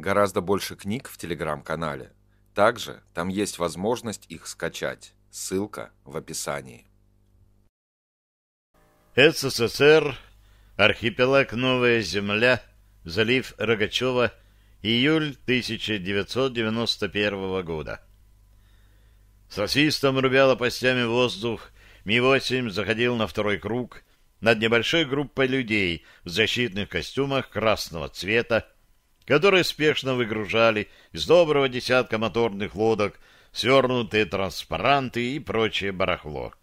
Гораздо больше книг в телеграм-канале. Также там есть возможность их скачать. Ссылка в описании. СССР, архипелаг Новая Земля, залив Рогачева, июль 1991 года. С рубяло рубя лопастями воздух, Ми-8 заходил на второй круг над небольшой группой людей в защитных костюмах красного цвета которые спешно выгружали из доброго десятка моторных лодок свернутые транспаранты и прочее барахло.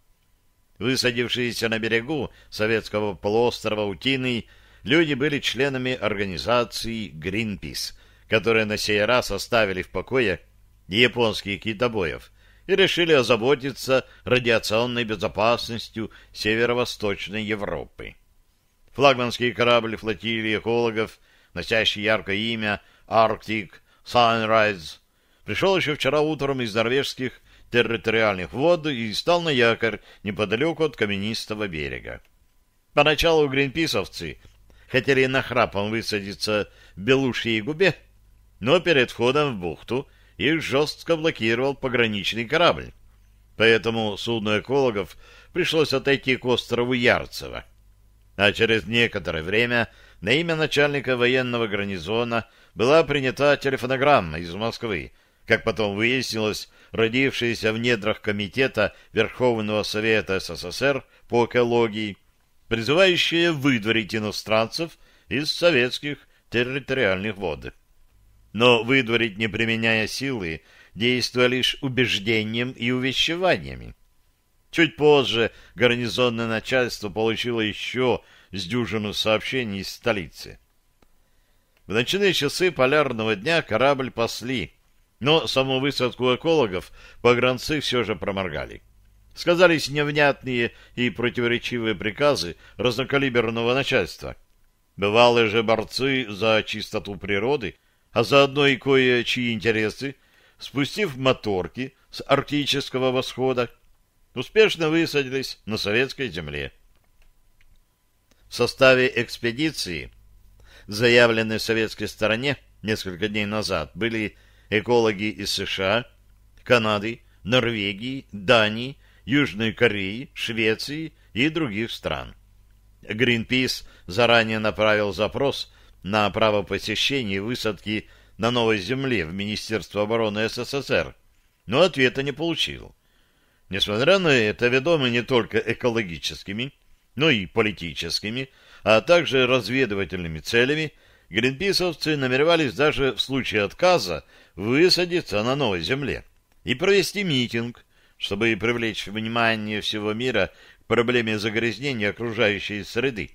Высадившиеся на берегу советского полуострова Утиный, люди были членами организации «Гринпис», которые на сей раз оставили в покое японских китобоев и решили озаботиться радиационной безопасностью северо-восточной Европы. Флагманский корабль флотилии экологов – носящий яркое имя «Арктик», «Санрайз», пришел еще вчера утром из норвежских территориальных вод и стал на якорь неподалеку от каменистого берега. Поначалу гринписовцы хотели нахрапом высадиться в Белушьей губе, но перед входом в бухту их жестко блокировал пограничный корабль. Поэтому судно экологов пришлось отойти к острову Ярцево. А через некоторое время на имя начальника военного гарнизона была принята телефонограмма из Москвы, как потом выяснилось, родившаяся в недрах Комитета Верховного Совета СССР по экологии, призывающая выдворить иностранцев из советских территориальных вод. Но выдворить, не применяя силы, действуя лишь убеждением и увещеваниями. Чуть позже гарнизонное начальство получило еще с дюжину сообщений из столицы. В ночные часы полярного дня корабль пасли, но саму высадку экологов погранцы все же проморгали. Сказались невнятные и противоречивые приказы разнокалиберного начальства. Бывалые же борцы за чистоту природы, а заодно и кое-чьи интересы, спустив моторки с арктического восхода, успешно высадились на советской земле. В составе экспедиции, заявленной советской стороне несколько дней назад, были экологи из США, Канады, Норвегии, Дании, Южной Кореи, Швеции и других стран. Гринпис заранее направил запрос на право посещения высадки на новой земле в Министерство обороны СССР, но ответа не получил. Несмотря на это, ведомы не только экологическими, но и политическими, а также разведывательными целями, гринписовцы намеревались даже в случае отказа высадиться на новой земле и провести митинг, чтобы привлечь внимание всего мира к проблеме загрязнения окружающей среды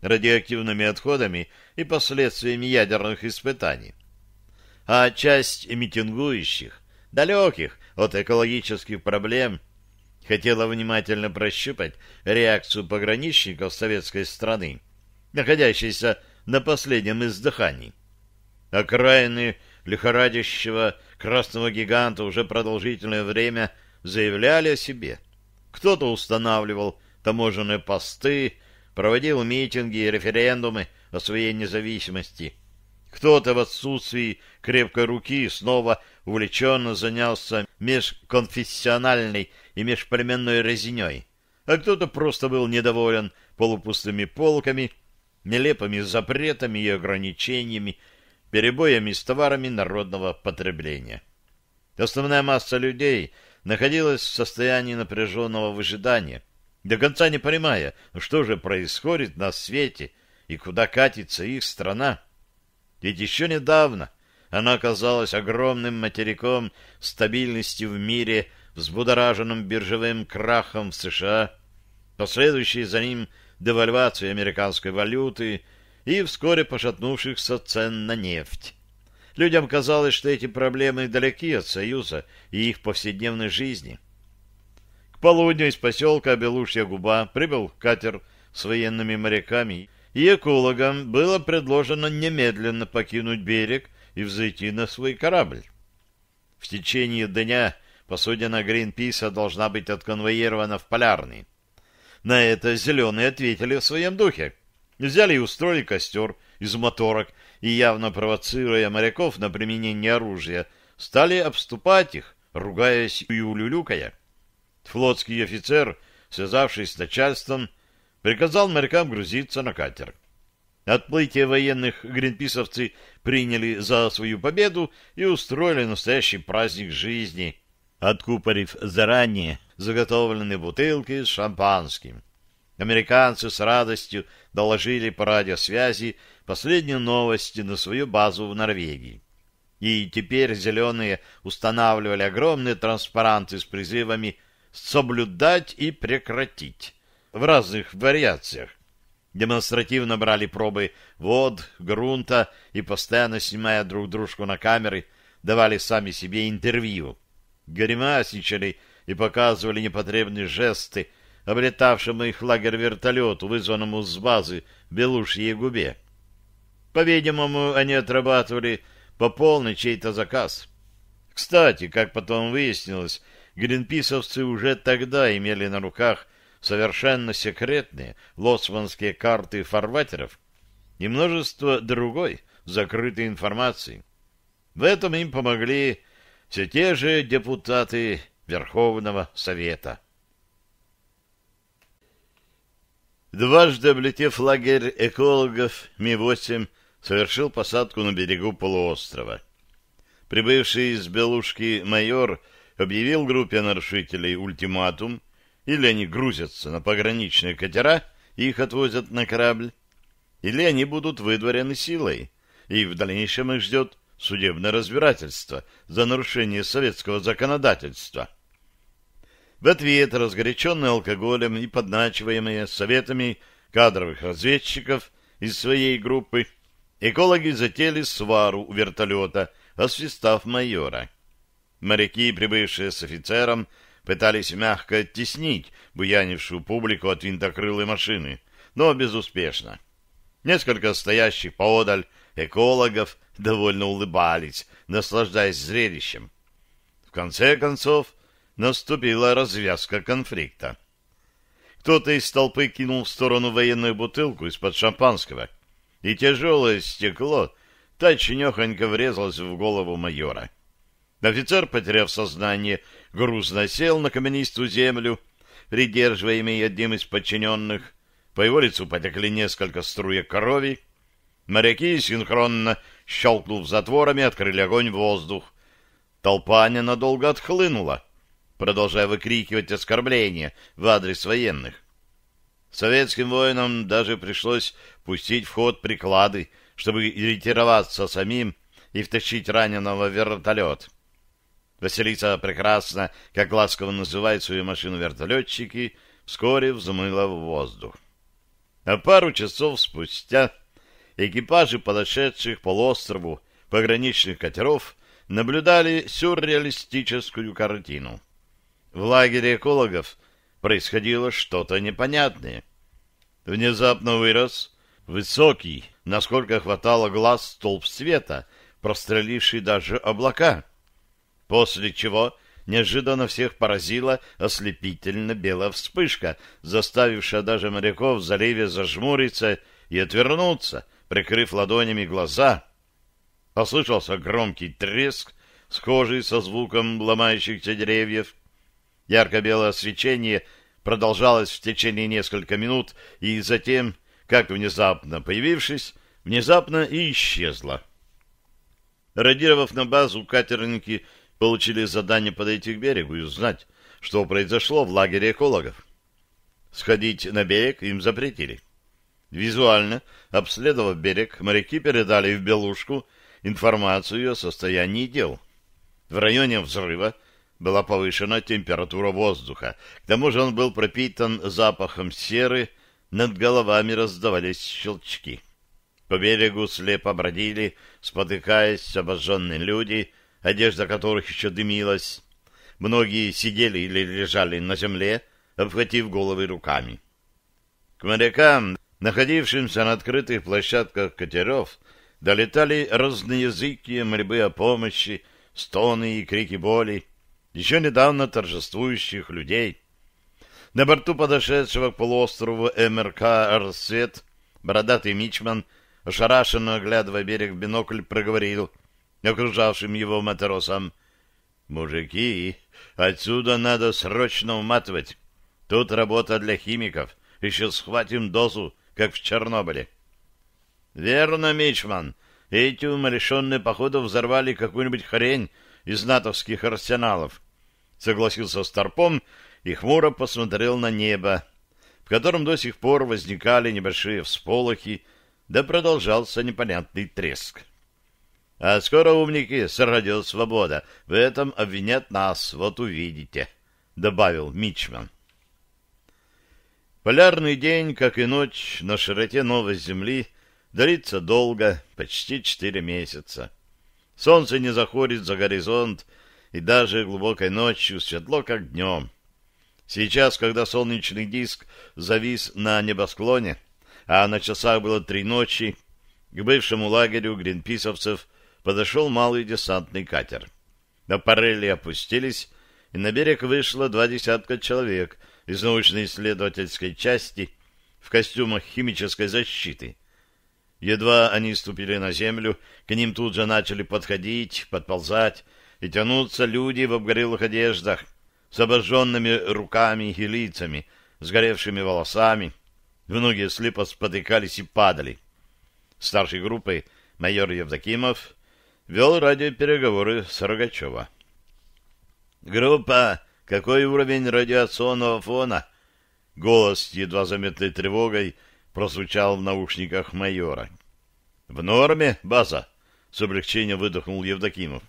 радиоактивными отходами и последствиями ядерных испытаний. А часть митингующих, далеких от экологических проблем, хотела внимательно прощупать реакцию пограничников советской страны, находящейся на последнем издыхании. Окраины лихорадящего красного гиганта уже продолжительное время заявляли о себе. Кто-то устанавливал таможенные посты, проводил митинги и референдумы о своей независимости – кто-то в отсутствии крепкой руки снова увлеченно занялся межконфессиональной и межплеменной резиней, а кто-то просто был недоволен полупустыми полками, нелепыми запретами и ограничениями, перебоями с товарами народного потребления. Основная масса людей находилась в состоянии напряженного выжидания, до конца не понимая, что же происходит на свете и куда катится их страна. Ведь еще недавно она казалась огромным материком стабильности в мире, взбудораженным биржевым крахом в США, последующей за ним девальвацией американской валюты и вскоре пошатнувшихся цен на нефть. Людям казалось, что эти проблемы далеки от Союза и их повседневной жизни. К полудню из поселка Белушья губа прибыл катер с военными моряками и экологам было предложено немедленно покинуть берег и взойти на свой корабль. В течение дня посудина Гринписа должна быть отконвоирована в Полярный. На это зеленые ответили в своем духе. Взяли и устроили костер из моторок, и, явно провоцируя моряков на применение оружия, стали обступать их, ругаясь и улюлюкая. Флотский офицер, связавшись с начальством, приказал морякам грузиться на катер. Отплытие военных гринписовцы приняли за свою победу и устроили настоящий праздник жизни, откупорив заранее заготовленные бутылки с шампанским. Американцы с радостью доложили по радиосвязи последние новости на свою базу в Норвегии. И теперь зеленые устанавливали огромные транспаранты с призывами «соблюдать и прекратить» в разных вариациях. Демонстративно брали пробы вод, грунта и, постоянно снимая друг дружку на камеры, давали сами себе интервью. Гримасничали и показывали непотребные жесты, облетавшему их лагерь вертолету, вызванному с базы в Белушьей губе. По-видимому, они отрабатывали по полной чей-то заказ. Кстати, как потом выяснилось, гринписовцы уже тогда имели на руках совершенно секретные лосманские карты фарватеров и множество другой закрытой информации. В этом им помогли все те же депутаты Верховного Совета. Дважды облетев лагерь экологов, Ми-8 совершил посадку на берегу полуострова. Прибывший из Белушки майор объявил группе нарушителей ультиматум, или они грузятся на пограничные катера и их отвозят на корабль, или они будут выдворены силой, и в дальнейшем их ждет судебное разбирательство за нарушение советского законодательства. В ответ разгоряченные алкоголем и подначиваемые советами кадровых разведчиков из своей группы, экологи затели свару у вертолета, освистав майора. Моряки, прибывшие с офицером, пытались мягко оттеснить буянившую публику от винтокрылой машины, но безуспешно. Несколько стоящих поодаль экологов довольно улыбались, наслаждаясь зрелищем. В конце концов наступила развязка конфликта. Кто-то из толпы кинул в сторону военную бутылку из-под шампанского, и тяжелое стекло точнехонько врезалось в голову майора. — Офицер, потеряв сознание, грузно сел на каменистую землю, придерживаемый одним из подчиненных. По его лицу потекли несколько струек крови. Моряки синхронно, щелкнув затворами, открыли огонь в воздух. Толпа ненадолго отхлынула, продолжая выкрикивать оскорбления в адрес военных. Советским воинам даже пришлось пустить в ход приклады, чтобы ретироваться самим и втащить раненого в вертолет. Василиса прекрасно, как ласково называет свою машину вертолетчики, вскоре взмыла в воздух. А пару часов спустя экипажи подошедших по острову пограничных катеров наблюдали сюрреалистическую картину. В лагере экологов происходило что-то непонятное. Внезапно вырос высокий, насколько хватало глаз, столб света, простреливший даже облака — после чего неожиданно всех поразила ослепительно белая вспышка, заставившая даже моряков в заливе зажмуриться и отвернуться, прикрыв ладонями глаза. Послышался громкий треск, схожий со звуком ломающихся деревьев. Ярко-белое свечение продолжалось в течение нескольких минут, и затем, как внезапно появившись, внезапно и исчезло. Радировав на базу, катерники получили задание подойти к берегу и узнать, что произошло в лагере экологов. Сходить на берег им запретили. Визуально, обследовав берег, моряки передали в Белушку информацию о состоянии дел. В районе взрыва была повышена температура воздуха. К тому же он был пропитан запахом серы, над головами раздавались щелчки. По берегу слепо бродили, спотыкаясь обожженные люди — одежда которых еще дымилась. Многие сидели или лежали на земле, обхватив головы руками. К морякам, находившимся на открытых площадках катеров, долетали разные языки мольбы о помощи, стоны и крики боли, еще недавно торжествующих людей. На борту подошедшего к полуострову МРК «Рассвет» бородатый мичман, ошарашенно оглядывая берег в бинокль, проговорил — окружавшим его матросам. «Мужики, отсюда надо срочно уматывать. Тут работа для химиков. Еще схватим дозу, как в Чернобыле». «Верно, Мичман. Эти умрешенные, походу, взорвали какую-нибудь хрень из натовских арсеналов», — согласился Старпом и хмуро посмотрел на небо, в котором до сих пор возникали небольшие всполохи, да продолжался непонятный треск. А скоро, умники, с радио «Свобода», в этом обвинят нас, вот увидите», — добавил Мичман. Полярный день, как и ночь, на широте новой Земли длится долго, почти четыре месяца. Солнце не заходит за горизонт, и даже глубокой ночью светло, как днем. Сейчас, когда солнечный диск завис на небосклоне, а на часах было три ночи, к бывшему лагерю гринписовцев подошел малый десантный катер. На парели опустились, и на берег вышло два десятка человек из научно-исследовательской части в костюмах химической защиты. Едва они ступили на землю, к ним тут же начали подходить, подползать, и тянуться люди в обгорелых одеждах, с обожженными руками и лицами, сгоревшими волосами. Многие слепо спотыкались и падали. Старшей группы майор Евдокимов, вел радиопереговоры с Рогачева. «Группа, какой уровень радиационного фона?» Голос, едва заметной тревогой, прозвучал в наушниках майора. «В норме, база!» — с облегчением выдохнул Евдокимов.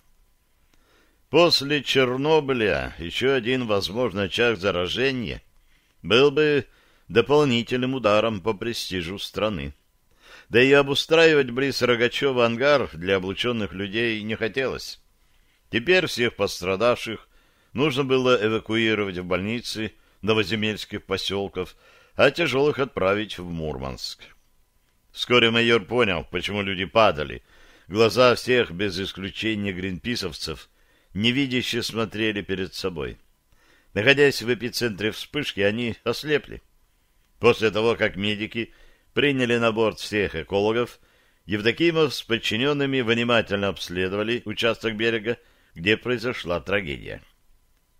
После Чернобыля еще один возможный очаг заражения был бы дополнительным ударом по престижу страны да и обустраивать близ Рогачева ангар для облученных людей не хотелось. Теперь всех пострадавших нужно было эвакуировать в больницы новоземельских поселков, а тяжелых отправить в Мурманск. Вскоре майор понял, почему люди падали. Глаза всех, без исключения гринписовцев, невидяще смотрели перед собой. Находясь в эпицентре вспышки, они ослепли. После того, как медики приняли на борт всех экологов, Евдокимов с подчиненными внимательно обследовали участок берега, где произошла трагедия.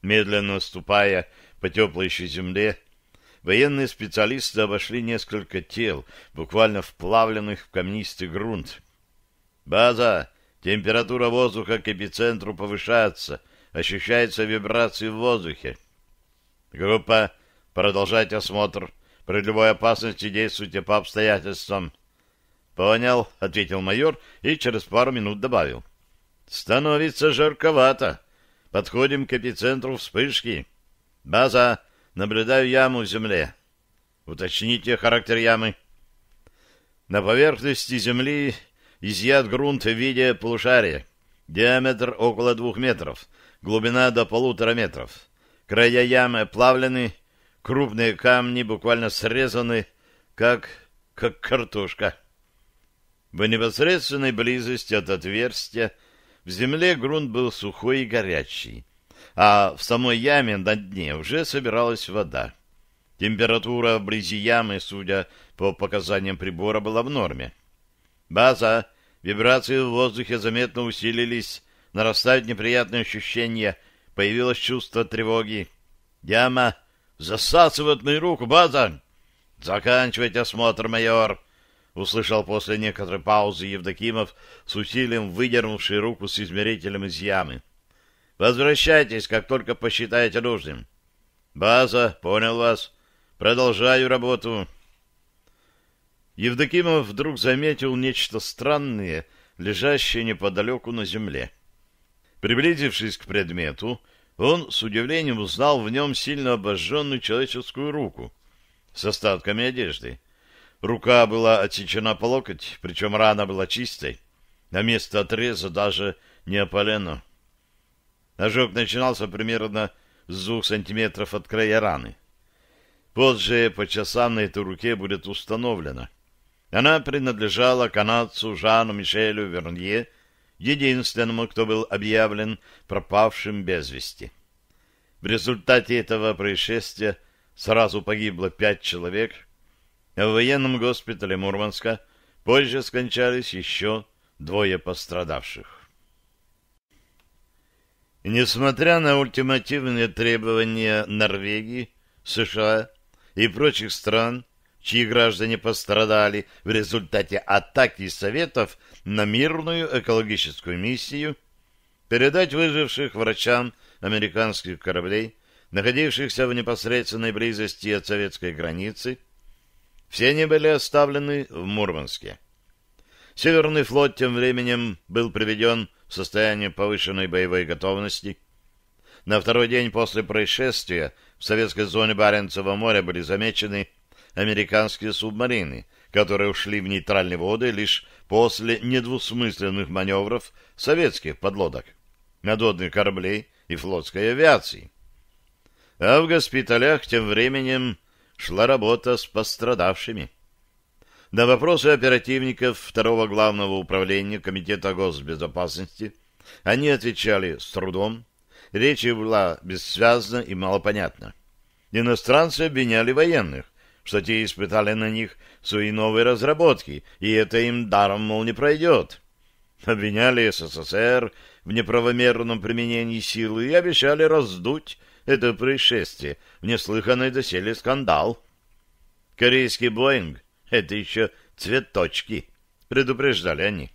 Медленно ступая по еще земле, военные специалисты обошли несколько тел, буквально вплавленных в камнистый грунт. «База! Температура воздуха к эпицентру повышается, ощущаются вибрации в воздухе». «Группа, продолжайте осмотр!» При любой опасности действуйте по обстоятельствам. Понял, ответил майор и через пару минут добавил. Становится жарковато. Подходим к эпицентру вспышки. База, наблюдаю яму в земле. Уточните характер ямы. На поверхности земли изъят грунт в виде полушария. Диаметр около двух метров, глубина до полутора метров. Края ямы плавлены, Крупные камни буквально срезаны, как, как картошка. В непосредственной близости от отверстия в земле грунт был сухой и горячий, а в самой яме на дне уже собиралась вода. Температура вблизи ямы, судя по показаниям прибора, была в норме. База, вибрации в воздухе заметно усилились, нарастают неприятные ощущения, появилось чувство тревоги. Яма Засасывает мою руку, база! Заканчивайте осмотр, майор! Услышал после некоторой паузы Евдокимов, с усилием выдернувший руку с измерителем из ямы. Возвращайтесь, как только посчитаете нужным. База, понял вас. Продолжаю работу. Евдокимов вдруг заметил нечто странное, лежащее неподалеку на земле. Приблизившись к предмету, он с удивлением узнал в нем сильно обожженную человеческую руку с остатками одежды. Рука была отсечена по локоть, причем рана была чистой, на место отреза даже не опалено. Ожог начинался примерно с двух сантиметров от края раны. Позже по часам на этой руке будет установлено. Она принадлежала канадцу Жану Мишелю Вернье, единственному, кто был объявлен пропавшим без вести. В результате этого происшествия сразу погибло пять человек, а в военном госпитале Мурманска позже скончались еще двое пострадавших. Несмотря на ультимативные требования Норвегии, США и прочих стран, чьи граждане пострадали в результате атаки Советов на мирную экологическую миссию, передать выживших врачам американских кораблей, находившихся в непосредственной близости от советской границы. Все они были оставлены в Мурманске. Северный флот тем временем был приведен в состояние повышенной боевой готовности. На второй день после происшествия в советской зоне Баренцева моря были замечены американские субмарины, которые ушли в нейтральные воды лишь после недвусмысленных маневров советских подлодок, надводных кораблей и флотской авиации. А в госпиталях тем временем шла работа с пострадавшими. На вопросы оперативников второго главного управления Комитета госбезопасности они отвечали с трудом, речь была бессвязна и малопонятна. Иностранцы обвиняли военных, что те испытали на них свои новые разработки, и это им даром, мол, не пройдет. Обвиняли СССР в неправомерном применении силы и обещали раздуть это происшествие в неслыханной доселе скандал. Корейский Боинг — это еще цветочки, предупреждали они.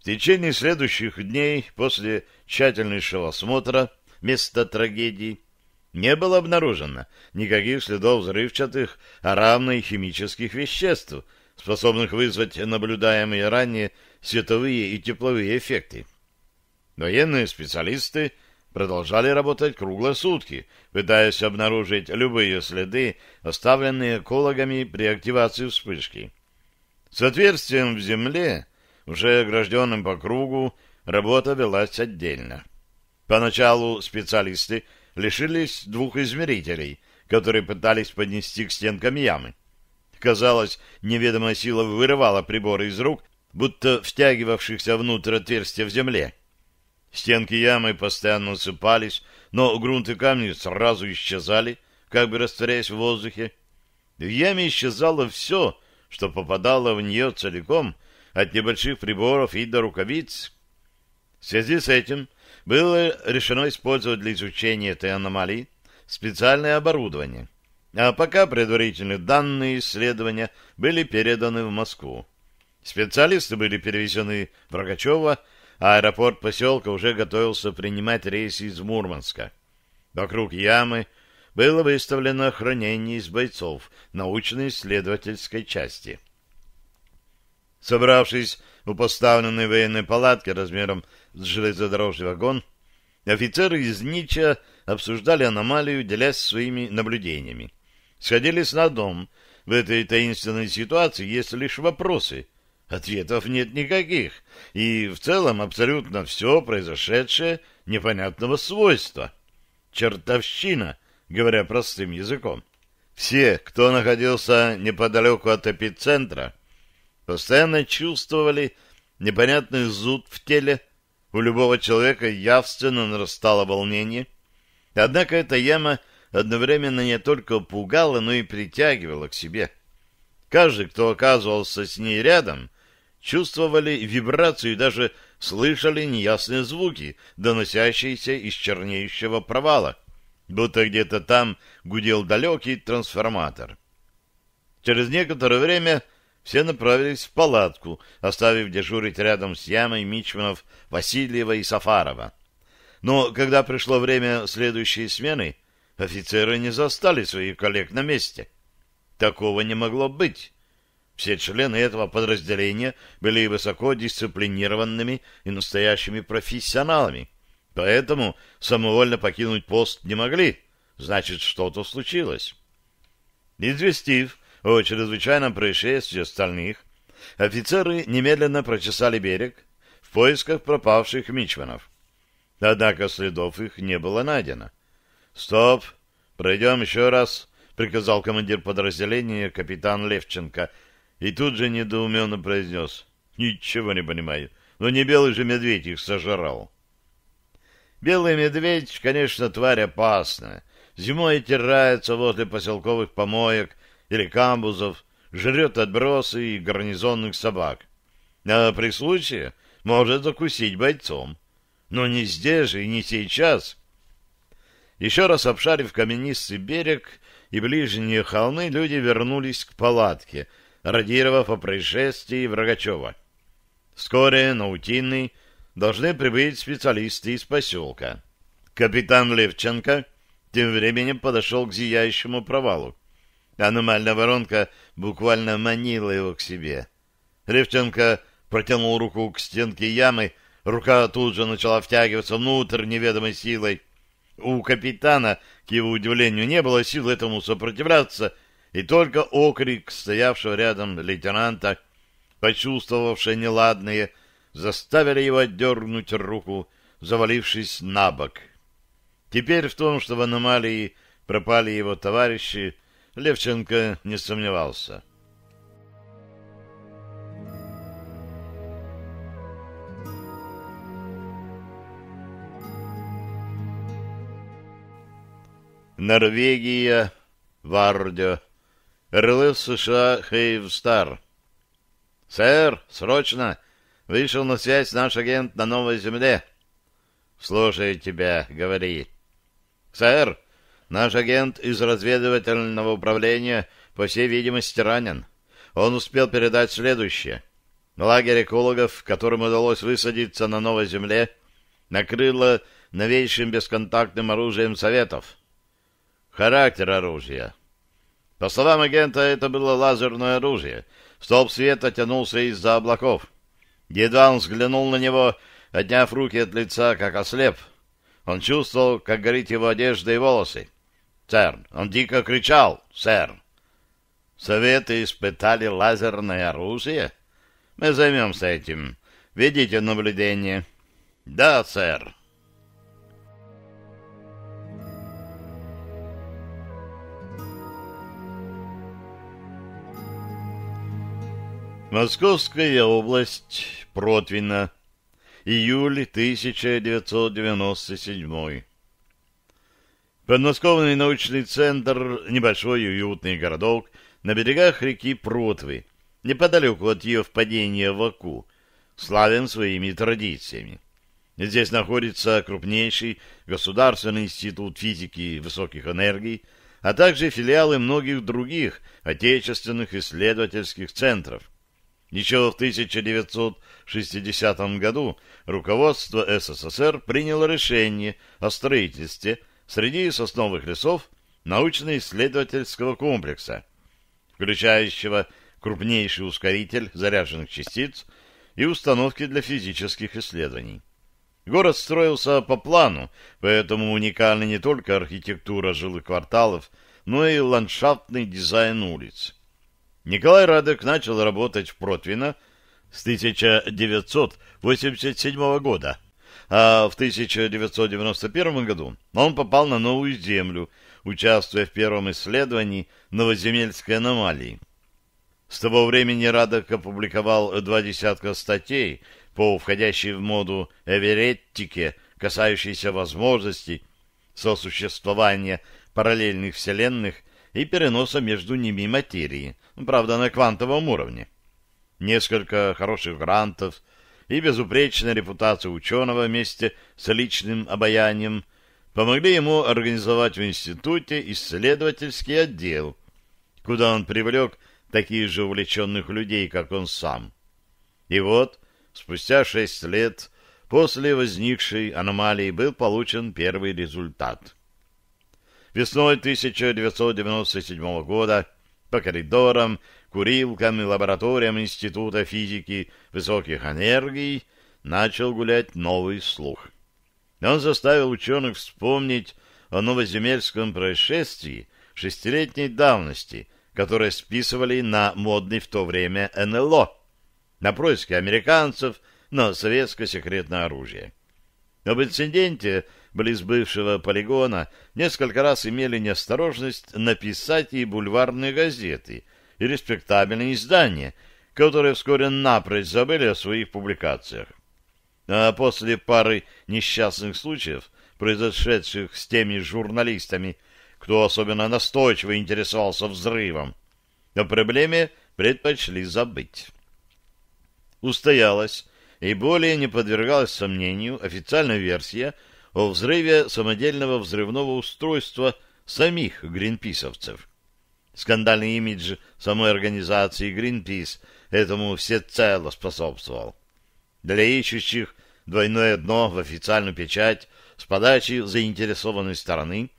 В течение следующих дней после тщательнейшего осмотра места трагедии не было обнаружено никаких следов взрывчатых, а равно и химических веществ, способных вызвать наблюдаемые ранее световые и тепловые эффекты. Военные специалисты продолжали работать круглые пытаясь обнаружить любые следы, оставленные экологами при активации вспышки. С отверстием в земле, уже огражденным по кругу, работа велась отдельно. Поначалу специалисты лишились двух измерителей, которые пытались поднести к стенкам ямы. Казалось, неведомая сила вырывала приборы из рук, будто втягивавшихся внутрь отверстия в земле. Стенки ямы постоянно усыпались, но грунт и камни сразу исчезали, как бы растворяясь в воздухе. В яме исчезало все, что попадало в нее целиком, от небольших приборов и до рукавиц. В связи с этим было решено использовать для изучения этой аномалии специальное оборудование, а пока предварительные данные исследования были переданы в Москву. Специалисты были перевезены в Рогачево, а аэропорт поселка уже готовился принимать рейсы из Мурманска. Вокруг ямы было выставлено охранение из бойцов научно-исследовательской части. Собравшись у поставленной военной палатки размером с железнодорожный вагон офицеры из Нича обсуждали аномалию, делясь своими наблюдениями. Сходились на дом. В этой таинственной ситуации есть лишь вопросы. Ответов нет никаких. И в целом абсолютно все произошедшее непонятного свойства. Чертовщина, говоря простым языком. Все, кто находился неподалеку от эпицентра, постоянно чувствовали непонятный зуд в теле. У любого человека явственно нарастало волнение. Однако эта яма одновременно не только пугала, но и притягивала к себе. Каждый, кто оказывался с ней рядом, чувствовали вибрацию и даже слышали неясные звуки, доносящиеся из чернеющего провала, будто где-то там гудел далекий трансформатор. Через некоторое время все направились в палатку, оставив дежурить рядом с ямой мичманов Васильева и Сафарова. Но когда пришло время следующей смены, офицеры не застали своих коллег на месте. Такого не могло быть. Все члены этого подразделения были высоко дисциплинированными и настоящими профессионалами, поэтому самовольно покинуть пост не могли, значит, что-то случилось. Известив о чрезвычайном происшествии остальных, офицеры немедленно прочесали берег в поисках пропавших мичманов. Однако следов их не было найдено. «Стоп! Пройдем еще раз!» — приказал командир подразделения капитан Левченко. И тут же недоуменно произнес. «Ничего не понимаю. Но не белый же медведь их сожрал». «Белый медведь, конечно, тварь опасная. Зимой теряется возле поселковых помоек, или камбузов, жрет отбросы и гарнизонных собак. А при случае может закусить бойцом. Но не здесь же и не сейчас. Еще раз обшарив каменистый берег и ближние холмы, люди вернулись к палатке, радировав о происшествии в Рогачева. Вскоре на Утиный должны прибыть специалисты из поселка. Капитан Левченко тем временем подошел к зияющему провалу. А аномальная воронка буквально манила его к себе. Левченко протянул руку к стенке ямы, рука тут же начала втягиваться внутрь неведомой силой. У капитана, к его удивлению, не было сил этому сопротивляться, и только окрик стоявшего рядом лейтенанта, почувствовавший неладное, заставили его отдернуть руку, завалившись на бок. Теперь в том, что в аномалии пропали его товарищи, Левченко не сомневался. Норвегия, Вардио, РЛФ США Хейвстар. «Сэр, срочно! Вышел на связь наш агент на Новой Земле!» «Слушаю тебя, говори!» «Сэр, Наш агент из разведывательного управления, по всей видимости, ранен. Он успел передать следующее. Лагерь экологов, которым удалось высадиться на новой земле, накрыло новейшим бесконтактным оружием Советов. Характер оружия. По словам агента, это было лазерное оружие. Столб света тянулся из-за облаков. Едва он взглянул на него, отняв руки от лица, как ослеп. Он чувствовал, как горит его одежда и волосы сэр. Он дико кричал, сэр. Советы испытали лазерное оружие? Мы займемся этим. Ведите наблюдение. Да, сэр. Московская область, Протвино, июль 1997 Подмосковный научный центр — небольшой и уютный городок на берегах реки Протвы, неподалеку от ее впадения в Аку, славен своими традициями. Здесь находится крупнейший государственный институт физики высоких энергий, а также филиалы многих других отечественных исследовательских центров. Еще в 1960 году руководство СССР приняло решение о строительстве – среди сосновых лесов научно-исследовательского комплекса, включающего крупнейший ускоритель заряженных частиц и установки для физических исследований. Город строился по плану, поэтому уникальна не только архитектура жилых кварталов, но и ландшафтный дизайн улиц. Николай Радек начал работать в Протвино с 1987 года, а в 1991 году он попал на новую Землю, участвуя в первом исследовании новоземельской аномалии. С того времени Радок опубликовал два десятка статей по входящей в моду эвереттике, касающейся возможностей сосуществования параллельных вселенных и переноса между ними материи, правда, на квантовом уровне. Несколько хороших грантов – и безупречная репутация ученого вместе с личным обаянием помогли ему организовать в институте исследовательский отдел, куда он привлек таких же увлеченных людей, как он сам. И вот, спустя шесть лет после возникшей аномалии был получен первый результат. Весной 1997 года по коридорам курилкам и лабораториям Института физики высоких энергий начал гулять новый слух. Он заставил ученых вспомнить о новоземельском происшествии шестилетней давности, которое списывали на модный в то время НЛО, на происки американцев на советское секретное оружие. Об инциденте близ бывшего полигона несколько раз имели неосторожность написать и бульварные газеты – и респектабельные издания, которые вскоре напрочь забыли о своих публикациях. А после пары несчастных случаев, произошедших с теми журналистами, кто особенно настойчиво интересовался взрывом, о проблеме предпочли забыть. Устоялась и более не подвергалась сомнению официальная версия о взрыве самодельного взрывного устройства самих гринписовцев – Скандальный имидж самой организации Greenpeace этому всецело способствовал. Для ищущих двойное дно в официальную печать с подачи заинтересованной стороны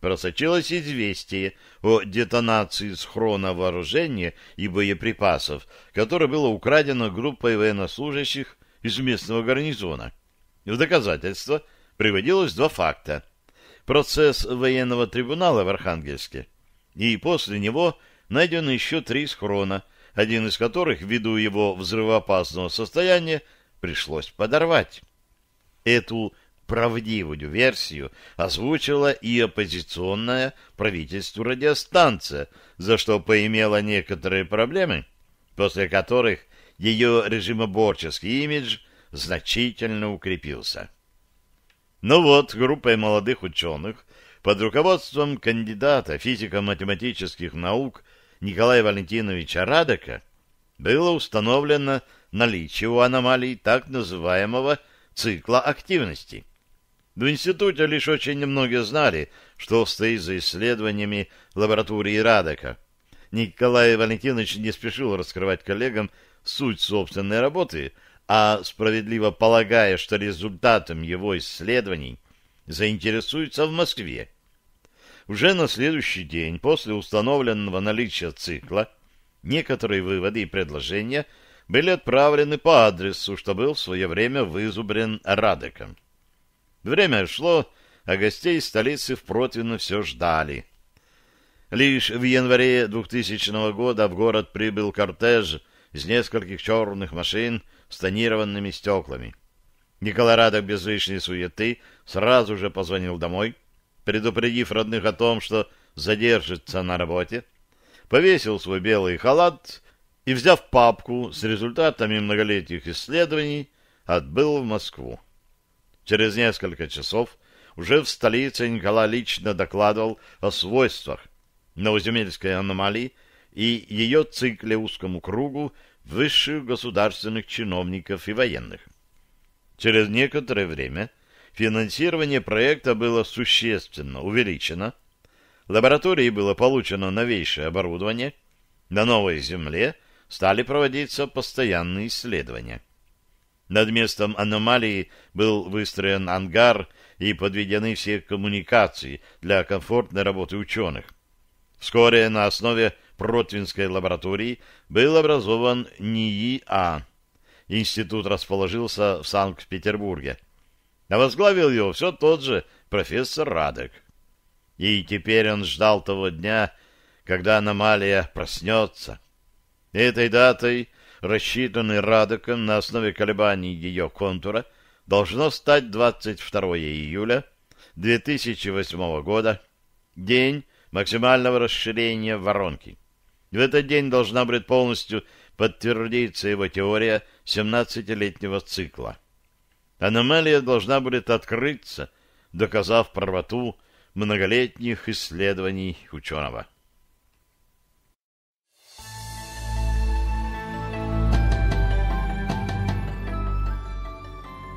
просочилось известие о детонации схрона вооружения и боеприпасов, которое было украдено группой военнослужащих из местного гарнизона. В доказательство приводилось два факта. Процесс военного трибунала в Архангельске и после него найдено еще три схрона, один из которых, ввиду его взрывоопасного состояния, пришлось подорвать. Эту правдивую версию озвучила и оппозиционная правительству радиостанция, за что поимела некоторые проблемы, после которых ее режимоборческий имидж значительно укрепился. Ну вот группой молодых ученых под руководством кандидата физико-математических наук Николая Валентиновича Радека было установлено наличие у аномалий так называемого цикла активности. В институте лишь очень немногие знали, что стоит за исследованиями лаборатории Радека. Николай Валентинович не спешил раскрывать коллегам суть собственной работы, а справедливо полагая, что результатом его исследований заинтересуются в Москве. Уже на следующий день, после установленного наличия цикла, некоторые выводы и предложения были отправлены по адресу, что был в свое время вызубрен Радеком. Время шло, а гостей столицы в Протвино все ждали. Лишь в январе 2000 года в город прибыл кортеж из нескольких черных машин с тонированными стеклами. Николай Радок без лишней суеты сразу же позвонил домой, предупредив родных о том, что задержится на работе, повесил свой белый халат и, взяв папку с результатами многолетних исследований, отбыл в Москву. Через несколько часов уже в столице Николай лично докладывал о свойствах новоземельской аномалии и ее цикле узкому кругу высших государственных чиновников и военных. Через некоторое время финансирование проекта было существенно увеличено, лаборатории было получено новейшее оборудование, на новой Земле стали проводиться постоянные исследования. Над местом аномалии был выстроен ангар и подведены все коммуникации для комфортной работы ученых. Вскоре на основе Протвинской лаборатории был образован НИИА, Институт расположился в Санкт-Петербурге а возглавил его все тот же профессор Радек. И теперь он ждал того дня, когда аномалия проснется. Этой датой, рассчитанной Радеком на основе колебаний ее контура, должно стать 22 июля 2008 года, день максимального расширения воронки. В этот день должна быть полностью подтвердится его теория 17-летнего цикла аномалия должна будет открыться, доказав правоту многолетних исследований ученого.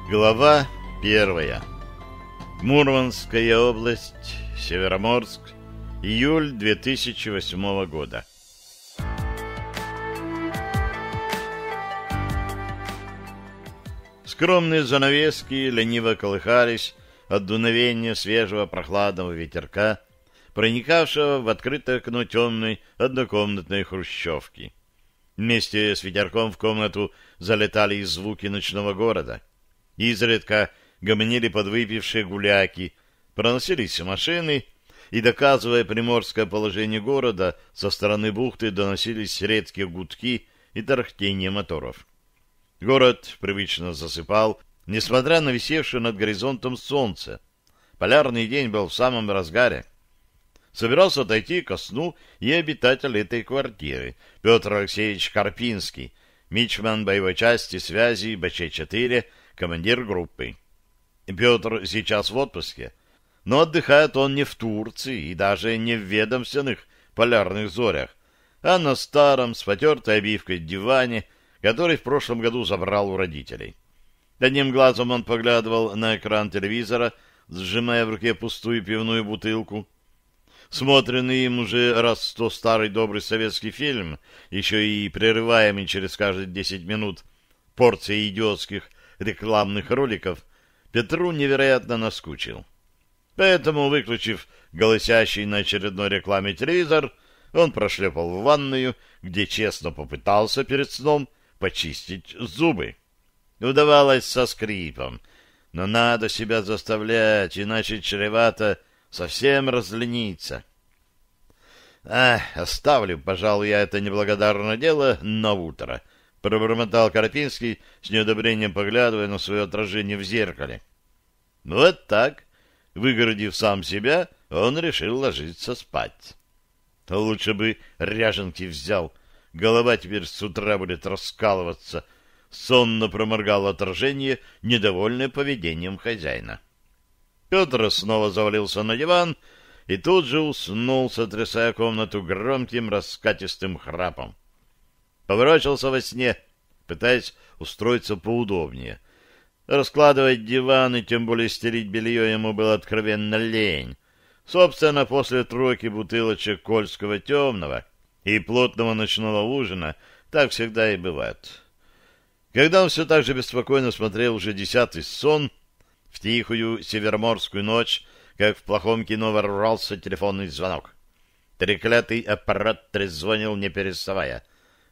Глава первая. Мурманская область, Североморск, июль 2008 года. Скромные занавески лениво колыхались от дуновения свежего прохладного ветерка, проникавшего в открытое окно темной однокомнатной хрущевки. Вместе с ветерком в комнату залетали и звуки ночного города. Изредка гомонили подвыпившие гуляки, проносились машины, и, доказывая приморское положение города, со стороны бухты доносились редкие гудки и тарахтение моторов. Город привычно засыпал, несмотря на висевшее над горизонтом солнце. Полярный день был в самом разгаре. Собирался отойти ко сну и обитатель этой квартиры, Петр Алексеевич Карпинский, мичман боевой части связи БЧ-4, командир группы. Петр сейчас в отпуске, но отдыхает он не в Турции и даже не в ведомственных полярных зорях, а на старом с потертой обивкой диване – который в прошлом году забрал у родителей. Одним глазом он поглядывал на экран телевизора, сжимая в руке пустую пивную бутылку. Смотренный им уже раз сто старый добрый советский фильм, еще и прерываемый через каждые десять минут порцией идиотских рекламных роликов, Петру невероятно наскучил. Поэтому, выключив голосящий на очередной рекламе телевизор, он прошлепал в ванную, где честно попытался перед сном почистить зубы. Удавалось со скрипом, но надо себя заставлять, иначе чревато совсем разлениться. «Ах, оставлю, пожалуй, я это неблагодарное дело на утро», — пробормотал Карпинский, с неодобрением поглядывая на свое отражение в зеркале. Вот так, выгородив сам себя, он решил ложиться спать. Лучше бы ряженки взял, Голова теперь с утра будет раскалываться. Сонно проморгал отражение, недовольное поведением хозяина. Петр снова завалился на диван и тут же уснул, сотрясая комнату громким раскатистым храпом. Поворачивался во сне, пытаясь устроиться поудобнее. Раскладывать диван и тем более стереть белье ему было откровенно лень. Собственно, после тройки бутылочек Кольского темного — и плотного ночного ужина так всегда и бывает. Когда он все так же беспокойно смотрел уже десятый сон, в тихую северморскую ночь, как в плохом кино ворвался телефонный звонок. Треклятый аппарат трезвонил, не переставая.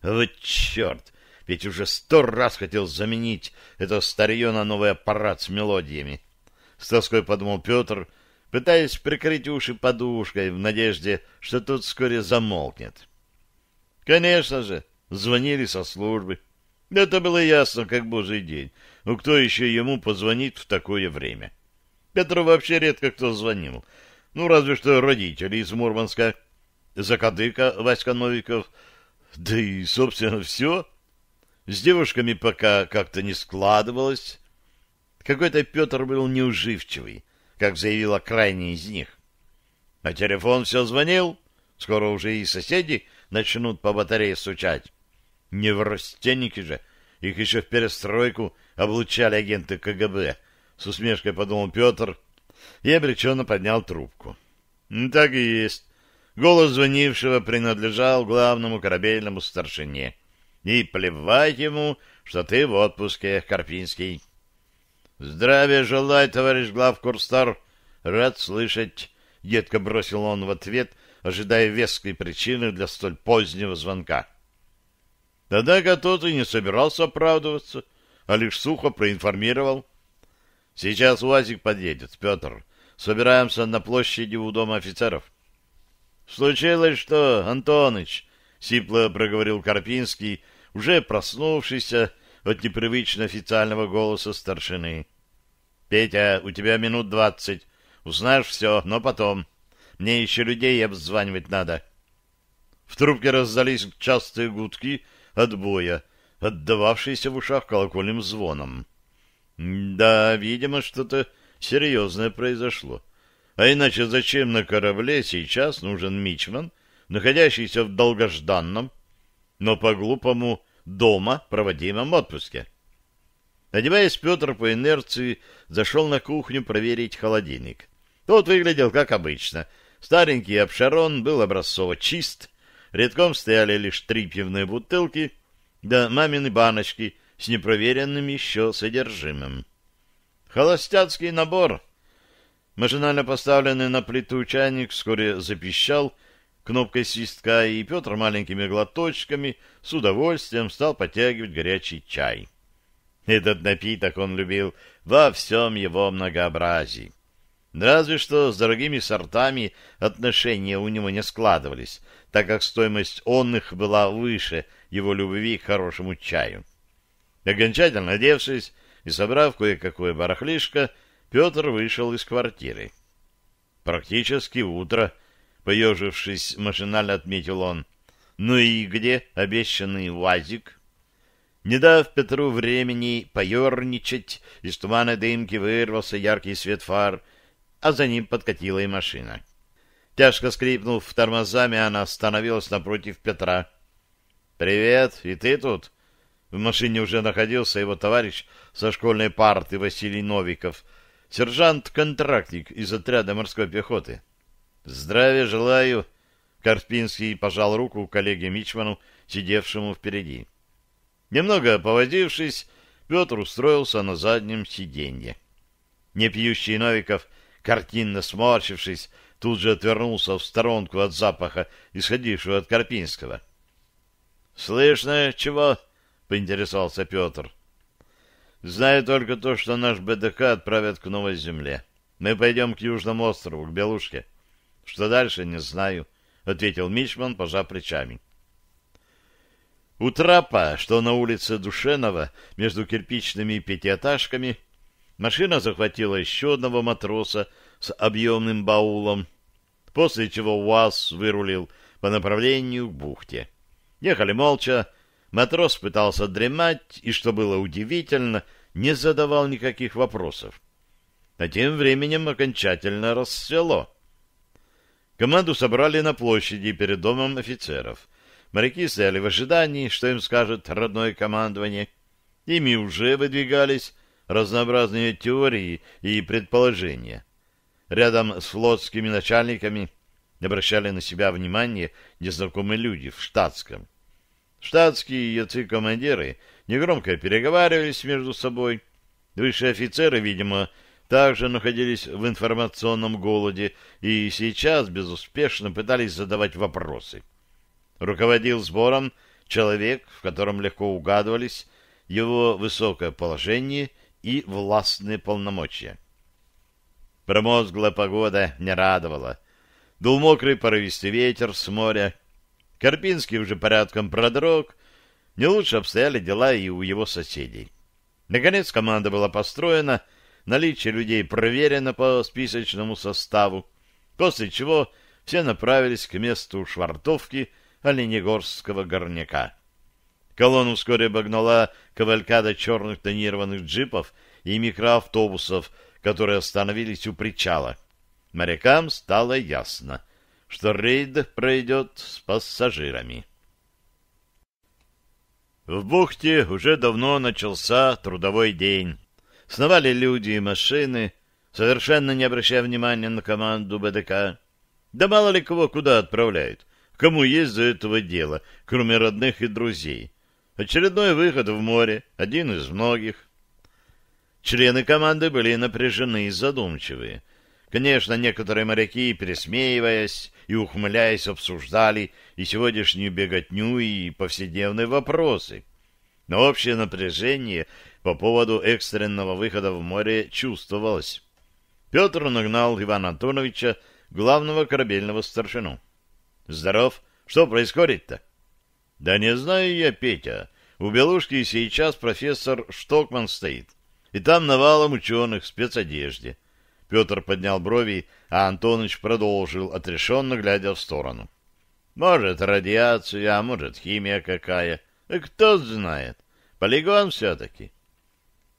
«Вот черт! Ведь уже сто раз хотел заменить это старье на новый аппарат с мелодиями!» С тоской подумал Петр, пытаясь прикрыть уши подушкой в надежде, что тот вскоре замолкнет. Конечно же, звонили со службы. Это было ясно, как божий день. Ну, кто еще ему позвонит в такое время? Петру вообще редко кто звонил. Ну, разве что родители из Мурманска. Закадыка Васька Новиков. Да и, собственно, все. С девушками пока как-то не складывалось. Какой-то Петр был неуживчивый, как заявила крайняя из них. А телефон все звонил. Скоро уже и соседи начнут по батарее стучать. Неврастенники же, их еще в перестройку облучали агенты КГБ, с усмешкой подумал Петр и обреченно поднял трубку. «Ну, так и есть. Голос звонившего принадлежал главному корабельному старшине. И плевать ему, что ты в отпуске, Карпинский. «Здравия желаю, товарищ главкурстар! Рад слышать!» — едко бросил он в ответ — ожидая веской причины для столь позднего звонка. Однако тот и не собирался оправдываться, а лишь сухо проинформировал. «Сейчас УАЗик подъедет, Петр. Собираемся на площади у дома офицеров». «Случилось что, Антоныч?» — сипло проговорил Карпинский, уже проснувшийся от непривычно официального голоса старшины. «Петя, у тебя минут двадцать. Узнаешь все, но потом». Мне еще людей обзванивать надо. В трубке раздались частые гудки от боя, отдававшиеся в ушах колокольным звоном. Да, видимо, что-то серьезное произошло. А иначе зачем на корабле сейчас нужен мичман, находящийся в долгожданном, но по-глупому дома проводимом отпуске? Одеваясь, Петр по инерции зашел на кухню проверить холодильник. Тот выглядел как обычно — Старенький обшарон был образцово чист, редком стояли лишь три пивные бутылки, да мамины баночки с непроверенным еще содержимым. Холостяцкий набор. Машинально поставленный на плиту чайник вскоре запищал кнопкой свистка, и Петр маленькими глоточками с удовольствием стал подтягивать горячий чай. Этот напиток он любил во всем его многообразии. Разве что с дорогими сортами отношения у него не складывались, так как стоимость онных была выше его любви к хорошему чаю. Окончательно одевшись и собрав кое-какое барахлишко, Петр вышел из квартиры. Практически утро, поежившись, машинально отметил он. Ну и где обещанный УАЗик? Не дав Петру времени поерничать, из тумана дымки вырвался яркий свет фар — а за ним подкатила и машина. Тяжко скрипнув тормозами, она остановилась напротив Петра. «Привет, и ты тут?» В машине уже находился его товарищ со школьной парты Василий Новиков, сержант-контрактник из отряда морской пехоты. «Здравия желаю!» Карпинский пожал руку коллеге Мичману, сидевшему впереди. Немного повозившись, Петр устроился на заднем сиденье. Непьющий Новиков картинно сморщившись, тут же отвернулся в сторонку от запаха, исходившего от Карпинского. — Слышно чего? — поинтересовался Петр. — Знаю только то, что наш БДК отправят к новой земле. Мы пойдем к Южному острову, к Белушке. — Что дальше, не знаю, — ответил Мичман, пожав плечами. У трапа, что на улице Душенова, между кирпичными пятиэтажками, Машина захватила еще одного матроса с объемным баулом, после чего УАЗ вырулил по направлению к бухте. Ехали молча, матрос пытался дремать и, что было удивительно, не задавал никаких вопросов. А тем временем окончательно рассвело. Команду собрали на площади перед домом офицеров. Моряки стояли в ожидании, что им скажет родное командование. Ими уже выдвигались разнообразные теории и предположения. Рядом с флотскими начальниками обращали на себя внимание незнакомые люди в штатском. Штатские яцы-командиры негромко переговаривались между собой. Высшие офицеры, видимо, также находились в информационном голоде и сейчас безуспешно пытались задавать вопросы. Руководил сбором человек, в котором легко угадывались его высокое положение и властные полномочия. Промозглая погода не радовала. Дул мокрый порывистый ветер с моря. Карпинский уже порядком продрог. Не лучше обстояли дела и у его соседей. Наконец команда была построена, наличие людей проверено по списочному составу, после чего все направились к месту швартовки Оленегорского горняка. Колонну вскоре обогнала кавалькада черных тонированных джипов и микроавтобусов, которые остановились у причала. Морякам стало ясно, что рейд пройдет с пассажирами. В бухте уже давно начался трудовой день. Сновали люди и машины, совершенно не обращая внимания на команду БДК. Да мало ли кого куда отправляют. Кому есть за этого дело, кроме родных и друзей. Очередной выход в море, один из многих. Члены команды были напряжены и задумчивые. Конечно, некоторые моряки, пересмеиваясь и ухмыляясь, обсуждали и сегодняшнюю беготню, и повседневные вопросы. Но общее напряжение по поводу экстренного выхода в море чувствовалось. Петр нагнал Ивана Антоновича, главного корабельного старшину. «Здоров! Что происходит-то?» Да не знаю я, Петя. У Белушки сейчас профессор Штокман стоит. И там навалом ученых в спецодежде. Петр поднял брови, а Антоныч продолжил, отрешенно глядя в сторону. Может, радиация, а может, химия какая. Кто знает. Полигон все-таки.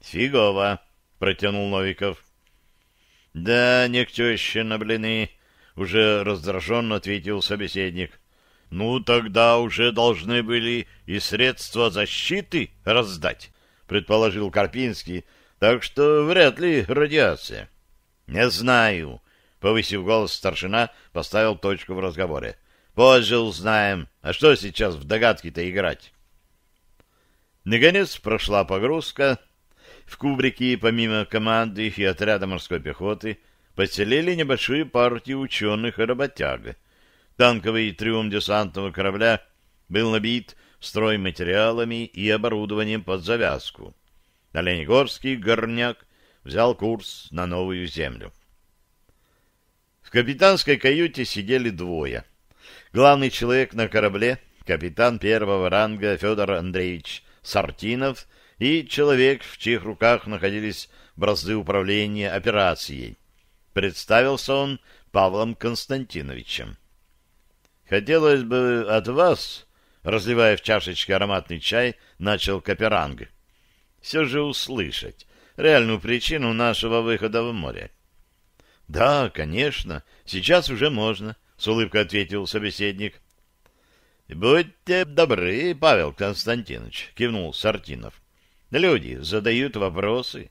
Фигово, протянул Новиков. Да, не к тещина, блины, уже раздраженно ответил собеседник. Ну, тогда уже должны были и средства защиты раздать, предположил Карпинский, так что вряд ли радиация. Не знаю, повысив голос старшина, поставил точку в разговоре. Позже узнаем, а что сейчас в догадки-то играть? Наконец прошла погрузка. В кубрике, помимо команды и отряда морской пехоты, поселили небольшую партию ученых и работяг — Танковый трюм десантного корабля был набит стройматериалами и оборудованием под завязку. Оленегорский горняк взял курс на новую землю. В капитанской каюте сидели двое. Главный человек на корабле, капитан первого ранга Федор Андреевич Сартинов и человек, в чьих руках находились бразды управления операцией. Представился он Павлом Константиновичем. Хотелось бы от вас, разливая в чашечке ароматный чай, начал Каперанг, все же услышать реальную причину нашего выхода в море. — Да, конечно, сейчас уже можно, — с улыбкой ответил собеседник. — Будьте добры, Павел Константинович, — кивнул Сартинов. — Люди задают вопросы.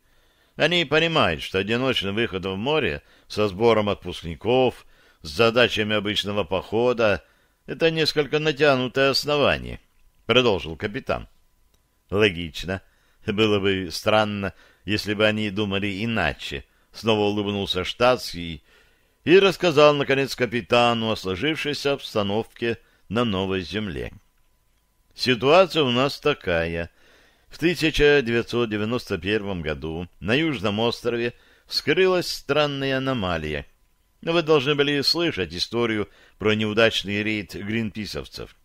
Они понимают, что одиночный выход в море со сбором отпускников — с задачами обычного похода — это несколько натянутое основание, — продолжил капитан. — Логично. Было бы странно, если бы они думали иначе, — снова улыбнулся штатский и рассказал, наконец, капитану о сложившейся обстановке на новой земле. Ситуация у нас такая. В 1991 году на Южном острове вскрылась странная аномалия — но вы должны были слышать историю про неудачный рейд гринписовцев.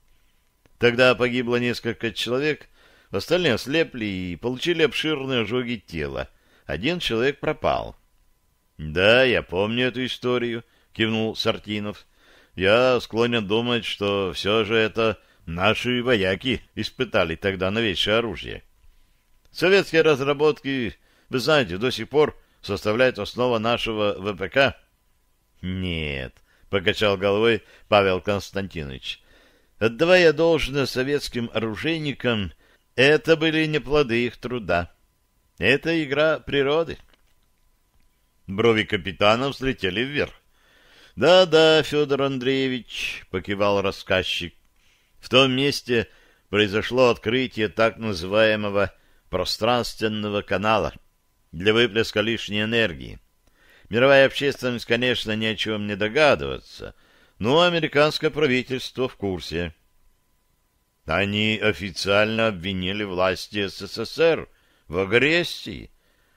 Тогда погибло несколько человек, остальные ослепли и получили обширные ожоги тела. Один человек пропал. — Да, я помню эту историю, — кивнул Сартинов. — Я склонен думать, что все же это наши вояки испытали тогда новейшее оружие. Советские разработки, вы знаете, до сих пор составляют основа нашего ВПК нет, покачал головой Павел Константинович. Отдавая должное советским оружейникам, это были не плоды их труда. Это игра природы. Брови капитана взлетели вверх. «Да-да, Федор Андреевич», — покивал рассказчик, — «в том месте произошло открытие так называемого пространственного канала для выплеска лишней энергии. Мировая общественность, конечно, ни о чем не догадывается, но американское правительство в курсе. Они официально обвинили власти СССР в агрессии,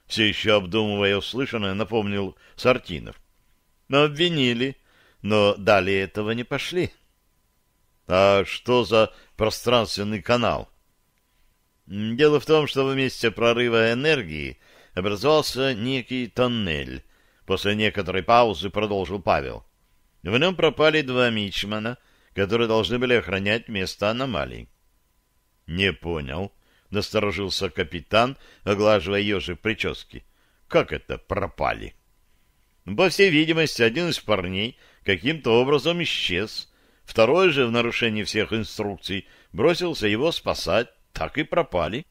все еще обдумывая услышанное, напомнил Сартинов. Но обвинили, но далее этого не пошли. А что за пространственный канал? Дело в том, что в месте прорыва энергии образовался некий тоннель, После некоторой паузы продолжил Павел. В нем пропали два мичмана, которые должны были охранять места аномалий. — Не понял, — насторожился капитан, оглаживая ежик прическе. Как это пропали? По всей видимости, один из парней каким-то образом исчез. Второй же, в нарушении всех инструкций, бросился его спасать. Так и пропали.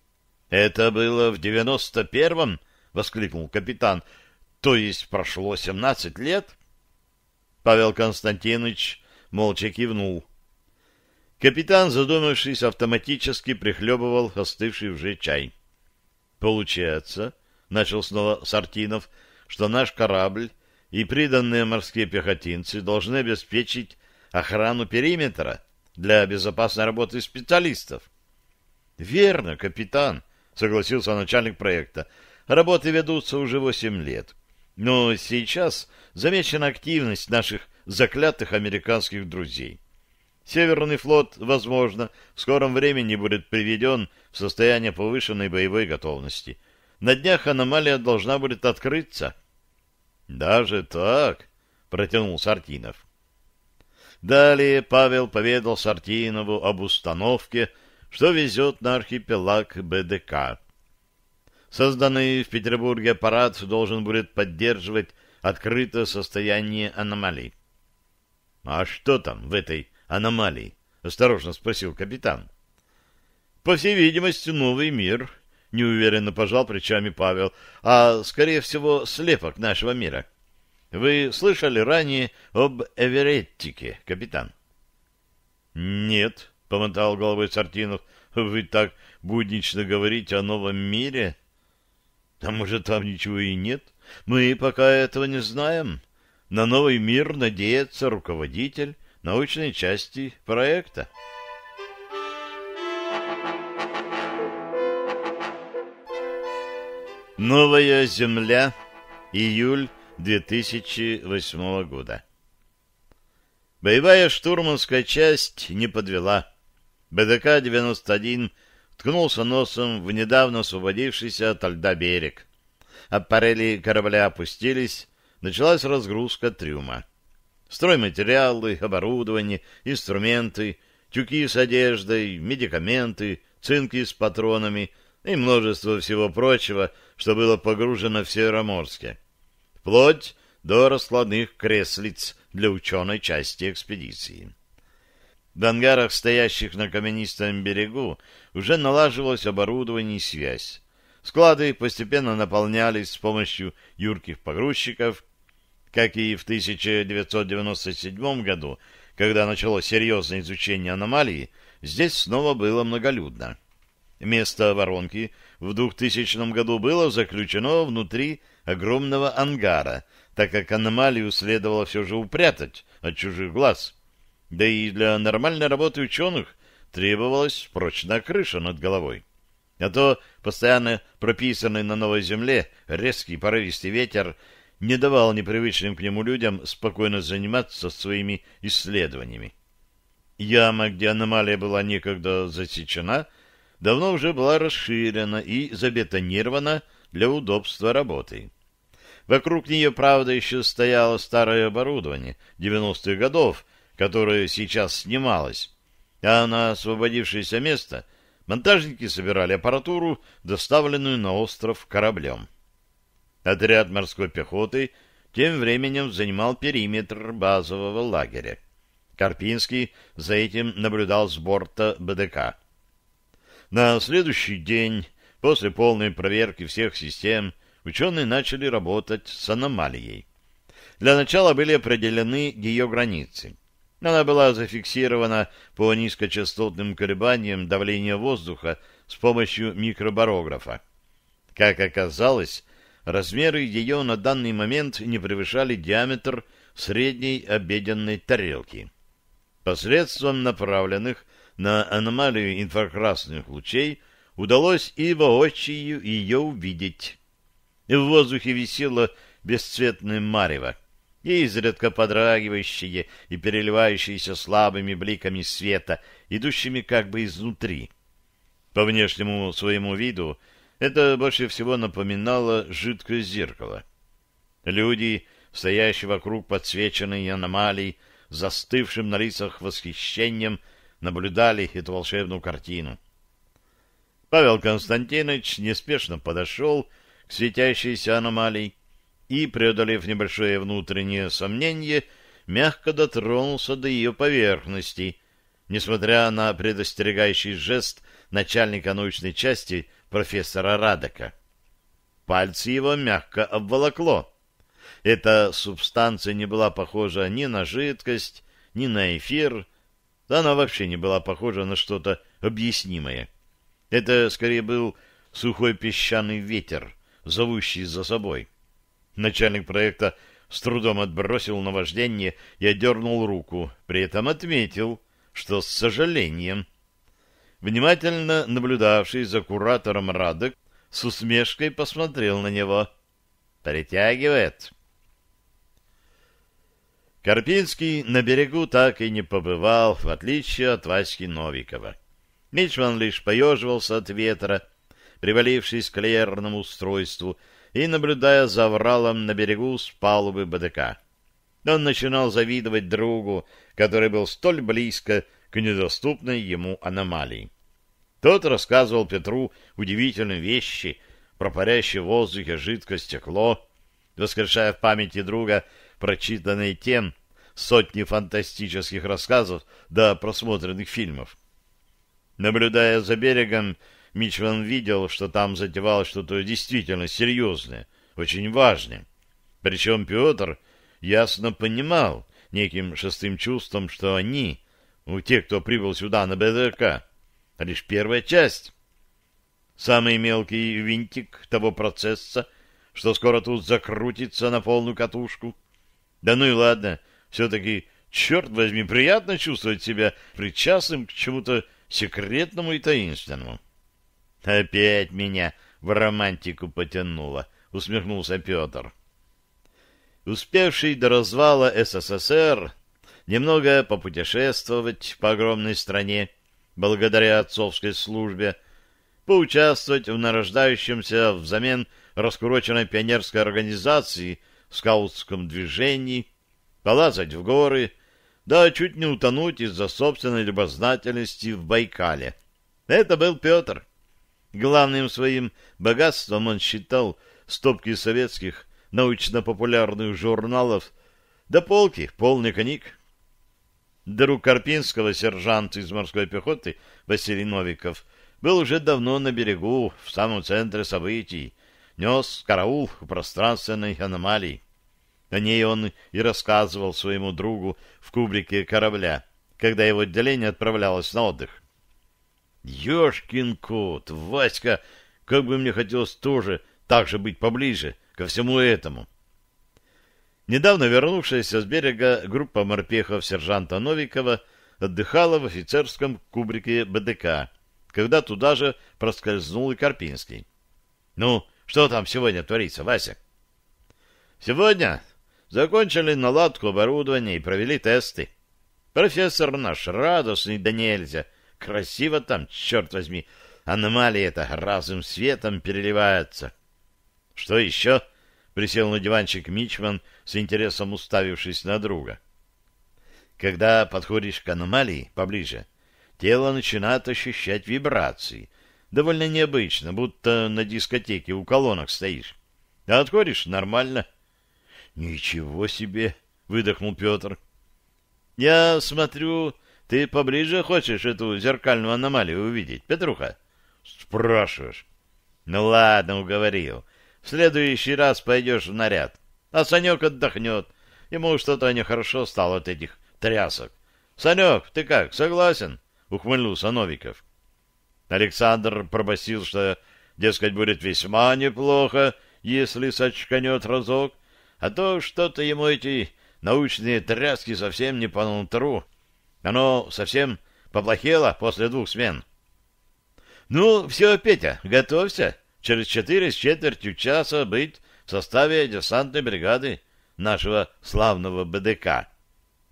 — Это было в девяносто первом, — воскликнул капитан. То есть прошло 17 лет? Павел Константинович молча кивнул. Капитан, задумавшись, автоматически прихлебывал остывший уже чай. Получается, начал снова Сартинов, что наш корабль и приданные морские пехотинцы должны обеспечить охрану периметра для безопасной работы специалистов. Верно, капитан, согласился начальник проекта. Работы ведутся уже восемь лет. Но сейчас замечена активность наших заклятых американских друзей. Северный флот, возможно, в скором времени будет приведен в состояние повышенной боевой готовности. На днях аномалия должна будет открыться. — Даже так? — протянул Сартинов. Далее Павел поведал Сартинову об установке, что везет на архипелаг БДК. Созданный в Петербурге аппарат должен будет поддерживать открытое состояние аномалий. — А что там в этой аномалии? — осторожно спросил капитан. — По всей видимости, новый мир, — неуверенно пожал плечами Павел, — а, скорее всего, слепок нашего мира. Вы слышали ранее об Эвереттике, капитан? — Нет, — помотал головой Сартинов, — вы так буднично говорите о новом мире, — а может, там ничего и нет? Мы пока этого не знаем. На новый мир надеется руководитель научной части проекта. Новая Земля. Июль 2008 года. Боевая штурманская часть не подвела. БДК-91 ткнулся носом в недавно освободившийся от льда берег. Аппарели корабля опустились, началась разгрузка трюма. Стройматериалы, оборудование, инструменты, тюки с одеждой, медикаменты, цинки с патронами и множество всего прочего, что было погружено в Североморске. Вплоть до раскладных креслиц для ученой части экспедиции. В ангарах, стоящих на каменистом берегу, уже налаживалось оборудование и связь. Склады постепенно наполнялись с помощью юрких погрузчиков, как и в 1997 году, когда началось серьезное изучение аномалии, здесь снова было многолюдно. Место воронки в 2000 году было заключено внутри огромного ангара, так как аномалию следовало все же упрятать от чужих глаз. Да и для нормальной работы ученых требовалась прочная крыша над головой. А то постоянно прописанный на новой земле резкий порывистый ветер не давал непривычным к нему людям спокойно заниматься своими исследованиями. Яма, где аномалия была некогда засечена, давно уже была расширена и забетонирована для удобства работы. Вокруг нее, правда, еще стояло старое оборудование 90-х годов, которая сейчас снималась, а на освободившееся место монтажники собирали аппаратуру, доставленную на остров кораблем. Отряд морской пехоты тем временем занимал периметр базового лагеря. Карпинский за этим наблюдал с борта БДК. На следующий день, после полной проверки всех систем, ученые начали работать с аномалией. Для начала были определены ее границы. Она была зафиксирована по низкочастотным колебаниям давления воздуха с помощью микробарографа. Как оказалось, размеры ее на данный момент не превышали диаметр средней обеденной тарелки. Посредством направленных на аномалию инфракрасных лучей удалось и воочию ее увидеть. В воздухе висело бесцветное марево и изредка подрагивающие и переливающиеся слабыми бликами света, идущими как бы изнутри. По внешнему своему виду это больше всего напоминало жидкое зеркало. Люди, стоящие вокруг подсвеченной аномалии, застывшим на лицах восхищением, наблюдали эту волшебную картину. Павел Константинович неспешно подошел к светящейся аномалии, и, преодолев небольшое внутреннее сомнение, мягко дотронулся до ее поверхности. Несмотря на предостерегающий жест начальника научной части профессора Радека, пальцы его мягко обволокло. Эта субстанция не была похожа ни на жидкость, ни на эфир, да она вообще не была похожа на что-то объяснимое. Это скорее был сухой песчаный ветер, зовущий за собой. — Начальник проекта с трудом отбросил наваждение и отдернул руку, при этом отметил, что с сожалением. Внимательно наблюдавший за куратором Радок с усмешкой посмотрел на него. «Притягивает». Карпинский на берегу так и не побывал, в отличие от Васьки Новикова. Мичман лишь поеживался от ветра, привалившись к леерному устройству — и наблюдая за вралом на берегу с палубы БДК. Он начинал завидовать другу, который был столь близко к недоступной ему аномалии. Тот рассказывал Петру удивительные вещи про парящее в воздухе жидкое стекло, воскрешая в памяти друга прочитанные тем сотни фантастических рассказов до просмотренных фильмов. Наблюдая за берегом, Мичман видел, что там затевалось что-то действительно серьезное, очень важное. Причем Петр ясно понимал неким шестым чувством, что они, у тех, кто прибыл сюда на БДК, лишь первая часть. Самый мелкий винтик того процесса, что скоро тут закрутится на полную катушку. Да ну и ладно, все-таки, черт возьми, приятно чувствовать себя причастным к чему-то секретному и таинственному. Опять меня в романтику потянуло, усмехнулся Петр. Успевший до развала СССР немного попутешествовать по огромной стране, благодаря отцовской службе, поучаствовать в нарождающемся взамен раскуроченной пионерской организации в скаутском движении, полазать в горы, да чуть не утонуть из-за собственной любознательности в Байкале. Это был Петр. Главным своим богатством он считал стопки советских научно-популярных журналов до полки, полный книг. Друг Карпинского, сержант из морской пехоты Василий Новиков, был уже давно на берегу, в самом центре событий, нес караул в пространственной аномалии. О ней он и рассказывал своему другу в кубрике корабля, когда его отделение отправлялось на отдых. Ёшкин кот, Васька, как бы мне хотелось тоже так же быть поближе ко всему этому. Недавно вернувшаяся с берега группа морпехов сержанта Новикова отдыхала в офицерском кубрике БДК, когда туда же проскользнул и Карпинский. «Ну, что там сегодня творится, Вася?» «Сегодня закончили наладку оборудования и провели тесты. Профессор наш радостный да нельзя — Красиво там, черт возьми, аномалии это разным светом переливаются. Что еще? — присел на диванчик Мичман, с интересом уставившись на друга. — Когда подходишь к аномалии поближе, тело начинает ощущать вибрации. Довольно необычно, будто на дискотеке у колонок стоишь. А отходишь нормально. — Ничего себе! — выдохнул Петр. — Я смотрю, ты поближе хочешь эту зеркальную аномалию увидеть, Петруха? Спрашиваешь. Ну ладно, уговорил. В следующий раз пойдешь в наряд. А Санек отдохнет. Ему что-то нехорошо стало от этих трясок. Санек, ты как, согласен? Ухмыльнулся Новиков. Александр пробасил, что, дескать, будет весьма неплохо, если сочканет разок, а то что-то ему эти научные тряски совсем не по нутру. Оно а ну, совсем поплохело после двух смен. Ну, все, Петя, готовься. Через четыре с четвертью часа быть в составе десантной бригады нашего славного БДК.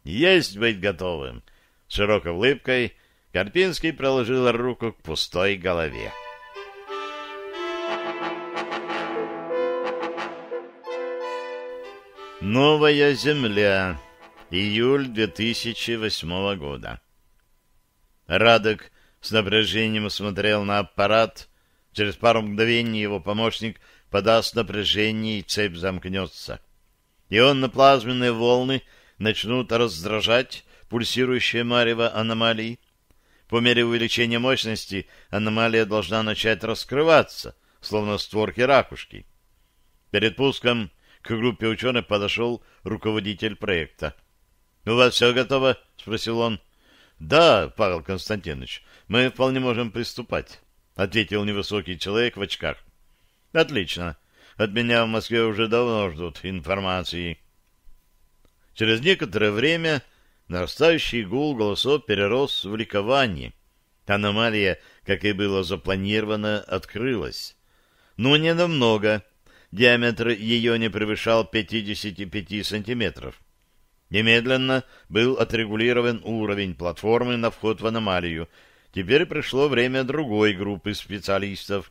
Есть быть готовым. С широкой улыбкой Карпинский проложил руку к пустой голове. Новая земля. Июль 2008 года. Радок с напряжением смотрел на аппарат. Через пару мгновений его помощник подаст напряжение, и цепь замкнется. И он на плазменные волны начнут раздражать пульсирующее марево аномалии. По мере увеличения мощности аномалия должна начать раскрываться, словно створки ракушки. Перед пуском к группе ученых подошел руководитель проекта. — ну, У вас все готово? — спросил он. — Да, Павел Константинович, мы вполне можем приступать, — ответил невысокий человек в очках. — Отлично. От меня в Москве уже давно ждут информации. Через некоторое время нарастающий гул голосов перерос в ликование. Аномалия, как и было запланировано, открылась. Но не намного. Диаметр ее не превышал 55 сантиметров. Немедленно был отрегулирован уровень платформы на вход в аномалию. Теперь пришло время другой группы специалистов.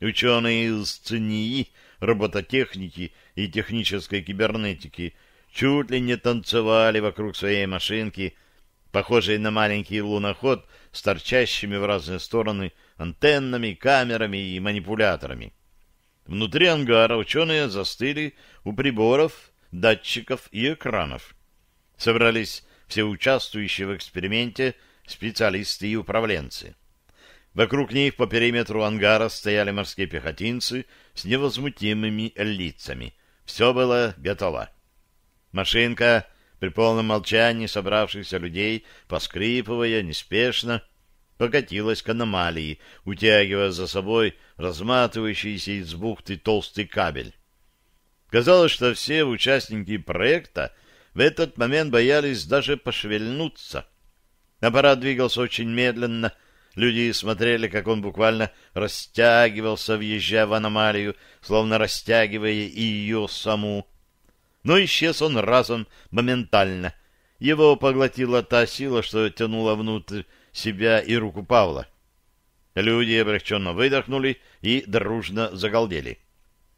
Ученые из ЦНИИ, робототехники и технической кибернетики чуть ли не танцевали вокруг своей машинки, похожей на маленький луноход с торчащими в разные стороны антеннами, камерами и манипуляторами. Внутри ангара ученые застыли у приборов, датчиков и экранов собрались все участвующие в эксперименте специалисты и управленцы. Вокруг них по периметру ангара стояли морские пехотинцы с невозмутимыми лицами. Все было готово. Машинка при полном молчании собравшихся людей, поскрипывая неспешно, покатилась к аномалии, утягивая за собой разматывающийся из бухты толстый кабель. Казалось, что все участники проекта — в этот момент боялись даже пошевельнуться. Аппарат двигался очень медленно, люди смотрели, как он буквально растягивался, въезжая в аномалию, словно растягивая и ее саму. Но исчез он разом, моментально. Его поглотила та сила, что тянула внутрь себя и руку Павла. Люди облегченно выдохнули и дружно загалдели.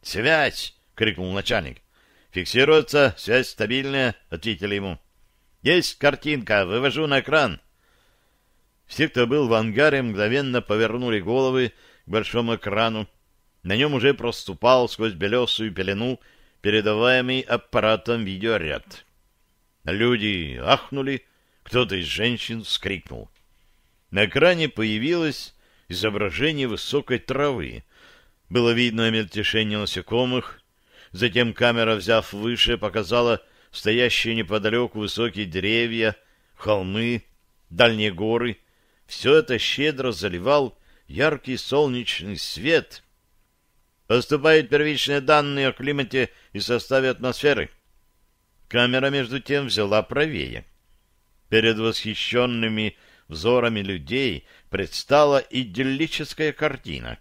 «Связь!» — крикнул начальник. Фиксируется, связь стабильная, ответили ему. Есть картинка, вывожу на экран. Все, кто был в ангаре, мгновенно повернули головы к большому экрану. На нем уже проступал сквозь белесую пелену передаваемый аппаратом видеоряд. Люди ахнули, кто-то из женщин вскрикнул. На экране появилось изображение высокой травы. Было видно мельтешение насекомых, Затем камера, взяв выше, показала стоящие неподалеку высокие деревья, холмы, дальние горы. Все это щедро заливал яркий солнечный свет. Поступают первичные данные о климате и составе атмосферы. Камера, между тем, взяла правее. Перед восхищенными взорами людей предстала идиллическая картина.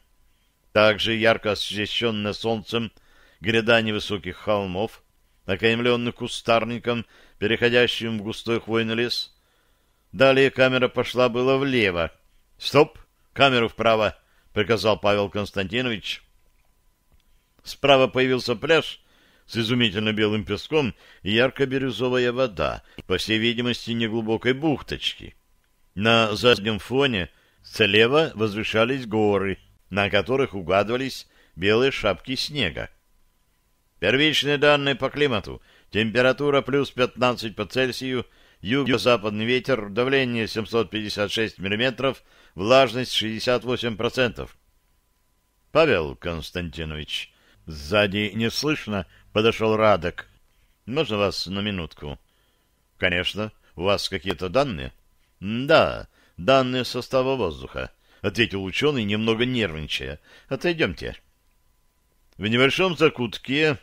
Также ярко освещенная солнцем гряда невысоких холмов, окаймленных кустарником, переходящим в густой хвойный лес. Далее камера пошла было влево. «Стоп! Камеру вправо!» — приказал Павел Константинович. Справа появился пляж с изумительно белым песком и ярко-бирюзовая вода, по всей видимости, неглубокой бухточки. На заднем фоне слева возвышались горы, на которых угадывались белые шапки снега. Первичные данные по климату. Температура плюс 15 по Цельсию, юго-западный ветер, давление 756 миллиметров, влажность 68%. Павел Константинович, сзади не слышно, подошел Радок. Можно вас на минутку? Конечно. У вас какие-то данные? Да, данные состава воздуха, ответил ученый, немного нервничая. Отойдемте. В небольшом закутке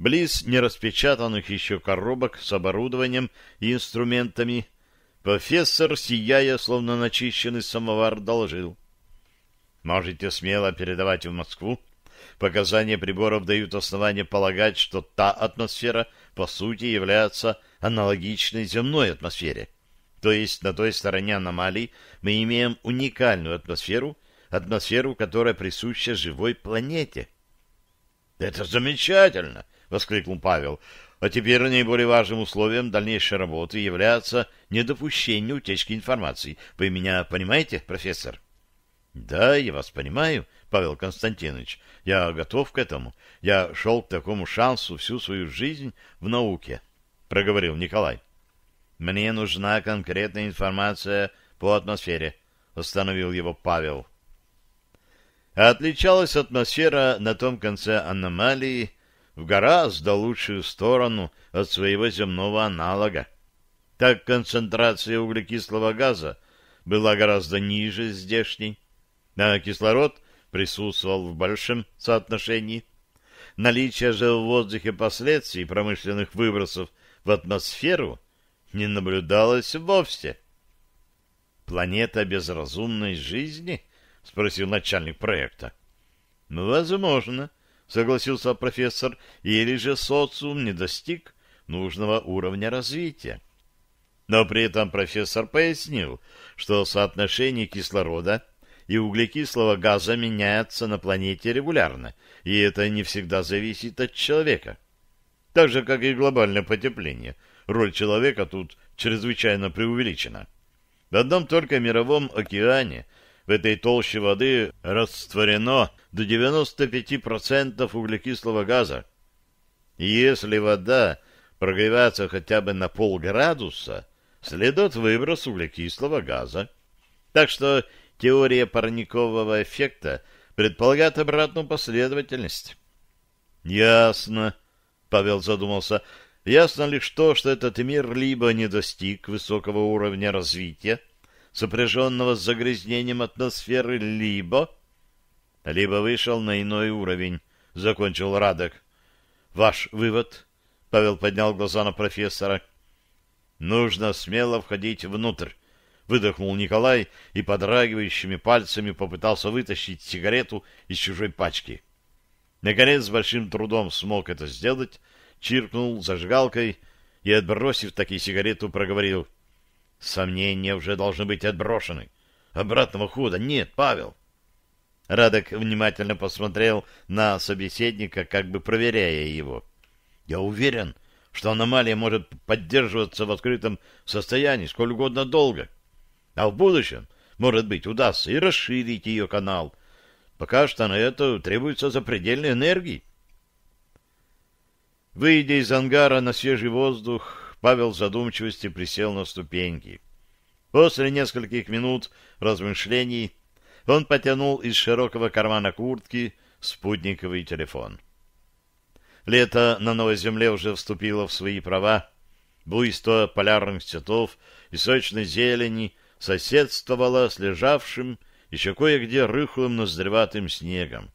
близ нераспечатанных еще коробок с оборудованием и инструментами, профессор, сияя, словно начищенный самовар, доложил. «Можете смело передавать в Москву. Показания приборов дают основание полагать, что та атмосфера, по сути, является аналогичной земной атмосфере. То есть на той стороне аномалий мы имеем уникальную атмосферу, атмосферу, которая присуща живой планете». «Это замечательно!» — воскликнул Павел. «А теперь наиболее важным условием дальнейшей работы является недопущение утечки информации. Вы меня понимаете, профессор?» «Да, я вас понимаю, Павел Константинович. Я готов к этому. Я шел к такому шансу всю свою жизнь в науке», — проговорил Николай. «Мне нужна конкретная информация по атмосфере», — остановил его Павел. Отличалась атмосфера на том конце аномалии, в гораздо лучшую сторону от своего земного аналога, так концентрация углекислого газа была гораздо ниже здешней, а кислород присутствовал в большем соотношении. Наличие же в воздухе последствий промышленных выбросов в атмосферу не наблюдалось вовсе. «Планета безразумной жизни?» — спросил начальник проекта. «Возможно», согласился профессор, или же социум не достиг нужного уровня развития. Но при этом профессор пояснил, что соотношение кислорода и углекислого газа меняется на планете регулярно, и это не всегда зависит от человека. Так же, как и глобальное потепление. Роль человека тут чрезвычайно преувеличена. В одном только мировом океане – в этой толще воды растворено до 95% углекислого газа. И если вода прогревается хотя бы на полградуса, следует выброс углекислого газа. Так что теория парникового эффекта предполагает обратную последовательность. Ясно, Павел задумался. Ясно лишь то, что этот мир либо не достиг высокого уровня развития, сопряженного с загрязнением атмосферы, либо... Либо вышел на иной уровень, — закончил Радок. — Ваш вывод? — Павел поднял глаза на профессора. — Нужно смело входить внутрь, — выдохнул Николай и подрагивающими пальцами попытался вытащить сигарету из чужой пачки. Наконец, с большим трудом смог это сделать, чиркнул зажигалкой и, отбросив таки сигарету, проговорил — Сомнения уже должны быть отброшены. Обратного хода нет, Павел. Радок внимательно посмотрел на собеседника, как бы проверяя его. Я уверен, что аномалия может поддерживаться в открытом состоянии сколь угодно долго. А в будущем, может быть, удастся и расширить ее канал. Пока что на это требуется запредельной энергии. Выйдя из ангара на свежий воздух, Павел в задумчивости присел на ступеньки. После нескольких минут размышлений он потянул из широкого кармана куртки спутниковый телефон. Лето на Новой Земле уже вступило в свои права. Буйство полярных цветов и сочной зелени соседствовало с лежавшим еще кое-где рыхлым ноздреватым снегом.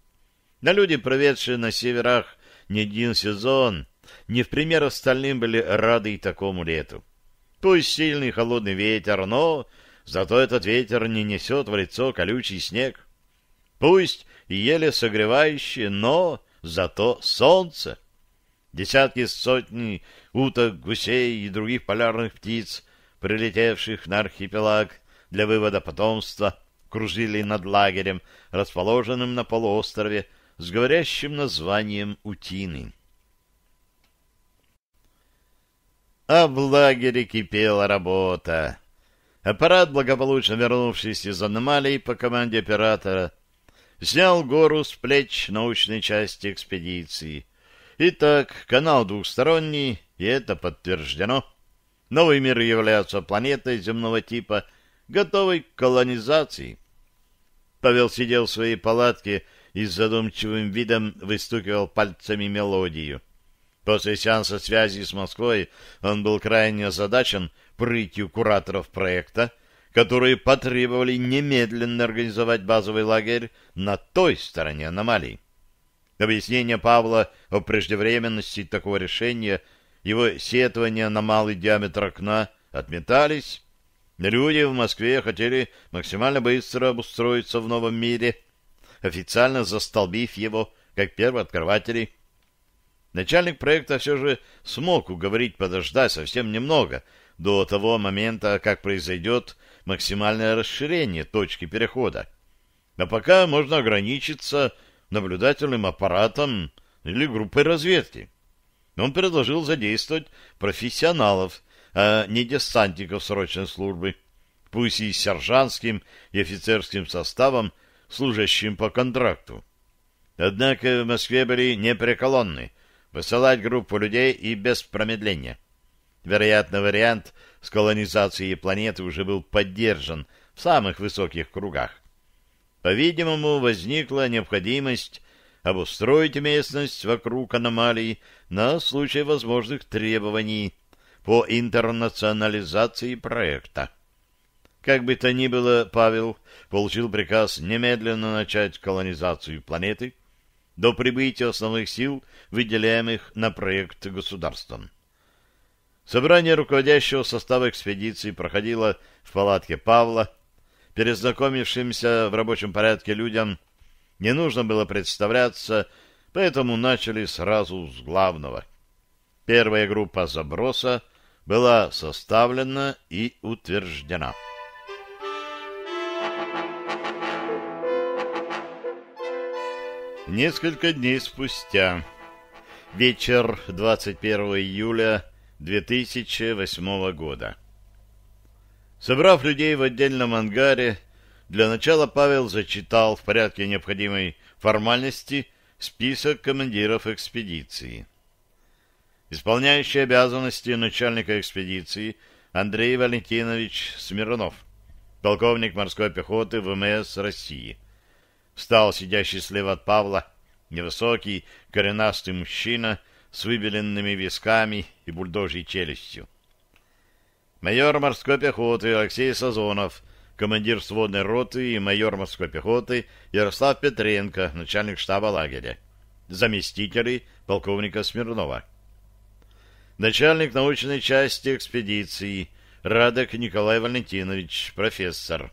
На люди, проведшие на северах не один сезон, не в пример остальным были рады и такому лету. Пусть сильный холодный ветер, но зато этот ветер не несет в лицо колючий снег. Пусть и еле согревающий, но зато солнце. Десятки, сотни уток, гусей и других полярных птиц, прилетевших на архипелаг для вывода потомства, кружили над лагерем, расположенным на полуострове, с говорящим названием «Утины». А в лагере кипела работа. Аппарат, благополучно вернувшись из аномалий по команде оператора, снял гору с плеч научной части экспедиции. Итак, канал двухсторонний, и это подтверждено. Новый мир является планетой земного типа, готовой к колонизации. Павел сидел в своей палатке и с задумчивым видом выстукивал пальцами мелодию. После сеанса связи с Москвой он был крайне озадачен прытью кураторов проекта, которые потребовали немедленно организовать базовый лагерь на той стороне аномалии. Объяснение Павла о преждевременности такого решения, его сетования на малый диаметр окна отметались. Люди в Москве хотели максимально быстро обустроиться в новом мире, официально застолбив его как первооткрывателей Начальник проекта все же смог уговорить подождать совсем немного, до того момента, как произойдет максимальное расширение точки перехода. но а пока можно ограничиться наблюдательным аппаратом или группой разведки. Он предложил задействовать профессионалов, а не десантников срочной службы, пусть и сержантским и офицерским составом, служащим по контракту. Однако в Москве были непреколонны – посылать группу людей и без промедления. Вероятно, вариант с колонизацией планеты уже был поддержан в самых высоких кругах. По-видимому, возникла необходимость обустроить местность вокруг аномалий на случай возможных требований по интернационализации проекта. Как бы то ни было, Павел получил приказ немедленно начать колонизацию планеты – до прибытия основных сил, выделяемых на проект государством. Собрание руководящего состава экспедиции проходило в палатке Павла. Перезнакомившимся в рабочем порядке людям не нужно было представляться, поэтому начали сразу с главного. Первая группа заброса была составлена и утверждена. Несколько дней спустя. Вечер 21 июля 2008 года. Собрав людей в отдельном ангаре, для начала Павел зачитал в порядке необходимой формальности список командиров экспедиции. Исполняющий обязанности начальника экспедиции Андрей Валентинович Смирнов, полковник морской пехоты ВМС России – стал сидящий слева от Павла невысокий, коренастый мужчина с выбеленными висками и бульдожьей челюстью. Майор морской пехоты Алексей Сазонов, командир сводной роты и майор морской пехоты Ярослав Петренко, начальник штаба лагеря, заместители полковника Смирнова. Начальник научной части экспедиции Радок Николай Валентинович, профессор.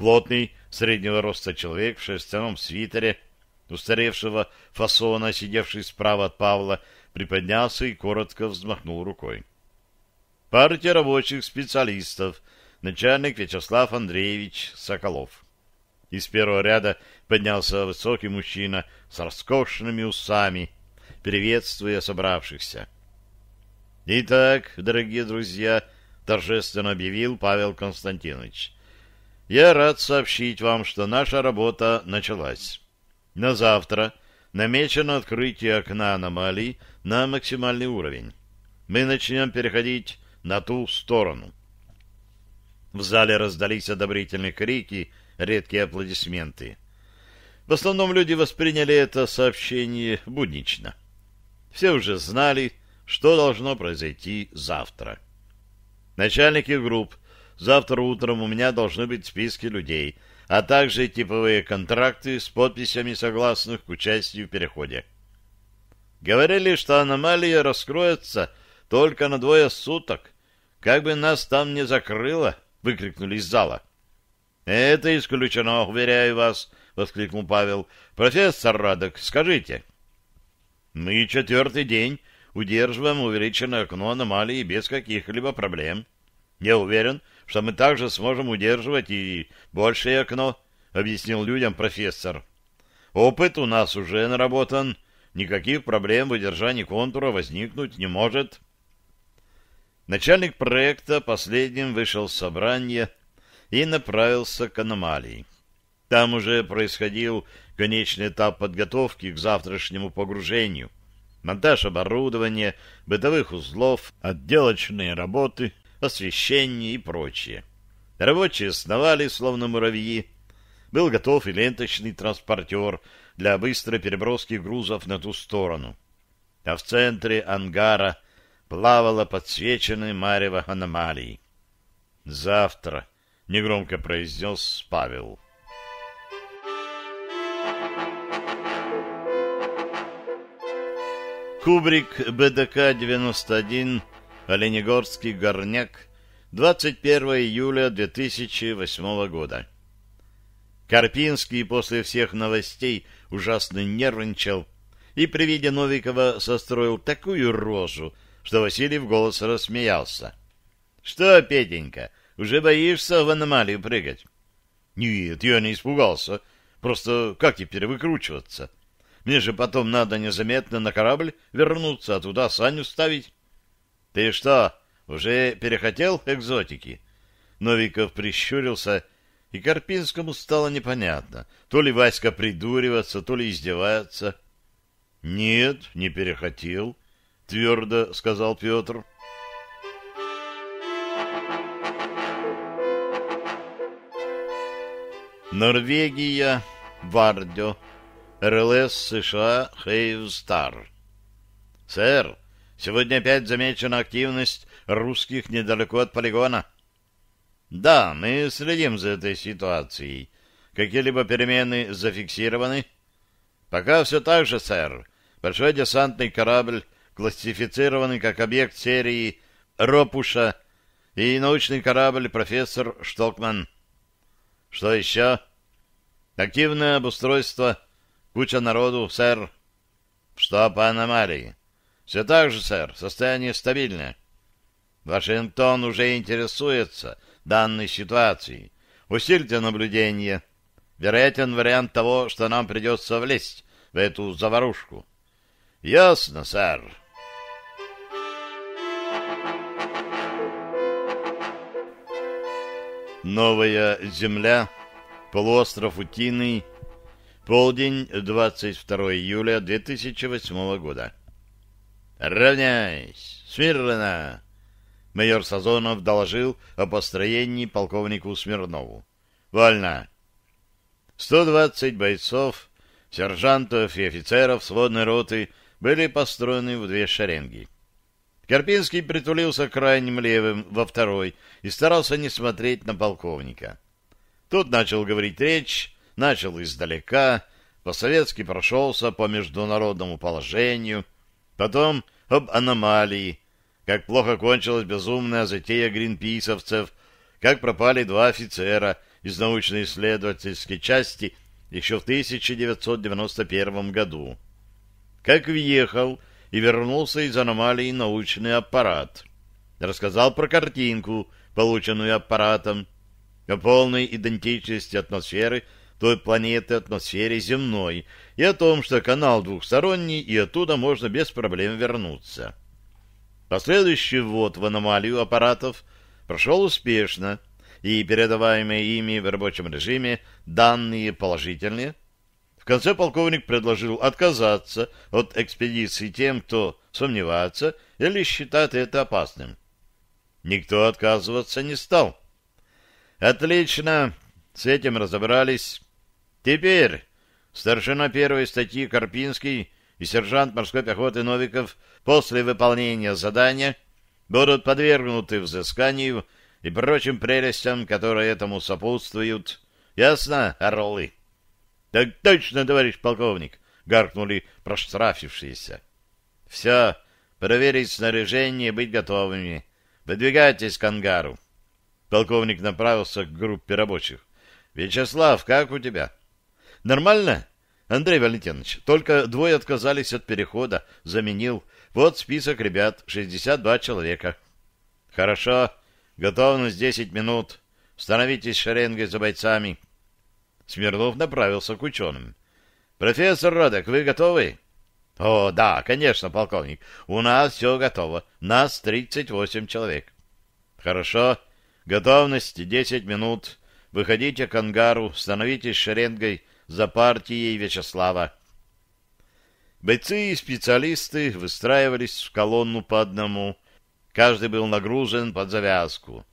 Плотный, среднего роста человек в шерстяном свитере, устаревшего фасона, сидевший справа от Павла, приподнялся и коротко взмахнул рукой. Партия рабочих специалистов, начальник Вячеслав Андреевич Соколов. Из первого ряда поднялся высокий мужчина с роскошными усами, приветствуя собравшихся. «Итак, дорогие друзья», — торжественно объявил Павел Константинович, я рад сообщить вам, что наша работа началась. На завтра намечено открытие окна аномалий на максимальный уровень. Мы начнем переходить на ту сторону. В зале раздались одобрительные крики, редкие аплодисменты. В основном люди восприняли это сообщение буднично. Все уже знали, что должно произойти завтра. Начальники групп Завтра утром у меня должны быть списки людей, а также типовые контракты с подписями согласных к участию в переходе. Говорили, что аномалия раскроется только на двое суток. Как бы нас там не закрыло, — выкрикнули из зала. — Это исключено, уверяю вас, — воскликнул Павел. — Профессор Радок, скажите. — Мы четвертый день удерживаем увеличенное окно аномалии без каких-либо проблем. Я уверен, что мы также сможем удерживать и большее окно, объяснил людям профессор. Опыт у нас уже наработан, никаких проблем в удержании контура возникнуть не может. Начальник проекта последним вышел с собрания и направился к аномалии. Там уже происходил конечный этап подготовки к завтрашнему погружению. Монтаж оборудования, бытовых узлов, отделочные работы, освещение и прочее. Рабочие сновали, словно муравьи. Был готов и ленточный транспортер для быстрой переброски грузов на ту сторону. А в центре ангара плавала подсвеченная марево аномалии. «Завтра», — негромко произнес Павел. Кубрик БДК-91 Оленегорский горняк, 21 июля 2008 года. Карпинский после всех новостей ужасно нервничал и при виде Новикова состроил такую рожу, что Василий в голос рассмеялся. — Что, Петенька, уже боишься в аномалию прыгать? — Нет, я не испугался. Просто как теперь выкручиваться? Мне же потом надо незаметно на корабль вернуться, а туда Саню ставить. Ты что, уже перехотел экзотики? Новиков прищурился, и Карпинскому стало непонятно, то ли Васька придуривается, то ли издевается. Нет, не перехотел, твердо сказал Петр. Норвегия, Вардио, РЛС США, Хейвстар. «Сэр, Сегодня опять замечена активность русских недалеко от полигона. Да, мы следим за этой ситуацией. Какие-либо перемены зафиксированы? Пока все так же, сэр. Большой десантный корабль, классифицированный как объект серии «Ропуша», и научный корабль профессор Штокман. Что еще? Активное обустройство. Куча народу, сэр. Что по аномалии? Все так же, сэр, состояние стабильное. Вашингтон уже интересуется данной ситуацией. Усильте наблюдение. Вероятен вариант того, что нам придется влезть в эту заварушку. Ясно, сэр. Новая земля, полуостров Утиный, полдень, 22 июля 2008 года. «Равняйсь! Смирно!» Майор Сазонов доложил о построении полковнику Смирнову. «Вольно!» Сто двадцать бойцов, сержантов и офицеров сводной роты были построены в две шеренги. Карпинский притулился крайним левым во второй и старался не смотреть на полковника. Тот начал говорить речь, начал издалека, по-советски прошелся по международному положению — Потом об аномалии, как плохо кончилась безумная затея гринписовцев, как пропали два офицера из научно-исследовательской части еще в 1991 году, как въехал и вернулся из аномалии научный аппарат, рассказал про картинку, полученную аппаратом, о полной идентичности атмосферы той планеты атмосфере земной, и о том, что канал двухсторонний, и оттуда можно без проблем вернуться. Последующий ввод в аномалию аппаратов прошел успешно, и передаваемые ими в рабочем режиме данные положительные. В конце полковник предложил отказаться от экспедиции тем, кто сомневается или считает это опасным. Никто отказываться не стал. «Отлично, с этим разобрались. Теперь Старшина первой статьи Карпинский и сержант морской пехоты Новиков после выполнения задания будут подвергнуты взысканию и прочим прелестям, которые этому сопутствуют. Ясно, орлы? — Так точно, товарищ полковник! — гаркнули проштрафившиеся. — Все, проверить снаряжение, быть готовыми. Выдвигайтесь к ангару. Полковник направился к группе рабочих. — Вячеслав, как у тебя? — Нормально? Андрей Валентинович, только двое отказались от перехода. Заменил. Вот список ребят. 62 человека. Хорошо. Готовность 10 минут. Становитесь шеренгой за бойцами. Смирнов направился к ученым. «Профессор Радок, вы готовы?» «О, да, конечно, полковник. У нас все готово. Нас 38 человек». «Хорошо. Готовность 10 минут. Выходите к ангару, становитесь шеренгой за партией Вячеслава. Бойцы и специалисты выстраивались в колонну по одному. Каждый был нагружен под завязку.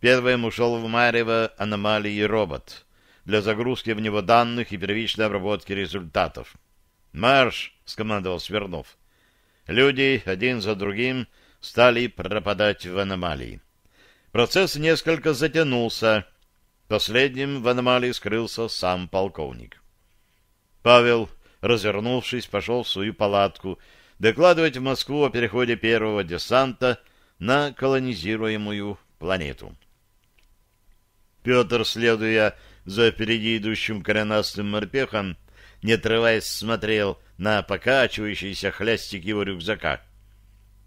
Первым ушел в Марево аномалии робот для загрузки в него данных и первичной обработки результатов. «Марш!» — скомандовал Свернов. Люди один за другим стали пропадать в аномалии. Процесс несколько затянулся, — Последним в аномалии скрылся сам полковник. Павел, развернувшись, пошел в свою палатку докладывать в Москву о переходе первого десанта на колонизируемую планету. Петр, следуя за впереди идущим коренастым морпехом, не отрываясь, смотрел на покачивающийся хлястик его рюкзака.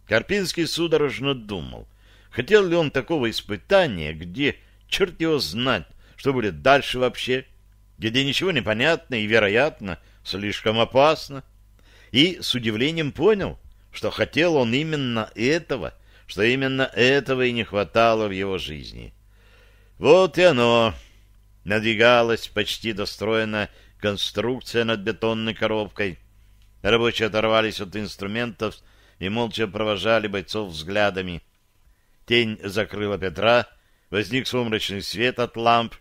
Карпинский судорожно думал, хотел ли он такого испытания, где, черт его знать, что будет дальше вообще? Где ничего не понятно и, вероятно, слишком опасно. И с удивлением понял, что хотел он именно этого, что именно этого и не хватало в его жизни. Вот и оно. Надвигалась почти достроенная конструкция над бетонной коробкой. Рабочие оторвались от инструментов и молча провожали бойцов взглядами. Тень закрыла Петра, возник сумрачный свет от ламп,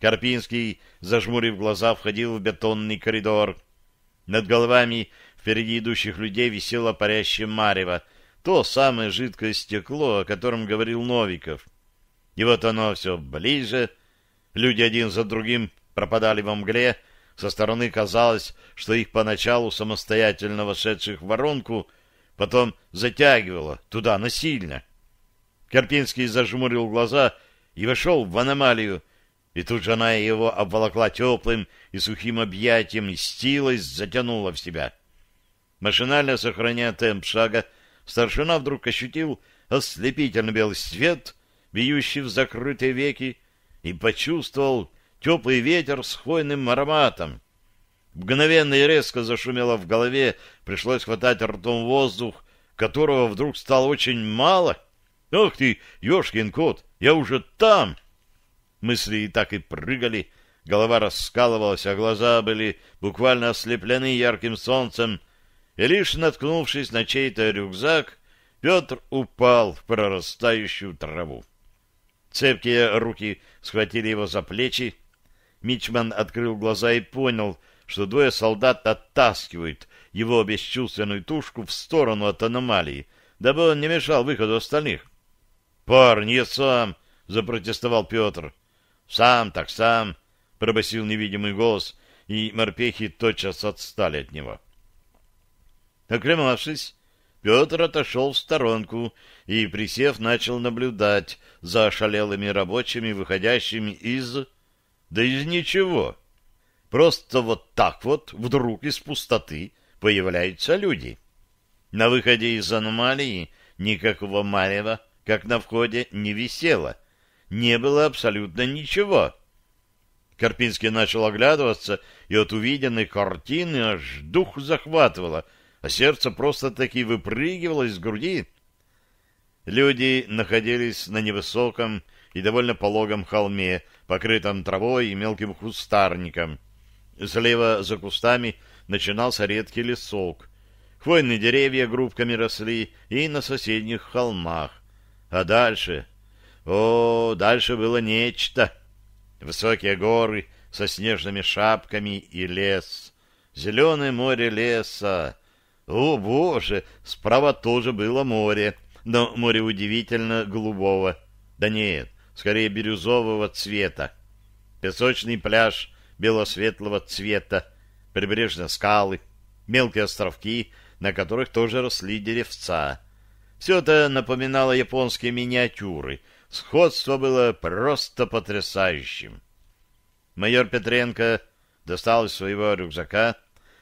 Карпинский, зажмурив глаза, входил в бетонный коридор. Над головами впереди идущих людей висело парящее марево, то самое жидкое стекло, о котором говорил Новиков. И вот оно все ближе. Люди один за другим пропадали во мгле. Со стороны казалось, что их поначалу самостоятельно вошедших в воронку потом затягивало туда насильно. Карпинский зажмурил глаза и вошел в аномалию, и тут же она его обволокла теплым и сухим объятием и силой затянула в себя. Машинально сохраняя темп шага, старшина вдруг ощутил ослепительно белый свет, бьющий в закрытые веки, и почувствовал теплый ветер с хвойным ароматом. Мгновенно и резко зашумело в голове, пришлось хватать ртом воздух, которого вдруг стало очень мало. Ох ты, ешкин кот, я уже там!» Мысли и так и прыгали, голова раскалывалась, а глаза были буквально ослеплены ярким солнцем, и лишь наткнувшись на чей-то рюкзак, Петр упал в прорастающую траву. Цепкие руки схватили его за плечи. Мичман открыл глаза и понял, что двое солдат оттаскивают его бесчувственную тушку в сторону от аномалии, дабы он не мешал выходу остальных. — Парни, я сам! — запротестовал Петр. — «Сам так сам!» — пробасил невидимый голос, и морпехи тотчас отстали от него. Оклемавшись, Петр отошел в сторонку и, присев, начал наблюдать за ошалелыми рабочими, выходящими из... Да из ничего. Просто вот так вот вдруг из пустоты появляются люди. На выходе из аномалии никакого марева, как на входе, не висело — не было абсолютно ничего. Карпинский начал оглядываться, и от увиденной картины аж дух захватывало, а сердце просто-таки выпрыгивало из груди. Люди находились на невысоком и довольно пологом холме, покрытом травой и мелким кустарником. Слева за кустами начинался редкий лесок. Хвойные деревья группками росли и на соседних холмах. А дальше о, дальше было нечто. Высокие горы со снежными шапками и лес. Зеленое море леса. О, боже, справа тоже было море, но море удивительно голубого. Да нет, скорее бирюзового цвета. Песочный пляж белосветлого цвета, прибрежные скалы, мелкие островки, на которых тоже росли деревца. Все это напоминало японские миниатюры — Сходство было просто потрясающим. Майор Петренко достал из своего рюкзака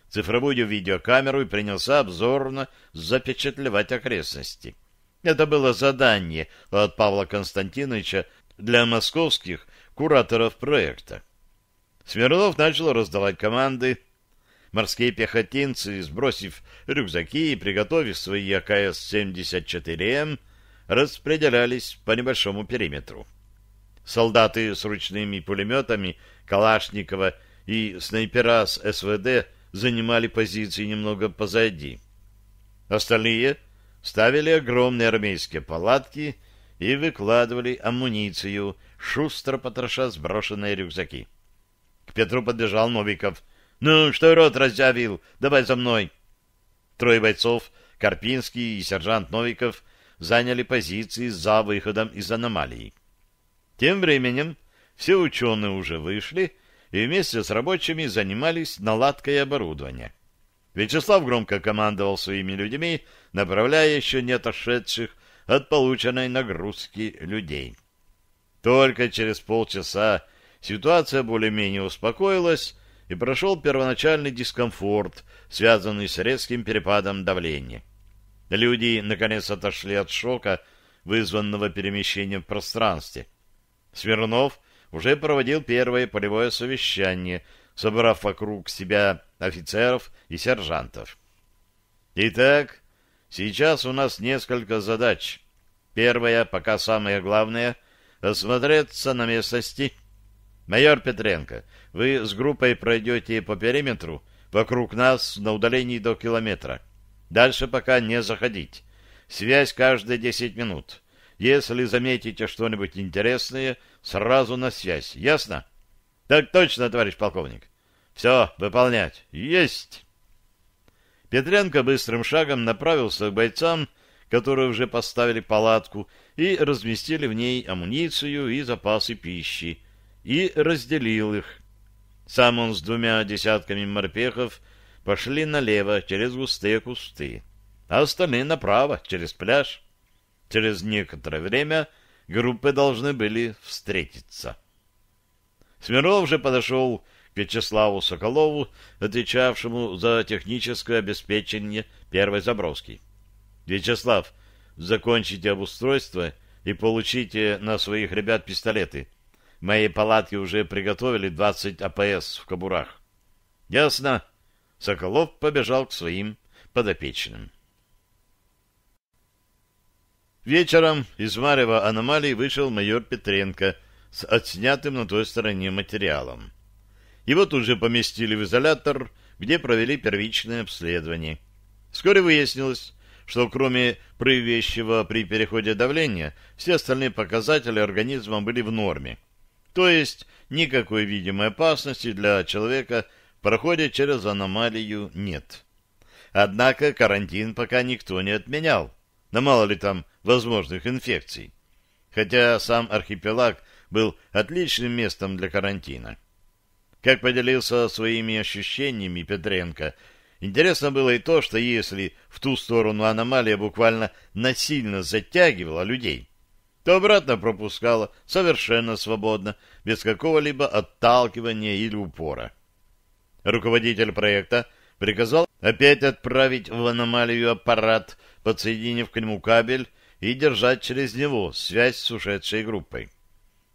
цифровую видеокамеру и принялся обзорно запечатлевать окрестности. Это было задание от Павла Константиновича для московских кураторов проекта. Смирнов начал раздавать команды. Морские пехотинцы, сбросив рюкзаки и приготовив свои АКС-74М, распределялись по небольшому периметру. Солдаты с ручными пулеметами Калашникова и снайпера с СВД занимали позиции немного позади. Остальные ставили огромные армейские палатки и выкладывали амуницию, шустро потроша сброшенные рюкзаки. К Петру подбежал Новиков. «Ну, что рот разъявил? Давай за мной!» Трое бойцов, Карпинский и сержант Новиков — заняли позиции за выходом из аномалии. Тем временем все ученые уже вышли и вместе с рабочими занимались наладкой оборудования. Вячеслав громко командовал своими людьми, направляя еще не отошедших от полученной нагрузки людей. Только через полчаса ситуация более-менее успокоилась, и прошел первоначальный дискомфорт, связанный с резким перепадом давления. Люди, наконец, отошли от шока, вызванного перемещением в пространстве. Свернов уже проводил первое полевое совещание, собрав вокруг себя офицеров и сержантов. Итак, сейчас у нас несколько задач. Первая, пока самое главное, осмотреться на местности. Майор Петренко, вы с группой пройдете по периметру вокруг нас на удалении до километра. — Дальше пока не заходить. Связь каждые десять минут. Если заметите что-нибудь интересное, сразу на связь. Ясно? Так точно, товарищ полковник. Все, выполнять. Есть. Петренко быстрым шагом направился к бойцам, которые уже поставили палатку и разместили в ней амуницию и запасы пищи, и разделил их. Сам он с двумя десятками морпехов — пошли налево через густые кусты, а остальные направо, через пляж. Через некоторое время группы должны были встретиться. Смирнов же подошел к Вячеславу Соколову, отвечавшему за техническое обеспечение первой заброски. «Вячеслав, закончите обустройство и получите на своих ребят пистолеты. Мои палатки уже приготовили 20 АПС в кобурах». «Ясно», Соколов побежал к своим подопечным. Вечером из Марева аномалий вышел майор Петренко с отснятым на той стороне материалом. Его тут же поместили в изолятор, где провели первичное обследование. Вскоре выяснилось, что кроме проявящего при переходе давления, все остальные показатели организма были в норме. То есть никакой видимой опасности для человека – Проходя через аномалию нет. Однако карантин пока никто не отменял. Да мало ли там возможных инфекций. Хотя сам архипелаг был отличным местом для карантина. Как поделился своими ощущениями Петренко, интересно было и то, что если в ту сторону аномалия буквально насильно затягивала людей, то обратно пропускала совершенно свободно, без какого-либо отталкивания или упора. Руководитель проекта приказал опять отправить в аномалию аппарат, подсоединив к нему кабель и держать через него связь с ушедшей группой.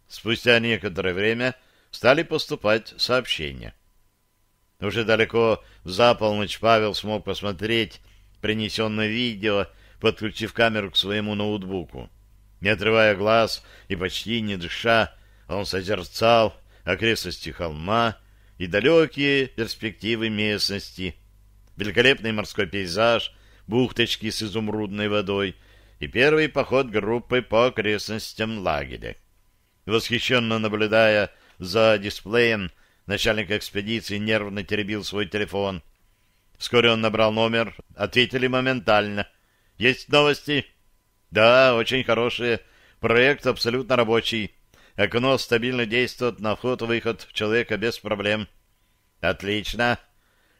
Спустя некоторое время стали поступать сообщения. Уже далеко за полночь Павел смог посмотреть принесенное видео, подключив камеру к своему ноутбуку. Не отрывая глаз и почти не дыша, он созерцал окрестности холма, и далекие перспективы местности, великолепный морской пейзаж, бухточки с изумрудной водой и первый поход группы по окрестностям лагеря. Восхищенно наблюдая за дисплеем, начальник экспедиции нервно теребил свой телефон. Вскоре он набрал номер, ответили моментально. «Есть новости?» «Да, очень хорошие. Проект абсолютно рабочий. Окно стабильно действует на вход-выход человека без проблем. Отлично.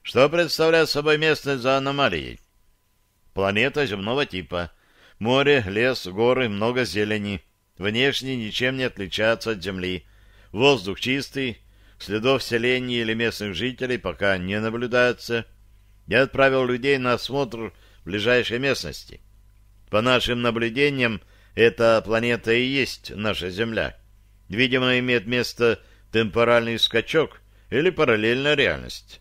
Что представляет собой местность за аномалией? Планета земного типа. Море, лес, горы, много зелени. Внешне ничем не отличается от Земли. Воздух чистый, следов селений или местных жителей пока не наблюдается. Я отправил людей на осмотр ближайшей местности. По нашим наблюдениям, эта планета и есть наша Земля. Видимо, имеет место темпоральный скачок или параллельная реальность.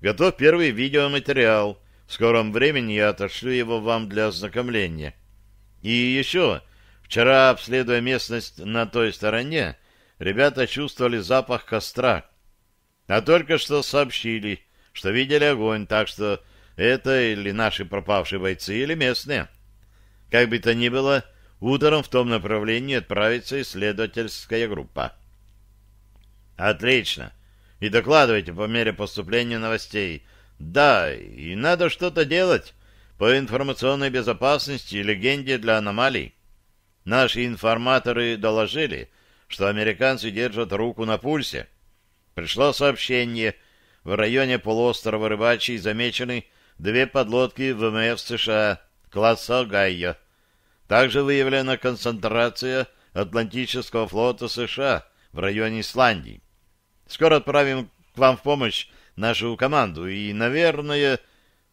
Готов первый видеоматериал. В скором времени я отошлю его вам для ознакомления. И еще, вчера, обследуя местность на той стороне, ребята чувствовали запах костра. А только что сообщили, что видели огонь, так что это или наши пропавшие бойцы, или местные. Как бы то ни было, Утром в том направлении отправится исследовательская группа. Отлично. И докладывайте по мере поступления новостей. Да, и надо что-то делать по информационной безопасности и легенде для аномалий. Наши информаторы доложили, что американцы держат руку на пульсе. Пришло сообщение, в районе полуострова Рыбачий замечены две подлодки ВМФ США класса «Гайо». Также выявлена концентрация Атлантического флота США в районе Исландии. Скоро отправим к вам в помощь нашу команду, и, наверное,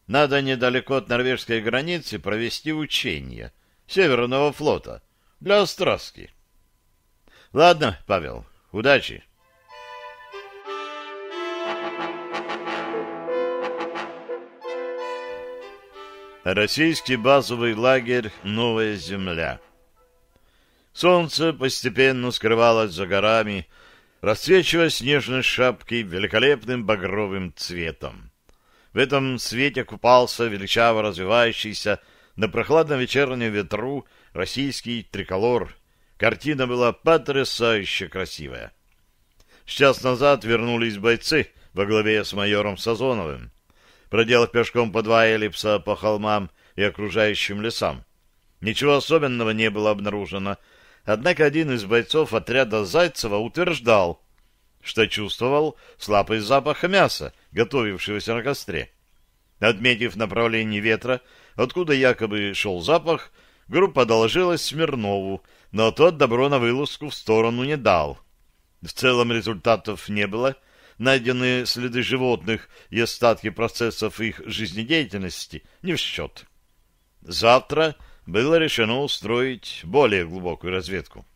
надо недалеко от норвежской границы провести учение Северного флота для остраски. Ладно, Павел, удачи. Российский базовый лагерь «Новая земля». Солнце постепенно скрывалось за горами, расцвечивая снежной шапкой великолепным багровым цветом. В этом свете купался величаво развивающийся на прохладном вечернем ветру российский триколор. Картина была потрясающе красивая. С час назад вернулись бойцы во главе с майором Сазоновым проделав пешком по два эллипса по холмам и окружающим лесам. Ничего особенного не было обнаружено, однако один из бойцов отряда Зайцева утверждал, что чувствовал слабый запах мяса, готовившегося на костре. Отметив направление ветра, откуда якобы шел запах, группа доложилась Смирнову, но тот добро на вылазку в сторону не дал. В целом результатов не было — найденные следы животных и остатки процессов их жизнедеятельности не в счет. Завтра было решено устроить более глубокую разведку.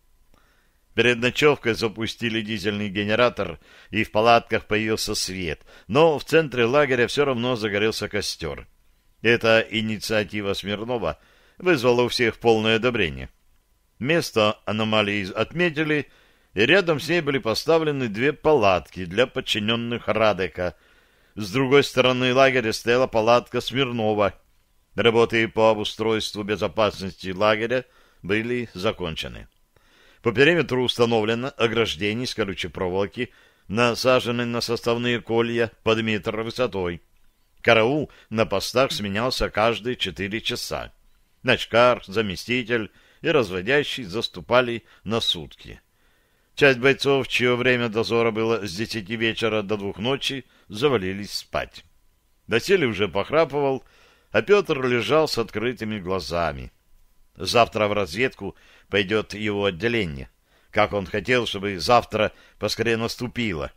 Перед ночевкой запустили дизельный генератор, и в палатках появился свет, но в центре лагеря все равно загорелся костер. Эта инициатива Смирнова вызвала у всех полное одобрение. Место аномалии отметили — и рядом с ней были поставлены две палатки для подчиненных Радека. С другой стороны лагеря стояла палатка Смирнова. Работы по обустройству безопасности лагеря были закончены. По периметру установлено ограждение из колючей проволоки, насаженной на составные колья под метр высотой. Караул на постах сменялся каждые четыре часа. Начкар, заместитель и разводящий заступали на сутки. Часть бойцов, чье время дозора было с десяти вечера до двух ночи, завалились спать. Доселе уже похрапывал, а Петр лежал с открытыми глазами. Завтра в разведку пойдет его отделение. Как он хотел, чтобы завтра поскорее наступило.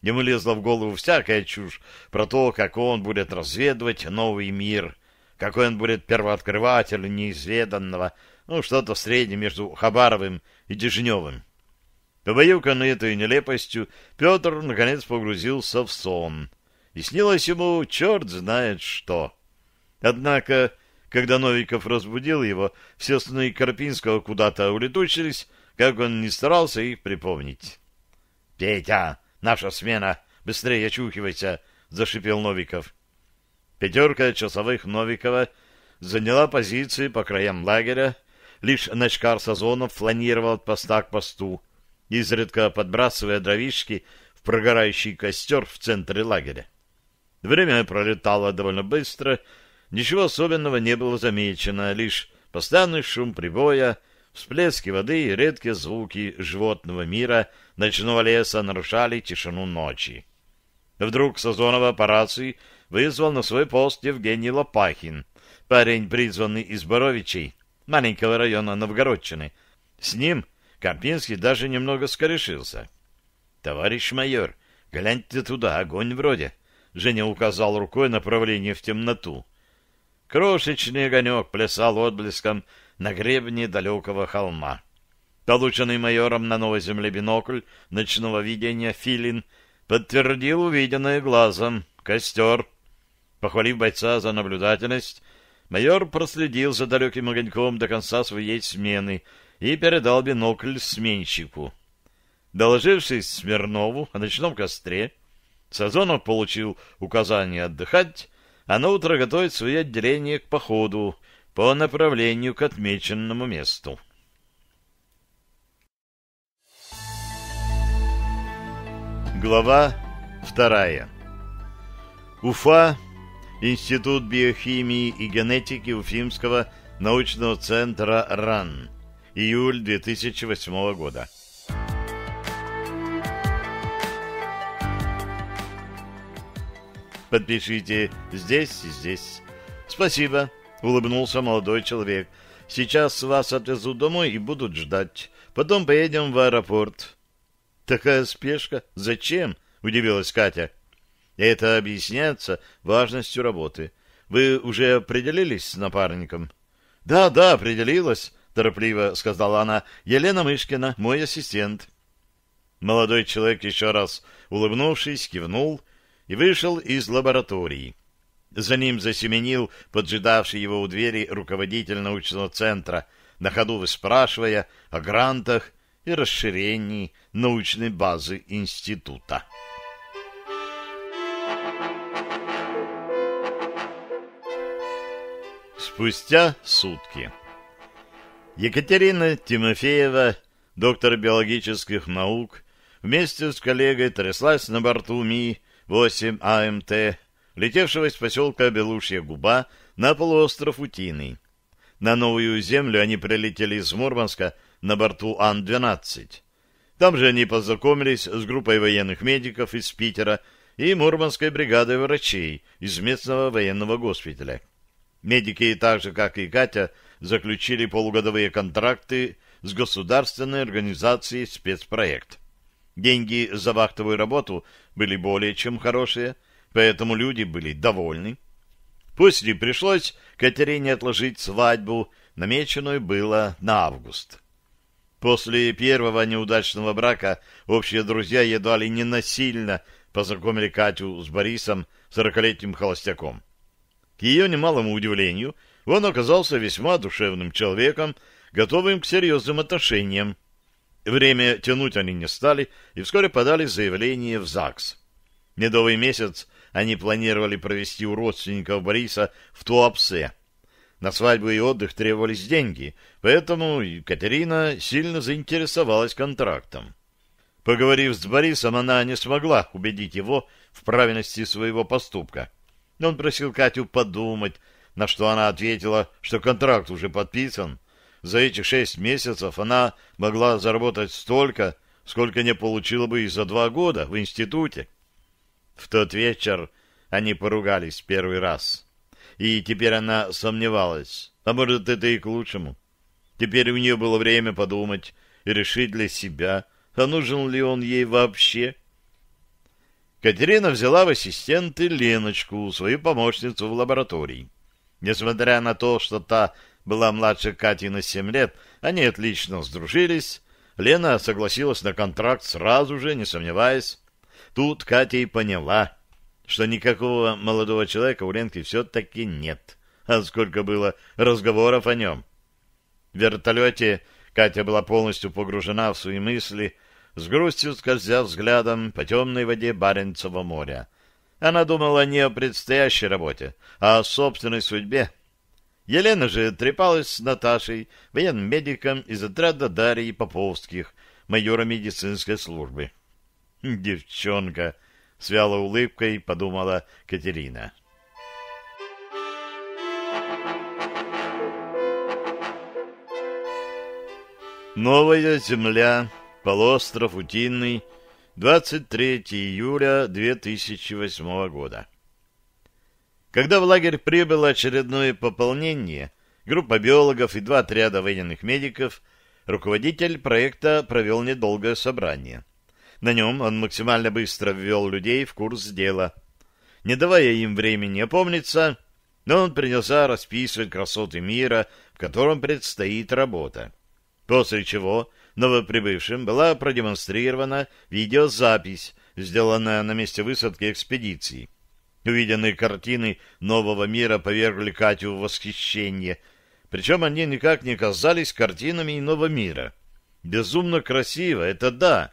Ему лезла в голову всякая чушь про то, как он будет разведывать новый мир, какой он будет первооткрыватель неизведанного, ну, что-то в среднем между Хабаровым и Дежневым. Побаюканный этой нелепостью, Петр наконец погрузился в сон. И снилось ему черт знает что. Однако, когда Новиков разбудил его, все сны Карпинского куда-то улетучились, как он не старался их припомнить. — Петя, наша смена! Быстрее очухивайся! — зашипел Новиков. Пятерка часовых Новикова заняла позиции по краям лагеря, лишь ночкар Сазонов фланировал от поста к посту — изредка подбрасывая дровишки в прогорающий костер в центре лагеря. Время пролетало довольно быстро, ничего особенного не было замечено, лишь постоянный шум прибоя, всплески воды и редкие звуки животного мира ночного леса нарушали тишину ночи. Вдруг Сазонова по рации вызвал на свой пост Евгений Лопахин, парень, призванный из Боровичей, маленького района Новгородчины. С ним Карпинский даже немного скорешился. — Товарищ майор, гляньте туда, огонь вроде. Женя указал рукой направление в темноту. Крошечный огонек плясал отблеском на гребне далекого холма. Полученный майором на новой земле бинокль ночного видения Филин подтвердил увиденное глазом костер. Похвалив бойца за наблюдательность, майор проследил за далеким огоньком до конца своей смены — и передал бинокль сменщику. Доложившись Смирнову о ночном костре, Сазонов получил указание отдыхать, а на утро готовить свое отделение к походу по направлению к отмеченному месту. Глава вторая. Уфа. Институт биохимии и генетики Уфимского научного центра РАН июль 2008 года. Подпишите здесь и здесь. Спасибо, улыбнулся молодой человек. Сейчас вас отвезу домой и будут ждать. Потом поедем в аэропорт. Такая спешка? Зачем? Удивилась Катя. Это объясняется важностью работы. Вы уже определились с напарником? Да, да, определилась. — торопливо сказала она. «Елена Мышкина, мой ассистент». Молодой человек, еще раз улыбнувшись, кивнул и вышел из лаборатории. За ним засеменил поджидавший его у двери руководитель научного центра, на ходу выспрашивая о грантах и расширении научной базы института. Спустя сутки. Екатерина Тимофеева, доктор биологических наук, вместе с коллегой тряслась на борту Ми-8 АМТ, летевшего из поселка Белушья Губа на полуостров Утиный. На Новую Землю они прилетели из Мурманска на борту Ан-12. Там же они познакомились с группой военных медиков из Питера и Мурманской бригадой врачей из местного военного госпиталя. Медики, так же, как и Катя, заключили полугодовые контракты с государственной организацией «Спецпроект». Деньги за вахтовую работу были более чем хорошие, поэтому люди были довольны. После пришлось Катерине отложить свадьбу, намеченную было на август. После первого неудачного брака общие друзья едва ли не насильно познакомили Катю с Борисом, сорокалетним холостяком. К ее немалому удивлению – он оказался весьма душевным человеком, готовым к серьезным отношениям. Время тянуть они не стали и вскоре подали заявление в ЗАГС. Медовый месяц они планировали провести у родственников Бориса в Туапсе. На свадьбу и отдых требовались деньги, поэтому Екатерина сильно заинтересовалась контрактом. Поговорив с Борисом, она не смогла убедить его в правильности своего поступка. Он просил Катю подумать, на что она ответила, что контракт уже подписан. За эти шесть месяцев она могла заработать столько, сколько не получила бы и за два года в институте. В тот вечер они поругались первый раз. И теперь она сомневалась, а может, это и к лучшему. Теперь у нее было время подумать и решить для себя, а нужен ли он ей вообще. Катерина взяла в ассистенты Леночку, свою помощницу в лаборатории. Несмотря на то, что та была младше Кати на семь лет, они отлично сдружились. Лена согласилась на контракт сразу же, не сомневаясь. Тут Катя и поняла, что никакого молодого человека у Ленки все-таки нет. А сколько было разговоров о нем. В вертолете Катя была полностью погружена в свои мысли, с грустью скользя взглядом по темной воде Баренцева моря — она думала не о предстоящей работе, а о собственной судьбе. Елена же трепалась с Наташей, медиком из отряда Дарьи Поповских, майора медицинской службы. «Девчонка!» — с улыбкой подумала Катерина. Новая земля, полуостров Утиный — 23 июля 2008 года. Когда в лагерь прибыло очередное пополнение, группа биологов и два отряда военных медиков, руководитель проекта провел недолгое собрание. На нем он максимально быстро ввел людей в курс дела. Не давая им времени опомниться, но он принялся расписывать красоты мира, в котором предстоит работа. После чего новоприбывшим была продемонстрирована видеозапись, сделанная на месте высадки экспедиции. Увиденные картины нового мира повергли Катю в восхищение, причем они никак не казались картинами иного мира. Безумно красиво, это да.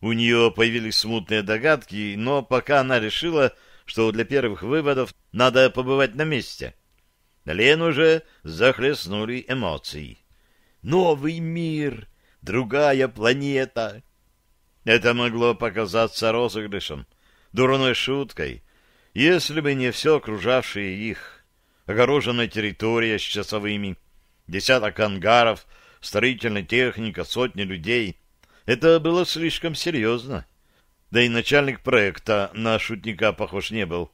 У нее появились смутные догадки, но пока она решила, что для первых выводов надо побывать на месте. Лен уже захлестнули эмоции. «Новый мир!» другая планета. Это могло показаться розыгрышем, дурной шуткой, если бы не все окружавшие их. Огороженная территория с часовыми, десяток ангаров, строительная техника, сотни людей. Это было слишком серьезно. Да и начальник проекта на шутника похож не был.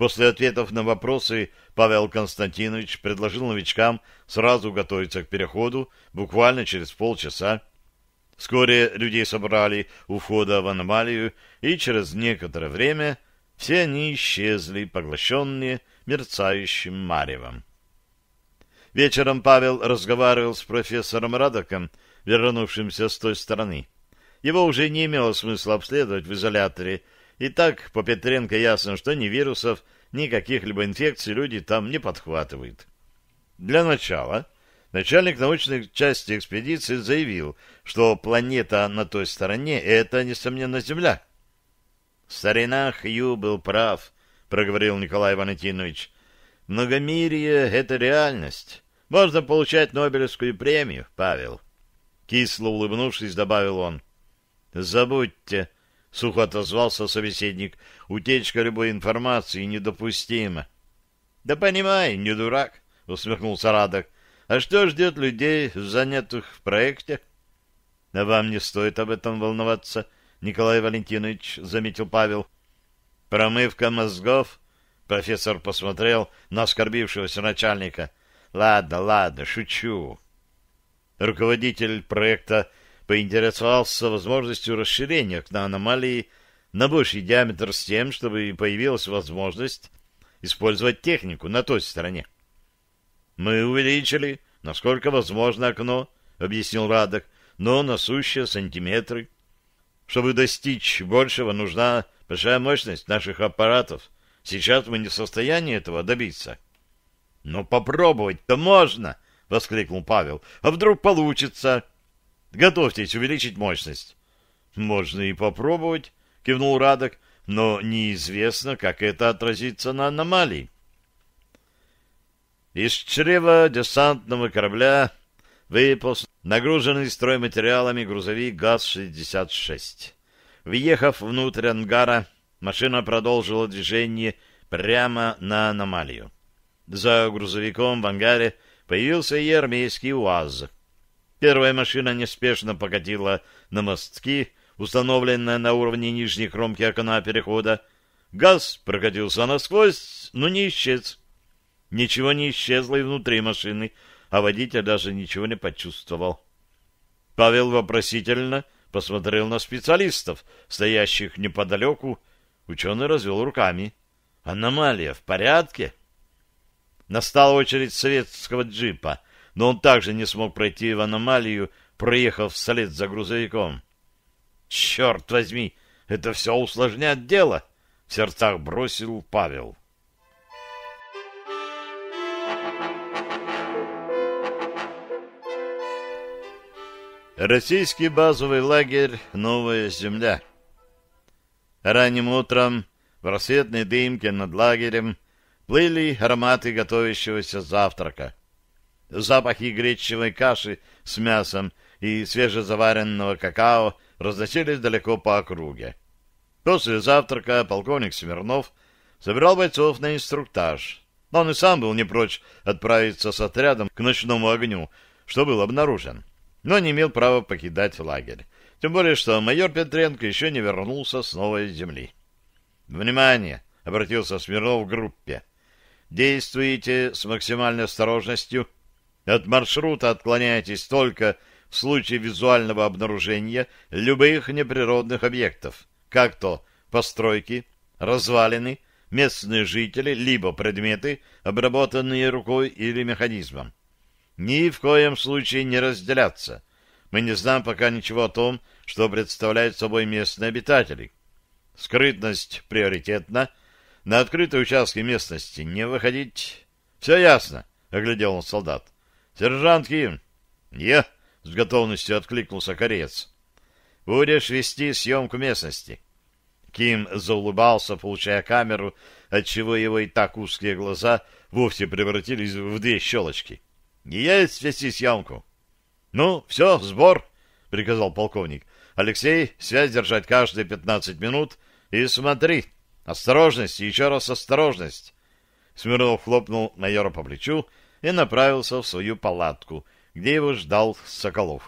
После ответов на вопросы Павел Константинович предложил новичкам сразу готовиться к переходу буквально через полчаса. Вскоре людей собрали у входа в аномалию, и через некоторое время все они исчезли, поглощенные мерцающим маревом. Вечером Павел разговаривал с профессором Радоком, вернувшимся с той стороны. Его уже не имело смысла обследовать в изоляторе, и так по Петренко ясно, что ни вирусов, ни каких-либо инфекций люди там не подхватывают. Для начала начальник научной части экспедиции заявил, что планета на той стороне — это, несомненно, Земля. «Старина Хью был прав», — проговорил Николай Валентинович. «Многомирие — это реальность. Можно получать Нобелевскую премию, Павел». Кисло улыбнувшись, добавил он. «Забудьте», — сухо отозвался собеседник. — Утечка любой информации недопустима. — Да понимай, не дурак, — усмехнулся Радок. — А что ждет людей, занятых в проекте? — А вам не стоит об этом волноваться, — Николай Валентинович заметил Павел. — Промывка мозгов? — профессор посмотрел на оскорбившегося начальника. — Ладно, ладно, шучу. Руководитель проекта поинтересовался возможностью расширения окна аномалии на больший диаметр с тем, чтобы появилась возможность использовать технику на той стороне. «Мы увеличили, насколько возможно, окно», — объяснил Радок, «но на сущие сантиметры. Чтобы достичь большего, нужна большая мощность наших аппаратов. Сейчас мы не в состоянии этого добиться». «Но попробовать-то можно!» — воскликнул Павел. «А вдруг получится?» Готовьтесь увеличить мощность. Можно и попробовать, кивнул Радок, но неизвестно, как это отразится на аномалии. Из чрева десантного корабля выполз нагруженный стройматериалами грузовик ГАЗ-66. Въехав внутрь ангара, машина продолжила движение прямо на аномалию. За грузовиком в ангаре появился и армейский УАЗ — Первая машина неспешно покатила на мостки, установленная на уровне нижней кромки окна перехода. Газ прокатился насквозь, но не исчез. Ничего не исчезло и внутри машины, а водитель даже ничего не почувствовал. Павел вопросительно посмотрел на специалистов, стоящих неподалеку. Ученый развел руками. «Аномалия в порядке?» Настала очередь советского джипа — но он также не смог пройти в аномалию, проехав вслед за грузовиком. «Черт возьми, это все усложняет дело!» — в сердцах бросил Павел. Российский базовый лагерь «Новая земля». Ранним утром в рассветной дымке над лагерем плыли ароматы готовящегося завтрака. Запахи гречневой каши с мясом и свежезаваренного какао разносились далеко по округе. После завтрака полковник Смирнов собирал бойцов на инструктаж. Он и сам был не прочь отправиться с отрядом к ночному огню, что был обнаружен, но не имел права покидать лагерь. Тем более, что майор Петренко еще не вернулся с новой земли. «Внимание!» — обратился Смирнов к группе. «Действуйте с максимальной осторожностью» От маршрута отклоняйтесь только в случае визуального обнаружения любых неприродных объектов, как то постройки, развалины, местные жители, либо предметы, обработанные рукой или механизмом. Ни в коем случае не разделяться. Мы не знаем пока ничего о том, что представляют собой местные обитатели. Скрытность приоритетна. На открытые участки местности не выходить. Все ясно, — оглядел он солдат. «Сержант Ким!» «Я!» — с готовностью откликнулся корец. «Будешь вести съемку местности». Ким заулыбался, получая камеру, отчего его и так узкие глаза вовсе превратились в две щелочки. «Есть вести съемку!» «Ну, все, сбор!» — приказал полковник. «Алексей, связь держать каждые пятнадцать минут и смотри. Осторожность еще раз осторожность!» Смирнов хлопнул майора по плечу, — и направился в свою палатку, где его ждал Соколов.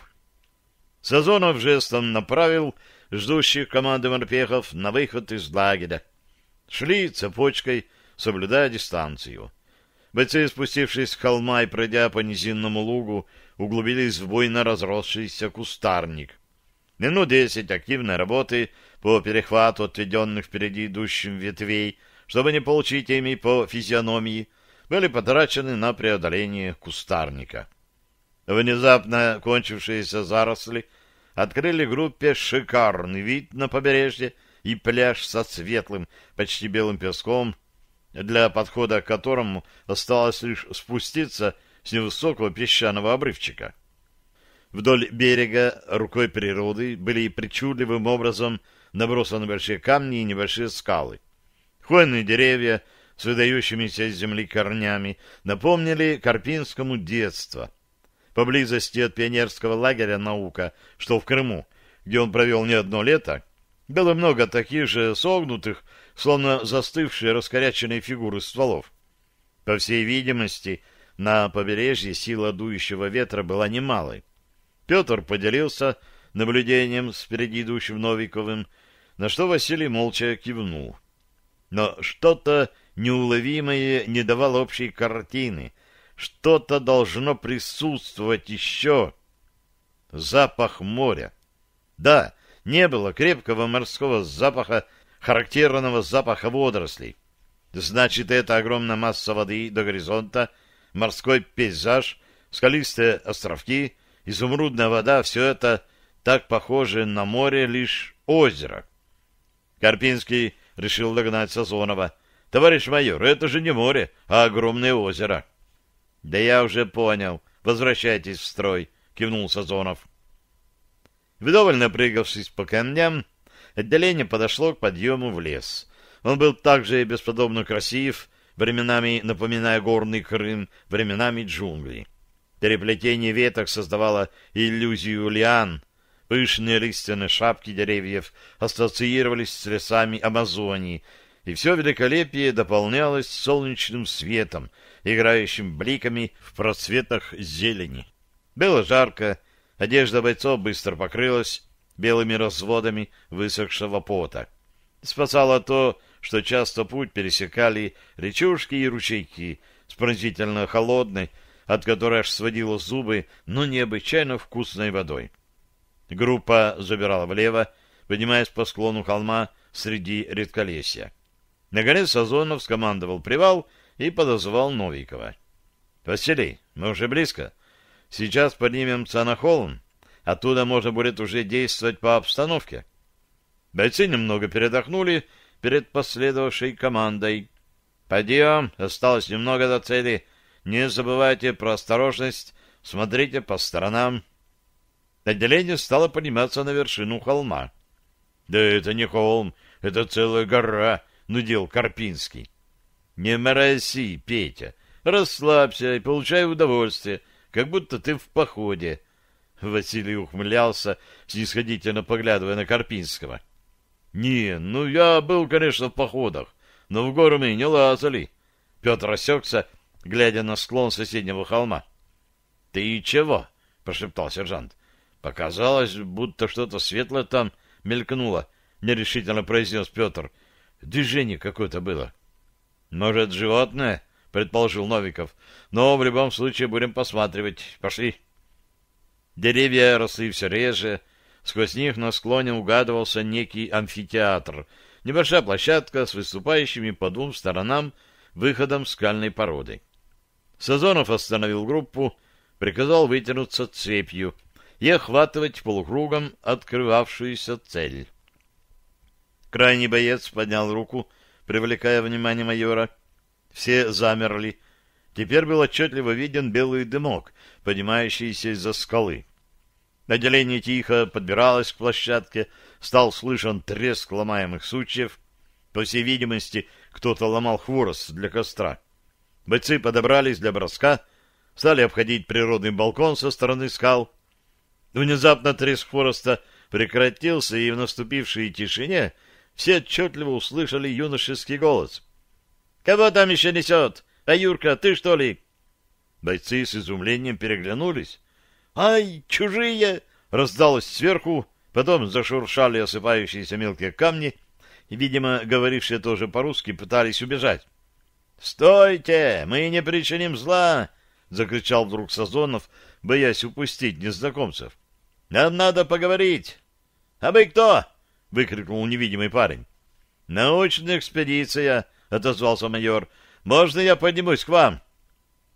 Сазонов жестом направил ждущих команды морпехов на выход из лагеря. Шли цепочкой, соблюдая дистанцию. Бойцы, спустившись с холма и пройдя по низинному лугу, углубились в буйно разросшийся кустарник. Минут десять активной работы по перехвату отведенных впереди идущим ветвей, чтобы не получить ими по физиономии — были потрачены на преодоление кустарника. Внезапно кончившиеся заросли открыли группе шикарный вид на побережье и пляж со светлым, почти белым песком, для подхода к которому осталось лишь спуститься с невысокого песчаного обрывчика. Вдоль берега рукой природы были причудливым образом набросаны большие камни и небольшие скалы. Хвойные деревья с выдающимися из земли корнями напомнили Карпинскому детство. Поблизости от пионерского лагеря «Наука», что в Крыму, где он провел не одно лето, было много таких же согнутых, словно застывшие раскоряченные фигуры стволов. По всей видимости, на побережье сила дующего ветра была немалой. Петр поделился наблюдением с впереди идущим Новиковым, на что Василий молча кивнул. Но что-то неуловимое не давало общей картины. Что-то должно присутствовать еще. Запах моря. Да, не было крепкого морского запаха, характерного запаха водорослей. Значит, это огромная масса воды до горизонта, морской пейзаж, скалистые островки, изумрудная вода — все это так похоже на море, лишь озеро. Карпинский решил догнать Сазонова — Товарищ майор, это же не море, а огромное озеро. — Да я уже понял. Возвращайтесь в строй, — кивнул Сазонов. Вдоволь напрыгавшись по камням, отделение подошло к подъему в лес. Он был также бесподобно красив, временами напоминая горный Крым, временами джунгли. Переплетение веток создавало иллюзию лиан. Пышные лиственные шапки деревьев ассоциировались с лесами Амазонии — и все великолепие дополнялось солнечным светом, играющим бликами в просветах зелени. Было жарко, одежда бойцов быстро покрылась белыми разводами высохшего пота. Спасало то, что часто путь пересекали речушки и ручейки с пронзительно холодной, от которой аж сводило зубы, но необычайно вкусной водой. Группа забирала влево, поднимаясь по склону холма среди редколесья. На горе Сазонов скомандовал привал и подозвал Новикова. — Василий, мы уже близко. Сейчас поднимемся на холм. Оттуда можно будет уже действовать по обстановке. Бойцы немного передохнули перед последовавшей командой. «Подъем! Осталось немного до цели. Не забывайте про осторожность. Смотрите по сторонам». Отделение стало подниматься на вершину холма. «Да это не холм, это целая гора!» нудил Карпинский. «Не мороси, Петя. Расслабься и получай удовольствие, как будто ты в походе». Василий ухмылялся, снисходительно поглядывая на Карпинского. «Не, ну я был, конечно, в походах, но в горы мы не лазали». Петр осекся, глядя на склон соседнего холма. «Ты чего?» — прошептал сержант. «Показалось, будто что-то светлое там мелькнуло», — нерешительно произнес Петр. Движение какое-то было. Может, животное? Предположил Новиков. Но в любом случае будем посматривать. Пошли. Деревья росли все реже. Сквозь них на склоне угадывался некий амфитеатр. Небольшая площадка с выступающими по двум сторонам выходом скальной породы. Сазонов остановил группу, приказал вытянуться цепью и охватывать полукругом открывавшуюся цель. Крайний боец поднял руку, привлекая внимание майора. Все замерли. Теперь был отчетливо виден белый дымок, поднимающийся из-за скалы. Отделение тихо подбиралось к площадке, стал слышен треск ломаемых сучьев. По всей видимости, кто-то ломал хворост для костра. Бойцы подобрались для броска, стали обходить природный балкон со стороны скал. Внезапно треск хвороста прекратился, и в наступившей тишине все отчетливо услышали юношеский голос. «Кого там еще несет? А Юрка, ты что ли?» Бойцы с изумлением переглянулись. «Ай, чужие!» — раздалось сверху, потом зашуршали осыпающиеся мелкие камни, и, видимо, говорившие тоже по-русски, пытались убежать. «Стойте! Мы не причиним зла!» — закричал вдруг Сазонов, боясь упустить незнакомцев. «Нам надо поговорить!» «А вы кто?» — выкрикнул невидимый парень. «Научная экспедиция!» — отозвался майор. «Можно я поднимусь к вам?»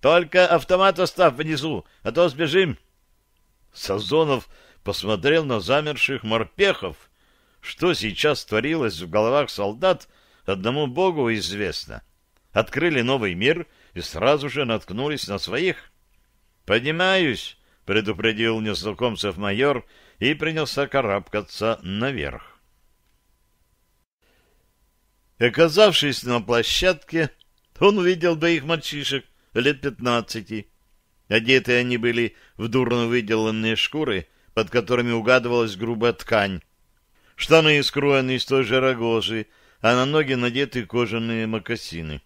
«Только автомат оставь внизу, а то сбежим!» Сазонов посмотрел на замерших морпехов. Что сейчас творилось в головах солдат, одному богу известно. Открыли новый мир и сразу же наткнулись на своих. «Поднимаюсь!» — предупредил незнакомцев майор и принялся карабкаться наверх. Оказавшись на площадке, он увидел двоих мальчишек лет пятнадцати. Одеты они были в дурно выделанные шкуры, под которыми угадывалась грубая ткань. Штаны скроены из той же рогожи, а на ноги надеты кожаные мокасины.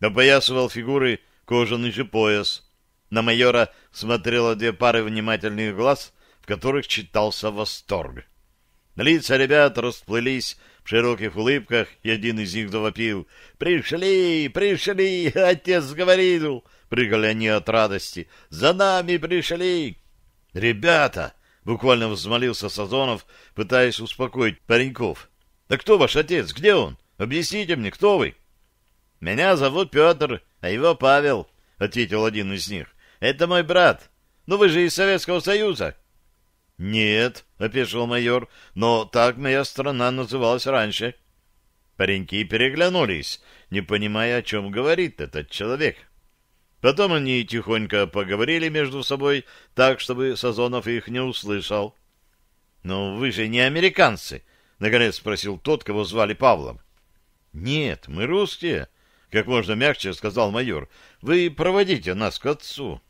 Опоясывал фигуры кожаный же пояс. На майора смотрело две пары внимательных глаз, в которых читался восторг. Лица ребят расплылись в широких улыбках, и один из них завопил. «Пришли! Пришли! Отец говорил!» Прыгали они от радости. «За нами пришли!» «Ребята!» — буквально взмолился Сазонов, пытаясь успокоить пареньков. «Да кто ваш отец? Где он? Объясните мне, кто вы?» «Меня зовут Петр, а его Павел», — ответил один из них. «Это мой брат. Ну вы же из Советского Союза». «Нет», — опешил майор, — «но так моя страна называлась раньше». Пареньки переглянулись, не понимая, о чем говорит этот человек. Потом они тихонько поговорили между собой, так, чтобы Сазонов их не услышал. «Но вы же не американцы», — наконец спросил тот, кого звали Павлом. «Нет, мы русские», — как можно мягче сказал майор. «Вы проводите нас к отцу».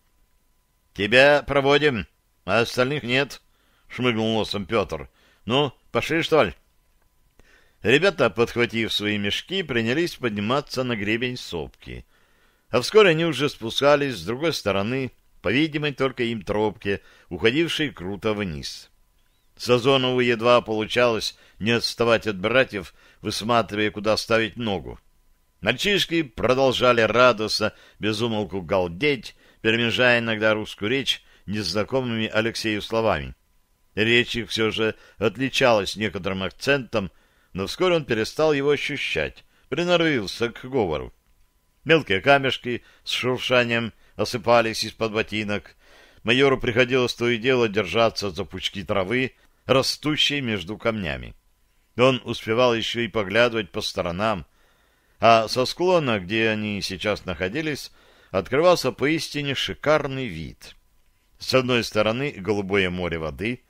«Тебя проводим, а остальных нет», шмыгнул носом Петр. «Ну, пошли, что ли?» Ребята, подхватив свои мешки, принялись подниматься на гребень сопки. А вскоре они уже спускались с другой стороны, по видимой только им тропке, уходившей круто вниз. Сазонову едва получалось не отставать от братьев, высматривая, куда ставить ногу. Мальчишки продолжали радостно, безумолку галдеть, перемежая иногда русскую речь незнакомыми Алексею словами. Речь их все же отличалась некоторым акцентом, но вскоре он перестал его ощущать, приноровился к говору. Мелкие камешки с шуршанием осыпались из-под ботинок. Майору приходилось то и дело держаться за пучки травы, растущей между камнями. Он успевал еще и поглядывать по сторонам, а со склона, где они сейчас находились, открывался поистине шикарный вид. С одной стороны голубое море воды,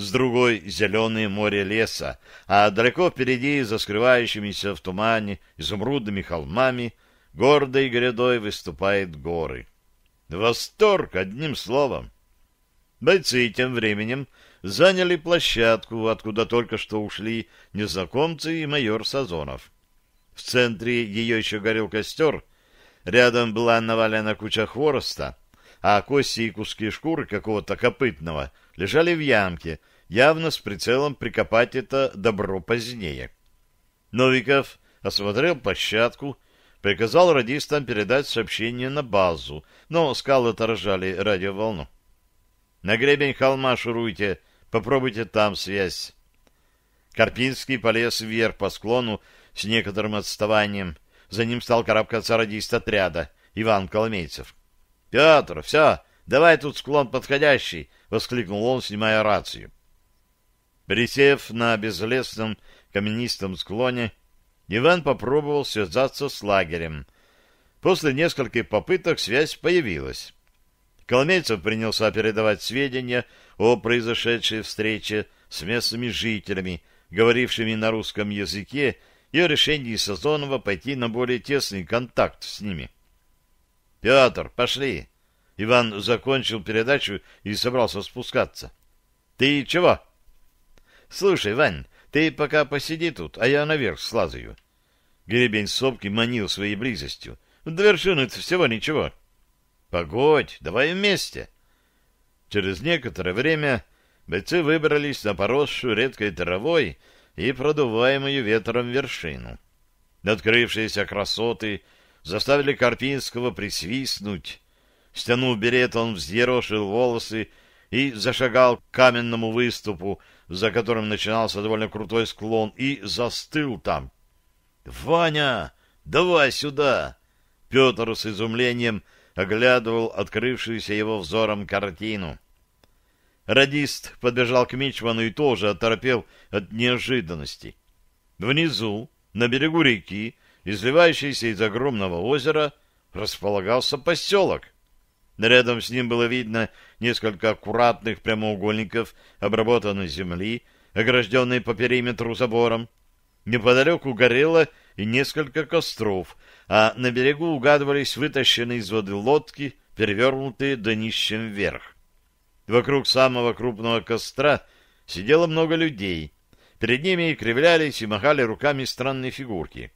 с другой — зеленое море леса, а далеко впереди, за скрывающимися в тумане изумрудными холмами, гордой грядой выступает горы. Восторг, одним словом! Бойцы тем временем заняли площадку, откуда только что ушли незнакомцы и майор Сазонов. В центре ее еще горел костер, рядом была навалена куча хвороста, а кости и куски шкуры какого-то копытного лежали в ямке, явно с прицелом прикопать это добро позднее. Новиков осмотрел площадку, приказал радистам передать сообщение на базу, но скалы отражали радиоволну. «На гребень холма шуруйте, попробуйте там связь». Карпинский полез вверх по склону с некоторым отставанием. За ним стал карабкаться радист отряда Иван Коломейцев. «Петр, все, давай тут склон подходящий!» — воскликнул он, снимая рацию. Присев на безлесном каменистом склоне, Иван попробовал связаться с лагерем. После нескольких попыток связь появилась. Коломейцев принялся передавать сведения о произошедшей встрече с местными жителями, говорившими на русском языке, и о решении Сазонова пойти на более тесный контакт с ними. «Петр, пошли!» Иван закончил передачу и собрался спускаться. «Ты чего?» Слушай, Вань, ты пока посиди тут, а я наверх слазаю. Гребень сопки манил своей близостью. До вершины всего ничего. Погодь, давай вместе. Через некоторое время бойцы выбрались на поросшую редкой травой и продуваемую ветром вершину. Открывшиеся красоты заставили Карпинского присвистнуть. Стянув берет, он взъерошил волосы и зашагал к каменному выступу, за которым начинался довольно крутой склон, и застыл там. «Ваня, давай сюда!» Петр с изумлением оглядывал открывшуюся его взором картину. Радист подбежал к Мичману и тоже оторопел от неожиданности. Внизу, на берегу реки, изливающейся из огромного озера, располагался поселок. Рядом с ним было видно несколько аккуратных прямоугольников обработанной земли, огражденной по периметру забором. Неподалеку горело и несколько костров, а на берегу угадывались вытащенные из воды лодки, перевернутые днищем вверх. Вокруг самого крупного костра сидело много людей. Перед ними кривлялись и махали руками странные фигурки.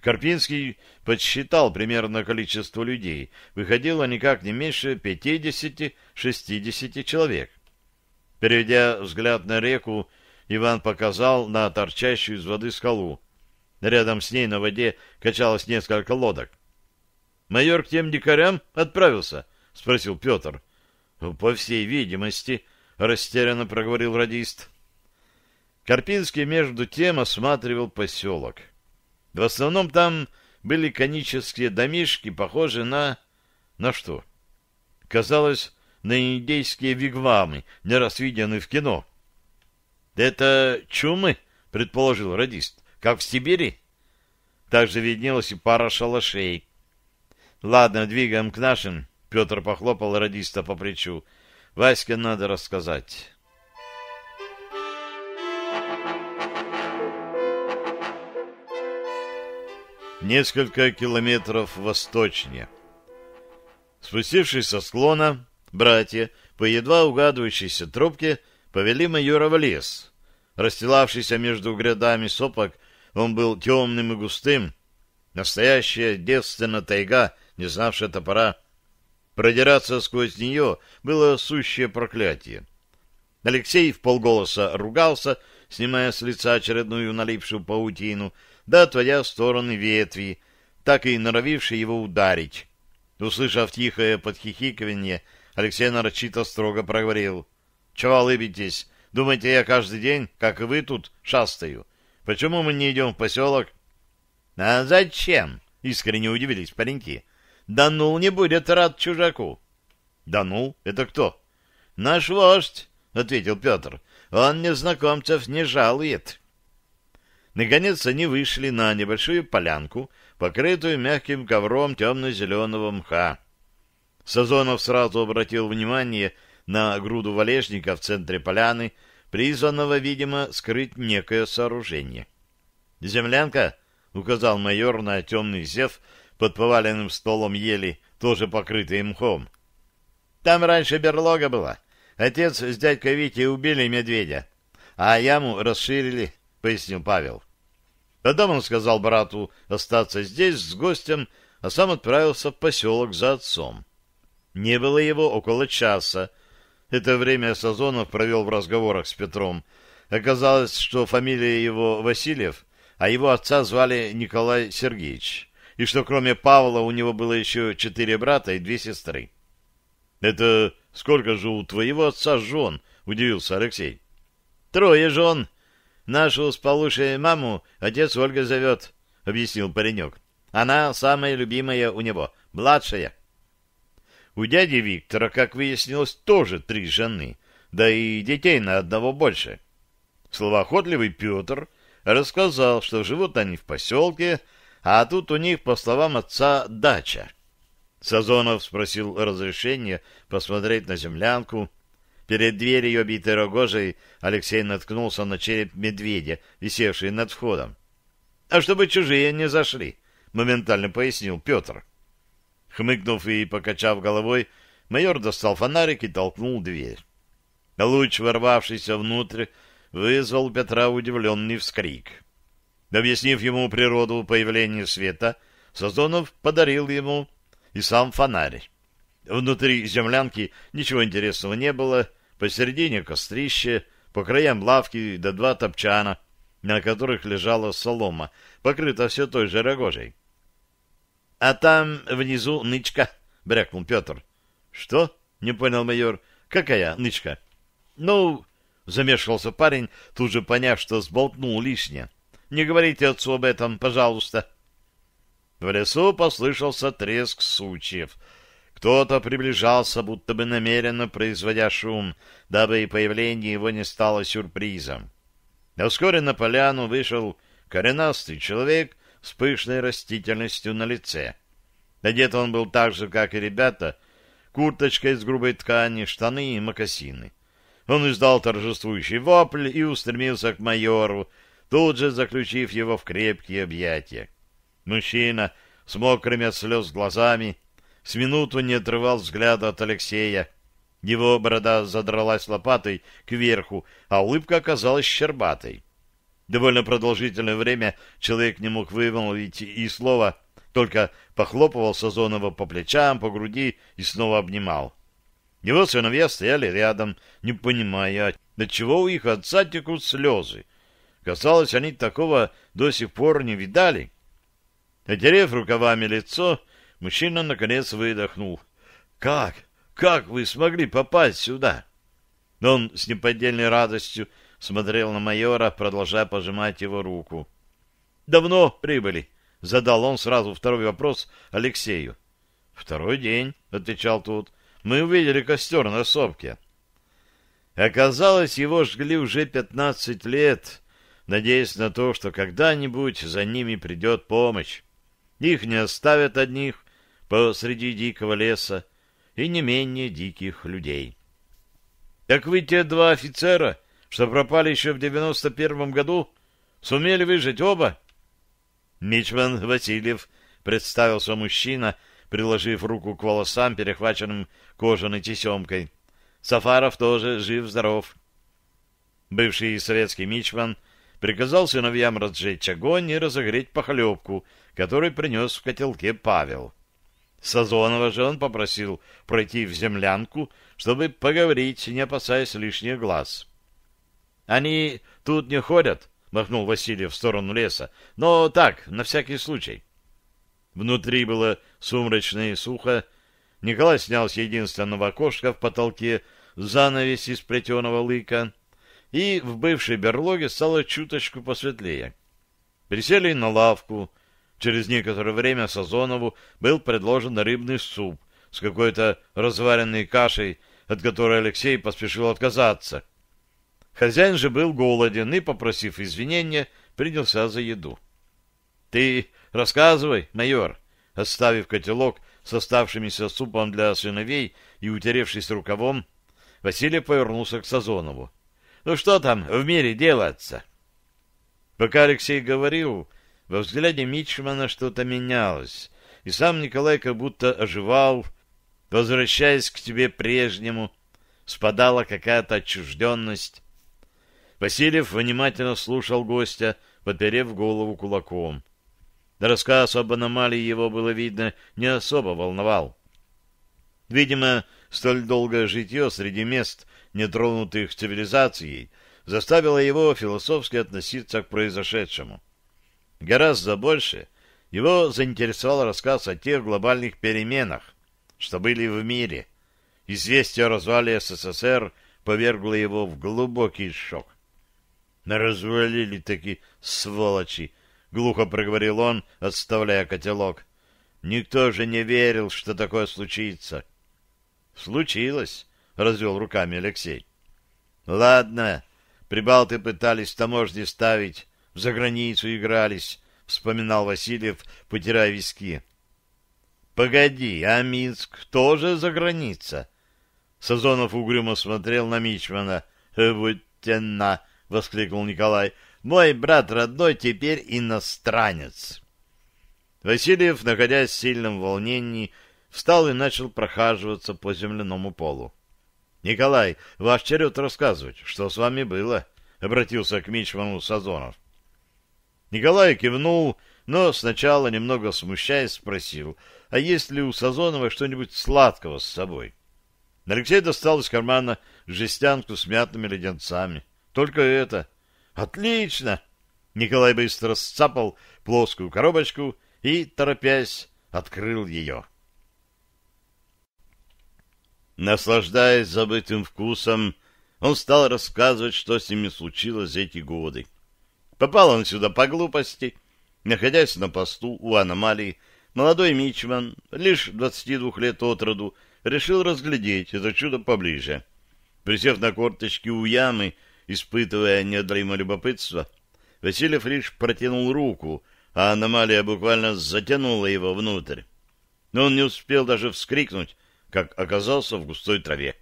Карпинский подсчитал примерно количество людей. Выходило никак не меньше 50-60 человек. Переведя взгляд на реку, Иван показал на торчащую из воды скалу. Рядом с ней на воде качалось несколько лодок. — Майор к тем дикарям отправился? — спросил Петр. — По всей видимости, — растерянно проговорил радист. Карпинский между тем осматривал поселок. В основном там были конические домишки, похожие на... На что? Казалось, на индейские вигвамы, не раз виденные в кино. «Это чумы?» — предположил радист. «Как в Сибири?» Также виднелась и пара шалашей. «Ладно, двигаем к нашим», — Петр похлопал радиста по плечу. «Ваське надо рассказать». несколько километров восточнее. Спустившись со склона, братья по едва угадывающейся тропке повели майора в лес. Расстилавшийся между грядами сопок, он был темным и густым. Настоящая девственная тайга, не знавшая топора. Продираться сквозь нее было сущее проклятие. Алексей в полголоса ругался, снимая с лица очередную налипшую паутину, да отводя в стороны ветви, так и норовившие его ударить. Услышав тихое подхихиканье, Алексей нарочито строго проговорил. — Чего улыбитесь? Думаете, я каждый день, как и вы тут, шастаю? Почему мы не идем в поселок? — А зачем? — искренне удивились пареньки. — Данул не будет рад чужаку. — Данул? Это кто? — Наш вождь, — ответил Петр. — Он незнакомцев не жалует. — Наконец они вышли на небольшую полянку, покрытую мягким ковром темно-зеленого мха. Сазонов сразу обратил внимание на груду валежника в центре поляны, призванного, видимо, скрыть некое сооружение. «Землянка», — указал майор на темный зев под поваленным столом ели, тоже покрытый мхом. «Там раньше берлога была. Отец с дядькой Витей убили медведя, а яму расширили», — пояснил Павел. Тогда он сказал брату остаться здесь с гостем, а сам отправился в поселок за отцом. Не было его около часа. Это время Сазонов провел в разговорах с Петром. Оказалось, что фамилия его Васильев, а его отца звали Николай Сергеевич, и что кроме Павла у него было еще четыре брата и две сестры. — Это сколько же у твоего отца жен? — удивился Алексей. — Трое жен Нашу с Полушей маму отец Ольга зовет, — объяснил паренек. Она самая любимая у него, младшая. У дяди Виктора, как выяснилось, тоже три жены, да и детей на одного больше. Словоохотливый Петр рассказал, что живут они в поселке, а тут у них, по словам отца, дача. Сазонов спросил разрешения посмотреть на землянку, Перед дверью, обитой рогожей, Алексей наткнулся на череп медведя, висевший над входом. — А чтобы чужие не зашли, — моментально пояснил Петр. Хмыкнув и покачав головой, майор достал фонарик и толкнул дверь. Луч, ворвавшийся внутрь, вызвал Петра удивленный вскрик. Объяснив ему природу появления света, Сазонов подарил ему и сам фонарь. Внутри землянки ничего интересного не было, посередине кострище, по краям лавки до да два топчана, на которых лежала солома, покрыта все той же рогожей. — А там внизу нычка, — брякнул Петр. — Что? — не понял майор. — Какая нычка? — Ну, — замешивался парень, тут же поняв, что сболтнул лишнее. — Не говорите отцу об этом, пожалуйста. — в лесу послышался треск сучьев. Кто-то приближался, будто бы намеренно производя шум, дабы и появление его не стало сюрпризом. А вскоре на поляну вышел коренастый человек с пышной растительностью на лице. Одет он был так же, как и ребята, курточка из грубой ткани, штаны и мокасины. Он издал торжествующий вопль и устремился к майору, тут же заключив его в крепкие объятия. Мужчина с мокрыми от слез глазами с минуту не отрывал взгляда от Алексея. Его борода задралась лопатой кверху, а улыбка оказалась щербатой. Довольно продолжительное время человек не мог вымолвить и слова, только похлопывал Сазонова по плечам, по груди и снова обнимал. Его сыновья стояли рядом, не понимая, чего у их отца текут слезы. Казалось, они такого до сих пор не видали. Отерев рукавами лицо, Мужчина, наконец, выдохнул. «Как? Как вы смогли попасть сюда?» Он с неподдельной радостью смотрел на майора, продолжая пожимать его руку. «Давно прибыли?» — задал он сразу второй вопрос Алексею. «Второй день», — отвечал тот. «Мы увидели костер на сопке». Оказалось, его жгли уже пятнадцать лет, надеясь на то, что когда-нибудь за ними придет помощь. Их не оставят одних, посреди дикого леса и не менее диких людей. Так вы те два офицера, что пропали еще в девяносто первом году, сумели выжить оба? Мичман Васильев представился мужчина, приложив руку к волосам, перехваченным кожаной тесемкой. Сафаров тоже жив-здоров. Бывший советский мичман приказал сыновьям разжечь огонь и разогреть похлебку, который принес в котелке Павел. Сазонова же он попросил пройти в землянку, чтобы поговорить, не опасаясь лишних глаз. — Они тут не ходят, — махнул Василий в сторону леса, — но так, на всякий случай. Внутри было сумрачно и сухо. Николай снял с единственного окошка в потолке занавес из плетеного лыка, и в бывшей берлоге стало чуточку посветлее. Присели на лавку, Через некоторое время Сазонову был предложен рыбный суп с какой-то разваренной кашей, от которой Алексей поспешил отказаться. Хозяин же был голоден и, попросив извинения, принялся за еду. — Ты рассказывай, майор, — оставив котелок с оставшимися супом для сыновей и утеревшись рукавом, Василий повернулся к Сазонову. — Ну что там в мире делается? Пока Алексей говорил, во взгляде Мичмана что-то менялось, и сам Николай как будто оживал, возвращаясь к тебе прежнему, спадала какая-то отчужденность. Васильев внимательно слушал гостя, подперев голову кулаком. Рассказ об аномалии его, было видно, не особо волновал. Видимо, столь долгое житье среди мест, нетронутых цивилизацией, заставило его философски относиться к произошедшему. Гораздо больше его заинтересовал рассказ о тех глобальных переменах, что были в мире. Известие о развале СССР повергло его в глубокий шок. «Развалили такие сволочи!» — глухо проговорил он, отставляя котелок. «Никто же не верил, что такое случится». «Случилось», — развел руками Алексей. «Ладно, прибалты пытались таможни ставить, за границу игрались, вспоминал Васильев, потирая виски. Погоди, а Минск тоже за граница? Сазонов угрюмо смотрел на Мичмана. Вот тена! воскликнул Николай. Мой брат родной теперь иностранец. Васильев, находясь в сильном волнении, встал и начал прохаживаться по земляному полу. — Николай, ваш черед рассказывать, что с вами было? — обратился к Мичману Сазонов. — Николай кивнул, но сначала, немного смущаясь, спросил, а есть ли у Сазонова что-нибудь сладкого с собой? Алексей достал из кармана жестянку с мятными леденцами. Только это. Отлично! Николай быстро сцапал плоскую коробочку и, торопясь, открыл ее. Наслаждаясь забытым вкусом, он стал рассказывать, что с ними случилось эти годы. Попал он сюда по глупости, находясь на посту у аномалии, молодой мичман, лишь 22 лет от роду, решил разглядеть это чудо поближе. Присев на корточки у ямы, испытывая неодримо любопытство, Васильев лишь протянул руку, а аномалия буквально затянула его внутрь. Но он не успел даже вскрикнуть, как оказался в густой траве.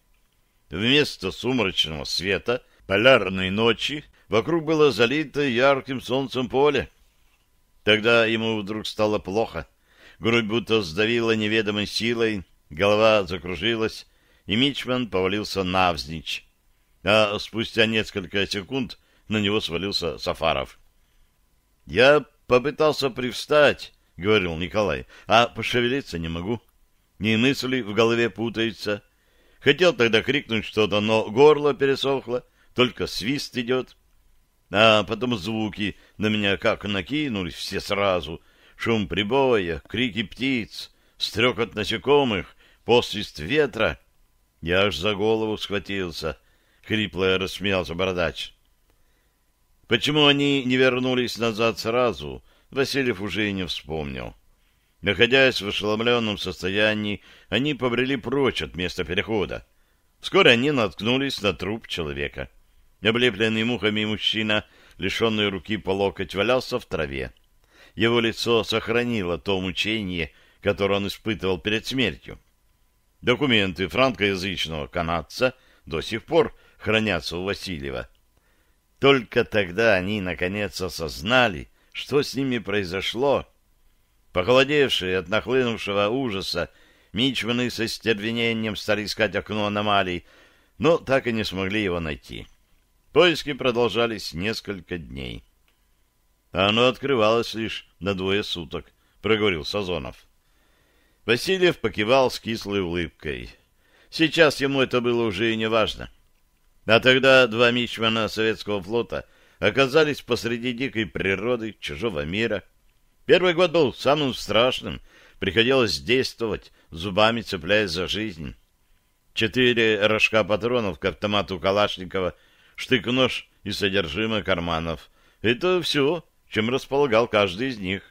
Вместо сумрачного света полярной ночи Вокруг было залито ярким солнцем поле. Тогда ему вдруг стало плохо. Грудь будто сдавила неведомой силой, голова закружилась, и Мичман повалился навзничь. А спустя несколько секунд на него свалился Сафаров. — Я попытался привстать, — говорил Николай, — а пошевелиться не могу. И мысли в голове путаются. Хотел тогда крикнуть что-то, но горло пересохло, только свист идет. — а потом звуки на меня как накинулись все сразу. Шум прибоя, крики птиц, стрекот насекомых, посвист ветра. Я аж за голову схватился. Хрипло рассмеялся бородач. Почему они не вернулись назад сразу, Васильев уже и не вспомнил. Находясь в ошеломленном состоянии, они побрели прочь от места перехода. Вскоре они наткнулись на труп человека. — Облепленный мухами мужчина, лишенный руки по локоть, валялся в траве. Его лицо сохранило то мучение, которое он испытывал перед смертью. Документы франкоязычного канадца до сих пор хранятся у Васильева. Только тогда они, наконец, осознали, что с ними произошло. Похолодевшие от нахлынувшего ужаса, мичманы со стервенением стали искать окно аномалий, но так и не смогли его найти. Поиски продолжались несколько дней. А оно открывалось лишь на двое суток, проговорил Сазонов. Васильев покивал с кислой улыбкой. Сейчас ему это было уже и не важно. А тогда два мичмана советского флота оказались посреди дикой природы чужого мира. Первый год был самым страшным. Приходилось действовать, зубами цепляясь за жизнь. Четыре рожка патронов к автомату Калашникова — штык-нож и содержимое карманов. Это все, чем располагал каждый из них.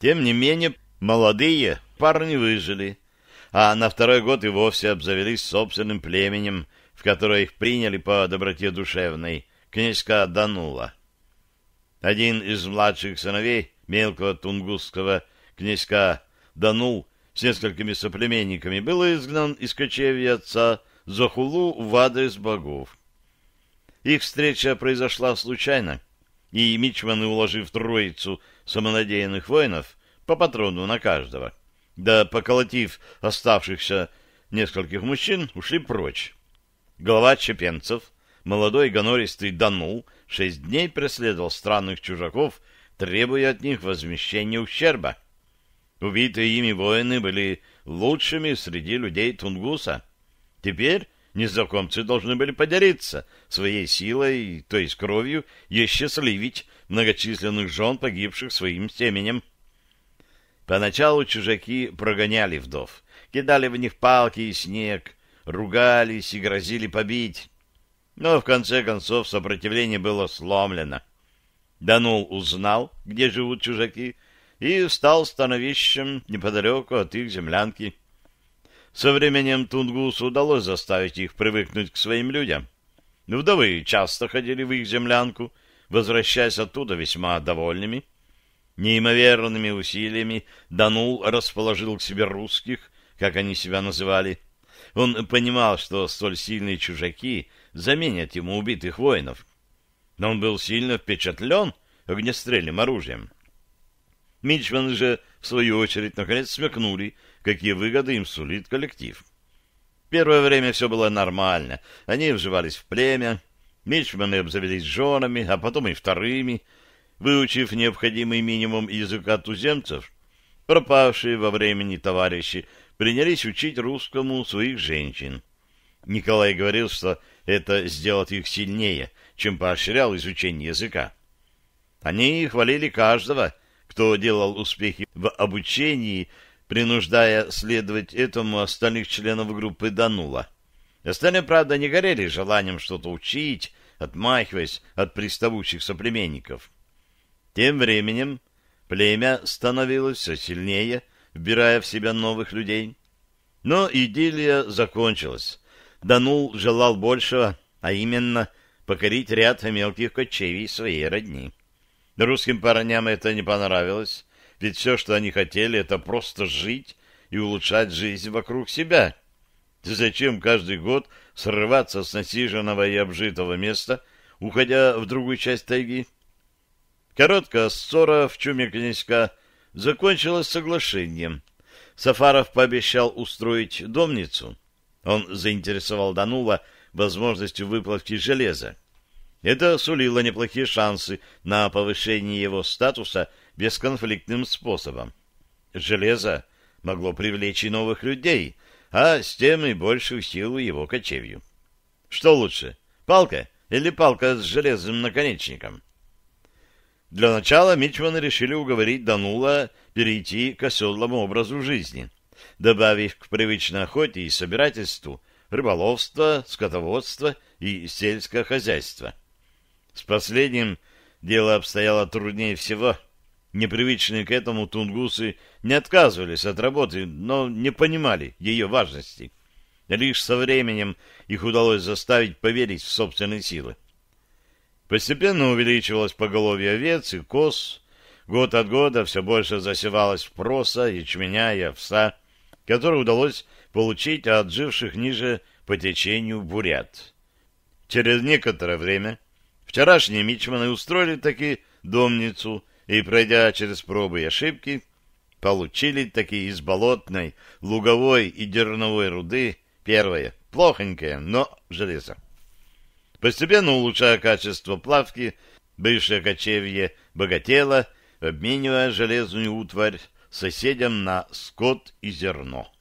Тем не менее, молодые парни выжили, а на второй год и вовсе обзавелись собственным племенем, в которое их приняли по доброте душевной, князька Данула. Один из младших сыновей мелкого тунгусского князька Данул с несколькими соплеменниками был изгнан из кочевья отца Захулу в адрес богов. Их встреча произошла случайно, и мичманы, уложив троицу самонадеянных воинов, по патрону на каждого, да поколотив оставшихся нескольких мужчин, ушли прочь. Глава Чепенцев, молодой гонористый Данул, шесть дней преследовал странных чужаков, требуя от них возмещения ущерба. Убитые ими воины были лучшими среди людей Тунгуса. Теперь незнакомцы должны были поделиться своей силой, то есть кровью, и счастливить многочисленных жен, погибших своим семенем. Поначалу чужаки прогоняли вдов, кидали в них палки и снег, ругались и грозили побить. Но в конце концов сопротивление было сломлено. Данул узнал, где живут чужаки, и стал становищем неподалеку от их землянки. Со временем Тунгусу удалось заставить их привыкнуть к своим людям. Вдовы часто ходили в их землянку, возвращаясь оттуда весьма довольными. Неимоверными усилиями Данул расположил к себе русских, как они себя называли. Он понимал, что столь сильные чужаки заменят ему убитых воинов. Но он был сильно впечатлен огнестрельным оружием. Мичманы же, в свою очередь, наконец смекнули, какие выгоды им сулит коллектив. Первое время все было нормально. Они вживались в племя, мичманы обзавелись женами, а потом и вторыми. Выучив необходимый минимум языка туземцев, пропавшие во времени товарищи принялись учить русскому своих женщин. Николай говорил, что это сделает их сильнее, чем поощрял изучение языка. Они хвалили каждого, кто делал успехи в обучении принуждая следовать этому остальных членов группы Данула. Остальные, правда, не горели желанием что-то учить, отмахиваясь от приставущих соплеменников. Тем временем племя становилось все сильнее, вбирая в себя новых людей. Но идиллия закончилась. Данул желал большего, а именно покорить ряд мелких кочевий своей родни. Русским парням это не понравилось, ведь все, что они хотели, это просто жить и улучшать жизнь вокруг себя. Зачем каждый год срываться с насиженного и обжитого места, уходя в другую часть тайги? Короткая ссора в чуме князька закончилась соглашением. Сафаров пообещал устроить домницу. Он заинтересовал Данула возможностью выплавки железа. Это сулило неплохие шансы на повышение его статуса бесконфликтным способом. Железо могло привлечь и новых людей, а с тем и большую силу его кочевью. Что лучше, палка или палка с железным наконечником? Для начала мичманы решили уговорить Данула перейти к оседлому образу жизни, добавив к привычной охоте и собирательству рыболовство, скотоводство и сельское хозяйство. С последним дело обстояло труднее всего – Непривычные к этому тунгусы не отказывались от работы, но не понимали ее важности. Лишь со временем их удалось заставить поверить в собственные силы. Постепенно увеличивалось поголовье овец и коз. Год от года все больше засевалось проса, ячменя и овса, которые удалось получить от живших ниже по течению бурят. Через некоторое время вчерашние мичманы устроили таки домницу и, пройдя через пробы и ошибки, получили такие из болотной, луговой и дерновой руды первое, плохонькое, но железо. Постепенно улучшая качество плавки, бывшее кочевье богатело, обменивая железную утварь соседям на скот и зерно.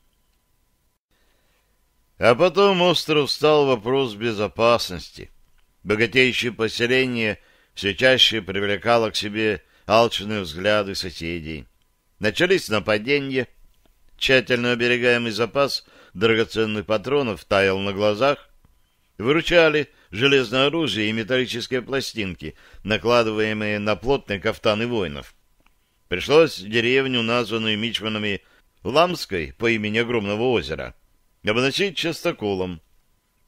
А потом остров стал вопрос безопасности. Богатеющее поселение все чаще привлекало к себе алчные взгляды соседей. Начались нападения. Тщательно оберегаемый запас драгоценных патронов таял на глазах. Выручали железное оружие и металлические пластинки, накладываемые на плотные кафтаны воинов. Пришлось деревню, названную мичманами Ламской по имени Огромного озера, обносить частоколом.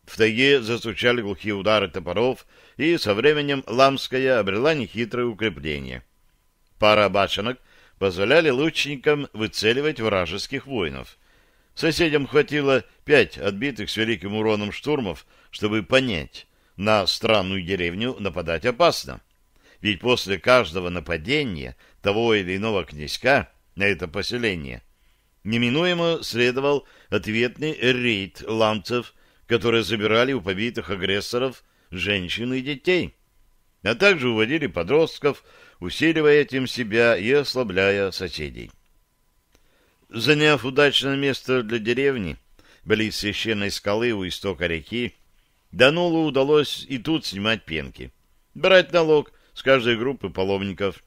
В тайге застучали глухие удары топоров, и со временем Ламская обрела нехитрое укрепление. Пара башенок позволяли лучникам выцеливать вражеских воинов. Соседям хватило пять отбитых с великим уроном штурмов, чтобы понять, на странную деревню нападать опасно. Ведь после каждого нападения того или иного князька на это поселение неминуемо следовал ответный рейд ламцев, которые забирали у побитых агрессоров женщин и детей, а также уводили подростков, усиливая этим себя и ослабляя соседей. Заняв удачное место для деревни, близ священной скалы у истока реки, Данулу удалось и тут снимать пенки, брать налог с каждой группы паломников.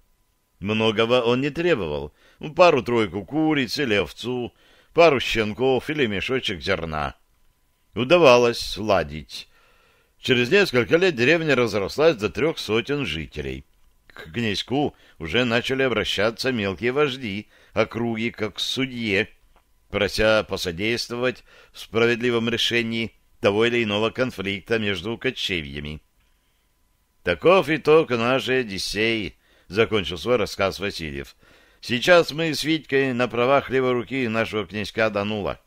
Многого он не требовал, пару-тройку куриц или овцу, пару щенков или мешочек зерна. Удавалось ладить. Через несколько лет деревня разрослась до трех сотен жителей к князьку уже начали обращаться мелкие вожди округи как к судье, прося посодействовать в справедливом решении того или иного конфликта между кочевьями. «Таков итог нашей Одиссеи», — закончил свой рассказ Васильев. «Сейчас мы с Витькой на правах левой руки нашего князька Данула».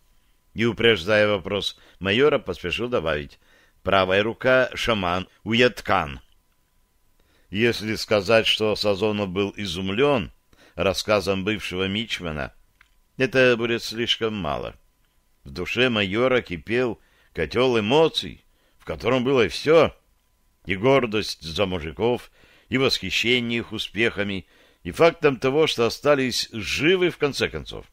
И, упреждая вопрос майора, поспешил добавить. «Правая рука — шаман Уяткан, если сказать, что Сазонов был изумлен рассказом бывшего мичмана, это будет слишком мало. В душе майора кипел котел эмоций, в котором было все, и гордость за мужиков, и восхищение их успехами, и фактом того, что остались живы в конце концов.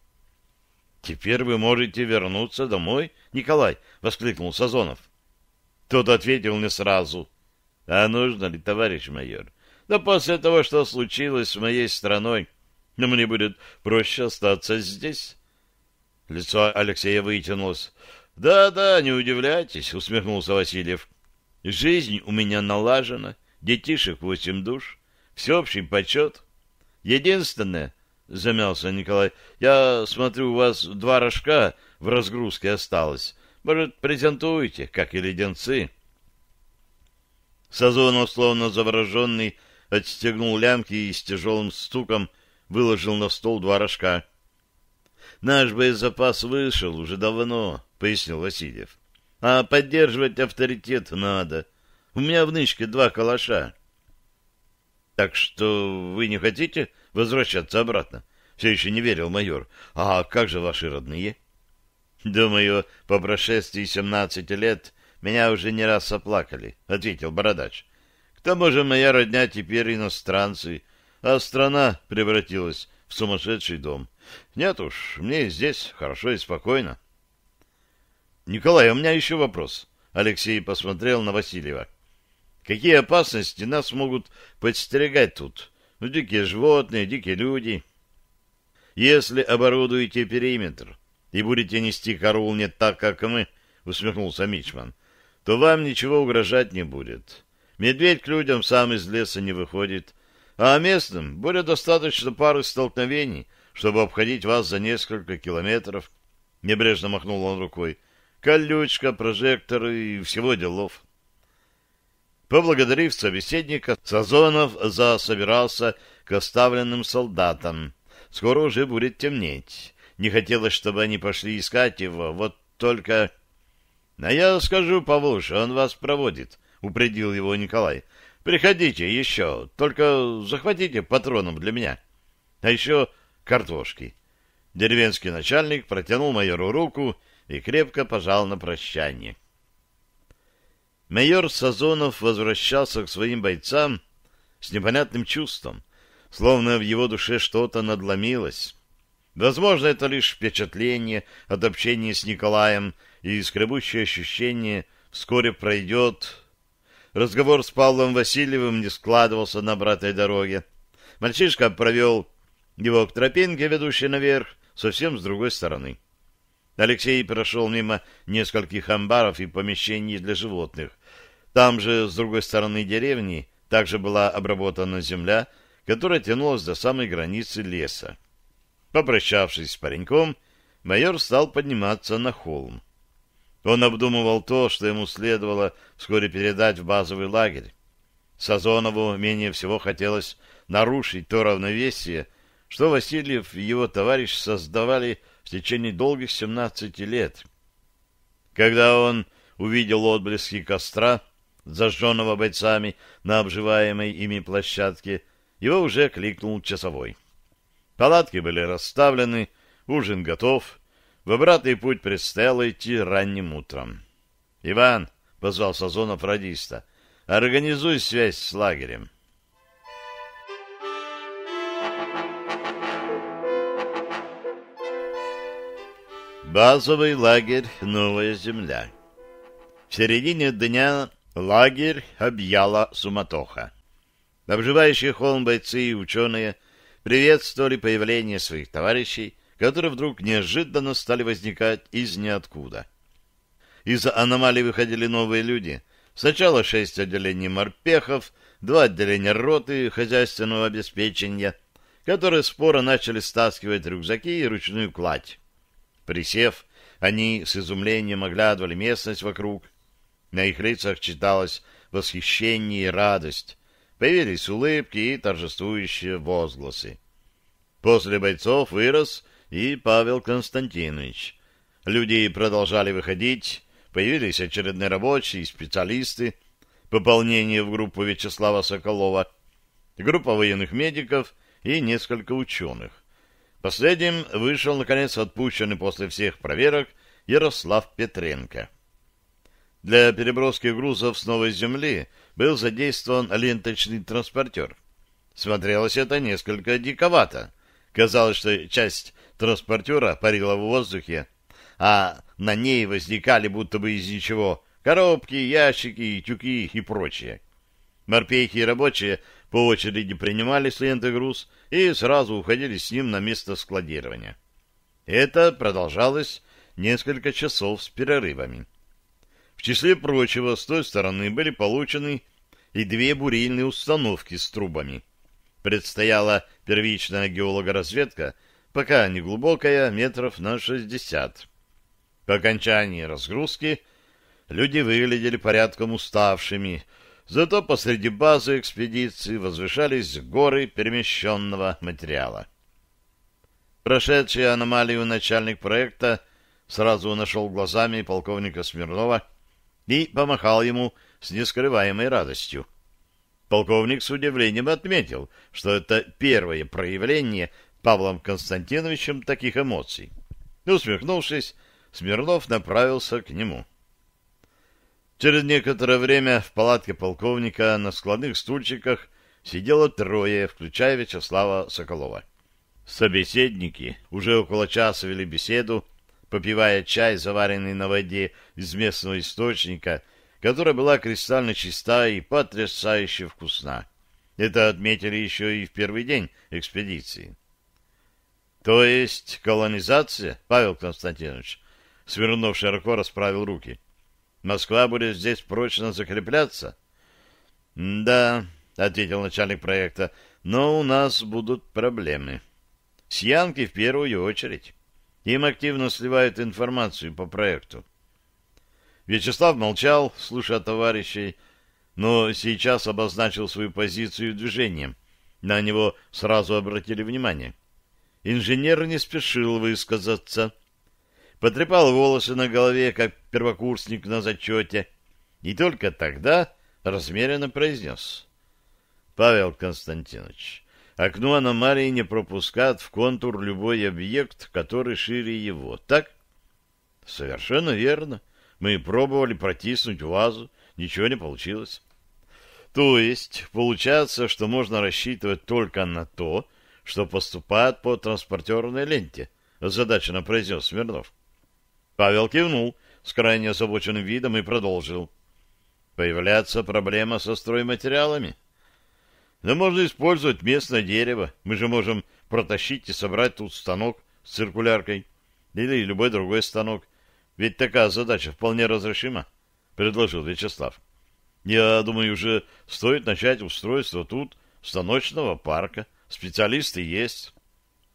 «Теперь вы можете вернуться домой, Николай!» — воскликнул Сазонов. Тот ответил не сразу — а нужно ли, товарищ майор? Да после того, что случилось с моей страной, но мне будет проще остаться здесь. Лицо Алексея вытянулось. «Да-да, не удивляйтесь», — усмехнулся Васильев. «Жизнь у меня налажена, детишек восемь душ, всеобщий почет. Единственное, — замялся Николай, — я смотрю, у вас два рожка в разгрузке осталось. Может, презентуете, как и леденцы?» Сазонов, словно завороженный, отстегнул лямки и с тяжелым стуком выложил на стол два рожка. «Наш боезапас вышел уже давно», — пояснил Васильев. «А поддерживать авторитет надо. У меня в нычке два калаша». «Так что вы не хотите возвращаться обратно?» Все еще не верил майор. «А как же ваши родные?» «Думаю, по прошествии семнадцати лет меня уже не раз оплакали, — ответил Бородач. — К тому же моя родня теперь иностранцы, а страна превратилась в сумасшедший дом. Нет уж, мне здесь хорошо и спокойно. — Николай, у меня еще вопрос. Алексей посмотрел на Васильева. — Какие опасности нас могут подстерегать тут? Ну, дикие животные, дикие люди. — Если оборудуете периметр и будете нести караул не так, как мы, — усмехнулся Мичман, — то вам ничего угрожать не будет. Медведь к людям сам из леса не выходит, а местным будет достаточно пары столкновений, чтобы обходить вас за несколько километров. Небрежно махнул он рукой. Колючка, прожекторы и всего делов. Поблагодарив собеседника, Сазонов засобирался к оставленным солдатам. Скоро уже будет темнеть. Не хотелось, чтобы они пошли искать его, вот только — А я скажу повыше, он вас проводит, — упредил его Николай. — Приходите еще, только захватите патроном для меня. А еще картошки. Деревенский начальник протянул майору руку и крепко пожал на прощание. Майор Сазонов возвращался к своим бойцам с непонятным чувством, словно в его душе что-то надломилось. Возможно, это лишь впечатление от общения с Николаем — и скребущее ощущение вскоре пройдет. Разговор с Павлом Васильевым не складывался на обратной дороге. Мальчишка провел его к тропинке, ведущей наверх, совсем с другой стороны. Алексей прошел мимо нескольких амбаров и помещений для животных. Там же, с другой стороны деревни, также была обработана земля, которая тянулась до самой границы леса. Попрощавшись с пареньком, майор стал подниматься на холм. Он обдумывал то, что ему следовало вскоре передать в базовый лагерь. Сазонову менее всего хотелось нарушить то равновесие, что Васильев и его товарищ создавали в течение долгих 17 лет. Когда он увидел отблески костра, зажженного бойцами на обживаемой ими площадке, его уже кликнул часовой. Палатки были расставлены, ужин готов — в обратный путь предстояло идти ранним утром. — Иван, — позвал Сазонов радиста, — организуй связь с лагерем. Базовый лагерь «Новая земля». В середине дня лагерь объяла суматоха. Обживающие холм бойцы и ученые приветствовали появление своих товарищей, которые вдруг неожиданно стали возникать из ниоткуда. Из аномалий выходили новые люди. Сначала шесть отделений морпехов, два отделения роты хозяйственного обеспечения, которые споро начали стаскивать рюкзаки и ручную кладь. Присев, они с изумлением оглядывали местность вокруг. На их лицах читалось восхищение и радость. Появились улыбки и торжествующие возгласы. После бойцов вырос и Павел Константинович. Люди продолжали выходить, появились очередные рабочие и специалисты, пополнение в группу Вячеслава Соколова, группа военных медиков и несколько ученых. Последним вышел, наконец, отпущенный после всех проверок Ярослав Петренко. Для переброски грузов с новой земли был задействован ленточный транспортер. Смотрелось это несколько диковато. Казалось, что часть транспортера парила в воздухе, а на ней возникали будто бы из ничего коробки, ящики, тюки и прочее. Морпехи и рабочие по очереди принимали с ленты груз и сразу уходили с ним на место складирования. Это продолжалось несколько часов с перерывами. В числе прочего, с той стороны были получены и две бурильные установки с трубами. Предстояла первичная геологоразведка — пока не глубокая, метров на шестьдесят. По окончании разгрузки люди выглядели порядком уставшими, зато посреди базы экспедиции возвышались горы перемещенного материала. Прошедший аномалию начальник проекта сразу нашел глазами полковника Смирнова и помахал ему с нескрываемой радостью. Полковник с удивлением отметил, что это первое проявление Павлом Константиновичем таких эмоций. Усмехнувшись, Смирнов направился к нему. Через некоторое время в палатке полковника на складных стульчиках сидело трое, включая Вячеслава Соколова. Собеседники уже около часа вели беседу, попивая чай, заваренный на воде из местного источника, которая была кристально чиста и потрясающе вкусна. Это отметили еще и в первый день экспедиции. То есть колонизация, Павел Константинович, Свернув широко расправил руки. Москва будет здесь прочно закрепляться? — Да, — ответил начальник проекта, — но у нас будут проблемы. С Янки в первую очередь. Им активно сливают информацию по проекту. Вячеслав молчал, слушая товарищей, но сейчас обозначил свою позицию движением. На него сразу обратили внимание. — инженер не спешил высказаться. Потрепал волосы на голове, как первокурсник на зачете, и только тогда размеренно произнес. «Павел Константинович, окно аномалии не пропускает в контур любой объект, который шире его, так?» «Совершенно верно. Мы пробовали протиснуть вазу, ничего не получилось». То есть, получается, что можно рассчитывать только на то, что поступает по транспортерной ленте, Задача произнес Смирнов. Павел кивнул с крайне озабоченным видом и продолжил. Появляется проблема со стройматериалами. Да можно использовать местное дерево. Мы же можем протащить и собрать тут станок с циркуляркой. Или любой другой станок. Ведь такая задача вполне разрешима, предложил Вячеслав. Я думаю, уже стоит начать устройство тут станочного парка. Специалисты есть.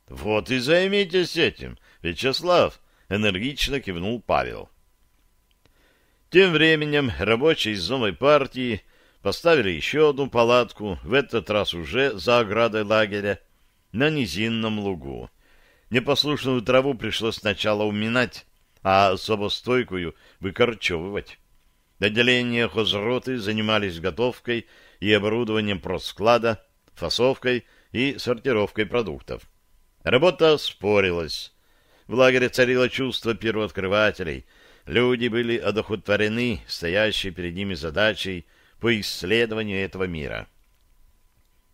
Вот и займитесь этим, Вячеслав, энергично кивнул Павел. Тем временем рабочие из новой партии поставили еще одну палатку, в этот раз уже за оградой лагеря, на низинном лугу. Непослушную траву пришлось сначала уминать, а особо стойкую выкорчевывать. Отделения хозроты занимались готовкой и оборудованием просклада, фасовкой и сортировкой продуктов. Работа спорилась. В лагере царило чувство первооткрывателей. Люди были одохотворены стоящей перед ними задачей по исследованию этого мира.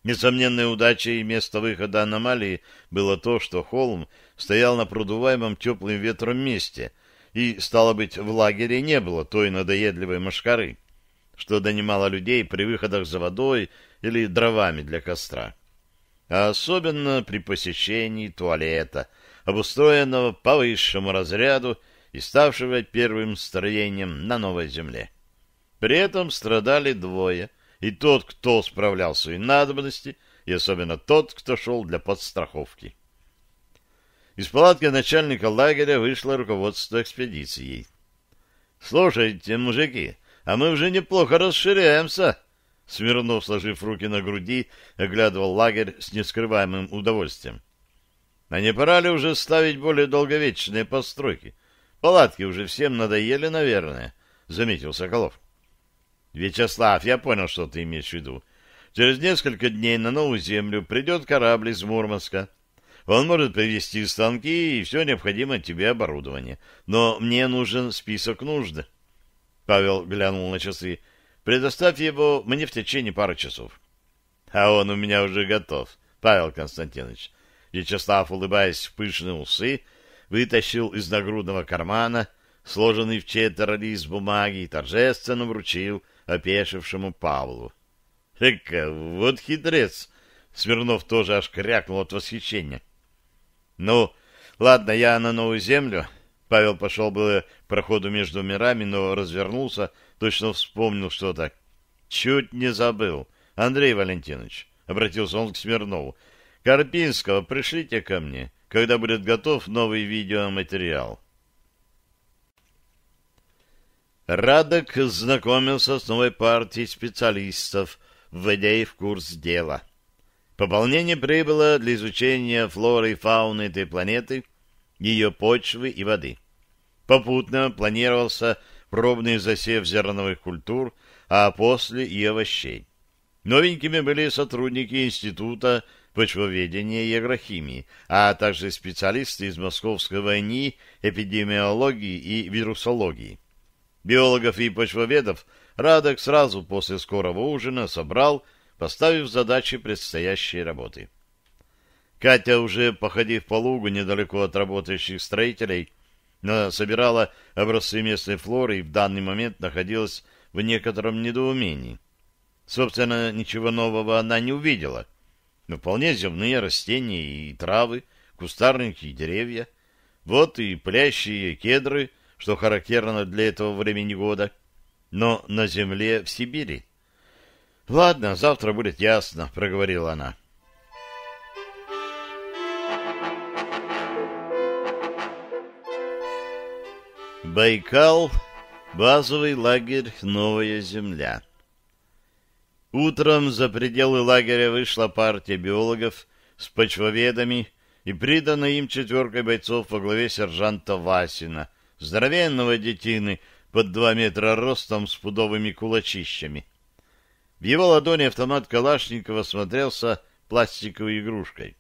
Несомненной удачей места выхода аномалии было то, что холм стоял на продуваемом теплым ветром месте, и, стало быть, в лагере не было той надоедливой машкары, что донимало людей при выходах за водой или дровами для костра а особенно при посещении туалета, обустроенного по высшему разряду и ставшего первым строением на новой земле. При этом страдали двое, и тот, кто справлял свои надобности, и особенно тот, кто шел для подстраховки. Из палатки начальника лагеря вышло руководство экспедицией. «Слушайте, мужики, а мы уже неплохо расширяемся», Смирнов, сложив руки на груди, оглядывал лагерь с нескрываемым удовольствием. А не пора ли уже ставить более долговечные постройки? Палатки уже всем надоели, наверное, — заметил Соколов. — Вячеслав, я понял, что ты имеешь в виду. Через несколько дней на новую землю придет корабль из Мурманска. Он может привезти станки и все необходимое тебе оборудование. Но мне нужен список нужды. Павел глянул на часы. Предоставь его мне в течение пары часов. — А он у меня уже готов, Павел Константинович. Вячеслав, улыбаясь в пышные усы, вытащил из нагрудного кармана сложенный в четверо лист бумаги и торжественно вручил опешившему Павлу. — Эка, вот хитрец! Смирнов тоже аж крякнул от восхищения. — Ну, ладно, я на новую землю. Павел пошел было к проходу между мирами, но развернулся точно вспомнил что то Чуть не забыл. Андрей Валентинович, обратился он к Смирнову, Карпинского пришлите ко мне, когда будет готов новый видеоматериал. Радок знакомился с новой партией специалистов, вводя их в курс дела. Пополнение прибыло для изучения флоры и фауны этой планеты, ее почвы и воды. Попутно планировался пробный засев зерновых культур, а после и овощей. Новенькими были сотрудники Института почвоведения и агрохимии, а также специалисты из Московского НИ эпидемиологии и вирусологии. Биологов и почвоведов Радок сразу после скорого ужина собрал, поставив задачи предстоящей работы. Катя, уже походив по лугу недалеко от работающих строителей, но собирала образцы местной флоры и в данный момент находилась в некотором недоумении. Собственно, ничего нового она не увидела. Но вполне земные растения и травы, кустарники и деревья. Вот и плящие кедры, что характерно для этого времени года, но на земле в Сибири. «Ладно, завтра будет ясно», — проговорила она. Байкал, базовый лагерь «Новая земля». Утром за пределы лагеря вышла партия биологов с почвоведами и придана им четверкой бойцов во главе сержанта Васина, здоровенного детины под два метра ростом с пудовыми кулачищами. В его ладони автомат Калашникова смотрелся пластиковой игрушкой.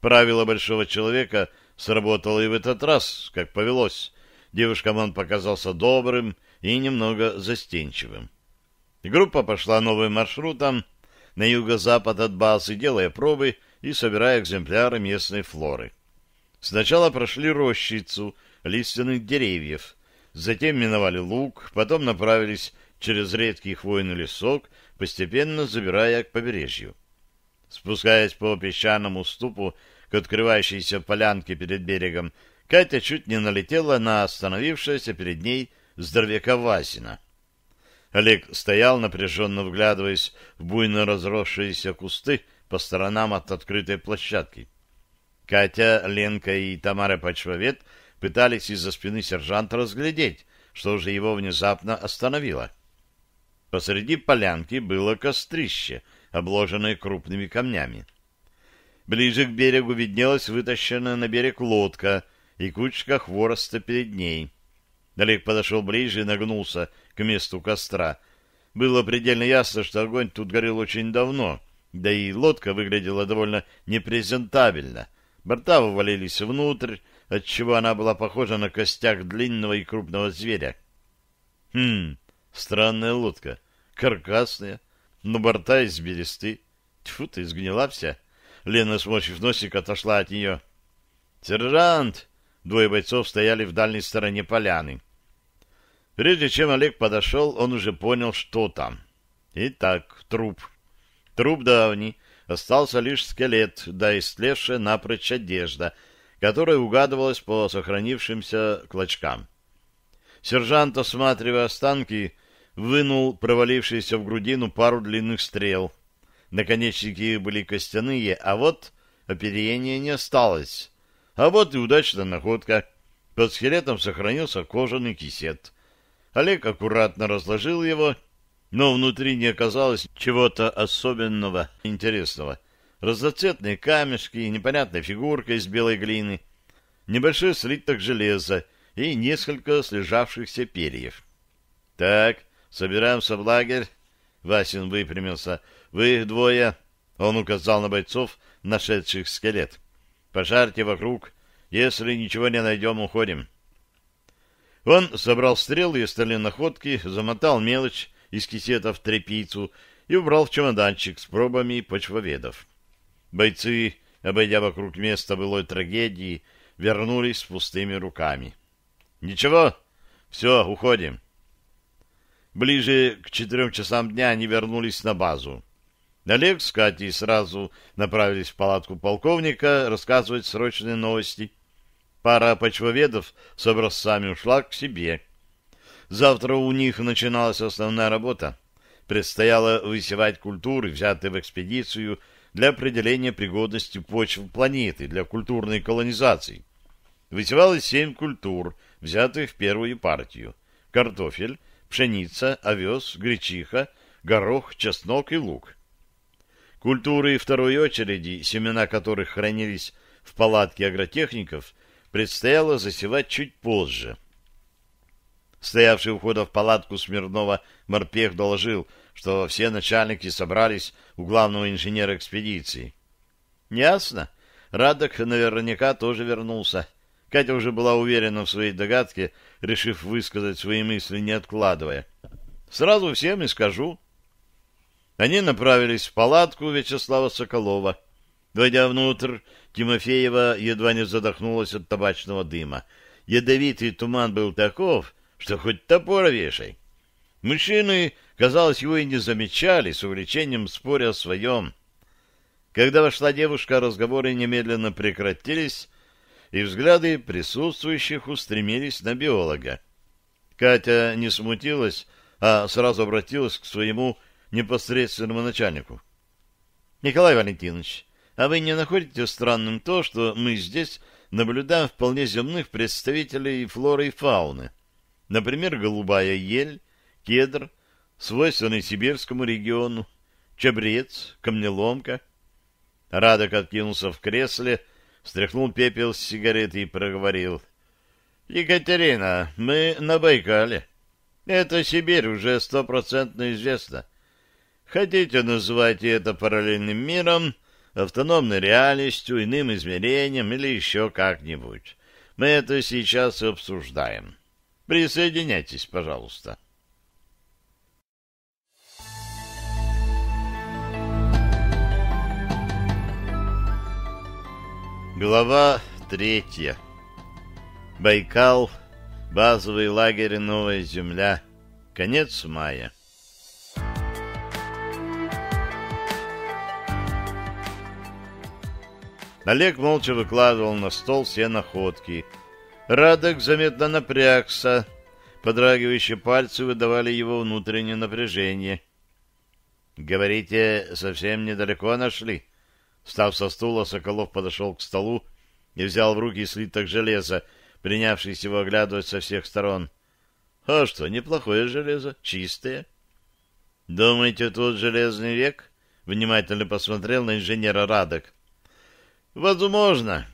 Правило большого человека сработало и в этот раз, как повелось девушкам он показался добрым и немного застенчивым. Группа пошла новым маршрутом на юго-запад от базы, делая пробы и собирая экземпляры местной флоры. Сначала прошли рощицу лиственных деревьев, затем миновали луг, потом направились через редкий хвойный лесок, постепенно забирая к побережью. Спускаясь по песчаному ступу к открывающейся полянке перед берегом, Катя чуть не налетела на остановившегося перед ней здоровяка Васина. Олег стоял, напряженно вглядываясь в буйно разросшиеся кусты по сторонам от открытой площадки. Катя, Ленка и Тамара Почвовед пытались из-за спины сержанта разглядеть, что же его внезапно остановило. Посреди полянки было кострище, обложенное крупными камнями. Ближе к берегу виднелась вытащенная на берег лодка — и кучка хвороста перед ней. Олег подошел ближе и нагнулся к месту костра. Было предельно ясно, что огонь тут горел очень давно, да и лодка выглядела довольно непрезентабельно. Борта вывалились внутрь, отчего она была похожа на костях длинного и крупного зверя. Хм, странная лодка, каркасная, но борта из бересты. Тьфу ты, сгнила вся. Лена, сморщив носик, отошла от нее. «Сержант!» Двое бойцов стояли в дальней стороне поляны. Прежде чем Олег подошел, он уже понял, что там. Итак, труп. Труп давний. Остался лишь скелет, да и истлевшая напрочь одежда, которая угадывалась по сохранившимся клочкам. Сержант, осматривая останки, вынул провалившиеся в грудину пару длинных стрел. Наконечники их были костяные, а вот оперения не осталось. А вот и удачная находка. Под скелетом сохранился кожаный кисет. Олег аккуратно разложил его, но внутри не оказалось чего-то особенного интересного. Разноцветные камешки, непонятная фигурка из белой глины, небольшой слиток железа и несколько слежавшихся перьев. — Так, собираемся в лагерь. Васин выпрямился. — Вы двое. Он указал на бойцов, нашедших скелет. — Пожарьте вокруг. Если ничего не найдем, уходим. Он собрал стрелы и остальные находки, замотал мелочь из кисетов тряпицу и убрал в чемоданчик с пробами почвоведов. Бойцы, обойдя вокруг места былой трагедии, вернулись с пустыми руками. «Ничего? Все, уходим». Ближе к четырем часам дня они вернулись на базу. Олег с Катей сразу направились в палатку полковника рассказывать срочные новости. Пара почвоведов с образцами ушла к себе. Завтра у них начиналась основная работа. Предстояло высевать культуры, взятые в экспедицию для определения пригодности почв планеты для культурной колонизации. Высевалось семь культур, взятых в первую партию. Картофель, пшеница, овес, гречиха, горох, чеснок и лук – Культуры второй очереди, семена которых хранились в палатке агротехников, предстояло засевать чуть позже. Стоявший у входа в палатку Смирнова морпех доложил, что все начальники собрались у главного инженера экспедиции. «Ясно. Радок наверняка тоже вернулся». Катя уже была уверена в своей догадке, решив высказать свои мысли, не откладывая. «Сразу всем и скажу. Они направились в палатку Вячеслава Соколова. Войдя внутрь, Тимофеева едва не задохнулась от табачного дыма. Ядовитый туман был таков, что хоть топор вешай. Мужчины, казалось, его и не замечали, с увлечением споря о своем. Когда вошла девушка, разговоры немедленно прекратились, и взгляды присутствующих устремились на биолога. Катя не смутилась, а сразу обратилась к своему непосредственному начальнику. Николай Валентинович, а вы не находите странным то, что мы здесь наблюдаем вполне земных представителей флоры и фауны? Например, голубая ель, кедр, свойственный сибирскому региону, чабрец, камнеломка. Радок откинулся в кресле, стряхнул пепел с сигареты и проговорил. — Екатерина, мы на Байкале. Это Сибирь уже стопроцентно известно. — Хотите назвать это параллельным миром, автономной реальностью, иным измерением или еще как-нибудь. Мы это сейчас и обсуждаем. Присоединяйтесь, пожалуйста. Глава третья. Байкал. Базовый лагерь «Новая земля». Конец мая. Олег молча выкладывал на стол все находки. Радок заметно напрягся. Подрагивающие пальцы выдавали его внутреннее напряжение. «Говорите, совсем недалеко нашли?» Встав со стула, Соколов подошел к столу и взял в руки слиток железа, принявшись его оглядывать со всех сторон. «А что, неплохое железо, чистое». «Думаете, тут железный век?» Внимательно посмотрел на инженера Радок. Возможно.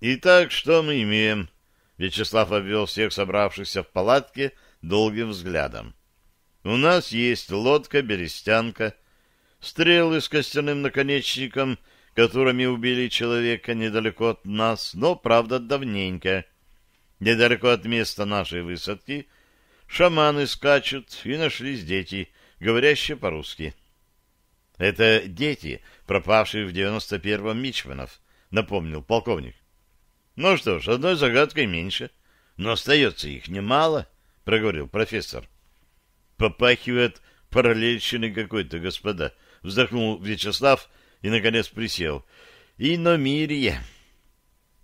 Итак, что мы имеем? Вячеслав обвел всех собравшихся в палатке долгим взглядом. У нас есть лодка-берестянка, стрелы с костяным наконечником, которыми убили человека недалеко от нас, но, правда, давненько. Недалеко от места нашей высадки шаманы скачут и нашлись дети, говорящие по-русски. Это дети, пропавшие в девяносто первом Мичманов, напомнил полковник. Ну что ж, одной загадкой меньше, но остается их немало, проговорил профессор. Попахивает параллельщины какой-то, господа, вздохнул Вячеслав и, наконец, присел. И Иномирье.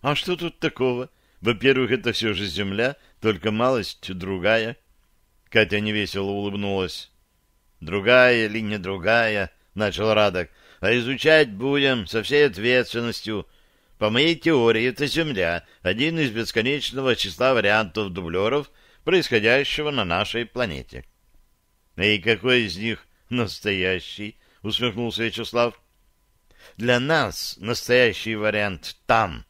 А что тут такого? Во-первых, это все же земля, только малость другая. Катя невесело улыбнулась. Другая или не другая, начал Радок а изучать будем со всей ответственностью. По моей теории, эта Земля, один из бесконечного числа вариантов дублеров, происходящего на нашей планете. — И какой из них настоящий? — усмехнулся Вячеслав. — Для нас настоящий вариант там.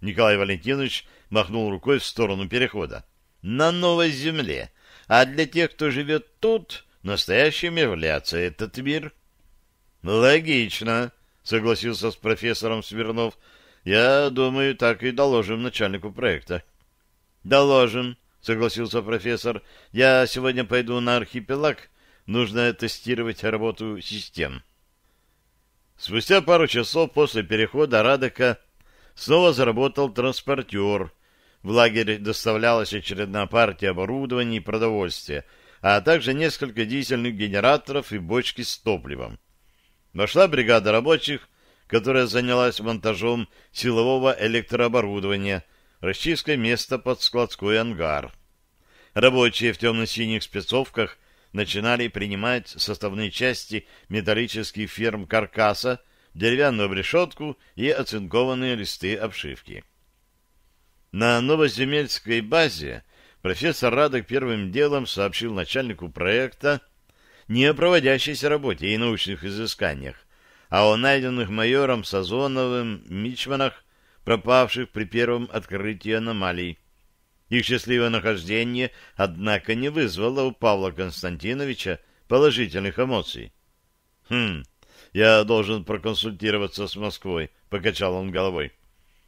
Николай Валентинович махнул рукой в сторону перехода. — На новой Земле. А для тех, кто живет тут, настоящим является этот мир — ну, логично, согласился с профессором Смирнов. Я думаю, так и доложим начальнику проекта. Доложим, согласился профессор. Я сегодня пойду на архипелаг. Нужно тестировать работу систем. Спустя пару часов после перехода Радека снова заработал транспортер. В лагерь доставлялась очередная партия оборудования и продовольствия, а также несколько дизельных генераторов и бочки с топливом. Вошла бригада рабочих, которая занялась монтажом силового электрооборудования, расчисткой места под складской ангар. Рабочие в темно-синих спецовках начинали принимать составные части металлических ферм каркаса, деревянную обрешетку и оцинкованные листы обшивки. На новоземельской базе профессор Радок первым делом сообщил начальнику проекта не о проводящейся работе и научных изысканиях, а о найденных майором Сазоновым мичманах, пропавших при первом открытии аномалий. Их счастливое нахождение, однако, не вызвало у Павла Константиновича положительных эмоций. «Хм, я должен проконсультироваться с Москвой», — покачал он головой.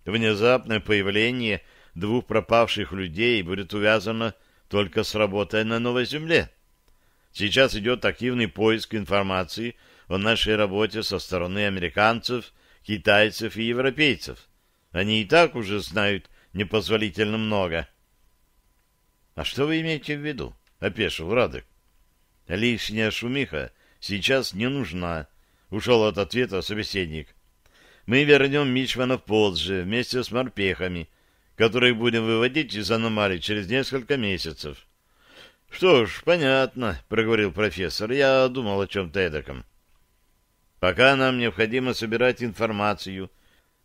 «Внезапное появление двух пропавших людей будет увязано только с работой на новой земле. Сейчас идет активный поиск информации о нашей работе со стороны американцев, китайцев и европейцев. Они и так уже знают непозволительно много. — А что вы имеете в виду? — опешил Радок. — Лишняя шумиха сейчас не нужна, — ушел от ответа собеседник. — Мы вернем Мичманов позже, вместе с морпехами, которые будем выводить из Аномалии через несколько месяцев. —— Что ж, понятно, — проговорил профессор. — Я думал о чем-то эдаком. — Пока нам необходимо собирать информацию.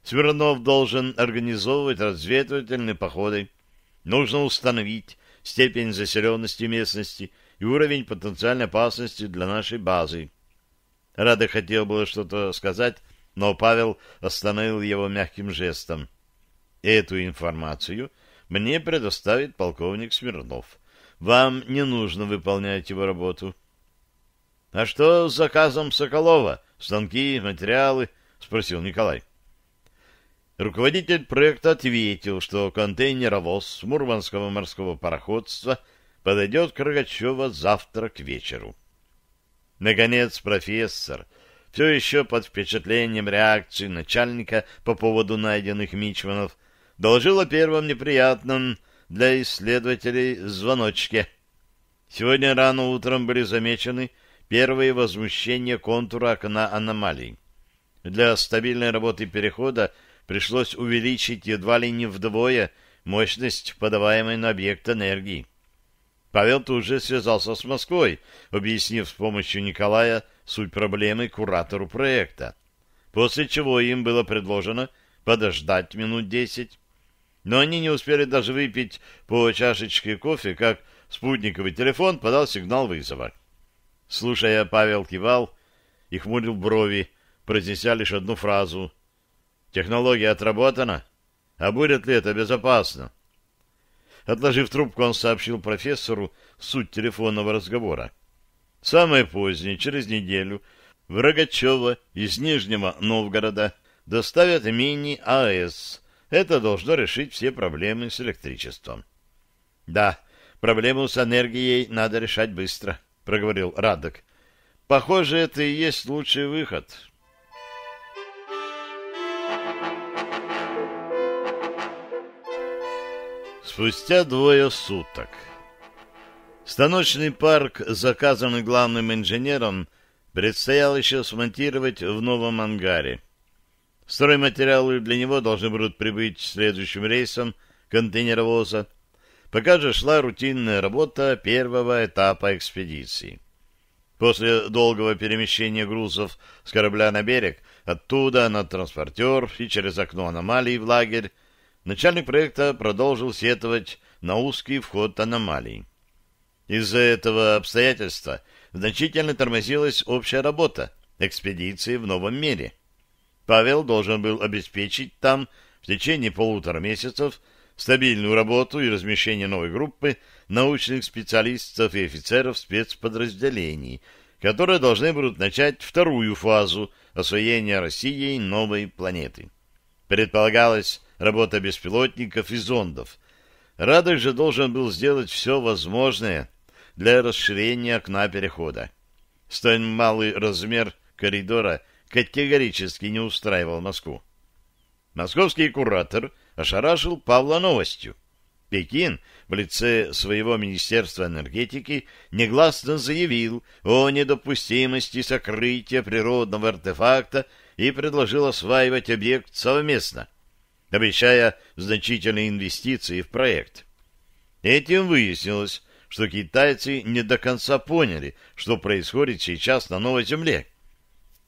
Смирнов должен организовывать разведывательные походы. Нужно установить степень заселенности местности и уровень потенциальной опасности для нашей базы. Рада хотел было что-то сказать, но Павел остановил его мягким жестом. — Эту информацию мне предоставит полковник Смирнов. — вам не нужно выполнять его работу. — А что с заказом Соколова? Станки, материалы? — спросил Николай. Руководитель проекта ответил, что контейнеровоз Мурманского морского пароходства подойдет к Рогачева завтра к вечеру. Наконец профессор, все еще под впечатлением реакции начальника по поводу найденных мичманов, доложил о первом неприятном, для исследователей звоночки. Сегодня рано утром были замечены первые возмущения контура окна аномалий. Для стабильной работы перехода пришлось увеличить едва ли не вдвое мощность подаваемой на объект энергии. Павел тут же связался с Москвой, объяснив с помощью Николая суть проблемы куратору проекта, после чего им было предложено подождать минут десять, но они не успели даже выпить по чашечке кофе, как спутниковый телефон подал сигнал вызова. Слушая, Павел кивал и хмурил брови, произнеся лишь одну фразу. «Технология отработана? А будет ли это безопасно?» Отложив трубку, он сообщил профессору суть телефонного разговора. Самое позднее, через неделю, в Рогачева из Нижнего Новгорода доставят мини-АЭС — это должно решить все проблемы с электричеством. — Да, проблему с энергией надо решать быстро, — проговорил Радок. — Похоже, это и есть лучший выход. Спустя двое суток. Станочный парк, заказанный главным инженером, предстояло еще смонтировать в новом ангаре. Стройматериалы для него должны будут прибыть следующим рейсом контейнеровоза, пока же шла рутинная работа первого этапа экспедиции. После долгого перемещения грузов с корабля на берег, оттуда на транспортер и через окно аномалий в лагерь, начальник проекта продолжил сетовать на узкий вход аномалий. Из-за этого обстоятельства значительно тормозилась общая работа экспедиции в новом мире – Павел должен был обеспечить там в течение полутора месяцев стабильную работу и размещение новой группы научных специалистов и офицеров спецподразделений, которые должны будут начать вторую фазу освоения Россией новой планеты. Предполагалась работа беспилотников и зондов. Радок же должен был сделать все возможное для расширения окна перехода. Столь малый размер коридора – категорически не устраивал Москву. Московский куратор ошарашил Павла новостью. Пекин в лице своего Министерства энергетики негласно заявил о недопустимости сокрытия природного артефакта и предложил осваивать объект совместно, обещая значительные инвестиции в проект. Этим выяснилось, что китайцы не до конца поняли, что происходит сейчас на Новой Земле.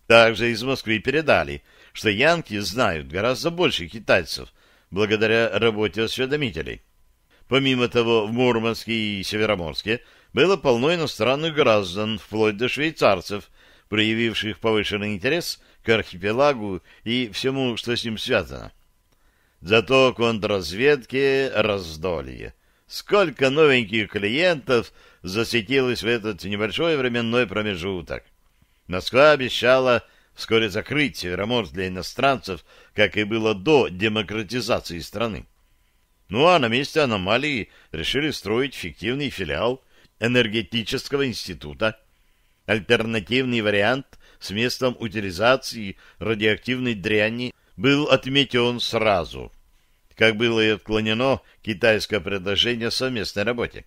Также из Москвы передали, что янки знают гораздо больше китайцев, благодаря работе осведомителей. Помимо того, в Мурманске и Североморске было полно иностранных граждан, вплоть до швейцарцев, проявивших повышенный интерес к архипелагу и всему, что с ним связано. Зато контрразведке раздолье. Сколько новеньких клиентов засветилось в этот небольшой временной промежуток. Москва обещала вскоре закрыть Североморск для иностранцев, как и было до демократизации страны. Ну а на месте аномалии решили строить фиктивный филиал энергетического института. Альтернативный вариант с местом утилизации радиоактивной дряни был отметен сразу, как было и отклонено китайское предложение о совместной работе.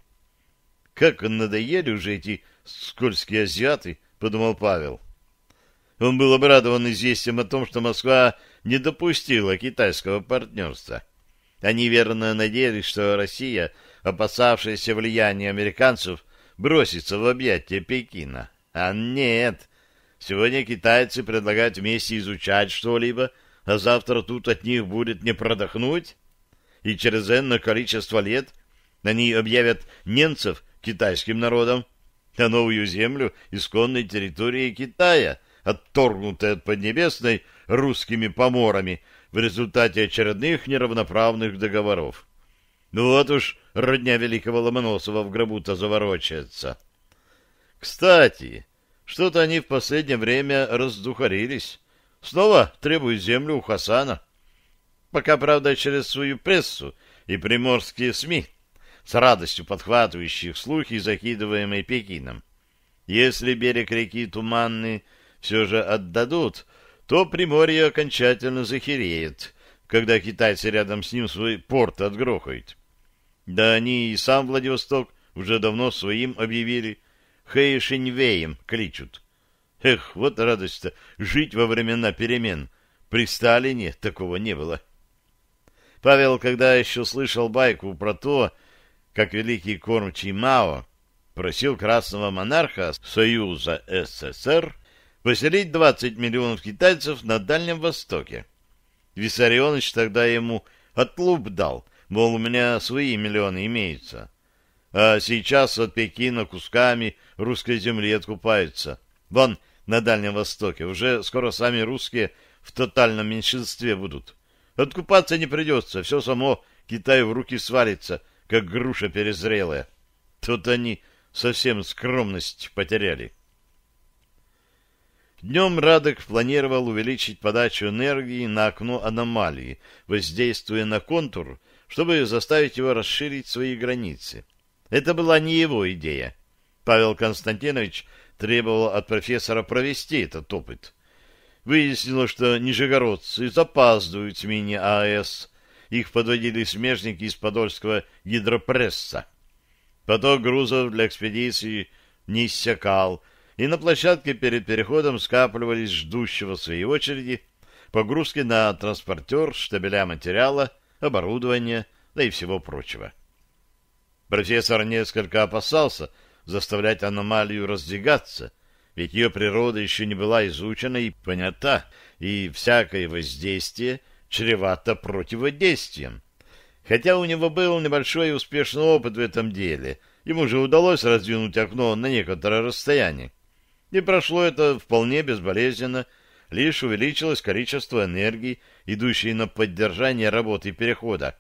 Как надоели уже эти скользкие азиаты, подумал Павел. Он был обрадован известием о том, что Москва не допустила китайского партнерства. Они верно надеялись, что Россия, опасавшаяся влияния американцев, бросится в объятия Пекина. А нет, сегодня китайцы предлагают вместе изучать что-либо, а завтра тут от них будет не продохнуть. И через энное количество лет они объявят немцев китайским народом, на новую землю исконной территории Китая, отторгнутой от Поднебесной русскими поморами в результате очередных неравноправных договоров. Ну вот уж родня великого Ломоносова в гробу-то заворочается. Кстати, что-то они в последнее время раздухарились. Снова требуют землю у Хасана. Пока, правда, через свою прессу и приморские СМИ с радостью подхватывающих слухи, закидываемые Пекином. Если берег реки Туманный все же отдадут, то Приморье окончательно захереет, когда китайцы рядом с ним свой порт отгрохают. Да они и сам Владивосток уже давно своим объявили. Хэй Шиньвеем кличут. Эх, вот радость-то, жить во времена перемен. При Сталине такого не было. Павел, когда еще слышал байку про то, как великий кормчий Мао просил красного монарха Союза СССР поселить 20 миллионов китайцев на Дальнем Востоке. Виссарионович тогда ему отлуп дал, мол, у меня свои миллионы имеются. А сейчас от Пекина кусками русской земли откупаются. Вон, на Дальнем Востоке уже скоро сами русские в тотальном меньшинстве будут. Откупаться не придется, все само Китаю в руки свалится, как груша перезрелая. Тут они совсем скромность потеряли. Днем Радок планировал увеличить подачу энергии на окно аномалии, воздействуя на контур, чтобы заставить его расширить свои границы. Это была не его идея. Павел Константинович требовал от профессора провести этот опыт. Выяснилось, что нижегородцы запаздывают а с мини-АЭС, их подводили смежники из подольского гидропресса. Поток грузов для экспедиции не иссякал, и на площадке перед переходом скапливались ждущего своей очереди погрузки на транспортер, штабеля материала, оборудования, да и всего прочего. Профессор несколько опасался заставлять аномалию раздвигаться, ведь ее природа еще не была изучена и понята, и всякое воздействие чревато противодействием. Хотя у него был небольшой и успешный опыт в этом деле, ему же удалось раздвинуть окно на некоторое расстояние. И прошло это вполне безболезненно, лишь увеличилось количество энергии, идущей на поддержание работы перехода.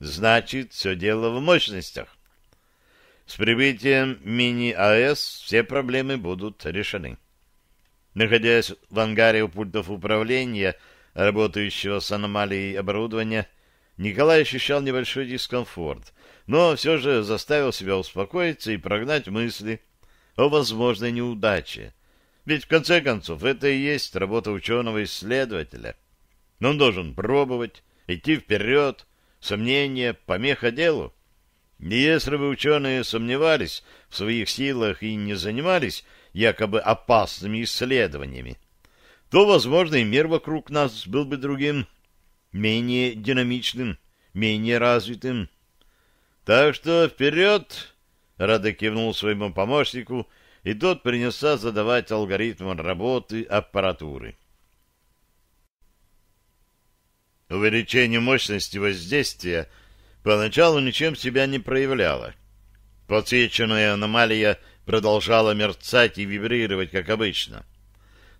Значит, все дело в мощностях. С прибытием мини-АЭС все проблемы будут решены. Находясь в ангаре у пультов управления, работающего с аномалией оборудования, Николай ощущал небольшой дискомфорт, но все же заставил себя успокоиться и прогнать мысли о возможной неудаче. Ведь в конце концов это и есть работа ученого-исследователя. он должен пробовать, идти вперед, сомнения, помеха делу. И если бы ученые сомневались в своих силах и не занимались якобы опасными исследованиями, то, возможно, и мир вокруг нас был бы другим, менее динамичным, менее развитым. Так что вперед! Рада кивнул своему помощнику, и тот принесся задавать алгоритм работы аппаратуры. Увеличение мощности воздействия поначалу ничем себя не проявляло. Подсвеченная аномалия продолжала мерцать и вибрировать, как обычно —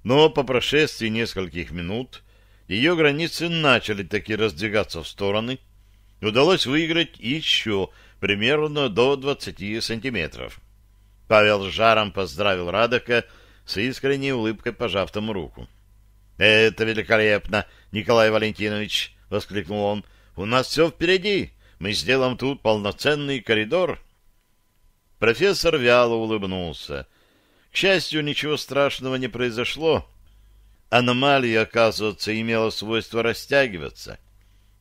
но по прошествии нескольких минут ее границы начали таки раздвигаться в стороны. Удалось выиграть еще примерно до 20 сантиметров. Павел с жаром поздравил Радока с искренней улыбкой, пожав тому руку. — Это великолепно, Николай Валентинович! — воскликнул он. — У нас все впереди! Мы сделаем тут полноценный коридор! Профессор вяло улыбнулся. — к счастью, ничего страшного не произошло. Аномалия, оказывается, имела свойство растягиваться.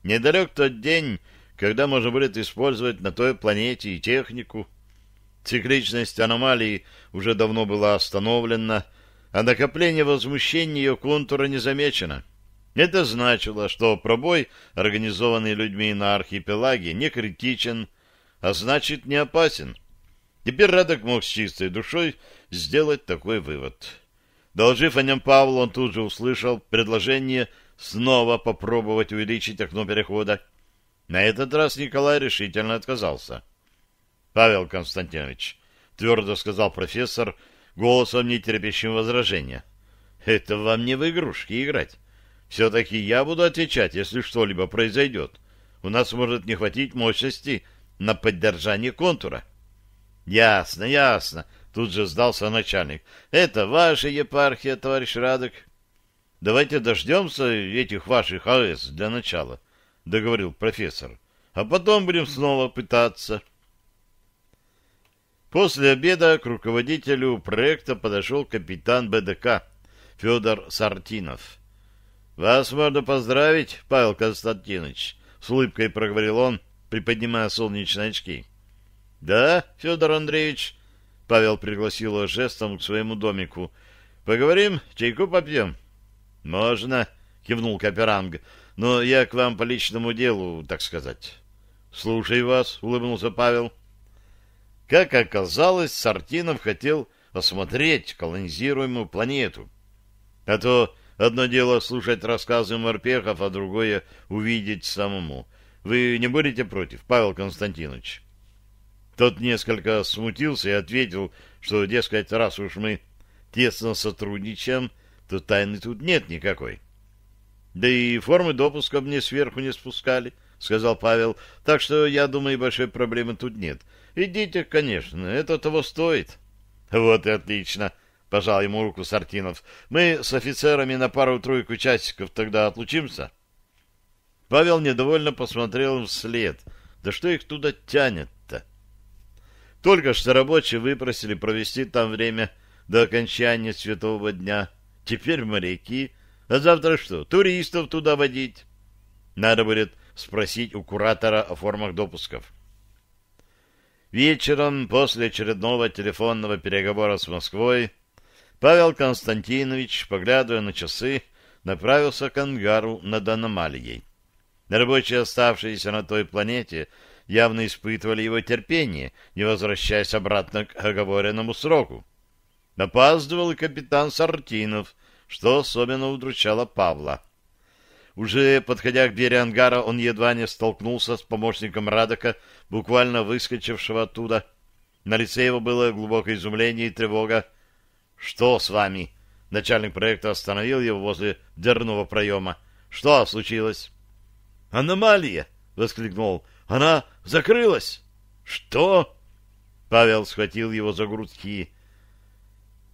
Недалек тот день, когда можно будет использовать на той планете и технику. Цикличность аномалии уже давно была остановлена, а накопление возмущений ее контура не замечено. Это значило, что пробой, организованный людьми на архипелаге, не критичен, а значит не опасен. Теперь Радок мог с чистой душой сделать такой вывод. Доложив о нем Павлу, он тут же услышал предложение снова попробовать увеличить окно перехода. На этот раз Николай решительно отказался. — Павел Константинович, — твердо сказал профессор, голосом не терпящим возражения, — это вам не в игрушки играть. Все-таки я буду отвечать, если что-либо произойдет. У нас может не хватить мощности на поддержание контура. — Ясно, ясно, Тут же сдался начальник. Это ваша епархия, товарищ Радок. Давайте дождемся этих ваших АЭС для начала, договорил профессор. А потом будем снова пытаться. После обеда к руководителю проекта подошел капитан БДК Федор Сартинов. «Вас можно поздравить, Павел Константинович», — с улыбкой проговорил он, приподнимая солнечные очки. «Да, Федор Андреевич», Павел пригласил его жестом к своему домику. «Поговорим, чайку попьем?» «Можно», — кивнул Каперанг, — «но я к вам по личному делу, так сказать». «Слушай вас», — улыбнулся Павел. Как оказалось, Сартинов хотел осмотреть колонизируемую планету. А то одно дело слушать рассказы морпехов, а другое — увидеть самому. Вы не будете против, Павел Константинович?» Тот несколько смутился и ответил, что, дескать, раз уж мы тесно сотрудничаем, то тайны тут нет никакой. — Да и формы допуска мне сверху не спускали, — сказал Павел, — так что, я думаю, большой проблемы тут нет. Идите, конечно, это того стоит. — Вот и отлично, — пожал ему руку Сартинов. — Мы с офицерами на пару-тройку часиков тогда отлучимся. Павел недовольно посмотрел вслед. Да что их туда тянет? Только что рабочие выпросили провести там время до окончания святого дня. Теперь моряки. А завтра что, туристов туда водить? Надо будет спросить у куратора о формах допусков. Вечером после очередного телефонного переговора с Москвой Павел Константинович, поглядывая на часы, направился к ангару над аномалией. Рабочие, оставшиеся на той планете, явно испытывали его терпение, не возвращаясь обратно к оговоренному сроку. Опаздывал и капитан Сартинов, что особенно удручало Павла. Уже подходя к двери ангара, он едва не столкнулся с помощником Радока, буквально выскочившего оттуда. На лице его было глубокое изумление и тревога. «Что с вами?» Начальник проекта остановил его возле дверного проема. «Что случилось?» «Аномалия!» — воскликнул она закрылась. Что? Павел схватил его за грудки.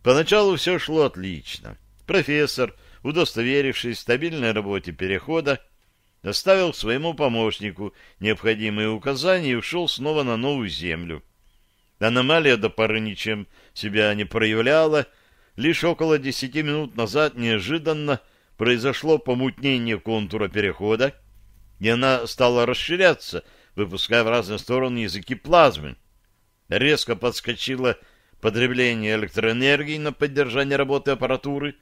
Поначалу все шло отлично. Профессор, удостоверившись в стабильной работе перехода, доставил своему помощнику необходимые указания и ушел снова на новую землю. Аномалия до поры ничем себя не проявляла. Лишь около десяти минут назад неожиданно произошло помутнение контура перехода, и она стала расширяться, выпуская в разные стороны языки плазмы. Резко подскочило потребление электроэнергии на поддержание работы аппаратуры,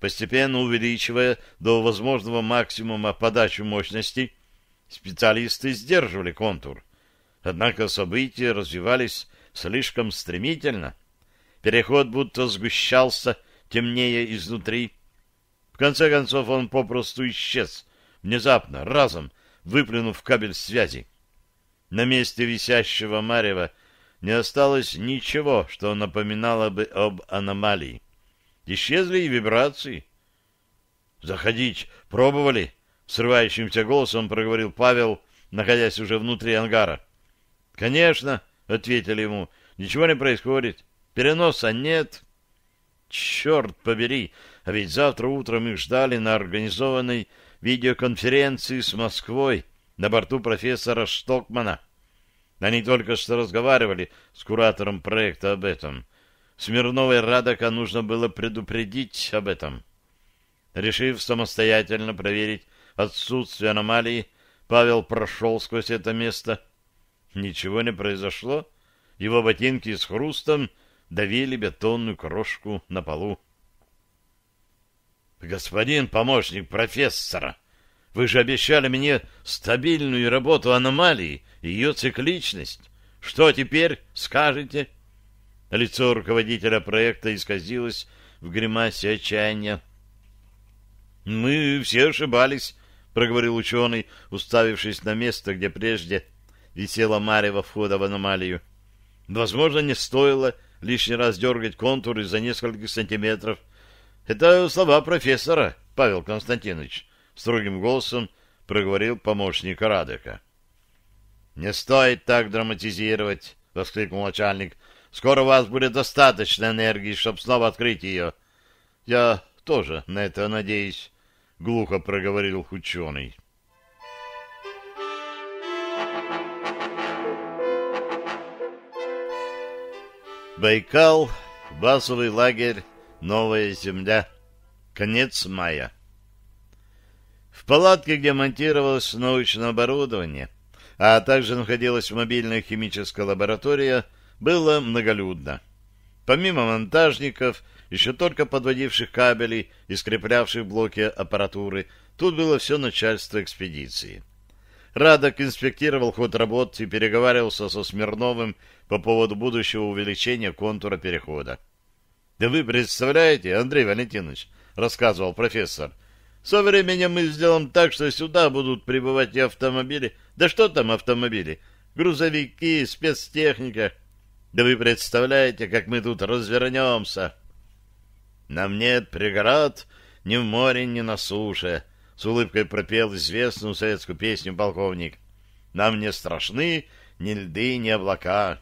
постепенно увеличивая до возможного максимума подачу мощности, специалисты сдерживали контур. Однако события развивались слишком стремительно. Переход будто сгущался, темнее изнутри. В конце концов он попросту исчез, внезапно, разом, выплюнув кабель связи. На месте висящего Марева не осталось ничего, что напоминало бы об аномалии. Исчезли и вибрации. «Заходить пробовали?» — срывающимся голосом проговорил Павел, находясь уже внутри ангара. «Конечно», — ответили ему, — «ничего не происходит. Переноса нет». «Черт побери, а ведь завтра утром их ждали на организованной видеоконференции с Москвой» на борту профессора Штокмана. Они только что разговаривали с куратором проекта об этом. Смирнова и Радока нужно было предупредить об этом. Решив самостоятельно проверить отсутствие аномалии, Павел прошел сквозь это место. Ничего не произошло. Его ботинки с хрустом давили бетонную крошку на полу. «Господин помощник профессора!» Вы же обещали мне стабильную работу аномалии и ее цикличность. Что теперь скажете?» Лицо руководителя проекта исказилось в гримасе отчаяния. «Мы все ошибались», — проговорил ученый, уставившись на место, где прежде висела марево входа в аномалию. «Возможно, не стоило лишний раз дергать контуры за несколько сантиметров. Это слова профессора, Павел Константинович строгим голосом проговорил помощник Радека. «Не стоит так драматизировать!» — воскликнул начальник. «Скоро у вас будет достаточно энергии, чтобы снова открыть ее». «Я тоже на это надеюсь», — глухо проговорил ученый. Байкал, базовый лагерь, новая земля. Конец мая. В палатке, где монтировалось научное оборудование, а также находилась мобильная химическая лаборатория, было многолюдно. Помимо монтажников, еще только подводивших кабели и скреплявших блоки аппаратуры, тут было все начальство экспедиции. Радок инспектировал ход работ и переговаривался со Смирновым по поводу будущего увеличения контура перехода. — Да вы представляете, Андрей Валентинович, — рассказывал профессор, — со временем мы сделаем так, что сюда будут прибывать и автомобили. Да что там автомобили? Грузовики, спецтехника. Да вы представляете, как мы тут развернемся. Нам нет преград ни в море, ни на суше. С улыбкой пропел известную советскую песню полковник. Нам не страшны ни льды, ни облака.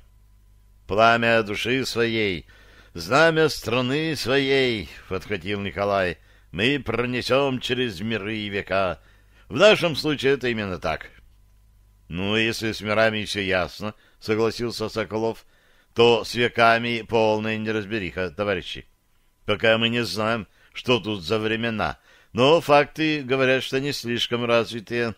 Пламя души своей, знамя страны своей, подхватил Николай, — мы пронесем через миры и века. В нашем случае это именно так. — Ну, если с мирами все ясно, — согласился Соколов, — то с веками полная неразбериха, товарищи. Пока мы не знаем, что тут за времена, но факты говорят, что не слишком развитые.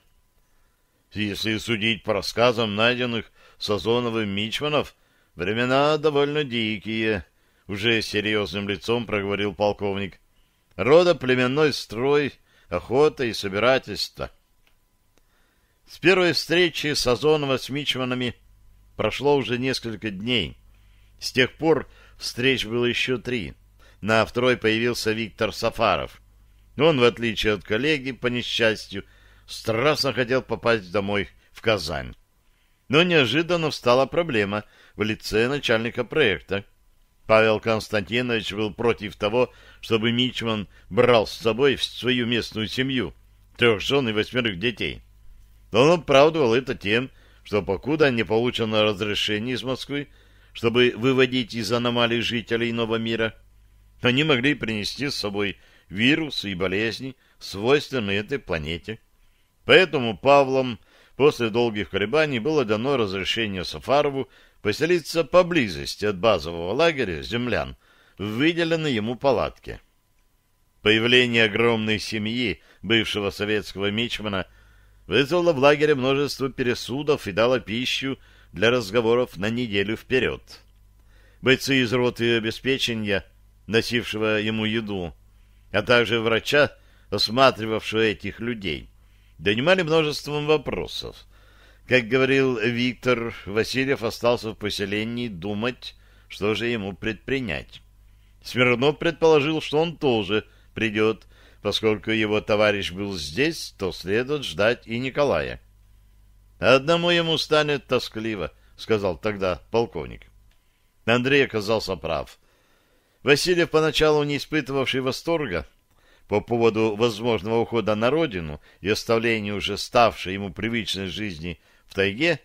Если судить по рассказам найденных Сазоновым Мичманов, времена довольно дикие, — уже серьезным лицом проговорил полковник. — Рода племенной строй, охота и собирательство. С первой встречи Сазонова с Мичманами прошло уже несколько дней. С тех пор встреч было еще три. На второй появился Виктор Сафаров. Он, в отличие от коллеги, по несчастью, страстно хотел попасть домой в Казань. Но неожиданно встала проблема в лице начальника проекта. Павел Константинович был против того, чтобы Мичман брал с собой в свою местную семью трех жен и восьмерых детей. Но он оправдывал это тем, что покуда не получено разрешение из Москвы, чтобы выводить из аномалий жителей нового мира, они могли принести с собой вирусы и болезни, свойственные этой планете. Поэтому Павлом после долгих колебаний было дано разрешение Сафарову поселиться поблизости от базового лагеря землян в выделенной ему палатке. Появление огромной семьи бывшего советского мичмана вызвало в лагере множество пересудов и дало пищу для разговоров на неделю вперед. Бойцы из роты обеспечения, носившего ему еду, а также врача, осматривавшего этих людей, донимали множеством вопросов. Как говорил Виктор, Васильев остался в поселении думать, что же ему предпринять. Смирнов предположил, что он тоже придет, поскольку его товарищ был здесь, то следует ждать и Николая. «Одному ему станет тоскливо», — сказал тогда полковник. Андрей оказался прав. Васильев, поначалу не испытывавший восторга по поводу возможного ухода на родину и оставления уже ставшей ему привычной жизни в тайге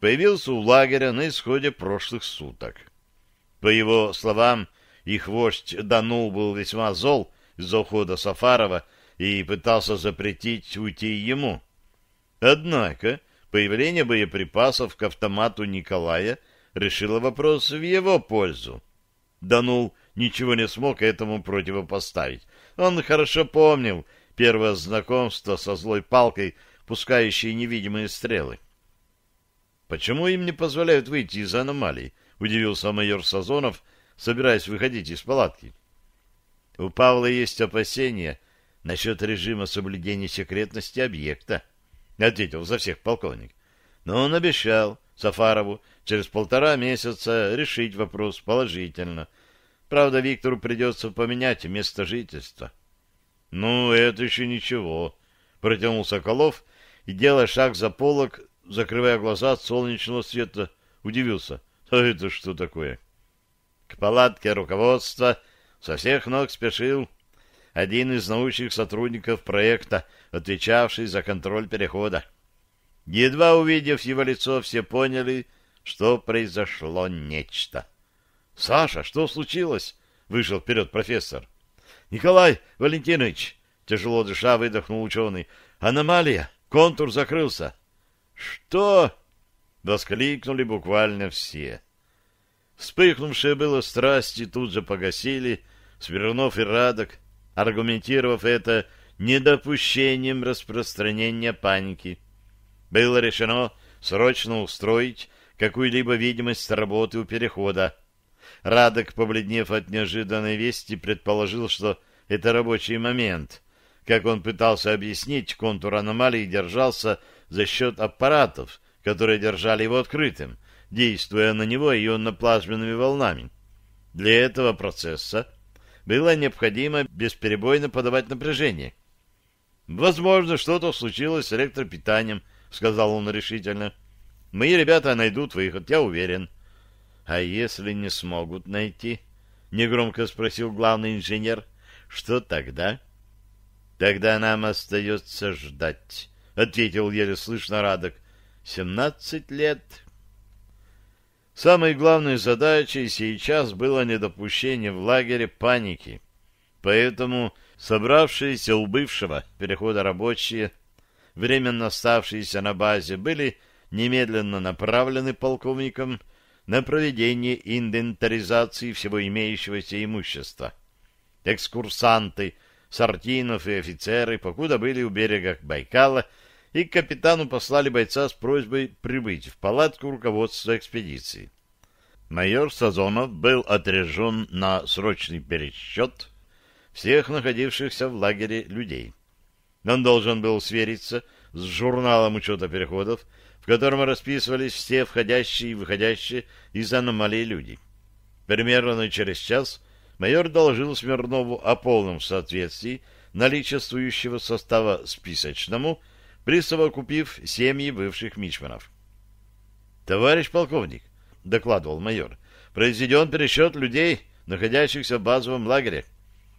появился у лагеря на исходе прошлых суток. По его словам, их вождь Данул был весьма зол из-за ухода Сафарова и пытался запретить уйти ему. Однако появление боеприпасов к автомату Николая решило вопрос в его пользу. Данул ничего не смог этому противопоставить. Он хорошо помнил первое знакомство со злой палкой, пускающей невидимые стрелы. Почему им не позволяют выйти из аномалии? – Удивился майор Сазонов, собираясь выходить из палатки. У Павла есть опасения насчет режима соблюдения секретности объекта, ответил за всех полковник. Но он обещал Сафарову через полтора месяца решить вопрос положительно. Правда, Виктору придется поменять место жительства. — Ну, это еще ничего, — протянул Соколов и, делая шаг за полок, закрывая глаза от солнечного света, удивился. «А это что такое?» К палатке руководства со всех ног спешил один из научных сотрудников проекта, отвечавший за контроль перехода. Едва увидев его лицо, все поняли, что произошло нечто. «Саша, что случилось?» — вышел вперед профессор. «Николай Валентинович!» — тяжело дыша выдохнул ученый. «Аномалия! Контур закрылся!» «Что?» — воскликнули буквально все. Вспыхнувшие было страсти тут же погасили Смирнов и Радок, аргументировав это недопущением распространения паники. Было решено срочно устроить какую-либо видимость работы у перехода. Радок, побледнев от неожиданной вести, предположил, что это рабочий момент. Как он пытался объяснить, контур аномалии держался за счет аппаратов, которые держали его открытым, действуя на него ионно-плазменными волнами. Для этого процесса было необходимо бесперебойно подавать напряжение. «Возможно, что-то случилось с электропитанием», — сказал он решительно. «Мои ребята найдут выход, я уверен». «А если не смогут найти?» — негромко спросил главный инженер. «Что тогда?» «Тогда нам остается ждать», — ответил еле слышно Радок. — Семнадцать лет. Самой главной задачей сейчас было недопущение в лагере паники. Поэтому собравшиеся у бывшего перехода рабочие, временно оставшиеся на базе, были немедленно направлены полковником на проведение инвентаризации всего имеющегося имущества. Экскурсанты, сартинов и офицеры, покуда были у берега Байкала, — и к капитану послали бойца с просьбой прибыть в палатку руководства экспедиции. Майор Сазонов был отрежен на срочный пересчет всех находившихся в лагере людей. Он должен был свериться с журналом учета переходов, в котором расписывались все входящие и выходящие из аномалии люди. Примерно через час майор доложил Смирнову о полном соответствии наличествующего состава списочному – присовокупив семьи бывших мичманов. «Товарищ полковник», — докладывал майор, — «произведен пересчет людей, находящихся в базовом лагере.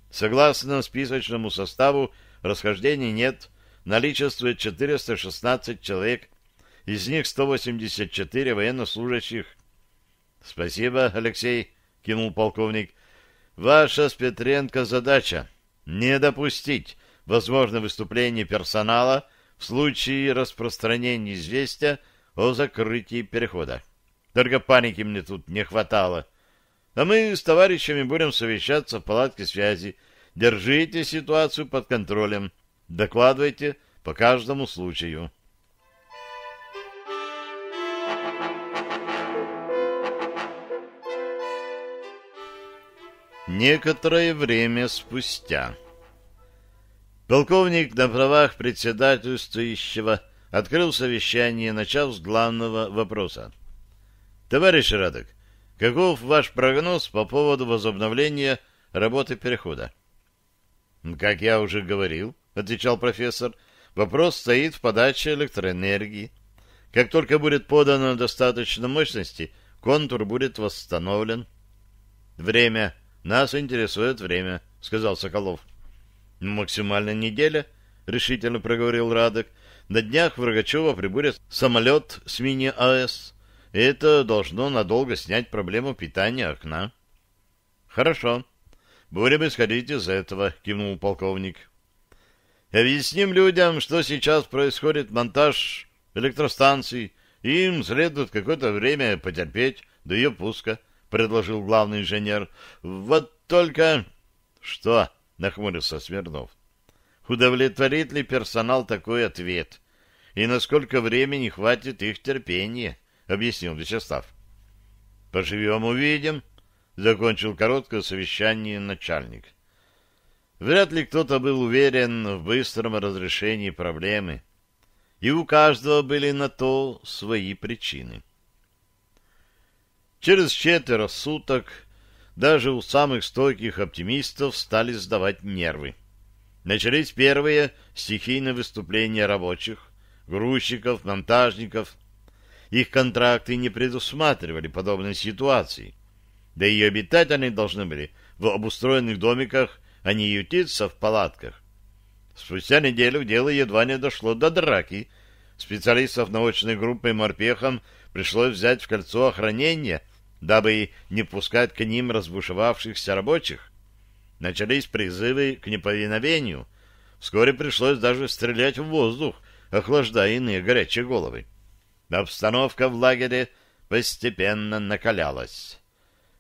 Согласно списочному составу, расхождений нет, наличествует 416 человек, из них 184 военнослужащих». «Спасибо, Алексей», — кинул полковник. «Ваша с Петренко задача — не допустить возможно выступление персонала — в случае распространения известия о закрытии перехода. Только паники мне тут не хватало. А мы с товарищами будем совещаться в палатке связи. Держите ситуацию под контролем. Докладывайте по каждому случаю. Некоторое время спустя... Полковник на правах председательствующего открыл совещание, начав с главного вопроса. «Товарищ Радок, каков ваш прогноз по поводу возобновления работы перехода?» «Как я уже говорил», — отвечал профессор, — «вопрос стоит в подаче электроэнергии. Как только будет подано достаточно мощности, контур будет восстановлен». «Время. Нас интересует время», — сказал Соколов максимально неделя, — решительно проговорил Радок. На днях в Рогачева прибудет самолет с мини-АЭС. это должно надолго снять проблему питания окна. — Хорошо. Будем исходить из этого, — кивнул полковник. — Объясним людям, что сейчас происходит монтаж электростанций, им следует какое-то время потерпеть до ее пуска, — предложил главный инженер. — Вот только... — Что? —— нахмурился Смирнов. «Удовлетворит ли персонал такой ответ? И насколько времени хватит их терпения?» — объяснил Вячеслав. «Поживем, увидим», — закончил короткое совещание начальник. Вряд ли кто-то был уверен в быстром разрешении проблемы, и у каждого были на то свои причины. Через четверо суток даже у самых стойких оптимистов стали сдавать нервы. Начались первые стихийные выступления рабочих, грузчиков, монтажников. Их контракты не предусматривали подобной ситуации. Да и обитатели должны были в обустроенных домиках, а не ютиться в палатках. Спустя неделю дело едва не дошло до драки. Специалистов научной группы морпехам пришлось взять в кольцо охранения дабы не пускать к ним разбушевавшихся рабочих. Начались призывы к неповиновению. Вскоре пришлось даже стрелять в воздух, охлаждая иные горячие головы. Обстановка в лагере постепенно накалялась.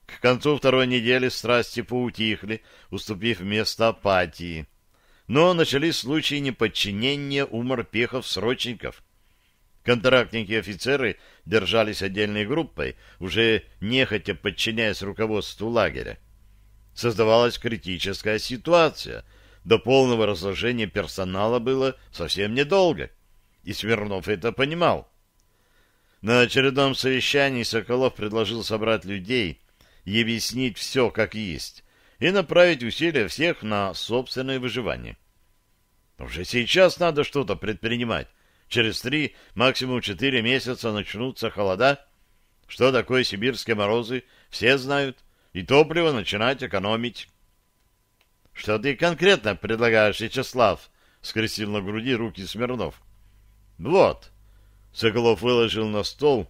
К концу второй недели страсти поутихли, уступив место апатии. Но начались случаи неподчинения у морпехов-срочников — Контрактники-офицеры и держались отдельной группой, уже нехотя подчиняясь руководству лагеря. Создавалась критическая ситуация. До полного разложения персонала было совсем недолго. И Смирнов это понимал. На очередном совещании Соколов предложил собрать людей и объяснить все как есть, и направить усилия всех на собственное выживание. Уже сейчас надо что-то предпринимать, Через три, максимум четыре месяца начнутся холода. Что такое сибирские морозы, все знают. И топливо начинать экономить. — Что ты конкретно предлагаешь, Вячеслав? — скрестил на груди руки Смирнов. — Вот. Соколов выложил на стол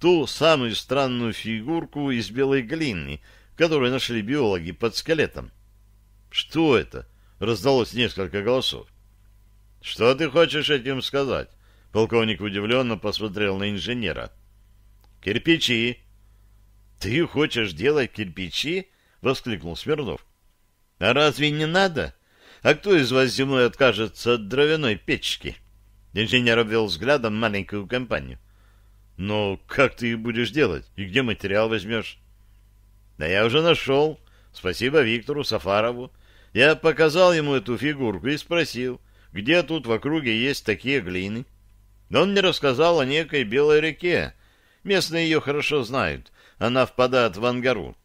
ту самую странную фигурку из белой глины, которую нашли биологи под скелетом. — Что это? — раздалось несколько голосов. — Что ты хочешь этим сказать? Полковник удивленно посмотрел на инженера. «Кирпичи!» «Ты хочешь делать кирпичи?» — воскликнул Смирнов. «А разве не надо? А кто из вас зимой откажется от дровяной печки?» Инженер обвел взглядом маленькую компанию. «Но как ты их будешь делать? И где материал возьмешь?» «Да я уже нашел. Спасибо Виктору Сафарову. Я показал ему эту фигурку и спросил, где тут в округе есть такие глины». Но он мне рассказал о некой Белой реке. Местные ее хорошо знают. Она впадает в Ангару.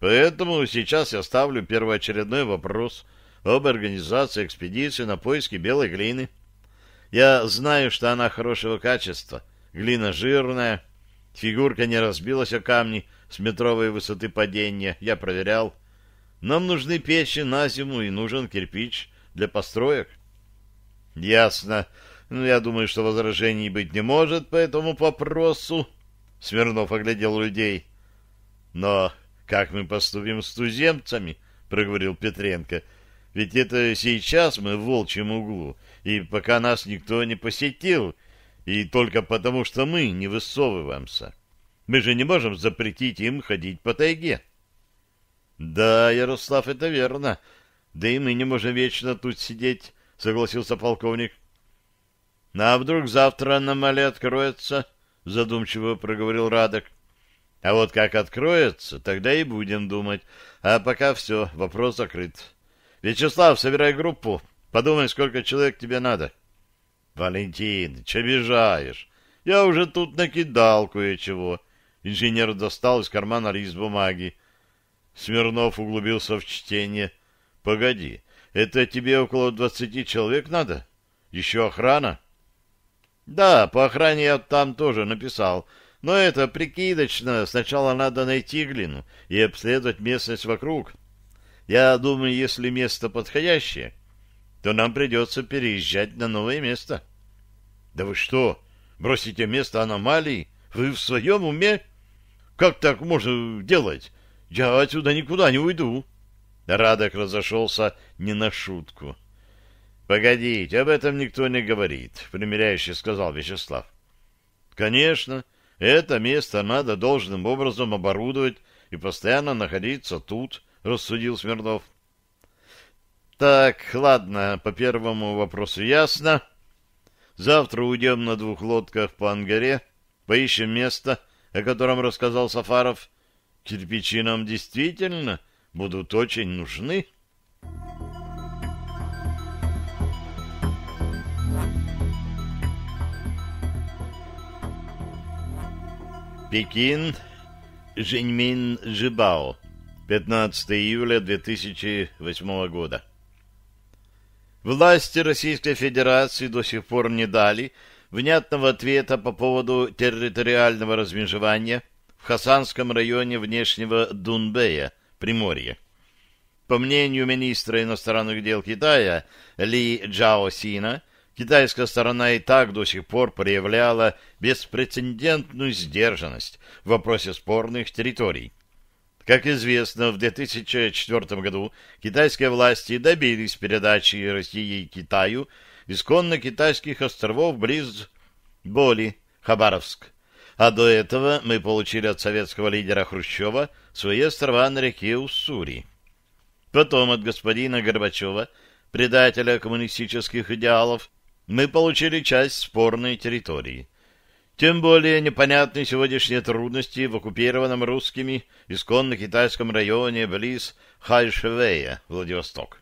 Поэтому сейчас я ставлю первоочередной вопрос об организации экспедиции на поиски белой глины. Я знаю, что она хорошего качества. Глина жирная, фигурка не разбилась о камни с метровой высоты падения. Я проверял. Нам нужны печи на зиму и нужен кирпич для построек. Ясно. Но ну, я думаю, что возражений быть не может по этому вопросу. Смирнов оглядел людей. Но как мы поступим с туземцами? Проговорил Петренко. Ведь это сейчас мы в волчьем углу, и пока нас никто не посетил, и только потому, что мы не высовываемся. Мы же не можем запретить им ходить по тайге. Да, Ярослав, это верно. Да и мы не можем вечно тут сидеть, согласился полковник. — «Ну, А вдруг завтра аномалия откроется? — задумчиво проговорил Радок. — А вот как откроется, тогда и будем думать. А пока все, вопрос закрыт. — Вячеслав, собирай группу. Подумай, сколько человек тебе надо. — Валентин, че бежаешь? Я уже тут накидал кое-чего. Инженер достал из кармана лист бумаги. Смирнов углубился в чтение. — Погоди, это тебе около двадцати человек надо? Еще охрана? Да, по охране я там тоже написал. Но это прикидочно. Сначала надо найти глину и обследовать местность вокруг. Я думаю, если место подходящее, то нам придется переезжать на новое место. Да вы что, бросите место аномалии? Вы в своем уме? Как так можно делать? Я отсюда никуда не уйду. Радок разошелся не на шутку. — «Погодите, об этом никто не говорит», — примиряюще сказал Вячеслав. «Конечно, это место надо должным образом оборудовать и постоянно находиться тут», — рассудил Смирнов. «Так, ладно, по первому вопросу ясно. Завтра уйдем на двух лодках по Ангаре, поищем место, о котором рассказал Сафаров. Кирпичи нам действительно будут очень нужны». Пекин, Женьмин Жибао, 15 июля 2008 года. Власти Российской Федерации до сих пор не дали внятного ответа по поводу территориального размежевания в Хасанском районе внешнего Дунбея, Приморья. По мнению министра иностранных дел Китая Ли Джаосина, китайская сторона и так до сих пор проявляла беспрецедентную сдержанность в вопросе спорных территорий. Как известно, в 2004 году китайские власти добились передачи России и Китаю исконно китайских островов близ Боли, Хабаровск. А до этого мы получили от советского лидера Хрущева свои острова на реке Уссури. Потом от господина Горбачева, предателя коммунистических идеалов, мы получили часть спорной территории. Тем более непонятны сегодняшние трудности в оккупированном русскими исконно китайском районе близ Хайшевея, Владивосток.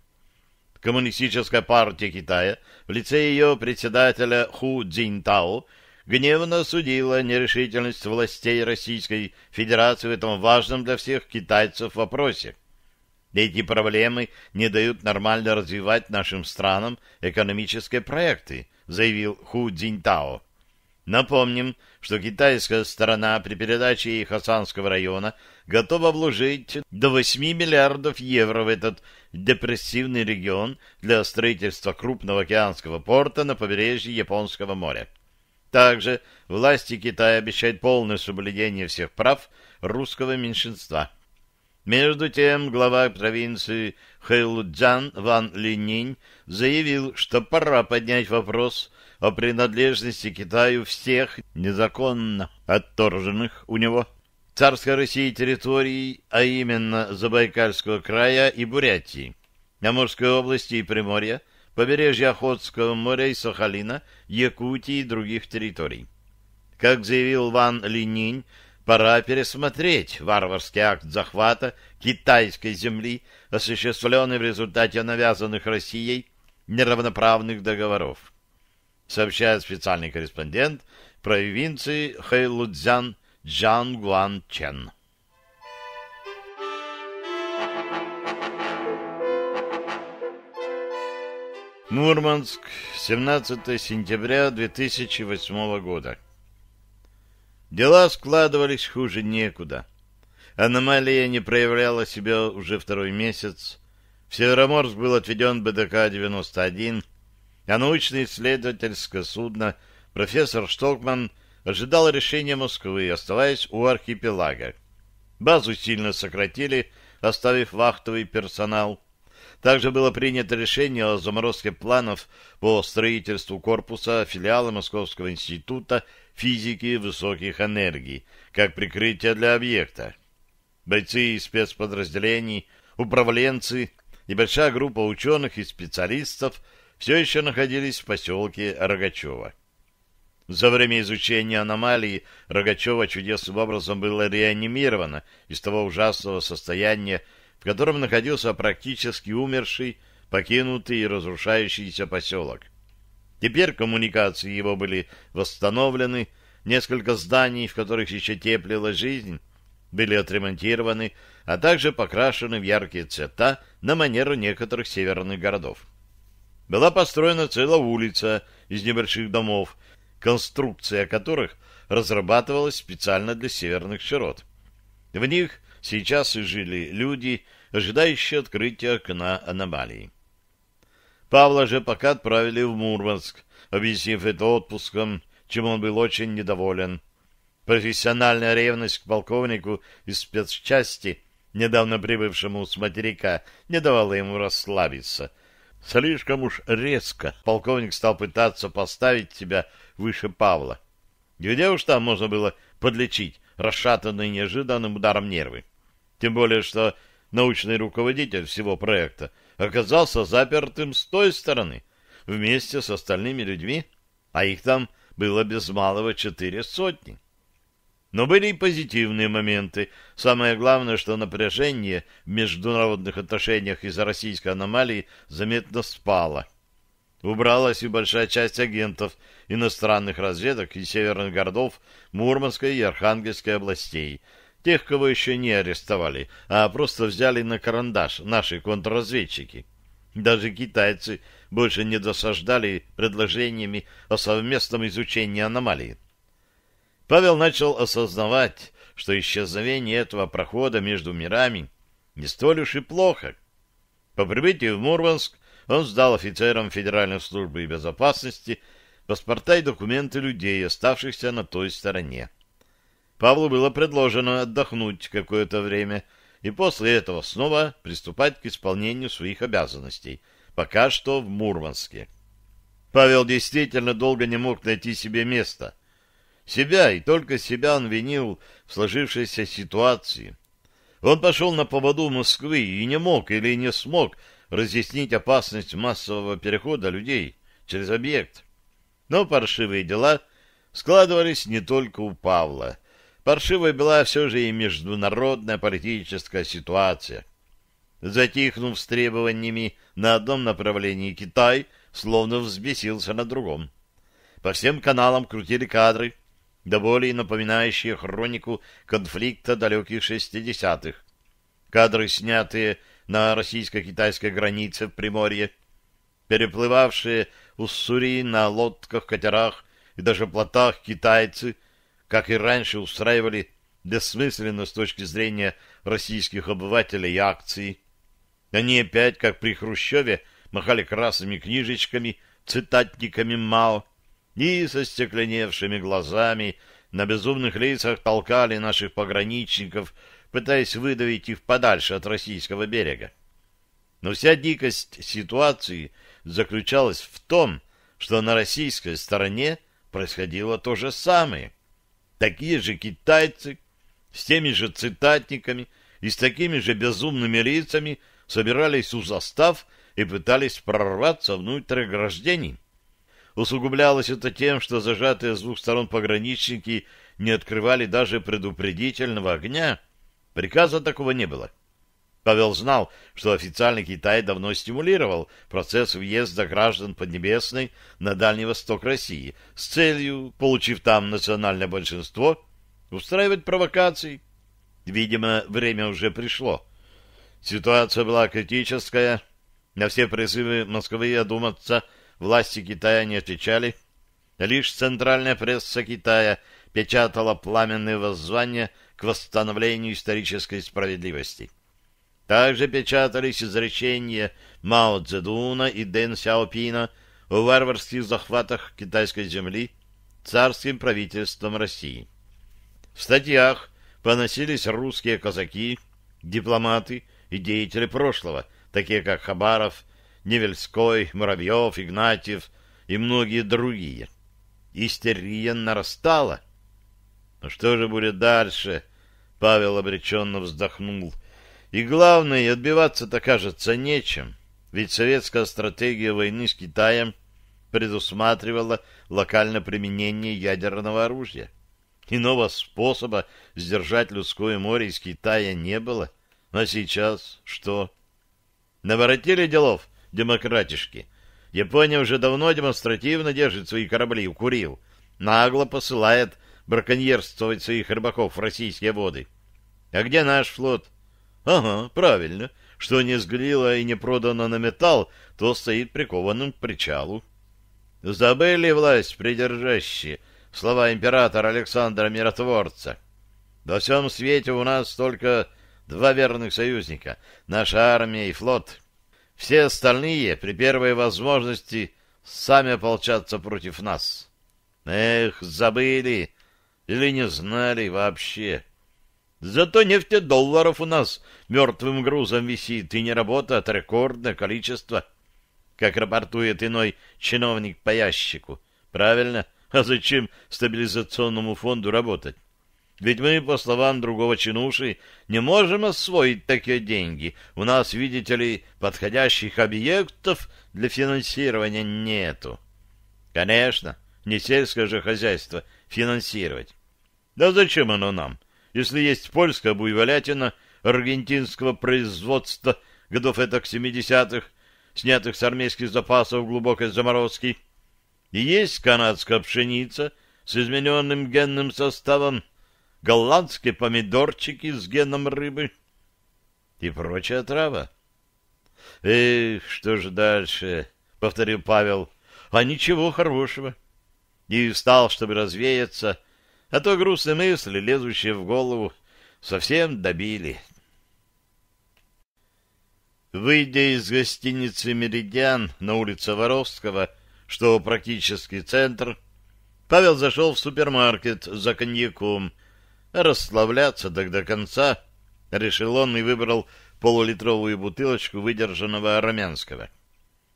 Коммунистическая партия Китая в лице ее председателя Ху Цзиньтао гневно осудила нерешительность властей Российской Федерации в этом важном для всех китайцев вопросе. Эти проблемы не дают нормально развивать нашим странам экономические проекты, заявил Ху Цзиньтао. Напомним, что китайская сторона при передаче Хасанского района готова вложить до 8 миллиардов евро в этот депрессивный регион для строительства крупного океанского порта на побережье Японского моря. Также власти Китая обещают полное соблюдение всех прав русского меньшинства – между тем глава провинции Хэйлуджан Ван Лининь заявил, что пора поднять вопрос о принадлежности Китаю всех незаконно отторженных у него царской России территорий, а именно Забайкальского края и Бурятии, Амурской области и Приморья, побережья Охотского моря и Сахалина, Якутии и других территорий. Как заявил Ван Лининь, пора пересмотреть варварский акт захвата китайской земли, осуществленный в результате навязанных Россией неравноправных договоров. Сообщает специальный корреспондент провинции Хэйлудзян Джан Гуан Чен. Мурманск, 17 сентября 2008 года. Дела складывались хуже некуда. Аномалия не проявляла себя уже второй месяц. В Североморск был отведен БДК-91, а научно-исследовательское судно профессор Штолкман ожидал решения Москвы, оставаясь у архипелага. Базу сильно сократили, оставив вахтовый персонал. Также было принято решение о заморозке планов по строительству корпуса филиала Московского института физики высоких энергий, как прикрытие для объекта. Бойцы из спецподразделений, управленцы и большая группа ученых и специалистов все еще находились в поселке Рогачева. За время изучения аномалии Рогачева чудесным образом было реанимировано из того ужасного состояния, в котором находился практически умерший, покинутый и разрушающийся поселок. Теперь коммуникации его были восстановлены, несколько зданий, в которых еще теплила жизнь, были отремонтированы, а также покрашены в яркие цвета на манеру некоторых северных городов. Была построена целая улица из небольших домов, конструкция которых разрабатывалась специально для северных широт. В них сейчас и жили люди, ожидающие открытия окна аномалии. Павла же пока отправили в Мурманск, объяснив это отпуском, чем он был очень недоволен. Профессиональная ревность к полковнику из спецчасти, недавно прибывшему с материка, не давала ему расслабиться. Слишком уж резко полковник стал пытаться поставить себя выше Павла. Где уж там можно было подлечить расшатанные неожиданным ударом нервы? Тем более, что научный руководитель всего проекта — оказался запертым с той стороны вместе с остальными людьми, а их там было без малого четыре сотни. Но были и позитивные моменты. Самое главное, что напряжение в международных отношениях из-за российской аномалии заметно спало. Убралась и большая часть агентов иностранных разведок из северных городов Мурманской и Архангельской областей – тех, кого еще не арестовали, а просто взяли на карандаш наши контрразведчики. Даже китайцы больше не досаждали предложениями о совместном изучении аномалии. Павел начал осознавать, что исчезновение этого прохода между мирами не столь уж и плохо. По прибытию в Мурманск он сдал офицерам Федеральной службы безопасности паспорта и документы людей, оставшихся на той стороне. Павлу было предложено отдохнуть какое-то время и после этого снова приступать к исполнению своих обязанностей, пока что в Мурманске. Павел действительно долго не мог найти себе места. Себя и только себя он винил в сложившейся ситуации. Он пошел на поводу Москвы и не мог или не смог разъяснить опасность массового перехода людей через объект. Но паршивые дела складывались не только у Павла паршивой была все же и международная политическая ситуация. Затихнув с требованиями на одном направлении Китай, словно взбесился на другом. По всем каналам крутили кадры, до более напоминающие хронику конфликта далеких шестидесятых. Кадры, снятые на российско-китайской границе в Приморье, переплывавшие Уссури на лодках, катерах и даже плотах китайцы – как и раньше устраивали бессмысленно с точки зрения российских обывателей акции. Они опять, как при Хрущеве, махали красными книжечками, цитатниками Мао и со стекленевшими глазами на безумных лицах толкали наших пограничников, пытаясь выдавить их подальше от российского берега. Но вся дикость ситуации заключалась в том, что на российской стороне происходило то же самое — такие же китайцы, с теми же цитатниками и с такими же безумными лицами собирались у застав и пытались прорваться внутрь ограждений. Усугублялось это тем, что зажатые с двух сторон пограничники не открывали даже предупредительного огня. Приказа такого не было. — Павел знал, что официальный Китай давно стимулировал процесс въезда граждан Поднебесной на Дальний Восток России с целью, получив там национальное большинство, устраивать провокации. Видимо, время уже пришло. Ситуация была критическая. На все призывы Москвы одуматься власти Китая не отвечали. Лишь центральная пресса Китая печатала пламенные воззвания к восстановлению исторической справедливости. Также печатались изречения Мао Цзэдуна и Дэн Сяопина о варварских захватах китайской земли царским правительством России. В статьях поносились русские казаки, дипломаты и деятели прошлого, такие как Хабаров, Невельской, Муравьев, Игнатьев и многие другие. Истерия нарастала. Но что же будет дальше? Павел обреченно вздохнул. И главное, отбиваться-то кажется нечем, ведь советская стратегия войны с Китаем предусматривала локальное применение ядерного оружия. Иного способа сдержать людское море из Китая не было. А сейчас что? Наворотили делов демократишки. Япония уже давно демонстративно держит свои корабли у Курил, нагло посылает браконьерствовать своих рыбаков в российские воды. А где наш флот? — Ага, правильно. Что не сгорело и не продано на металл, то стоит прикованным к причалу. Забыли власть придержащие слова императора Александра Миротворца. Во всем свете у нас только два верных союзника — наша армия и флот. Все остальные при первой возможности сами ополчатся против нас. Эх, забыли или не знали вообще. Зато долларов у нас мертвым грузом висит, и не работает рекордное количество, как рапортует иной чиновник по ящику. Правильно? А зачем стабилизационному фонду работать? Ведь мы, по словам другого чинуши, не можем освоить такие деньги. У нас, видите ли, подходящих объектов для финансирования нету. Конечно, не сельское же хозяйство финансировать. Да зачем оно нам? — если есть польская буйволятина аргентинского производства годов этак 70-х, снятых с армейских запасов глубокой заморозки, и есть канадская пшеница с измененным генным составом, голландские помидорчики с геном рыбы и прочая трава. «Эх, что же дальше?» — повторил Павел. «А ничего хорошего». И встал, чтобы развеяться, — а то грустные мысли, лезущие в голову, совсем добили. Выйдя из гостиницы «Меридиан» на улице Воровского, что практически центр, Павел зашел в супермаркет за коньяком. Расслабляться так до конца решил он и выбрал полулитровую бутылочку выдержанного армянского.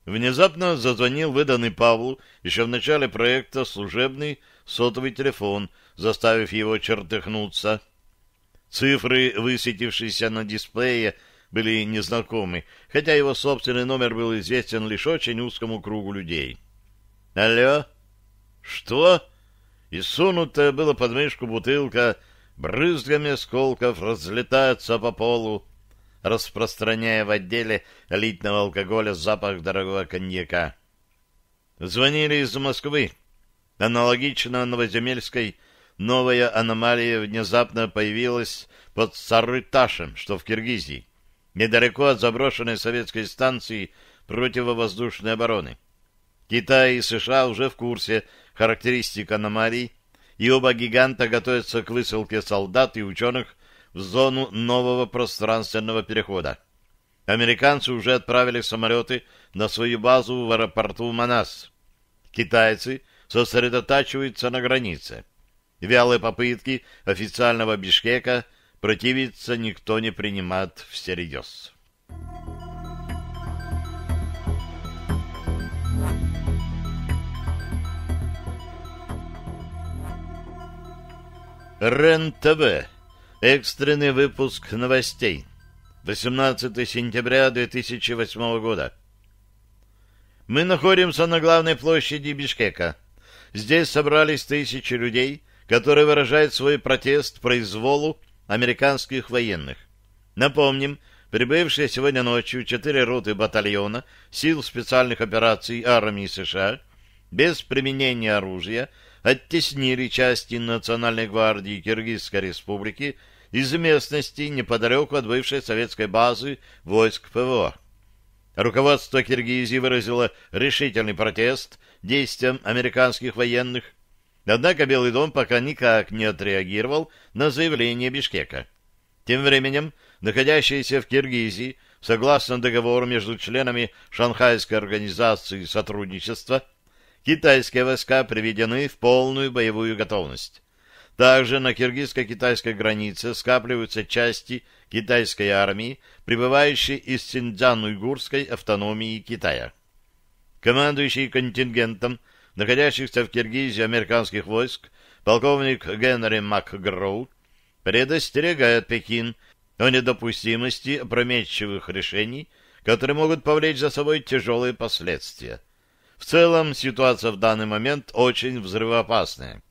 Внезапно зазвонил выданный Павлу еще в начале проекта служебный сотовый телефон — заставив его чертыхнуться. Цифры, высветившиеся на дисплее, были незнакомы, хотя его собственный номер был известен лишь очень узкому кругу людей. «Алло? Что?» И сунутая была под мышку бутылка, брызгами осколков разлетается по полу, распространяя в отделе элитного алкоголя запах дорогого коньяка. Звонили из Москвы. Аналогично Новоземельской новая аномалия внезапно появилась под Сарыташем, что в Киргизии, недалеко от заброшенной советской станции противовоздушной обороны. Китай и США уже в курсе характеристик аномалий, и оба гиганта готовятся к высылке солдат и ученых в зону нового пространственного перехода. Американцы уже отправили самолеты на свою базу в аэропорту Манас. Китайцы сосредотачиваются на границе. Вялые попытки официального Бишкека противиться никто не принимает всерьез. РЕН-ТВ. Экстренный выпуск новостей. 18 сентября 2008 года. Мы находимся на главной площади Бишкека. Здесь собрались тысячи людей, который выражает свой протест произволу американских военных. Напомним, прибывшие сегодня ночью четыре роты батальона сил специальных операций армии США без применения оружия оттеснили части Национальной гвардии Киргизской республики из местности неподалеку от бывшей советской базы войск ПВО. Руководство Киргизии выразило решительный протест действиям американских военных, Однако Белый дом пока никак не отреагировал на заявление Бишкека. Тем временем, находящиеся в Киргизии, согласно договору между членами Шанхайской организации сотрудничества, китайские войска приведены в полную боевую готовность. Также на киргизско-китайской границе скапливаются части китайской армии, прибывающей из Синьцзян-Уйгурской автономии Китая. Командующий контингентом находящихся в Киргизии американских войск, полковник Генри МакГроу предостерегает Пекин о недопустимости опрометчивых решений, которые могут повлечь за собой тяжелые последствия. В целом ситуация в данный момент очень взрывоопасная.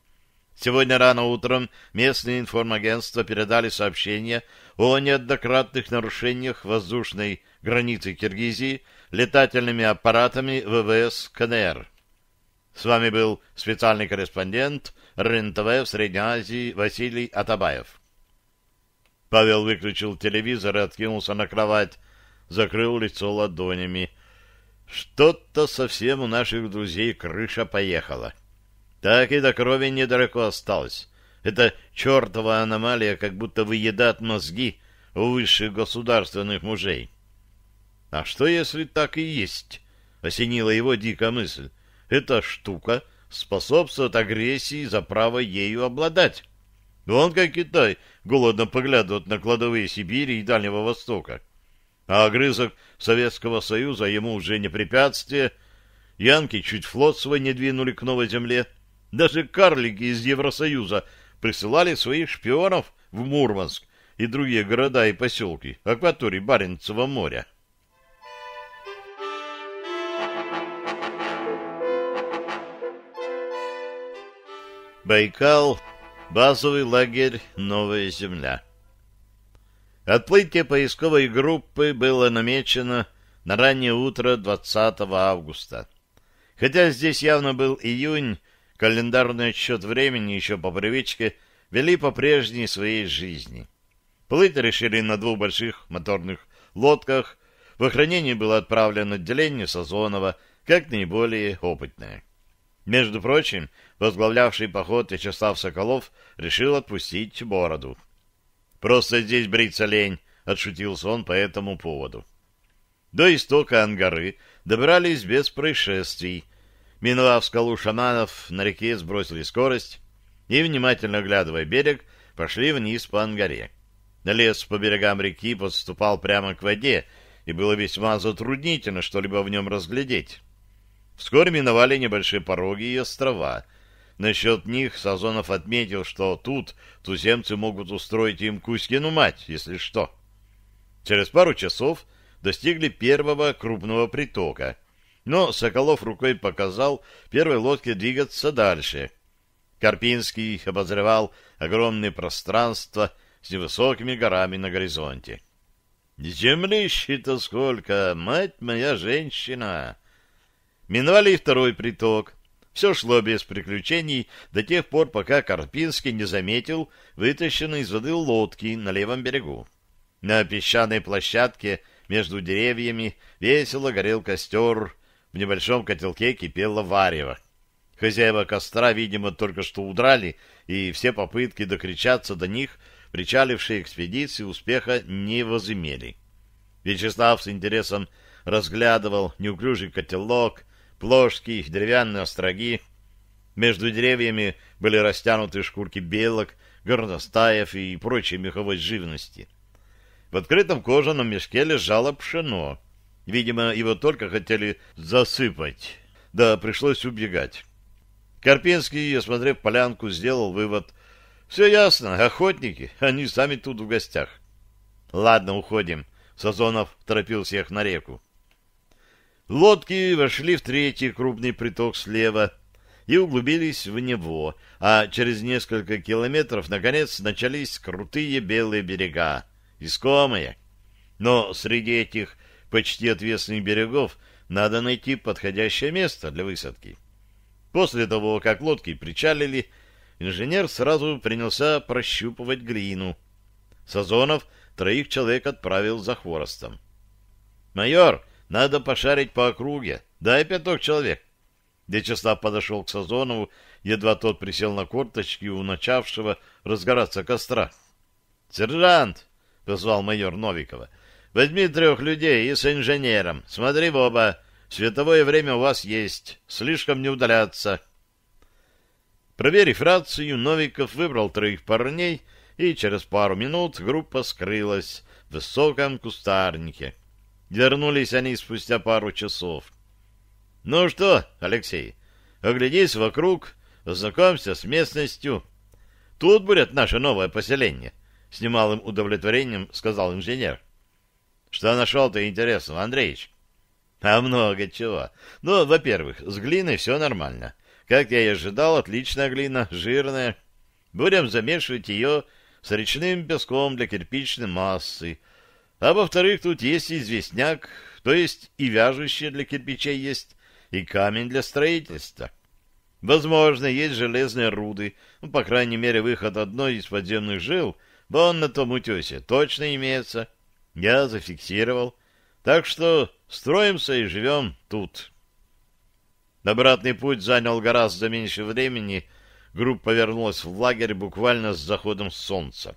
Сегодня рано утром местные информагентства передали сообщение о неоднократных нарушениях воздушной границы Киргизии летательными аппаратами ВВС КНР. С вами был специальный корреспондент РНТВ в Средней Азии Василий Атабаев. Павел выключил телевизор и откинулся на кровать, закрыл лицо ладонями. Что-то совсем у наших друзей крыша поехала. Так и до крови недалеко осталось. Эта чертова аномалия как будто выедает мозги у высших государственных мужей. А что, если так и есть? — осенила его дикая мысль эта штука способствует агрессии за право ею обладать. Он как Китай голодно поглядывает на кладовые Сибири и Дальнего Востока. А огрызок Советского Союза ему уже не препятствие. Янки чуть флот свой не двинули к новой земле. Даже карлики из Евросоюза присылали своих шпионов в Мурманск и другие города и поселки акватории Баренцева моря. Байкал, базовый лагерь «Новая земля». Отплытие поисковой группы было намечено на раннее утро 20 августа. Хотя здесь явно был июнь, календарный отсчет времени еще по привычке вели по прежней своей жизни. Плыть решили на двух больших моторных лодках. В охранение было отправлено отделение Сазонова, как наиболее опытное. Между прочим, возглавлявший поход Вячеслав Соколов решил отпустить бороду. «Просто здесь бриться лень», — отшутился он по этому поводу. До истока Ангары добрались без происшествий. Миновав скалу шаманов, на реке сбросили скорость и, внимательно глядывая берег, пошли вниз по Ангаре. Лес по берегам реки подступал прямо к воде, и было весьма затруднительно что-либо в нем разглядеть. Вскоре миновали небольшие пороги и острова. Насчет них Сазонов отметил, что тут туземцы могут устроить им Кузькину мать, если что. Через пару часов достигли первого крупного притока. Но Соколов рукой показал первой лодке двигаться дальше. Карпинский обозревал огромное пространство с невысокими горами на горизонте. «Землищи-то сколько, мать моя женщина!» Миновали и второй приток. Все шло без приключений до тех пор, пока Карпинский не заметил вытащенной из воды лодки на левом берегу. На песчаной площадке между деревьями весело горел костер, в небольшом котелке кипело варево. Хозяева костра, видимо, только что удрали, и все попытки докричаться до них причалившие экспедиции успеха не возымели. Вячеслав с интересом разглядывал неуклюжий котелок, плоские деревянные остроги. Между деревьями были растянуты шкурки белок, горностаев и прочей меховой живности. В открытом кожаном мешке лежало пшено. Видимо, его только хотели засыпать. Да, пришлось убегать. Карпинский, осмотрев полянку, сделал вывод. «Все ясно, охотники, они сами тут в гостях». «Ладно, уходим». Сазонов торопил всех на реку. Лодки вошли в третий крупный приток слева и углубились в него, а через несколько километров, наконец, начались крутые белые берега, искомые. Но среди этих почти отвесных берегов надо найти подходящее место для высадки. После того, как лодки причалили, инженер сразу принялся прощупывать глину. Сазонов троих человек отправил за хворостом. «Майор!» Надо пошарить по округе. Дай пяток человек. Вячеслав подошел к Сазонову, едва тот присел на корточки у начавшего разгораться костра. — Сержант! — позвал майор Новикова. — Возьми трех людей и с инженером. Смотри в оба. Световое время у вас есть. Слишком не удаляться. Проверив рацию, Новиков выбрал троих парней, и через пару минут группа скрылась в высоком кустарнике. Вернулись они спустя пару часов. — Ну что, Алексей, оглядись вокруг, ознакомься с местностью. Тут будет наше новое поселение, — с немалым удовлетворением сказал инженер. — Что нашел ты интересного, Андреич? — А много чего. Ну, во-первых, с глиной все нормально. Как я и ожидал, отличная глина, жирная. Будем замешивать ее с речным песком для кирпичной массы — а во-вторых, тут есть известняк, то есть и вяжущее для кирпичей есть, и камень для строительства. Возможно, есть железные руды, ну, по крайней мере, выход одной из подземных жил, вон на том утесе, точно имеется. Я зафиксировал. Так что строимся и живем тут. Обратный путь занял гораздо меньше времени. Группа вернулась в лагерь буквально с заходом солнца.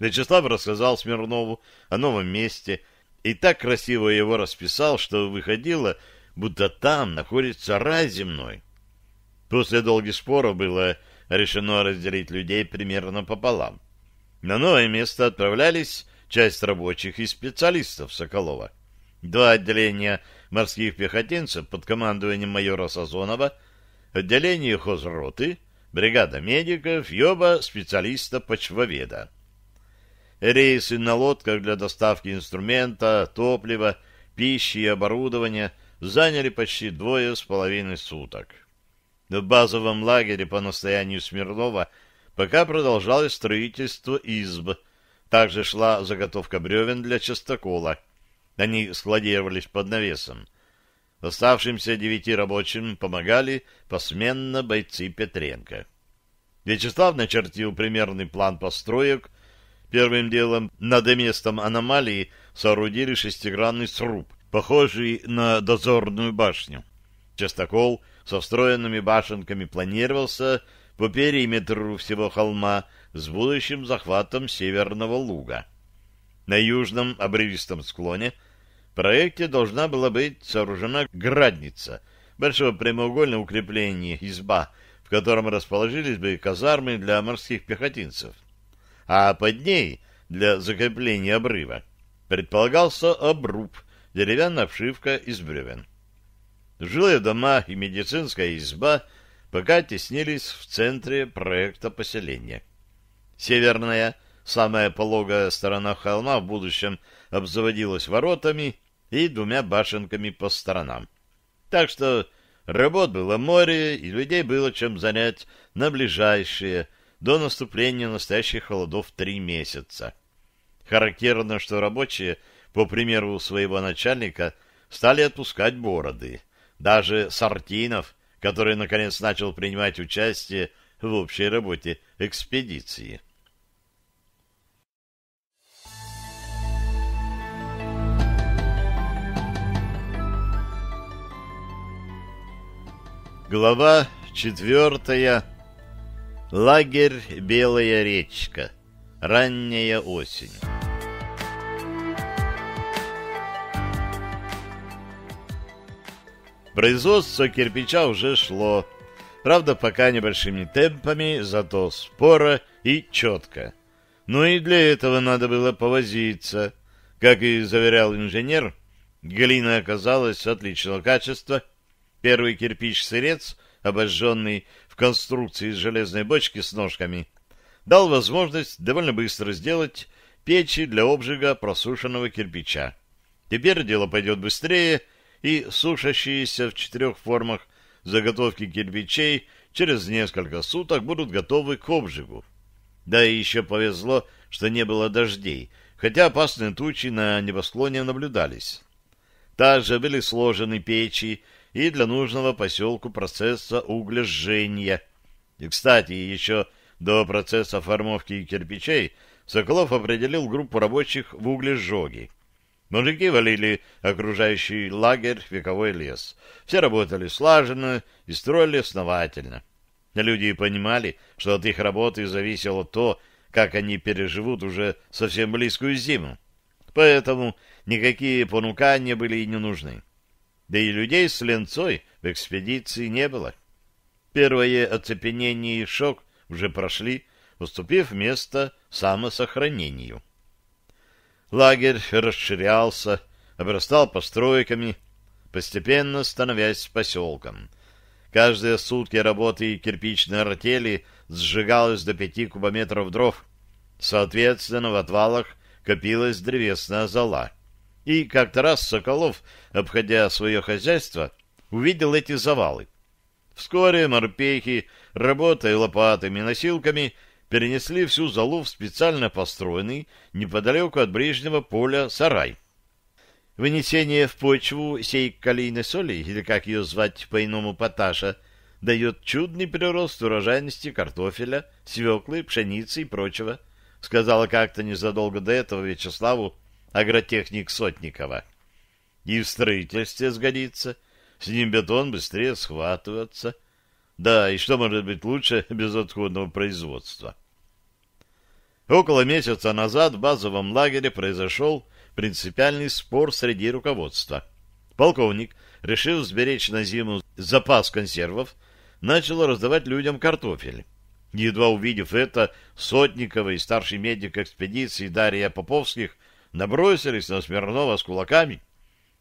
Вячеслав рассказал Смирнову о новом месте и так красиво его расписал, что выходило, будто там находится рай земной. После долгих споров было решено разделить людей примерно пополам. На новое место отправлялись часть рабочих и специалистов Соколова. Два отделения морских пехотинцев под командованием майора Сазонова, отделение хозроты, бригада медиков и оба специалиста-почвоведа. Рейсы на лодках для доставки инструмента, топлива, пищи и оборудования заняли почти двое с половиной суток. В базовом лагере по настоянию Смирнова пока продолжалось строительство изб. Также шла заготовка бревен для частокола. Они складировались под навесом. Оставшимся девяти рабочим помогали посменно бойцы Петренко. Вячеслав начертил примерный план построек Первым делом над местом аномалии соорудили шестигранный сруб, похожий на дозорную башню. Частокол со встроенными башенками планировался по периметру всего холма с будущим захватом Северного луга. На южном обрывистом склоне в проекте должна была быть сооружена градница, большое прямоугольное укрепление, изба, в котором расположились бы казармы для морских пехотинцев а под ней для закрепления обрыва предполагался обруб, деревянная обшивка из бревен. Жилые дома и медицинская изба пока теснились в центре проекта поселения. Северная, самая пологая сторона холма в будущем обзаводилась воротами и двумя башенками по сторонам. Так что работ было море, и людей было чем занять на ближайшие до наступления настоящих холодов три месяца. Характерно, что рабочие, по примеру своего начальника, стали отпускать бороды. Даже Сартинов, который наконец начал принимать участие в общей работе экспедиции. Глава четвертая Лагерь «Белая речка». Ранняя осень. Производство кирпича уже шло. Правда, пока небольшими темпами, зато споро и четко. Но ну и для этого надо было повозиться. Как и заверял инженер, глина оказалась отличного качества. Первый кирпич-сырец, обожженный конструкции из железной бочки с ножками дал возможность довольно быстро сделать печи для обжига просушенного кирпича. Теперь дело пойдет быстрее, и сушащиеся в четырех формах заготовки кирпичей через несколько суток будут готовы к обжигу. Да и еще повезло, что не было дождей, хотя опасные тучи на небосклоне наблюдались. Также были сложены печи и для нужного поселку процесса углежжения. И, кстати, еще до процесса формовки кирпичей Соколов определил группу рабочих в углежоге. Мужики валили окружающий лагерь вековой лес. Все работали слаженно и строили основательно. Люди понимали, что от их работы зависело то, как они переживут уже совсем близкую зиму. Поэтому никакие понукания были и не нужны да и людей с ленцой в экспедиции не было. Первое оцепенение и шок уже прошли, уступив место самосохранению. Лагерь расширялся, обрастал постройками, постепенно становясь поселком. Каждые сутки работы кирпичной артели сжигалось до пяти кубометров дров. Соответственно, в отвалах копилась древесная зола. И как-то раз Соколов, обходя свое хозяйство, увидел эти завалы. Вскоре морпехи, работая лопатами и носилками, перенесли всю залу в специально построенный неподалеку от ближнего поля сарай. Вынесение в почву сей калийной соли, или как ее звать по-иному поташа, дает чудный прирост урожайности картофеля, свеклы, пшеницы и прочего, сказала как-то незадолго до этого Вячеславу агротехник Сотникова. И в строительстве сгодится, с ним бетон быстрее схватываться. Да, и что может быть лучше безотходного производства? Около месяца назад в базовом лагере произошел принципиальный спор среди руководства. Полковник, решив сберечь на зиму запас консервов, начал раздавать людям картофель. Едва увидев это, Сотникова и старший медик экспедиции Дарья Поповских – набросились на Смирнова с кулаками.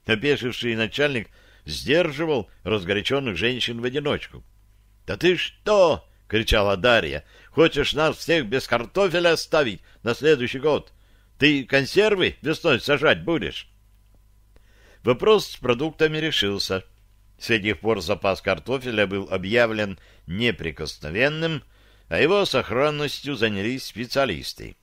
Опешивший начальник сдерживал разгоряченных женщин в одиночку. — Да ты что? — кричала Дарья. — Хочешь нас всех без картофеля оставить на следующий год? Ты консервы весной сажать будешь? Вопрос с продуктами решился. С этих пор запас картофеля был объявлен неприкосновенным, а его сохранностью занялись специалисты.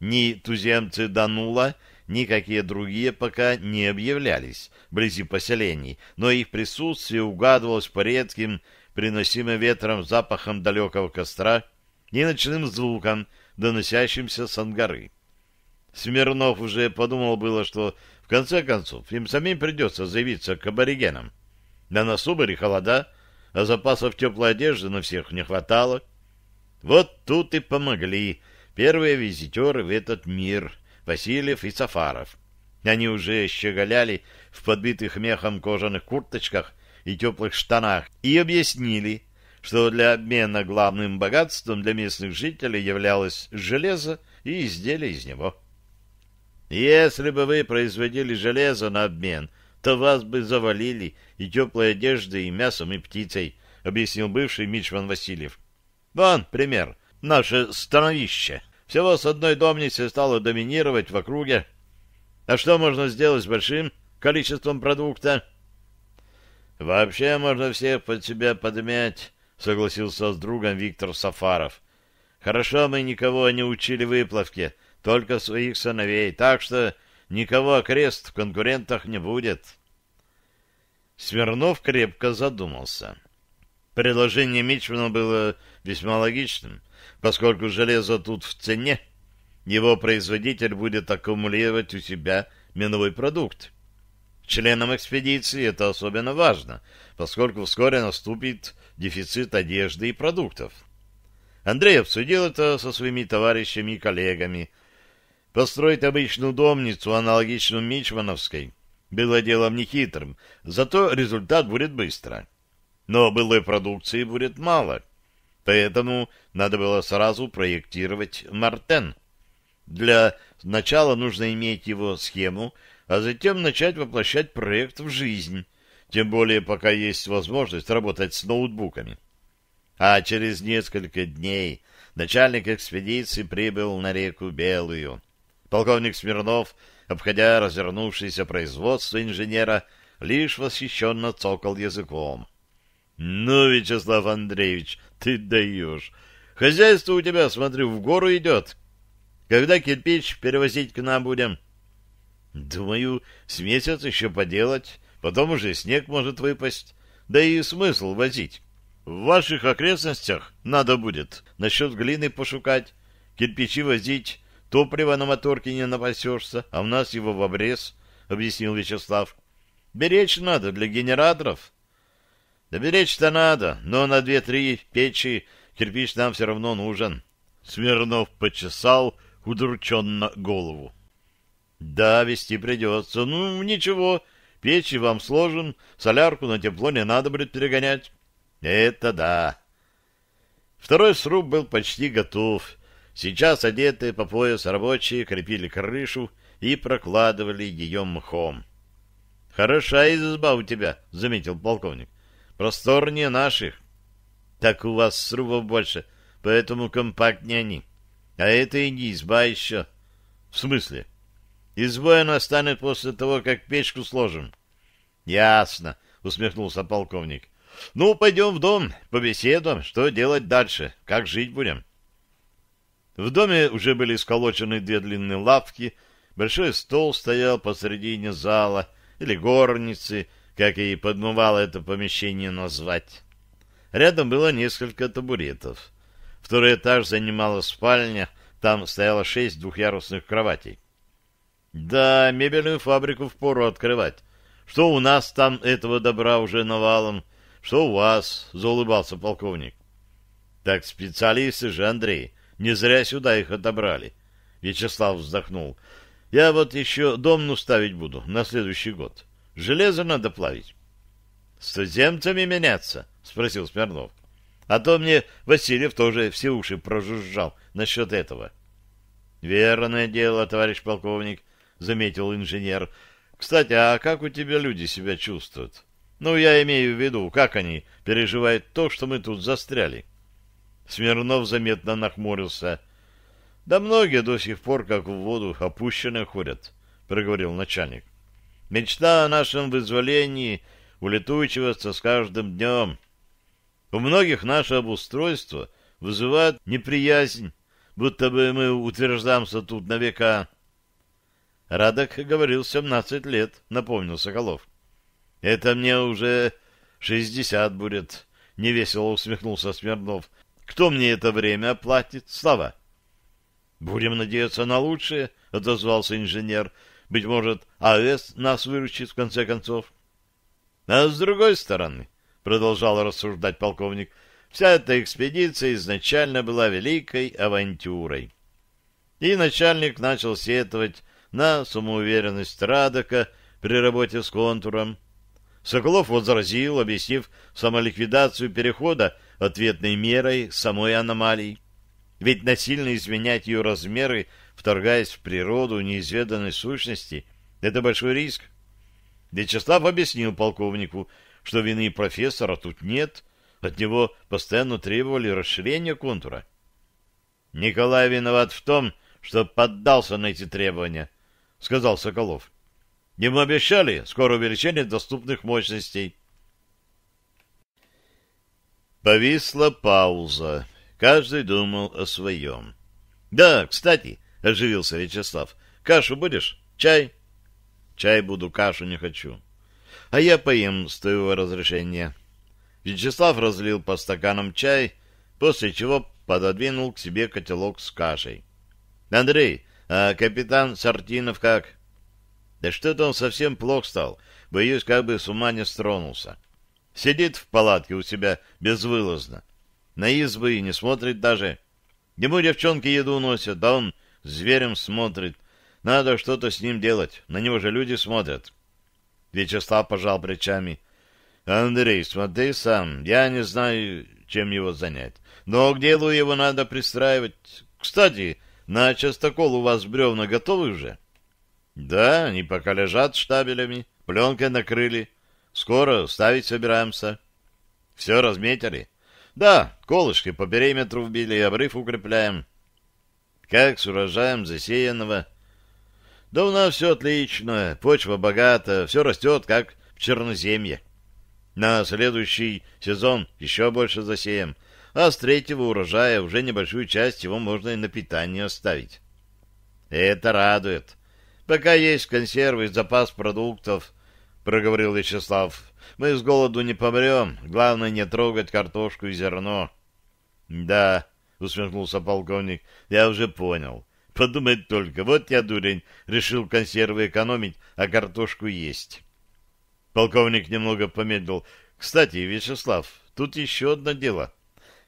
Ни туземцы Данула, ни какие другие пока не объявлялись вблизи поселений, но их присутствие угадывалось по редким, приносимым ветром запахом далекого костра и ночным звуком, доносящимся с ангары. Смирнов уже подумал было, что в конце концов им самим придется заявиться к аборигенам. На носу были холода, а запасов теплой одежды на всех не хватало. Вот тут и помогли первые визитеры в этот мир — Васильев и Сафаров. Они уже щеголяли в подбитых мехом кожаных курточках и теплых штанах и объяснили, что для обмена главным богатством для местных жителей являлось железо и изделия из него. Если бы вы производили железо на обмен, то вас бы завалили и теплой одеждой, и мясом, и птицей, объяснил бывший Мичман Васильев. Вон пример наше становище. Всего с одной домницей стало доминировать в округе. А что можно сделать с большим количеством продукта? Вообще можно всех под себя подмять, согласился с другом Виктор Сафаров. Хорошо мы никого не учили выплавке, только своих сыновей, так что никого крест в конкурентах не будет. Смирнов крепко задумался. Предложение Мичмана было весьма логичным поскольку железо тут в цене, его производитель будет аккумулировать у себя миновой продукт. Членам экспедиции это особенно важно, поскольку вскоре наступит дефицит одежды и продуктов. Андрей обсудил это со своими товарищами и коллегами. Построить обычную домницу, аналогичную Мичмановской, было делом нехитрым, зато результат будет быстро. Но былой продукции будет мало. Поэтому надо было сразу проектировать Мартен. Для начала нужно иметь его схему, а затем начать воплощать проект в жизнь, тем более пока есть возможность работать с ноутбуками. А через несколько дней начальник экспедиции прибыл на реку Белую. Полковник Смирнов, обходя развернувшееся производство инженера, лишь восхищенно цокал языком. — Ну, Вячеслав Андреевич, ты даешь. Хозяйство у тебя, смотрю, в гору идет. Когда кирпич перевозить к нам будем? Думаю, с месяц еще поделать. Потом уже снег может выпасть. Да и смысл возить. В ваших окрестностях надо будет насчет глины пошукать, кирпичи возить, топлива на моторке не напасешься, а у нас его в обрез, — объяснил Вячеслав. — Беречь надо для генераторов. Да то надо, но на две-три печи кирпич нам все равно нужен. Смирнов почесал удрученно голову. Да, вести придется. Ну, ничего, печи вам сложен, солярку на тепло не надо будет перегонять. Это да. Второй сруб был почти готов. Сейчас одетые по пояс рабочие крепили крышу и прокладывали ее мхом. — Хороша изба у тебя, — заметил полковник. Просторнее наших. Так у вас срубов больше, поэтому компактнее они. А это и не изба еще. В смысле? Изба она станет после того, как печку сложим. Ясно, усмехнулся полковник. Ну, пойдем в дом, побеседуем, что делать дальше, как жить будем. В доме уже были сколочены две длинные лавки, большой стол стоял посредине зала или горницы, как и подмывало это помещение назвать. Рядом было несколько табуретов. Второй этаж занимала спальня, там стояло шесть двухъярусных кроватей. Да, мебельную фабрику впору открывать. Что у нас там этого добра уже навалом, что у вас, — заулыбался полковник. Так специалисты же, Андрей, не зря сюда их отобрали. Вячеслав вздохнул. Я вот еще дом ну ставить буду на следующий год. Железо надо плавить. — С туземцами меняться? — спросил Смирнов. — А то мне Васильев тоже все уши прожужжал насчет этого. — Верное дело, товарищ полковник, — заметил инженер. — Кстати, а как у тебя люди себя чувствуют? Ну, я имею в виду, как они переживают то, что мы тут застряли. Смирнов заметно нахмурился. — Да многие до сих пор, как в воду, опущенные ходят, — проговорил начальник. — Мечта о нашем вызволении улетучивается с каждым днем. У многих наше обустройство вызывает неприязнь, будто бы мы утверждаемся тут на века. Радок говорил 17 лет, напомнил Соколов. Это мне уже 60 будет, невесело усмехнулся Смирнов. Кто мне это время платит? Слава. Будем надеяться на лучшее, отозвался инженер. Быть может, АЭС нас выручит в конце концов. А с другой стороны, продолжал рассуждать полковник, вся эта экспедиция изначально была великой авантюрой. И начальник начал сетовать на самоуверенность Радока при работе с контуром. Соколов возразил, объяснив самоликвидацию перехода ответной мерой самой аномалии. Ведь насильно изменять ее размеры вторгаясь в природу неизведанной сущности. Это большой риск. Вячеслав объяснил полковнику, что вины профессора тут нет, от него постоянно требовали расширения контура. «Николай виноват в том, что поддался на эти требования», — сказал Соколов. «Ему обещали скорое увеличение доступных мощностей». Повисла пауза. Каждый думал о своем. «Да, кстати, — оживился Вячеслав. — Кашу будешь? Чай? — Чай буду, кашу не хочу. — А я поем с твоего разрешения. Вячеслав разлил по стаканам чай, после чего пододвинул к себе котелок с кашей. — Андрей, а капитан Сартинов как? — Да что-то он совсем плох стал. Боюсь, как бы с ума не стронулся. Сидит в палатке у себя безвылазно. На избы и не смотрит даже. Ему девчонки еду носят, да он Зверем смотрит. Надо что-то с ним делать. На него же люди смотрят. Вячеслав пожал плечами. Андрей, смотри сам. Я не знаю, чем его занять. Но к делу его надо пристраивать. Кстати, на частокол у вас бревна готовы уже? Да, они пока лежат штабелями. Пленкой накрыли. Скоро ставить собираемся. Все разметили? Да, колышки по периметру вбили, обрыв укрепляем. Как с урожаем засеянного? Да у нас все отлично, почва богата, все растет, как в Черноземье. На следующий сезон еще больше засеем, а с третьего урожая уже небольшую часть его можно и на питание оставить. Это радует. Пока есть консервы, запас продуктов, проговорил Вячеслав. Мы с голоду не помрем, главное не трогать картошку и зерно. Да, — усмехнулся полковник. — Я уже понял. Подумать только, вот я, дурень, решил консервы экономить, а картошку есть. Полковник немного помедлил. — Кстати, Вячеслав, тут еще одно дело.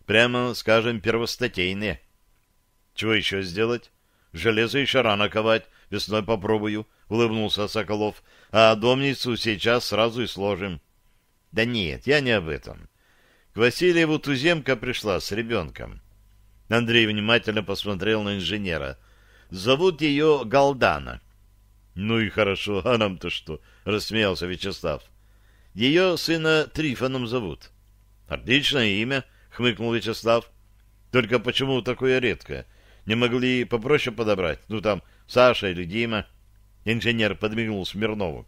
Прямо, скажем, первостатейное. — Чего еще сделать? — Железо еще рано ковать, весной попробую, — улыбнулся Соколов. — А домницу сейчас сразу и сложим. — Да нет, я не об этом. К Васильеву Туземка пришла с ребенком. — Андрей внимательно посмотрел на инженера. «Зовут ее Галдана». «Ну и хорошо, а нам-то что?» — рассмеялся Вячеслав. «Ее сына Трифоном зовут». «Отличное имя», — хмыкнул Вячеслав. «Только почему такое редкое? Не могли попроще подобрать? Ну, там, Саша или Дима?» Инженер подмигнул Смирнову.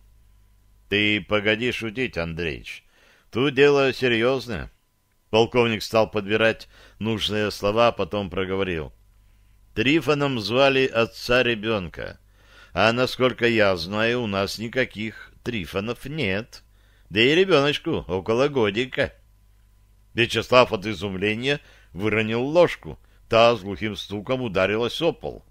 «Ты погоди шутить, Андреич. Тут дело серьезное. Полковник стал подбирать нужные слова, а потом проговорил. Трифоном звали отца ребенка. А, насколько я знаю, у нас никаких Трифонов нет. Да и ребеночку около годика. Вячеслав от изумления выронил ложку. Та с глухим стуком ударилась о пол.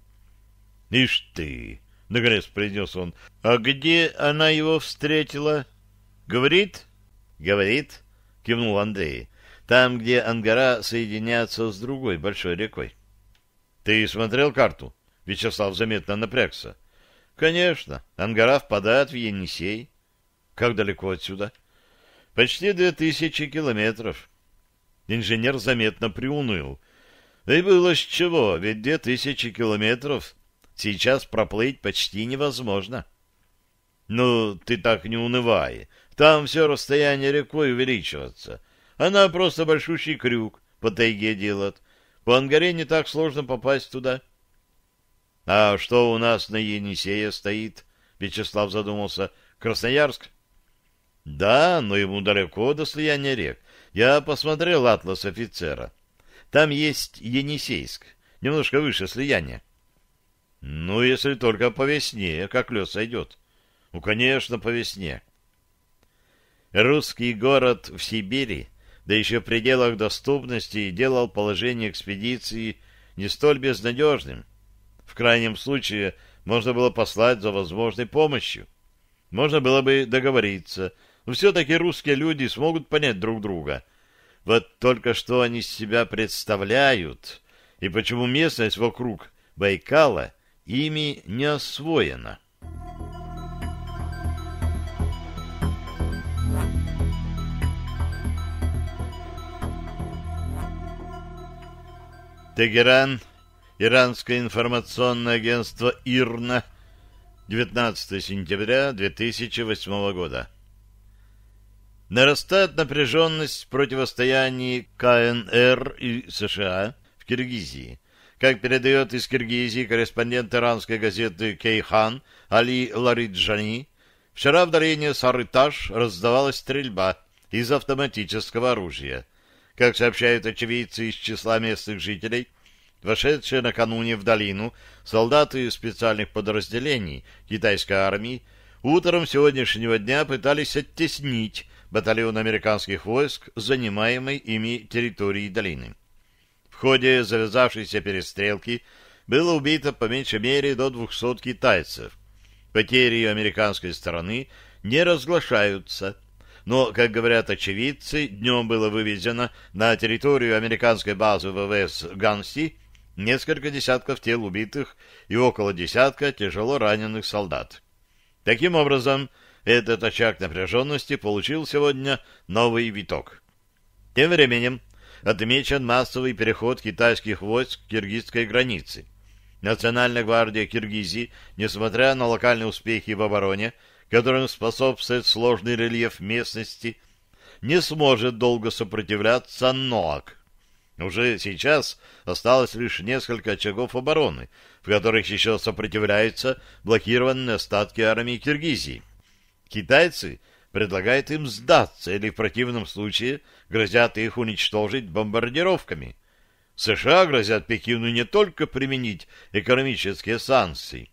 — Ишь ты! — наконец произнес он. — А где она его встретила? — Говорит? — Говорит, — кивнул Андрей там, где Ангара соединяется с другой большой рекой. — Ты смотрел карту? — Вячеслав заметно напрягся. — Конечно. Ангара впадает в Енисей. — Как далеко отсюда? — Почти две тысячи километров. Инженер заметно приуныл. и было с чего, ведь две тысячи километров сейчас проплыть почти невозможно. — Ну, ты так не унывай. Там все расстояние рекой увеличивается. — она просто большущий крюк по тайге делает. По Ангаре не так сложно попасть туда. — А что у нас на Енисея стоит? — Вячеслав задумался. — Красноярск? — Да, но ему далеко до слияния рек. Я посмотрел атлас офицера. Там есть Енисейск, немножко выше слияния. — Ну, если только по весне, как лед сойдет. — Ну, конечно, по весне. Русский город в Сибири да еще в пределах доступности, делал положение экспедиции не столь безнадежным. В крайнем случае можно было послать за возможной помощью. Можно было бы договориться, но все-таки русские люди смогут понять друг друга. Вот только что они себя представляют, и почему местность вокруг Байкала ими не освоена. Тегеран, Иранское информационное агентство ИРНА, 19 сентября 2008 года. Нарастает напряженность в противостоянии КНР и США в Киргизии. Как передает из Киргизии корреспондент иранской газеты «Кейхан» Али Лариджани, вчера в долине Сарыташ раздавалась стрельба из автоматического оружия. Как сообщают очевидцы из числа местных жителей, вошедшие накануне в долину солдаты специальных подразделений китайской армии утром сегодняшнего дня пытались оттеснить батальон американских войск занимаемой ими территории долины. В ходе завязавшейся перестрелки было убито по меньшей мере до 200 китайцев. Потери американской стороны не разглашаются – но, как говорят очевидцы, днем было вывезено на территорию американской базы ВВС Ганси несколько десятков тел убитых и около десятка тяжело раненых солдат. Таким образом, этот очаг напряженности получил сегодня новый виток. Тем временем отмечен массовый переход китайских войск к киргизской границе. Национальная гвардия Киргизии, несмотря на локальные успехи в обороне, которым способствует сложный рельеф местности, не сможет долго сопротивляться НОАК. Уже сейчас осталось лишь несколько очагов обороны, в которых еще сопротивляются блокированные остатки армии Киргизии. Китайцы предлагают им сдаться или в противном случае грозят их уничтожить бомбардировками. США грозят Пекину не только применить экономические санкции,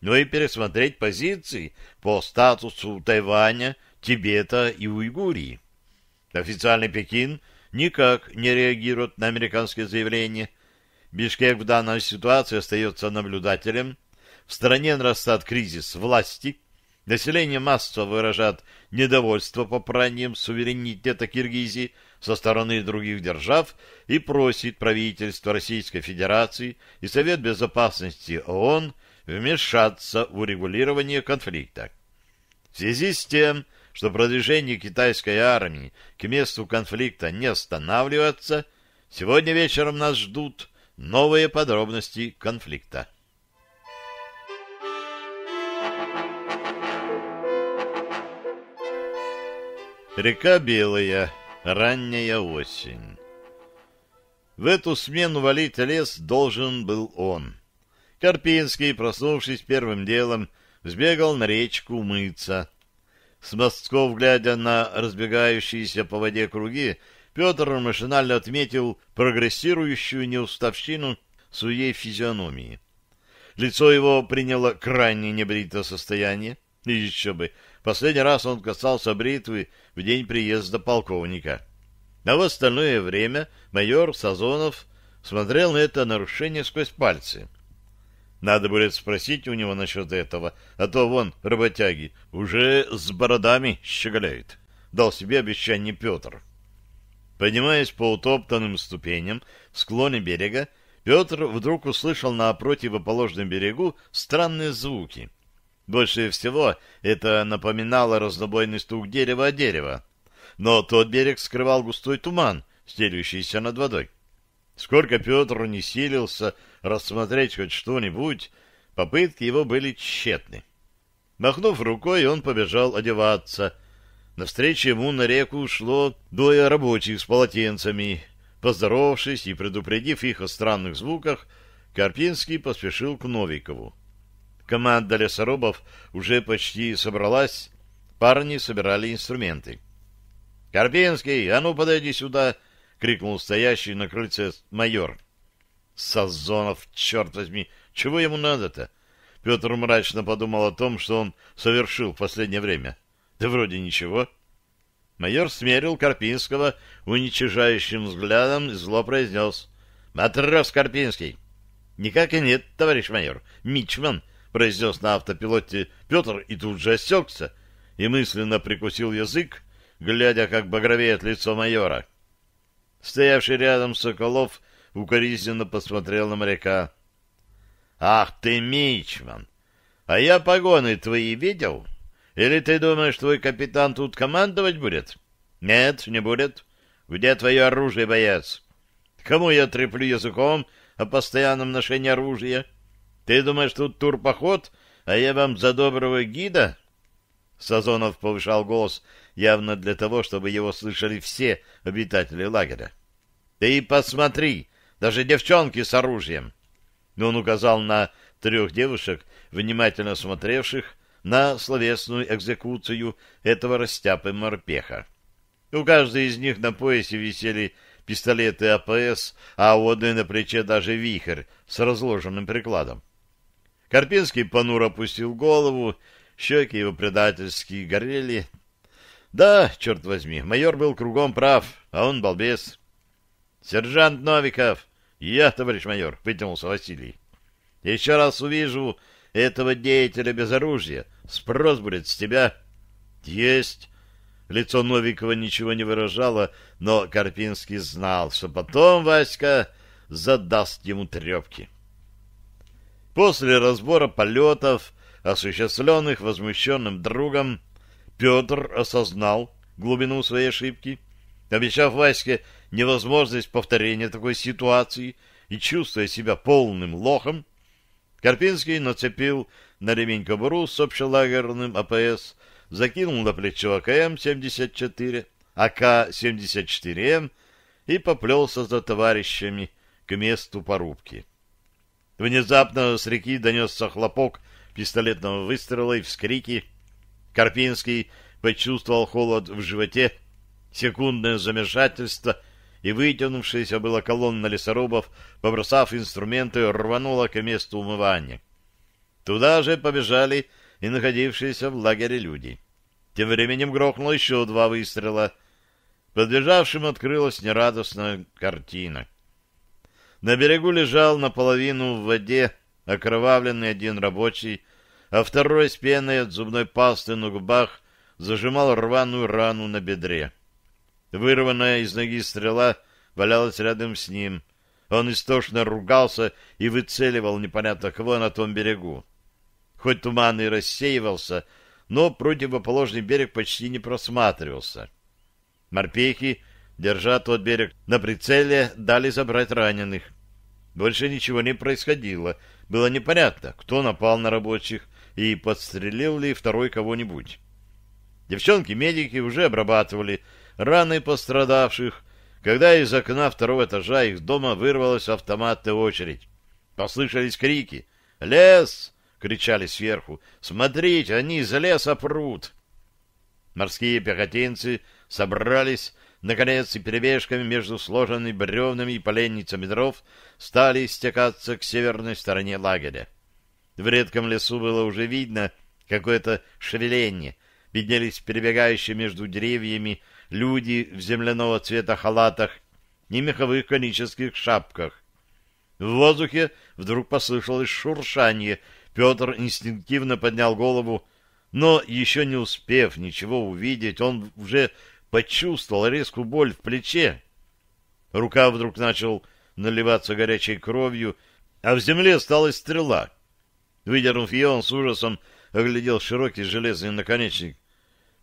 но ну и пересмотреть позиции по статусу Тайваня, Тибета и Уйгурии. Официальный Пекин никак не реагирует на американские заявления. Бишкек в данной ситуации остается наблюдателем. В стране нарастает кризис власти. Население массово выражает недовольство по попранием суверенитета Киргизии со стороны других держав и просит правительство Российской Федерации и Совет Безопасности ООН – вмешаться в урегулирование конфликта. В связи с тем, что продвижение китайской армии к месту конфликта не останавливается, сегодня вечером нас ждут новые подробности конфликта. Река Белая. Ранняя осень. В эту смену валить лес должен был он. Карпинский, проснувшись первым делом, сбегал на речку мыться. С мостков, глядя на разбегающиеся по воде круги, Петр машинально отметил прогрессирующую неуставщину своей физиономии. Лицо его приняло крайне небритое состояние, и еще бы, последний раз он касался бритвы в день приезда полковника. А в остальное время майор Сазонов смотрел на это нарушение сквозь пальцы — надо будет спросить у него насчет этого, а то вон работяги уже с бородами щеголяют. Дал себе обещание Петр. Поднимаясь по утоптанным ступеням в склоне берега, Петр вдруг услышал на противоположном берегу странные звуки. Больше всего это напоминало разнобойный стук дерева о дерево, но тот берег скрывал густой туман, стелющийся над водой. Сколько Петр не силился рассмотреть хоть что-нибудь, попытки его были тщетны. Махнув рукой, он побежал одеваться. Навстречу ему на реку ушло двое рабочих с полотенцами. Поздоровавшись и предупредив их о странных звуках, Карпинский поспешил к Новикову. Команда лесорубов уже почти собралась, парни собирали инструменты. «Карпинский, а ну подойди сюда!» — крикнул стоящий на крыльце майор. «Сазонов, черт возьми! Чего ему надо-то?» Петр мрачно подумал о том, что он совершил в последнее время. «Да вроде ничего». Майор смерил Карпинского уничижающим взглядом и зло произнес. «Матрос Карпинский!» «Никак и нет, товарищ майор. Мичман!» — произнес на автопилоте Петр и тут же осекся и мысленно прикусил язык, глядя, как багровеет лицо майора. Стоявший рядом Соколов укоризненно посмотрел на моряка. — Ах ты, Мичман! А я погоны твои видел? Или ты думаешь, твой капитан тут командовать будет? — Нет, не будет. Где твое оружие, боец? Кому я треплю языком о постоянном ношении оружия? Ты думаешь, тут турпоход, а я вам за доброго гида? Сазонов повышал голос явно для того, чтобы его слышали все обитатели лагеря. «Ты посмотри, даже девчонки с оружием!» И он указал на трех девушек, внимательно смотревших на словесную экзекуцию этого растяпы морпеха. У каждой из них на поясе висели пистолеты АПС, а у одной на плече даже вихрь с разложенным прикладом. Карпинский понуро опустил голову, щеки его предательски горели, да, черт возьми, майор был кругом прав, а он балбес. Сержант Новиков, я, товарищ майор, вытянулся Василий. Еще раз увижу этого деятеля без оружия. Спрос будет с тебя. Есть. Лицо Новикова ничего не выражало, но Карпинский знал, что потом Васька задаст ему трепки. После разбора полетов, осуществленных возмущенным другом, Петр осознал глубину своей ошибки, обещав Ваське невозможность повторения такой ситуации и чувствуя себя полным лохом, Карпинский нацепил на ремень кобуру с общелагерным АПС, закинул на плечо АКМ-74, АК-74М и поплелся за товарищами к месту порубки. Внезапно с реки донесся хлопок пистолетного выстрела и вскрики. Карпинский почувствовал холод в животе, секундное замешательство, и вытянувшаяся была колонна лесорубов, побросав инструменты, рванула к месту умывания. Туда же побежали и находившиеся в лагере люди. Тем временем грохнуло еще два выстрела. Подбежавшим открылась нерадостная картина. На берегу лежал наполовину в воде окровавленный один рабочий, а второй с пеной от зубной пасты на губах зажимал рваную рану на бедре. Вырванная из ноги стрела валялась рядом с ним. Он истошно ругался и выцеливал непонятно кого на том берегу. Хоть туман и рассеивался, но противоположный берег почти не просматривался. Морпехи, держа тот берег на прицеле, дали забрать раненых. Больше ничего не происходило. Было непонятно, кто напал на рабочих, и подстрелил ли второй кого-нибудь. Девчонки-медики уже обрабатывали раны пострадавших, когда из окна второго этажа их дома вырвалась автоматная очередь. Послышались крики. «Лес!» — кричали сверху. «Смотрите, они из леса прут!» Морские пехотинцы собрались, наконец, и перебежками между сложенными бревнами и поленницами дров стали стекаться к северной стороне лагеря. В редком лесу было уже видно какое-то шевеление. Виднелись перебегающие между деревьями люди в земляного цвета халатах и меховых конических шапках. В воздухе вдруг послышалось шуршание. Петр инстинктивно поднял голову, но, еще не успев ничего увидеть, он уже почувствовал резкую боль в плече. Рука вдруг начал наливаться горячей кровью, а в земле осталась стрела — Выдернув ее, он с ужасом оглядел широкий железный наконечник.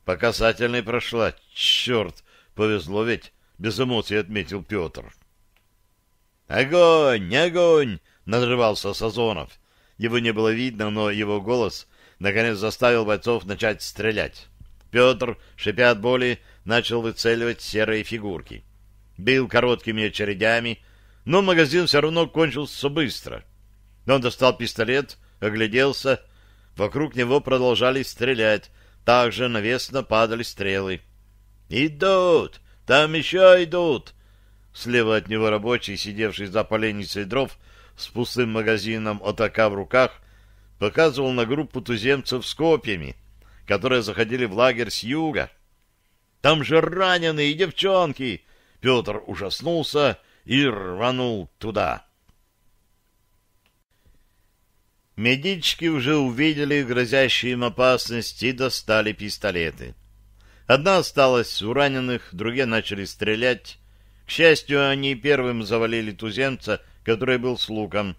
По касательной прошла. Черт, повезло ведь, без эмоций отметил Петр. «Огонь! Огонь!» — надрывался Сазонов. Его не было видно, но его голос наконец заставил бойцов начать стрелять. Петр, шипя от боли, начал выцеливать серые фигурки. Бил короткими очередями, но магазин все равно кончился быстро. Он достал пистолет — огляделся. Вокруг него продолжали стрелять. Также навесно падали стрелы. «Идут! Там еще идут!» Слева от него рабочий, сидевший за поленницей дров, с пустым магазином ОТК в руках, показывал на группу туземцев с копьями, которые заходили в лагерь с юга. «Там же раненые девчонки!» Петр ужаснулся и рванул туда. Медички уже увидели грозящие им опасности и достали пистолеты. Одна осталась у раненых, другие начали стрелять. К счастью, они первым завалили туземца, который был с луком.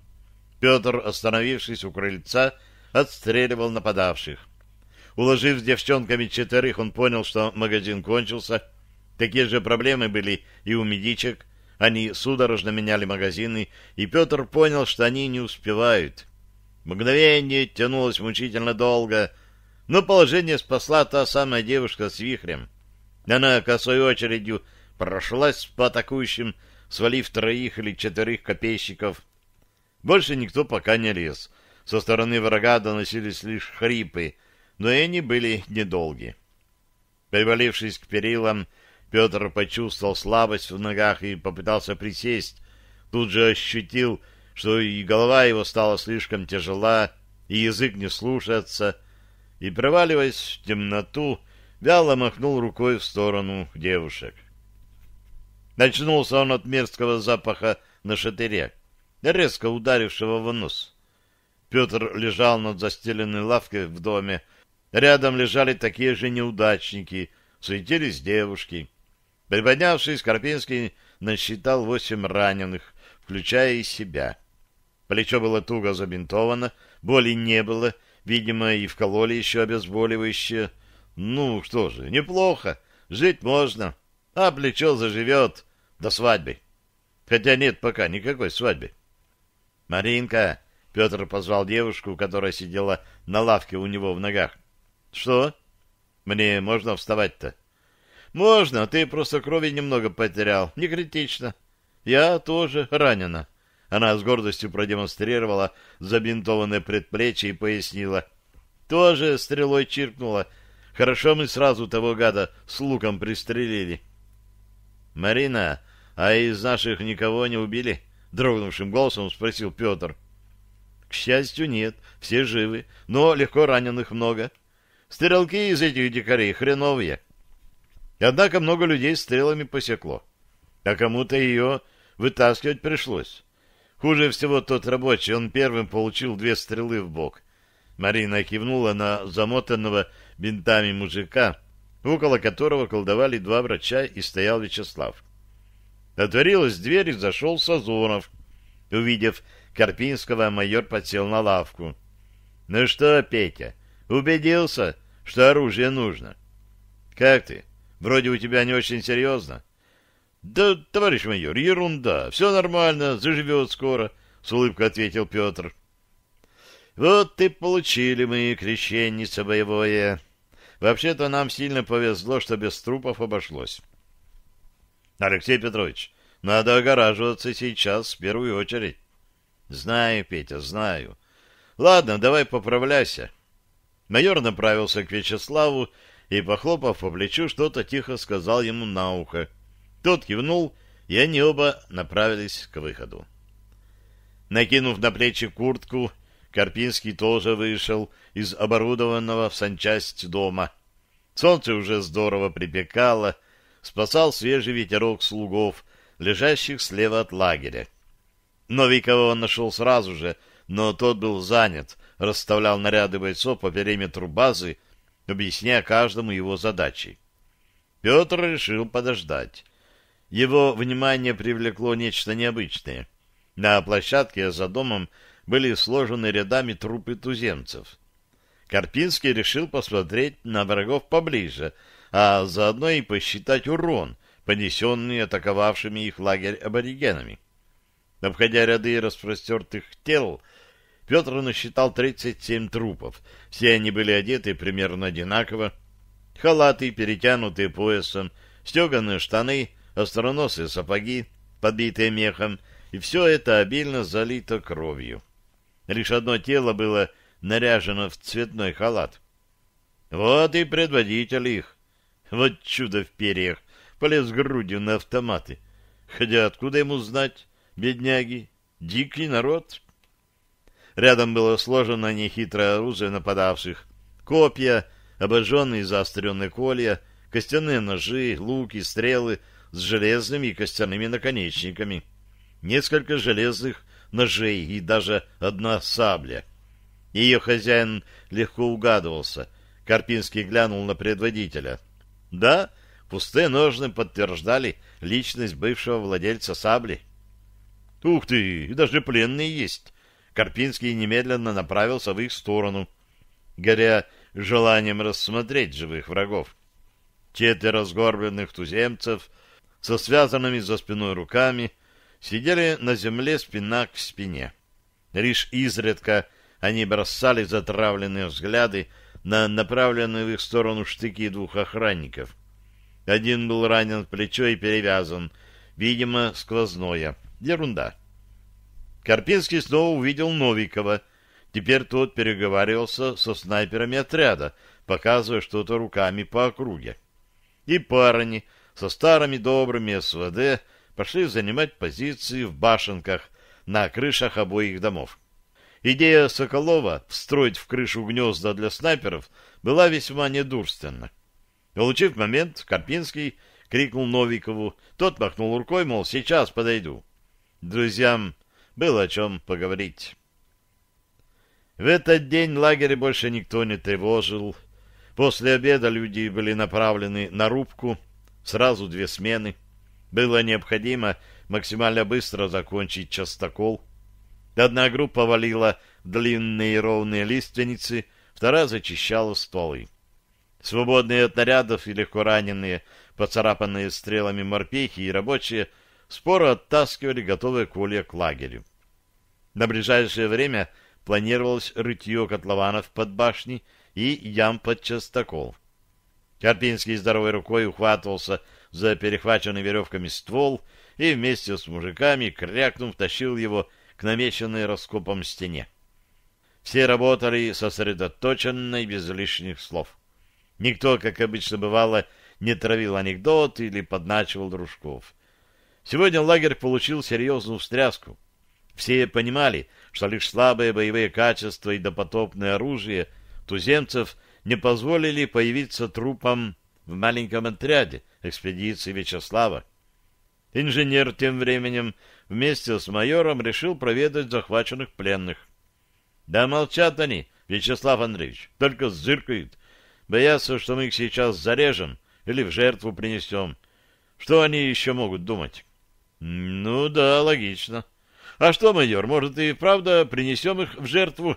Петр, остановившись у крыльца, отстреливал нападавших. Уложив с девчонками четверых, он понял, что магазин кончился. Такие же проблемы были и у медичек. Они судорожно меняли магазины, и Петр понял, что они не успевают. Мгновение тянулось мучительно долго, но положение спасла та самая девушка с вихрем. Она косой очередью прошлась по атакующим, свалив троих или четверых копейщиков. Больше никто пока не лез. Со стороны врага доносились лишь хрипы, но и они были недолги. Привалившись к перилам, Петр почувствовал слабость в ногах и попытался присесть. Тут же ощутил, что и голова его стала слишком тяжела, и язык не слушается, и, проваливаясь в темноту, вяло махнул рукой в сторону девушек. Начнулся он от мерзкого запаха на шатыре, резко ударившего в нос. Петр лежал над застеленной лавкой в доме. Рядом лежали такие же неудачники, суетились девушки. Приподнявшись, Карпинский насчитал восемь раненых, включая и себя. Плечо было туго забинтовано, боли не было, видимо, и вкололи еще обезболивающее. Ну, что же, неплохо, жить можно, а плечо заживет до свадьбы. Хотя нет пока никакой свадьбы. «Маринка!» — Петр позвал девушку, которая сидела на лавке у него в ногах. «Что? Мне можно вставать-то?» «Можно, ты просто крови немного потерял, не критично. Я тоже ранена». Она с гордостью продемонстрировала забинтованное предплечье и пояснила. Тоже стрелой чиркнула. Хорошо мы сразу того гада с луком пристрелили. Марина, а из наших никого не убили? Дрогнувшим голосом спросил Петр. К счастью, нет. Все живы, но легко раненых много. Стрелки из этих дикарей хреновые. Однако много людей стрелами посекло. А кому-то ее вытаскивать пришлось. Хуже всего тот рабочий, он первым получил две стрелы в бок. Марина кивнула на замотанного бинтами мужика, около которого колдовали два врача, и стоял Вячеслав. Отворилась дверь и зашел Сазонов. Увидев Карпинского, майор подсел на лавку. — Ну что, Петя, убедился, что оружие нужно? — Как ты? Вроде у тебя не очень серьезно. Да, товарищ майор, ерунда, все нормально, заживет скоро, с улыбкой ответил Петр. Вот и получили мы крещенница боевое. Вообще-то нам сильно повезло, что без трупов обошлось. Алексей Петрович, надо огораживаться сейчас в первую очередь. Знаю, Петя, знаю. Ладно, давай поправляйся. Майор направился к Вячеславу и, похлопав по плечу, что-то тихо сказал ему на ухо. Тот кивнул, и они оба направились к выходу. Накинув на плечи куртку, Карпинский тоже вышел из оборудованного в санчасть дома. Солнце уже здорово припекало, спасал свежий ветерок слугов, лежащих слева от лагеря. Новикова он нашел сразу же, но тот был занят, расставлял наряды бойцов по периметру базы, объясняя каждому его задачи. Петр решил подождать. Его внимание привлекло нечто необычное. На площадке за домом были сложены рядами трупы туземцев. Карпинский решил посмотреть на врагов поближе, а заодно и посчитать урон, понесенный атаковавшими их лагерь аборигенами. Обходя ряды распростертых тел, Петр насчитал 37 трупов. Все они были одеты примерно одинаково. Халаты, перетянутые поясом, стеганые штаны — остроносые сапоги, подбитые мехом, и все это обильно залито кровью. Лишь одно тело было наряжено в цветной халат. Вот и предводитель их. Вот чудо в перьях. Полез грудью на автоматы. Хотя откуда ему знать, бедняги? Дикий народ. Рядом было сложено нехитрое оружие нападавших. Копья, обожженные и заостренные колья, костяные ножи, луки, стрелы — с железными и костяными наконечниками, несколько железных ножей и даже одна сабля. Ее хозяин легко угадывался. Карпинский глянул на предводителя. Да, пустые ножны подтверждали личность бывшего владельца сабли. Ух ты, и даже пленные есть. Карпинский немедленно направился в их сторону, горя желанием рассмотреть живых врагов. Четверо сгорбленных туземцев со связанными за спиной руками, сидели на земле спина к спине. Лишь изредка они бросали затравленные взгляды на направленные в их сторону штыки двух охранников. Один был ранен в плечо и перевязан, видимо, сквозное. Ерунда. Карпинский снова увидел Новикова. Теперь тот переговаривался со снайперами отряда, показывая что-то руками по округе. И парни, со старыми добрыми СВД пошли занимать позиции в башенках на крышах обоих домов. Идея Соколова встроить в крышу гнезда для снайперов была весьма недурственна. Получив момент, Карпинский крикнул Новикову. Тот махнул рукой, мол, сейчас подойду. Друзьям было о чем поговорить. В этот день лагерь больше никто не тревожил. После обеда люди были направлены на рубку, сразу две смены. Было необходимо максимально быстро закончить частокол. Одна группа валила длинные ровные лиственницы, вторая зачищала стволы. Свободные от нарядов и легко раненые, поцарапанные стрелами морпехи и рабочие споро оттаскивали готовые колья к лагерю. На ближайшее время планировалось рытье котлованов под башни и ям под частокол. Карпинский здоровой рукой ухватывался за перехваченный веревками ствол и вместе с мужиками, крякнув, тащил его к намеченной раскопом стене. Все работали сосредоточенно и без лишних слов. Никто, как обычно бывало, не травил анекдот или подначивал дружков. Сегодня лагерь получил серьезную встряску. Все понимали, что лишь слабые боевые качества и допотопное оружие туземцев – не позволили появиться трупам в маленьком отряде экспедиции Вячеслава. Инженер тем временем вместе с майором решил проведать захваченных пленных. Да молчат они, Вячеслав Андреевич, только зыркают. Боятся, что мы их сейчас зарежем или в жертву принесем. Что они еще могут думать? Ну да, логично. А что, майор, может и правда принесем их в жертву?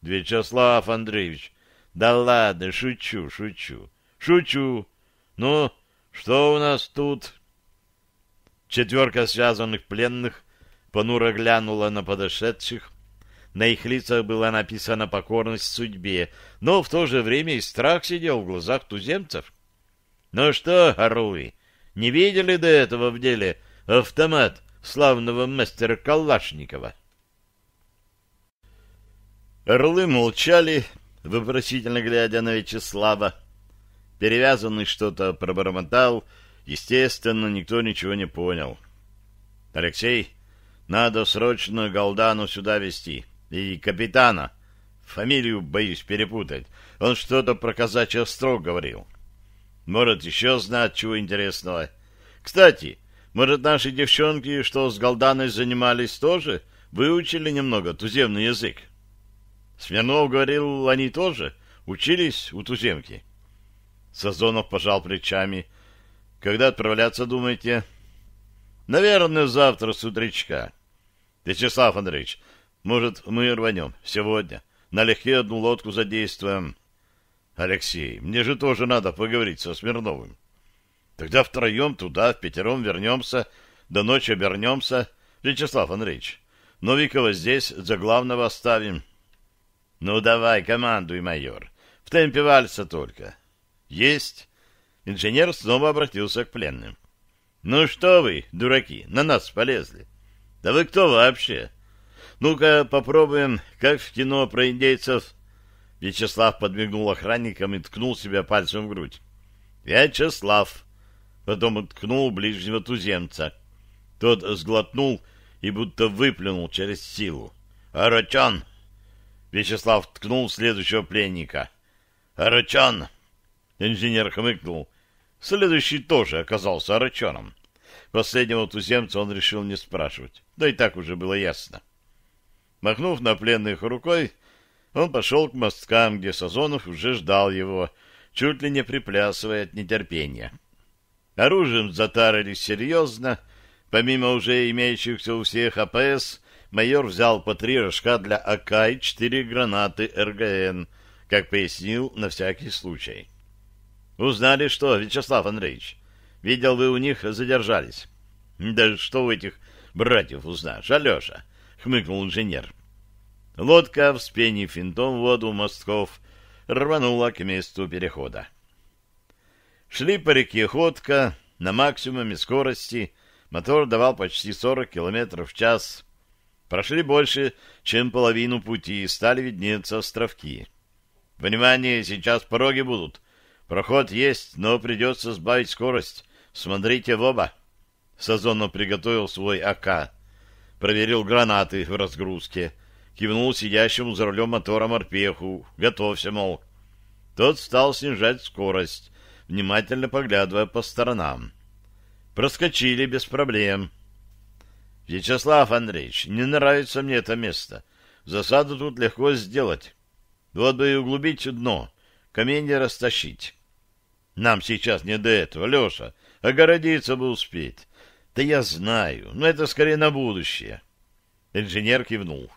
Вячеслав Андреевич, да ладно, шучу, шучу, шучу. Ну, что у нас тут? Четверка связанных пленных понуро глянула на подошедших. На их лицах была написана покорность судьбе, но в то же время и страх сидел в глазах туземцев. «Ну что, орлы, не видели до этого в деле автомат славного мастера Калашникова?» Орлы молчали, вопросительно глядя на Вячеслава. Перевязанный что-то пробормотал, естественно, никто ничего не понял. «Алексей, надо срочно Голдану сюда вести и капитана. Фамилию боюсь перепутать. Он что-то про казачий острог говорил. Может, еще знать чего интересного. Кстати, может, наши девчонки, что с Голданой занимались, тоже выучили немного туземный язык?» Смирнов говорил, они тоже учились у туземки. Сазонов пожал плечами. Когда отправляться думаете? Наверное, завтра с утречка. Вячеслав Андреевич, может, мы рванем сегодня? Налегке одну лодку задействуем. Алексей, мне же тоже надо поговорить со Смирновым. Тогда втроем туда, в пятером вернемся, до ночи обернемся. Вячеслав Андреевич, Новикова здесь за главного оставим. Ну давай, командуй, майор. В темпе вальса только. Есть. Инженер снова обратился к пленным. Ну что вы, дураки, на нас полезли. Да вы кто вообще? Ну-ка попробуем, как в кино про индейцев. Вячеслав подмигнул охранникам и ткнул себя пальцем в грудь. Вячеслав. Потом ткнул ближнего туземца. Тот сглотнул и будто выплюнул через силу. «Арачан, Вячеслав ткнул следующего пленника. «Арычан!» Инженер хмыкнул. Следующий тоже оказался арычаном. Последнего туземца он решил не спрашивать. Да и так уже было ясно. Махнув на пленных рукой, он пошел к мосткам, где Сазонов уже ждал его, чуть ли не приплясывая от нетерпения. Оружием затарились серьезно, помимо уже имеющихся у всех АПС, майор взял по три рожка для АК и четыре гранаты РГН, как пояснил на всякий случай. «Узнали, что, Вячеслав Андреевич? Видел, вы у них задержались». «Да что у этих братьев узнаешь, Алеша?» — хмыкнул инженер. Лодка, вспенив финтом воду мостков, рванула к месту перехода. Шли по реке ходка на максимуме скорости. Мотор давал почти 40 км в час. Прошли больше, чем половину пути, и стали виднеться островки. «Внимание, сейчас пороги будут. Проход есть, но придется сбавить скорость. Смотрите в оба». Сазонов приготовил свой АК. Проверил гранаты в разгрузке. Кивнул сидящему за рулем мотора морпеху. «Готовься, мол». Тот стал снижать скорость, внимательно поглядывая по сторонам. Проскочили без проблем. Вячеслав Андреевич, не нравится мне это место. Засаду тут легко сделать. Вот бы и углубить дно, камень растащить. Нам сейчас не до этого, Леша. Огородиться бы успеть. Да я знаю, но это скорее на будущее. Инженер кивнул.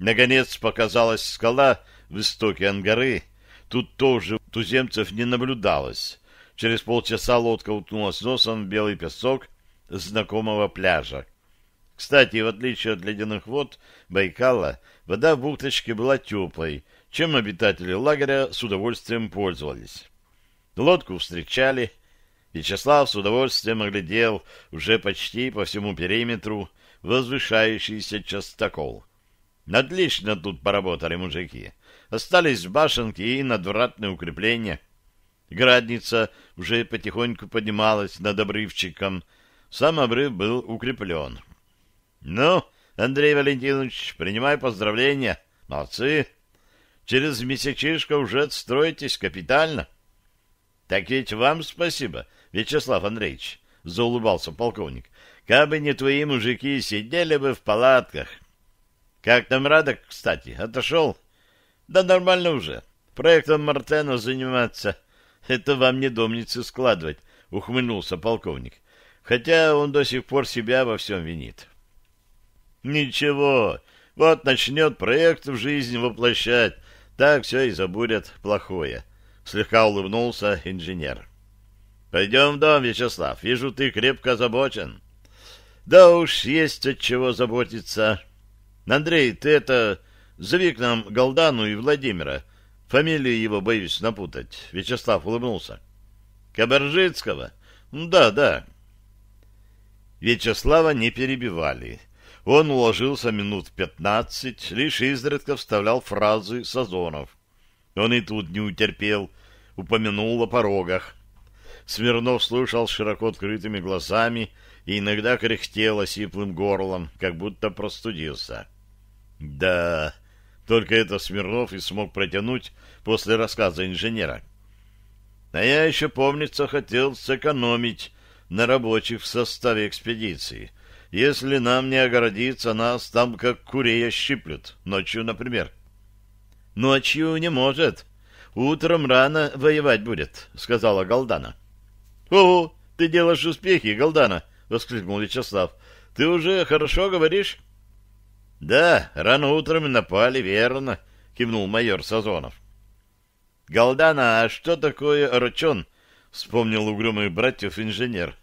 Наконец показалась скала в истоке ангары. Тут тоже туземцев не наблюдалось. Через полчаса лодка уткнулась носом в белый песок знакомого пляжа. Кстати, в отличие от ледяных вод Байкала, вода в бухточке была теплой, чем обитатели лагеря с удовольствием пользовались. Лодку встречали, Вячеслав с удовольствием оглядел уже почти по всему периметру возвышающийся частокол. Отлично тут поработали мужики. Остались башенки и надвратные укрепления. Градница уже потихоньку поднималась над обрывчиком. Сам обрыв был укреплен. Ну, Андрей Валентинович, принимай поздравления. Молодцы. Через месячишко уже отстроитесь капитально. Так ведь вам спасибо, Вячеслав Андреевич, заулыбался полковник. Кабы не твои мужики, сидели бы в палатках. Как там Радок, кстати, отошел? Да нормально уже. Проектом Мартена заниматься. Это вам не домницы складывать, ухмыльнулся полковник. Хотя он до сих пор себя во всем винит. Ничего, вот начнет проект в жизнь воплощать, так все и забудет плохое. Слегка улыбнулся инженер. Пойдем в дом, Вячеслав, вижу, ты крепко озабочен. Да уж, есть от чего заботиться. Андрей, ты это... Зови к нам Голдану и Владимира. Фамилию его боюсь напутать. Вячеслав улыбнулся. Кабаржицкого? Да, да. Вячеслава не перебивали. Он уложился минут пятнадцать, лишь изредка вставлял фразы Сазонов. Он и тут не утерпел, упомянул о порогах. Смирнов слушал широко открытыми глазами и иногда кряхтел осиплым горлом, как будто простудился. Да, только это Смирнов и смог протянуть после рассказа инженера. А я еще, помнится, хотел сэкономить на рабочих в составе экспедиции — если нам не огородиться, нас там как курей щиплют, ночью, например. — Ночью не может. Утром рано воевать будет, — сказала Голдана. — Ого, ты делаешь успехи, Голдана, — воскликнул Вячеслав. — Ты уже хорошо говоришь? — Да, рано утром напали, верно, — кивнул майор Сазонов. — Голдана, а что такое рычон? — вспомнил угрюмых братьев инженер.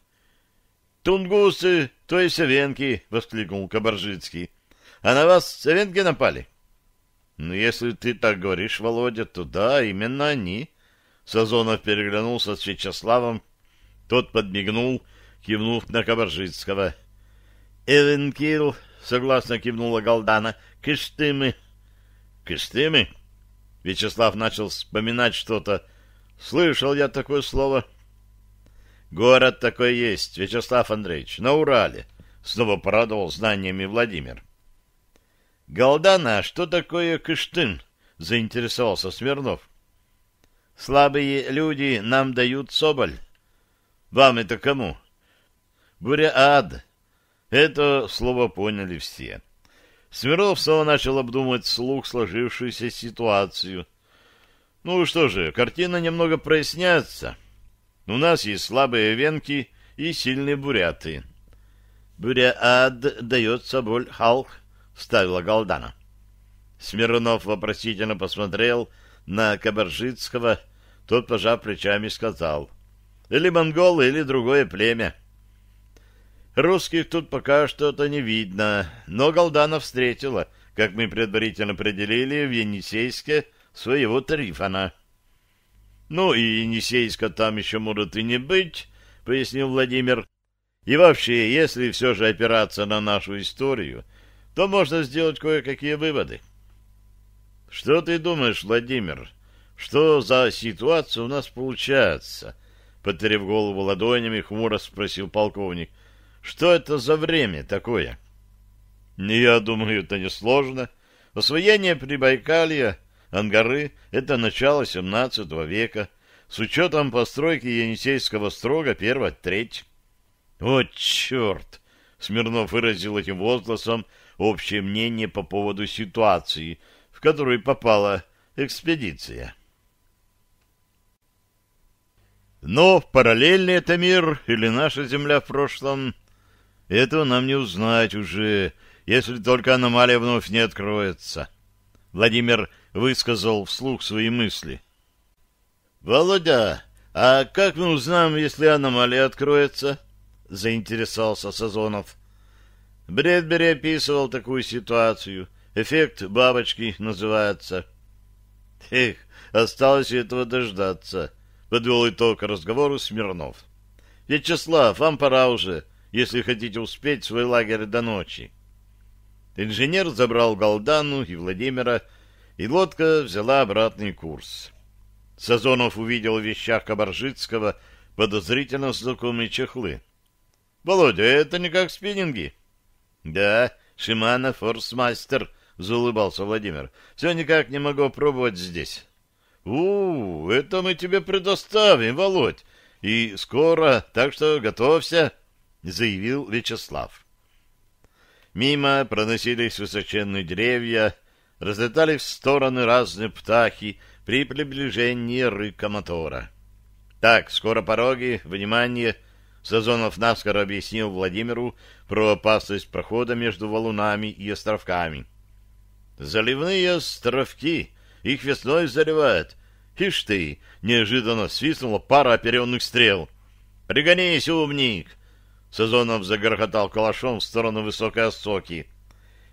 — Тунгусы, то есть Савенки, — воскликнул Кабаржицкий. — А на вас Савенки напали? — Ну, если ты так говоришь, Володя, то да, именно они. Сазонов переглянулся с Вячеславом. Тот подмигнул, кивнув на Кабаржицкого. — Эвенкил, — согласно кивнула Голдана, — кыштымы. — Кыштымы? Вячеслав начал вспоминать что-то. — Слышал я такое слово. — Город такой есть, Вячеслав Андреевич, на Урале. Снова порадовал знаниями Владимир. Голдана, что такое Кыштын? Заинтересовался Смирнов. Слабые люди нам дают соболь. Вам это кому? Буряад. Это слово поняли все. Смирнов снова начал обдумывать слух, сложившуюся ситуацию. Ну что же, картина немного проясняется. — у нас есть слабые венки и сильные буряты. «Буряад дается боль халх», — вставила Галдана. Смирнов вопросительно посмотрел на Кабаржицкого, тот, пожав плечами, сказал. «Или монголы, или другое племя». Русских тут пока что-то не видно, но Голдана встретила, как мы предварительно определили, в Енисейске своего Тарифана. Ну и Енисейска там еще может и не быть, пояснил Владимир. И вообще, если все же опираться на нашу историю, то можно сделать кое-какие выводы. Что ты думаешь, Владимир? Что за ситуация у нас получается? Потерев голову ладонями, хмуро спросил полковник. Что это за время такое? Я думаю, это несложно. Освоение Прибайкалья Ангары — это начало XVII века, с учетом постройки Енисейского строга первая треть. «О, черт!» — Смирнов выразил этим возгласом общее мнение по поводу ситуации, в которую попала экспедиция. Но параллельный это мир или наша Земля в прошлом, этого нам не узнать уже, если только аномалия вновь не откроется. Владимир высказал вслух свои мысли. «Володя, а как мы узнаем, если аномалия откроется?» — заинтересовался Сазонов. Бредбери описывал такую ситуацию. Эффект бабочки называется. «Эх, осталось этого дождаться», — подвел итог разговору Смирнов. «Вячеслав, вам пора уже, если хотите успеть свой лагерь до ночи». Инженер забрал Голдану и Владимира, — и лодка взяла обратный курс. Сазонов увидел в вещах Кабаржицкого подозрительно знакомые чехлы. — Володя, это не как спиннинги. — Да, Шиманов форсмастер, — заулыбался Владимир. — Все никак не могу пробовать здесь. — -у это мы тебе предоставим, Володь, и скоро, так что готовься, — заявил Вячеслав. Мимо проносились высоченные деревья, разлетали в стороны разные птахи при приближении рыка мотора. «Так, скоро пороги, внимание!» Сазонов наскоро объяснил Владимиру про опасность прохода между валунами и островками. «Заливные островки! Их весной заливают! Ишь ты!» — неожиданно свистнула пара оперенных стрел. «Пригонись, умник!» Сазонов загрохотал калашом в сторону высокой осоки.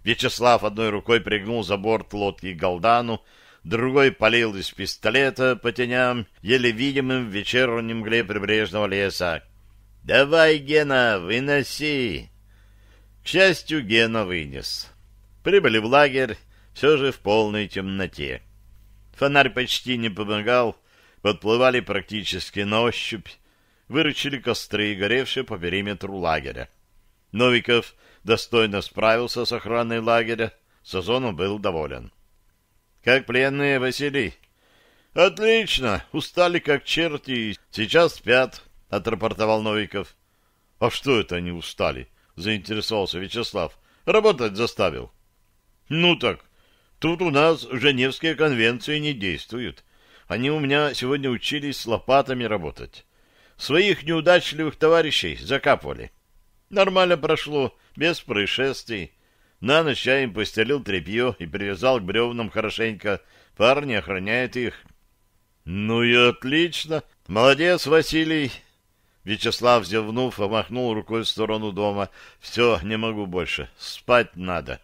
Вячеслав одной рукой пригнул за борт лодки Голдану, другой полил из пистолета по теням, еле видимым в вечерней мгле прибрежного леса. «Давай, Гена, выноси!» К счастью, Гена вынес. Прибыли в лагерь, все же в полной темноте. Фонарь почти не помогал, подплывали практически на ощупь, выручили костры, горевшие по периметру лагеря. Новиков достойно справился с охраной лагеря. Сазону был доволен. «Как пленные, Василий?» «Отлично! Устали как черти. Сейчас спят», — отрапортовал Новиков. «А что это они устали?» — заинтересовался Вячеслав. «Работать заставил». «Ну так, тут у нас Женевские конвенции не действуют. Они у меня сегодня учились с лопатами работать. Своих неудачливых товарищей закапывали. Нормально прошло, без происшествий. На ночь я им постелил тряпье и привязал к бревнам хорошенько. Парни охраняют их. Ну и отлично. Молодец, Василий. Вячеслав, зевнув, махнул рукой в сторону дома. Все, не могу больше. Спать надо.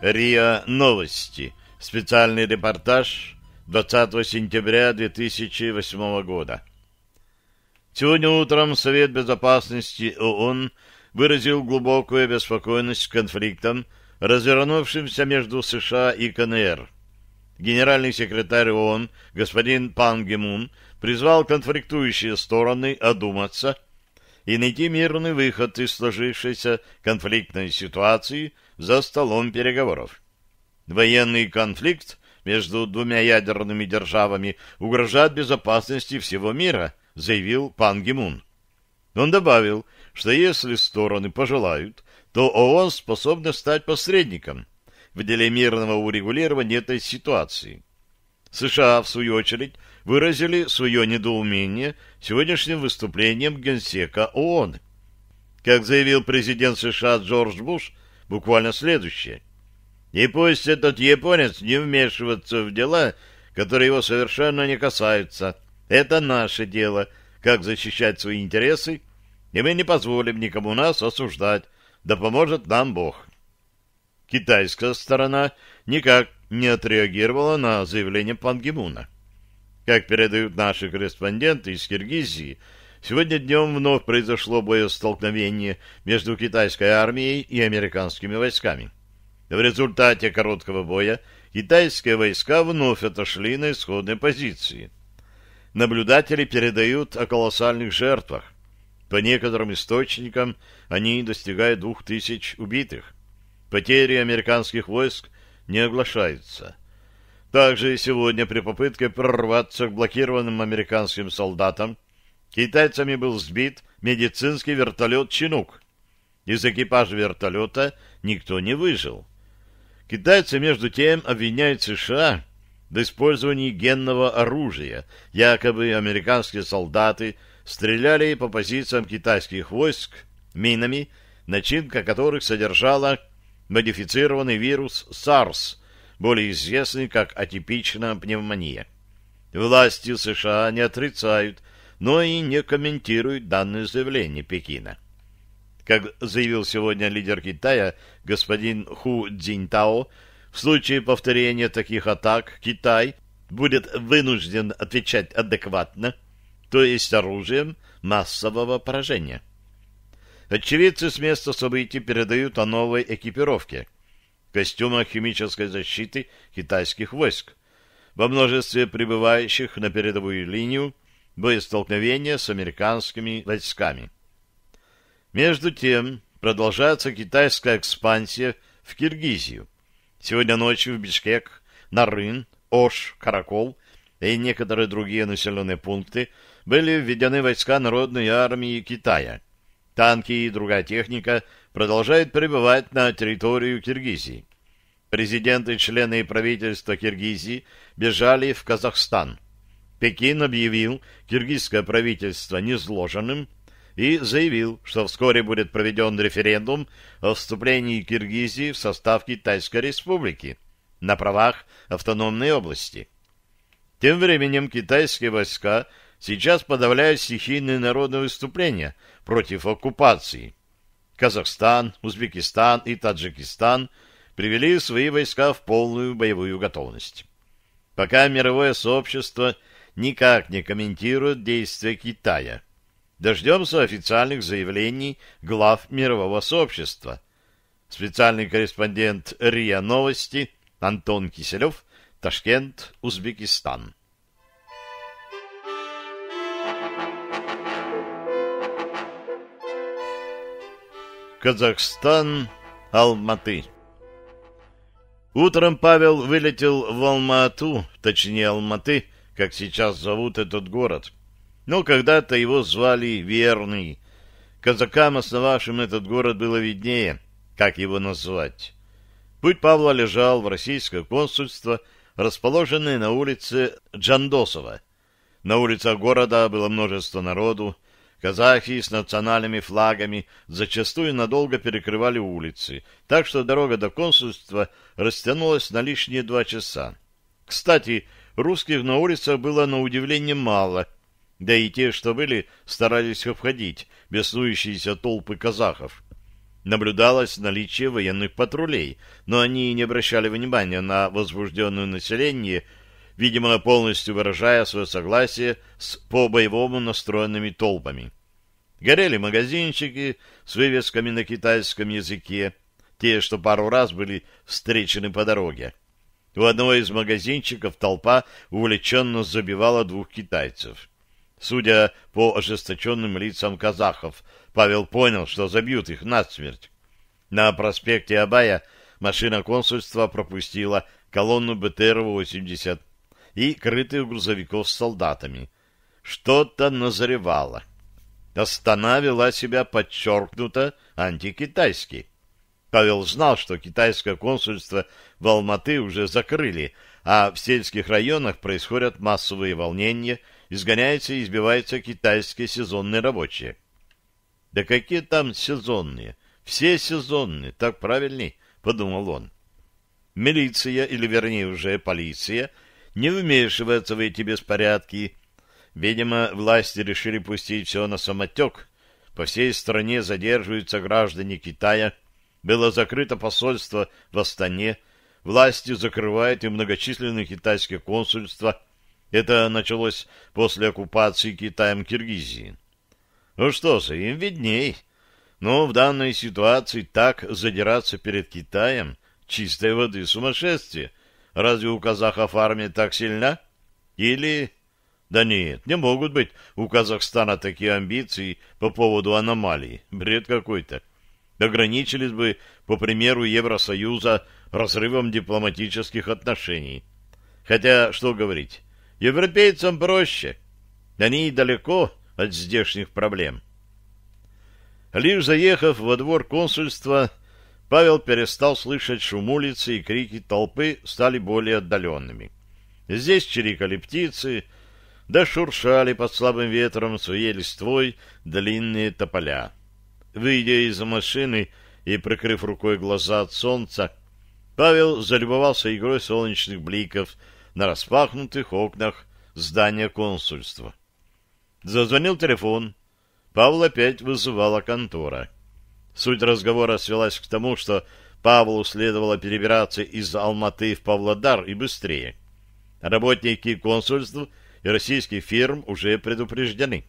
РИА Новости Специальный репортаж 20 сентября 2008 года. Сегодня утром Совет Безопасности ООН выразил глубокую обеспокоенность конфликтом, развернувшимся между США и КНР. Генеральный секретарь ООН господин Пан Гимун призвал конфликтующие стороны одуматься и найти мирный выход из сложившейся конфликтной ситуации за столом переговоров. Военный конфликт между двумя ядерными державами угрожает безопасности всего мира, заявил Пан Гимун. Он добавил, что если стороны пожелают, то ООН способна стать посредником в деле мирного урегулирования этой ситуации. США, в свою очередь, выразили свое недоумение сегодняшним выступлением Генсека ООН. Как заявил президент США Джордж Буш, буквально следующее – и пусть этот японец не вмешивается в дела, которые его совершенно не касаются. Это наше дело, как защищать свои интересы, и мы не позволим никому нас осуждать, да поможет нам Бог. Китайская сторона никак не отреагировала на заявление Пан Гимуна. Как передают наши корреспонденты из Киргизии, сегодня днем вновь произошло боестолкновение между китайской армией и американскими войсками. В результате короткого боя китайские войска вновь отошли на исходные позиции. Наблюдатели передают о колоссальных жертвах. По некоторым источникам они достигают двух тысяч убитых. Потери американских войск не оглашаются. Также сегодня при попытке прорваться к блокированным американским солдатам китайцами был сбит медицинский вертолет «Чинук». Из экипажа вертолета никто не выжил. Китайцы, между тем, обвиняют США в использовании генного оружия. Якобы американские солдаты стреляли по позициям китайских войск минами, начинка которых содержала модифицированный вирус SARS, более известный как атипичная пневмония. Власти США не отрицают, но и не комментируют данное заявление Пекина. Как заявил сегодня лидер Китая господин Ху Цзиньтао, в случае повторения таких атак Китай будет вынужден отвечать адекватно, то есть оружием массового поражения. Очевидцы с места событий передают о новой экипировке – костюмах химической защиты китайских войск. Во множестве прибывающих на передовую линию боестолкновения с американскими войсками – между тем продолжается китайская экспансия в Киргизию. Сегодня ночью в Бишкек, Нарын, Ош, Каракол и некоторые другие населенные пункты были введены войска Народной армии Китая. Танки и другая техника продолжают пребывать на территорию Киргизии. Президенты, члены правительства Киргизии бежали в Казахстан. Пекин объявил киргизское правительство незложенным – и заявил, что вскоре будет проведен референдум о вступлении Киргизии в состав Китайской республики на правах автономной области. Тем временем китайские войска сейчас подавляют стихийные народные выступления против оккупации. Казахстан, Узбекистан и Таджикистан привели свои войска в полную боевую готовность. Пока мировое сообщество никак не комментирует действия Китая – Дождемся официальных заявлений глав мирового сообщества. Специальный корреспондент РИА Новости Антон Киселев, Ташкент, Узбекистан. Казахстан, Алматы. Утром Павел вылетел в Алмату, точнее Алматы, как сейчас зовут этот город – но когда-то его звали Верный. Казакам, основавшим этот город, было виднее, как его назвать. Путь Павла лежал в российское консульство, расположенное на улице Джандосова. На улицах города было множество народу. Казахи с национальными флагами зачастую надолго перекрывали улицы, так что дорога до консульства растянулась на лишние два часа. Кстати, русских на улицах было на удивление мало – да и те, что были, старались обходить беснующиеся толпы казахов. Наблюдалось наличие военных патрулей, но они не обращали внимания на возбужденное население, видимо, полностью выражая свое согласие с по-боевому настроенными толпами. Горели магазинчики с вывесками на китайском языке, те, что пару раз были встречены по дороге. У одного из магазинчиков толпа увлеченно забивала двух китайцев. Судя по ожесточенным лицам казахов, Павел понял, что забьют их насмерть. На проспекте Абая машина консульства пропустила колонну БТР-80 и крытых грузовиков с солдатами. Что-то назревало. Астана вела себя подчеркнуто антикитайски. Павел знал, что китайское консульство в Алматы уже закрыли, а в сельских районах происходят массовые волнения – изгоняются и избиваются китайские сезонные рабочие. Да какие там сезонные? Все сезонные, так правильней, подумал он. Милиция, или вернее уже полиция, не вмешивается в эти беспорядки. Видимо, власти решили пустить все на самотек. По всей стране задерживаются граждане Китая. Было закрыто посольство в Астане. Власти закрывают и многочисленные китайские консульства – это началось после оккупации Китаем Киргизии. Ну что же, им видней. Но ну, в данной ситуации так задираться перед Китаем чистой воды сумасшествие. Разве у казахов армия так сильна? Или... Да нет, не могут быть у Казахстана такие амбиции по поводу аномалий. Бред какой-то. Ограничились бы, по примеру Евросоюза, разрывом дипломатических отношений. Хотя, что говорить, Европейцам проще. Они далеко от здешних проблем. Лишь заехав во двор консульства, Павел перестал слышать шум улицы, и крики толпы стали более отдаленными. Здесь чирикали птицы, да шуршали под слабым ветром своей листвой длинные тополя. Выйдя из машины и прикрыв рукой глаза от солнца, Павел залюбовался игрой солнечных бликов — на распахнутых окнах здания консульства. Зазвонил телефон. Павла опять вызывала контора. Суть разговора свелась к тому, что Павлу следовало перебираться из Алматы в Павлодар и быстрее. Работники консульств и российских фирм уже предупреждены.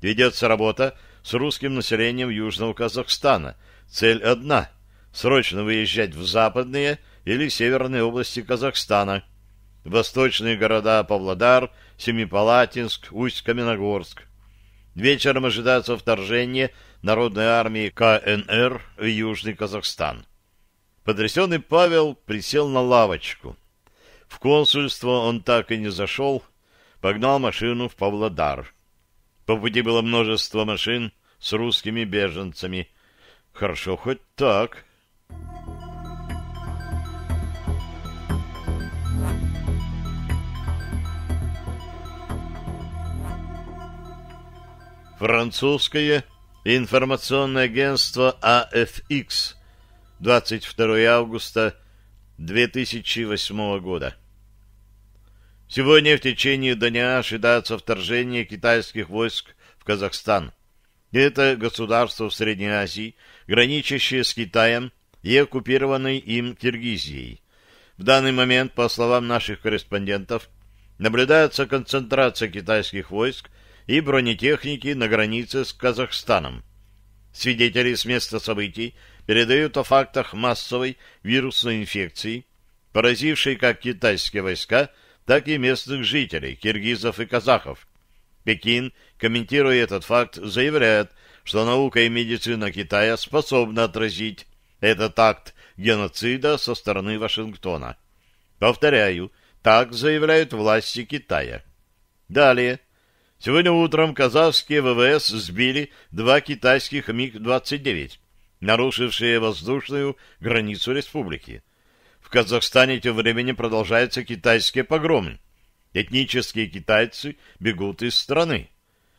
Ведется работа с русским населением Южного Казахстана. Цель одна – срочно выезжать в западные или северные области Казахстана – восточные города Павлодар, Семипалатинск, Усть-Каменогорск. Вечером ожидается вторжение Народной армии КНР в Южный Казахстан. Потрясенный Павел присел на лавочку. В консульство он так и не зашел, погнал машину в Павлодар. По пути было множество машин с русскими беженцами. Хорошо хоть так. французское информационное агентство AFX а 22 августа 2008 года. Сегодня в течение дня ожидается вторжение китайских войск в Казахстан. Это государство в Средней Азии, граничащее с Китаем и оккупированной им Киргизией. В данный момент, по словам наших корреспондентов, наблюдается концентрация китайских войск и бронетехники на границе с Казахстаном. Свидетели с места событий передают о фактах массовой вирусной инфекции, поразившей как китайские войска, так и местных жителей, киргизов и казахов. Пекин, комментируя этот факт, заявляет, что наука и медицина Китая способны отразить этот акт геноцида со стороны Вашингтона. Повторяю, так заявляют власти Китая. Далее Сегодня утром казахские ВВС сбили два китайских МиГ-29, нарушившие воздушную границу республики. В Казахстане тем временем продолжаются китайские погромы. Этнические китайцы бегут из страны.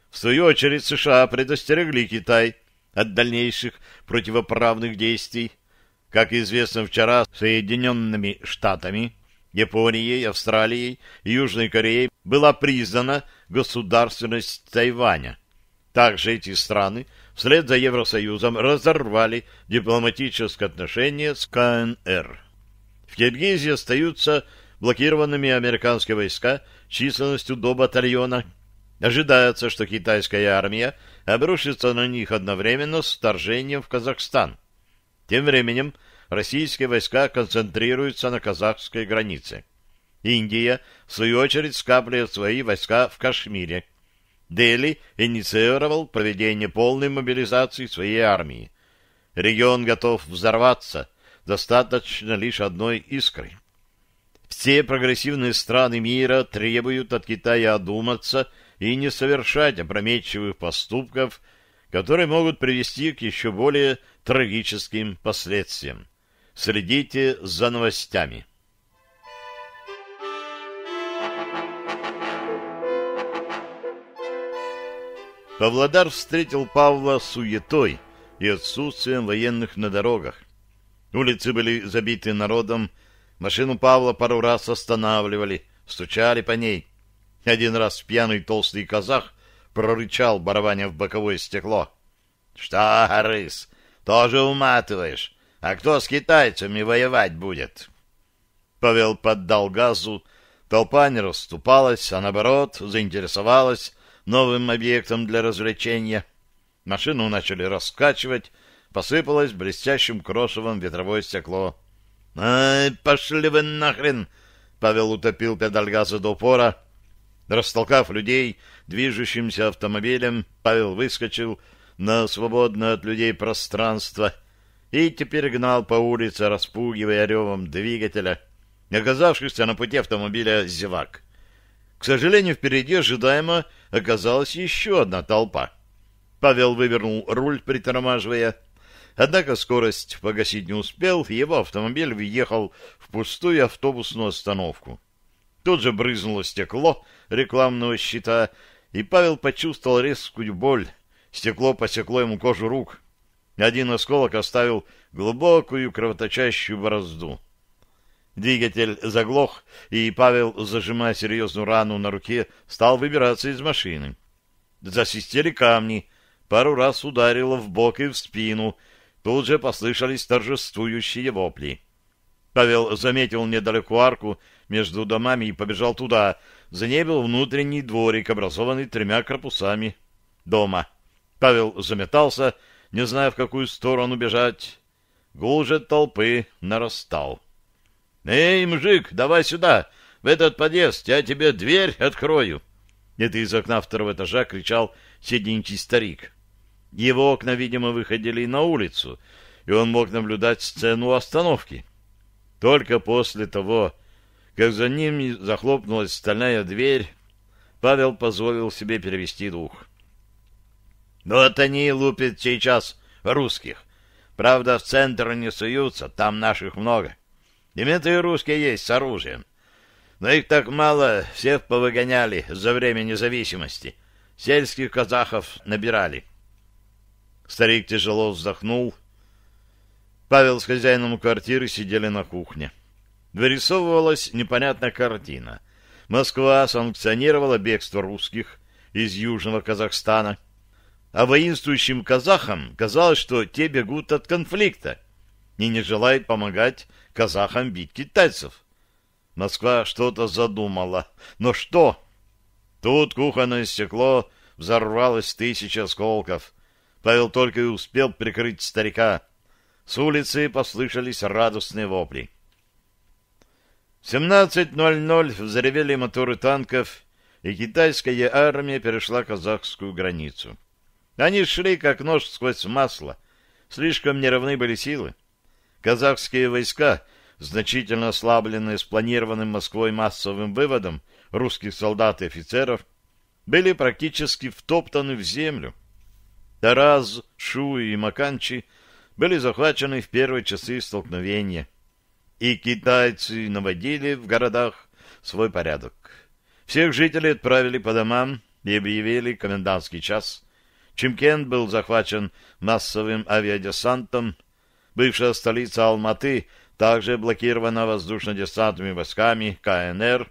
В свою очередь США предостерегли Китай от дальнейших противоправных действий. Как известно, вчера Соединенными Штатами Японией, Австралией и Южной Кореей была признана государственность Тайваня. Также эти страны вслед за Евросоюзом разорвали дипломатические отношения с КНР. В Киргизии остаются блокированными американские войска численностью до батальона. Ожидается, что китайская армия обрушится на них одновременно с вторжением в Казахстан. Тем временем российские войска концентрируются на казахской границе. Индия, в свою очередь, скапливает свои войска в Кашмире. Дели инициировал проведение полной мобилизации своей армии. Регион готов взорваться, достаточно лишь одной искры. Все прогрессивные страны мира требуют от Китая одуматься и не совершать опрометчивых поступков, которые могут привести к еще более трагическим последствиям. Следите за новостями. Павлодар встретил Павла суетой и отсутствием военных на дорогах. Улицы были забиты народом, машину Павла пару раз останавливали, стучали по ней. Один раз пьяный толстый казах прорычал, барабаня в боковое стекло. — Что, Горыс, тоже уматываешь? А кто с китайцами воевать будет? Павел поддал газу, толпа не расступалась, а наоборот заинтересовалась новым объектом для развлечения. Машину начали раскачивать, посыпалось блестящим крошевом ветровое стекло. «Ай, пошли вы нахрен!» Павел утопил педаль газа до упора. Растолкав людей, движущимся автомобилем, Павел выскочил на свободное от людей пространство — и теперь гнал по улице, распугивая ревом двигателя, оказавшихся на пути автомобиля зевак. К сожалению, впереди ожидаемо оказалась еще одна толпа. Павел вывернул руль, притормаживая. Однако скорость погасить не успел, и его автомобиль въехал в пустую автобусную остановку. Тут же брызнуло стекло рекламного щита, и Павел почувствовал резкую боль. Стекло посекло ему кожу рук. Один осколок оставил глубокую кровоточащую борозду. Двигатель заглох, и Павел, зажимая серьезную рану на руке, стал выбираться из машины. Засистели камни, пару раз ударило в бок и в спину, тут же послышались торжествующие вопли. Павел заметил недалеко арку между домами и побежал туда. За ней был внутренний дворик, образованный тремя корпусами дома. Павел заметался, не зная, в какую сторону бежать. Гул же толпы нарастал. «Эй, мужик, давай сюда, в этот подъезд, я тебе дверь открою!» Это из окна второго этажа кричал седенький старик. Его окна, видимо, выходили на улицу, и он мог наблюдать сцену остановки. Только после того, как за ним захлопнулась стальная дверь, Павел позволил себе перевести дух. Вот они и лупят сейчас русских. Правда, в центр не суются, там наших много. Дементы и русские есть с оружием. Но их так мало, всех повыгоняли за время независимости. Сельских казахов набирали. Старик тяжело вздохнул. Павел с хозяином квартиры сидели на кухне. Вырисовывалась непонятная картина. Москва санкционировала бегство русских из Южного Казахстана — а воинствующим казахам казалось, что те бегут от конфликта и не желают помогать казахам бить китайцев. Москва что-то задумала. Но что? Тут кухонное стекло взорвалось тысяча осколков. Павел только и успел прикрыть старика. С улицы послышались радостные вопли. В 17.00 взревели моторы танков, и китайская армия перешла казахскую границу. Они шли, как нож сквозь масло. Слишком неравны были силы. Казахские войска, значительно ослабленные спланированным Москвой массовым выводом русских солдат и офицеров, были практически втоптаны в землю. Тараз, Шу и Маканчи были захвачены в первые часы столкновения, и китайцы наводили в городах свой порядок. Всех жителей отправили по домам и объявили комендантский час Чемкент был захвачен массовым авиадесантом. Бывшая столица Алматы также блокирована воздушно-десантными войсками КНР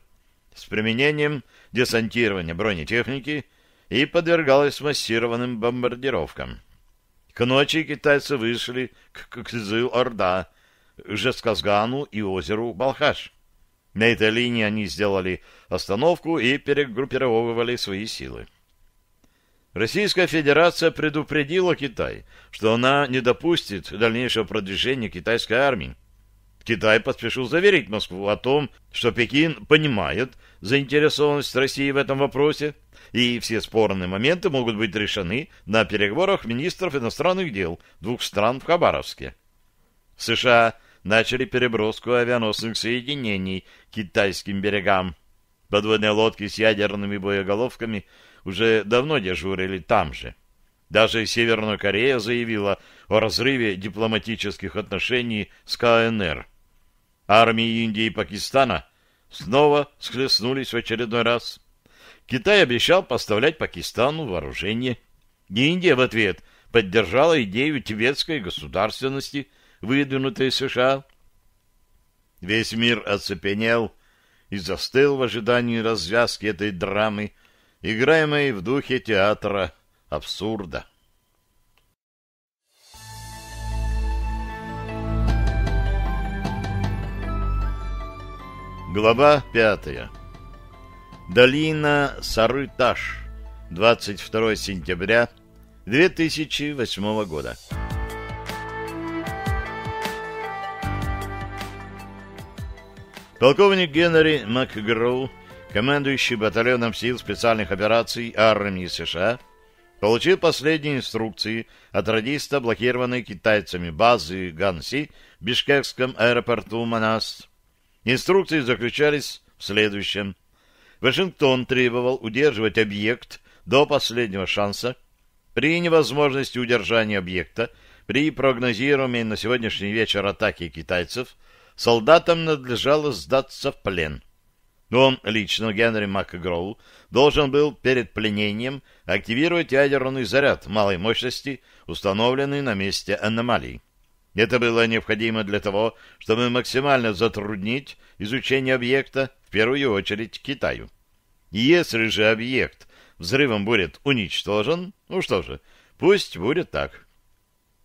с применением десантирования бронетехники и подвергалась массированным бомбардировкам. К ночи китайцы вышли к Кзыл-Орда, Жесказгану и озеру Балхаш. На этой линии они сделали остановку и перегруппировывали свои силы. Российская Федерация предупредила Китай, что она не допустит дальнейшего продвижения китайской армии. Китай поспешил заверить Москву о том, что Пекин понимает заинтересованность России в этом вопросе, и все спорные моменты могут быть решены на переговорах министров иностранных дел двух стран в Хабаровске. США начали переброску авианосных соединений к китайским берегам. Подводные лодки с ядерными боеголовками – уже давно дежурили там же. Даже Северная Корея заявила о разрыве дипломатических отношений с КНР. Армии Индии и Пакистана снова схлестнулись в очередной раз. Китай обещал поставлять Пакистану вооружение. Индия в ответ поддержала идею тибетской государственности, выдвинутой США. Весь мир оцепенел и застыл в ожидании развязки этой драмы, играемой в духе театра абсурда. Глава пятая. Долина Сарыташ. 22 сентября 2008 года. Полковник Генри МакГроу командующий батальоном сил специальных операций армии США, получил последние инструкции от радиста, блокированной китайцами базы Ганси в Бишкекском аэропорту Манас. Инструкции заключались в следующем. Вашингтон требовал удерживать объект до последнего шанса. При невозможности удержания объекта, при прогнозируемой на сегодняшний вечер атаке китайцев, солдатам надлежало сдаться в плен – он лично, Генри МакГроу, должен был перед пленением активировать ядерный заряд малой мощности, установленный на месте аномалии. Это было необходимо для того, чтобы максимально затруднить изучение объекта, в первую очередь Китаю. Если же объект взрывом будет уничтожен, ну что же, пусть будет так.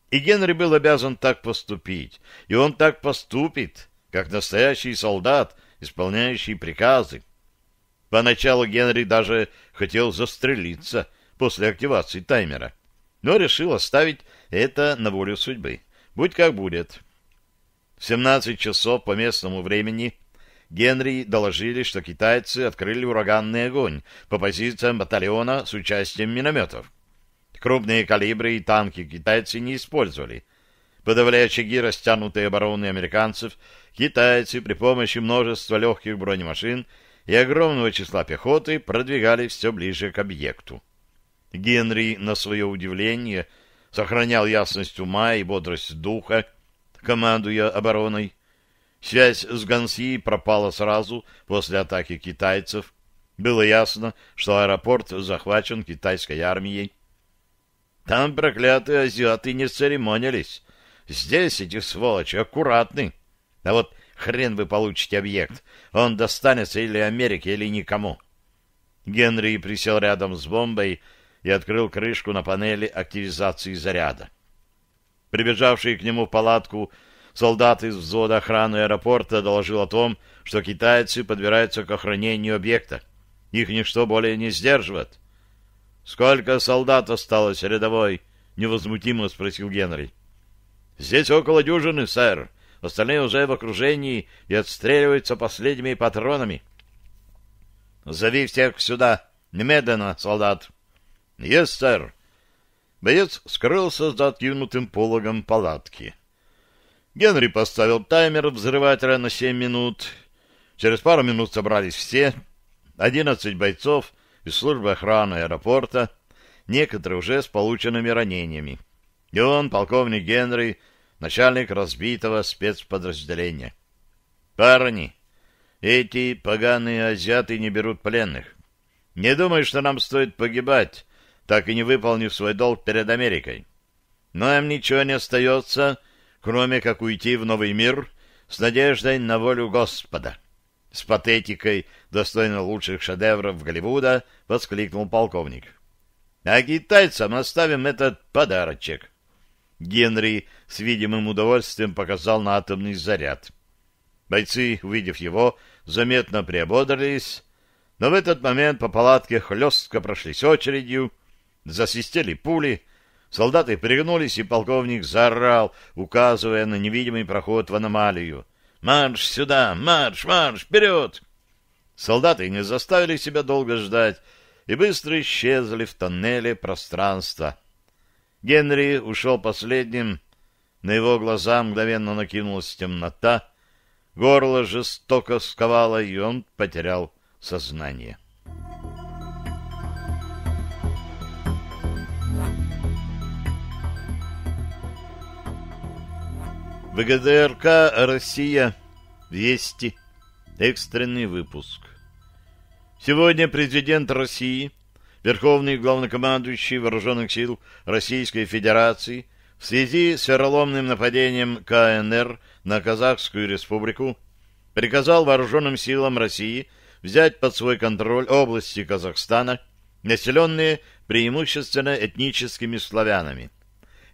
И Генри был обязан так поступить, и он так поступит, как настоящий солдат – исполняющий приказы. Поначалу Генри даже хотел застрелиться после активации таймера, но решил оставить это на волю судьбы. Будь как будет. В 17 часов по местному времени Генри доложили, что китайцы открыли ураганный огонь по позициям батальона с участием минометов. Крупные калибры и танки китайцы не использовали — подавляя очаги растянутой обороны американцев, китайцы при помощи множества легких бронемашин и огромного числа пехоты продвигались все ближе к объекту. Генри, на свое удивление, сохранял ясность ума и бодрость духа, командуя обороной. Связь с Ганси пропала сразу после атаки китайцев. Было ясно, что аэропорт захвачен китайской армией. Там проклятые азиаты не церемонились, Здесь эти сволочи аккуратны. А вот хрен вы получите объект. Он достанется или Америке, или никому. Генри присел рядом с бомбой и открыл крышку на панели активизации заряда. Прибежавший к нему в палатку солдат из взвода охраны аэропорта доложил о том, что китайцы подбираются к охранению объекта. Их ничто более не сдерживает. «Сколько солдат осталось рядовой?» — невозмутимо спросил Генри. Здесь около дюжины, сэр. Остальные уже в окружении и отстреливаются последними патронами. Зови всех сюда. Немедленно, солдат. Есть, сэр. Боец скрылся за откинутым пологом палатки. Генри поставил таймер взрывателя на семь минут. Через пару минут собрались все. одиннадцать бойцов из службы охраны аэропорта, некоторые уже с полученными ранениями. И он, полковник Генри, начальник разбитого спецподразделения. «Парни, эти поганые азиаты не берут пленных. Не думаю, что нам стоит погибать, так и не выполнив свой долг перед Америкой. Но им ничего не остается, кроме как уйти в новый мир с надеждой на волю Господа». С патетикой, достойно лучших шедевров Голливуда, воскликнул полковник. «А китайцам оставим этот подарочек». Генри с видимым удовольствием показал на атомный заряд. Бойцы, увидев его, заметно приободрились, но в этот момент по палатке хлестко прошлись очередью, засвистели пули, солдаты пригнулись, и полковник заорал, указывая на невидимый проход в аномалию. «Марш сюда! Марш! Марш! Вперед!» Солдаты не заставили себя долго ждать и быстро исчезли в тоннеле пространства. Генри ушел последним, на его глаза мгновенно накинулась темнота, горло жестоко сковало, и он потерял сознание. ВГДРК «Россия. Вести. Экстренный выпуск». Сегодня президент России, верховный главнокомандующий Вооруженных сил Российской Федерации – в связи с вероломным нападением КНР на Казахскую республику приказал вооруженным силам России взять под свой контроль области Казахстана, населенные преимущественно этническими славянами.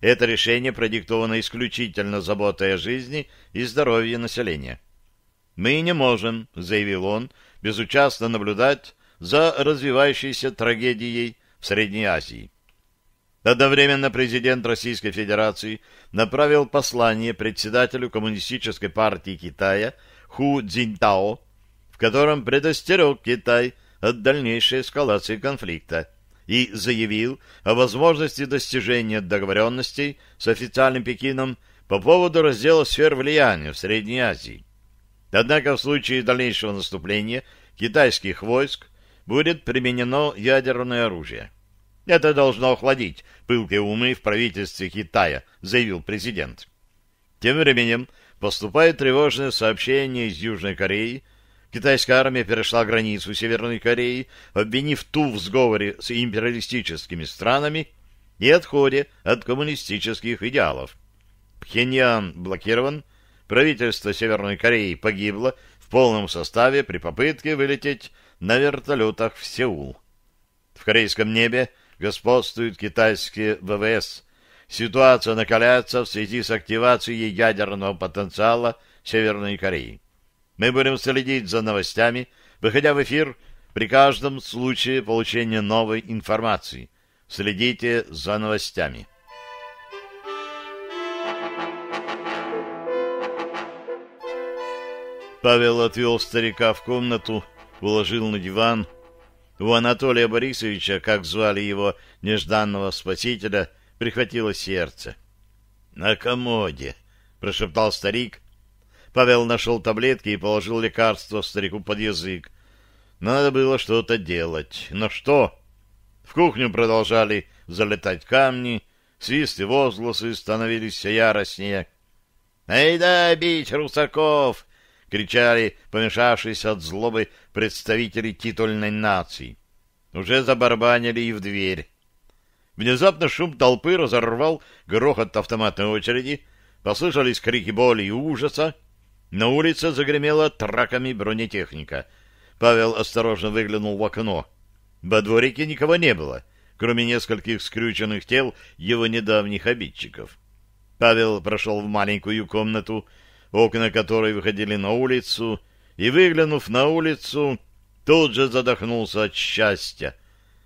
Это решение продиктовано исключительно заботой о жизни и здоровье населения. «Мы не можем», — заявил он, — «безучастно наблюдать за развивающейся трагедией в Средней Азии. Одновременно президент Российской Федерации направил послание председателю Коммунистической партии Китая Ху Цзиньтао, в котором предостерег Китай от дальнейшей эскалации конфликта и заявил о возможности достижения договоренностей с официальным Пекином по поводу раздела сфер влияния в Средней Азии. Однако в случае дальнейшего наступления китайских войск будет применено ядерное оружие. Это должно охладить пылкие умы в правительстве Китая, заявил президент. Тем временем поступает тревожное сообщение из Южной Кореи. Китайская армия перешла границу Северной Кореи, обвинив ту в сговоре с империалистическими странами и отходе от коммунистических идеалов. Пхеньян блокирован, правительство Северной Кореи погибло в полном составе при попытке вылететь на вертолетах в Сеул. В корейском небе господствуют китайские ВВС. Ситуация накаляется в связи с активацией ядерного потенциала Северной Кореи. Мы будем следить за новостями, выходя в эфир при каждом случае получения новой информации. Следите за новостями. Павел отвел старика в комнату, уложил на диван, у Анатолия Борисовича, как звали его нежданного спасителя, прихватило сердце. «На комоде!» — прошептал старик. Павел нашел таблетки и положил лекарство старику под язык. Надо было что-то делать. Но что? В кухню продолжали залетать камни, свисты возгласы становились все яростнее. «Эй да, бить, Русаков!» кричали помешавшись от злобы представители титульной нации. Уже забарабанили и в дверь. Внезапно шум толпы разорвал грохот автоматной очереди, послышались крики боли и ужаса. На улице загремела траками бронетехника. Павел осторожно выглянул в окно. Во дворике никого не было, кроме нескольких скрюченных тел его недавних обидчиков. Павел прошел в маленькую комнату, окна которой выходили на улицу, и, выглянув на улицу, тут же задохнулся от счастья.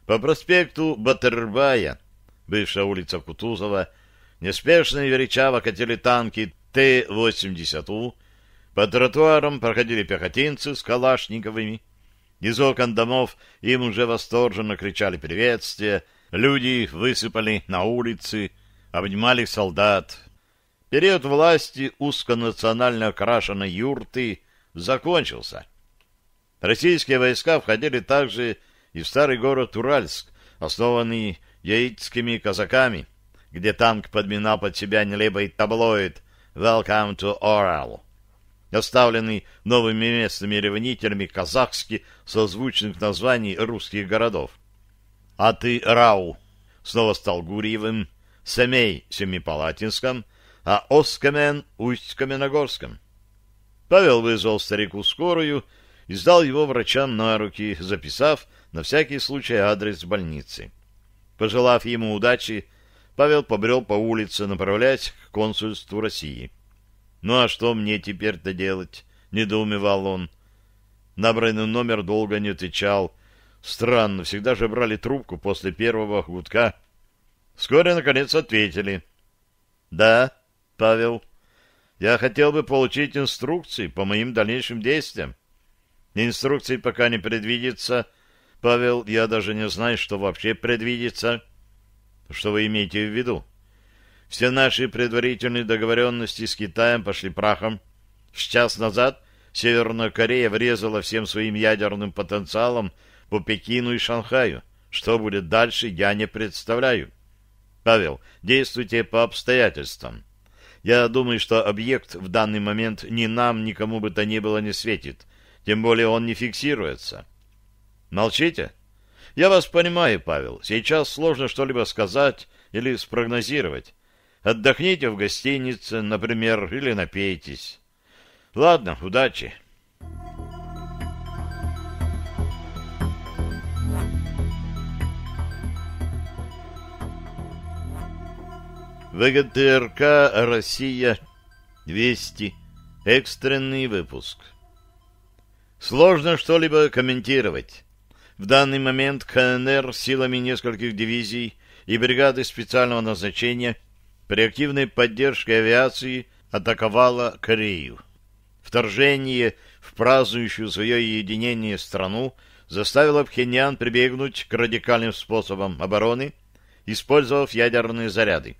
По проспекту Батербая, бывшая улица Кутузова, неспешно и величаво катили танки Т-80У, по тротуарам проходили пехотинцы с калашниковыми. Из окон домов им уже восторженно кричали приветствия, люди высыпали на улицы, обнимали солдат, Период власти узконационально окрашенной юрты закончился. Российские войска входили также и в старый город Уральск, основанный яицкими казаками, где танк подминал под себя нелепый таблоид «Welcome to Oral», оставленный новыми местными ревнителями казахски созвучных названий русских городов. «А ты, Рау!» снова стал гуриевым «Семей» Семипалатинском – а Оскамен — Усть-Каменогорском. Павел вызвал старику скорую и сдал его врачам на руки, записав на всякий случай адрес больницы. Пожелав ему удачи, Павел побрел по улице, направляясь к консульству России. «Ну а что мне теперь-то делать?» — недоумевал он. Набранный номер долго не отвечал. Странно, всегда же брали трубку после первого гудка. Вскоре, наконец, ответили. «Да», Павел. Я хотел бы получить инструкции по моим дальнейшим действиям. Инструкций пока не предвидится. Павел, я даже не знаю, что вообще предвидится. Что вы имеете в виду? Все наши предварительные договоренности с Китаем пошли прахом. С час назад Северная Корея врезала всем своим ядерным потенциалом по Пекину и Шанхаю. Что будет дальше, я не представляю. Павел, действуйте по обстоятельствам. Я думаю, что объект в данный момент ни нам, ни кому бы то ни было не светит. Тем более он не фиксируется. Молчите? Я вас понимаю, Павел. Сейчас сложно что-либо сказать или спрогнозировать. Отдохните в гостинице, например, или напейтесь. Ладно, удачи. ВГТРК «Россия» 200. Экстренный выпуск. Сложно что-либо комментировать. В данный момент КНР силами нескольких дивизий и бригады специального назначения при активной поддержке авиации атаковала Корею. Вторжение в празднующую свое единение страну заставило Пхеньян прибегнуть к радикальным способам обороны, использовав ядерные заряды.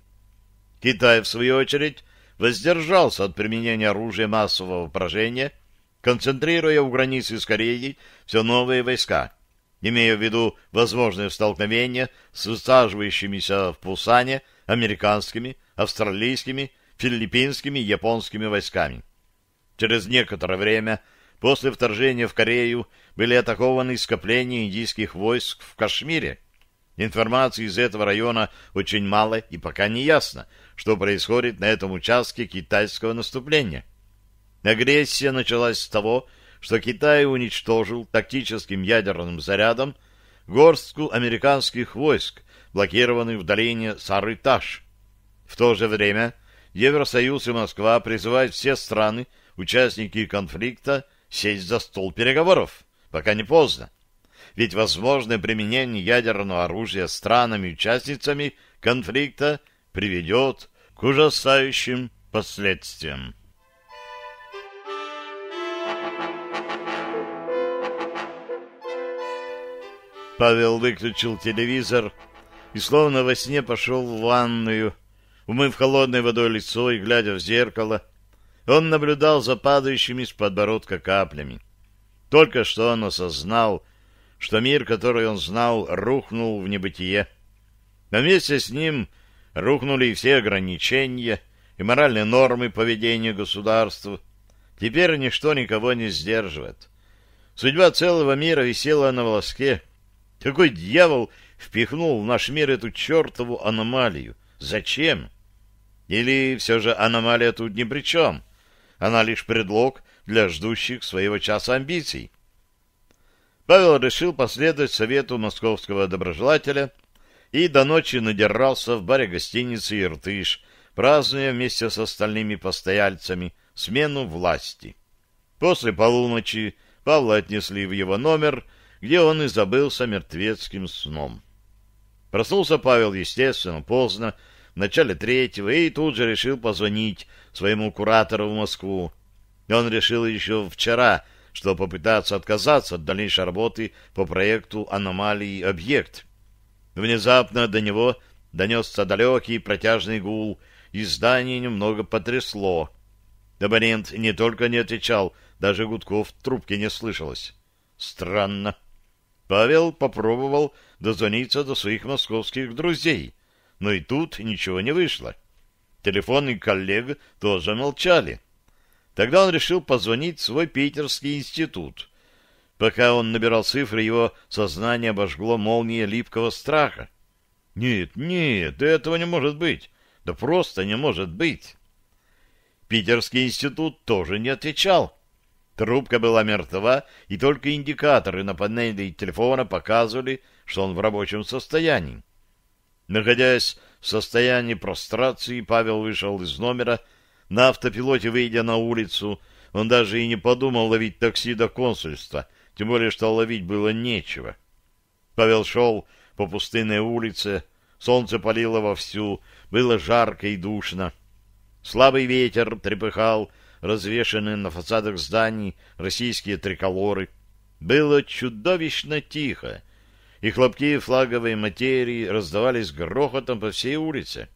Китай, в свою очередь, воздержался от применения оружия массового поражения, концентрируя у границы с Кореей все новые войска, имея в виду возможные столкновения с высаживающимися в Пусане американскими, австралийскими, филиппинскими и японскими войсками. Через некоторое время после вторжения в Корею были атакованы скопления индийских войск в Кашмире. Информации из этого района очень мало и пока не ясно – что происходит на этом участке китайского наступления. Агрессия началась с того, что Китай уничтожил тактическим ядерным зарядом горстку американских войск, блокированных в долине Сарыташ. В то же время Евросоюз и Москва призывают все страны, участники конфликта, сесть за стол переговоров, пока не поздно. Ведь возможное применение ядерного оружия странами-участницами конфликта приведет к ужасающим последствиям. Павел выключил телевизор и словно во сне пошел в ванную, умыв холодной водой лицо и глядя в зеркало. Он наблюдал за падающими с подбородка каплями. Только что он осознал, что мир, который он знал, рухнул в небытие. Но вместе с ним рухнули все ограничения и моральные нормы поведения государства. Теперь ничто никого не сдерживает. Судьба целого мира висела на волоске. Какой дьявол впихнул в наш мир эту чертову аномалию? Зачем? Или все же аномалия тут ни при чем? Она лишь предлог для ждущих своего часа амбиций. Павел решил последовать совету московского доброжелателя и до ночи надирался в баре гостиницы «Иртыш», празднуя вместе с остальными постояльцами смену власти. После полуночи Павла отнесли в его номер, где он и забылся мертвецким сном. Проснулся Павел, естественно, поздно, в начале третьего, и тут же решил позвонить своему куратору в Москву. Он решил еще вчера, что попытаться отказаться от дальнейшей работы по проекту «Аномалии объект», Внезапно до него донесся далекий протяжный гул, и здание немного потрясло. Абонент не только не отвечал, даже гудков в трубке не слышалось. Странно. Павел попробовал дозвониться до своих московских друзей, но и тут ничего не вышло. Телефоны коллег тоже молчали. Тогда он решил позвонить в свой питерский институт. Пока он набирал цифры, его сознание обожгло молнией липкого страха. «Нет, нет, да этого не может быть! Да просто не может быть!» Питерский институт тоже не отвечал. Трубка была мертва, и только индикаторы на панели телефона показывали, что он в рабочем состоянии. Находясь в состоянии прострации, Павел вышел из номера. На автопилоте, выйдя на улицу, он даже и не подумал ловить такси до консульства — тем более что ловить было нечего. Павел шел по пустынной улице, солнце палило вовсю, было жарко и душно. Слабый ветер трепыхал развешанные на фасадах зданий российские триколоры. Было чудовищно тихо, и хлопки флаговой материи раздавались грохотом по всей улице.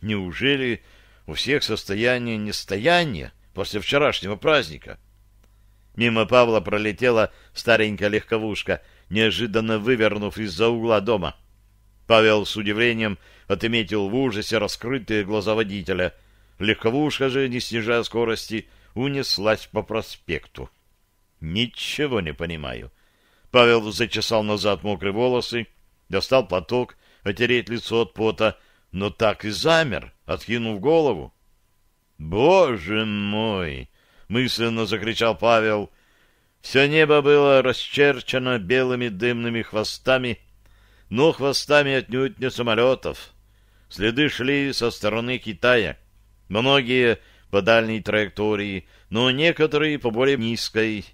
Неужели у всех состояние нестояния после вчерашнего праздника? — Мимо Павла пролетела старенькая легковушка, неожиданно вывернув из-за угла дома. Павел с удивлением отметил в ужасе раскрытые глаза водителя. Легковушка же, не снижая скорости, унеслась по проспекту. «Ничего не понимаю». Павел зачесал назад мокрые волосы, достал платок, отереть лицо от пота, но так и замер, откинув голову. «Боже мой!» — мысленно закричал Павел. Все небо было расчерчено белыми дымными хвостами, но хвостами отнюдь не самолетов. Следы шли со стороны Китая. Многие по дальней траектории, но некоторые по более низкой.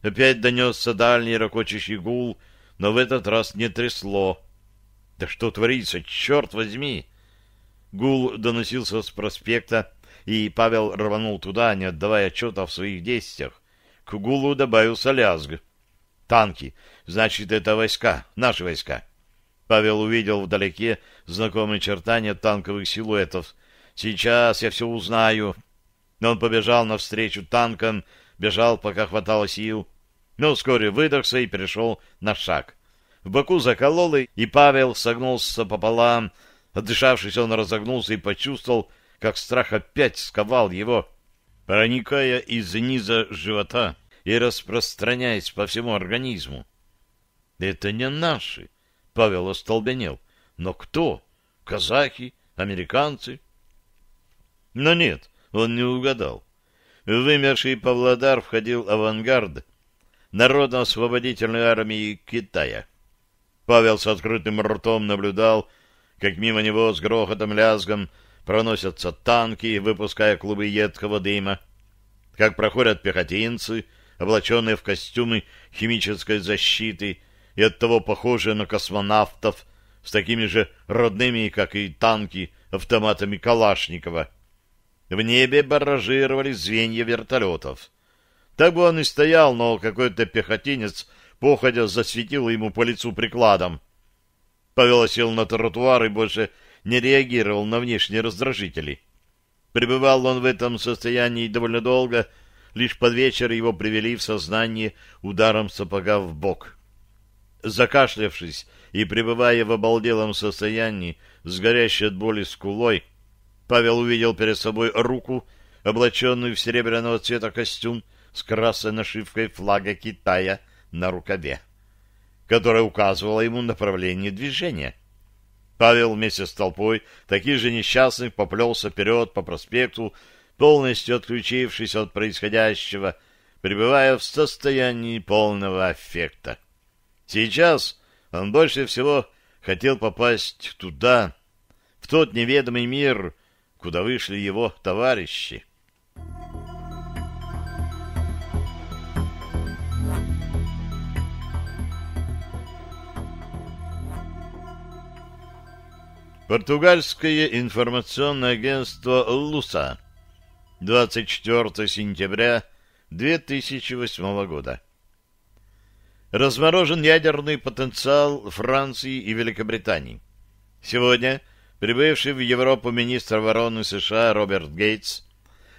Опять донесся дальний ракочащий гул, но в этот раз не трясло. «Да что творится, черт возьми!» Гул доносился с проспекта, и Павел рванул туда, не отдавая отчета в своих действиях. К гулу добавился лязг. «Танки! Значит, это войска, наши войска!» Павел увидел вдалеке знакомые чертания танковых силуэтов. «Сейчас я все узнаю!» Он побежал навстречу танкам, бежал, пока хватало сил, но вскоре выдохся и перешел на шаг. В боку закололо, и Павел согнулся пополам. Отдышавшись, он разогнулся и почувствовал, как страх опять сковал его, проникая из низа живота и распространяясь по всему организму. «Это не наши!» — Павел остолбенел. «Но кто? Казахи? Американцы?» Но нет, он не угадал. вымерший Павлодар входил авангард Народно-освободительной армии Китая. Павел с открытым ртом наблюдал, как мимо него с грохотом лязгом проносятся танки, выпуская клубы едкого дыма, как проходят пехотинцы, облаченные в костюмы химической защиты и оттого похожие на космонавтов с такими же родными, как и танки, автоматами Калашникова. В небе баражировали звенья вертолетов. Так бы он и стоял, но какой-то пехотинец походя засветил ему по лицу прикладом. Павел осел на тротуар и больше не реагировал на внешние раздражители. Пребывал он в этом состоянии довольно долго, лишь под вечер его привели в сознание ударом сапога в бок. Закашлявшись и пребывая в обалделом состоянии, с горящей от боли скулой, Павел увидел перед собой руку, облаченную в серебряного цвета костюм с красной нашивкой флага Китая на рукаве, которая указывала ему направление движения — Павел вместе с толпой таких же несчастных поплелся вперед по проспекту, полностью отключившись от происходящего, пребывая в состоянии полного аффекта. Сейчас он больше всего хотел попасть туда, в тот неведомый мир, куда вышли его товарищи. Португальское информационное агентство «Луса» 24 сентября 2008 года. Разморожен ядерный потенциал Франции и Великобритании. Сегодня прибывший в Европу министр обороны США Роберт Гейтс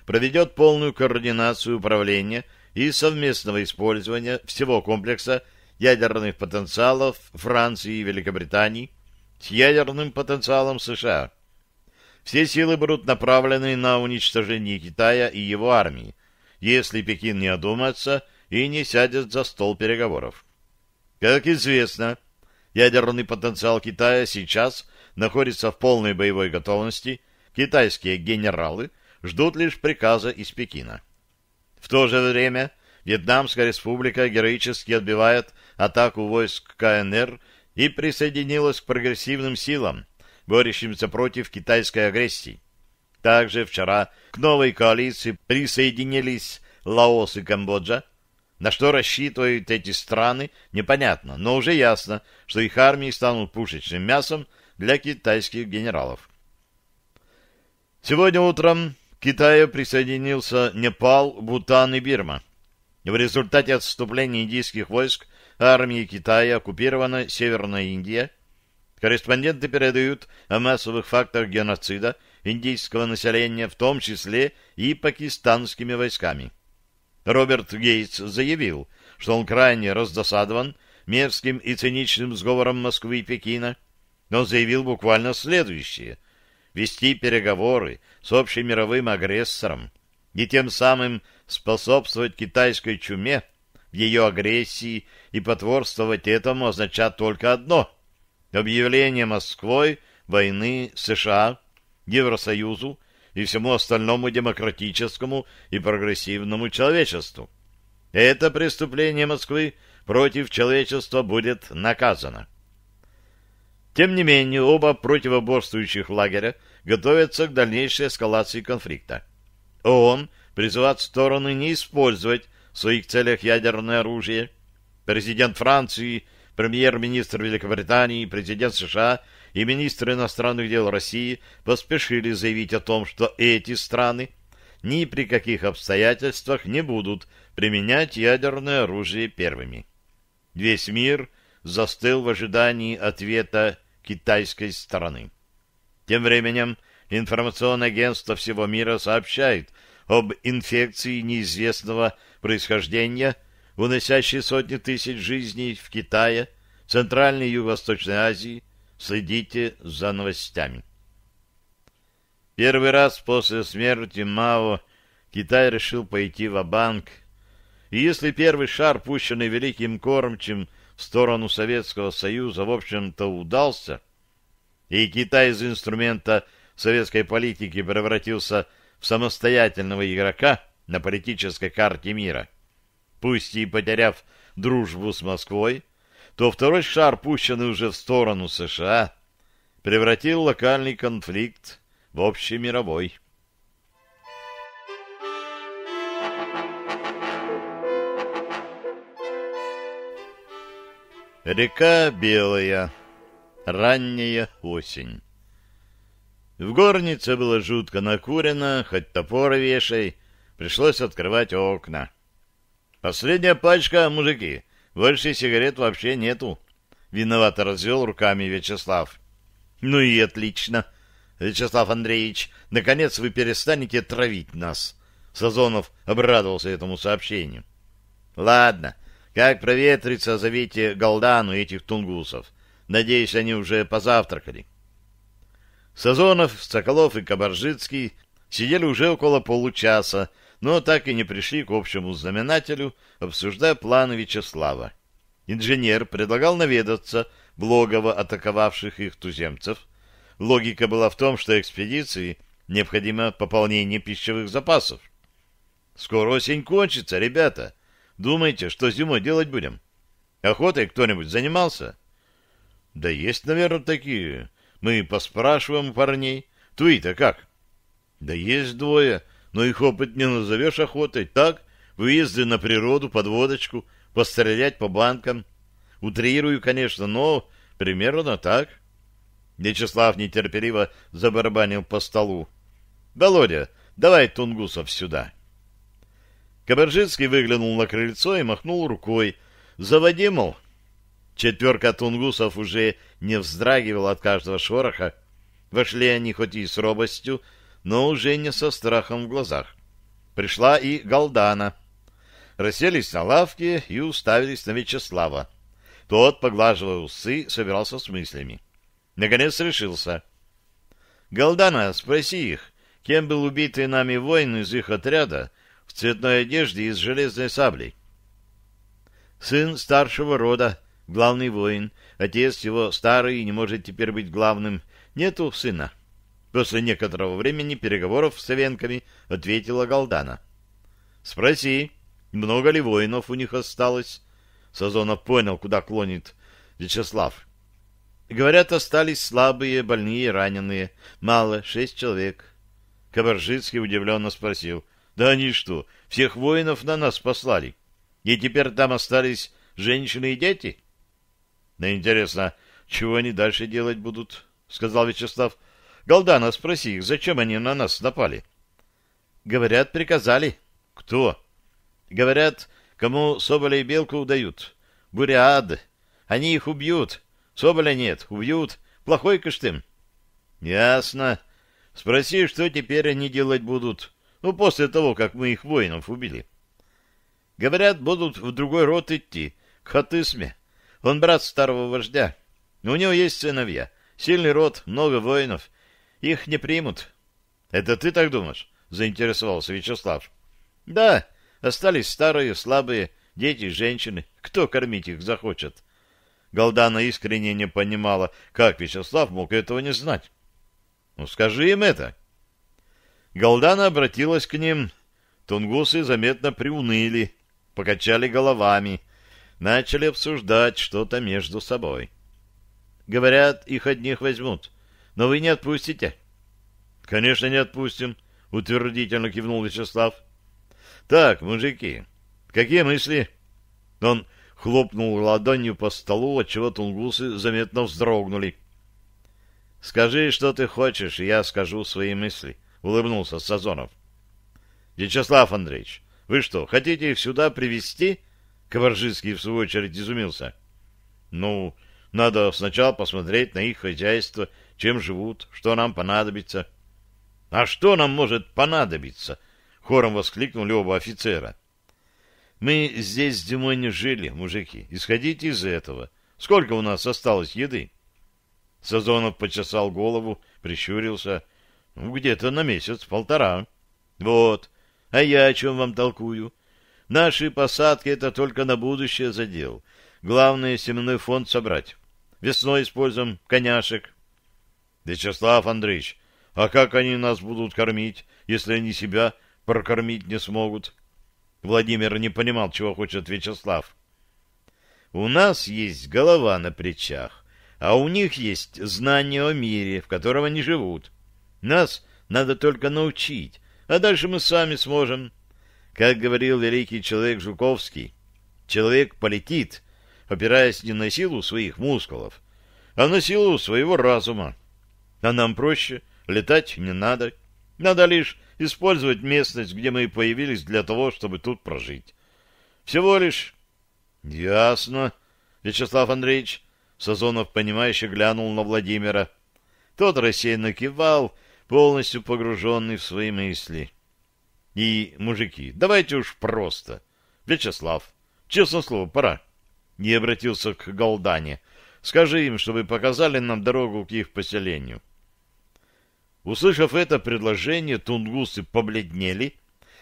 проведет полную координацию управления и совместного использования всего комплекса ядерных потенциалов Франции и Великобритании – с ядерным потенциалом США. Все силы будут направлены на уничтожение Китая и его армии, если Пекин не одумается и не сядет за стол переговоров. Как известно, ядерный потенциал Китая сейчас находится в полной боевой готовности, китайские генералы ждут лишь приказа из Пекина. В то же время Вьетнамская республика героически отбивает атаку войск КНР и присоединилась к прогрессивным силам, борющимся против китайской агрессии. Также вчера к новой коалиции присоединились Лаос и Камбоджа. На что рассчитывают эти страны, непонятно, но уже ясно, что их армии станут пушечным мясом для китайских генералов. Сегодня утром к Китаю присоединился Непал, Бутан и Бирма. В результате отступления индийских войск армии Китая оккупирована Северная Индия. Корреспонденты передают о массовых фактах геноцида индийского населения, в том числе и пакистанскими войсками. Роберт Гейтс заявил, что он крайне раздосадован мерзким и циничным сговором Москвы и Пекина, но заявил буквально следующее. Вести переговоры с мировым агрессором и тем самым способствовать китайской чуме в ее агрессии и потворствовать этому означает только одно — объявление Москвой войны США, Евросоюзу и всему остальному демократическому и прогрессивному человечеству. Это преступление Москвы против человечества будет наказано. Тем не менее, оба противоборствующих лагеря готовятся к дальнейшей эскалации конфликта. ООН призывает стороны не использовать в своих целях ядерное оружие – президент Франции, премьер-министр Великобритании, президент США и министр иностранных дел России поспешили заявить о том, что эти страны ни при каких обстоятельствах не будут применять ядерное оружие первыми. Весь мир застыл в ожидании ответа китайской стороны. Тем временем информационное агентство всего мира сообщает об инфекции неизвестного происхождения уносящие сотни тысяч жизней в Китае, Центральной и Юго-Восточной Азии, следите за новостями. Первый раз после смерти Мао Китай решил пойти в банк и если первый шар, пущенный великим кормчим в сторону Советского Союза, в общем-то удался, и Китай из инструмента советской политики превратился в самостоятельного игрока на политической карте мира – пусть и потеряв дружбу с Москвой, то второй шар, пущенный уже в сторону США, превратил локальный конфликт в общемировой. Река Белая. Ранняя осень. В горнице было жутко накурено, хоть топор вешай, пришлось открывать окна. Последняя пачка, мужики. Больше сигарет вообще нету. Виновато развел руками Вячеслав. Ну и отлично. Вячеслав Андреевич, наконец вы перестанете травить нас. Сазонов обрадовался этому сообщению. Ладно, как проветрится, зовите Голдану этих тунгусов. Надеюсь, они уже позавтракали. Сазонов, Соколов и Кабаржицкий сидели уже около получаса но так и не пришли к общему знаменателю, обсуждая планы Вячеслава. Инженер предлагал наведаться в логово атаковавших их туземцев. Логика была в том, что экспедиции необходимо пополнение пищевых запасов. «Скоро осень кончится, ребята. Думаете, что зимой делать будем? Охотой кто-нибудь занимался?» «Да есть, наверное, такие. Мы поспрашиваем парней. Твои-то как?» «Да есть двое» но их опыт не назовешь охотой. Так, выезды на природу, под водочку, пострелять по банкам. Утрирую, конечно, но примерно так. Вячеслав нетерпеливо забарабанил по столу. «Володя, давай Тунгусов сюда!» Кабаржицкий выглянул на крыльцо и махнул рукой. «Заводи, мол!» Четверка тунгусов уже не вздрагивала от каждого шороха. Вошли они хоть и с робостью, но уже не со страхом в глазах. Пришла и Голдана. Расселись на лавке и уставились на Вячеслава. Тот, поглаживая усы, собирался с мыслями. Наконец решился. Голдана, спроси их, кем был убитый нами воин из их отряда в цветной одежде и с железной саблей?» «Сын старшего рода, главный воин. Отец его старый и не может теперь быть главным. Нету сына». После некоторого времени переговоров с Савенками ответила Голдана. «Спроси, много ли воинов у них осталось?» Сазонов понял, куда клонит Вячеслав. «Говорят, остались слабые, больные, раненые. Мало, шесть человек». Кабаржицкий удивленно спросил. «Да они что, всех воинов на нас послали? И теперь там остались женщины и дети?» «Да интересно, чего они дальше делать будут?» — сказал Вячеслав. Голдана спроси их, зачем они на нас напали? Говорят, приказали. Кто? Говорят, кому Соболя и Белку удают. Буриады. Они их убьют. Соболя нет, убьют. Плохой Кыштым. Ясно. Спроси, что теперь они делать будут. Ну, после того, как мы их воинов убили. Говорят, будут в другой рот идти, к Хатысме. Он брат старого вождя. У него есть сыновья. Сильный род, много воинов их не примут. — Это ты так думаешь? — заинтересовался Вячеслав. — Да, остались старые, слабые, дети, женщины. Кто кормить их захочет? Голдана искренне не понимала, как Вячеслав мог этого не знать. — Ну, скажи им это. Голдана обратилась к ним. Тунгусы заметно приуныли, покачали головами, начали обсуждать что-то между собой. — Говорят, их одних возьмут. Но вы не отпустите. — Конечно, не отпустим, — утвердительно кивнул Вячеслав. — Так, мужики, какие мысли? Он хлопнул ладонью по столу, отчего тунгусы заметно вздрогнули. — Скажи, что ты хочешь, и я скажу свои мысли, — улыбнулся Сазонов. — Вячеслав Андреевич, вы что, хотите их сюда привести? Кабаржицкий, в свою очередь, изумился. — Ну, надо сначала посмотреть на их хозяйство чем живут, что нам понадобится. — А что нам может понадобиться? — хором воскликнули оба офицера. — Мы здесь зимой не жили, мужики. Исходите из этого. Сколько у нас осталось еды? Сазонов почесал голову, прищурился. — Ну, где-то на месяц-полтора. — Вот. А я о чем вам толкую? Наши посадки — это только на будущее задел. Главное — семенной фонд собрать. Весной используем коняшек, Вячеслав Андреевич, а как они нас будут кормить, если они себя прокормить не смогут? Владимир не понимал, чего хочет Вячеслав. У нас есть голова на плечах, а у них есть знание о мире, в котором они живут. Нас надо только научить, а дальше мы сами сможем. Как говорил великий человек Жуковский, человек полетит, опираясь не на силу своих мускулов, а на силу своего разума. А нам проще, летать не надо. Надо лишь использовать местность, где мы появились, для того, чтобы тут прожить. Всего лишь... Ясно, Вячеслав Андреевич. Сазонов, понимающе глянул на Владимира. Тот рассеянно кивал, полностью погруженный в свои мысли. И, мужики, давайте уж просто. Вячеслав, честно слово, пора. Не обратился к Голдане. Скажи им, чтобы показали нам дорогу к их поселению. — Услышав это предложение, тунгусы побледнели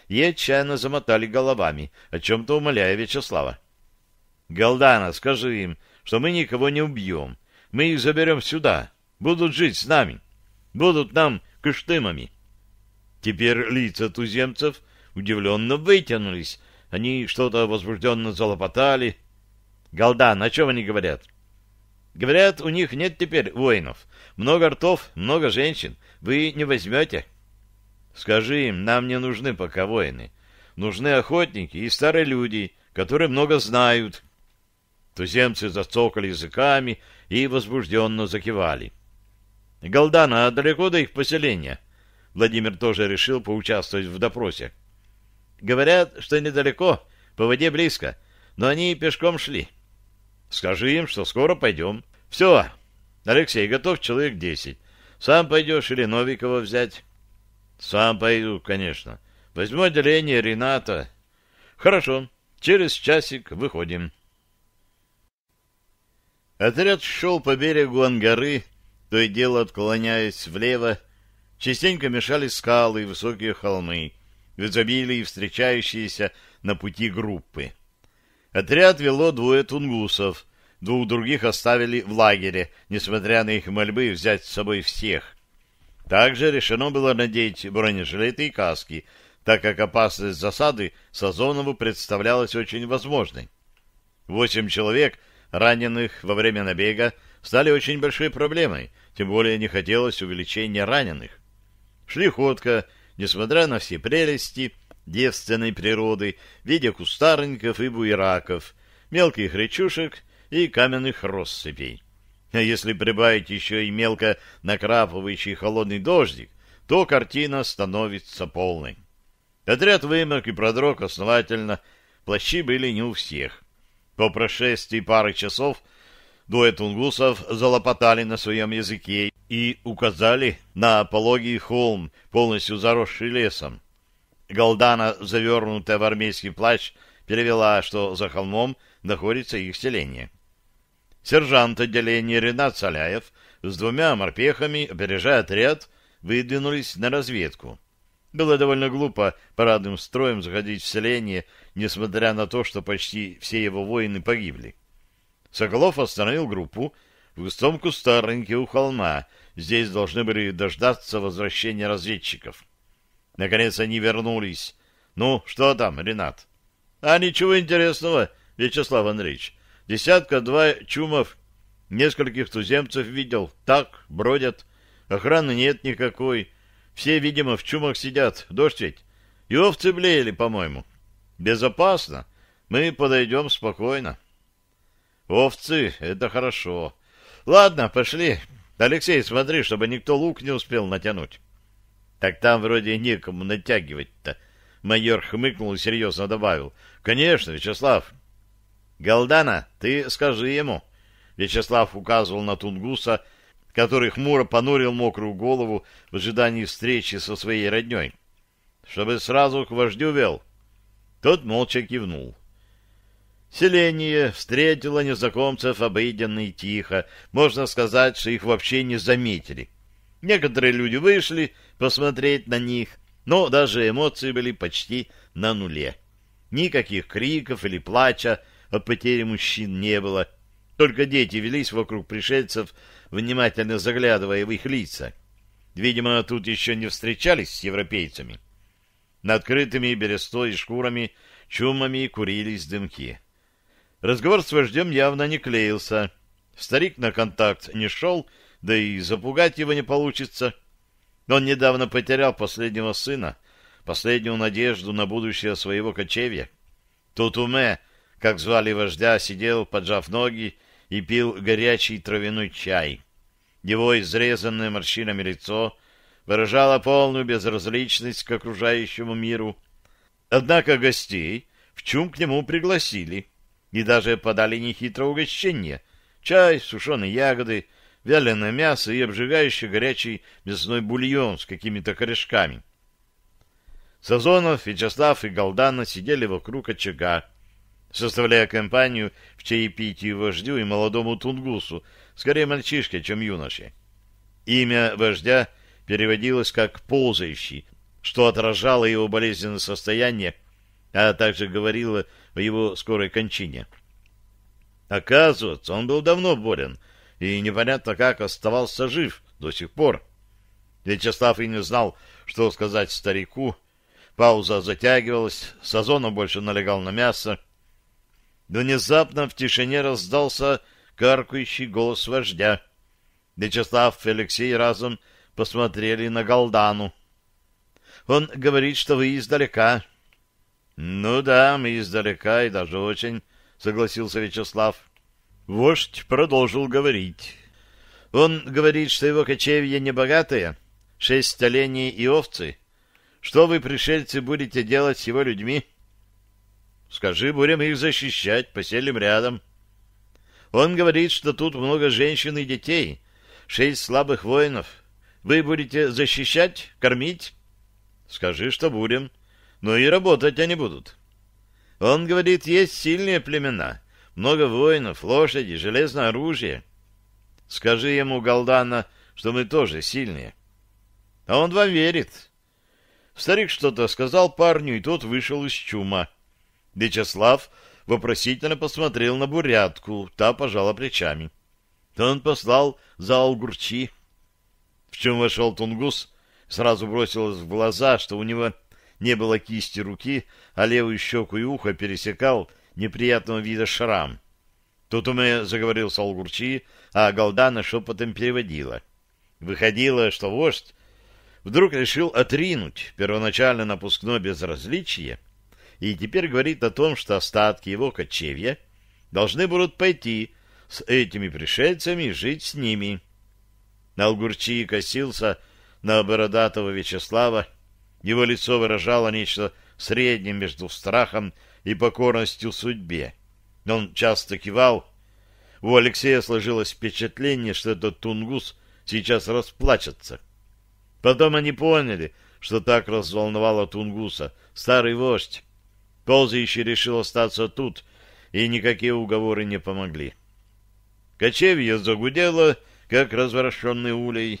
и отчаянно замотали головами, о чем-то умоляя Вячеслава. — Голдана, скажи им, что мы никого не убьем. Мы их заберем сюда. Будут жить с нами. Будут нам кыштымами. Теперь лица туземцев удивленно вытянулись. Они что-то возбужденно залопотали. — Голдан, о чем они говорят? — Говорят, у них нет теперь воинов. Много ртов, много женщин — вы не возьмете? Скажи им, нам не нужны пока воины. Нужны охотники и старые люди, которые много знают. Туземцы зацокали языками и возбужденно закивали. Голдана, а далеко до их поселения? Владимир тоже решил поучаствовать в допросе. Говорят, что недалеко, по воде близко, но они пешком шли. Скажи им, что скоро пойдем. Все, Алексей, готов человек десять. Сам пойдешь или Новикова взять? Сам пойду, конечно. Возьму отделение Рената. Хорошо. Через часик выходим. Отряд шел по берегу Ангары, то и дело отклоняясь влево. Частенько мешали скалы и высокие холмы, в изобилии встречающиеся на пути группы. Отряд вело двое тунгусов — Двух других оставили в лагере, несмотря на их мольбы взять с собой всех. Также решено было надеть бронежилеты и каски, так как опасность засады Сазонову представлялась очень возможной. Восемь человек, раненых во время набега, стали очень большой проблемой, тем более не хотелось увеличения раненых. Шли ходка, несмотря на все прелести девственной природы, видя кустарников и буераков, мелких речушек и каменных россыпей. А если прибавить еще и мелко накрапывающий холодный дождик, то картина становится полной. Отряд вымок и продрог основательно, плащи были не у всех. По прошествии пары часов двое тунгусов залопотали на своем языке и указали на пологий холм, полностью заросший лесом. Голдана, завернутая в армейский плащ, перевела, что за холмом находится их селение. Сержант отделения Ренат Саляев с двумя морпехами, опережая отряд, выдвинулись на разведку. Было довольно глупо парадным строем заходить в селение, несмотря на то, что почти все его воины погибли. Соколов остановил группу в густом кустарнике у холма. Здесь должны были дождаться возвращения разведчиков. Наконец они вернулись. «Ну, что там, Ренат?» «А ничего интересного, Вячеслав Андреевич. Десятка-два чумов, нескольких туземцев видел. Так, бродят. Охраны нет никакой. Все, видимо, в чумах сидят. Дождь ведь. И овцы блеяли, по-моему. Безопасно. Мы подойдем спокойно. Овцы — это хорошо. Ладно, пошли. Алексей, смотри, чтобы никто лук не успел натянуть. Так там вроде некому натягивать-то. Майор хмыкнул и серьезно добавил. Конечно, Вячеслав, «Голдана, ты скажи ему!» Вячеслав указывал на Тунгуса, который хмуро понурил мокрую голову в ожидании встречи со своей родней. «Чтобы сразу к вождю вел!» Тот молча кивнул. Селение встретило незнакомцев обыденно и тихо. Можно сказать, что их вообще не заметили. Некоторые люди вышли посмотреть на них, но даже эмоции были почти на нуле. Никаких криков или плача, от а потери мужчин не было. Только дети велись вокруг пришельцев, внимательно заглядывая в их лица. Видимо, тут еще не встречались с европейцами. На открытыми берестой шкурами чумами курились дымки. Разговор с вождем явно не клеился. Старик на контакт не шел, да и запугать его не получится. Он недавно потерял последнего сына, последнюю надежду на будущее своего кочевья. Тут уме как звали вождя, сидел, поджав ноги, и пил горячий травяной чай. Его изрезанное морщинами лицо выражало полную безразличность к окружающему миру. Однако гостей в чум к нему пригласили и даже подали нехитрое угощение — чай, сушеные ягоды, вяленое мясо и обжигающий горячий мясной бульон с какими-то корешками. Сазонов, Вячеслав и Голдана сидели вокруг очага, составляя компанию в чаепитии вождю и молодому тунгусу, скорее мальчишке, чем юноше. Имя вождя переводилось как «ползающий», что отражало его болезненное состояние, а также говорило о его скорой кончине. Оказывается, он был давно болен, и непонятно как оставался жив до сих пор. Вячеслав и не знал, что сказать старику. Пауза затягивалась, Сазонов больше налегал на мясо, Внезапно в тишине раздался каркающий голос вождя. Вячеслав и Алексей разом посмотрели на Голдану. «Он говорит, что вы издалека». «Ну да, мы издалека и даже очень», — согласился Вячеслав. Вождь продолжил говорить. «Он говорит, что его кочевье небогатое, шесть оленей и овцы. Что вы, пришельцы, будете делать с его людьми?» Скажи, будем их защищать, поселим рядом. Он говорит, что тут много женщин и детей, шесть слабых воинов. Вы будете защищать, кормить? Скажи, что будем. Но и работать они будут. Он говорит, есть сильные племена, много воинов, лошади, железное оружие. Скажи ему, Галдана, что мы тоже сильные. А он вам верит. Старик что-то сказал парню, и тот вышел из чума. Вячеслав вопросительно посмотрел на бурятку, та пожала плечами. То он послал за алгурчи. В чем вошел Тунгус, сразу бросилось в глаза, что у него не было кисти руки, а левую щеку и ухо пересекал неприятного вида шрам. Тут у меня заговорил с алгурчи, а Галдана шепотом переводила. Выходило, что вождь вдруг решил отринуть первоначально напускное безразличие — и теперь говорит о том, что остатки его кочевья должны будут пойти с этими пришельцами жить с ними. Алгурчи косился на бородатого Вячеслава. Его лицо выражало нечто среднее между страхом и покорностью судьбе. Он часто кивал. У Алексея сложилось впечатление, что этот тунгус сейчас расплачется. Потом они поняли, что так разволновало тунгуса старый вождь. Ползающий решил остаться тут, и никакие уговоры не помогли. Кочевье загудело, как разворошенный улей.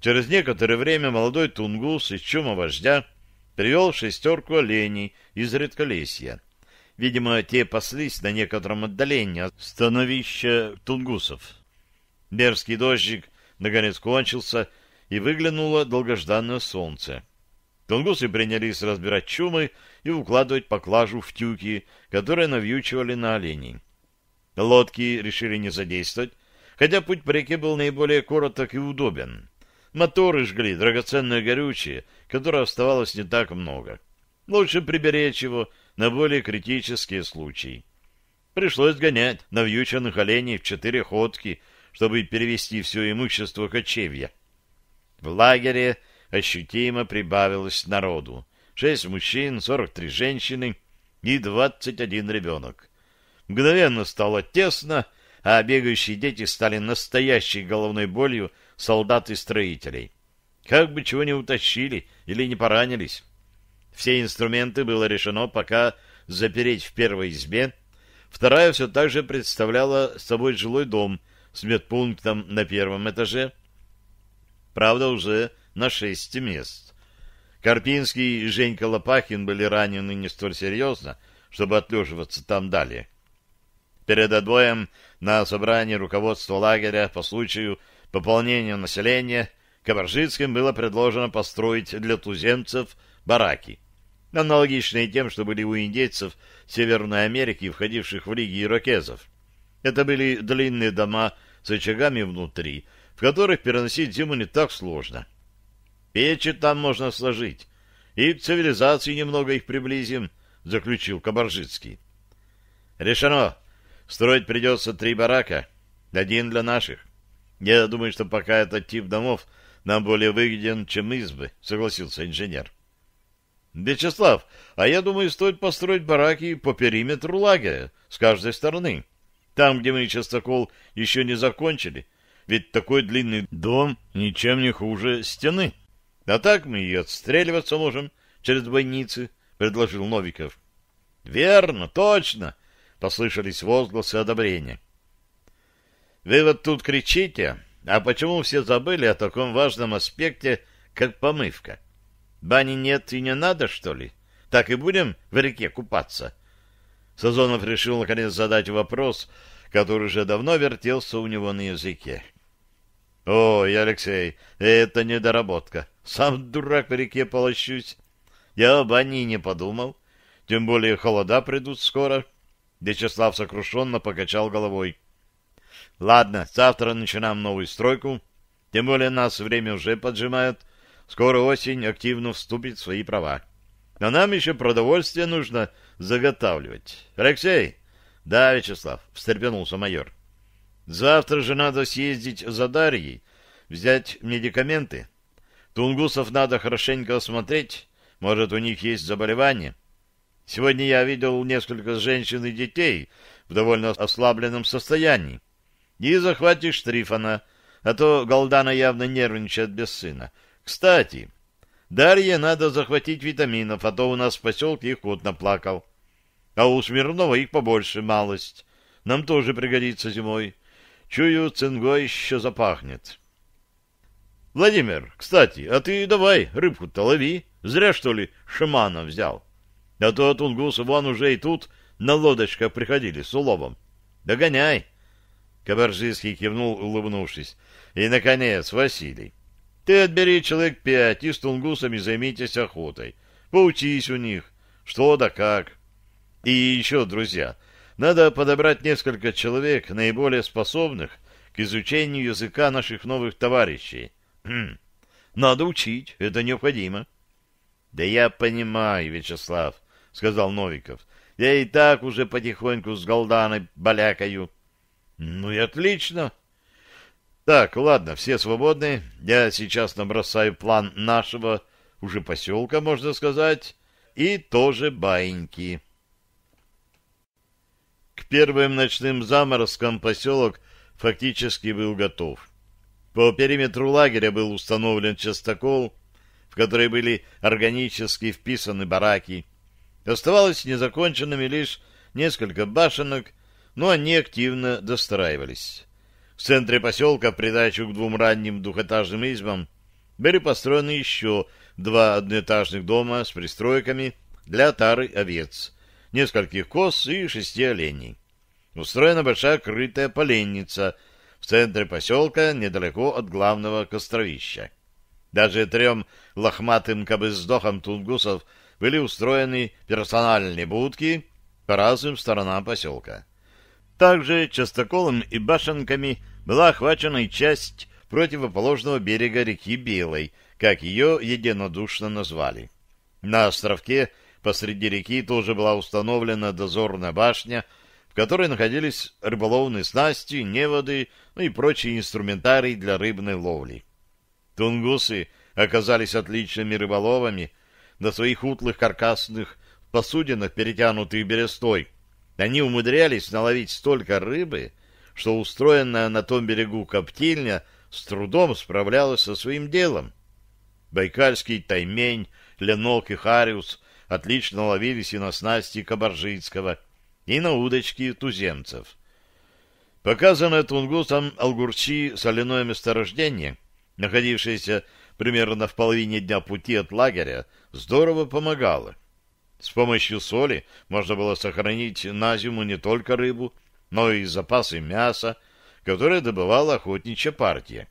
Через некоторое время молодой тунгус из чума вождя привел шестерку оленей из редколесья. Видимо, те паслись на некотором отдалении от становища тунгусов. Дерзкий дождик наконец кончился, и выглянуло долгожданное солнце. Тунгусы принялись разбирать чумы и укладывать поклажу в тюки, которые навьючивали на оленей. Лодки решили не задействовать, хотя путь по реке был наиболее короток и удобен. Моторы жгли драгоценное горючее, которое оставалось не так много. Лучше приберечь его на более критические случаи. Пришлось гонять навьюченных оленей в четыре ходки, чтобы перевести все имущество кочевья. В лагере ощутимо прибавилось народу. Шесть мужчин, сорок три женщины и двадцать один ребенок. Мгновенно стало тесно, а бегающие дети стали настоящей головной болью солдат и строителей. Как бы чего не утащили или не поранились. Все инструменты было решено пока запереть в первой избе, вторая все так же представляла собой жилой дом с медпунктом на первом этаже, правда уже на шесть мест. Карпинский и Женька Лопахин были ранены не столь серьезно, чтобы отлеживаться там далее. Перед отбоем на собрании руководства лагеря по случаю пополнения населения Кабаржицким было предложено построить для туземцев бараки, аналогичные тем, что были у индейцев Северной Америки, входивших в Лиги ирокезов. Это были длинные дома с очагами внутри, в которых переносить зиму не так сложно – Печи там можно сложить. И к цивилизации немного их приблизим, — заключил Кабаржицкий. Решено. Строить придется три барака. Один для наших. Я думаю, что пока этот тип домов нам более выгоден, чем избы, — согласился инженер. Вячеслав, а я думаю, стоит построить бараки по периметру лагеря, с каждой стороны. Там, где мы частокол еще не закончили, ведь такой длинный дом ничем не хуже стены. А так мы и отстреливаться можем через бойницы, — предложил Новиков. — Верно, точно! — послышались возгласы одобрения. — Вы вот тут кричите, а почему все забыли о таком важном аспекте, как помывка? Бани нет и не надо, что ли? Так и будем в реке купаться? Сазонов решил наконец задать вопрос, который уже давно вертелся у него на языке. — О, Алексей, это недоработка. — сам дурак по реке полощусь. Я об бане не подумал. Тем более холода придут скоро. Вячеслав сокрушенно покачал головой. Ладно, завтра начинаем новую стройку. Тем более нас время уже поджимает. Скоро осень активно вступит в свои права. А нам еще продовольствие нужно заготавливать. Алексей! Да, Вячеслав, встрепенулся майор. Завтра же надо съездить за Дарьей, взять медикаменты. Тунгусов надо хорошенько осмотреть. Может, у них есть заболевание. Сегодня я видел несколько женщин и детей в довольно ослабленном состоянии. И захватишь Трифона, а то Голдана явно нервничает без сына. Кстати, Дарье надо захватить витаминов, а то у нас в поселке их кот наплакал. А у Смирнова их побольше малость. Нам тоже пригодится зимой. Чую, цингой еще запахнет». Владимир, кстати, а ты давай рыбку-то лови. Зря, что ли, шамана взял. А то тунгусы вон уже и тут на лодочках приходили с уловом. Догоняй. Кабаржийский кивнул, улыбнувшись. И, наконец, Василий. Ты отбери человек пять и с тунгусами займитесь охотой. Поучись у них, что да как. И еще, друзья, надо подобрать несколько человек, наиболее способных к изучению языка наших новых товарищей. Хм, надо учить, это необходимо. Да я понимаю, Вячеслав, сказал Новиков. Я и так уже потихоньку с голданой балякаю. Ну и отлично. Так, ладно, все свободны. Я сейчас набросаю план нашего уже поселка, можно сказать, и тоже баиньки. К первым ночным заморозкам поселок фактически был готов. По периметру лагеря был установлен частокол, в который были органически вписаны бараки. Оставалось незаконченными лишь несколько башенок, но они активно достраивались. В центре поселка, в придачу к двум ранним двухэтажным избам, были построены еще два одноэтажных дома с пристройками для тары овец, нескольких коз и шести оленей. Устроена большая крытая поленница — в центре поселка, недалеко от главного костровища. Даже трем лохматым кабыздохам тунгусов были устроены персональные будки по разным сторонам поселка. Также частоколом и башенками была охвачена и часть противоположного берега реки Белой, как ее единодушно назвали. На островке посреди реки тоже была установлена дозорная башня — в которой находились рыболовные снасти, неводы, ну и прочие инструментарий для рыбной ловли. Тунгусы оказались отличными рыболовами на своих утлых каркасных посудинах, перетянутых берестой. Они умудрялись наловить столько рыбы, что устроенная на том берегу коптильня с трудом справлялась со своим делом. Байкальский таймень, ленок и хариус отлично ловились и на снасти Кабаржицкого — и на удочки туземцев. Показано тунгусам Алгурчи соляное месторождение, находившееся примерно в половине дня пути от лагеря, здорово помогало. С помощью соли можно было сохранить на зиму не только рыбу, но и запасы мяса, которые добывала охотничья партия.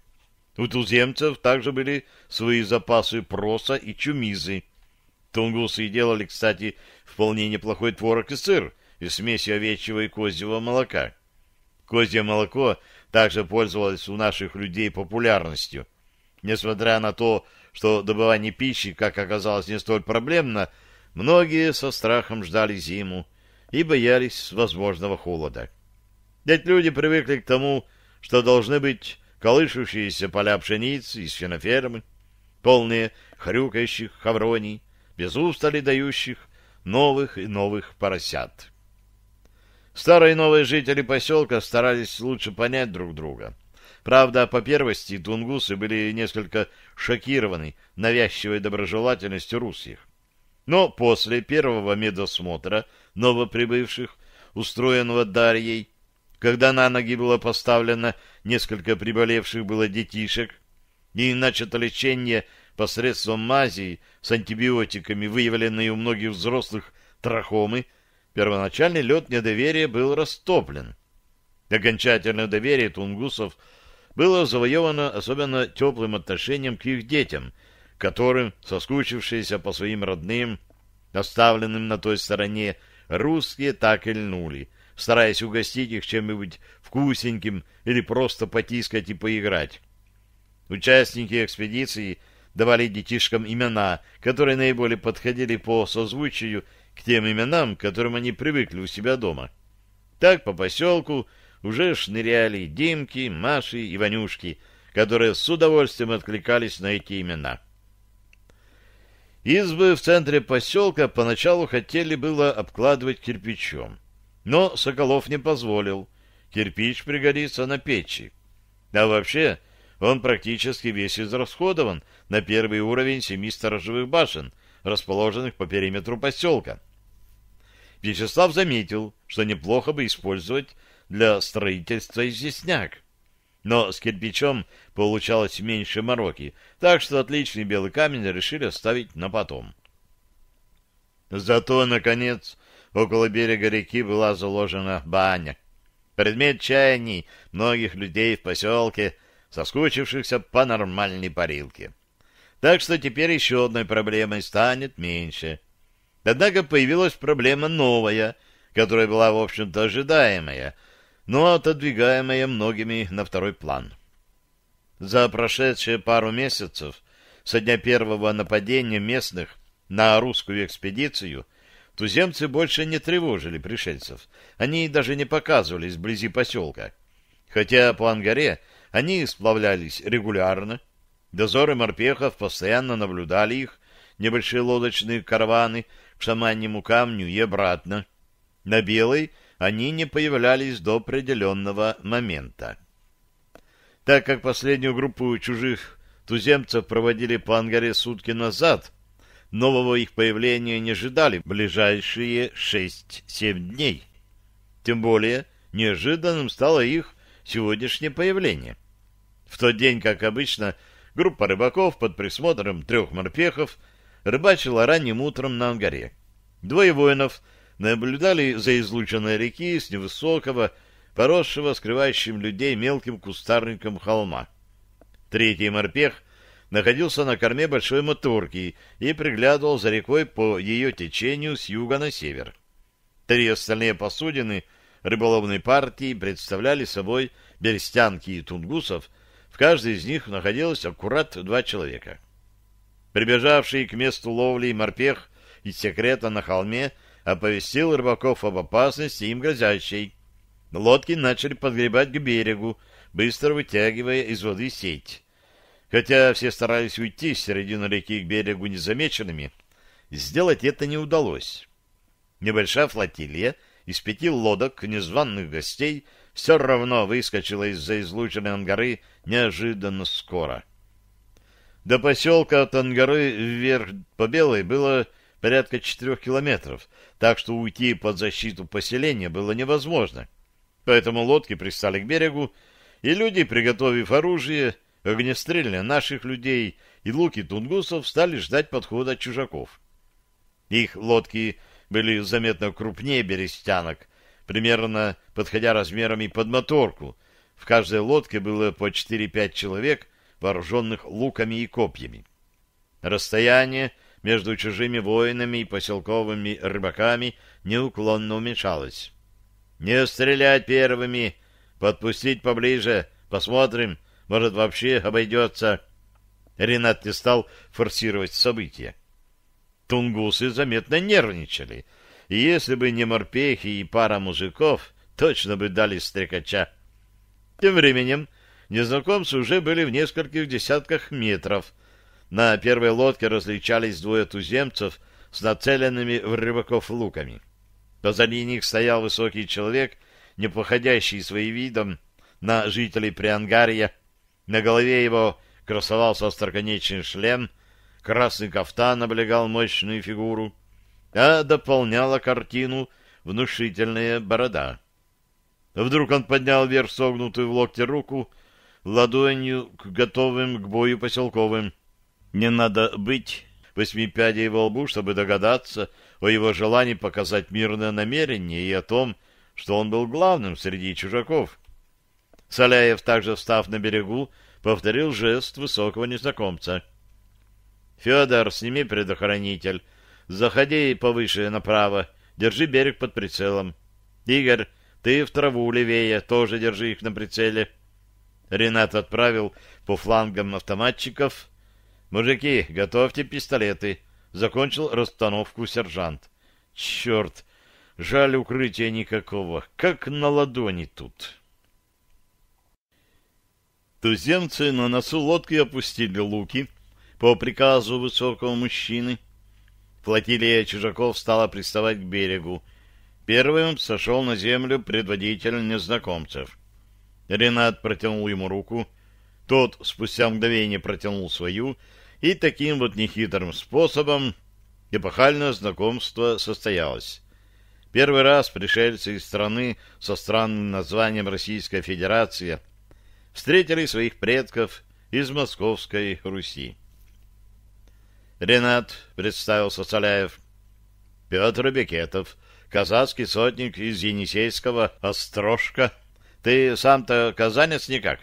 У туземцев также были свои запасы проса и чумизы. Тунгусы делали, кстати, вполне неплохой творог и сыр, из смеси овечьего и козьего молока. Козье молоко также пользовалось у наших людей популярностью. Несмотря на то, что добывание пищи, как оказалось, не столь проблемно, многие со страхом ждали зиму и боялись возможного холода. Ведь люди привыкли к тому, что должны быть колышущиеся поля пшеницы и фенофермы, полные хрюкающих хавроний, без устали дающих новых и новых поросят. Старые и новые жители поселка старались лучше понять друг друга. Правда, по первости тунгусы были несколько шокированы навязчивой доброжелательностью русских. Но после первого медосмотра новоприбывших, устроенного Дарьей, когда на ноги было поставлено несколько приболевших было детишек, и начато лечение посредством мази с антибиотиками, выявленные у многих взрослых трахомы, первоначальный лед недоверия был растоплен. Окончательное доверие тунгусов было завоевано особенно теплым отношением к их детям, которым, соскучившиеся по своим родным, оставленным на той стороне, русские так и льнули, стараясь угостить их чем-нибудь вкусеньким или просто потискать и поиграть. Участники экспедиции давали детишкам имена, которые наиболее подходили по созвучию к тем именам, к которым они привыкли у себя дома. Так по поселку уже шныряли Димки, Маши и Ванюшки, которые с удовольствием откликались на эти имена. Избы в центре поселка поначалу хотели было обкладывать кирпичом, но Соколов не позволил. Кирпич пригодится на печи. А вообще, он практически весь израсходован на первый уровень семи сторожевых башен — расположенных по периметру поселка. Вячеслав заметил, что неплохо бы использовать для строительства известняк. Но с кирпичом получалось меньше мороки, так что отличный белый камень решили оставить на потом. Зато, наконец, около берега реки была заложена баня. Предмет чаяний многих людей в поселке, соскучившихся по нормальной парилке. Так что теперь еще одной проблемой станет меньше. Однако появилась проблема новая, которая была, в общем-то, ожидаемая, но отодвигаемая многими на второй план. За прошедшие пару месяцев со дня первого нападения местных на русскую экспедицию туземцы больше не тревожили пришельцев. Они даже не показывались вблизи поселка. Хотя по Ангаре они сплавлялись регулярно, Дозоры морпехов постоянно наблюдали их, небольшие лодочные караваны, к шаманнему камню и обратно. На Белой они не появлялись до определенного момента. Так как последнюю группу чужих туземцев проводили по ангаре сутки назад, нового их появления не ожидали в ближайшие шесть-семь дней. Тем более неожиданным стало их сегодняшнее появление. В тот день, как обычно, Группа рыбаков под присмотром трех морпехов рыбачила ранним утром на ангаре. Двое воинов наблюдали за излученной реки с невысокого, поросшего скрывающим людей мелким кустарником холма. Третий морпех находился на корме большой моторки и приглядывал за рекой по ее течению с юга на север. Три остальные посудины рыболовной партии представляли собой берестянки и тунгусов — в каждой из них находилось аккурат два человека. Прибежавший к месту ловли морпех из секрета на холме оповестил рыбаков об опасности им грозящей. Лодки начали подгребать к берегу, быстро вытягивая из воды сеть. Хотя все старались уйти с середины реки к берегу незамеченными, сделать это не удалось. Небольшая флотилия из пяти лодок незваных гостей — все равно выскочила из-за излученной ангары неожиданно скоро. До поселка от ангары вверх по Белой было порядка четырех километров, так что уйти под защиту поселения было невозможно. Поэтому лодки пристали к берегу, и люди, приготовив оружие, огнестрельно наших людей и луки тунгусов, стали ждать подхода чужаков. Их лодки были заметно крупнее берестянок, примерно подходя размерами под моторку. В каждой лодке было по 4-5 человек, вооруженных луками и копьями. Расстояние между чужими воинами и поселковыми рыбаками неуклонно уменьшалось. «Не стрелять первыми! Подпустить поближе! Посмотрим, может, вообще обойдется!» Ренат не стал форсировать события. Тунгусы заметно нервничали — и если бы не морпехи и пара мужиков, точно бы дали стрекача. Тем временем незнакомцы уже были в нескольких десятках метров. На первой лодке различались двое туземцев с нацеленными в рыбаков луками. Позади них стоял высокий человек, не походящий своим видом на жителей Приангария. На голове его красовался остроконечный шлем, красный кафтан облегал мощную фигуру а дополняла картину внушительная борода. Вдруг он поднял вверх согнутую в локте руку, ладонью к готовым к бою поселковым. Не надо быть восьми пядей во лбу, чтобы догадаться о его желании показать мирное намерение и о том, что он был главным среди чужаков. Соляев, также встав на берегу, повторил жест высокого незнакомца. — Федор, сними предохранитель, Заходи повыше направо, держи берег под прицелом. Игорь, ты в траву левее, тоже держи их на прицеле. Ренат отправил по флангам автоматчиков. Мужики, готовьте пистолеты. Закончил расстановку сержант. Черт, жаль укрытия никакого, как на ладони тут. Туземцы на носу лодки опустили луки по приказу высокого мужчины. Флотилия чужаков стала приставать к берегу. Первым сошел на землю предводитель незнакомцев. Ренат протянул ему руку. Тот спустя мгновение протянул свою, и таким вот нехитрым способом эпохальное знакомство состоялось. Первый раз пришельцы из страны со странным названием Российская Федерация встретили своих предков из Московской Руси. Ренат, представился Соляев. Петр Бекетов, казацкий сотник из Енисейского Острожка. Ты сам-то казанец никак?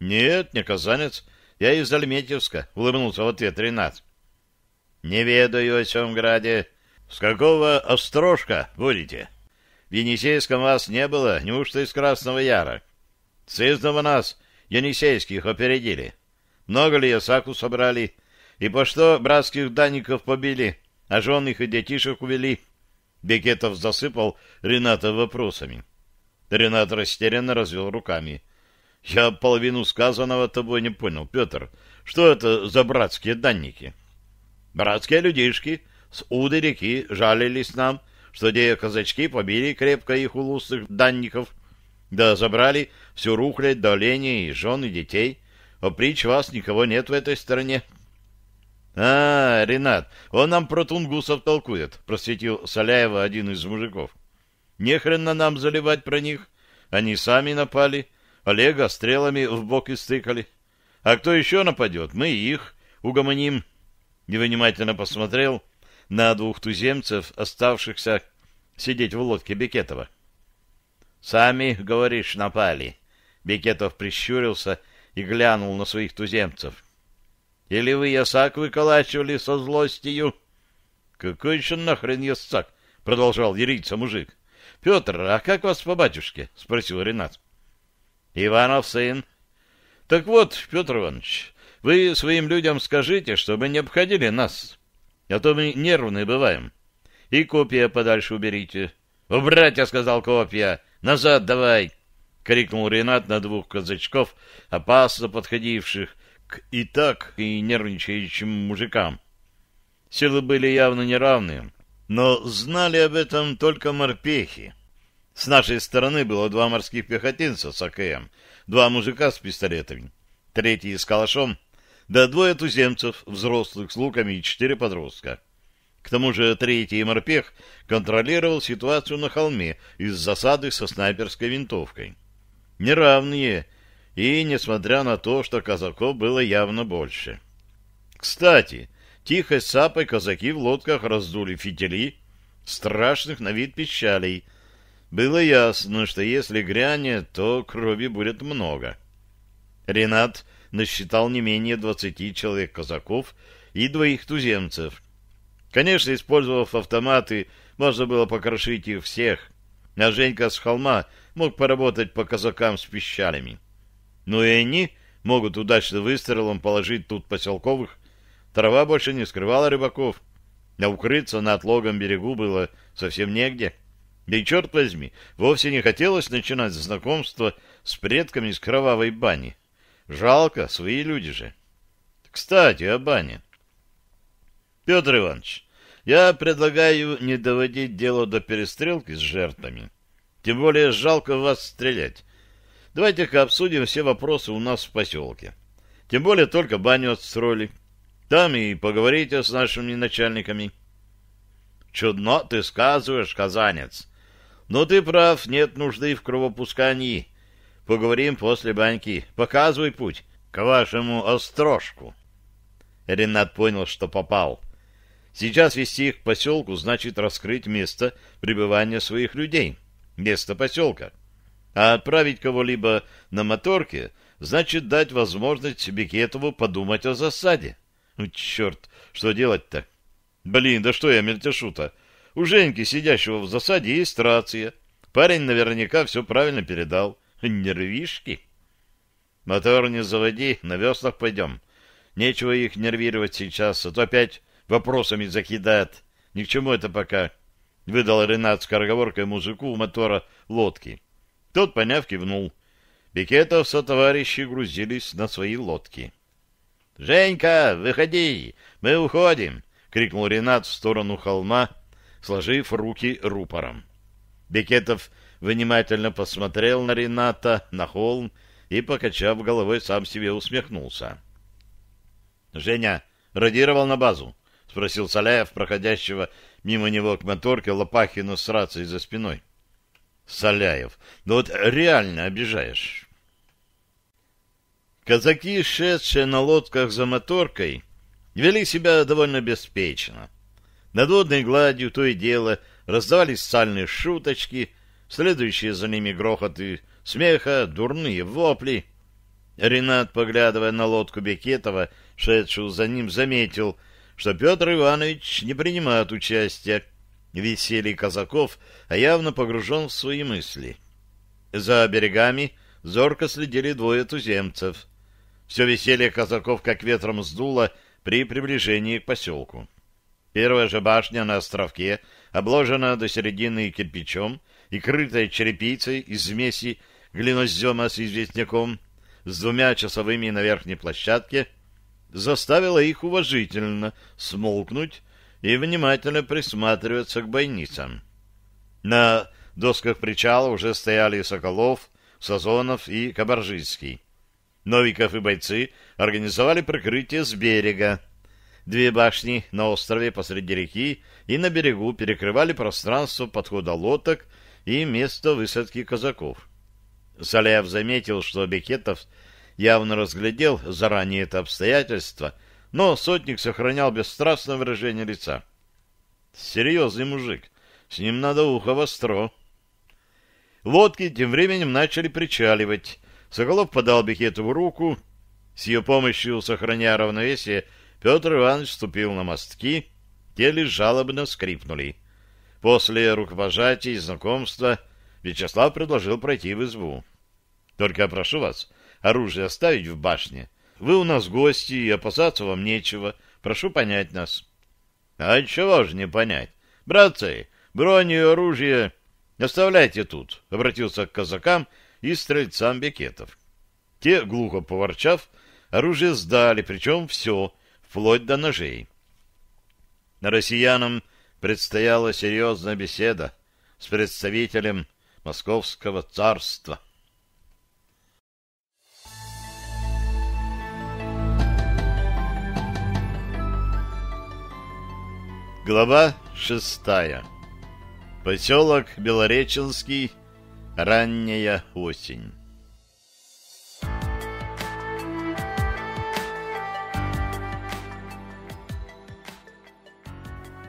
Нет, не казанец. Я из Альметьевска, улыбнулся в ответ Ренат. Не ведаю о сём граде. С какого Острожка будете? В Енисейском вас не было, неужто из Красного Яра? Съездного нас, Енисейских, опередили. Много ли ясаку собрали? — и по что братских данников побили, а жен и детишек увели? Бекетов засыпал Рената вопросами. Ренат растерянно развел руками. — Я половину сказанного тобой не понял, Петр. Что это за братские данники? — Братские людишки с уды реки жалились нам, что дея казачки побили крепко их улусных данников, да забрали всю рухлядь до оленей и жен и детей. А притч вас никого нет в этой стране. — «А, Ренат, он нам про тунгусов толкует», — просветил Соляева один из мужиков. «Нехрена нам заливать про них. Они сами напали. Олега стрелами в бок истыкали. А кто еще нападет, мы их угомоним». Невнимательно посмотрел на двух туземцев, оставшихся сидеть в лодке Бекетова. «Сами, говоришь, напали». Бекетов прищурился и глянул на своих туземцев. Или вы ясак выколачивали со злостью? — Какой еще нахрен ясак? — продолжал ериться мужик. — Петр, а как вас по батюшке? — спросил Ренат. — Иванов сын. — Так вот, Петр Иванович, вы своим людям скажите, чтобы не обходили нас, а то мы нервные бываем. И копья подальше уберите. — Убрать, я сказал, копья! Назад давай! — крикнул Ренат на двух казачков, опасно подходивших к и так и нервничающим мужикам. Силы были явно неравные, но знали об этом только морпехи. С нашей стороны было два морских пехотинца с АКМ, два мужика с пистолетами, третий с калашом, да двое туземцев, взрослых с луками и четыре подростка. К тому же третий морпех контролировал ситуацию на холме из засады со снайперской винтовкой. Неравные и несмотря на то, что казаков было явно больше. Кстати, тихой сапой казаки в лодках раздули фитили страшных на вид печалей. Было ясно, что если грянет, то крови будет много. Ренат насчитал не менее двадцати человек казаков и двоих туземцев. Конечно, использовав автоматы, можно было покрошить их всех, а Женька с холма мог поработать по казакам с пищалями. Но ну и они могут удачно выстрелом положить тут поселковых. Трава больше не скрывала рыбаков, а укрыться на отлогом берегу было совсем негде. Да и черт возьми, вовсе не хотелось начинать знакомство с предками из кровавой бани. Жалко, свои люди же. Кстати, о бане. Петр Иванович, я предлагаю не доводить дело до перестрелки с жертвами. Тем более жалко вас стрелять. Давайте-ка обсудим все вопросы у нас в поселке. Тем более только баню отстроили. Там и поговорите с нашими начальниками. Чудно ты сказываешь, казанец. Но ты прав, нет нужды в кровопускании. Поговорим после баньки. Показывай путь к вашему острожку. Ренат понял, что попал. Сейчас вести их к поселку значит раскрыть место пребывания своих людей, место поселка. А отправить кого-либо на моторке значит дать возможность Бекетову подумать о засаде. Ну, черт, что делать-то? Блин, да что я мельтешу-то? У Женьки, сидящего в засаде, есть рация. Парень наверняка все правильно передал. Нервишки? Мотор не заводи, на веслах пойдем. Нечего их нервировать сейчас, а то опять вопросами закидает. Ни к чему это пока. Выдал Ренат скороговоркой мужику у мотора лодки. — тот, поняв, кивнул. Пикетов сотоварищи грузились на свои лодки. — Женька, выходи! Мы уходим! — крикнул Ренат в сторону холма, сложив руки рупором. Бикетов внимательно посмотрел на Рената, на холм и, покачав головой, сам себе усмехнулся. — Женя радировал на базу? — спросил Саляев, проходящего мимо него к моторке Лопахина с рацией за спиной. Соляев. Да ну вот реально обижаешь. Казаки, шедшие на лодках за моторкой, вели себя довольно беспечно. Над водной гладью то и дело раздавались сальные шуточки, следующие за ними грохоты смеха, дурные вопли. Ренат, поглядывая на лодку Бекетова, шедшую за ним, заметил, что Петр Иванович не принимает участия веселье казаков, а явно погружен в свои мысли. За берегами зорко следили двое туземцев. Все веселье казаков как ветром сдуло при приближении к поселку. Первая же башня на островке, обложена до середины кирпичом и крытая черепицей из смеси глинозема с известняком, с двумя часовыми на верхней площадке, заставила их уважительно смолкнуть и внимательно присматриваться к бойницам. На досках причала уже стояли Соколов, Сазонов и Кабаржийский. Новиков и бойцы организовали прикрытие с берега. Две башни на острове посреди реки и на берегу перекрывали пространство подхода лодок и место высадки казаков. Соляев заметил, что Бекетов явно разглядел заранее это обстоятельство — но сотник сохранял бесстрастное выражение лица. «Серьезный мужик, с ним надо ухо востро». Лодки тем временем начали причаливать. Соколов подал Бекетову руку. С ее помощью, сохраняя равновесие, Петр Иванович вступил на мостки, те жалобно скрипнули. После рукопожатия и знакомства Вячеслав предложил пройти в избу. «Только прошу вас оружие оставить в башне, вы у нас гости, и опасаться вам нечего. Прошу понять нас. — А чего же не понять? Братцы, броню и оружие оставляйте тут, — обратился к казакам и стрельцам бекетов. Те, глухо поворчав, оружие сдали, причем все, вплоть до ножей. Россиянам предстояла серьезная беседа с представителем Московского царства. Глава шестая. Поселок Белореченский. Ранняя осень.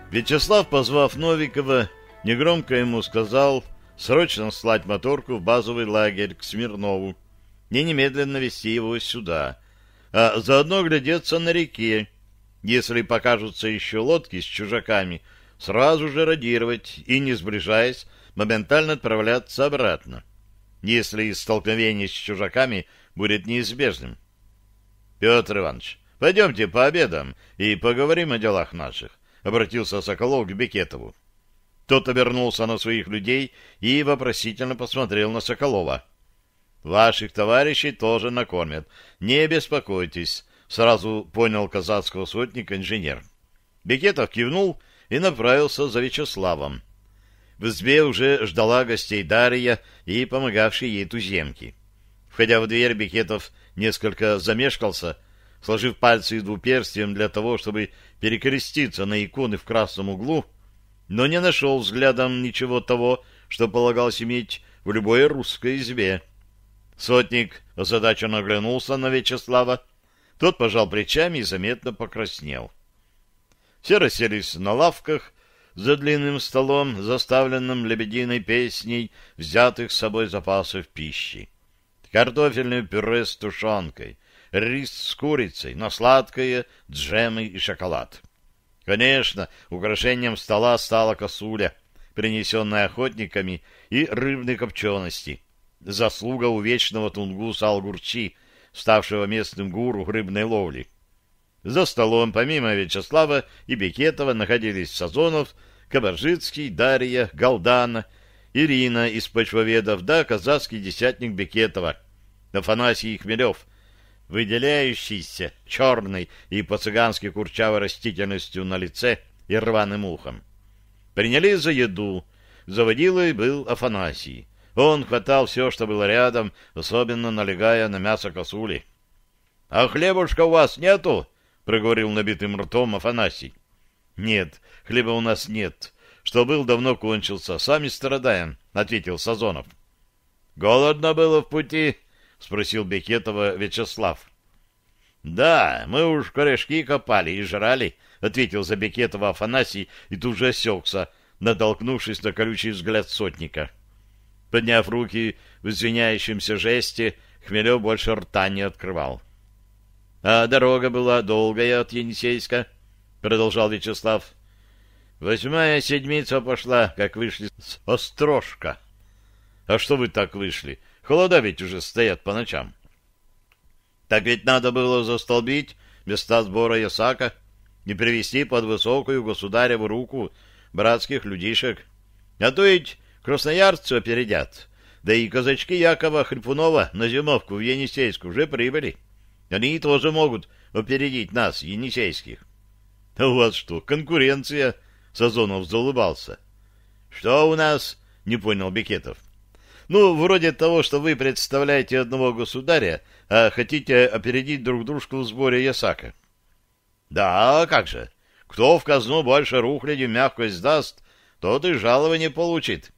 Вячеслав, позвав Новикова, негромко ему сказал срочно слать моторку в базовый лагерь к Смирнову, не немедленно вести его сюда, а заодно глядеться на реке, если покажутся еще лодки с чужаками, сразу же радировать и, не сближаясь, моментально отправляться обратно, если столкновение с чужаками будет неизбежным. Петр Иванович, пойдемте пообедаем и поговорим о делах наших, обратился Соколов к Бекетову. Тот обернулся на своих людей и вопросительно посмотрел на Соколова. «Ваших товарищей тоже накормят. Не беспокойтесь. Сразу понял казацкого сотника инженер. Бекетов кивнул и направился за Вячеславом. В избе уже ждала гостей Дарья и помогавшие ей туземки. Входя в дверь, Бекетов несколько замешкался, сложив пальцы и двуперстием для того, чтобы перекреститься на иконы в красном углу, но не нашел взглядом ничего того, что полагалось иметь в любой русской избе. Сотник озадаченно оглянулся на Вячеслава тот пожал плечами и заметно покраснел. Все расселись на лавках за длинным столом, заставленным лебединой песней взятых с собой запасов пищи. Картофельное пюре с тушенкой, рис с курицей, но сладкое, джемы и шоколад. Конечно, украшением стола стала косуля, принесенная охотниками, и рыбной копчености. Заслуга у вечного тунгуса Алгурчи — ставшего местным гуру рыбной ловли. За столом, помимо Вячеслава и Бекетова, находились Сазонов, Кабаржицкий, Дарья, Галдана, Ирина из почвоведов, да казахский десятник Бекетова, Афанасий Хмелев, выделяющийся черной и по-цыгански курчавой растительностью на лице и рваным ухом. Приняли за еду. Заводилой был Афанасий. Он хватал все, что было рядом, особенно налегая на мясо косули. — А хлебушка у вас нету? — проговорил набитым ртом Афанасий. — Нет, хлеба у нас нет. Что был, давно кончился. Сами страдаем, — ответил Сазонов. — Голодно было в пути? — спросил Бекетова Вячеслав. — Да, мы уж корешки копали и жрали, — ответил за Бекетова Афанасий и тут же осекся, натолкнувшись на колючий взгляд сотника. — Подняв руки в извиняющемся жесте, Хмелев больше рта не открывал. — А дорога была долгая от Енисейска, — продолжал Вячеслав. — Восьмая седмица пошла, как вышли с Острожка. — А что вы так вышли? Холода ведь уже стоят по ночам. — Так ведь надо было застолбить места сбора ясака и привести под высокую государеву руку братских людишек. А то ведь Красноярцу опередят. Да и казачки Якова Хрипунова на зимовку в Енисейск уже прибыли. Они тоже могут опередить нас, енисейских. — А у вас что, конкуренция? — Сазонов заулыбался. — Что у нас? — не понял Бекетов. — Ну, вроде того, что вы представляете одного государя, а хотите опередить друг дружку в сборе ясака. — Да, а как же. Кто в казну больше рухляди мягкость сдаст, тот и жалование получит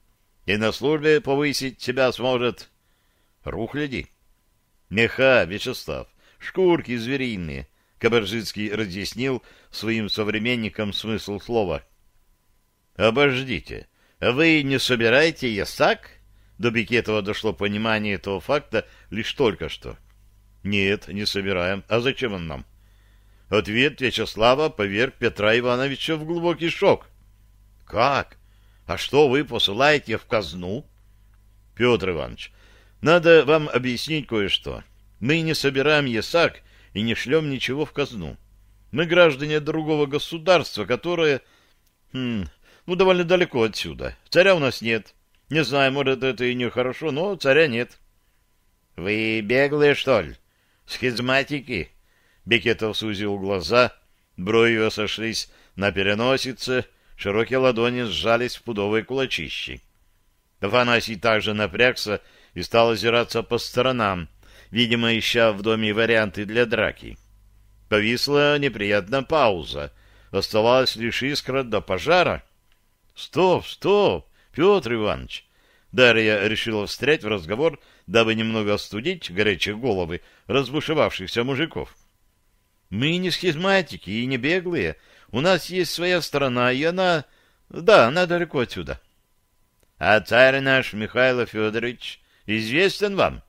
и на службе повысить себя сможет. рух Рухляди. Меха, Вячеслав, шкурки звериные, Кабаржицкий разъяснил своим современникам смысл слова. «Обождите, вы не собираете ясак?» До Бекетова дошло понимание этого факта лишь только что. «Нет, не собираем. А зачем он нам?» Ответ Вячеслава поверг Петра Ивановича в глубокий шок. «Как? А что вы посылаете в казну? Петр Иванович, надо вам объяснить кое-что. Мы не собираем ЕСАК и не шлем ничего в казну. Мы граждане другого государства, которое... Хм, ну, довольно далеко отсюда. Царя у нас нет. Не знаю, может, это и нехорошо, но царя нет. — Вы беглые, что ли? Схизматики? Бекетов сузил глаза, брови сошлись на переносице, — Широкие ладони сжались в пудовые кулачищи. Афанасий также напрягся и стал озираться по сторонам, видимо, ища в доме варианты для драки. Повисла неприятная пауза. Оставалась лишь искра до пожара. «Стоп, стоп, Петр Иванович!» Дарья решила встрять в разговор, дабы немного остудить горячие головы разбушевавшихся мужиков. «Мы не схизматики и не беглые, у нас есть своя страна, и она... Да, она далеко отсюда. А царь наш Михаил Федорович известен вам?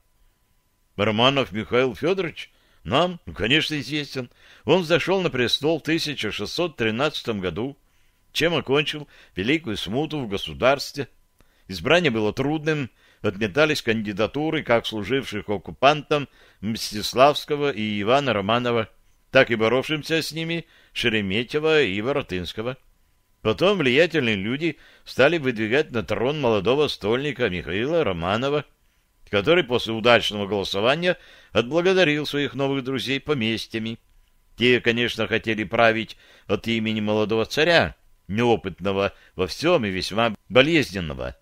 Романов Михаил Федорович? Нам, конечно, известен. Он зашел на престол в 1613 году, чем окончил Великую Смуту в государстве. Избрание было трудным, отметались кандидатуры как служивших оккупантам Мстиславского и Ивана Романова так и боровшимся с ними Шереметьева и Воротынского. Потом влиятельные люди стали выдвигать на трон молодого стольника Михаила Романова, который после удачного голосования отблагодарил своих новых друзей поместьями. Те, конечно, хотели править от имени молодого царя, неопытного во всем и весьма болезненного.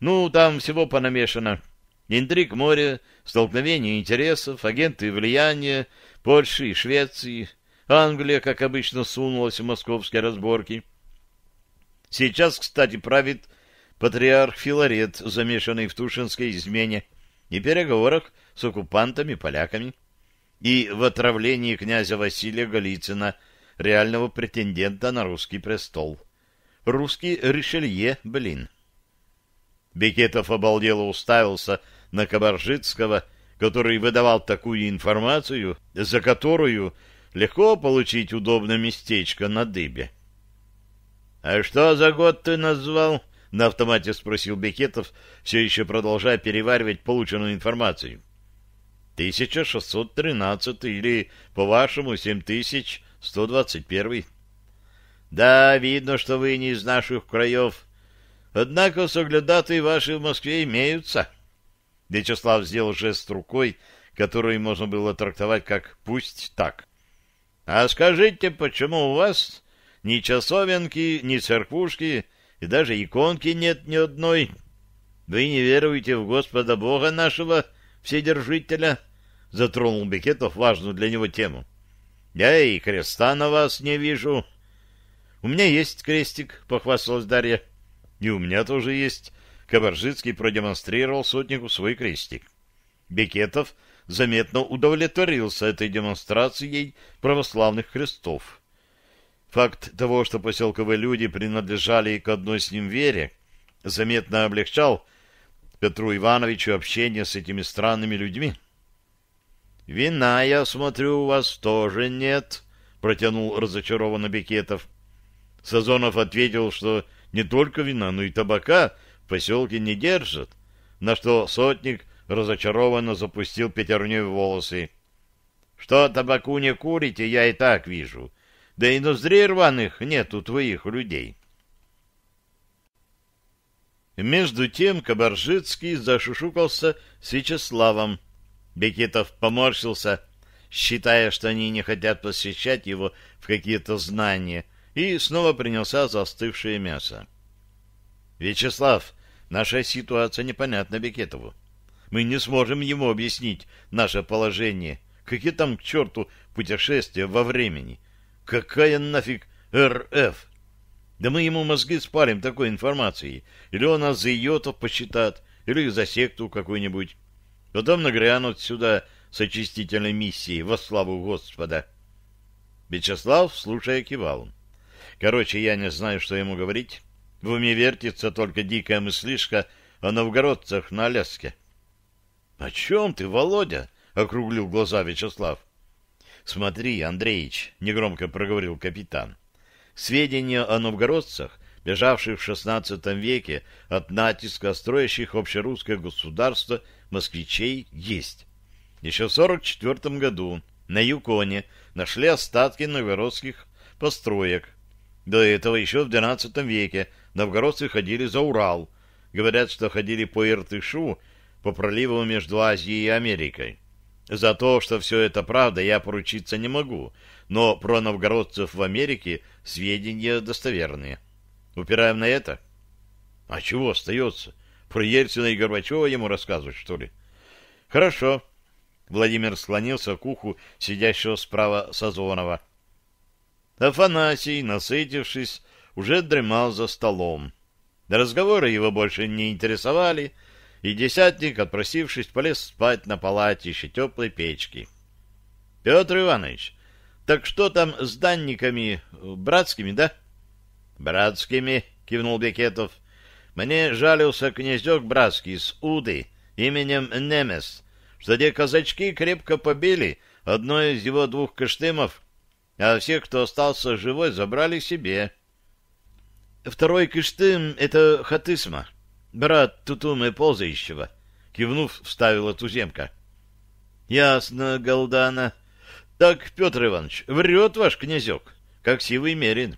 Ну, там всего понамешано. Интриг моря, столкновения интересов, агенты влияния Польши и Швеции, Англия, как обычно, сунулась в московские разборки. Сейчас, кстати, правит патриарх Филарет, замешанный в Тушинской измене и переговорах с оккупантами-поляками, и в отравлении князя Василия Голицына, реального претендента на русский престол. Русский Ришелье, блин. Бекетов обалдело уставился на Кабаржитского, который выдавал такую информацию, за которую легко получить удобное местечко на дыбе. — А что за год ты назвал? — на автомате спросил Бекетов, все еще продолжая переваривать полученную информацию. — 1613 или, по-вашему, 7121. — Да, видно, что вы не из наших краев. Однако соглядатые ваши в Москве имеются. — Вячеслав сделал жест рукой, который можно было трактовать как «пусть так». «А скажите, почему у вас ни часовенки, ни церквушки, и даже иконки нет ни одной? Вы не веруете в Господа Бога нашего, Вседержителя?» — затронул Бекетов важную для него тему. «Я и креста на вас не вижу». «У меня есть крестик», — похвасталась Дарья. «И у меня тоже есть», Кабаржицкий продемонстрировал сотнику свой крестик. Бекетов заметно удовлетворился этой демонстрацией православных крестов. Факт того, что поселковые люди принадлежали к одной с ним вере, заметно облегчал Петру Ивановичу общение с этими странными людьми. «Вина, я смотрю, у вас тоже нет», — протянул разочарованно Бекетов. Сазонов ответил, что не только вина, но и табака в поселке не держат, на что сотник разочарованно запустил пятерней в волосы. Что табаку не курите, я и так вижу. Да и ноздрей рваных нет у твоих людей. Между тем Кабаржицкий зашушукался с Вячеславом. Бекетов поморщился, считая, что они не хотят посвящать его в какие-то знания, и снова принялся за остывшее мясо. Вячеслав, наша ситуация непонятна Бекетову. Мы не сможем ему объяснить наше положение. Какие там к черту путешествия во времени? Какая нафиг РФ? Да мы ему мозги спарим такой информацией. Или он нас за идиотов посчитает, или за секту какую-нибудь. Потом нагрянут сюда с очистительной миссией во славу Господа. Вячеслав, слушая, кивал. Короче, я не знаю, что ему говорить. В уме вертится только дикая мыслишка о новгородцах на Аляске. — О чем ты, Володя? — округлил глаза Вячеслав. — Смотри, Андреич, — негромко проговорил капитан, — сведения о новгородцах, бежавших в XVI веке от натиска строящих общерусское государство москвичей, есть. Еще в 44 году на Юконе нашли остатки новгородских построек. До этого еще в XII веке новгородцы ходили за Урал. Говорят, что ходили по Иртышу, по проливу между Азией и Америкой. За то, что все это правда, я поручиться не могу, но про новгородцев в Америке сведения достоверные. Упираем на это? А чего остается? Про Ельцина и Горбачева ему рассказывать, что ли? Хорошо. Владимир склонился к уху сидящего справа Сазонова. Афанасий, насытившись, уже дремал за столом. Разговоры его больше не интересовали, и десятник, отпросившись, полез спать на палате еще теплой печки. — Петр Иванович, так что там с данниками, братскими, да? — Братскими, — кивнул Бекетов. — Мне жалился князек братский с Уды именем Немес, что те казачки крепко побили одно из его двух каштымов, а всех, кто остался живой, забрали себе. — Второй Кыштым — это Хатысма, брат Тутумы Ползающего, — кивнув, вставила туземка. — Ясно, Голдана. Так, Петр Иванович, врет ваш князек, как сивый мерин.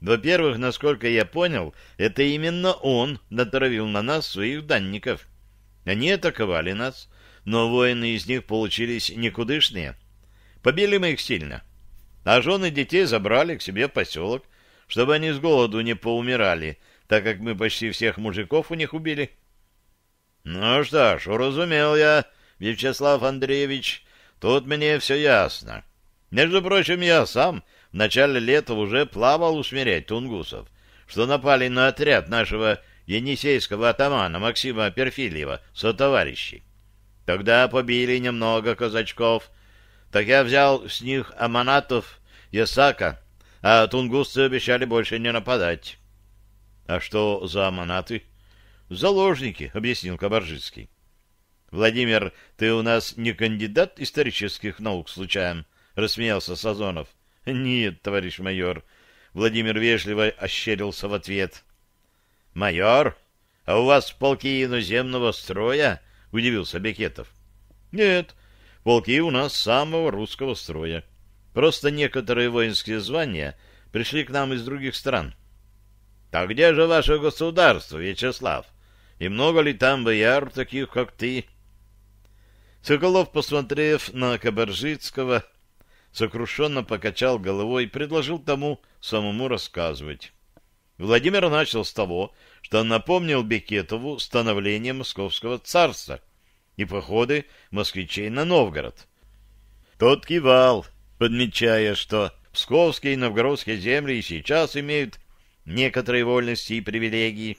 Во-первых, насколько я понял, это именно он натравил на нас своих данников. Они атаковали нас, но воины из них получились никудышные. Побили мы их сильно. А жены детей забрали к себе в поселок — чтобы они с голоду не поумирали, так как мы почти всех мужиков у них убили. Ну что ж, уразумел я, Вячеслав Андреевич, тут мне все ясно. Между прочим, я сам в начале лета уже плавал усмирять тунгусов, что напали на отряд нашего енисейского атамана Максима Перфильева, сотоварищей. Тогда побили немного казачков, так я взял с них аманатов Ясака, а тунгусцы обещали больше не нападать. — А что за аманаты? — Заложники, — объяснил Кабаржицкий. — Владимир, ты у нас не кандидат исторических наук случайно? рассмеялся Сазонов. — Нет, товарищ майор. Владимир вежливо ощерился в ответ. — Майор, а у вас полки иноземного строя? — удивился Бекетов. — Нет, полки у нас самого русского строя. — Просто некоторые воинские звания пришли к нам из других стран. — Так где же ваше государство, Вячеслав? И много ли там бояр таких, как ты? Соколов, посмотрев на Кабаржицкого, сокрушенно покачал головой и предложил тому самому рассказывать. Владимир начал с того, что напомнил Бекетову становление Московского царства и походы москвичей на Новгород. Тот кивал, подмечая, что псковские и новгородские земли и сейчас имеют некоторые вольности и привилегии.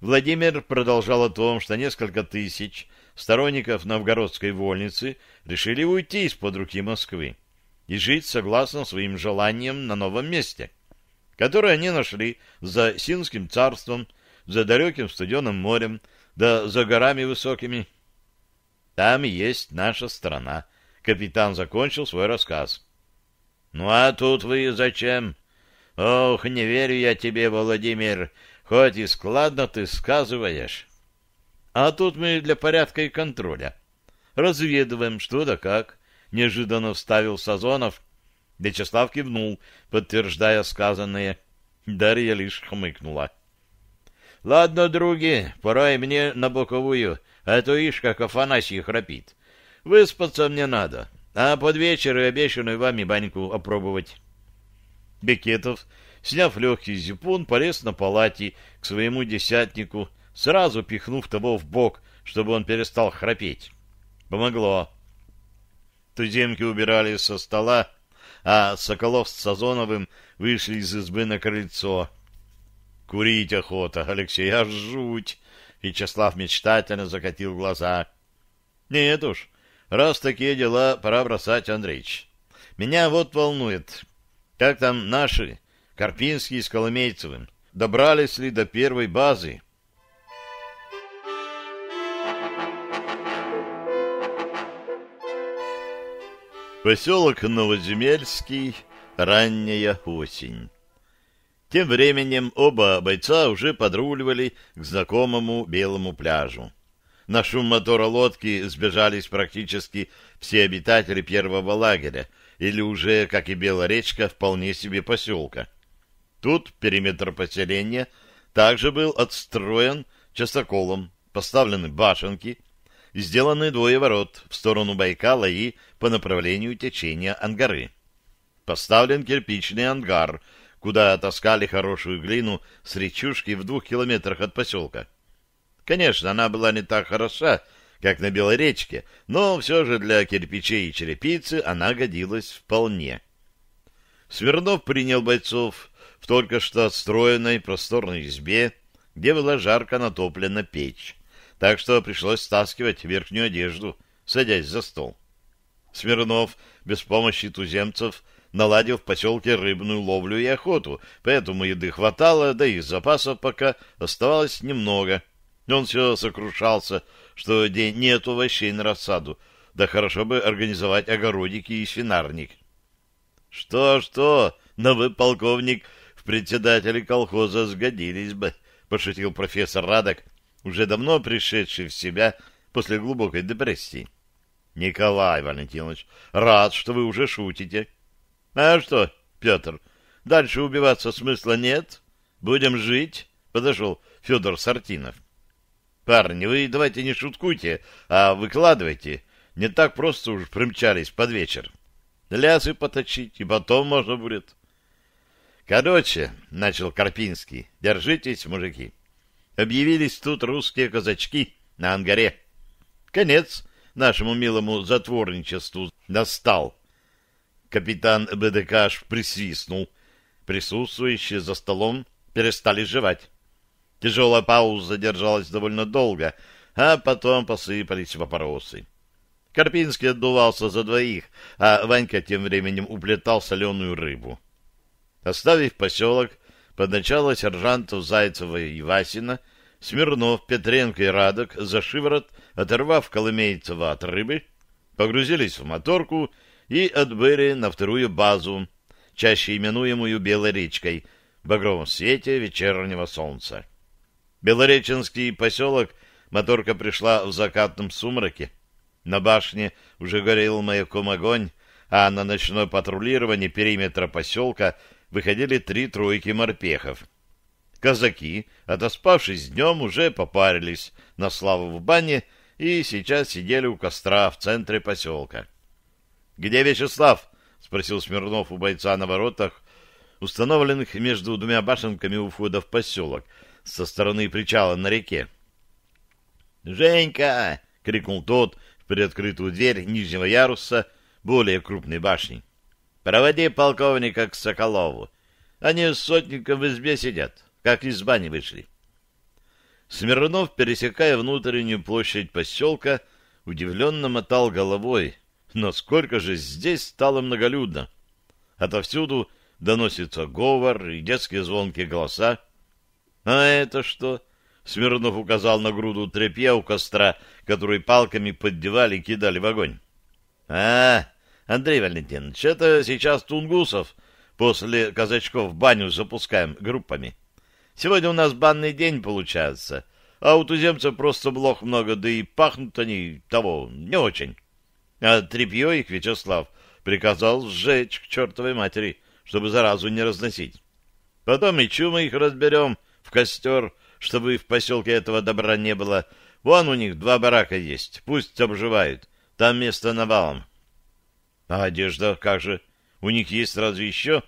Владимир продолжал о том, что несколько тысяч сторонников новгородской вольницы решили уйти из-под руки Москвы и жить согласно своим желаниям на новом месте, которое они нашли за Синским царством, за далеким студеным морем, да за горами высокими. Там есть наша страна, Капитан закончил свой рассказ. «Ну а тут вы зачем?» «Ох, не верю я тебе, Владимир, хоть и складно ты сказываешь». «А тут мы для порядка и контроля. Разведываем, что да как», — неожиданно вставил Сазонов. Вячеслав кивнул, подтверждая сказанное. Дарья лишь хмыкнула. «Ладно, други, пора и мне на боковую, а то ишь, как Афанасий храпит. Выспаться мне надо, а под вечер и обещанную вами баньку опробовать. Бекетов, сняв легкий зипун, полез на палате к своему десятнику, сразу пихнув того в бок, чтобы он перестал храпеть. Помогло. Туземки убирали со стола, а Соколов с Сазоновым вышли из избы на крыльцо. «Курить охота, Алексей, аж жуть!» Вячеслав мечтательно закатил глаза. «Нет уж, Раз такие дела, пора бросать, Андреич. Меня вот волнует, как там наши, Карпинский с Коломейцевым, добрались ли до первой базы? Поселок Новоземельский, ранняя осень. Тем временем оба бойца уже подруливали к знакомому белому пляжу. На шум мотора лодки сбежались практически все обитатели первого лагеря, или уже, как и Белоречка, вполне себе поселка. Тут периметр поселения также был отстроен частоколом, поставлены башенки и сделаны двое ворот в сторону Байкала и по направлению течения Ангары. Поставлен кирпичный ангар, куда таскали хорошую глину с речушки в двух километрах от поселка. Конечно, она была не так хороша, как на Белоречке, но все же для кирпичей и черепицы она годилась вполне. Свернов принял бойцов в только что отстроенной просторной избе, где была жарко натоплена печь, так что пришлось стаскивать верхнюю одежду, садясь за стол. Смирнов без помощи туземцев наладил в поселке рыбную ловлю и охоту, поэтому еды хватало, да и запасов пока оставалось немного — он все сокрушался, что нет овощей на рассаду, да хорошо бы организовать огородики и свинарник. «Что-что, но вы, полковник, в председателе колхоза сгодились бы», — пошутил профессор Радок, уже давно пришедший в себя после глубокой депрессии. «Николай Валентинович, рад, что вы уже шутите». «А что, Петр, дальше убиваться смысла нет? Будем жить?» — подошел Федор Сартинов. Парни, вы давайте не шуткуйте, а выкладывайте. Не так просто уж примчались под вечер. Лясы поточить, и потом можно будет. Короче, — начал Карпинский, — держитесь, мужики. Объявились тут русские казачки на ангаре. Конец нашему милому затворничеству настал. Капитан БДК аж присвистнул. Присутствующие за столом перестали жевать. Тяжелая пауза задержалась довольно долго, а потом посыпались вопросы. Карпинский отдувался за двоих, а Ванька тем временем уплетал соленую рыбу. Оставив поселок, под начало сержантов Зайцева и Васина, Смирнов, Петренко и Радок за шиворот, оторвав Колымейцева от рыбы, погрузились в моторку и отбыли на вторую базу, чаще именуемую Белой речкой, в багровом свете вечернего солнца. Белореченский поселок моторка пришла в закатном сумраке. На башне уже горел маяком огонь, а на ночное патрулирование периметра поселка выходили три тройки морпехов. Казаки, отоспавшись днем, уже попарились на славу в бане и сейчас сидели у костра в центре поселка. — Где Вячеслав? — спросил Смирнов у бойца на воротах, установленных между двумя башенками у входа в поселок — со стороны причала на реке. «Женька!» — крикнул тот в приоткрытую дверь нижнего яруса более крупной башни. «Проводи полковника к Соколову. Они с сотником в избе сидят, как из бани вышли». Смирнов, пересекая внутреннюю площадь поселка, удивленно мотал головой. Но сколько же здесь стало многолюдно! Отовсюду доносится говор и детские звонкие голоса. А это что? Смирнов указал на груду тряпья у костра, которую палками поддевали и кидали в огонь. А, Андрей Валентинович, это сейчас тунгусов после казачков в баню запускаем группами. Сегодня у нас банный день получается, а у туземцев просто блох много, да и пахнут они того не очень. А тряпье их Вячеслав приказал сжечь к чертовой матери, чтобы заразу не разносить. Потом и чумы их разберем, костер, чтобы в поселке этого добра не было. Вон у них два барака есть, пусть обживают. Там место навалом. А одежда как же? У них есть разве еще?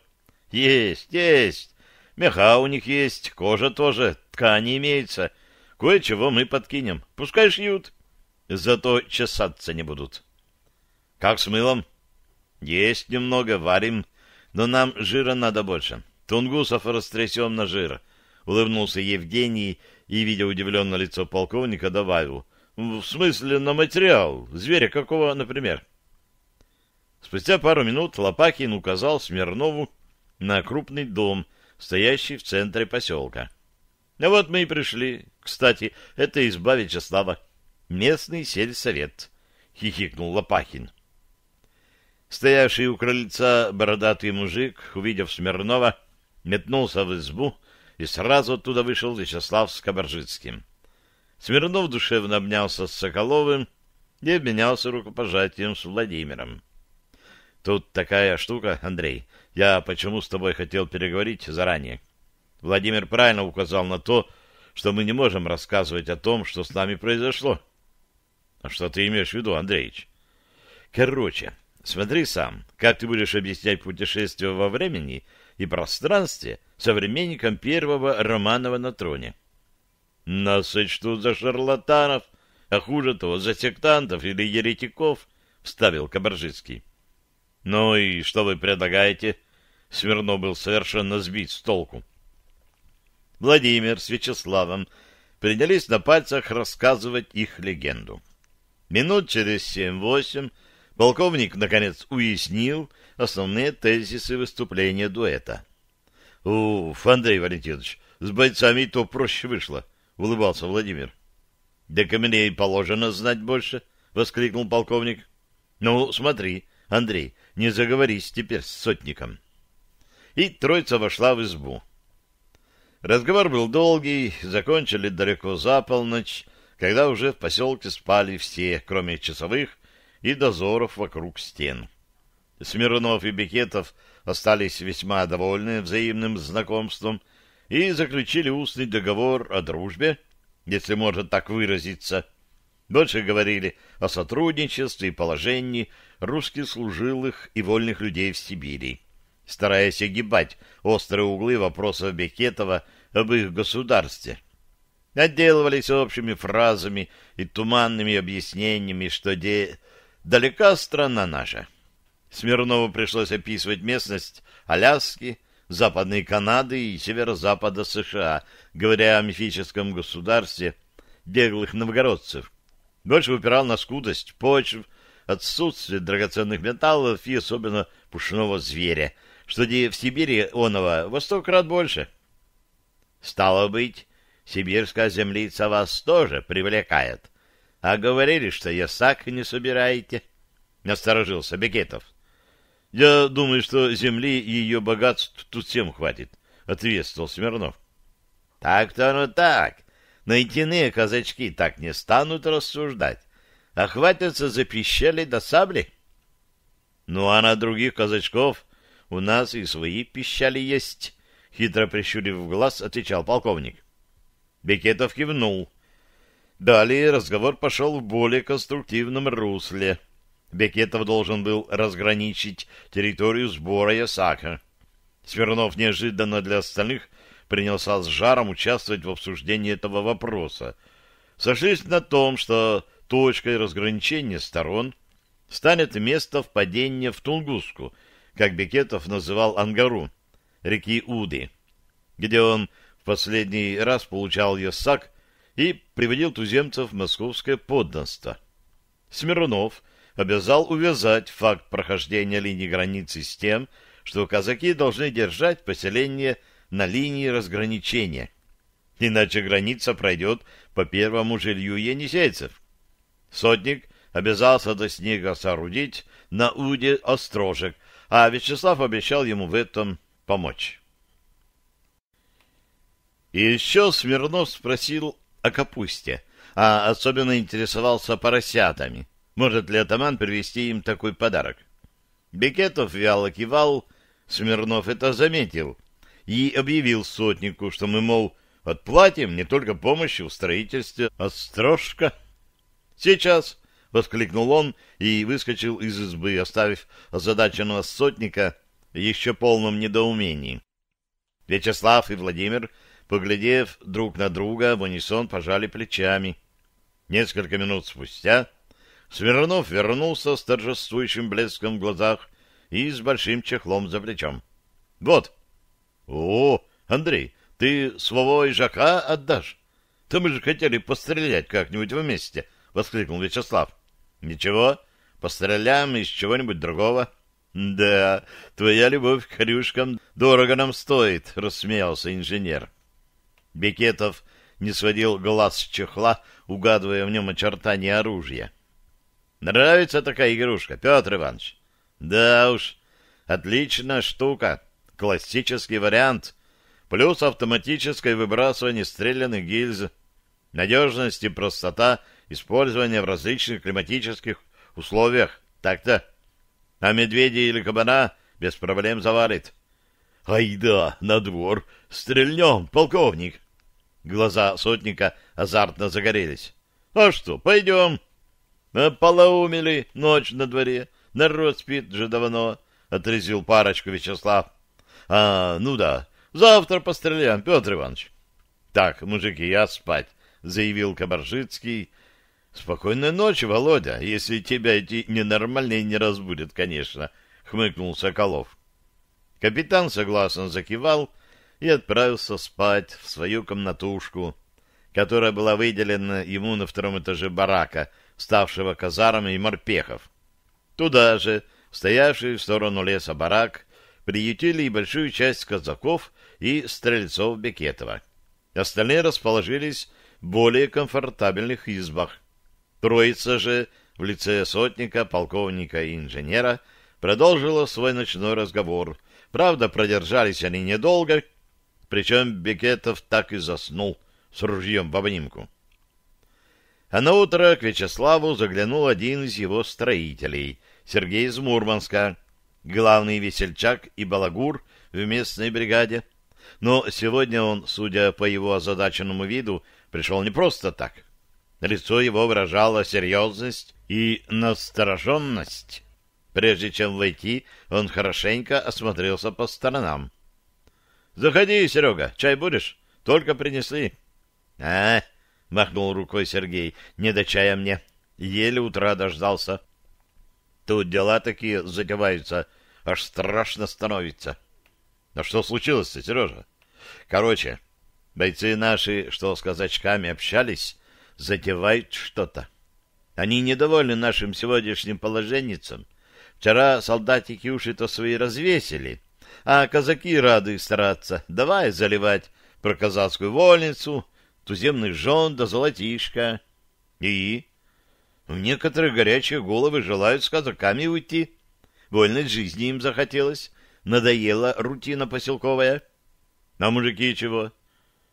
Есть, есть. Меха у них есть, кожа тоже, ткани имеется. Кое-чего мы подкинем. Пускай шьют. Зато чесаться не будут. Как с мылом? Есть немного, варим. Но нам жира надо больше. Тунгусов растрясем на жир улыбнулся Евгений и, видя удивленное лицо полковника, добавил. «В смысле на материал? Зверя какого, например?» Спустя пару минут Лопакин указал Смирнову на крупный дом, стоящий в центре поселка. «А «Ну вот мы и пришли. Кстати, это изба Вячеслава. Местный сельсовет», — хихикнул Лопахин. Стоявший у крыльца бородатый мужик, увидев Смирнова, метнулся в избу, и сразу оттуда вышел Вячеслав с Кабаржицким. Смирнов душевно обнялся с Соколовым и обменялся рукопожатием с Владимиром. «Тут такая штука, Андрей. Я почему с тобой хотел переговорить заранее?» Владимир правильно указал на то, что мы не можем рассказывать о том, что с нами произошло. А что ты имеешь в виду, Андреич? Короче, смотри сам, как ты будешь объяснять путешествие во времени и пространстве современником первого Романова на троне. Нас сочтут за шарлатанов, а хуже того, за сектантов или еретиков, вставил Кабаржицкий. Ну и что вы предлагаете? Смирнов был совершенно сбит с толку. Владимир с Вячеславом принялись на пальцах рассказывать их легенду. Минут через семь-восемь полковник, наконец, уяснил основные тезисы выступления дуэта. Уф, Андрей Валентинович, с бойцами то проще вышло, — улыбался Владимир. — Да ко мне и положено знать больше, — воскликнул полковник. — Ну, смотри, Андрей, не заговорись теперь с сотником. И троица вошла в избу. Разговор был долгий, закончили далеко за полночь, когда уже в поселке спали все, кроме часовых и дозоров вокруг стен. Смирнов и Бекетов — остались весьма довольны взаимным знакомством и заключили устный договор о дружбе, если можно так выразиться. Больше говорили о сотрудничестве и положении русских служилых и вольных людей в Сибири, стараясь огибать острые углы вопросов Бекетова об их государстве. Отделывались общими фразами и туманными объяснениями, что де... далека страна наша. Смирнову пришлось описывать местность Аляски, Западной Канады и северо-запада США, говоря о мифическом государстве беглых новгородцев. Больше упирал на скудость почв, отсутствие драгоценных металлов и особенно пушного зверя, что в Сибири оного во сто крат больше. Стало быть, сибирская землица вас тоже привлекает. А говорили, что ясак не собираете, — насторожился Бекетов. — я думаю, что земли и ее богатств тут всем хватит, — ответствовал Смирнов. — Так-то ну так. Найтяные казачки так не станут рассуждать, а хватятся за пещели до сабли. — Ну а на других казачков у нас и свои пищали есть, — хитро прищурив глаз, отвечал полковник. Бекетов кивнул. Далее разговор пошел в более конструктивном русле — Бекетов должен был разграничить территорию сбора Ясака. Смирнов неожиданно для остальных принялся с жаром участвовать в обсуждении этого вопроса. Сошлись на том, что точкой разграничения сторон станет место впадения в Тунгуску, как Бекетов называл Ангару, реки Уды, где он в последний раз получал Ясак и приводил туземцев в московское подданство. Смирнов – обязал увязать факт прохождения линии границы с тем, что казаки должны держать поселение на линии разграничения, иначе граница пройдет по первому жилью енисейцев. Сотник обязался до снега соорудить на Уде острожек, а Вячеслав обещал ему в этом помочь. И еще Смирнов спросил о капусте, а особенно интересовался поросятами. Может ли атаман привезти им такой подарок? Бекетов вяло кивал, Смирнов это заметил и объявил сотнику, что мы, мол, отплатим не только помощью в строительстве а острожка. «Сейчас!» — воскликнул он и выскочил из избы, оставив озадаченного сотника в еще полном недоумении. Вячеслав и Владимир, поглядев друг на друга, в унисон пожали плечами. Несколько минут спустя Свернов вернулся с торжествующим блеском в глазах и с большим чехлом за плечом. — Вот. — О, Андрей, ты своего ижака отдашь? Да мы же хотели пострелять как-нибудь вместе, — воскликнул Вячеслав. — Ничего, постреляем из чего-нибудь другого. — Да, твоя любовь к хрюшкам дорого нам стоит, — рассмеялся инженер. Бекетов не сводил глаз с чехла, угадывая в нем очертания оружия. Нравится такая игрушка, Петр Иванович? Да уж, отличная штука, классический вариант. Плюс автоматическое выбрасывание стрелянных гильз. Надежность и простота использования в различных климатических условиях. Так-то. А медведя или кабана без проблем заварит. Ай да, на двор! Стрельнем, полковник!» Глаза сотника азартно загорелись. «А что, пойдем!» Полоумели ночь на дворе. Народ спит же давно, — отрезил парочку Вячеслав. — А, ну да, завтра постреляем, Петр Иванович. — Так, мужики, я спать, — заявил Кабаржицкий. — Спокойной ночи, Володя, если тебя эти ненормальные не разбудят, конечно, — хмыкнул Соколов. Капитан согласно закивал и отправился спать в свою комнатушку, которая была выделена ему на втором этаже барака — ставшего казаром и морпехов. Туда же, стоявший в сторону леса барак, приютили и большую часть казаков и стрельцов Бекетова. Остальные расположились в более комфортабельных избах. Троица же в лице сотника, полковника и инженера продолжила свой ночной разговор. Правда, продержались они недолго, причем Бекетов так и заснул с ружьем в обнимку. А на утро к Вячеславу заглянул один из его строителей, Сергей из Мурманска, главный весельчак и балагур в местной бригаде. Но сегодня он, судя по его озадаченному виду, пришел не просто так. Лицо его выражало серьезность и настороженность. Прежде чем войти, он хорошенько осмотрелся по сторонам. — Заходи, Серега, чай будешь? Только принесли. — А, — махнул рукой Сергей. — Не до чая мне. Еле утра дождался. Тут дела такие затеваются, аж страшно становится. — А что случилось-то, Сережа? — Короче, бойцы наши, что с казачками общались, затевают что-то. Они недовольны нашим сегодняшним положенницам. Вчера солдатики уши-то свои развесили, а казаки рады стараться. Давай заливать про казацкую вольницу, туземных жен до золотишка. И в некоторые горячие головы желают с казаками уйти. Вольной жизни им захотелось. Надоела рутина поселковая. А мужики чего?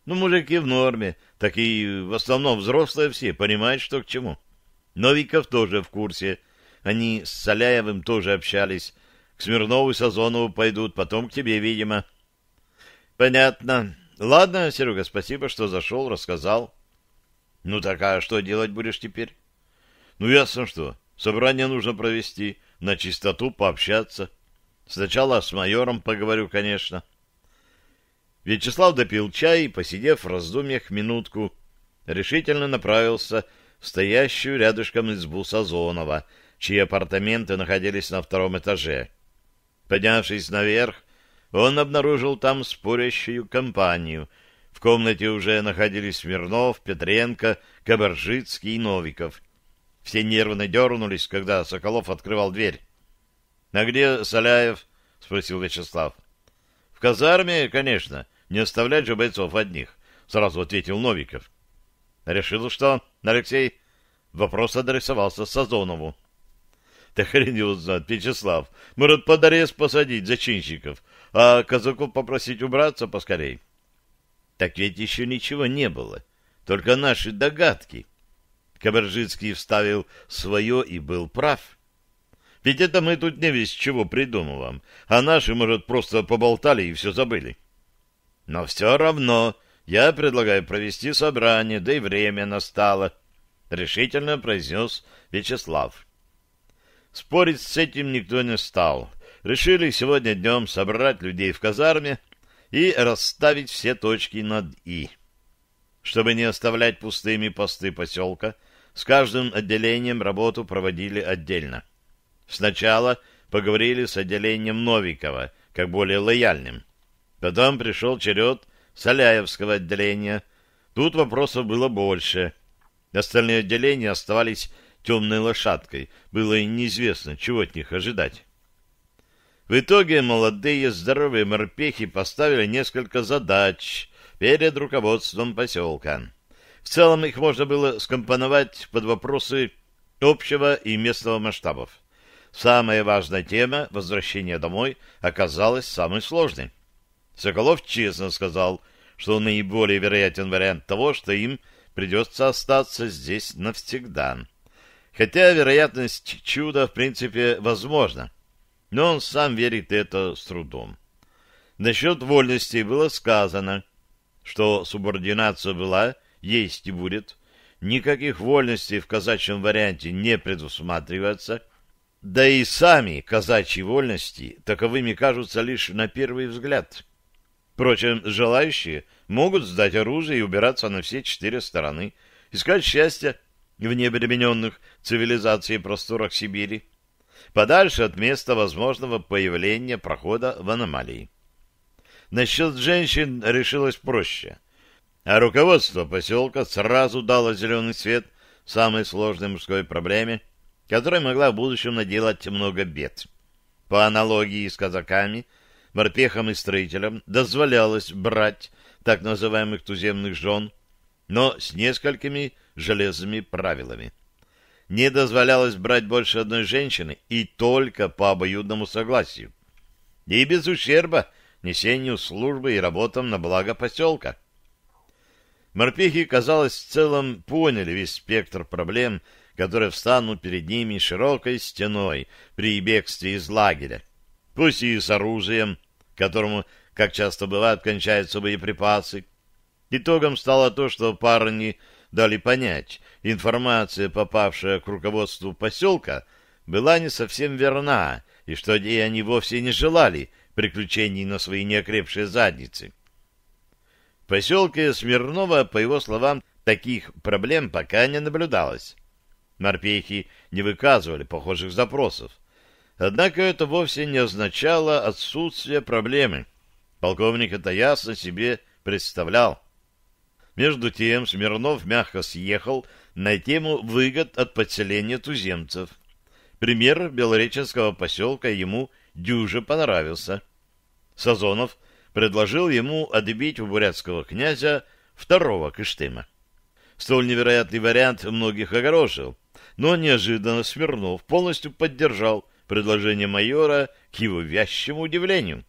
Ну, мужики в норме. Так и в основном взрослые все понимают, что к чему. Новиков тоже в курсе. Они с Соляевым тоже общались. К Смирнову и Сазонову пойдут, потом к тебе, видимо. Понятно. Ладно, Серега, спасибо, что зашел, рассказал. Ну так, а что делать будешь теперь? Ну ясно что, собрание нужно провести, на чистоту пообщаться. Сначала с майором поговорю, конечно. Вячеслав допил чай и, посидев в раздумьях минутку, решительно направился в стоящую рядышком избу Сазонова, чьи апартаменты находились на втором этаже. Поднявшись наверх, он обнаружил там спорящую компанию. В комнате уже находились Смирнов, Петренко, Кабаржицкий и Новиков. Все нервно дернулись, когда Соколов открывал дверь. — А где Соляев? — спросил Вячеслав. — В казарме, конечно. Не оставлять же бойцов одних, — сразу ответил Новиков. — Решил, что, Алексей? Вопрос адресовался Сазонову. — Да хрен его знает, Вячеслав. Может, под арест посадить зачинщиков? — а казаков попросить убраться поскорей. Так ведь еще ничего не было, только наши догадки. Кабаржицкий вставил свое и был прав. Ведь это мы тут не весь чего придумываем, а наши, может, просто поболтали и все забыли. Но все равно я предлагаю провести собрание, да и время настало, — решительно произнес Вячеслав. Спорить с этим никто не стал, — решили сегодня днем собрать людей в казарме и расставить все точки над «и». Чтобы не оставлять пустыми посты поселка, с каждым отделением работу проводили отдельно. Сначала поговорили с отделением Новикова, как более лояльным. Потом пришел черед Соляевского отделения. Тут вопросов было больше. Остальные отделения оставались темной лошадкой. Было и неизвестно, чего от них ожидать. В итоге молодые здоровые морпехи поставили несколько задач перед руководством поселка. В целом их можно было скомпоновать под вопросы общего и местного масштабов. Самая важная тема возвращение домой оказалась самой сложной. Соколов честно сказал, что наиболее вероятен вариант того, что им придется остаться здесь навсегда. Хотя вероятность чуда в принципе возможна но он сам верит это с трудом. Насчет вольности было сказано, что субординация была, есть и будет. Никаких вольностей в казачьем варианте не предусматривается. Да и сами казачьи вольности таковыми кажутся лишь на первый взгляд. Впрочем, желающие могут сдать оружие и убираться на все четыре стороны, искать счастье в необремененных цивилизацией просторах Сибири подальше от места возможного появления прохода в аномалии. Насчет женщин решилось проще, а руководство поселка сразу дало зеленый свет самой сложной мужской проблеме, которая могла в будущем наделать много бед. По аналогии с казаками, морпехам и строителям дозволялось брать так называемых туземных жен, но с несколькими железными правилами – не дозволялось брать больше одной женщины и только по обоюдному согласию. И без ущерба несению службы и работам на благо поселка. Морпехи, казалось, в целом поняли весь спектр проблем, которые встанут перед ними широкой стеной при бегстве из лагеря. Пусть и с оружием, которому, как часто бывает, кончаются боеприпасы. Итогом стало то, что парни дали понять, информация, попавшая к руководству поселка, была не совсем верна, и что они вовсе не желали приключений на свои неокрепшие задницы. В поселке Смирнова, по его словам, таких проблем пока не наблюдалось. Морпехи не выказывали похожих запросов. Однако это вовсе не означало отсутствие проблемы. Полковник это ясно себе представлял. Между тем Смирнов мягко съехал на тему выгод от подселения туземцев. Пример белореченского поселка ему дюже понравился. Сазонов предложил ему отбить у бурятского князя второго Кыштыма. Столь невероятный вариант многих огорожил, но неожиданно Смирнов полностью поддержал предложение майора к его вязчему удивлению.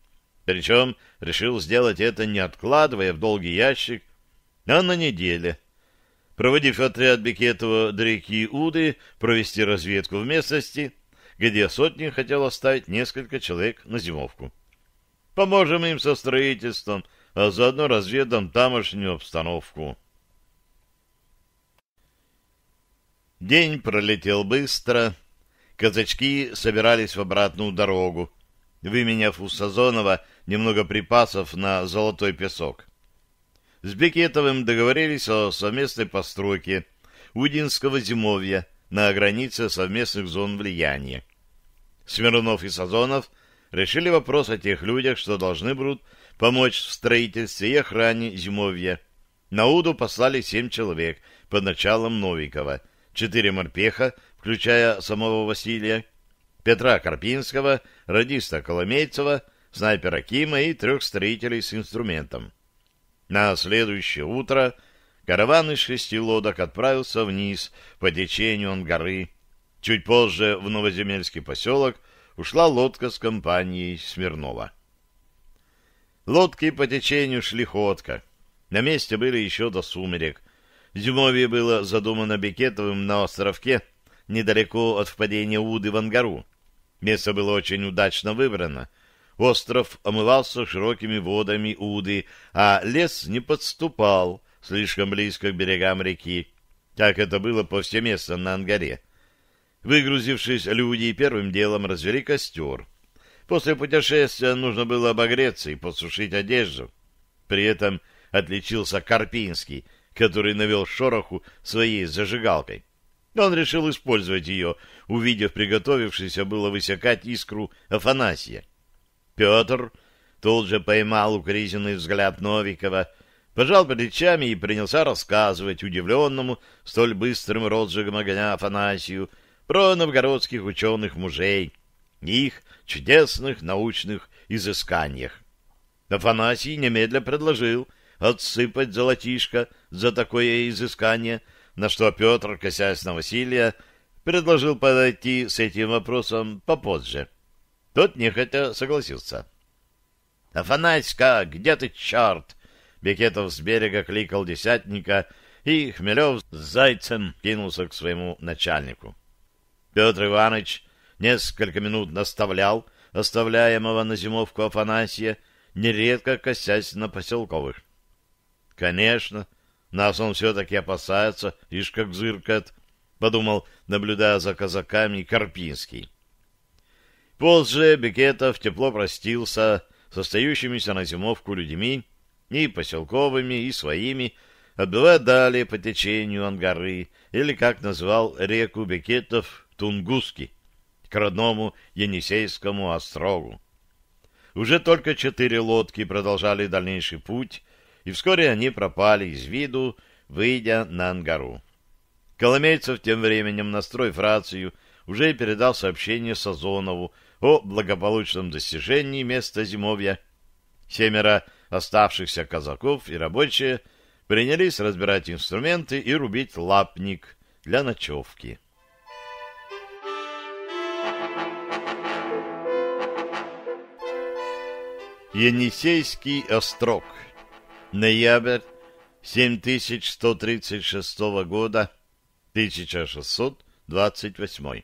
Причем решил сделать это, не откладывая в долгий ящик а на неделе. Проводив отряд Бекетова до реки Уды провести разведку в местности, где сотни хотел оставить несколько человек на зимовку. Поможем им со строительством, а заодно разведом тамошнюю обстановку. День пролетел быстро. Казачки собирались в обратную дорогу, выменяв у Сазонова немного припасов на золотой песок. С Бекетовым договорились о совместной постройке Удинского зимовья на границе совместных зон влияния. Смирнов и Сазонов решили вопрос о тех людях, что должны будут помочь в строительстве и охране зимовья. На Уду послали семь человек под началом Новикова, четыре морпеха, включая самого Василия, Петра Карпинского, радиста Коломейцева, снайпера Кима и трех строителей с инструментом. На следующее утро караван из шести лодок отправился вниз по течению Ангары. Чуть позже в Новоземельский поселок ушла лодка с компанией Смирнова. Лодки по течению шли ходка. На месте были еще до сумерек. Зимовье было задумано Бекетовым на островке, недалеко от впадения Уды в Ангару. Место было очень удачно выбрано — Остров омывался широкими водами Уды, а лес не подступал слишком близко к берегам реки, так это было повсеместно на Ангаре. Выгрузившись, люди первым делом развели костер. После путешествия нужно было обогреться и подсушить одежду. При этом отличился Карпинский, который навел шороху своей зажигалкой. Он решил использовать ее, увидев приготовившийся было высекать искру Афанасия. Петр тут же поймал укоризненный взгляд Новикова, пожал плечами и принялся рассказывать удивленному столь быстрым розжигом огня Афанасию про новгородских ученых-мужей и их чудесных научных изысканиях. Афанасий немедля предложил отсыпать золотишко за такое изыскание, на что Петр, косясь на Василия, предложил подойти с этим вопросом попозже. Тот нехотя согласился. — Афанаська, где ты, черт? Бекетов с берега кликал десятника, и Хмелев с зайцем кинулся к своему начальнику. Петр Иванович несколько минут наставлял оставляемого на зимовку Афанасия, нередко косясь на поселковых. — Конечно, нас он все-таки опасается, ишь как зыркает, — подумал, наблюдая за казаками, Карпинский. Позже Бекетов тепло простился с остающимися на зимовку людьми, и поселковыми, и своими, отбывая далее по течению Ангары, или, как назвал реку Бекетов, Тунгуски, к родному Енисейскому острогу. Уже только четыре лодки продолжали дальнейший путь, и вскоре они пропали из виду, выйдя на Ангару. Коломейцев тем временем, настроив рацию уже передал сообщение Сазонову о благополучном достижении места зимовья. Семеро оставшихся казаков и рабочие принялись разбирать инструменты и рубить лапник для ночевки. Енисейский острог. Ноябрь 7136 года, 1628.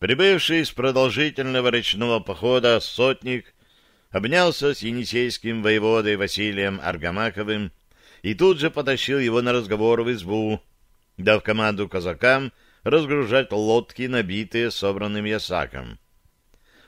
Прибывший из продолжительного речного похода сотник обнялся с енисейским воеводой Василием Аргамаковым и тут же потащил его на разговор в избу, дав команду казакам разгружать лодки, набитые собранным ясаком.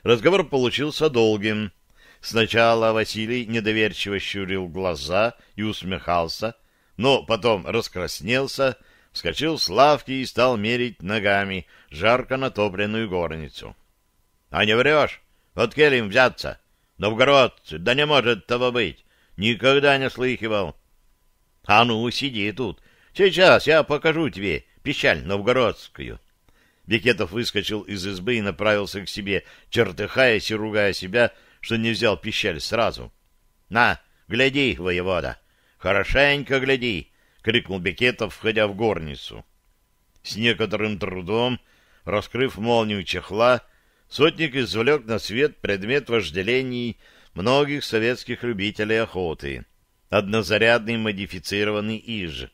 Разговор получился долгим. Сначала Василий недоверчиво щурил глаза и усмехался, но потом раскраснелся вскочил с лавки и стал мерить ногами жарко натопленную горницу. — А не врешь? Вот Келим взяться? Новгородцы, да не может того быть! Никогда не слыхивал. — А ну, сиди тут. Сейчас я покажу тебе печаль новгородскую. Бекетов выскочил из избы и направился к себе, чертыхаясь и ругая себя, что не взял пещаль сразу. — На, гляди, воевода, хорошенько гляди, — крикнул Бекетов, входя в горницу. С некоторым трудом, раскрыв молнию чехла, сотник извлек на свет предмет вожделений многих советских любителей охоты — однозарядный модифицированный иж.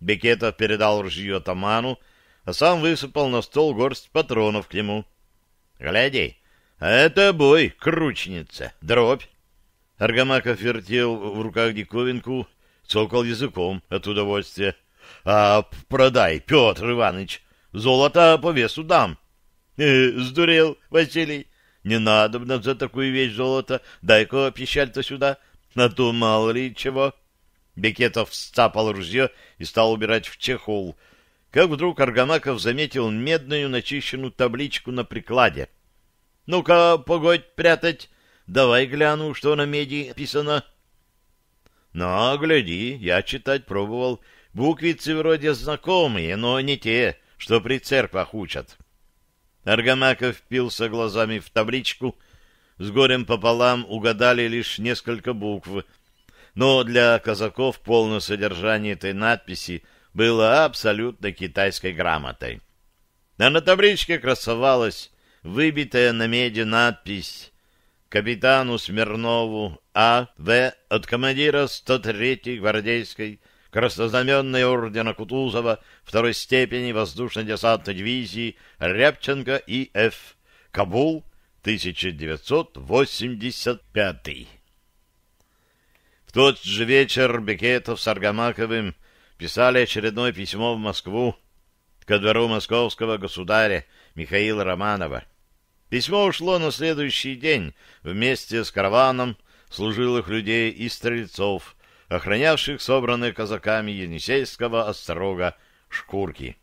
Бекетов передал ружье таману, а сам высыпал на стол горсть патронов к нему. — Гляди, это бой, кручница, дробь! Аргамаков вертел в руках диковинку цокал языком от удовольствия. — А продай, Петр Иванович, золото по весу дам. Э, — Сдурел, Василий, не надо мне за такую вещь золото, дай-ка пищаль-то сюда, а то мало ли чего. Бекетов вцапал ружье и стал убирать в чехол, как вдруг Аргамаков заметил медную начищенную табличку на прикладе. — Ну-ка, погодь прятать, давай гляну, что на меди писано. — но, гляди, я читать пробовал. Буквицы вроде знакомые, но не те, что при церквах учат. Аргамаков впился глазами в табличку. С горем пополам угадали лишь несколько букв. Но для казаков полное содержание этой надписи было абсолютно китайской грамотой. А на табличке красовалась выбитая на меди надпись капитану Смирнову А.В. от командира 103-й гвардейской Краснознаменной ордена Кутузова второй степени воздушно-десантной дивизии Рябченко И. Ф. Кабул, 1985. В тот же вечер Бекетов с Аргамаковым писали очередное письмо в Москву ко двору московского государя Михаила Романова. Письмо ушло на следующий день вместе с караваном служилых людей и стрельцов, охранявших собранные казаками Енисейского острога шкурки.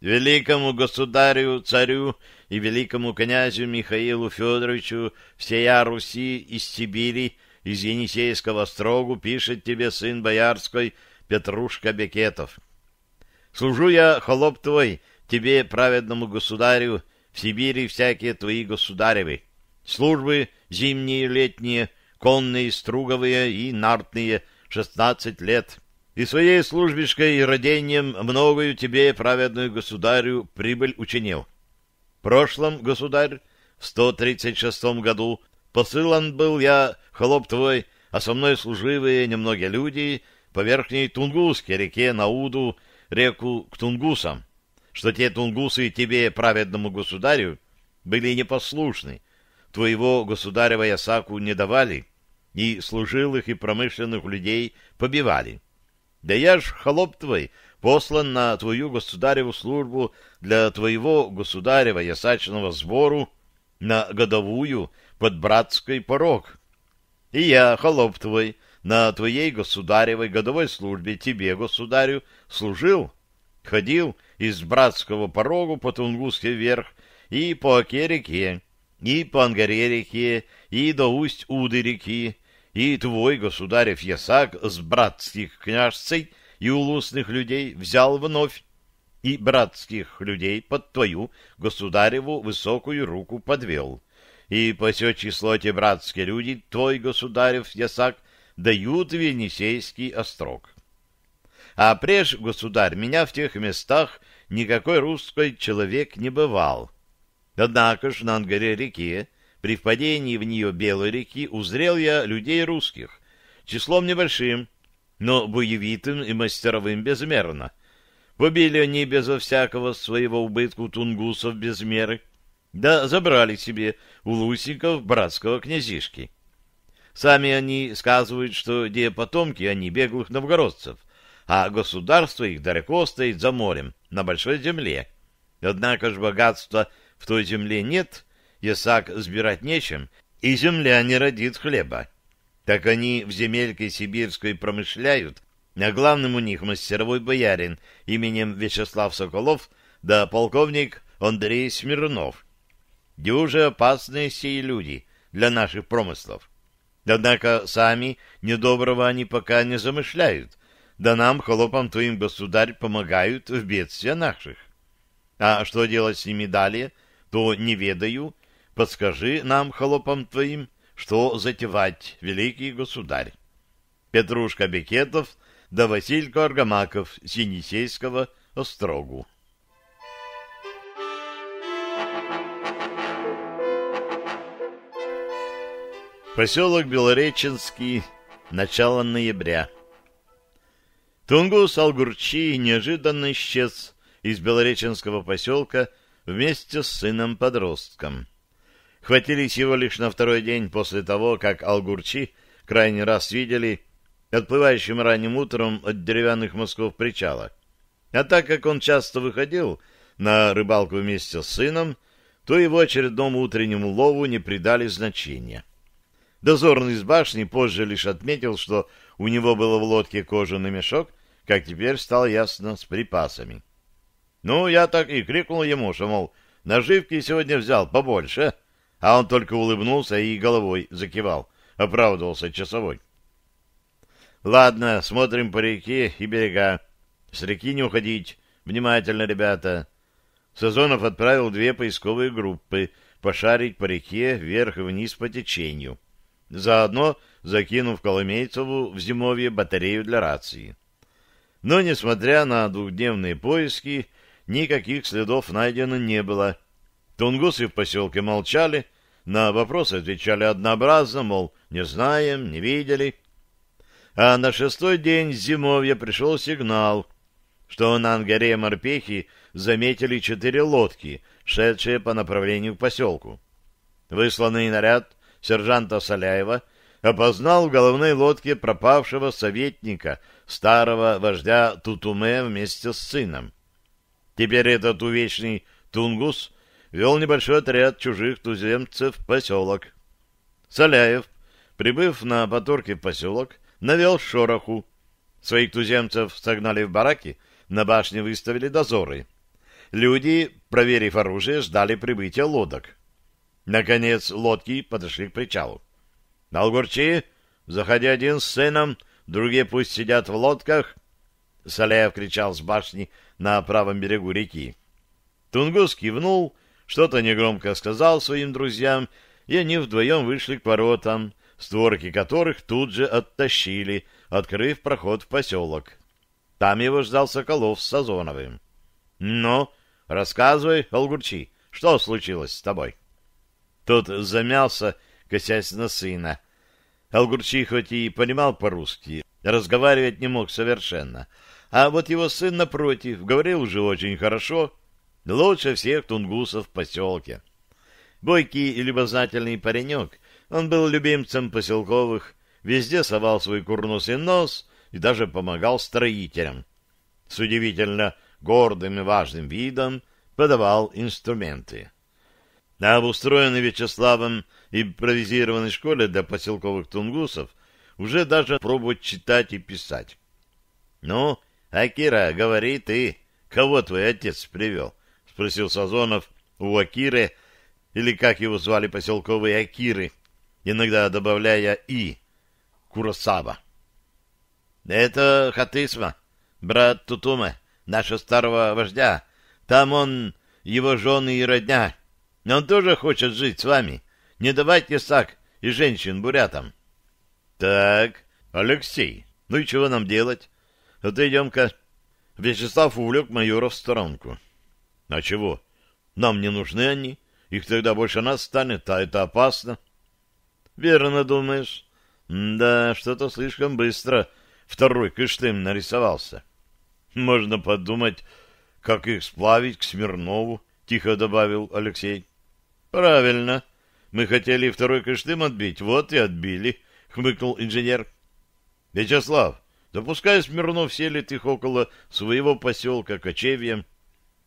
Великому государю, царю и великому князю Михаилу Федоровичу всея Руси и Сибири, из Енисейского строгу, пишет тебе сын боярской Петрушка Бекетов. Служу я, холоп твой, тебе, праведному государю, в Сибири всякие твои государевы, службы зимние, летние, конные, струговые и нартные, шестнадцать лет, и своей службишкой и родением многою тебе, праведную государю, прибыль учинил. прошлом, государь, в сто тридцать шестом году посылан был я, холоп твой, а со мной служивые немногие люди по верхней Тунгусской реке Науду, реку к Тунгусам, что те тунгусы тебе, праведному государю, были непослушны, твоего государева Ясаку не давали, и служилых и промышленных людей побивали. Да я ж, холоп твой, послан на твою государеву службу для твоего государева ясачного сбору на годовую под братской порог. И я, холоп твой, на твоей государевой годовой службе тебе, государю, служил, — ходил из братского порога по Тунгуске вверх и по Оке-реке, и по Ангаре-реке, и до Усть-Уды-реки, и твой, государев Ясак, с братских княжцей и улусных людей взял вновь, и братских людей под твою, государеву, высокую руку подвел. И по сё число те братские люди, твой, государев Ясак, дают Венесейский острог. А преж, государь, меня в тех местах никакой русской человек не бывал. Однако ж на Ангаре реке, при впадении в нее Белой реки, узрел я людей русских, числом небольшим, но боевитым и мастеровым безмерно. Побили они безо всякого своего убытку тунгусов без меры, да забрали себе у лусиков братского князишки. Сами они сказывают, что где потомки они беглых новгородцев — а государство их далеко стоит за морем, на большой земле. Однако ж богатства в той земле нет, ясак сбирать нечем, и земля не родит хлеба. Так они в земельке сибирской промышляют, а главным у них мастеровой боярин именем Вячеслав Соколов да полковник Андрей Смирнов. Дюже опасные сие люди для наших промыслов. Однако сами недоброго они пока не замышляют, да нам, холопам твоим, государь, помогают в бедствия наших. А что делать с ними далее, то не ведаю. Подскажи нам, холопам твоим, что затевать, великий государь. Петрушка Бекетов да Василько Аргамаков с Енисейского острогу. Поселок Белореченский. Начало ноября. Тунгус Алгурчи неожиданно исчез из Белореченского поселка вместе с сыном-подростком. Хватились его лишь на второй день после того, как Алгурчи крайний раз видели отплывающим ранним утром от деревянных мостков причала. А так как он часто выходил на рыбалку вместе с сыном, то его очередному утреннему лову не придали значения. Дозорный из башни позже лишь отметил, что у него было в лодке кожаный мешок как теперь стало ясно, с припасами. Ну, я так и крикнул ему, что, мол, наживки сегодня взял побольше, а он только улыбнулся и головой закивал, оправдывался часовой. Ладно, смотрим по реке и берега. С реки не уходить. Внимательно, ребята. Сазонов отправил две поисковые группы пошарить по реке вверх и вниз по течению, заодно закинув Коломейцеву в зимовье батарею для рации. Но, несмотря на двухдневные поиски, никаких следов найдено не было. Тунгусы в поселке молчали, на вопросы отвечали однообразно, мол, не знаем, не видели. А на шестой день зимовья пришел сигнал, что на ангаре морпехи заметили четыре лодки, шедшие по направлению к поселку. Высланный наряд сержанта Соляева опознал в головной лодке пропавшего советника — старого вождя Тутуме вместе с сыном. Теперь этот увечный Тунгус вел небольшой отряд чужих туземцев в поселок. Соляев, прибыв на поторке в поселок, навел шороху. Своих туземцев согнали в бараки, на башне выставили дозоры. Люди, проверив оружие, ждали прибытия лодок. Наконец лодки подошли к причалу. На «Алгурчи, заходи один с сыном», другие пусть сидят в лодках. Салеев кричал с башни на правом берегу реки. Тунгус кивнул, что-то негромко сказал своим друзьям, и они вдвоем вышли к воротам, створки которых тут же оттащили, открыв проход в поселок. Там его ждал Соколов с Сазоновым. — Ну, рассказывай, Алгурчи, что случилось с тобой? Тот замялся, косясь на сына. — Алгурчи хоть и понимал по-русски, разговаривать не мог совершенно. А вот его сын, напротив, говорил уже очень хорошо, лучше всех тунгусов в поселке. Бойкий и любознательный паренек, он был любимцем поселковых, везде совал свой курносый нос и даже помогал строителям. С удивительно гордым и важным видом подавал инструменты а обустроенной Вячеславом импровизированной школе для поселковых тунгусов уже даже пробовать читать и писать. — Ну, Акира, говори ты, кого твой отец привел? — спросил Сазонов у Акиры, или как его звали поселковые Акиры, иногда добавляя «и» — Куросава. — Это Хатысма, брат Тутума, нашего старого вождя. Там он, его жены и родня, но он тоже хочет жить с вами. Не давайте сак и женщин бурятам. Так, Алексей, ну и чего нам делать? Отойдем-ка. Вячеслав увлек майора в сторонку. А чего? Нам не нужны они. Их тогда больше нас станет, а это опасно. Верно думаешь. Да, что-то слишком быстро второй Кыштым нарисовался. Можно подумать, как их сплавить к Смирнову, тихо добавил Алексей. Правильно. Мы хотели второй Кыштым отбить, вот и отбили, хмыкнул инженер. Вячеслав, допускай Смирнов селит их около своего поселка кочевьем.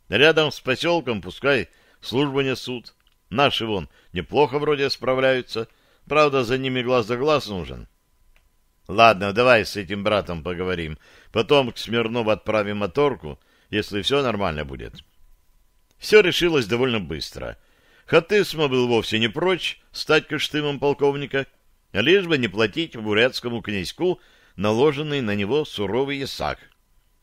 Рядом с поселком пускай службу несут. Наши вон неплохо вроде справляются. Правда, за ними глаз за глаз нужен. Ладно, давай с этим братом поговорим. Потом к Смирнову отправим моторку, если все нормально будет. Все решилось довольно быстро — Хатысма был вовсе не прочь стать каштымом полковника, лишь бы не платить бурятскому князьку наложенный на него суровый ясак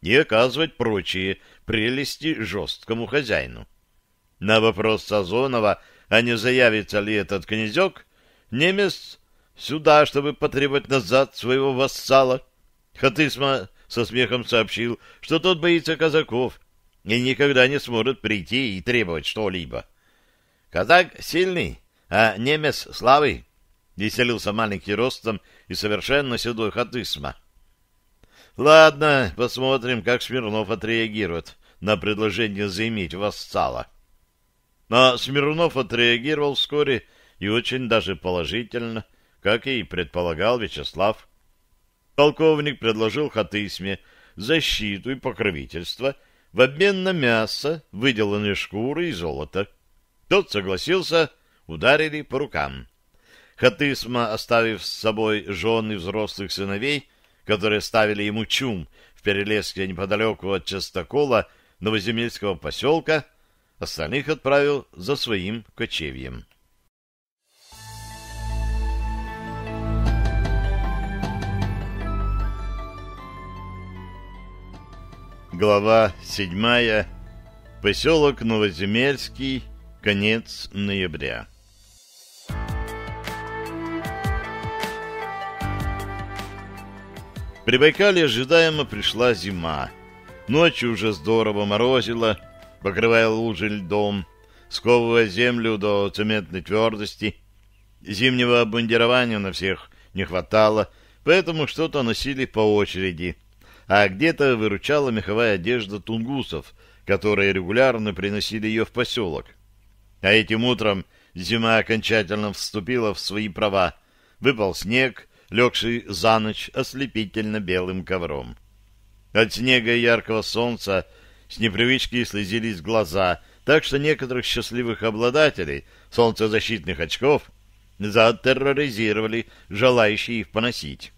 и оказывать прочие прелести жесткому хозяину. На вопрос Сазонова, а не заявится ли этот князек, немец сюда, чтобы потребовать назад своего вассала. Хатысма со смехом сообщил, что тот боится казаков и никогда не сможет прийти и требовать что-либо. Казак сильный, а немец слабый. Веселился маленький ростом и совершенно седой хатысма. Ладно, посмотрим, как Смирнов отреагирует на предложение заиметь вассала. Но а Смирнов отреагировал вскоре и очень даже положительно, как и предполагал Вячеслав. Полковник предложил Хатысме защиту и покровительство в обмен на мясо, выделанные шкуры и золото. Тот согласился, ударили по рукам. Хатысма, оставив с собой жены взрослых сыновей, которые ставили ему чум в перелеске неподалеку от Частокола новоземельского поселка, остальных отправил за своим кочевьем. Глава седьмая. Поселок Новоземельский. Конец ноября. При Байкале ожидаемо пришла зима. Ночью уже здорово морозило, покрывая лужи льдом, сковывая землю до цементной твердости. Зимнего обмундирования на всех не хватало, поэтому что-то носили по очереди, а где-то выручала меховая одежда тунгусов, которые регулярно приносили ее в поселок. А этим утром зима окончательно вступила в свои права. Выпал снег, легший за ночь ослепительно белым ковром. От снега и яркого солнца с непривычки слезились глаза, так что некоторых счастливых обладателей солнцезащитных очков затерроризировали желающие их поносить.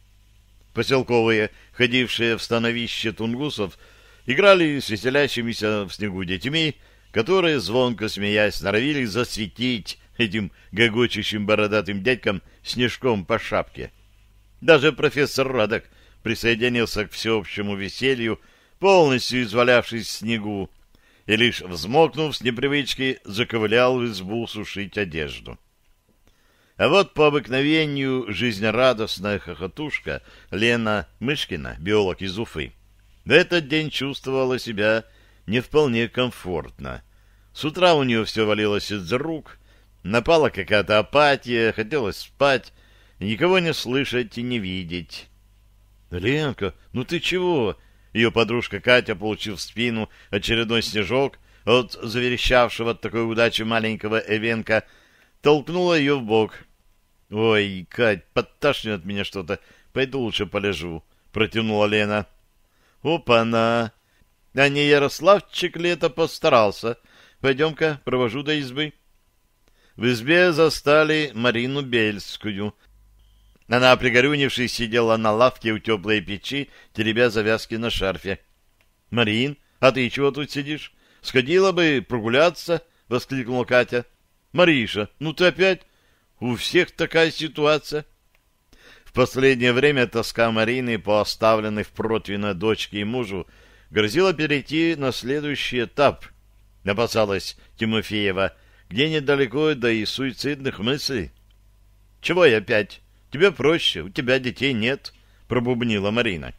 Поселковые, ходившие в становище тунгусов, играли с веселящимися в снегу детьми, которые, звонко смеясь, норовили засветить этим гогочащим бородатым дядькам снежком по шапке. Даже профессор Радок присоединился к всеобщему веселью, полностью извалявшись в снегу, и лишь взмокнув с непривычки, заковылял в избу сушить одежду. А вот по обыкновению жизнерадостная хохотушка Лена Мышкина, биолог из Уфы, в этот день чувствовала себя не вполне комфортно. С утра у нее все валилось из рук, напала какая-то апатия, хотелось спать, никого не слышать и не видеть. «Ленка, ну ты чего?» Ее подружка Катя, получив в спину очередной снежок от заверещавшего от такой удачи маленького Эвенка, толкнула ее в бок. «Ой, Кать, подташнивает меня что-то, пойду лучше полежу», — протянула Лена. «Опа-на!» А не Ярославчик ли это постарался? Пойдем-ка, провожу до избы. В избе застали Марину Бельскую. Она, пригорюнившись, сидела на лавке у теплой печи, теребя завязки на шарфе. — Марин, а ты чего тут сидишь? Сходила бы прогуляться, — воскликнула Катя. — Мариша, ну ты опять? У всех такая ситуация. В последнее время тоска Марины по оставленной в противно дочке и мужу грозило перейти на следующий этап, опасалась Тимофеева, где недалеко до и суицидных мыслей. «Чего я опять? Тебе проще, у тебя детей нет», — пробубнила Марина.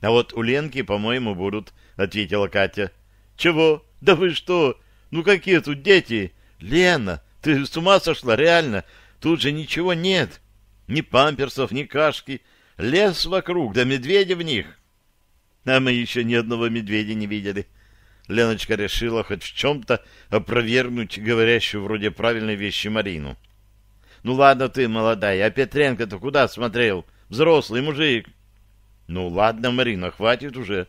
«А вот у Ленки, по-моему, будут», — ответила Катя. «Чего? Да вы что? Ну какие тут дети? Лена, ты с ума сошла, реально? Тут же ничего нет. Ни памперсов, ни кашки. Лес вокруг, да медведи в них». А мы еще ни одного медведя не видели. Леночка решила хоть в чем-то опровергнуть говорящую вроде правильной вещи Марину. «Ну ладно ты, молодая, а Петренко-то куда смотрел? Взрослый мужик!» «Ну ладно, Марина, хватит уже.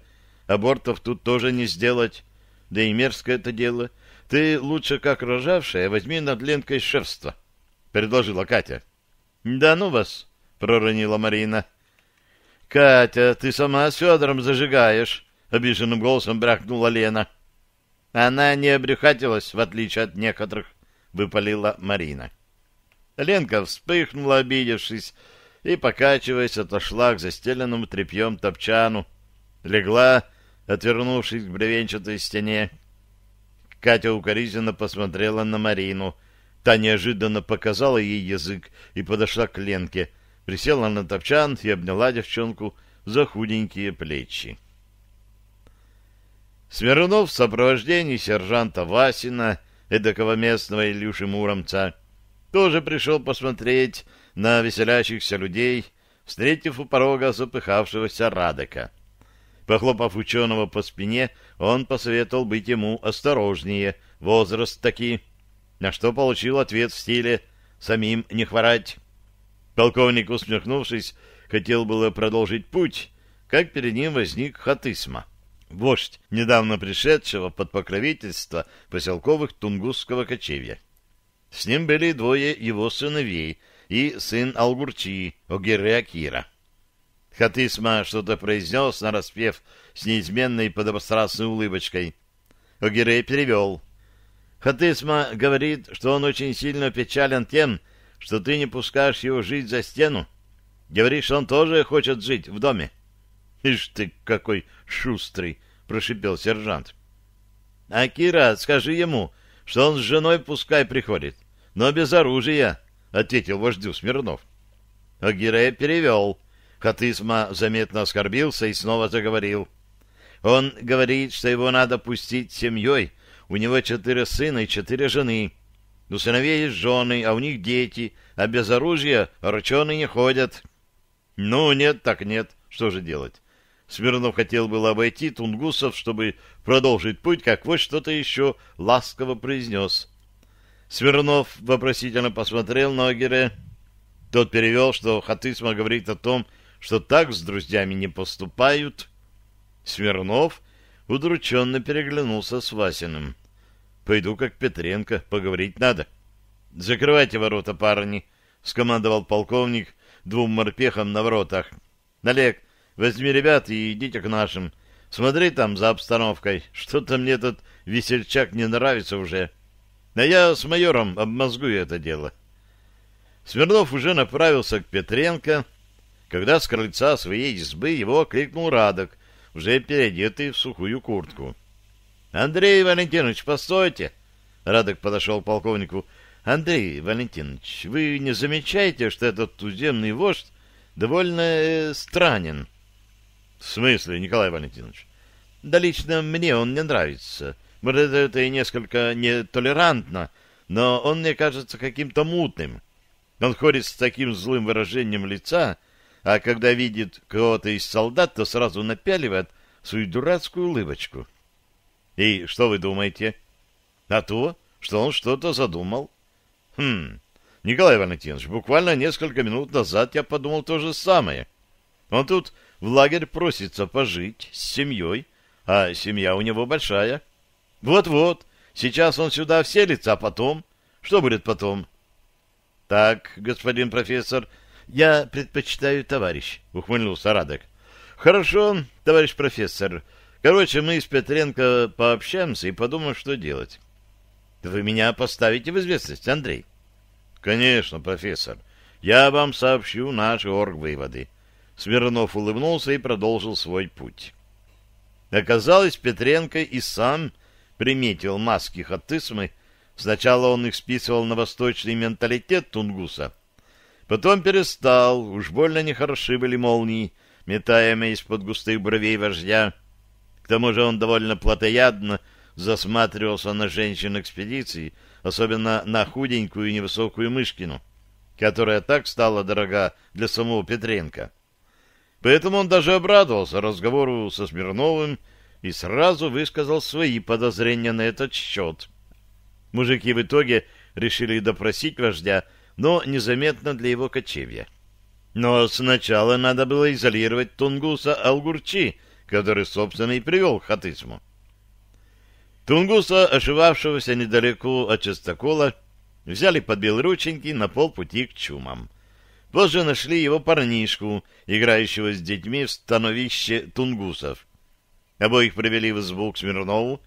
Абортов тут тоже не сделать. Да и мерзкое это дело. Ты лучше, как рожавшая, возьми над Ленкой шерство», — предложила Катя. «Да ну вас!» — проронила Марина. — Катя, ты сама с Федором зажигаешь, — обиженным голосом брякнула Лена. — Она не обрюхатилась, в отличие от некоторых, — выпалила Марина. Ленка вспыхнула, обидевшись, и, покачиваясь, отошла к застеленному тряпьем топчану. Легла, отвернувшись к бревенчатой стене. Катя укоризненно посмотрела на Марину. Та неожиданно показала ей язык и подошла к Ленке — присела на топчан и обняла девчонку за худенькие плечи. Смирнов в сопровождении сержанта Васина, эдакого местного Илюши Муромца, тоже пришел посмотреть на веселящихся людей, встретив у порога запыхавшегося Радека. Похлопав ученого по спине, он посоветовал быть ему осторожнее, возраст таки, на что получил ответ в стиле «самим не хворать». Полковник, усмехнувшись, хотел было продолжить путь, как перед ним возник Хатысма, вождь, недавно пришедшего под покровительство поселковых Тунгусского кочевья. С ним были двое его сыновей и сын Алгурчи, Огиры Акира. Хатысма что-то произнес, нараспев с неизменной подобострастной улыбочкой. Огиры перевел. Хатысма говорит, что он очень сильно печален тем, что что ты не пускаешь его жить за стену? Говоришь, он тоже хочет жить в доме? — Ишь ты, какой шустрый! — прошипел сержант. — Акира, скажи ему, что он с женой пускай приходит, но без оружия, — ответил вождю Смирнов. Агире перевел. Хатызма заметно оскорбился и снова заговорил. Он говорит, что его надо пустить семьей, у него четыре сына и четыре жены — у ну, сыновей есть жены, а у них дети, а без оружия рученые не ходят. Ну, нет, так нет. Что же делать? Смирнов хотел было обойти тунгусов, чтобы продолжить путь, как вот что-то еще ласково произнес. Смирнов вопросительно посмотрел на Огере. Тот перевел, что Хатысма говорит о том, что так с друзьями не поступают. Смирнов удрученно переглянулся с Васиным. Пойду как Петренко, поговорить надо. Закрывайте ворота, парни, скомандовал полковник двум морпехам на воротах. Налег, возьми ребят и идите к нашим. Смотри там за обстановкой. Что-то мне этот весельчак не нравится уже. А я с майором обмозгую это дело. Смирнов уже направился к Петренко, когда с крыльца своей избы его окликнул Радок, уже переодетый в сухую куртку. «Андрей Валентинович, постойте!» Радок подошел к полковнику. «Андрей Валентинович, вы не замечаете, что этот туземный вождь довольно э, странен?» «В смысле, Николай Валентинович?» «Да лично мне он не нравится. Может, это и несколько нетолерантно, но он мне кажется каким-то мутным. Он ходит с таким злым выражением лица, а когда видит кого-то из солдат, то сразу напяливает свою дурацкую улыбочку». И что вы думаете? А то, что он что-то задумал. Хм, Николай Валентинович, буквально несколько минут назад я подумал то же самое. Он тут в лагерь просится пожить с семьей, а семья у него большая. Вот-вот, сейчас он сюда вселится, а потом... Что будет потом? — Так, господин профессор, я предпочитаю товарищ, — ухмыльнулся Радек. Хорошо, товарищ профессор, — Короче, мы с Петренко пообщаемся и подумаем, что делать. Вы меня поставите в известность, Андрей? Конечно, профессор. Я вам сообщу наши оргвыводы. Смирнов улыбнулся и продолжил свой путь. Оказалось, Петренко и сам приметил маски хатысмы. Сначала он их списывал на восточный менталитет тунгуса, потом перестал, уж больно нехороши были молнии, метаемые из-под густых бровей вождя, к тому же он довольно плотоядно засматривался на женщин экспедиции, особенно на худенькую и невысокую Мышкину, которая так стала дорога для самого Петренко. Поэтому он даже обрадовался разговору со Смирновым и сразу высказал свои подозрения на этот счет. Мужики в итоге решили допросить вождя, но незаметно для его кочевья. Но сначала надо было изолировать Тунгуса Алгурчи, который, собственно, и привел к хатысму. Тунгуса, ошивавшегося недалеко от Частокола, взяли под белорученьки на полпути к чумам. Позже нашли его парнишку, играющего с детьми в становище тунгусов. Обоих привели в избу к Смирнову.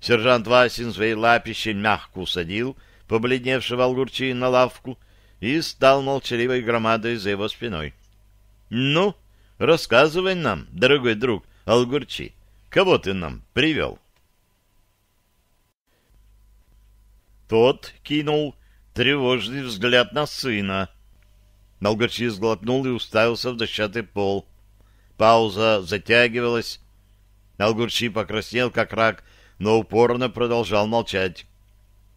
Сержант Васин своей лапищей мягко усадил побледневшего алгурчи на лавку и стал молчаливой громадой за его спиной. — Ну, рассказывай нам, дорогой друг, Алгурчи, кого ты нам привел?» Тот кинул тревожный взгляд на сына. Алгурчи сглотнул и уставился в дощатый пол. Пауза затягивалась. Алгурчи покраснел, как рак, но упорно продолжал молчать.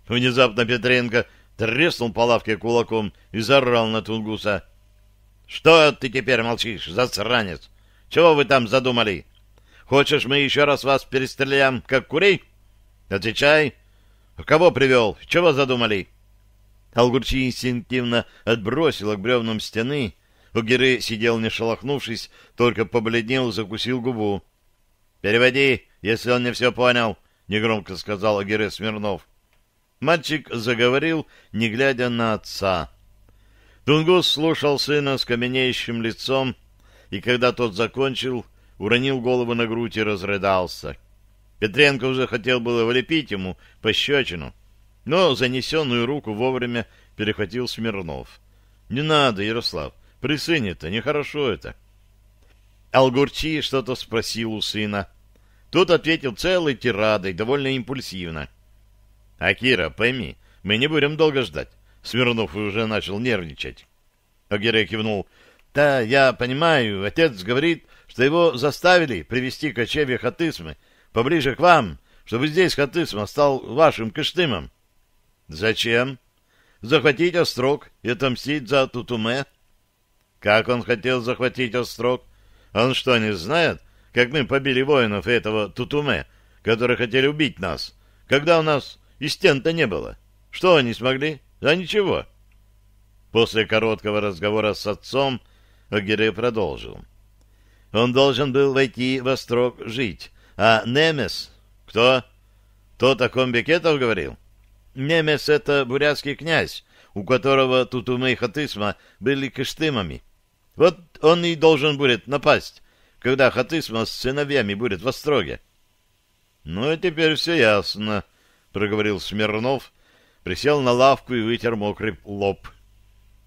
Внезапно Петренко треснул по лавке кулаком и заорал на Тунгуса. — Что ты теперь молчишь, засранец? Чего вы там задумали? — Хочешь, мы еще раз вас перестреляем, как курей? Отвечай. А кого привел? Чего задумали? Алгурчи инстинктивно отбросила к бревнам стены. Угеры сидел, не шелохнувшись, только побледнел закусил губу. «Переводи, если он не все понял», — негромко сказал Агире Смирнов. Мальчик заговорил, не глядя на отца. Тунгус слушал сына с каменеющим лицом, и когда тот закончил, уронил голову на грудь и разрыдался. Петренко уже хотел было влепить ему пощечину, но занесенную руку вовремя перехватил Смирнов. — Не надо, Ярослав, при сыне-то нехорошо это. Алгурчи что-то спросил у сына. Тот ответил целой тирадой, довольно импульсивно. — Акира, пойми, мы не будем долго ждать. Смирнов уже начал нервничать. Агирей кивнул. — Да, я понимаю, отец говорит, что его заставили привести кочевье Хатысмы поближе к вам, чтобы здесь Хатысма стал вашим Кыштымом. Зачем? Захватить острог и отомстить за Тутуме? Как он хотел захватить острог? Он что, не знает, как мы побили воинов этого Тутуме, которые хотели убить нас, когда у нас и стен-то не было? Что они смогли? Да ничего. После короткого разговора с отцом Агире продолжил. — он должен был войти в Острог жить. А Немес... Кто? Тот, о ком Бекетов говорил? Немес — это бурятский князь, у которого Тутумы и Хатысма были кыштымами. Вот он и должен будет напасть, когда Хатысма с сыновьями будет в Остроге. — Ну, и теперь все ясно, — проговорил Смирнов, присел на лавку и вытер мокрый лоб.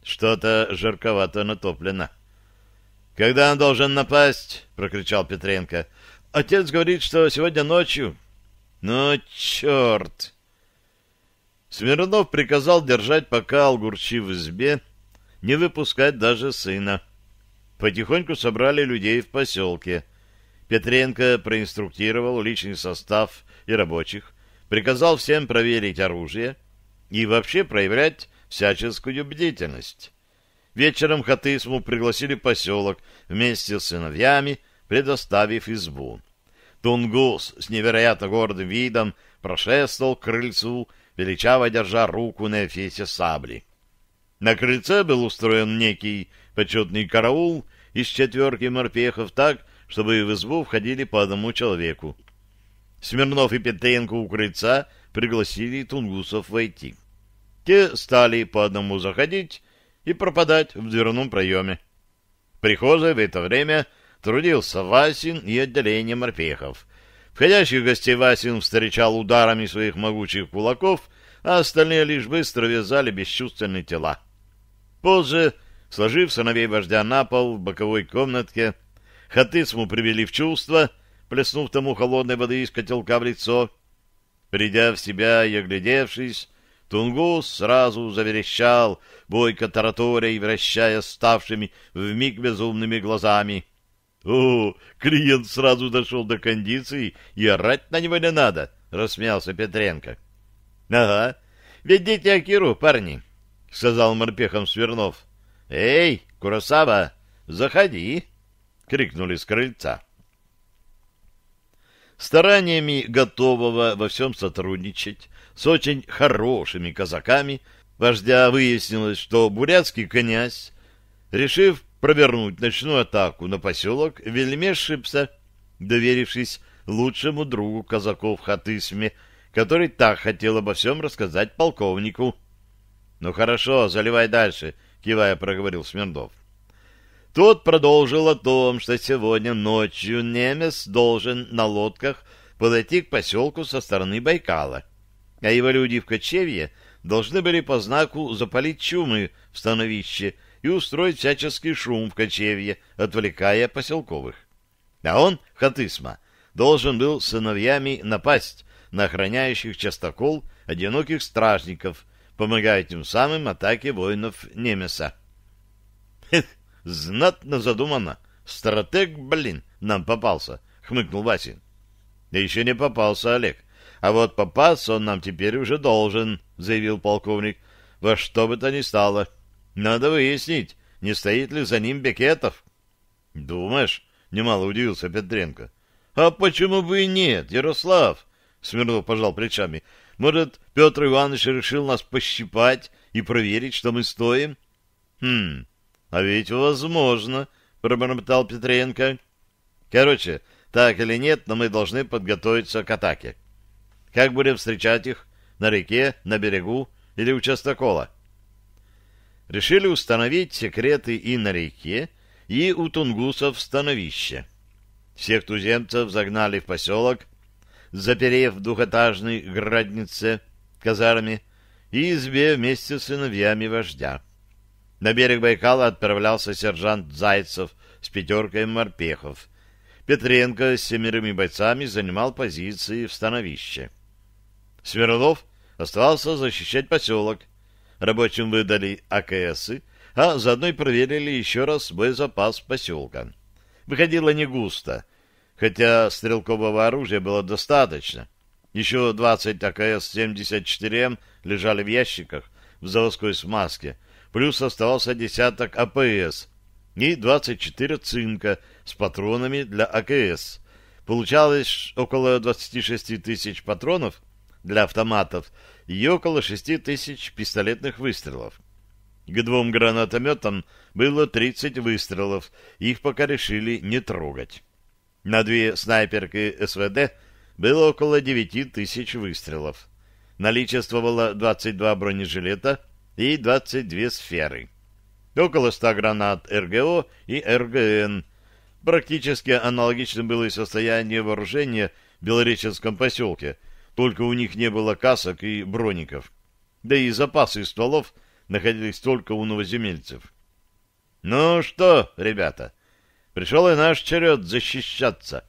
Что-то жарковато натоплено. — «Когда он должен напасть?» — прокричал Петренко. «Отец говорит, что сегодня ночью». «Ну, черт!» Смирнов приказал держать пока Алгурчи в избе, не выпускать даже сына. Потихоньку собрали людей в поселке. Петренко проинструктировал личный состав и рабочих, приказал всем проверить оружие и вообще проявлять всяческую бдительность. Вечером Хатысму пригласили в поселок вместе с сыновьями, предоставив избу. Тунгус с невероятно гордым видом прошествовал к крыльцу, величаво держа руку на эфесе сабли. На крыльце был устроен некий почетный караул из четверки морпехов так, чтобы в избу входили по одному человеку. Смирнов и Петренко у крыльца пригласили тунгусов войти. Те стали по одному заходить, и пропадать в дверном проеме. В прихожей в это время трудился Васин и отделение морпехов. Входящих гостей Васин встречал ударами своих могучих кулаков, а остальные лишь быстро вязали бесчувственные тела. Позже, сложив сыновей вождя на пол в боковой комнатке, Хатысму привели в чувство, плеснув тому холодной воды из котелка в лицо. Придя в себя и оглядевшись, Тунгус сразу заверещал, бойко тараторя и вращая ставшими вмиг безумными глазами. «О, клиент сразу дошел до кондиции, и орать на него не надо!» — рассмеялся Петренко. «Ага, ведите Акиру, парни!» — сказал морпехом Свернов. «Эй, Курасава, заходи!» — крикнули с крыльца. Стараниями готового во всем сотрудничать с очень хорошими казаками, вождя выяснилось, что бурятский князь, решив провернуть ночную атаку на поселок, вельме шипся, доверившись лучшему другу казаков Хатысме, который так хотел обо всем рассказать полковнику. — Ну хорошо, заливай дальше, — кивая проговорил Смирнов. Тот продолжил о том, что сегодня ночью немец должен на лодках подойти к поселку со стороны Байкала а его люди в кочевье должны были по знаку запалить чумы в становище и устроить всяческий шум в кочевье, отвлекая поселковых. А он, Хатысма, должен был сыновьями напасть на охраняющих частокол одиноких стражников, помогая тем самым атаке воинов Немеса. — Знатно задумано. Стратег, блин, нам попался, — хмыкнул Васин. — Да еще не попался, Олег. А вот попасть он нам теперь уже должен, — заявил полковник. — Во что бы то ни стало. Надо выяснить, не стоит ли за ним Бекетов. — Думаешь? — немало удивился Петренко. — А почему бы и нет, Ярослав? — Смирнов пожал плечами. — Может, Петр Иванович решил нас пощипать и проверить, что мы стоим? — Хм, а ведь возможно, — пробормотал Петренко. — Короче, так или нет, но мы должны подготовиться к атаке. — как будем встречать их? На реке, на берегу или у частокола? Решили установить секреты и на реке, и у тунгусов становище. Всех туземцев загнали в поселок, заперев в двухэтажной граднице казарме и избе вместе с сыновьями вождя. На берег Байкала отправлялся сержант Зайцев с пятеркой морпехов. Петренко с семерыми бойцами занимал позиции в становище. Сверлов остался защищать поселок. Рабочим выдали АКСы, а заодно и проверили еще раз боезапас поселка. Выходило не густо, хотя стрелкового оружия было достаточно. Еще 20 АКС-74М лежали в ящиках в заводской смазке, плюс оставался десяток АПС и 24 цинка с патронами для АКС. Получалось около 26 тысяч патронов для автоматов и около 6 тысяч пистолетных выстрелов. К двум гранатометам было 30 выстрелов, их пока решили не трогать. На две снайперки СВД было около 9 тысяч выстрелов. Наличествовало 22 бронежилета и 22 сферы. Около 100 гранат РГО и РГН. Практически аналогичным было и состояние вооружения в Белореченском поселке – только у них не было касок и броников, да и запасы стволов находились только у новоземельцев. «Ну что, ребята, пришел и наш черед защищаться.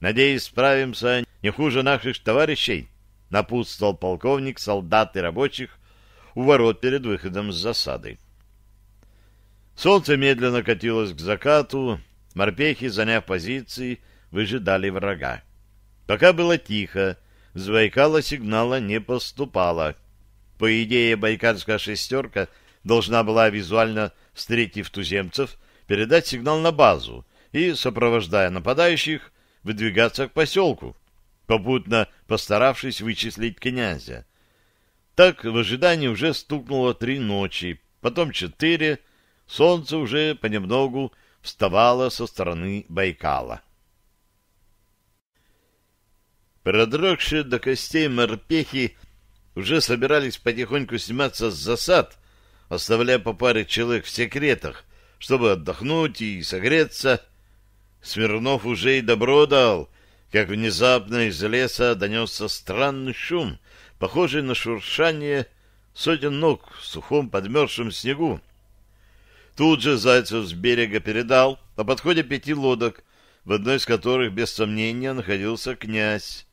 Надеюсь, справимся не хуже наших товарищей», — напутствовал полковник солдат и рабочих у ворот перед выходом с засады. Солнце медленно катилось к закату, морпехи, заняв позиции, выжидали врага. Пока было тихо, с Байкала сигнала не поступало. По идее, байкальская «шестерка» должна была визуально, встретив туземцев, передать сигнал на базу и, сопровождая нападающих, выдвигаться к поселку, попутно постаравшись вычислить князя. Так в ожидании уже стукнуло три ночи, потом четыре, солнце уже понемногу вставало со стороны Байкала. Продрогшие до костей морпехи уже собирались потихоньку сниматься с засад, оставляя по паре человек в секретах, чтобы отдохнуть и согреться. Смирнов уже и добро дал, как внезапно из леса донесся странный шум, похожий на шуршание сотен ног в сухом подмерзшем снегу. Тут же Зайцев с берега передал о подходе пяти лодок, в одной из которых, без сомнения, находился князь.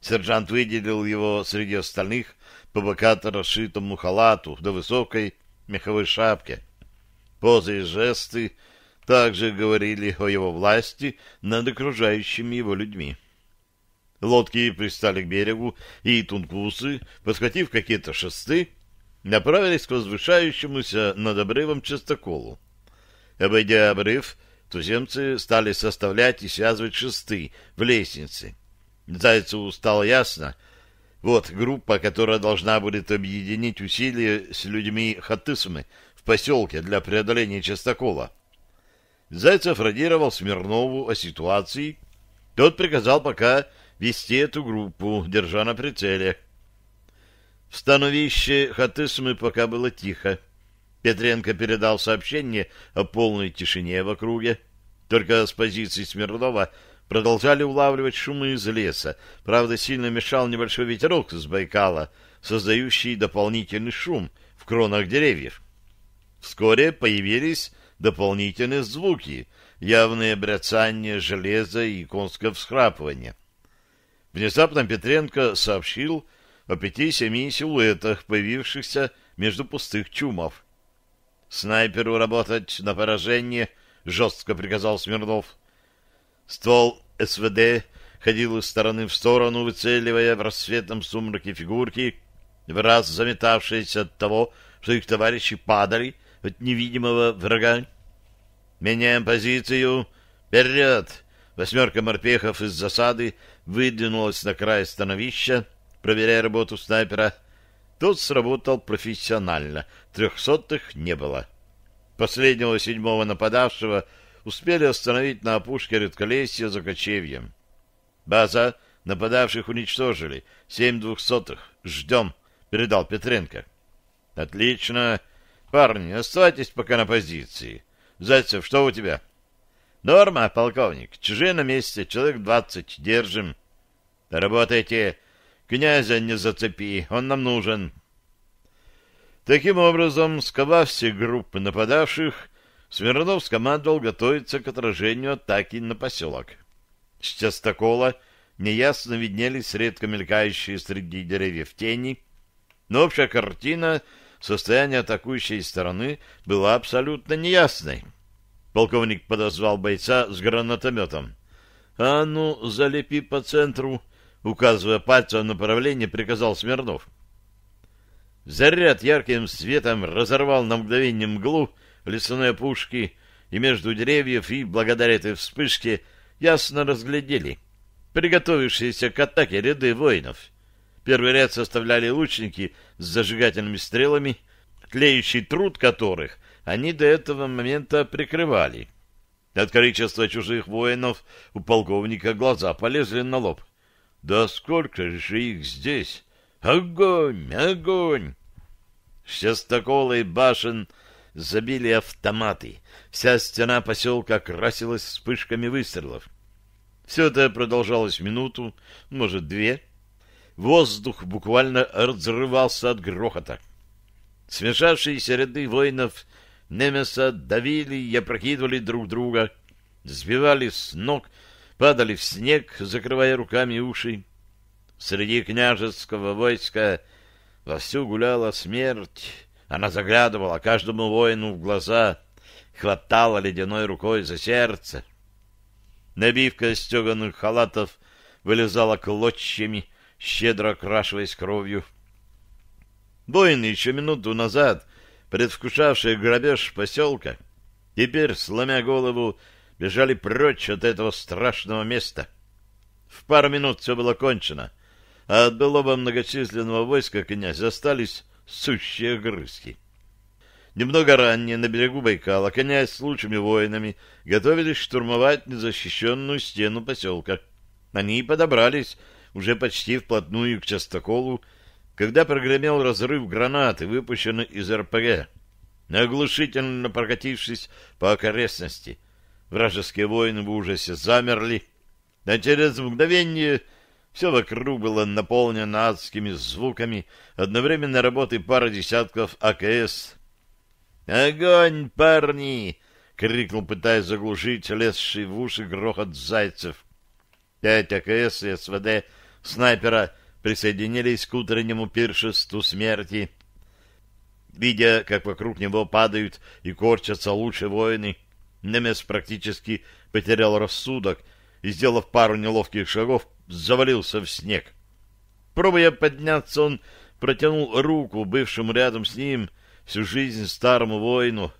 Сержант выделил его среди остальных по бокато расшитому халату до высокой меховой шапке. Позы и жесты также говорили о его власти над окружающими его людьми. Лодки пристали к берегу, и тунгусы, подхватив какие-то шесты, направились к возвышающемуся над обрывом частоколу. Обойдя обрыв, туземцы стали составлять и связывать шесты в лестнице, Зайцеву стало ясно. Вот группа, которая должна будет объединить усилия с людьми Хатысмы в поселке для преодоления Частокола. Зайцев радировал Смирнову о ситуации. Тот приказал пока вести эту группу, держа на прицеле. В становище Хатысмы пока было тихо. Петренко передал сообщение о полной тишине в округе. Только с позиции Смирнова продолжали улавливать шумы из леса. Правда, сильно мешал небольшой ветерок с Байкала, создающий дополнительный шум в кронах деревьев. Вскоре появились дополнительные звуки, явное бряцание железа и конское всхрапывание. Внезапно Петренко сообщил о пяти-семи силуэтах, появившихся между пустых чумов. «Снайперу работать на поражение», — жестко приказал Смирнов. Ствол СВД ходил из стороны в сторону, выцеливая в рассветном сумраке фигурки, в раз заметавшиеся от того, что их товарищи падали от невидимого врага. «Меняем позицию! Вперед!» Восьмерка морпехов из засады выдвинулась на край становища, проверяя работу снайпера. Тот сработал профессионально, трехсотых не было. Последнего седьмого нападавшего — успели остановить на опушке редколесья за кочевьем. База нападавших уничтожили. Семь двухсотых. Ждем, передал Петренко. Отлично. Парни, оставайтесь пока на позиции. Зайцев, что у тебя? Норма, полковник. Чужие на месте. Человек двадцать. Держим. Работайте. Князя не зацепи. Он нам нужен. Таким образом, сковав все группы нападавших, Смирнов скомандовал готовиться к отражению атаки на поселок. С частокола неясно виднелись редко мелькающие среди деревьев тени, но общая картина состояния атакующей стороны была абсолютно неясной. Полковник подозвал бойца с гранатометом. «А ну, залепи по центру!» — указывая пальцем направление, приказал Смирнов. Заряд ярким светом разорвал на мгновение мглу, лесные пушки и между деревьев, и благодаря этой вспышке ясно разглядели приготовившиеся к атаке ряды воинов. Первый ряд составляли лучники с зажигательными стрелами, клеющий труд которых они до этого момента прикрывали. От количества чужих воинов у полковника глаза полезли на лоб. «Да сколько же их здесь! Огонь! Огонь!» Шестоколый башен — забили автоматы. Вся стена поселка красилась вспышками выстрелов. Все это продолжалось минуту, может, две. Воздух буквально разрывался от грохота. Смешавшиеся ряды воинов Немеса давили и опрокидывали друг друга, сбивали с ног, падали в снег, закрывая руками уши. Среди княжеского войска вовсю гуляла смерть, она заглядывала каждому воину в глаза, хватала ледяной рукой за сердце. Набивка стеганых халатов вылезала клочьями, щедро окрашиваясь кровью. Воины еще минуту назад, предвкушавшие грабеж поселка, теперь, сломя голову, бежали прочь от этого страшного места. В пару минут все было кончено, а от былого многочисленного войска князя остались сущие грызки. Немного ранее на берегу Байкала князь с лучшими воинами готовились штурмовать незащищенную стену поселка. Они подобрались уже почти вплотную к частоколу, когда прогремел разрыв гранаты, выпущенной из РПГ, оглушительно прокатившись по окрестности. Вражеские воины в ужасе замерли, а через мгновение все вокруг было наполнено адскими звуками одновременно работы пары десятков АКС. «Огонь, парни!» — крикнул, пытаясь заглушить лезший в уши грохот зайцев. Пять АКС и СВД снайпера присоединились к утреннему пиршеству смерти. Видя, как вокруг него падают и корчатся лучшие воины, Немес практически потерял рассудок — и, сделав пару неловких шагов, завалился в снег. Пробуя подняться, он протянул руку бывшему рядом с ним всю жизнь старому воину.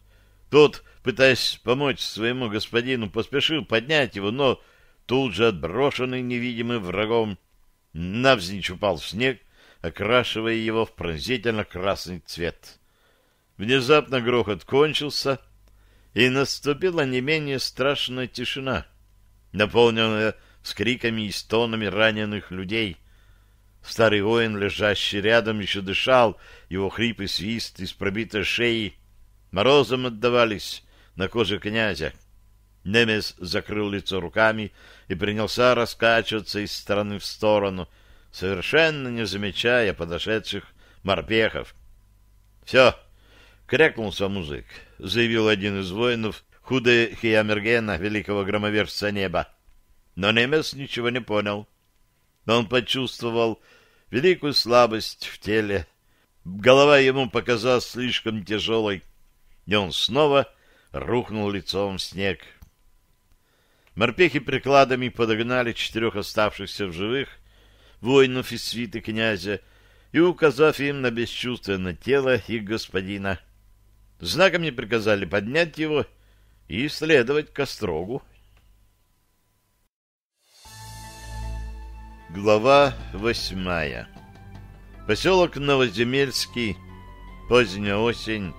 Тот, пытаясь помочь своему господину, поспешил поднять его, но тут же отброшенный невидимым врагом навзничь упал в снег, окрашивая его в пронзительно-красный цвет. Внезапно грохот кончился, и наступила не менее страшная тишина — наполненная с криками и стонами раненых людей. Старый воин, лежащий рядом, еще дышал, его хрип и свист из пробитой шеи морозом отдавались на коже князя. Немес закрыл лицо руками и принялся раскачиваться из стороны в сторону, совершенно не замечая подошедших морпехов. — Все! — крякнулся музык, — заявил один из воинов, Худе Хиамергена, великого громовержца неба. Но немец ничего не понял. Но он почувствовал великую слабость в теле. Голова ему показалась слишком тяжелой, и он снова рухнул лицом в снег. Морпехи прикладами подогнали четырех оставшихся в живых воинов из свиты князя и, указав им на бесчувственное тело их господина, знаками приказали поднять его и, и следовать к Глава восьмая Поселок Новоземельский, поздняя осень,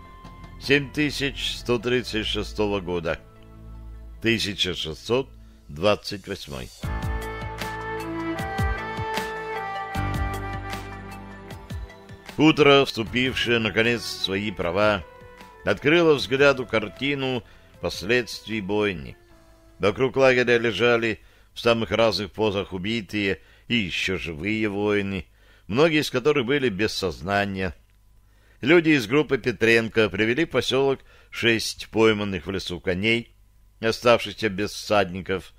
7136 года, 1628. Утро, вступившее, наконец, в свои права, открыло взгляду картину, последствий бойни. Вокруг лагеря лежали в самых разных позах убитые и еще живые воины, многие из которых были без сознания. Люди из группы Петренко привели в поселок шесть пойманных в лесу коней, оставшихся без всадников.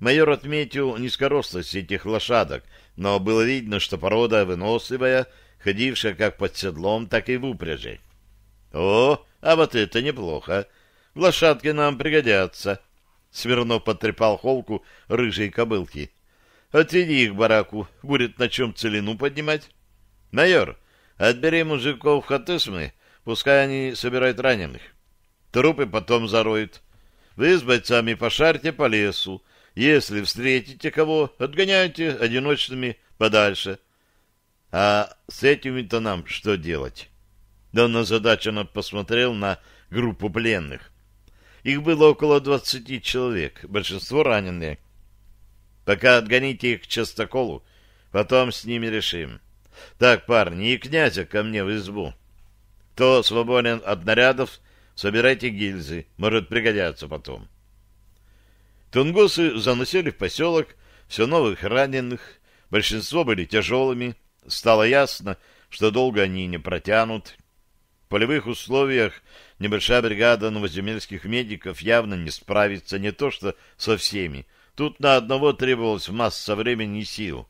Майор отметил низкорослость этих лошадок, но было видно, что порода выносливая, ходившая как под седлом, так и в упряжи. — О, а вот это неплохо! Лошадки нам пригодятся. Свернов потрепал холку рыжей кобылки. Отведи их к бараку, будет на чем целину поднимать. Майор, отбери мужиков хатысмы, пускай они собирают раненых. Трупы потом зароют. Вы с бойцами пошарьте по лесу. Если встретите кого, отгоняйте одиночными подальше. А с этими-то нам что делать? Он озадаченно посмотрел на группу пленных. Их было около двадцати человек, большинство раненые. Пока отгоните их к частоколу, потом с ними решим. Так, парни, и князя ко мне в избу. Кто свободен от нарядов, собирайте гильзы, может пригодятся потом. Тунгусы заносили в поселок все новых раненых, большинство были тяжелыми, стало ясно, что долго они не протянут. В полевых условиях Небольшая бригада новоземельских медиков явно не справится не то что со всеми. Тут на одного требовалась масса времени и сил.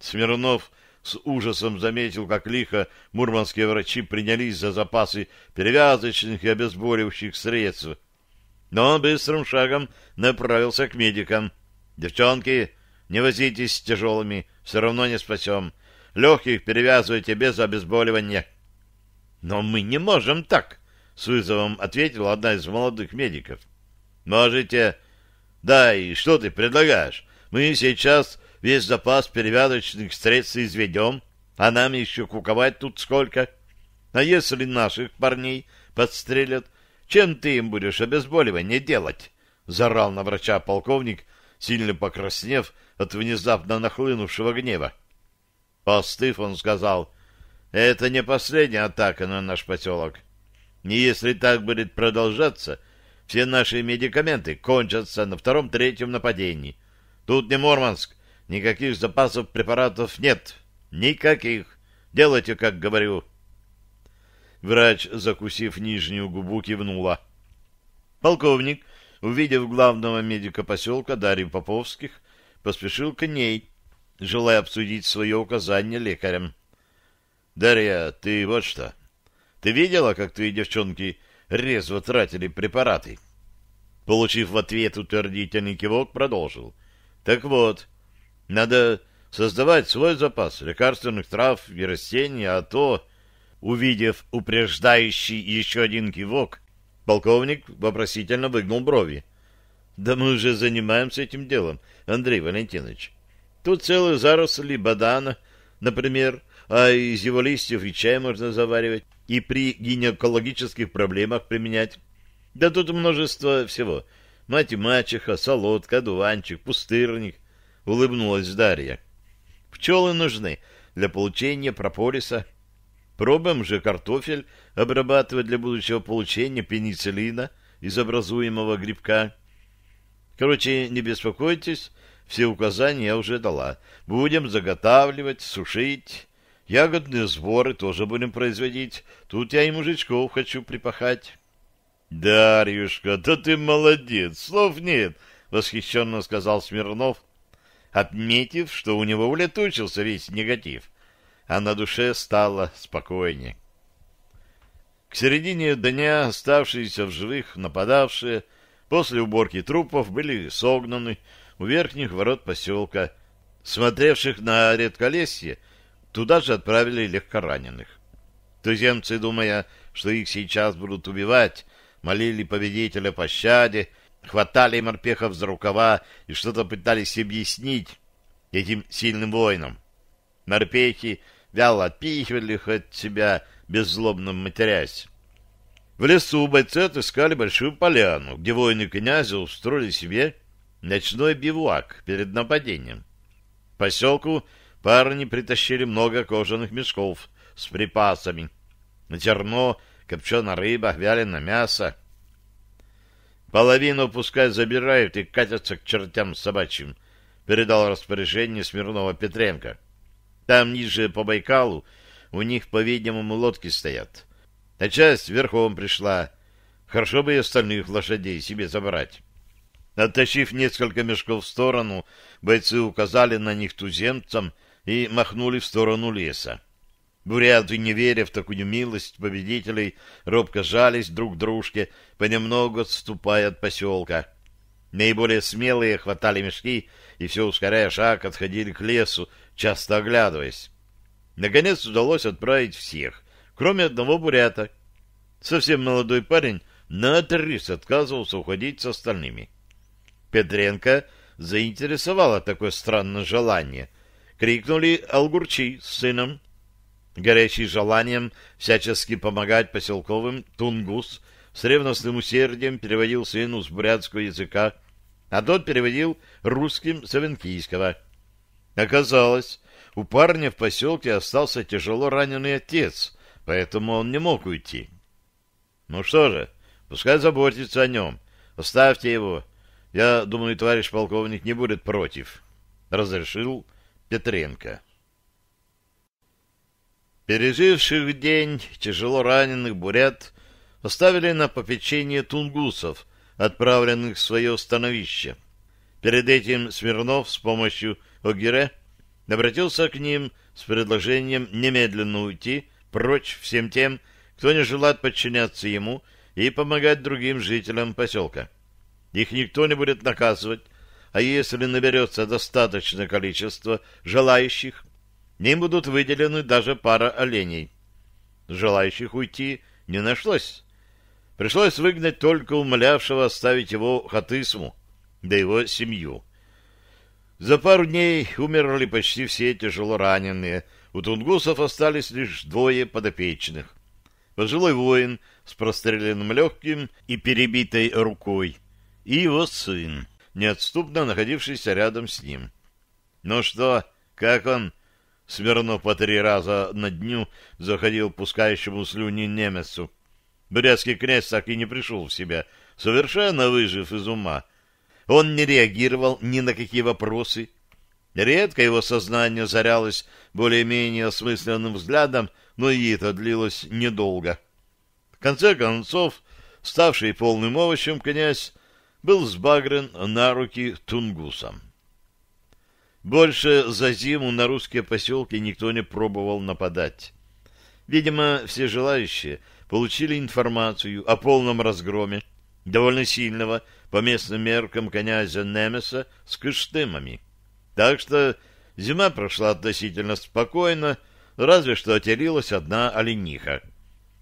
Смирнов с ужасом заметил, как лихо мурманские врачи принялись за запасы перевязочных и обезболивающих средств. Но он быстрым шагом направился к медикам. «Девчонки, не возитесь с тяжелыми, все равно не спасем. Легких перевязывайте без обезболивания». «Но мы не можем так!» С вызовом ответила одна из молодых медиков. Можете... Да, и что ты предлагаешь? Мы сейчас весь запас перевязочных средств изведем, а нам еще куковать тут сколько. А если наших парней подстрелят, чем ты им будешь обезболивание делать? Зарал на врача полковник, сильно покраснев от внезапно нахлынувшего гнева. Постыв, он сказал, «Это не последняя атака на наш поселок. И если так будет продолжаться, все наши медикаменты кончатся на втором-третьем нападении. Тут не Мурманск, никаких запасов препаратов нет. Никаких. Делайте, как говорю. Врач, закусив нижнюю губу, кивнула. Полковник, увидев главного медика поселка Дарью Поповских, поспешил к ней, желая обсудить свое указание лекарям. — Дарья, ты вот что. Ты видела, как твои девчонки резво тратили препараты?» Получив в ответ утвердительный кивок, продолжил. «Так вот, надо создавать свой запас лекарственных трав и растений, а то...» Увидев упреждающий еще один кивок, полковник вопросительно выгнул брови. «Да мы уже занимаемся этим делом, Андрей Валентинович. Тут целые заросли бадана, например, а из его листьев и чай можно заваривать и при гинекологических проблемах применять. Да тут множество всего. Мать и мачеха, солодка, дуванчик пустырник. Улыбнулась Дарья. Пчелы нужны для получения прополиса. Пробуем же картофель обрабатывать для будущего получения пенициллина из образуемого грибка. Короче, не беспокойтесь, все указания я уже дала. Будем заготавливать, сушить, Ягодные сборы тоже будем производить. Тут я и мужичков хочу припахать. — Дарьюшка, да ты молодец, слов нет, — восхищенно сказал Смирнов, отметив, что у него улетучился весь негатив, а на душе стало спокойнее. К середине дня оставшиеся в живых нападавшие после уборки трупов были согнаны у верхних ворот поселка, смотревших на редколесье, Туда же отправили легкораненых. Туземцы, думая, что их сейчас будут убивать, молили победителя пощаде, хватали морпехов за рукава и что-то пытались объяснить этим сильным воинам. Морпехи вяло отпихивали их от себя, беззлобно матерясь. В лесу бойцы отыскали большую поляну, где воины князя устроили себе ночной бивуак перед нападением. К поселку парни притащили много кожаных мешков с припасами. Зерно, копченая рыба, вяленое мясо. Половину пускай забирают и катятся к чертям собачьим, передал распоряжение Смирнова Петренко. Там ниже по Байкалу у них, по-видимому, лодки стоят. А часть верхом пришла. Хорошо бы и остальных лошадей себе забрать. Оттащив несколько мешков в сторону, бойцы указали на них туземцам, и махнули в сторону леса. Буряты, не веря в такую милость победителей, робко жались друг к дружке, понемногу отступая от поселка. Наиболее смелые хватали мешки и, все ускоряя шаг, отходили к лесу, часто оглядываясь. Наконец удалось отправить всех, кроме одного бурята. Совсем молодой парень наотрез отказывался уходить с остальными. Петренко заинтересовало такое странное желание — крикнули Алгурчи с сыном. Горячий желанием всячески помогать поселковым, Тунгус с ревностным усердием переводил сыну с бурятского языка, а тот переводил русским с авенкийского. Оказалось, у парня в поселке остался тяжело раненый отец, поэтому он не мог уйти. Ну что же, пускай заботится о нем, оставьте его. Я думаю, товарищ полковник не будет против. Разрешил Петренко. Переживших день тяжело раненых бурят оставили на попечение тунгусов, отправленных в свое становище. Перед этим Смирнов с помощью Огире обратился к ним с предложением немедленно уйти прочь всем тем, кто не желает подчиняться ему и помогать другим жителям поселка. Их никто не будет наказывать, а если наберется достаточное количество желающих, им будут выделены даже пара оленей. Желающих уйти не нашлось. Пришлось выгнать только умолявшего оставить его Хатысму, да его семью. За пару дней умерли почти все тяжело раненые. У тунгусов остались лишь двое подопечных. Пожилой воин с простреленным легким и перебитой рукой, и его сын неотступно находившийся рядом с ним. «Ну что, как он?» Смирнов по три раза на дню заходил пускающему слюни немецу. Бурятский князь так и не пришел в себя, совершенно выжив из ума. Он не реагировал ни на какие вопросы. Редко его сознание зарялось более-менее осмысленным взглядом, но и это длилось недолго. В конце концов, ставший полным овощем князь был сбагрен на руки тунгусам. Больше за зиму на русские поселки никто не пробовал нападать. Видимо, все желающие получили информацию о полном разгроме довольно сильного по местным меркам князя Немеса с кыштымами. Так что зима прошла относительно спокойно, разве что отелилась одна олениха.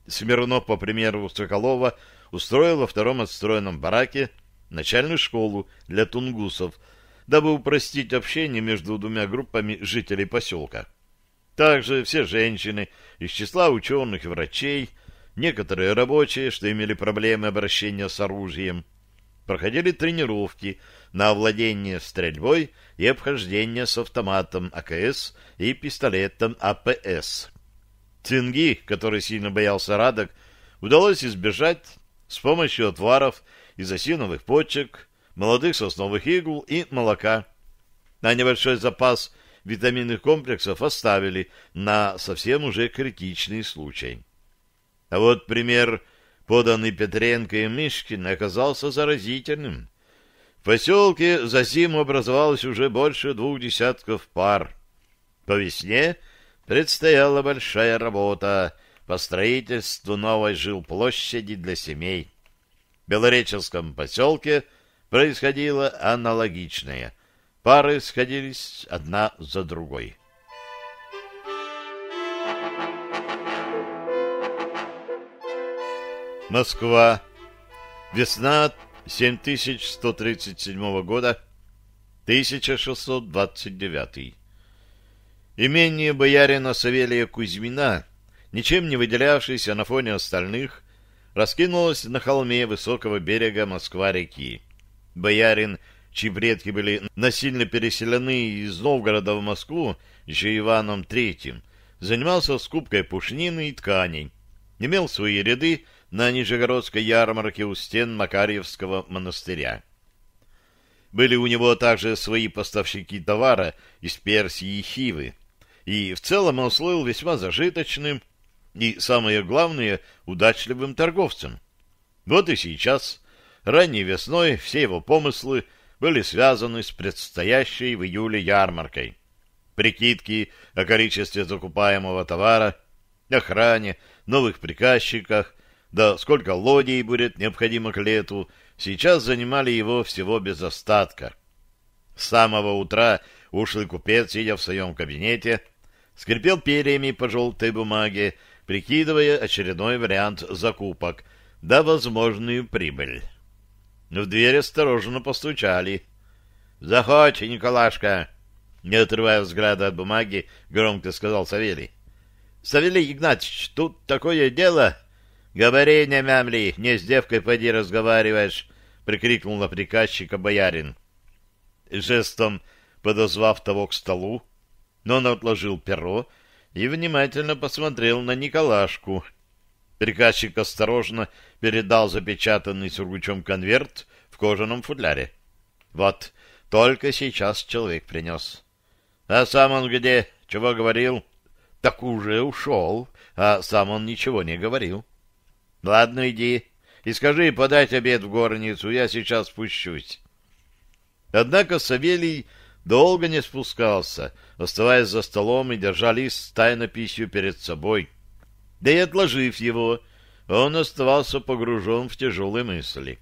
Смирнов, по примеру Соколова, устроил во втором отстроенном бараке начальную школу для тунгусов, дабы упростить общение между двумя группами жителей поселка. Также все женщины из числа ученых и врачей, некоторые рабочие, что имели проблемы обращения с оружием, проходили тренировки на овладение стрельбой и обхождение с автоматом АКС и пистолетом АПС. Цинги, который сильно боялся радок, удалось избежать с помощью отваров из осиновых почек, молодых сосновых игл и молока. На небольшой запас витаминных комплексов оставили на совсем уже критичный случай. А вот пример, поданный Петренко и Мишкин оказался заразительным. В поселке за зиму образовалось уже больше двух десятков пар. По весне предстояла большая работа по строительству новой жилплощади для семей. Белореченском поселке происходило аналогичное. Пары сходились одна за другой. Москва. Весна 7137 года. 1629. Имение боярина Савелия Кузьмина, ничем не выделявшееся на фоне остальных, раскинулась на холме высокого берега Москва-реки. Боярин, чьи предки были насильно переселены из Новгорода в Москву еще Иваном III, занимался скупкой пушнины и тканей, имел свои ряды на Нижегородской ярмарке у стен Макарьевского монастыря. Были у него также свои поставщики товара из Персии и Хивы, и в целом он слыл весьма зажиточным и, самое главное, удачливым торговцем. Вот и сейчас, ранней весной, все его помыслы были связаны с предстоящей в июле ярмаркой. Прикидки о количестве закупаемого товара, охране, новых приказчиках, да сколько лодей будет необходимо к лету, сейчас занимали его всего без остатка. С самого утра ушлый купец, сидя в своем кабинете, скрипел перьями по желтой бумаге, прикидывая очередной вариант закупок, да возможную прибыль. В дверь осторожно постучали. «Заходь, Николашка!» Не отрывая взгляда от бумаги, громко сказал Савелий. «Савелий Игнатьевич, тут такое дело!» «Говори, не мямли, не с девкой поди разговариваешь!» прикрикнул на приказчика боярин. Жестом подозвав того к столу, но он отложил перо и внимательно посмотрел на Николашку. Приказчик осторожно передал запечатанный сургучом конверт в кожаном футляре. Вот, только сейчас человек принес. А сам он где? Чего говорил? Так уже ушел, а сам он ничего не говорил. Ладно, иди и скажи подать обед в горницу, я сейчас спущусь. Однако Савелий долго не спускался, оставаясь за столом и держа лист с тайнописью перед собой. Да и отложив его, он оставался погружен в тяжелые мысли.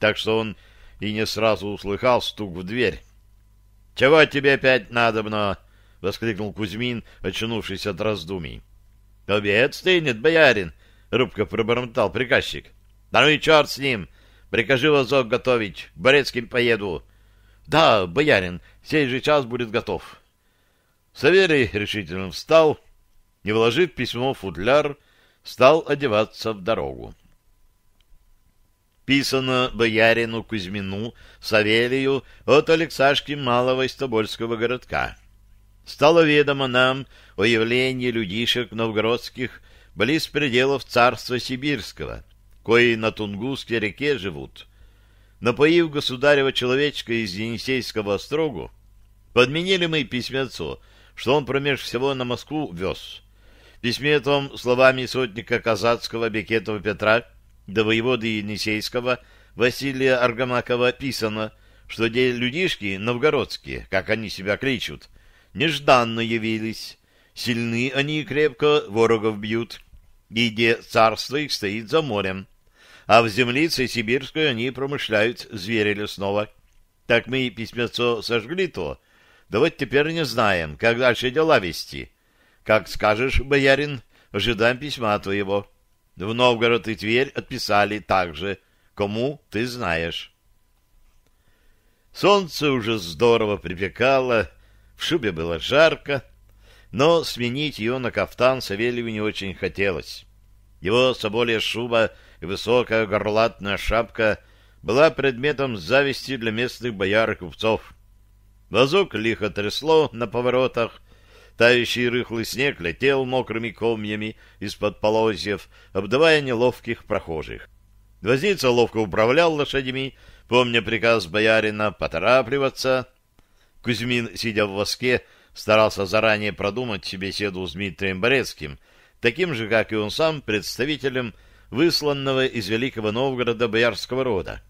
Так что он и не сразу услыхал стук в дверь. — Чего тебе опять надобно? — воскликнул Кузьмин, очнувшись от раздумий. — Обед стынет, боярин! — рубко пробормотал приказчик. — Да ну и черт с ним! Прикажи возок готовить, к Борецким поеду. — Да, боярин, Сей же час будет готов. Саверий решительно встал и, вложив письмо в футляр, стал одеваться в дорогу. Писано боярину Кузьмину Савелию от Алексашки Малого из Тобольского городка. Стало ведомо нам о явлении людишек новгородских близ пределов царства Сибирского, кои на Тунгусской реке живут, напоив государева человечка из Енисейского острогу, подменили мы письмецо, что он промеж всего на Москву вез. Письме том словами сотника казацкого Бекетова Петра до воеводы Енисейского Василия Аргамакова писано, что те людишки новгородские, как они себя кричат, нежданно явились. Сильны они и крепко, ворогов бьют, и где царство их стоит за морем а в землице сибирской они промышляют зверя лесного. Так мы письмецо сожгли то, да вот теперь не знаем, как дальше дела вести. Как скажешь, боярин, ожидаем письма твоего. В Новгород и Тверь отписали также, кому ты знаешь. Солнце уже здорово припекало, в шубе было жарко, но сменить ее на кафтан Савелью не очень хотелось. Его соболья шуба высокая горлатная шапка была предметом зависти для местных бояр и купцов. Вазок лихо трясло на поворотах, тающий рыхлый снег летел мокрыми комьями из-под полозьев, обдавая неловких прохожих. Возница ловко управлял лошадями, помня приказ боярина поторапливаться. Кузьмин, сидя в воске, старался заранее продумать себе беседу с Дмитрием Борецким, таким же, как и он сам, представителем высланного из Великого Новгорода боярского рода.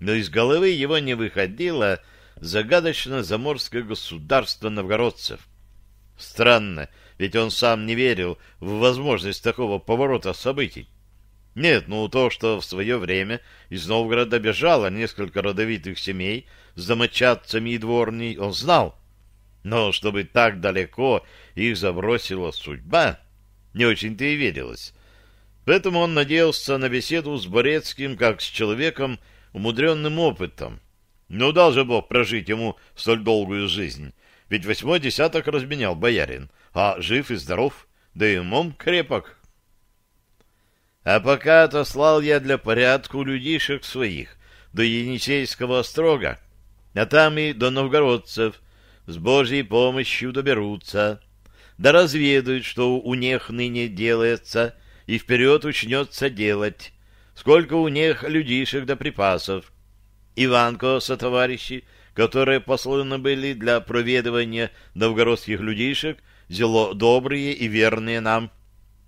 Но из головы его не выходило загадочно заморское государство новгородцев. Странно, ведь он сам не верил в возможность такого поворота событий. Нет, ну то, что в свое время из Новгорода бежало несколько родовитых семей с домочадцами и дворней, он знал. Но чтобы так далеко их забросила судьба, не очень-то и верилось. Поэтому он надеялся на беседу с Борецким как с человеком, умудренным опытом. Но дал же Бог прожить ему столь долгую жизнь, ведь восьмой десяток разменял боярин, а жив и здоров, да и умом крепок. А пока отослал я для порядку людишек своих до Енисейского острога, а там и до новгородцев с Божьей помощью доберутся, да разведают, что у них ныне делается — и вперед учнется делать. Сколько у них людишек да припасов. Иванко со товарищи, которые посланы были для проведывания новгородских людишек, зело добрые и верные нам.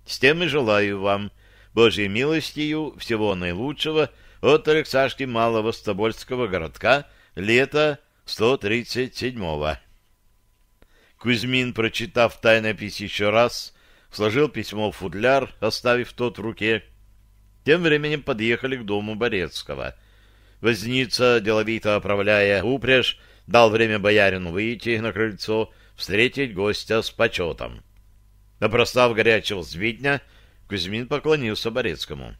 С тем и желаю вам, Божьей милостью, всего наилучшего от Алексашки Малого Стобольского городка лета 137-го. Кузьмин, прочитав тайнопись еще раз, сложил письмо в футляр, оставив тот в руке. Тем временем подъехали к дому Борецкого. Возница, деловито оправляя упряжь, дал время боярину выйти на крыльцо, встретить гостя с почетом. Напростав горячего звидня, Кузьмин поклонился Борецкому.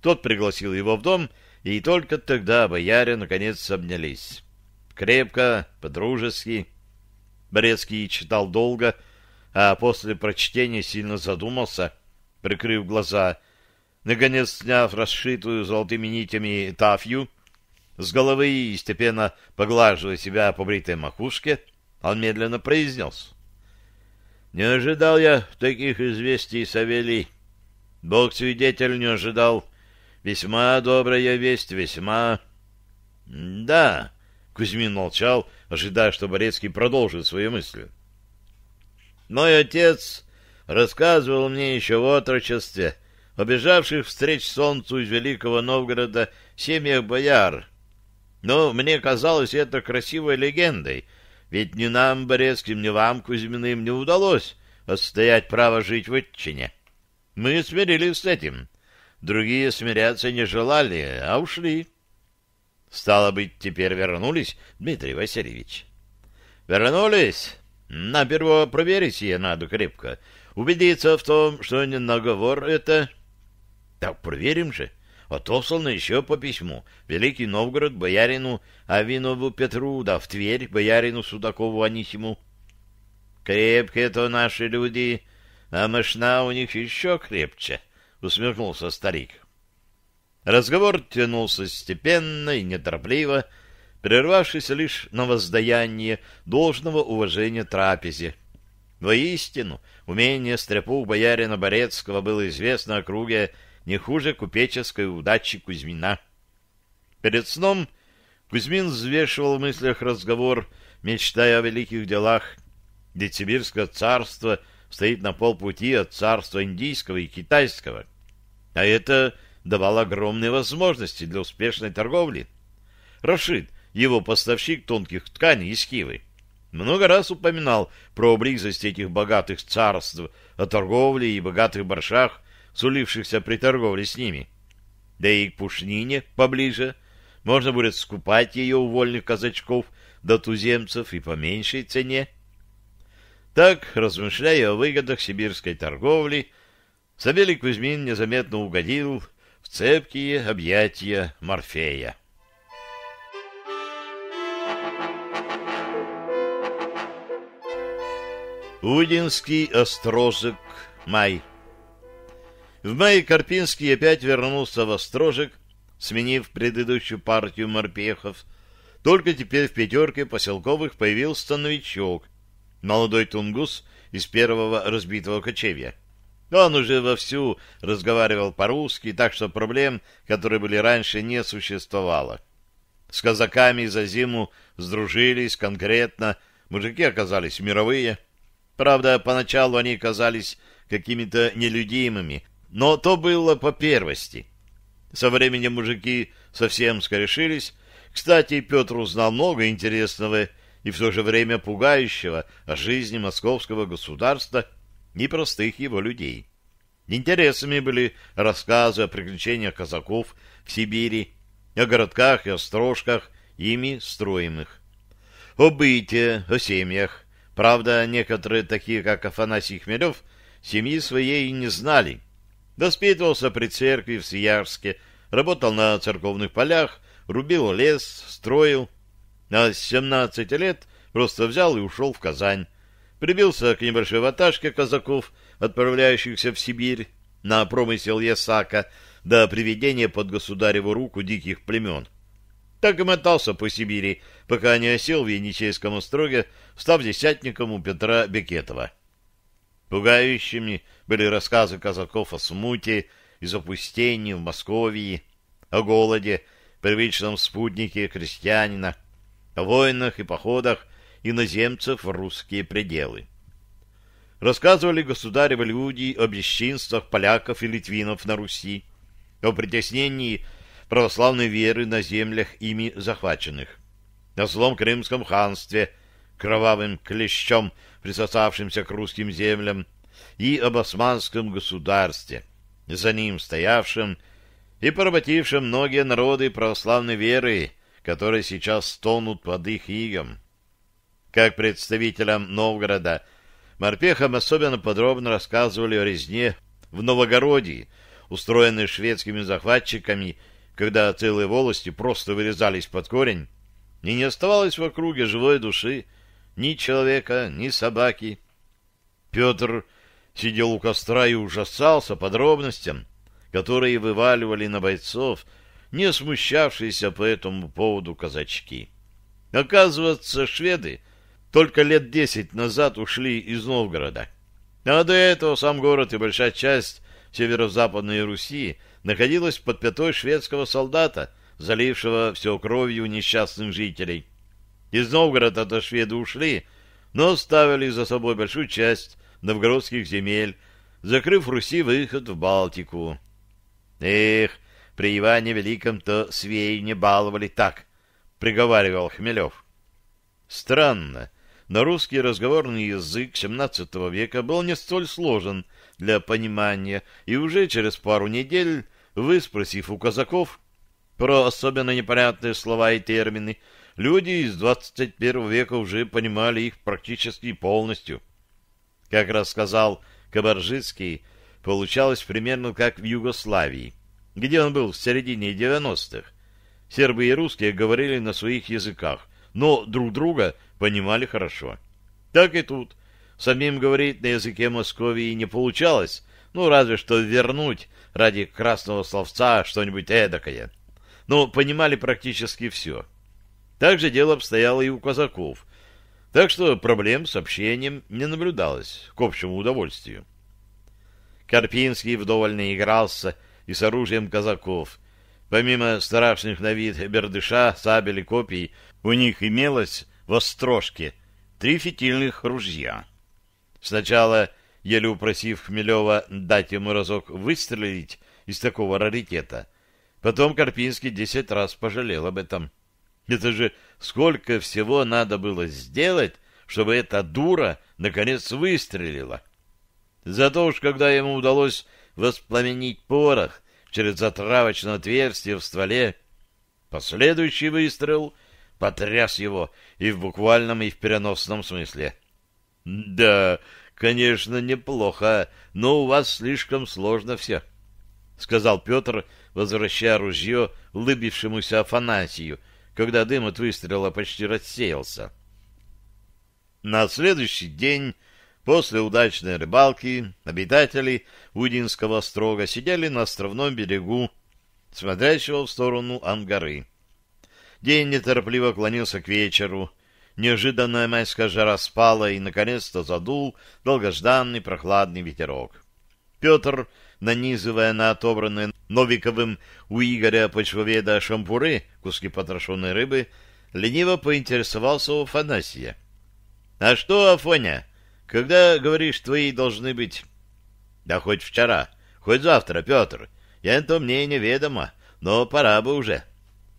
Тот пригласил его в дом, и только тогда бояре наконец обнялись. Крепко, по-дружески. Борецкий читал долго, а после прочтения сильно задумался, прикрыв глаза. Наконец, сняв расшитую золотыми нитями тафью с головы и степенно поглаживая себя по бритой макушке, он медленно произнес. «Не ожидал я таких известий, Савелий. Бог свидетель не ожидал. Весьма добрая весть, весьма...» «Да», — Кузьмин молчал, ожидая, что Борецкий продолжит свои мысли. Мой отец рассказывал мне еще в отрочестве о бежавших встреч солнцу из Великого Новгорода семьях бояр. Но мне казалось это красивой легендой, ведь ни нам, Борецким, ни вам, Кузьминым, не удалось отстоять право жить в отчине. Мы смирились с этим. Другие смиряться не желали, а ушли. Стало быть, теперь вернулись, Дмитрий Васильевич. Вернулись, Наперво проверить ее надо крепко. Убедиться в том, что не наговор это... Так проверим же. Отослано еще по письму. Великий Новгород боярину Авинову Петру, да в Тверь боярину Судакову Анисиму. Крепкие это наши люди, а мышна у них еще крепче, — усмехнулся старик. Разговор тянулся степенно и неторопливо, — прервавшись лишь на воздаяние должного уважения трапезе. Воистину, умение стряпух боярина Борецкого было известно округе не хуже купеческой удачи Кузьмина. Перед сном Кузьмин взвешивал в мыслях разговор, мечтая о великих делах, ведь Сибирское царство стоит на полпути от царства индийского и китайского, а это давало огромные возможности для успешной торговли. Рашид, его поставщик тонких тканей из Кивы, много раз упоминал про близость этих богатых царств о торговле и богатых баршах, сулившихся при торговле с ними. Да и к Пушнине поближе можно будет скупать ее у вольных казачков до туземцев и по меньшей цене. Так, размышляя о выгодах сибирской торговли, Савелий Кузьмин незаметно угодил в цепкие объятия Морфея. Удинский острожек. Май. В мае Карпинский опять вернулся в острожек, сменив предыдущую партию морпехов. Только теперь в пятерке поселковых появился новичок, молодой тунгус из первого разбитого кочевья. Он уже вовсю разговаривал по-русски, так что проблем, которые были раньше, не существовало. С казаками за зиму сдружились конкретно, мужики оказались мировые — Правда, поначалу они казались какими-то нелюдимыми, но то было по первости. Со временем мужики совсем скорешились. Кстати, Петр узнал много интересного и в то же время пугающего о жизни московского государства и простых его людей. Интересами были рассказы о приключениях казаков в Сибири, о городках и острожках, ими строимых. О быте, о семьях, Правда, некоторые, такие как Афанасий Хмелев, семьи своей не знали. Доспитывался при церкви в Сиярске, работал на церковных полях, рубил лес, строил. А с 17 лет просто взял и ушел в Казань. Прибился к небольшой ваташке казаков, отправляющихся в Сибирь на промысел Ясака до приведения под государеву руку диких племен. Так и мотался по Сибири, пока не осел в Енисейском остроге, став десятником у Петра Бекетова. Пугающими были рассказы казаков о смуте и запустении в Московии, о голоде, привычном спутнике крестьянина, о войнах и походах иноземцев в русские пределы. Рассказывали государевы люди о бесчинствах поляков и литвинов на Руси, о притеснении православной веры на землях ими захваченных. На злом крымском ханстве, кровавым клещом, присосавшимся к русским землям, и об османском государстве, за ним стоявшим и поработившим многие народы православной веры, которые сейчас стонут под их игом. Как представителям Новгорода, морпехам особенно подробно рассказывали о резне в Новогородии, устроенной шведскими захватчиками когда целые волости просто вырезались под корень, и не оставалось в округе живой души, ни человека, ни собаки. Петр сидел у костра и ужасался подробностям, которые вываливали на бойцов, не смущавшиеся по этому поводу казачки. Оказывается, шведы только лет десять назад ушли из Новгорода. А до этого сам город и большая часть северо-западной Руси находилась под пятой шведского солдата, залившего все кровью несчастных жителей. Из Новгорода-то шведы ушли, но оставили за собой большую часть новгородских земель, закрыв Руси выход в Балтику. «Эх, при Иване Великом-то свей не баловали так», — приговаривал Хмелев. Странно, но русский разговорный язык XVII века был не столь сложен — для понимания, и уже через пару недель, выспросив у казаков про особенно непонятные слова и термины, люди из 21 века уже понимали их практически полностью. Как рассказал Кабаржицкий, получалось примерно как в Югославии, где он был в середине 90-х. Сербы и русские говорили на своих языках, но друг друга понимали хорошо. Так и тут – Самим говорить на языке Московии не получалось, ну, разве что вернуть ради красного словца что-нибудь эдакое. Но ну, понимали практически все. Так же дело обстояло и у казаков. Так что проблем с общением не наблюдалось, к общему удовольствию. Карпинский вдоволь наигрался и с оружием казаков. Помимо страшных на вид бердыша, сабель и копий, у них имелось в острожке три фитильных ружья — Сначала, еле упросив Хмелева дать ему разок выстрелить из такого раритета, потом Карпинский десять раз пожалел об этом. Это же сколько всего надо было сделать, чтобы эта дура наконец выстрелила. Зато уж когда ему удалось воспламенить порох через затравочное отверстие в стволе, последующий выстрел потряс его и в буквальном, и в переносном смысле — да, конечно, неплохо, но у вас слишком сложно все, сказал Петр, возвращая ружье улыбившемуся Афанасию, когда дым от выстрела почти рассеялся. На следующий день после удачной рыбалки обитатели Удинского строга сидели на островном берегу, смотрящего в сторону Ангары. День неторопливо клонился к вечеру неожиданная майская жара спала, и наконец-то задул долгожданный прохладный ветерок. Петр, нанизывая на отобранные Новиковым у Игоря почвоведа шампуры, куски потрошенной рыбы, лениво поинтересовался у Фанасия. — А что, Афоня, когда, говоришь, твои должны быть? — Да хоть вчера, хоть завтра, Петр. я это мне неведомо, но пора бы уже.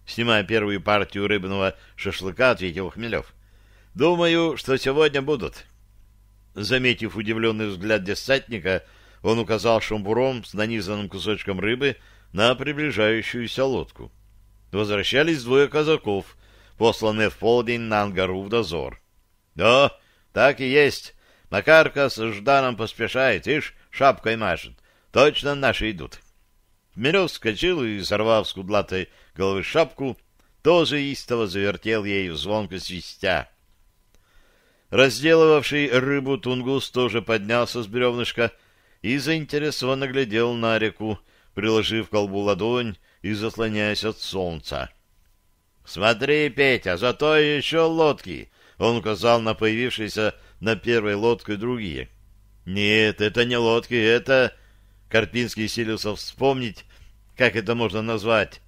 Снимая первую партию рыбного шашлыка, ответил Хмелев. — Думаю, что сегодня будут. Заметив удивленный взгляд десантника, он указал шамбуром с нанизанным кусочком рыбы на приближающуюся лодку. Возвращались двое казаков, посланные в полдень на ангару в дозор. — Да, так и есть. Макарка с Жданом поспешает, ишь, шапкой машет. Точно наши идут. Мирев вскочил и, сорвав с кудлатой головы шапку, тоже истово завертел ею звонко свистя. Разделывавший рыбу тунгус тоже поднялся с бревнышка и заинтересованно глядел на реку, приложив колбу ладонь и заслоняясь от солнца. «Смотри, Петя, зато еще лодки!» Он указал на появившиеся на первой лодке другие. «Нет, это не лодки, это...» Карпинский силился вспомнить, как это можно назвать.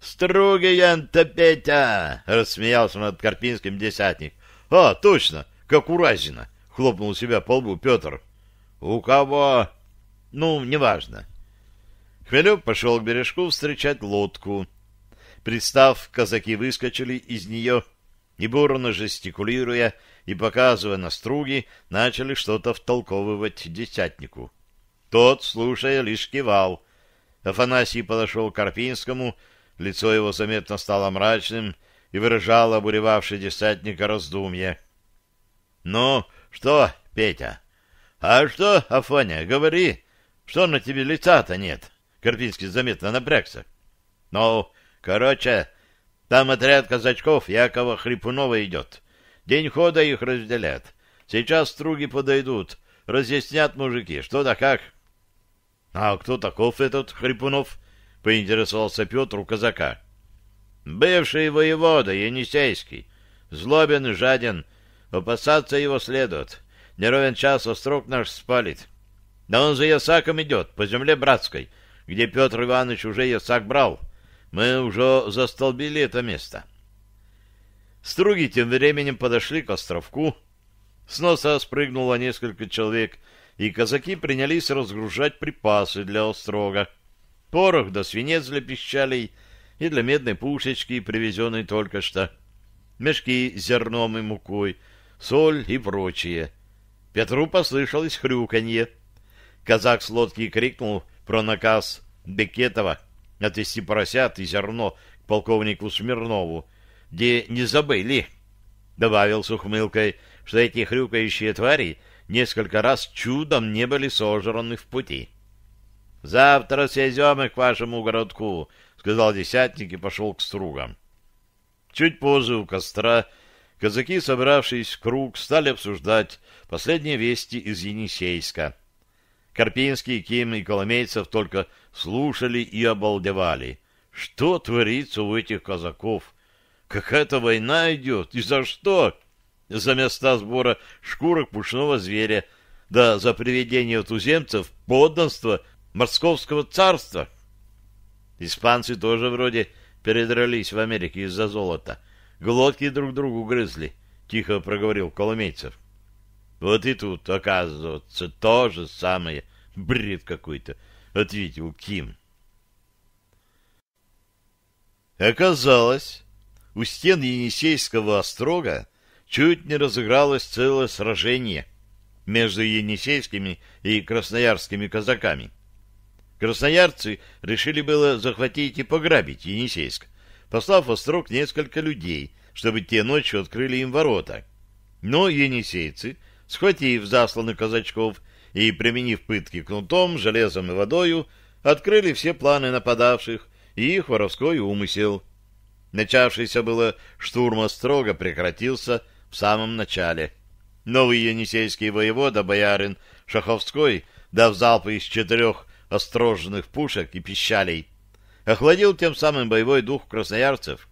«Стругиян-то, Петя!» — рассмеялся над Карпинским десятник. «А, точно! как у Разина, — хлопнул себя по лбу Петр. — У кого? — Ну, неважно. Хмелев пошел к бережку встречать лодку. Пристав, казаки выскочили из нее и, бурно жестикулируя и показывая на струги, начали что-то втолковывать десятнику. Тот, слушая, лишь кивал. Афанасий подошел к Карпинскому, лицо его заметно стало мрачным и выражало обуревавшее десятника раздумья. Ну, что, Петя? А что, Афоня, говори, что на тебе лица-то нет? Карпинский заметно напрягся. Ну, короче, там отряд казачков Якова Хрипунова идет. День хода их разделят. Сейчас струги подойдут, разъяснят мужики, что да как. — А кто таков этот Хрипунов? — поинтересовался Петр у казака. — Бывший воевода Енисейский. Злобен и жаден, Опасаться его следует. Неровен час острог наш спалит. Да он за Ясаком идет, по земле братской, где Петр Иванович уже Ясак брал. Мы уже застолбили это место. Струги тем временем подошли к островку. С носа спрыгнуло несколько человек, и казаки принялись разгружать припасы для острога. Порох да свинец для пищалей и для медной пушечки, привезенной только что. Мешки с зерном и мукой — соль и прочее. Петру послышалось хрюканье. Казак с лодки крикнул про наказ Бекетова отвезти поросят и зерно к полковнику Смирнову, где не забыли. Добавил с ухмылкой, что эти хрюкающие твари несколько раз чудом не были сожраны в пути. — Завтра свезем их к вашему городку, — сказал десятник и пошел к стругам. Чуть позже у костра казаки, собравшись в круг, стали обсуждать последние вести из Енисейска. Карпинский, Ким и Коломейцев только слушали и обалдевали. Что творится у этих казаков? Какая-то война идет, и за что? За места сбора шкурок пушного зверя, да за приведение туземцев подданства морского царства. Испанцы тоже вроде передрались в Америке из-за золота — глотки друг другу грызли, — тихо проговорил Коломейцев. — Вот и тут, оказывается, то же самое. Бред какой-то, — ответил Ким. Оказалось, у стен Енисейского острога чуть не разыгралось целое сражение между енисейскими и красноярскими казаками. Красноярцы решили было захватить и пограбить Енисейск, послав во строк несколько людей, чтобы те ночью открыли им ворота. Но енисейцы, схватив засланных казачков и применив пытки кнутом, железом и водою, открыли все планы нападавших и их воровской умысел. Начавшийся было штурм Острога прекратился в самом начале. Новый енисейский воевода, боярин Шаховской, дав залпы из четырех острожных пушек и пищалей, охладил тем самым боевой дух красноярцев.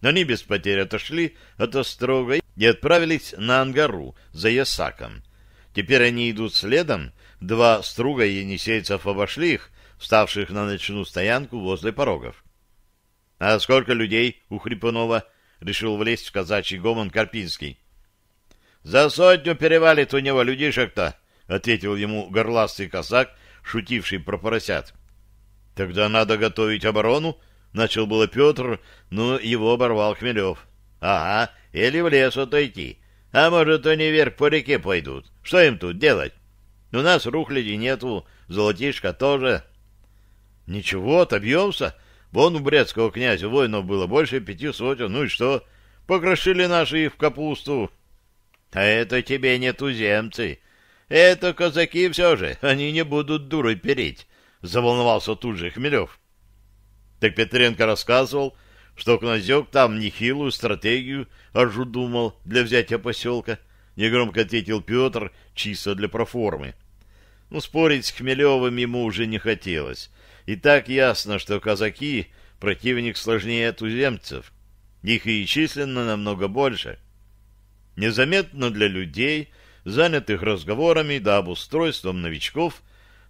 Но они без потерь отошли от острога и отправились на Ангару за Ясаком. Теперь они идут следом, два струга енисейцев обошли их, вставших на ночную стоянку возле порогов. — А сколько людей у Хрипунова? — решил влезть в казачий гомон Карпинский. — За сотню перевалит у него людишек-то, — ответил ему горластый казак, шутивший про поросят. — Тогда надо готовить оборону, начал было Петр, но его оборвал Хмелев. Ага, или в лес отойти. А может, они вверх по реке пойдут. Что им тут делать? У нас рухляди нету, золотишка тоже. Ничего, отобьемся. Вон у брецкого князя воинов было больше пяти сотен. Ну и что? Покрошили наши их в капусту. А это тебе не туземцы. Это казаки все же. Они не будут дурой переть. — заволновался тут же Хмелев. Так Петренко рассказывал, что князек там нехилую стратегию ожидумал для взятия поселка, негромко ответил Петр, чисто для проформы. Но ну, спорить с Хмелевым ему уже не хотелось. И так ясно, что казаки — противник сложнее туземцев. Их и численно намного больше. Незаметно для людей, занятых разговорами да обустройством новичков,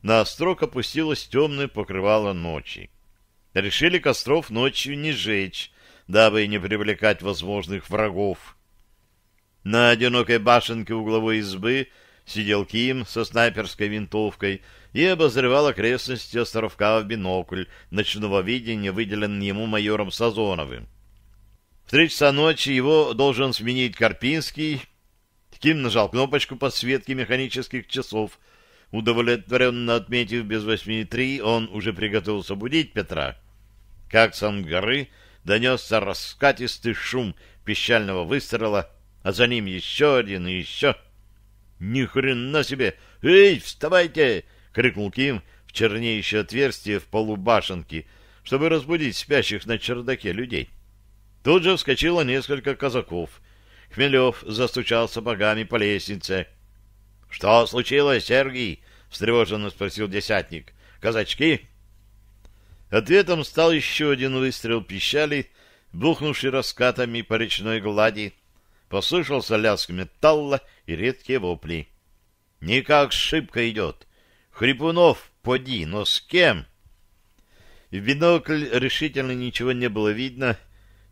на острог опустилось темное покрывало ночи. Решили костров ночью не жечь, дабы не привлекать возможных врагов. На одинокой башенке угловой избы сидел Ким со снайперской винтовкой и обозревал окрестности островка в бинокль ночного видения, выделенный ему майором Сазоновым. В три часа ночи его должен сменить Карпинский. Ким нажал кнопочку подсветки механических часов — Удовлетворенно отметив без восьми три, он уже приготовился будить Петра. Как с горы донесся раскатистый шум пищального выстрела, а за ним еще один и еще. «Ни хрена себе! Эй, вставайте!» — крикнул Ким в чернеющее отверстие в полу башенки, чтобы разбудить спящих на чердаке людей. Тут же вскочило несколько казаков. Хмелев застучал сапогами по лестнице —— Что случилось, Сергий? — встревоженно спросил десятник. — Казачки? Ответом стал еще один выстрел пищали, бухнувший раскатами по речной глади. Послышался лязг металла и редкие вопли. — Никак шибко идет. Хрипунов, поди, но с кем? В бинокль решительно ничего не было видно.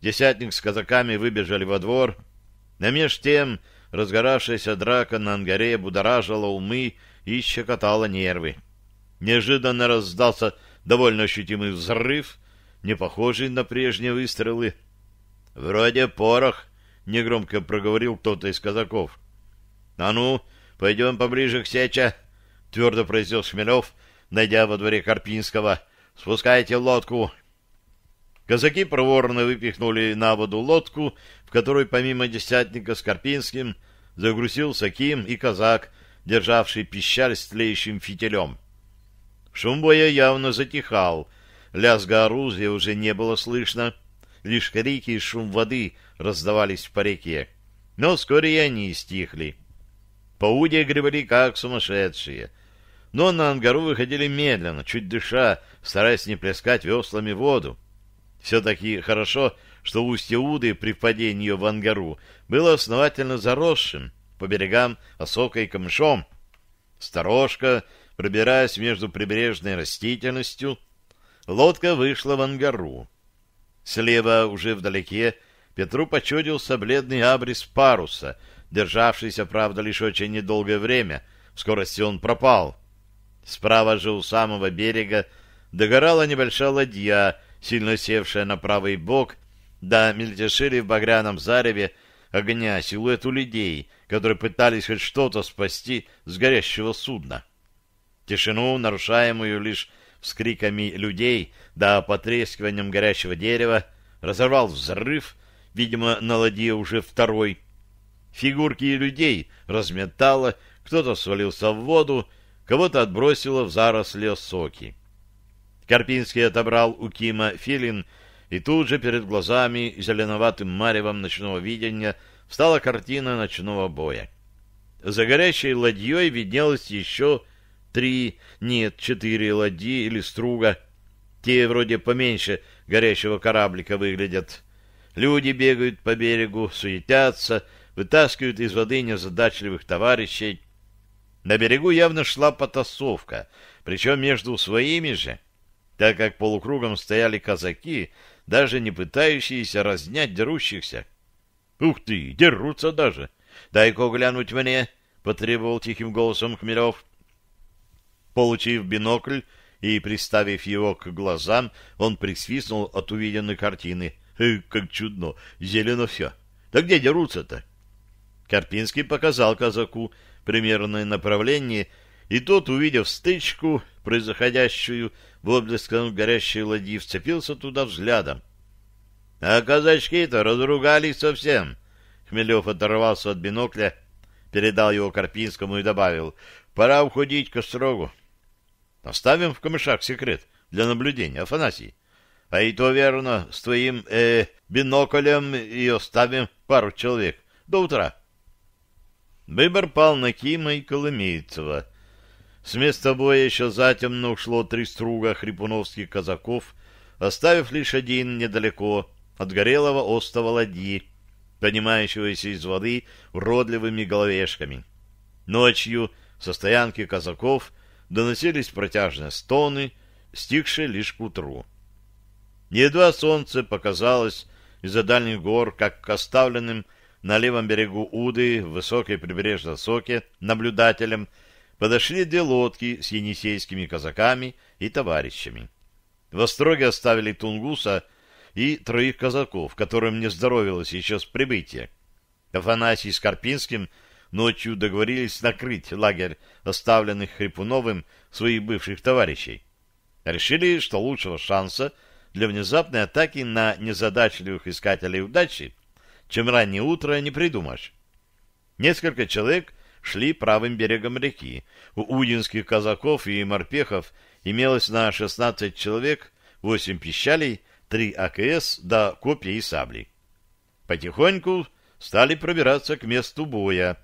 Десятник с казаками выбежали во двор. На меж тем разгоравшаяся драка на ангаре будоражила умы и щекотала нервы. Неожиданно раздался довольно ощутимый взрыв, не похожий на прежние выстрелы. — Вроде порох, — негромко проговорил кто-то из казаков. — А ну, пойдем поближе к сече, — твердо произнес Шмелев, найдя во дворе Карпинского. — Спускайте лодку. Казаки проворно выпихнули на воду лодку в которой помимо десятника с Карпинским загрузился Ким и казак, державший пищаль с тлеющим фитилем. Шум боя явно затихал, лязга оружия уже не было слышно, лишь крики и шум воды раздавались по реке. Но вскоре и они стихли. По уде гребли как сумасшедшие. Но на ангару выходили медленно, чуть дыша, стараясь не плескать веслами воду. Все-таки хорошо, что устье Уды при впадении в Ангару было основательно заросшим по берегам осокой камышом. Сторожка, пробираясь между прибрежной растительностью, лодка вышла в Ангару. Слева, уже вдалеке, Петру почудился бледный абрис паруса, державшийся, правда, лишь очень недолгое время. В скорости он пропал. Справа же у самого берега догорала небольшая ладья, сильно севшая на правый бок — да, мельтешили в багряном зареве огня силуэт у людей, которые пытались хоть что-то спасти с горящего судна. Тишину, нарушаемую лишь вскриками людей да потрескиванием горящего дерева, разорвал взрыв, видимо, на ладье уже второй. Фигурки людей разметало, кто-то свалился в воду, кого-то отбросило в заросли соки. Карпинский отобрал у Кима филин и тут же перед глазами зеленоватым маревом ночного видения встала картина ночного боя. За горящей ладьей виднелось еще три, нет, четыре ладьи или струга. Те вроде поменьше горящего кораблика выглядят. Люди бегают по берегу, суетятся, вытаскивают из воды незадачливых товарищей. На берегу явно шла потасовка, причем между своими же, так как полукругом стояли казаки — даже не пытающиеся разнять дерущихся. — Ух ты, дерутся даже! Дай-ка глянуть мне! — потребовал тихим голосом Хмелев. Получив бинокль и приставив его к глазам, он присвистнул от увиденной картины. «Э, — Как чудно! Зелено все! Да где дерутся-то? Карпинский показал казаку примерное направление, и тот, увидев стычку, происходящую в отблеском горящей ладьи, вцепился туда взглядом. — А казачки-то разругались совсем. Хмелев оторвался от бинокля, передал его Карпинскому и добавил. — Пора уходить к строгу. — Оставим в камышах секрет для наблюдения, Афанасий. А и то верно, с твоим э, биноклем и оставим пару человек до утра. Выбор пал на Кима и Коломейцева — с места боя еще затемно ушло три струга хрипуновских казаков, оставив лишь один недалеко от горелого остова ладьи, поднимающегося из воды уродливыми головешками. Ночью со стоянки казаков доносились протяжные стоны, стихшие лишь к утру. Едва солнце показалось из-за дальних гор, как к оставленным на левом берегу Уды в высокой прибрежной соке наблюдателям — подошли две лодки с енисейскими казаками и товарищами. В Остроге оставили Тунгуса и троих казаков, которым не здоровилось еще с прибытия. Афанасий с Карпинским ночью договорились накрыть лагерь оставленных Хрипуновым своих бывших товарищей. Решили, что лучшего шанса для внезапной атаки на незадачливых искателей удачи, чем раннее утро, не придумаешь. Несколько человек шли правым берегом реки. У удинских казаков и морпехов имелось на 16 человек 8 пищалей, 3 АКС, да копья и сабли. Потихоньку стали пробираться к месту боя.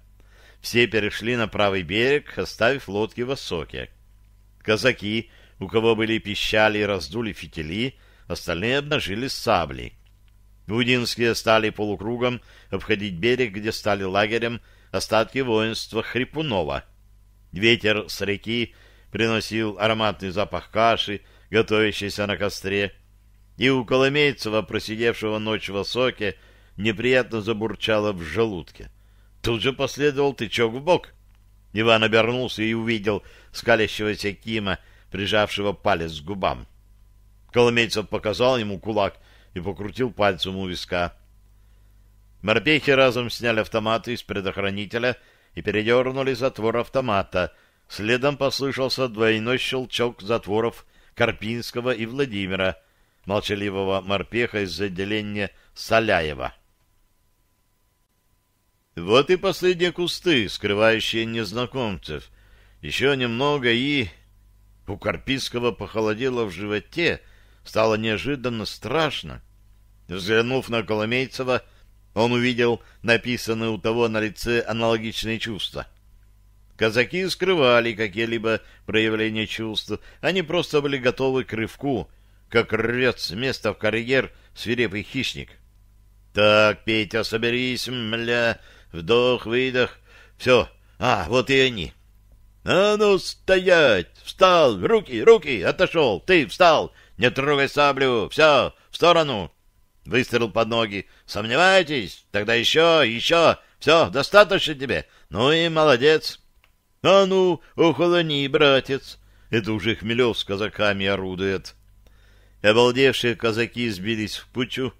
Все перешли на правый берег, оставив лодки в Осоке. Казаки, у кого были пищали, раздули фитили, остальные обнажили сабли. Удинские стали полукругом обходить берег, где стали лагерем остатки воинства Хрипунова. Ветер с реки приносил ароматный запах каши, готовящейся на костре, и у Коломейцева, просидевшего ночь в осоке, неприятно забурчало в желудке. Тут же последовал тычок в бок. Иван обернулся и увидел скалящегося Кима, прижавшего палец к губам. Коломейцев показал ему кулак и покрутил пальцем у виска. Морпехи разом сняли автоматы из предохранителя и передернули затвор автомата. Следом послышался двойной щелчок затворов Карпинского и Владимира, молчаливого морпеха из отделения Соляева. Вот и последние кусты, скрывающие незнакомцев. Еще немного и... У Карпинского похолодело в животе, стало неожиданно страшно. Взглянув на Коломейцева, он увидел написанное у того на лице аналогичные чувства. Казаки скрывали какие-либо проявления чувств, они просто были готовы к рывку, как рвет с места в карьер свирепый хищник. «Так, Петя, соберись, мля, вдох-выдох, все, а, вот и они». «А ну, стоять! Встал! Руки, руки! Отошел! Ты встал! Не трогай саблю! Все, в сторону!» Выстрел под ноги. Сомневаетесь? Тогда еще, еще. Все, достаточно тебе. Ну и молодец. А ну, ухолони, братец. Это уже Хмелев с казаками орудует. Обалдевшие казаки сбились в пучу.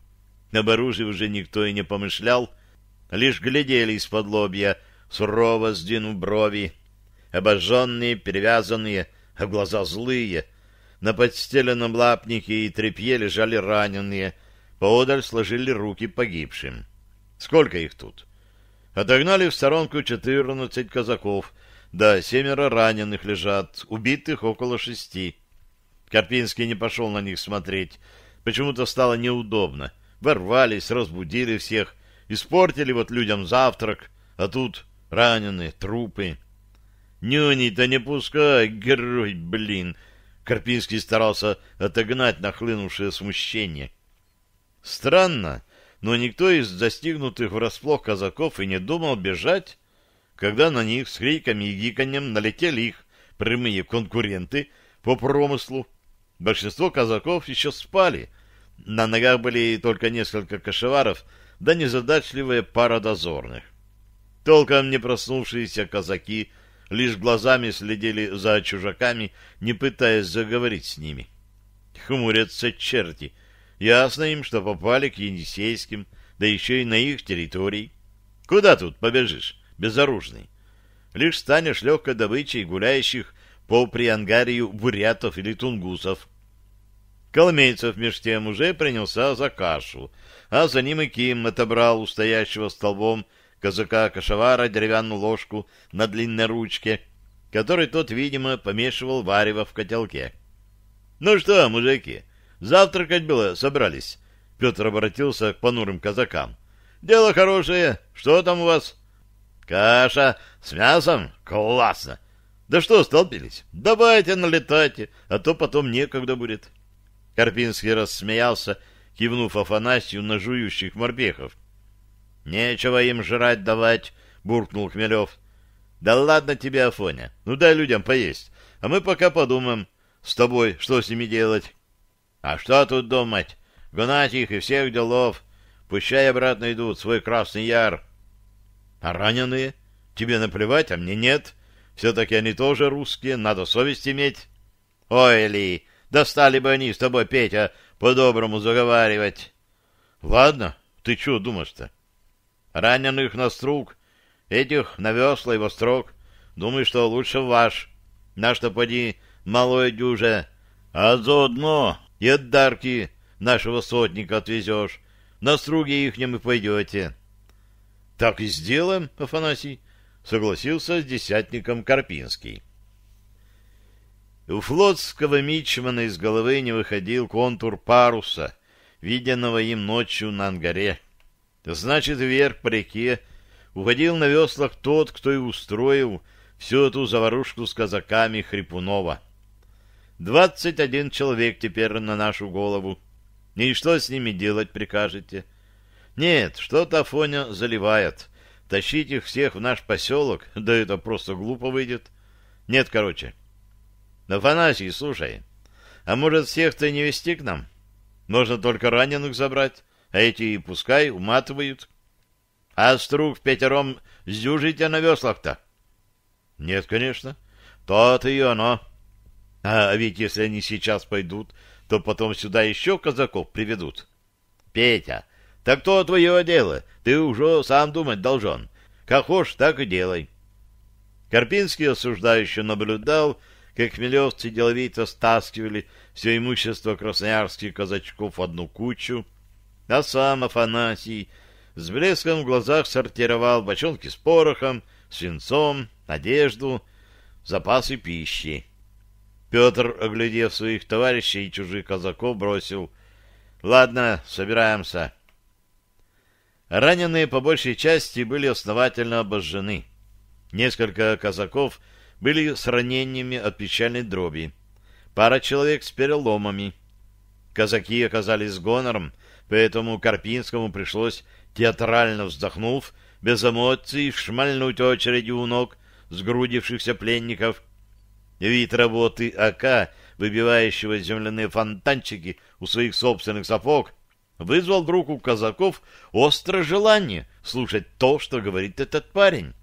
Об оружии уже никто и не помышлял. Лишь глядели из-под лобья, сурово сдвинув брови. Обожженные, перевязанные, а глаза злые. На подстеленном лапнике и тряпье лежали раненые — поодаль сложили руки погибшим. Сколько их тут? Отогнали в сторонку 14 казаков, да семеро раненых лежат, убитых около шести. Карпинский не пошел на них смотреть. Почему-то стало неудобно. Ворвались, разбудили всех, испортили вот людям завтрак, а тут раненые, трупы. Нюни-то не пускай, герой, блин! Карпинский старался отогнать нахлынувшее смущение. Странно, но никто из застигнутых врасплох казаков и не думал бежать, когда на них с криками и гиканьем налетели их прямые конкуренты по промыслу. Большинство казаков еще спали. На ногах были только несколько кошеваров, да незадачливая пара дозорных. Толком не проснувшиеся казаки лишь глазами следили за чужаками, не пытаясь заговорить с ними. Хмурятся черти — Ясно им, что попали к енисейским, да еще и на их территории. Куда тут побежишь, безоружный? Лишь станешь легкой добычей гуляющих по приангарию бурятов или тунгусов. Коломейцев, меж тем, уже принялся за кашу, а за ним и Ким отобрал у стоящего столбом казака Кашевара деревянную ложку на длинной ручке, которой тот, видимо, помешивал варево в котелке. — Ну что, мужики, — Завтракать было, собрались. Петр обратился к понурым казакам. Дело хорошее. Что там у вас? Каша с мясом? Классно. Да что столпились? Давайте налетайте, а то потом некогда будет. Карпинский рассмеялся, кивнув Афанасию на жующих морбехов. Нечего им жрать давать, буркнул Хмелев. Да ладно тебе, Афоня. Ну дай людям поесть, а мы пока подумаем с тобой, что с ними делать. А что тут думать? Гнать их и всех делов. Пущай обратно идут, свой красный яр. А раненые? Тебе наплевать, а мне нет. Все-таки они тоже русские, надо совесть иметь. Ой, Ли, достали бы они с тобой, Петя, по-доброму заговаривать. Ладно, ты чего думаешь-то? Раненых на струк, этих на весла и вострок. строк. Думаю, что лучше ваш. На что поди, малое дюже. А заодно и от Дарки нашего сотника отвезешь. На струге ихнем и пойдете. — Так и сделаем, Афанасий, — согласился с десятником Карпинский. У флотского мичмана из головы не выходил контур паруса, виденного им ночью на ангаре. Значит, вверх по реке уходил на веслах тот, кто и устроил всю эту заварушку с казаками Хрипунова. Двадцать один человек теперь на нашу голову. И что с ними делать прикажете? Нет, что-то Афоня заливает. Тащить их всех в наш поселок, да это просто глупо выйдет. Нет, короче. Афанасий, слушай, а может всех-то не вести к нам? Можно только раненых забрать, а эти и пускай уматывают. А струк пятером сдюжите на веслах-то? Нет, конечно. То-то и оно. А, а ведь если они сейчас пойдут, то потом сюда еще казаков приведут. Петя, так то твое дело, ты уже сам думать должен. Как хочешь, так и делай. Карпинский осуждающе наблюдал, как хмелевцы деловито стаскивали все имущество красноярских казачков в одну кучу, а сам Афанасий с блеском в глазах сортировал бочонки с порохом, свинцом, одежду, запасы пищи. Петр, оглядев своих товарищей и чужих казаков, бросил. «Ладно, собираемся». Раненые по большей части были основательно обожжены. Несколько казаков были с ранениями от печальной дроби. Пара человек с переломами. Казаки оказались гонором, поэтому Карпинскому пришлось, театрально вздохнув, без эмоций шмальнуть очередью у ног сгрудившихся пленников — Вид работы АК, выбивающего земляные фонтанчики у своих собственных сапог, вызвал вдруг у казаков острое желание слушать то, что говорит этот парень.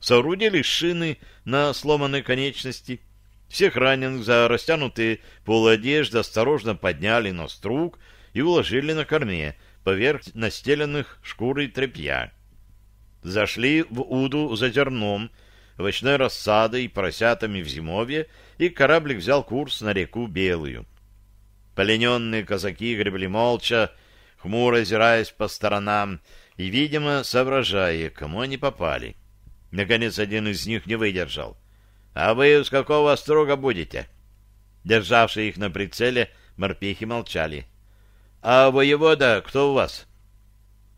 Соорудили шины на сломанной конечности. Всех раненых за растянутые полуодежды осторожно подняли на струк и уложили на корме поверх настеленных шкурой тряпья. Зашли в уду за зерном, овощной рассадой и поросятами в зимовье, и кораблик взял курс на реку Белую. Полененные казаки гребли молча, хмуро озираясь по сторонам и, видимо, соображая, кому они попали. Наконец, один из них не выдержал. «А вы с какого строга будете?» Державшие их на прицеле, морпехи молчали. «А воевода кто у вас?»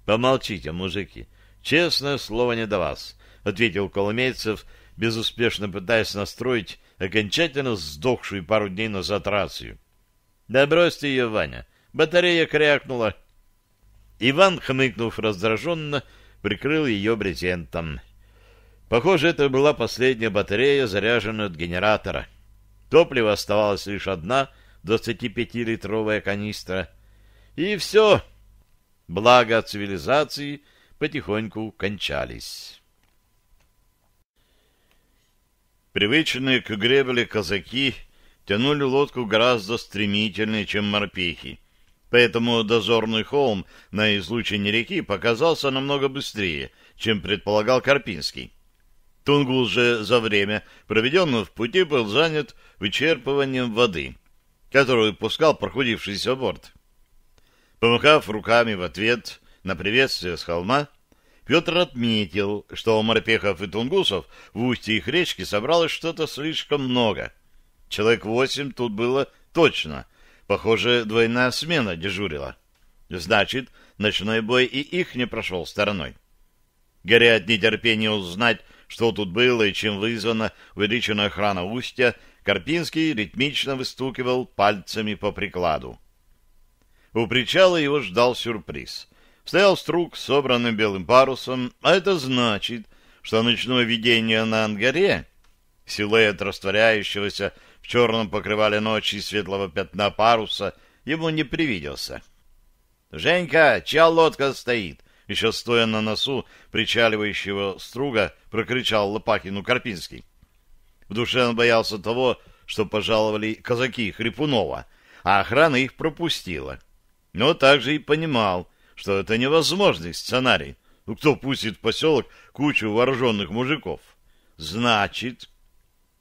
«Помолчите, мужики. Честное слово не до вас ответил Коломейцев, безуспешно пытаясь настроить окончательно сдохшую пару дней назад рацию. Да брось ее, Ваня. Батарея крякнула. Иван, хмыкнув раздраженно, прикрыл ее брезентом. Похоже, это была последняя батарея, заряженная от генератора. Топлива оставалась лишь одна 25-литровая канистра. И все. Благо цивилизации потихоньку кончались. Привычные к гребле казаки тянули лодку гораздо стремительнее, чем морпехи, поэтому дозорный холм на излучине реки показался намного быстрее, чем предполагал Карпинский. Тунгул же за время, проведенное в пути, был занят вычерпыванием воды, которую пускал проходившийся борт. Помахав руками в ответ на приветствие с холма, Петр отметил, что у морпехов и тунгусов в устье их речки собралось что-то слишком много. Человек восемь тут было точно. Похоже, двойная смена дежурила. Значит, ночной бой и их не прошел стороной. Горя от нетерпения узнать, что тут было и чем вызвана увеличенная охрана устья, Карпинский ритмично выстукивал пальцами по прикладу. У причала его ждал сюрприз стоял струк, собранным белым парусом, а это значит, что ночное видение на ангаре, силуэт растворяющегося в черном покрывале ночи светлого пятна паруса, ему не привиделся. «Женька, чья лодка стоит?» Еще стоя на носу причаливающего струга, прокричал Лопахину Карпинский. В душе он боялся того, что пожаловали казаки Хрипунова, а охрана их пропустила. Но также и понимал, что это невозможный сценарий. Ну, кто пустит в поселок кучу вооруженных мужиков? Значит...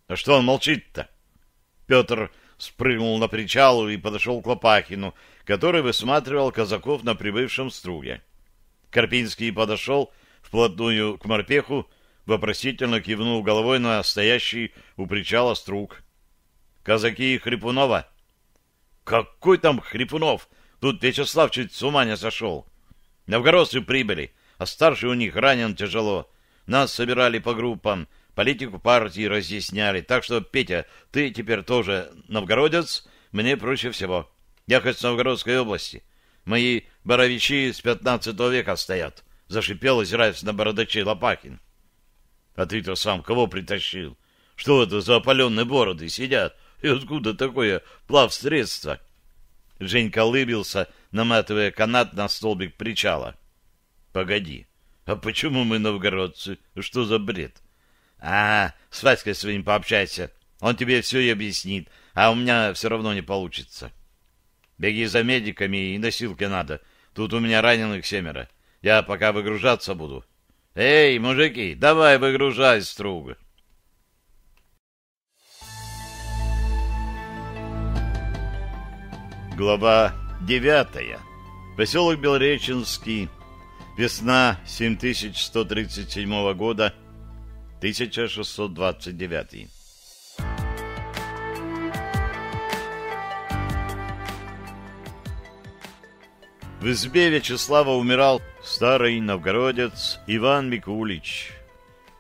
А что он молчит-то? Петр спрыгнул на причалу и подошел к Лопахину, который высматривал казаков на прибывшем струге. Карпинский подошел вплотную к морпеху, вопросительно кивнул головой на стоящий у причала струг. «Казаки Хрипунова». «Какой там Хрипунов?» Тут Вячеслав чуть с ума не сошел. Новгородцы прибыли, а старший у них ранен тяжело. Нас собирали по группам, политику партии разъясняли. Так что, Петя, ты теперь тоже новгородец, мне проще всего. Я хоть с Новгородской области. Мои боровичи с пятнадцатого века стоят. Зашипел, озираясь на бородачей Лопахин. А ты-то сам кого притащил? Что это за опаленные бороды сидят? И откуда такое плавсредство? Женька улыбился, наматывая канат на столбик причала. «Погоди, а почему мы новгородцы? Что за бред?» «А, с Васькой своим пообщайся. Он тебе все и объяснит, а у меня все равно не получится». «Беги за медиками и носилки надо. Тут у меня раненых семеро. Я пока выгружаться буду». «Эй, мужики, давай выгружай струга!» Глава 9. Поселок Белореченский. Весна 7137 года. 1629. В избе Вячеслава умирал старый новгородец Иван Микулич.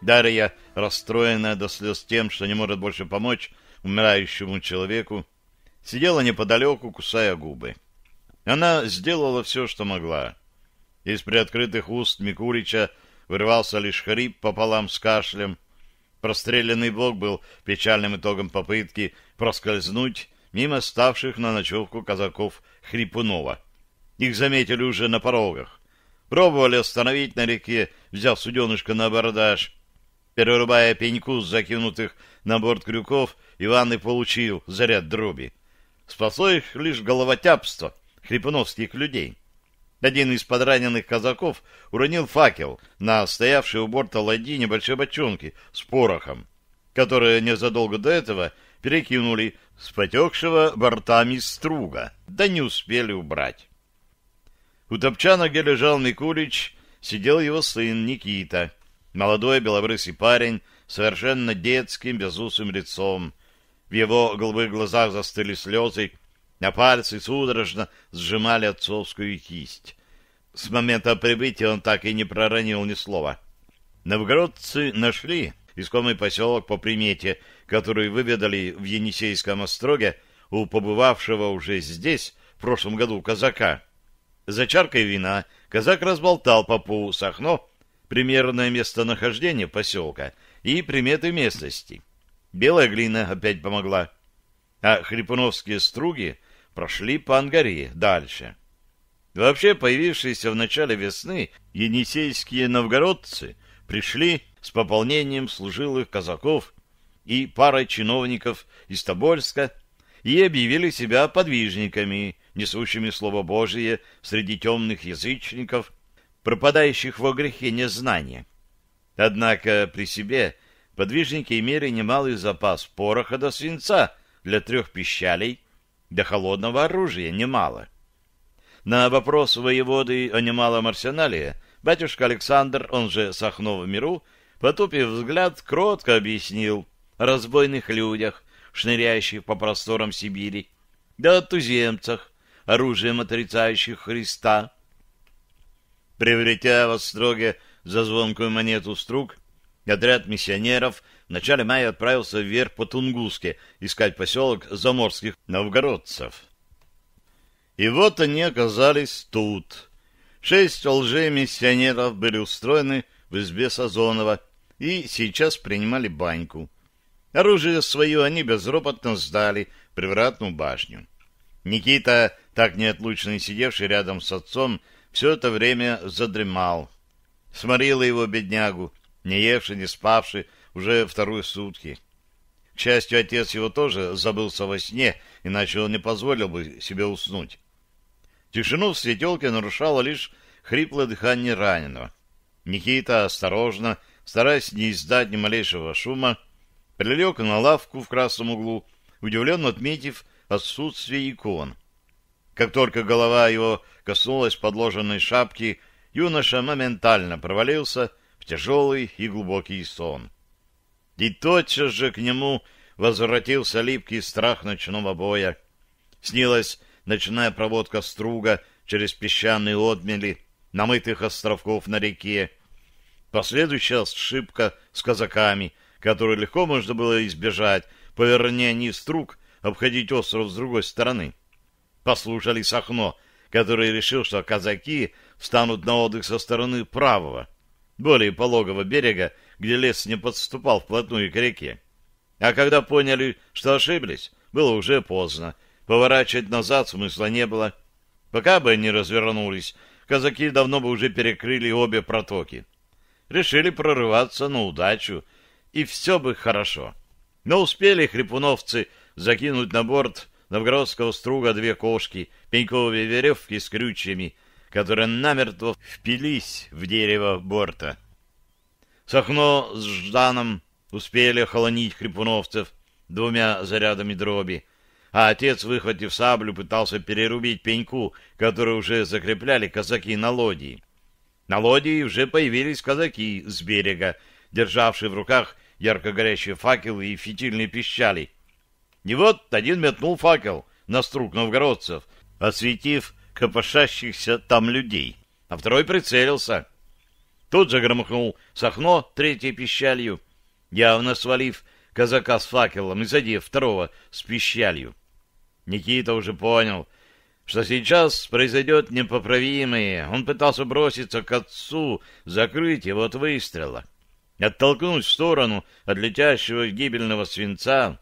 Дарья, расстроенная до слез тем, что не может больше помочь умирающему человеку, сидела неподалеку, кусая губы. Она сделала все, что могла. Из приоткрытых уст Микурича вырывался лишь хрип пополам с кашлем. Простреленный блок был печальным итогом попытки проскользнуть мимо ставших на ночевку казаков Хрипунова. Их заметили уже на порогах. Пробовали остановить на реке, взяв суденышко на абордаж. Перерубая пеньку с закинутых на борт крюков, Иван и получил заряд дроби. Спасло их лишь головотяпство хрипуновских людей. Один из подраненных казаков уронил факел на стоявший у борта ладьи небольшой бочонки с порохом, которые незадолго до этого перекинули с потекшего бортами струга, да не успели убрать. У топчана, где лежал Микулич, сидел его сын Никита, молодой белобрысый парень, совершенно детским безусым лицом. В его голубых глазах застыли слезы, а пальцы судорожно сжимали отцовскую кисть. С момента прибытия он так и не проронил ни слова. Новгородцы нашли искомый поселок по примете, который выведали в Енисейском остроге у побывавшего уже здесь в прошлом году казака. За чаркой вина казак разболтал попу Сахно примерное местонахождение поселка и приметы местности. Белая глина опять помогла. А хрипуновские струги прошли по Ангаре дальше. Вообще, появившиеся в начале весны енисейские новгородцы пришли с пополнением служилых казаков и парой чиновников из Тобольска и объявили себя подвижниками, несущими Слово Божие среди темных язычников, пропадающих во грехе незнания. Однако при себе подвижники имели немалый запас пороха до свинца для трех пищалей, до холодного оружия немало. На вопрос воеводы о немалом арсенале батюшка Александр, он же Сахнов в миру, потупив взгляд, кротко объяснил разбойных людях, шныряющих по просторам Сибири, да о туземцах, оружием отрицающих Христа. Приобретя в Остроге за звонкую монету струк, Отряд миссионеров в начале мая отправился вверх по Тунгуске искать поселок заморских новгородцев. И вот они оказались тут. Шесть миссионеров были устроены в избе Сазонова и сейчас принимали баньку. Оружие свое они безропотно сдали привратную башню. Никита, так неотлучно сидевший рядом с отцом, все это время задремал. Сморила его беднягу, не евший, не спавший, уже вторую сутки. К счастью, отец его тоже забылся во сне, иначе он не позволил бы себе уснуть. Тишину в светелке нарушало лишь хриплое дыхание раненого. Никита осторожно, стараясь не издать ни малейшего шума, прилег на лавку в красном углу, удивленно отметив отсутствие икон. Как только голова его коснулась подложенной шапки, юноша моментально провалился — тяжелый и глубокий сон. И тотчас же к нему возвратился липкий страх ночного боя. Снилась ночная проводка струга через песчаные отмели, намытых островков на реке. Последующая сшибка с казаками, которую легко можно было избежать, повернее не струг, обходить остров с другой стороны. Послушали Сахно, который решил, что казаки встанут на отдых со стороны правого, более пологого берега, где лес не подступал вплотную к реке. А когда поняли, что ошиблись, было уже поздно. Поворачивать назад смысла не было. Пока бы они развернулись, казаки давно бы уже перекрыли обе протоки. Решили прорываться на удачу, и все бы хорошо. Но успели хрипуновцы закинуть на борт новгородского струга две кошки, пеньковые веревки с крючьями — которые намертво впились в дерево борта. Сахно с Жданом успели охолонить хрипуновцев двумя зарядами дроби, а отец, выхватив саблю, пытался перерубить пеньку, которую уже закрепляли казаки на лодии. На лодии уже появились казаки с берега, державшие в руках ярко горящие факелы и фитильные пищали. И вот один метнул факел на струк новгородцев, осветив копошащихся там людей, а второй прицелился. Тут же громыхнул сахно третьей пищалью, явно свалив казака с факелом и задев второго с пищалью. Никита уже понял, что сейчас произойдет непоправимое. Он пытался броситься к отцу, закрыть его от выстрела, оттолкнуть в сторону от летящего гибельного свинца.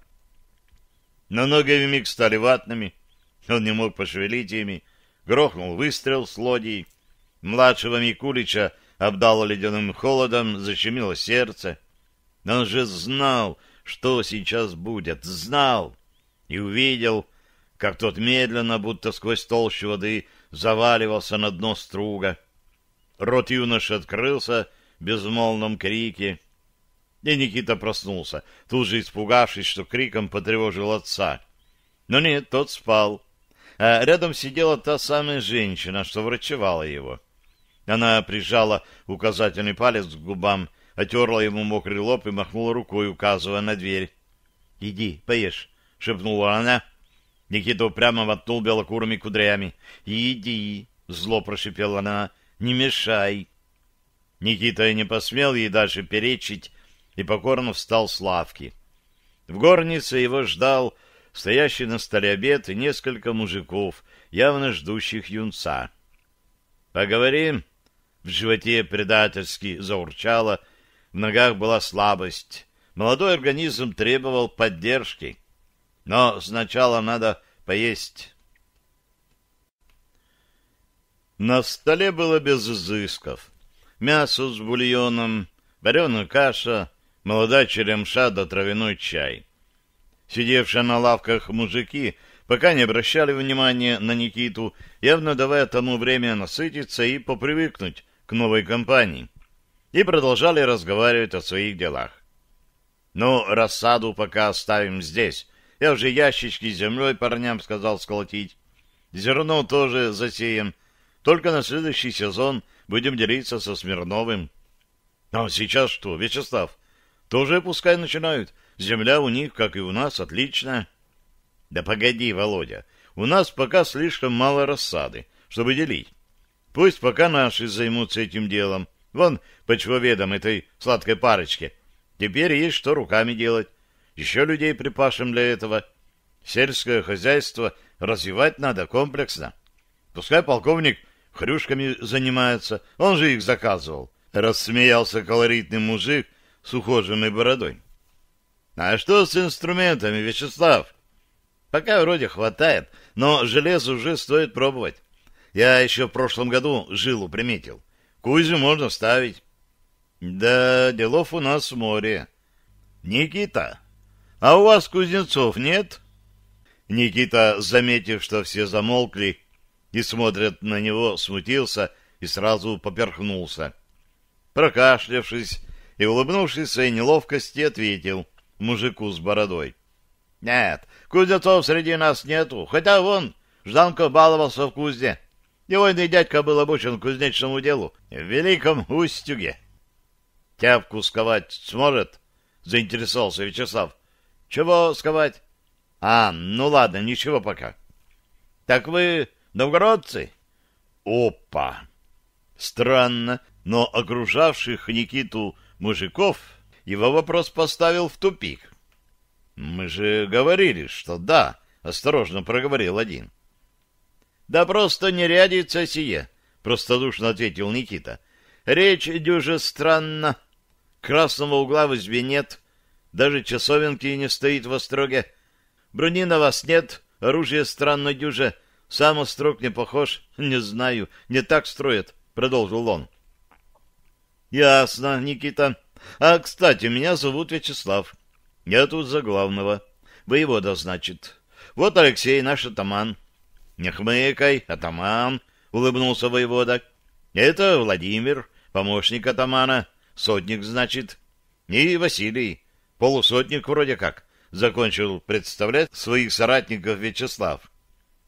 Но ноги вмиг стали ватными, он не мог пошевелить ими, Грохнул выстрел с лодии. Младшего Микулича обдало ледяным холодом, защемило сердце. Но он же знал, что сейчас будет, знал и увидел, как тот медленно, будто сквозь толщу воды, заваливался на дно струга. Рот юноши открылся в безмолвном крике. И Никита проснулся, тут же испугавшись, что криком потревожил отца. Но нет, тот спал, а рядом сидела та самая женщина, что врачевала его. Она прижала указательный палец к губам, отерла ему мокрый лоб и махнула рукой, указывая на дверь. — Иди, поешь, — шепнула она. Никита прямо воткнул белокурыми кудрями. — Иди, — зло прошипела она, — не мешай. Никита и не посмел ей даже перечить, и покорно встал с лавки. В горнице его ждал стоящий на столе обед и несколько мужиков, явно ждущих юнца. «Поговорим?» В животе предательски заурчало, в ногах была слабость. Молодой организм требовал поддержки. Но сначала надо поесть. На столе было без изысков. Мясо с бульоном, вареная каша, молода черемша да травяной чай. Сидевшие на лавках мужики пока не обращали внимания на Никиту, явно давая тому время насытиться и попривыкнуть к новой компании, и продолжали разговаривать о своих делах. «Ну, рассаду пока оставим здесь. Я уже ящички с землей парням сказал сколотить. Зерно тоже засеем. Только на следующий сезон будем делиться со Смирновым». «А сейчас что, Вячеслав?» «Тоже пускай начинают. Земля у них, как и у нас, отлично. Да погоди, Володя, у нас пока слишком мало рассады, чтобы делить. Пусть пока наши займутся этим делом. Вон, почвоведам этой сладкой парочке. Теперь есть что руками делать. Еще людей припашем для этого. Сельское хозяйство развивать надо комплексно. Пускай полковник хрюшками занимается, он же их заказывал. Рассмеялся колоритный мужик с ухоженной бородой. А что с инструментами, Вячеслав? Пока вроде хватает, но железо уже стоит пробовать. Я еще в прошлом году жилу приметил. Кузю можно ставить. Да, делов у нас в море. Никита, а у вас кузнецов нет? Никита, заметив, что все замолкли и смотрят на него, смутился и сразу поперхнулся. Прокашлявшись и улыбнувшись своей неловкости, ответил — мужику с бородой. — Нет, кузнецов среди нас нету, хотя вон Жданко баловался в кузне. Его иный дядька был обучен кузнечному делу в Великом Устюге. — Тяпку сковать сможет? — заинтересовался Вячеслав. — Чего сковать? — А, ну ладно, ничего пока. — Так вы новгородцы? — Опа! Странно, но окружавших Никиту мужиков его вопрос поставил в тупик. «Мы же говорили, что да», — осторожно проговорил один. «Да просто не рядится сие», — простодушно ответил Никита. «Речь дюже странна. Красного угла в избе нет, даже часовенки не стоит во строге. Брони на вас нет, оружие странно дюже, сам острог не похож, не знаю, не так строят», — продолжил он. «Ясно, Никита», а, кстати, меня зовут Вячеслав. Я тут за главного. Воевода, значит. Вот Алексей, наш атаман. Не хмыкай, атаман, улыбнулся воевода. Это Владимир, помощник атамана. Сотник, значит. И Василий, полусотник вроде как. Закончил представлять своих соратников Вячеслав.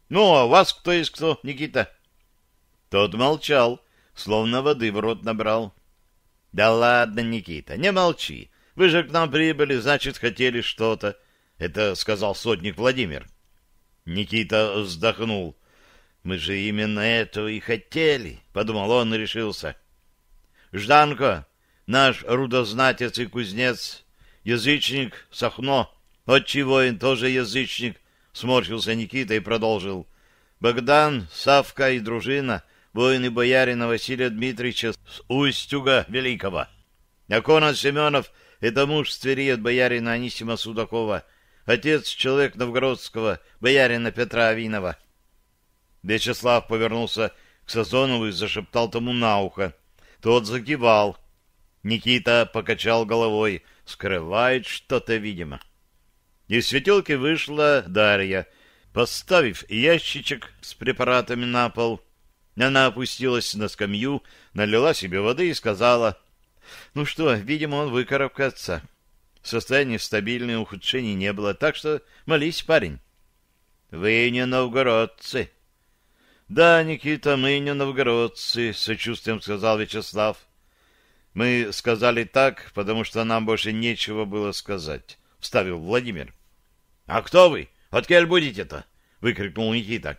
Ну, а вас кто есть кто, Никита? Тот молчал, словно воды в рот набрал. Да ладно, Никита, не молчи. Вы же к нам прибыли, значит, хотели что-то. Это сказал сотник Владимир. Никита вздохнул. Мы же именно этого и хотели, подумал он и решился. Жданко, наш рудознатец и кузнец, язычник Сахно, отчий воин, тоже язычник, сморщился Никита и продолжил. Богдан, Савка и дружина — воины боярина Василия Дмитриевича с Устюга Великого. Акона Семенов — это муж с Твери от боярина Анисима Судакова, отец человек новгородского, боярина Петра Авинова. Вячеслав повернулся к Сазонову и зашептал тому на ухо. Тот закивал. Никита покачал головой. Скрывает что-то, видимо. Из светелки вышла Дарья, поставив ящичек с препаратами на пол — она опустилась на скамью, налила себе воды и сказала, «Ну что, видимо, он выкарабкается». Состояние стабильное, ухудшений не было, так что молись, парень. «Вы не новгородцы». «Да, Никита, мы не новгородцы», — сочувствием сказал Вячеслав. «Мы сказали так, потому что нам больше нечего было сказать», — вставил Владимир. «А кто вы? От кель будете-то?» — выкрикнул Никита.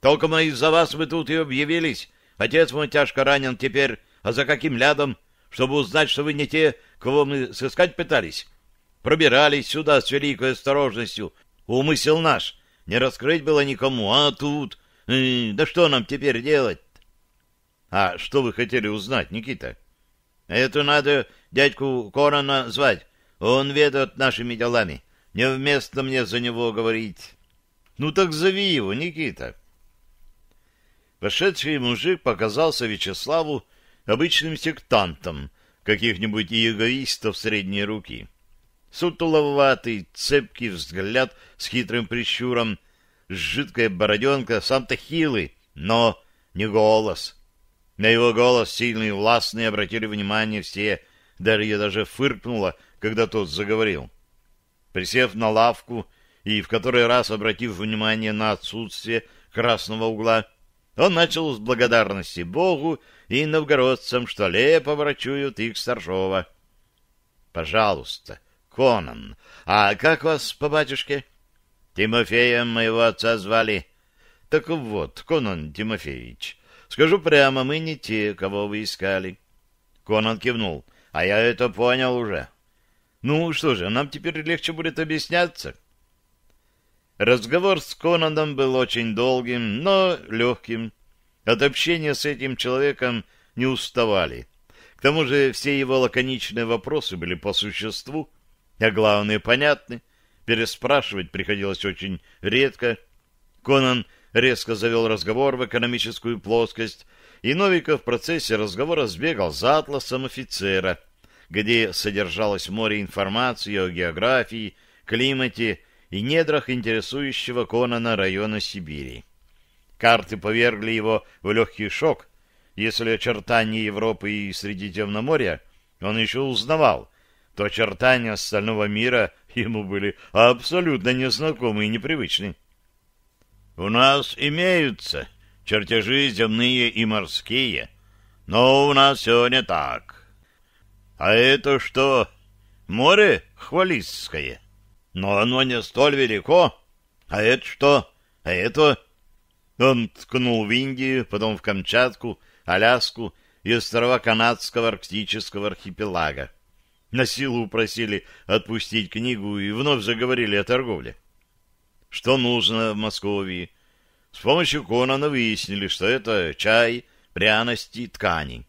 Толком из-за вас вы тут и объявились. Отец мой тяжко ранен теперь, а за каким лядом? Чтобы узнать, что вы не те, кого мы сыскать пытались. Пробирались сюда с великой осторожностью. Умысел наш не раскрыть было никому, а тут... Э, да что нам теперь делать? А что вы хотели узнать, Никита? Это надо дядьку Корона звать. Он ведет нашими делами. Невместно мне за него говорить. Ну так зови его, Никита. Вошедший мужик показался Вячеславу обычным сектантом, каких-нибудь эгоистов средней руки. Сутуловатый, цепкий взгляд с хитрым прищуром, жидкая бороденка, сам-то хилый, но не голос. На его голос сильный и властный обратили внимание все. Дарья даже фыркнула, когда тот заговорил. Присев на лавку и в который раз обратив внимание на отсутствие красного угла, он начал с благодарности Богу и новгородцам, что лепо врачуют их старшова. — Пожалуйста, Конан, а как вас по батюшке? — Тимофеем моего отца звали. — Так вот, Конан Тимофеевич, скажу прямо, мы не те, кого вы искали. Конан кивнул. — А я это понял уже. — Ну что же, нам теперь легче будет объясняться. — Разговор с Конаном был очень долгим, но легким. От общения с этим человеком не уставали. К тому же все его лаконичные вопросы были по существу, а главное, понятны. Переспрашивать приходилось очень редко. Конан резко завел разговор в экономическую плоскость, и Новиков в процессе разговора сбегал за атласом офицера, где содержалось море информации о географии, климате и недрах интересующего Конана района Сибири. Карты повергли его в легкий шок, если очертания Европы и Средиземноморья он еще узнавал, то очертания остального мира ему были абсолютно незнакомы и непривычны. «У нас имеются чертежи земные и морские, но у нас все не так. А это что? Море Хвалистское?» но оно не столь велико. А это что? А это... Он ткнул в Индию, потом в Камчатку, Аляску и острова канадского арктического архипелага. На силу упросили отпустить книгу и вновь заговорили о торговле. Что нужно в Москве? С помощью Конана выяснили, что это чай, пряности, ткани.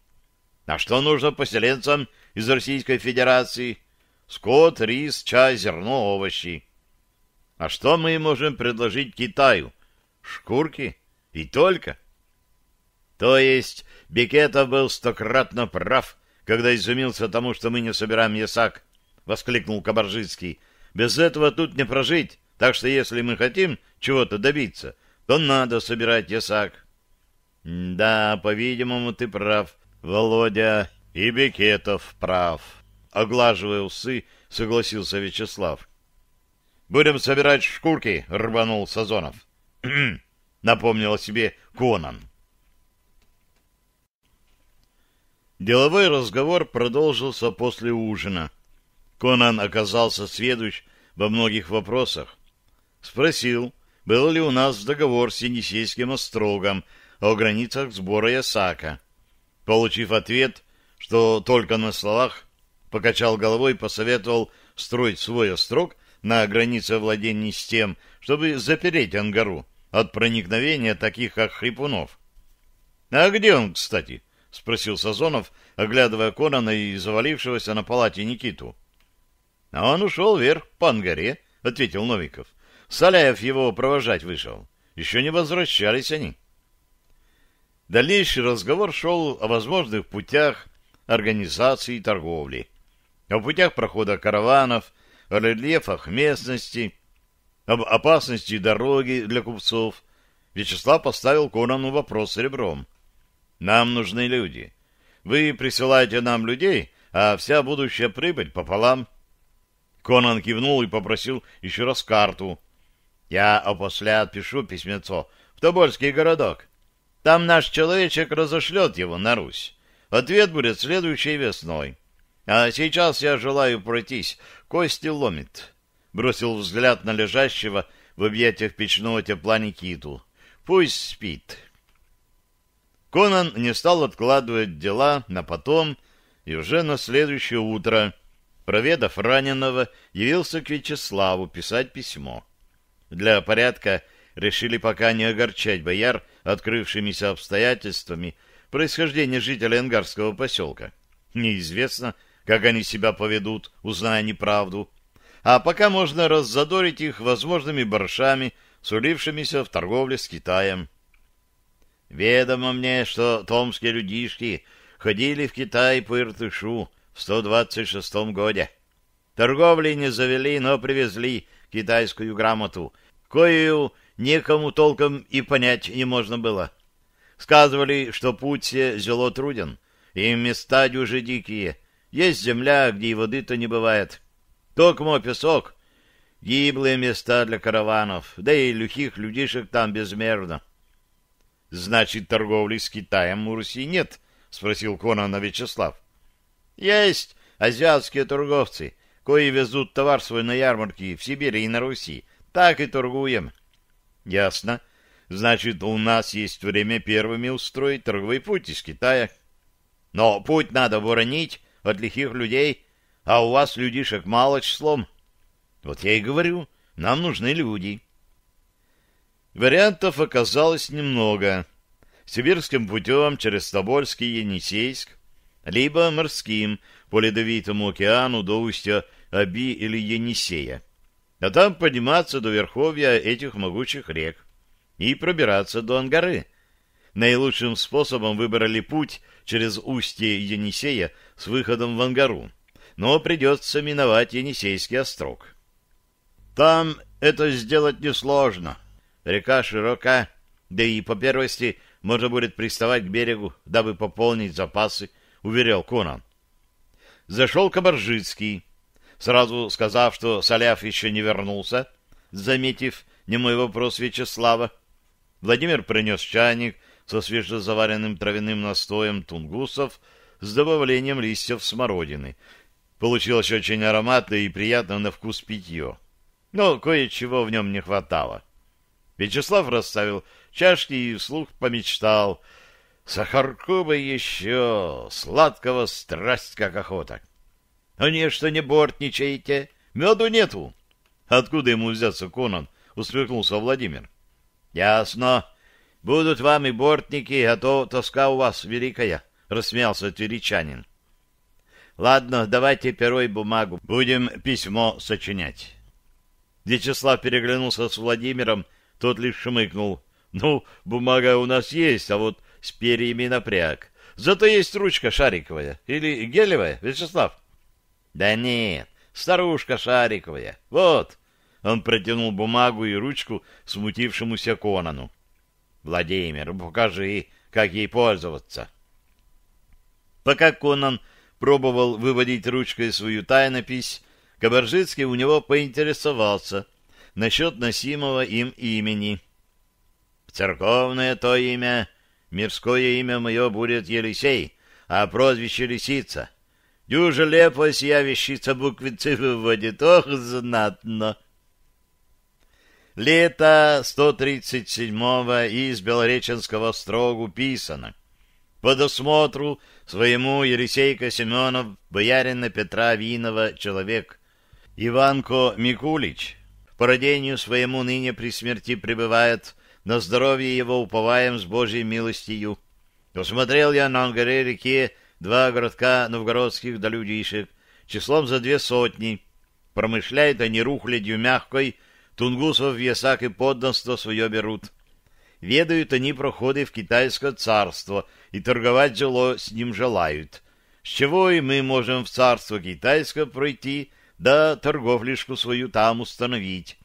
А что нужно поселенцам из Российской Федерации? скот, рис, чай, зерно, овощи. А что мы можем предложить Китаю? Шкурки? И только? То есть Бекетов был стократно прав, когда изумился тому, что мы не собираем ясак, — воскликнул Кабаржицкий. Без этого тут не прожить, так что если мы хотим чего-то добиться, то надо собирать ясак. — Да, по-видимому, ты прав, Володя, и Бекетов прав. Оглаживая усы, согласился Вячеслав. «Будем собирать шкурки», — рванул Сазонов. напомнил о себе Конан. Деловой разговор продолжился после ужина. Конан оказался сведущ во многих вопросах. Спросил, был ли у нас договор с Енисейским острогом о границах сбора Ясака. Получив ответ, что только на словах, покачал головой и посоветовал строить свой острог на границе владений с тем, чтобы запереть ангару от проникновения таких, как хрипунов. — А где он, кстати? — спросил Сазонов, оглядывая Конана и завалившегося на палате Никиту. — А он ушел вверх по ангаре, — ответил Новиков. — Саляев его провожать вышел. Еще не возвращались они. Дальнейший разговор шел о возможных путях организации торговли — о путях прохода караванов, о рельефах местности, об опасности дороги для купцов, Вячеслав поставил Конану вопрос ребром. «Нам нужны люди. Вы присылаете нам людей, а вся будущая прибыль пополам». Конан кивнул и попросил еще раз карту. «Я опосля отпишу письмецо в Тобольский городок. Там наш человечек разошлет его на Русь. Ответ будет следующей весной. А сейчас я желаю пройтись. Кости ломит. Бросил взгляд на лежащего в объятиях печного тепла Никиту. Пусть спит. Конан не стал откладывать дела на потом, и уже на следующее утро, проведав раненого, явился к Вячеславу писать письмо. Для порядка решили пока не огорчать бояр открывшимися обстоятельствами происхождения жителя Ангарского поселка. Неизвестно, как они себя поведут, узная неправду. А пока можно раззадорить их возможными баршами, сулившимися в торговле с Китаем. Ведомо мне, что томские людишки ходили в Китай по Иртышу в 126 году. Торговли не завели, но привезли китайскую грамоту, коею некому толком и понять не можно было. Сказывали, что путь все зело труден, и места дюжи дикие — есть земля, где и воды-то не бывает. Токмо песок. Гиблые места для караванов, да и люхих людишек там безмерно. — Значит, торговли с Китаем у России нет? — спросил Конона Вячеслав. — Есть азиатские торговцы, кои везут товар свой на ярмарки в Сибири и на Руси. Так и торгуем. — Ясно. Значит, у нас есть время первыми устроить торговый путь из Китая. Но путь надо воронить от а лихих людей, а у вас людишек мало числом. Вот я и говорю, нам нужны люди. Вариантов оказалось немного. Сибирским путем через Тобольск и Енисейск, либо морским по ледовитому океану до устья Аби или Енисея, а там подниматься до верховья этих могучих рек и пробираться до Ангары. Наилучшим способом выбрали путь через устье Енисея с выходом в Ангару, но придется миновать Енисейский острог. Там это сделать несложно. Река широка, да и по первости можно будет приставать к берегу, дабы пополнить запасы, уверял Конан. Зашел Кабаржицкий, сразу сказав, что Соляв еще не вернулся, заметив немой вопрос Вячеслава. Владимир принес чайник со свежезаваренным травяным настоем тунгусов — с добавлением листьев смородины. Получилось очень ароматное и приятное на вкус питье. Но кое-чего в нем не хватало. Вячеслав расставил чашки и вслух помечтал. Сахарку бы еще, сладкого страсть как охота. А не, что не бортничаете, меду нету. Откуда ему взяться, Конан? Усмехнулся Владимир. Ясно. Будут вам и бортники, а то тоска у вас великая. — рассмеялся тверичанин. «Ладно, давайте перо и бумагу. Будем письмо сочинять». Вячеслав переглянулся с Владимиром, тот лишь шмыкнул. «Ну, бумага у нас есть, а вот с перьями напряг. Зато есть ручка шариковая. Или гелевая, Вячеслав?» «Да нет, старушка шариковая. Вот». Он протянул бумагу и ручку смутившемуся Конану. «Владимир, покажи, как ей пользоваться». Пока Конан пробовал выводить ручкой свою тайнопись, Кабаржицкий у него поинтересовался насчет носимого им имени. «Церковное то имя, мирское имя мое будет Елисей, а прозвище Лисица. Дюжа лепо сия вещица буквы цифры ох, знатно!» Лето 137-го из Белореченского строгу писано. По досмотру своему Елисейка Семенов, боярина Петра Винова, человек, Иванко Микулич, по родению своему ныне при смерти пребывает, на здоровье его уповаем с Божьей милостью. Усмотрел я на Ангаре реке два городка новгородских да людишек, числом за две сотни. Промышляют они рухлядью мягкой, тунгусов в ясак и подданство свое берут ведают они проходы в китайское царство и торговать жило с ним желают, с чего и мы можем в царство китайское пройти, да торговлишку свою там установить.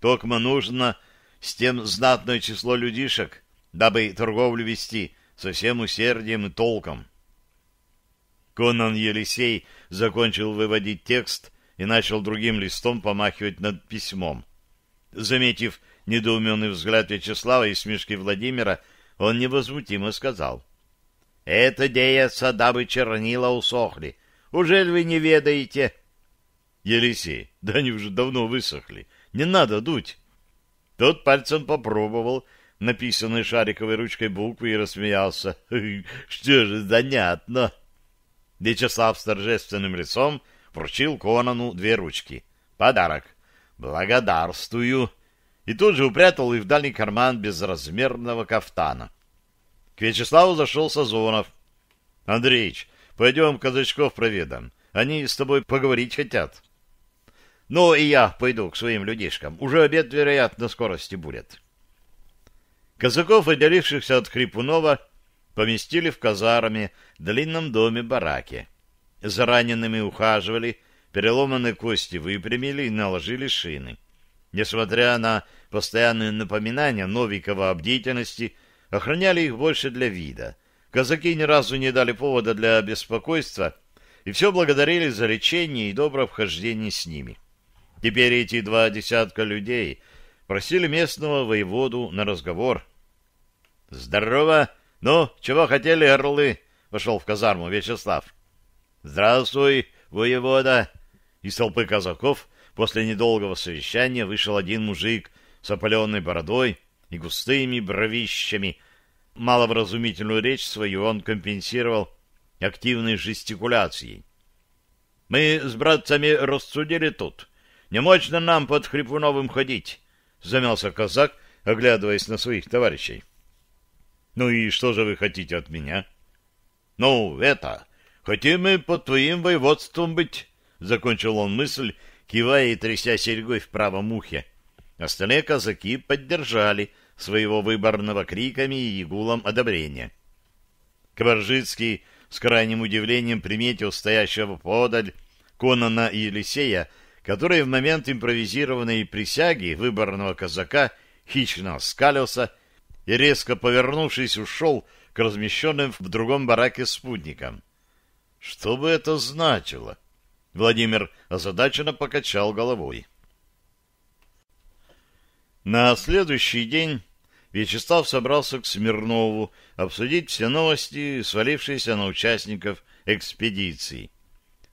Токма нужно с тем знатное число людишек, дабы торговлю вести со всем усердием и толком. Конан Елисей закончил выводить текст и начал другим листом помахивать над письмом. Заметив недоуменный взгляд Вячеслава и смешки Владимира, он невозмутимо сказал. — Это деется, дабы чернила усохли. Уже вы не ведаете? — Елисей, да они уже давно высохли. Не надо дуть. Тот пальцем попробовал написанной шариковой ручкой буквы и рассмеялся. — Что же, занятно! Вячеслав с торжественным лицом вручил Конану две ручки. — Подарок. — Благодарствую! — и тут же упрятал их в дальний карман безразмерного кафтана. К Вячеславу зашел Сазонов. — Андреич, пойдем казачков проведам. Они с тобой поговорить хотят. — Ну, и я пойду к своим людишкам. Уже обед, вероятно, скорости будет. Казаков, отделившихся от Хрипунова, поместили в казарме длинном доме-бараке. За ранеными ухаживали, переломанные кости выпрямили и наложили шины. Несмотря на постоянные напоминания Новикова о бдительности, охраняли их больше для вида. Казаки ни разу не дали повода для беспокойства и все благодарили за лечение и доброе обхождение с ними. Теперь эти два десятка людей просили местного воеводу на разговор. — Здорово! Ну, чего хотели, орлы? — вошел в казарму Вячеслав. — Здравствуй, воевода! и толпы казаков — После недолгого совещания вышел один мужик с опаленной бородой и густыми бровищами. Маловразумительную речь свою он компенсировал активной жестикуляцией. «Мы с братцами рассудили тут. Не мощно нам под Хрипуновым ходить», — замялся казак, оглядываясь на своих товарищей. «Ну и что же вы хотите от меня?» «Ну, это...» «Хотим мы под твоим воеводством быть», — закончил он мысль кивая и тряся серьгой в правом ухе. Остальные казаки поддержали своего выборного криками и гулом одобрения. Кабаржицкий с крайним удивлением приметил стоящего подаль Конана и Елисея, который в момент импровизированной присяги выборного казака хищно скалился и, резко повернувшись, ушел к размещенным в другом бараке спутникам. Что бы это значило? — Владимир озадаченно покачал головой. На следующий день Вячеслав собрался к Смирнову обсудить все новости, свалившиеся на участников экспедиции.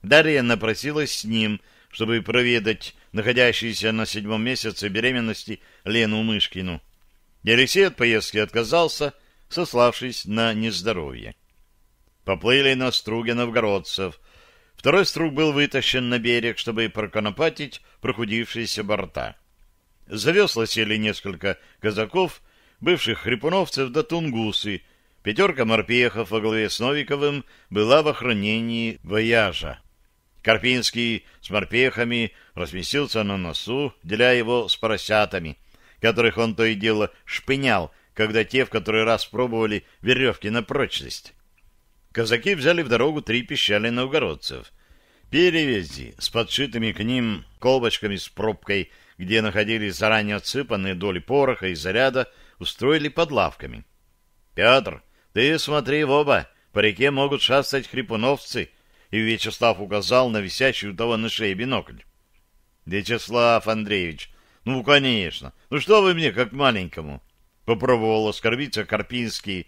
Дарья напросилась с ним, чтобы проведать находящуюся на седьмом месяце беременности Лену Мышкину. Елисей от поездки отказался, сославшись на нездоровье. Поплыли на струге новгородцев — Второй струк был вытащен на берег, чтобы проконопатить прохудившиеся борта. За весла сели несколько казаков, бывших хрипуновцев до тунгусы. Пятерка морпехов во главе с Новиковым была в охранении вояжа. Карпинский с морпехами разместился на носу, деля его с поросятами, которых он то и дело шпынял, когда те в который раз пробовали веревки на прочность казаки взяли в дорогу три пищали новгородцев. Перевязи с подшитыми к ним колбочками с пробкой, где находились заранее отсыпанные доли пороха и заряда, устроили под лавками. «Петр, ты смотри в оба, по реке могут шастать хрипуновцы», и Вячеслав указал на висящий у того на шее бинокль. «Вячеслав Андреевич, ну, конечно, ну что вы мне, как маленькому?» Попробовал оскорбиться Карпинский,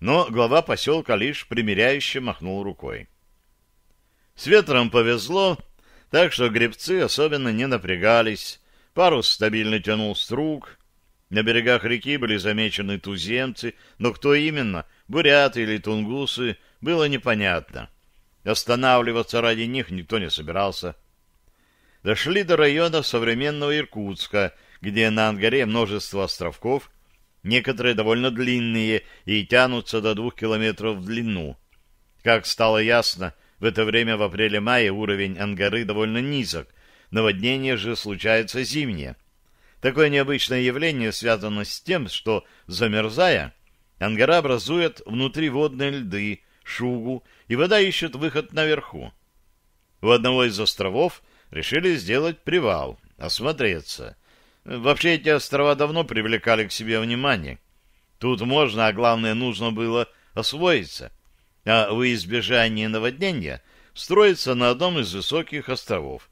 но глава поселка лишь примиряюще махнул рукой. С ветром повезло, так что гребцы особенно не напрягались, парус стабильно тянул с на берегах реки были замечены туземцы, но кто именно, буряты или тунгусы, было непонятно. Останавливаться ради них никто не собирался. Дошли до района современного Иркутска, где на Ангаре множество островков, Некоторые довольно длинные и тянутся до двух километров в длину. Как стало ясно, в это время в апреле-мае уровень Ангары довольно низок, наводнение же случается зимнее. Такое необычное явление связано с тем, что, замерзая, Ангара образует внутриводные льды, шугу, и вода ищет выход наверху. У одного из островов решили сделать привал, осмотреться. Вообще эти острова давно привлекали к себе внимание. Тут можно, а главное, нужно было освоиться. А во избежание наводнения строится на одном из высоких островов.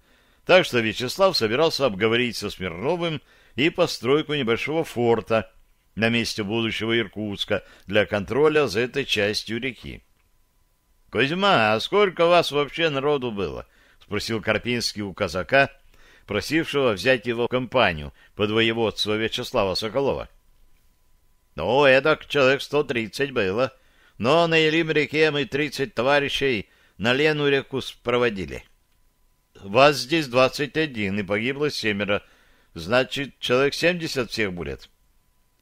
Так что Вячеслав собирался обговорить со Смирновым и постройку небольшого форта на месте будущего Иркутска для контроля за этой частью реки. — Кузьма, а сколько у вас вообще народу было? — спросил Карпинский у казака — просившего взять его компанию под воеводство Вячеслава Соколова. Ну, эдак человек сто тридцать было, но на Елим-реке мы тридцать товарищей на Лену реку проводили. Вас здесь двадцать один, и погибло семеро. Значит, человек семьдесят всех будет.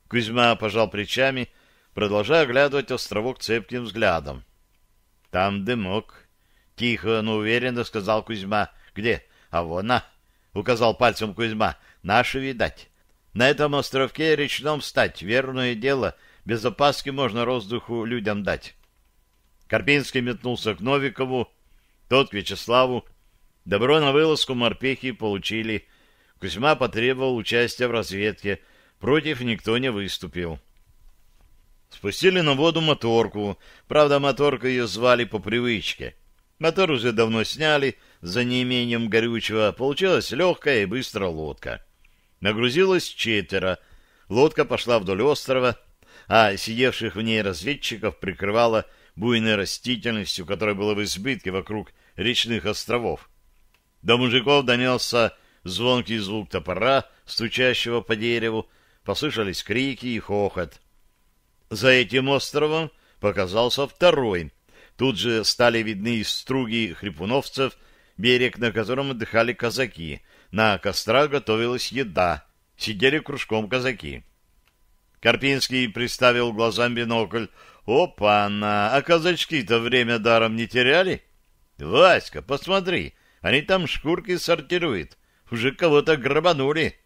Кузьма пожал плечами, продолжая оглядывать островок цепким взглядом. — Там дымок, — тихо, но уверенно сказал Кузьма. — Где? — А вон, а! — указал пальцем Кузьма. — Наши, видать. На этом островке речном встать, верное дело, без опаски можно воздуху людям дать. Карпинский метнулся к Новикову, тот к Вячеславу. Добро на вылазку морпехи получили. Кузьма потребовал участия в разведке. Против никто не выступил. Спустили на воду моторку. Правда, моторку ее звали по привычке. Мотор уже давно сняли — за неимением горючего получилась легкая и быстрая лодка. Нагрузилось четверо. Лодка пошла вдоль острова, а сидевших в ней разведчиков прикрывала буйной растительностью, которая была в избытке вокруг речных островов. До мужиков донесся звонкий звук топора, стучащего по дереву, послышались крики и хохот. За этим островом показался второй. Тут же стали видны струги хрипуновцев — берег, на котором отдыхали казаки. На кострах готовилась еда. Сидели кружком казаки. Карпинский приставил глазам бинокль. «Опа-на! А казачки-то время даром не теряли?» «Васька, посмотри, они там шкурки сортируют. Уже кого-то грабанули».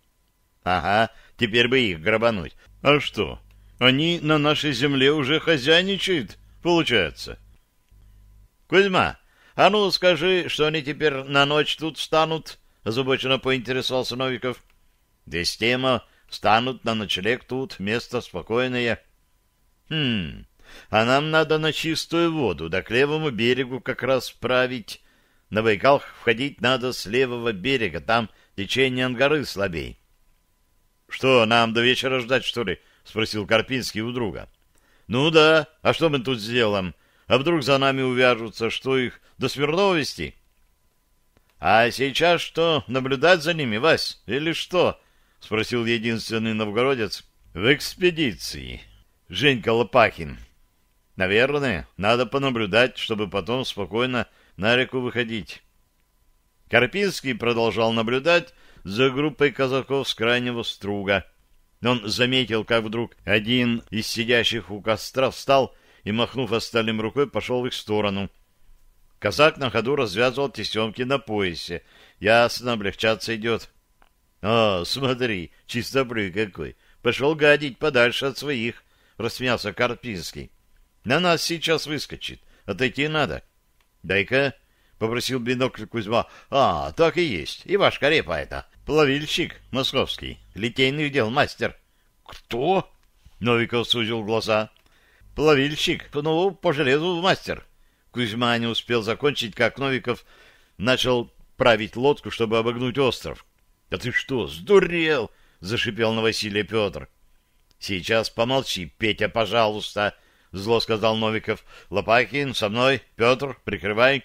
«Ага, теперь бы их грабануть. А что, они на нашей земле уже хозяйничают, получается?» «Кузьма, «А ну, скажи, что они теперь на ночь тут встанут? озабоченно поинтересовался Новиков. «Дестема, встанут на ночлег тут, место спокойное». «Хм, а нам надо на чистую воду, да к левому берегу как раз править. На Байкал входить надо с левого берега, там течение Ангары слабей». «Что, нам до вечера ждать, что ли?» — спросил Карпинский у друга. — Ну да, а что мы тут сделаем? А вдруг за нами увяжутся, что их до Свердлова вести? — А сейчас что, наблюдать за ними, Вась, или что? — спросил единственный новгородец. — В экспедиции. Женька Лопахин. — Наверное, надо понаблюдать, чтобы потом спокойно на реку выходить. Карпинский продолжал наблюдать за группой казаков с крайнего струга. Он заметил, как вдруг один из сидящих у костра встал и, махнув остальным рукой, пошел в их сторону. Казак на ходу развязывал тесемки на поясе. Ясно, облегчаться идет. — А, смотри, чистобрый какой! Пошел гадить подальше от своих, — рассмеялся Карпинский. — На нас сейчас выскочит. Отойти надо. — Дай-ка, — попросил бинокль Кузьма. — А, так и есть. И ваш Репа это. Плавильщик московский, литейных дел мастер. — Кто? — Новиков сузил глаза. Плавильщик, ну, по железу мастер. Кузьма не успел закончить, как Новиков начал править лодку, чтобы обогнуть остров. — А ты что, сдурел? — зашипел на Василия Петр. — Сейчас помолчи, Петя, пожалуйста, — зло сказал Новиков. — Лопахин, со мной, Петр, прикрывай.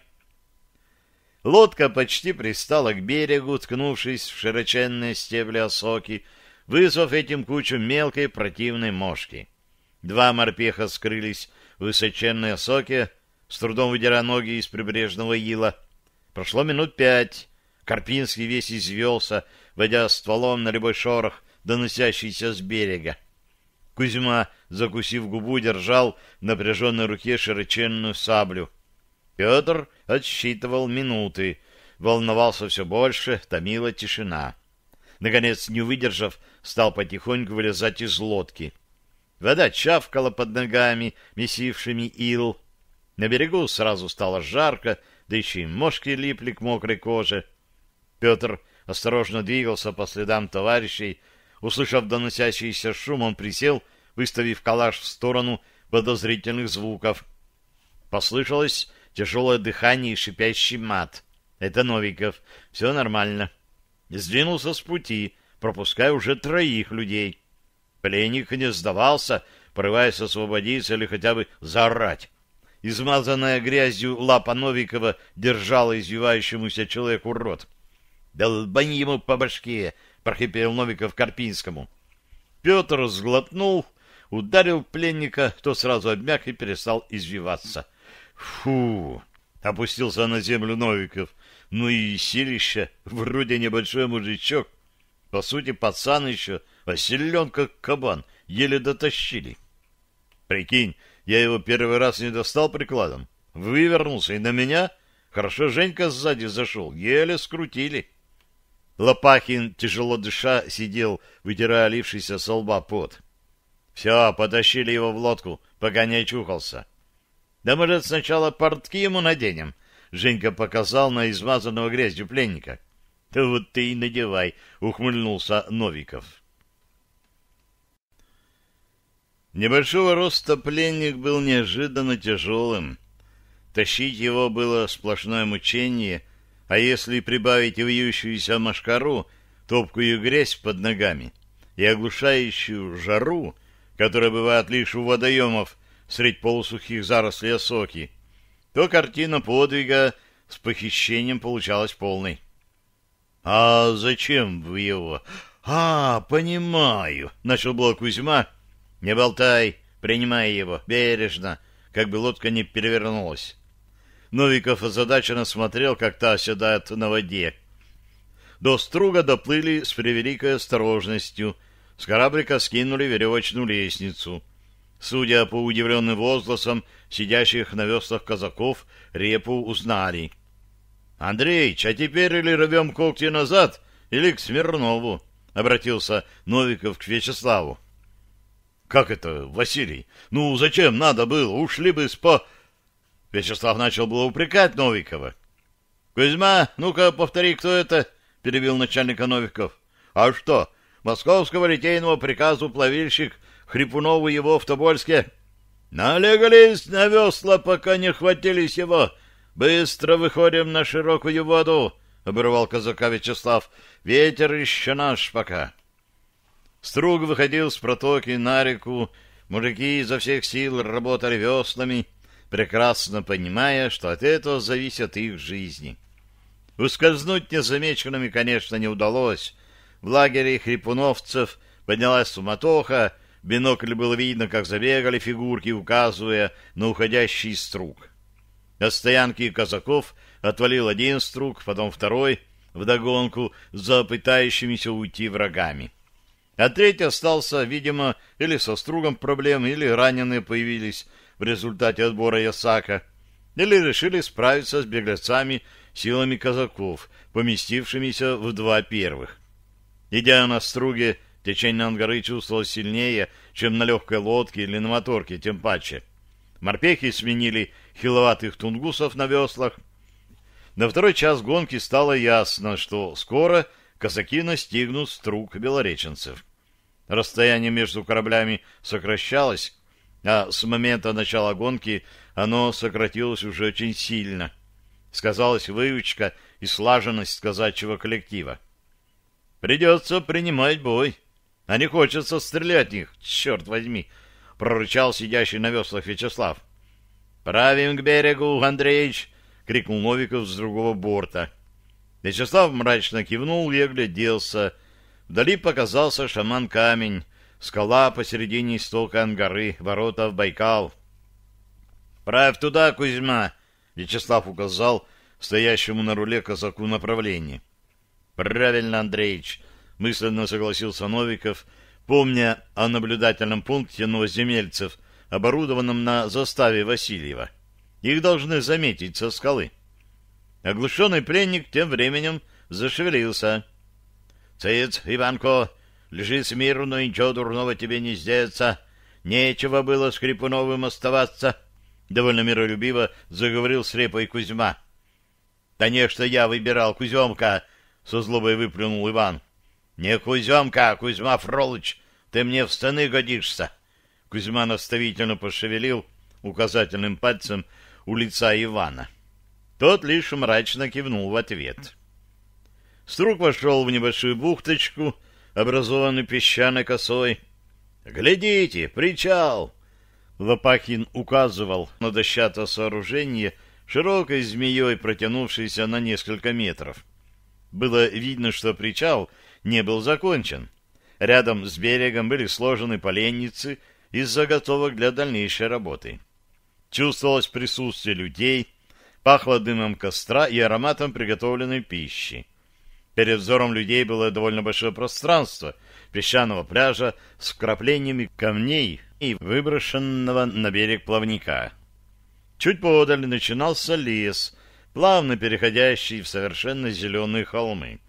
Лодка почти пристала к берегу, ткнувшись в широченные стебли осоки, вызвав этим кучу мелкой противной мошки. — Два морпеха скрылись в высоченной осоке, с трудом выдира ноги из прибрежного ила. Прошло минут пять. Карпинский весь извелся, водя стволом на любой шорох, доносящийся с берега. Кузьма, закусив губу, держал в напряженной руке широченную саблю. Петр отсчитывал минуты. Волновался все больше, томила тишина. Наконец, не выдержав, стал потихоньку вылезать из лодки. Вода чавкала под ногами, месившими ил. На берегу сразу стало жарко, да еще и мошки липли к мокрой коже. Петр осторожно двигался по следам товарищей. Услышав доносящийся шум, он присел, выставив калаш в сторону подозрительных звуков. Послышалось тяжелое дыхание и шипящий мат. Это Новиков. Все нормально. Сдвинулся с пути, пропуская уже троих людей. Пленник не сдавался, порываясь освободиться или хотя бы заорать. Измазанная грязью лапа Новикова держала извивающемуся человеку рот. «Долбани ему по башке!» — прохипел Новиков Карпинскому. Петр сглотнул, ударил пленника, то сразу обмяк и перестал извиваться. «Фу!» — опустился на землю Новиков. «Ну и силище! Вроде небольшой мужичок, по сути, пацан еще, а как кабан, еле дотащили. Прикинь, я его первый раз не достал прикладом, вывернулся и на меня... Хорошо Женька сзади зашел, еле скрутили. Лопахин, тяжело дыша, сидел, вытирая олившийся со лба пот. Все, потащили его в лодку, пока не очухался. Да, может, сначала портки ему наденем? Женька показал на измазанного грязью пленника. — Вот ты и надевай, — ухмыльнулся Новиков. Небольшого роста пленник был неожиданно тяжелым. Тащить его было сплошное мучение, а если прибавить вьющуюся машкару, топкую грязь под ногами и оглушающую жару, которая бывает лишь у водоемов средь полусухих зарослей осоки, то картина подвига с похищением получалась полной. — А зачем вы его? — А, понимаю, — начал было Кузьма. — Не болтай, принимай его, бережно, как бы лодка не перевернулась. Новиков озадаченно смотрел, как та оседает на воде. До струга доплыли с превеликой осторожностью. С кораблика скинули веревочную лестницу. Судя по удивленным возгласам сидящих на веслах казаков, репу узнали — «Андреич, а теперь или рвем когти назад, или к Смирнову», — обратился Новиков к Вячеславу. «Как это, Василий? Ну, зачем надо было? Ушли бы спо...» Вячеслав начал было упрекать Новикова. «Кузьма, ну-ка, повтори, кто это?» — перебил начальника Новиков. «А что, московского литейного приказу плавильщик Хрипунову его в Тобольске?» «Налегались на весла, пока не хватились его Быстро выходим на широкую воду, — оборвал казака Вячеслав. — Ветер еще наш пока. Струг выходил с протоки на реку. Мужики изо всех сил работали веслами, прекрасно понимая, что от этого зависят их жизни. Ускользнуть незамеченными, конечно, не удалось. В лагере хрипуновцев поднялась суматоха, бинокль было видно, как забегали фигурки, указывая на уходящий струг. От стоянки казаков отвалил один струк, потом второй, вдогонку за пытающимися уйти врагами. А третий остался, видимо, или со стругом проблем, или раненые появились в результате отбора Ясака, или решили справиться с беглецами силами казаков, поместившимися в два первых. Идя на струге, течение Ангары чувствовалось сильнее, чем на легкой лодке или на моторке, тем паче — Морпехи сменили хиловатых тунгусов на веслах. На второй час гонки стало ясно, что скоро казаки настигнут струк белореченцев. Расстояние между кораблями сокращалось, а с момента начала гонки оно сократилось уже очень сильно. Сказалась выучка и слаженность казачьего коллектива. «Придется принимать бой, а не хочется стрелять в них, черт возьми!» прорычал сидящий на веслах Вячеслав. «Правим к берегу, Андреич!» — крикнул Новиков с другого борта. Вячеслав мрачно кивнул и огляделся. Вдали показался шаман-камень, скала посередине истока ангары, ворота в Байкал. «Правь туда, Кузьма!» — Вячеслав указал стоящему на руле казаку направление. «Правильно, Андреич!» — мысленно согласился Новиков — помня о наблюдательном пункте новоземельцев, оборудованном на заставе Васильева. Их должны заметить со скалы. Оглушенный пленник тем временем зашевелился. — Цец, Иванко, лежи смирно, ничего дурного тебе не сделается. Нечего было Скрипуновым оставаться, — довольно миролюбиво заговорил слепой Кузьма. — Да не, я выбирал Куземка, — со злобой выплюнул Иван. — не Кузьмка, а Кузьма Фролыч, ты мне в сыны годишься. Кузьма наставительно пошевелил указательным пальцем у лица Ивана. Тот лишь мрачно кивнул в ответ. Струк вошел в небольшую бухточку, образованную песчаной косой. «Глядите, причал!» Лопахин указывал на дощатое сооружение, широкой змеей протянувшееся на несколько метров. Было видно, что причал — не был закончен. Рядом с берегом были сложены поленницы из заготовок для дальнейшей работы. Чувствовалось присутствие людей, пахло дымом костра и ароматом приготовленной пищи. Перед взором людей было довольно большое пространство песчаного пляжа с вкраплениями камней и выброшенного на берег плавника. Чуть подаль начинался лес, плавно переходящий в совершенно зеленые холмы.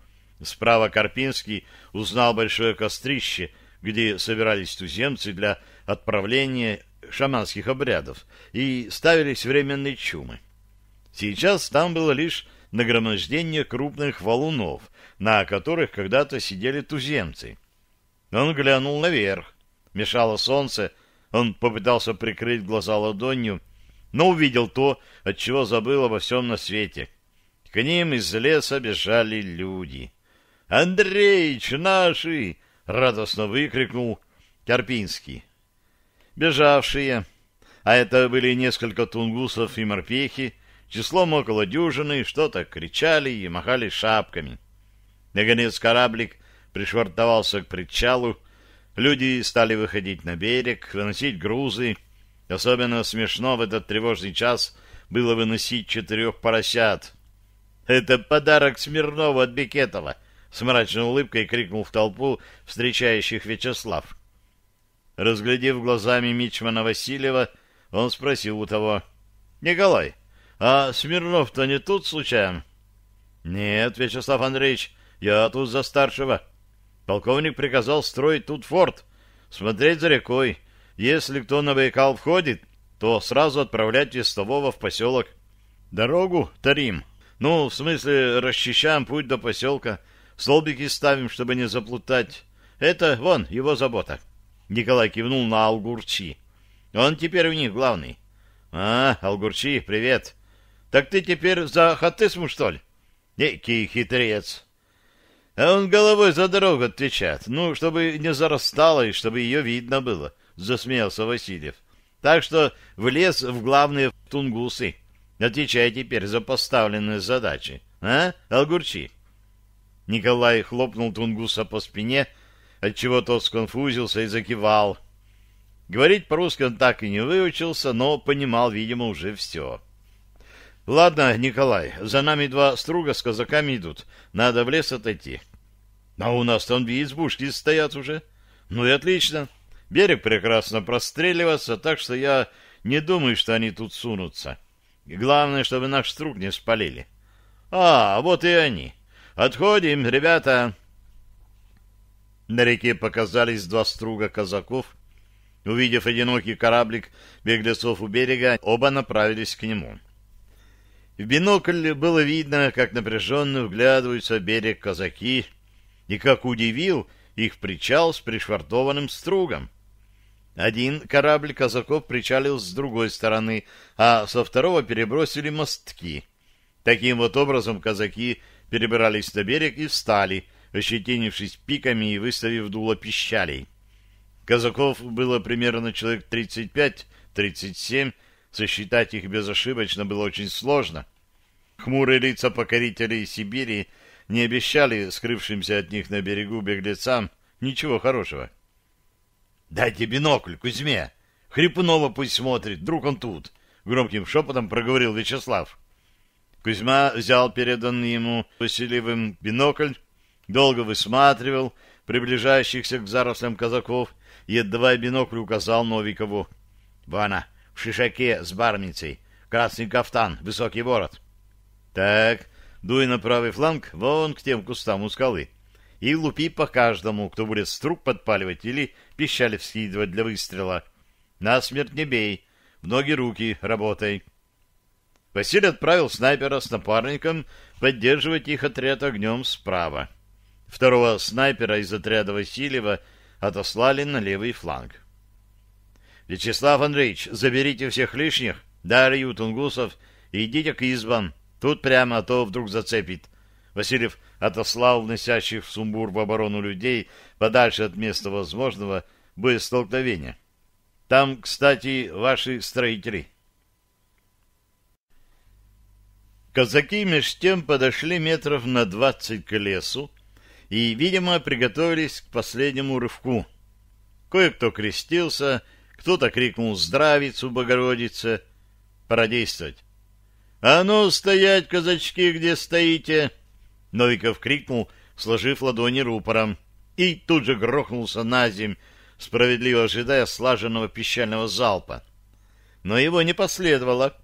Справа Карпинский узнал большое кострище, где собирались туземцы для отправления шаманских обрядов и ставились временные чумы. Сейчас там было лишь нагромождение крупных валунов, на которых когда-то сидели туземцы. Он глянул наверх. Мешало солнце, он попытался прикрыть глаза ладонью, но увидел то, от чего забыл обо всем на свете. К ним из леса бежали люди. «Андреич, наши!» — радостно выкрикнул Карпинский. Бежавшие, а это были несколько тунгусов и морпехи, числом около дюжины, что-то кричали и махали шапками. Наконец кораблик пришвартовался к причалу, люди стали выходить на берег, выносить грузы. Особенно смешно в этот тревожный час было выносить четырех поросят. «Это подарок Смирнова от Бекетова», с мрачной улыбкой крикнул в толпу встречающих Вячеслав. Разглядев глазами Мичмана Васильева, он спросил у того. — Николай, а Смирнов-то не тут случайно? — Нет, Вячеслав Андреевич, я тут за старшего. Полковник приказал строить тут форт, смотреть за рекой. Если кто на Байкал входит, то сразу отправлять вестового в поселок. Дорогу тарим. Ну, в смысле, расчищаем путь до поселка — Столбики ставим, чтобы не заплутать. Это, вон, его забота. Николай кивнул на Алгурчи. Он теперь у них главный. А, Алгурчи, привет. Так ты теперь за хатысму, что ли? Некий хитрец. А он головой за дорогу отвечает. Ну, чтобы не зарастало и чтобы ее видно было, засмеялся Васильев. Так что влез в главные тунгусы. Отвечай теперь за поставленные задачи. А, Алгурчи? Николай хлопнул Тунгуса по спине, отчего тот сконфузился и закивал. Говорить по-русски он так и не выучился, но понимал, видимо, уже все. — Ладно, Николай, за нами два струга с казаками идут. Надо в лес отойти. — А у нас там две избушки стоят уже. — Ну и отлично. Берег прекрасно простреливается, так что я не думаю, что они тут сунутся. Главное, чтобы наш струг не спалили. — А, вот и они. — Отходим, ребята!» На реке показались два струга казаков. Увидев одинокий кораблик беглецов у берега, оба направились к нему. В бинокль было видно, как напряженно вглядываются берег казаки, и как удивил их причал с пришвартованным стругом. Один корабль казаков причалил с другой стороны, а со второго перебросили мостки. Таким вот образом казаки Перебирались на берег и встали, ощетинившись пиками и выставив дуло пищалей. Казаков было примерно человек 35-37, сосчитать их безошибочно было очень сложно. Хмурые лица покорителей Сибири не обещали скрывшимся от них на берегу беглецам ничего хорошего. — Дайте бинокль, Кузьме! Хрипунова пусть смотрит, вдруг он тут! — громким шепотом проговорил Вячеслав. Кузьма взял переданный ему Василевым бинокль, долго высматривал приближающихся к зарослям казаков и, отдавая бинокль, указал Новикову. «Вана, в шишаке с бармицей, красный кафтан, высокий ворот». «Так, дуй на правый фланг, вон к тем кустам у скалы, и лупи по каждому, кто будет струк подпаливать или пищали вскидывать для выстрела. Насмерть не бей, в ноги руки работай». Василий отправил снайпера с напарником поддерживать их отряд огнем справа. Второго снайпера из отряда Васильева отослали на левый фланг. «Вячеслав Андреевич, заберите всех лишних, Дарью, Тунгусов, и идите к избам. Тут прямо, а то вдруг зацепит». Васильев отослал вносящих в сумбур в оборону людей подальше от места возможного боестолкновения. «Там, кстати, ваши строители». Казаки меж тем подошли метров на двадцать к лесу и, видимо, приготовились к последнему рывку. Кое-кто крестился, кто-то крикнул «Здравицу, Богородице!» «Пора действовать!» «А ну, стоять, казачки, где стоите!» Новиков крикнул, сложив ладони рупором, и тут же грохнулся на земь, справедливо ожидая слаженного пищального залпа. Но его не последовало.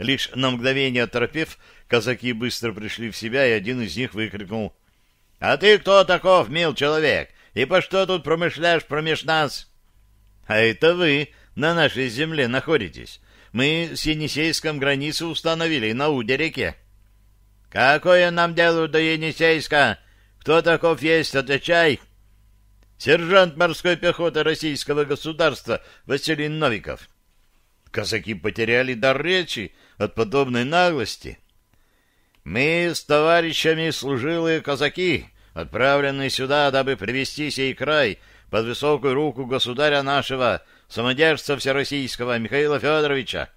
Лишь на мгновение оторопев, казаки быстро пришли в себя, и один из них выкрикнул. — А ты кто таков, мил человек? И по что тут промышляешь промеж нас? — А это вы на нашей земле находитесь. Мы с Енисейском границу установили на Уде-реке. — Какое нам дело до Енисейска? Кто таков есть, отвечай! — Сержант морской пехоты российского государства Василий Новиков. — Казаки потеряли дар речи от подобной наглости. «Мы с товарищами служилые казаки, отправленные сюда, дабы привести сей край под высокую руку государя нашего, самодержца всероссийского Михаила Федоровича».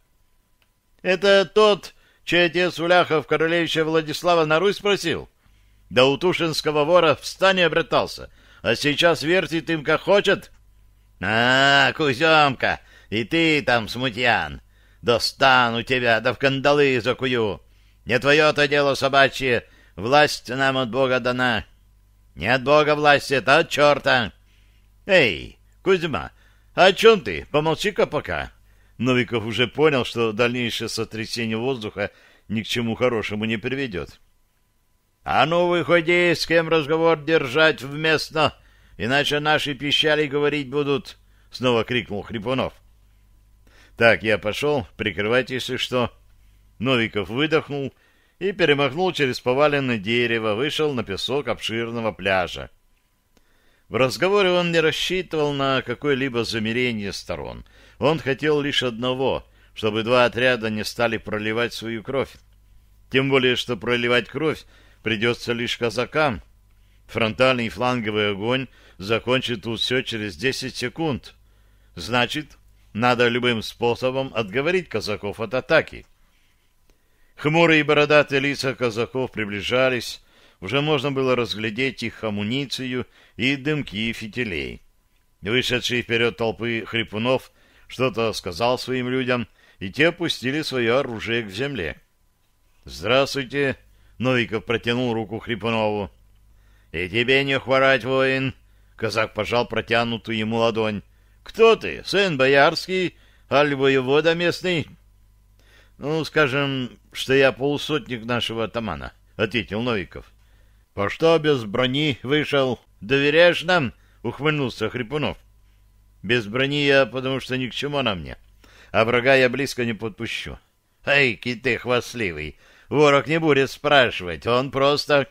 «Это тот, чей отец Уляхов королевича Владислава на Русь спросил?» «Да у Тушинского вора в стане обретался, а сейчас вертит им как хочет». «А, Куземка!» И ты там, смутьян, достану тебя, да в кандалы закую. Не твое-то дело собачье, власть нам от Бога дана. Не от Бога власть, это от черта. Эй, Кузьма, а о чем ты? Помолчи-ка пока. Новиков уже понял, что дальнейшее сотрясение воздуха ни к чему хорошему не приведет. — А ну, выходи, с кем разговор держать вместо? иначе наши пищали говорить будут! — снова крикнул Хрипунов. Так, я пошел, прикрывать, если что. Новиков выдохнул и перемахнул через поваленное дерево, вышел на песок обширного пляжа. В разговоре он не рассчитывал на какое-либо замерение сторон. Он хотел лишь одного, чтобы два отряда не стали проливать свою кровь. Тем более, что проливать кровь придется лишь казакам. Фронтальный и фланговый огонь закончит тут все через 10 секунд. Значит, надо любым способом отговорить казаков от атаки. Хмурые и бородатые лица казаков приближались, уже можно было разглядеть их амуницию и дымки фитилей. Вышедший вперед толпы хрипунов что-то сказал своим людям, и те опустили свое оружие к земле. «Здравствуйте!» — Новиков протянул руку Хрипунову. «И тебе не хворать, воин!» — казак пожал протянутую ему ладонь. Кто ты, сын боярский, аль воевода местный? — Ну, скажем, что я полусотник нашего атамана, — ответил Новиков. — По что без брони вышел? Доверяешь нам? — ухмыльнулся Хрипунов. — Без брони я, потому что ни к чему она мне, а врага я близко не подпущу. — Эй, киты хвастливый, ворог не будет спрашивать, он просто...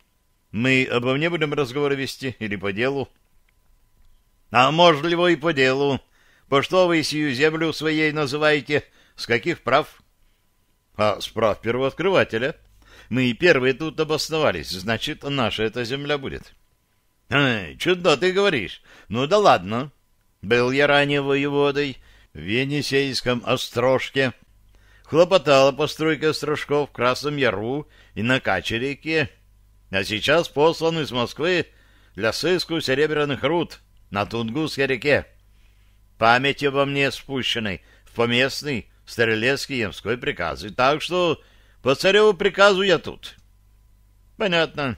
— Мы обо мне будем разговор вести или по делу? — а может ли вы и по делу. По что вы сию землю своей называете? С каких прав? А с прав первооткрывателя. Мы и первые тут обосновались, значит, наша эта земля будет. Эй, чудо ты говоришь. Ну да ладно. Был я ранее воеводой в Енисейском острожке. Хлопотала постройка острожков в Красном Яру и на Качерике. А сейчас послан из Москвы для сыску серебряных руд на Тунгусской реке. Память обо мне спущенной в поместный Стрелецкий ямской приказы. Так что по цареву приказу я тут. Понятно.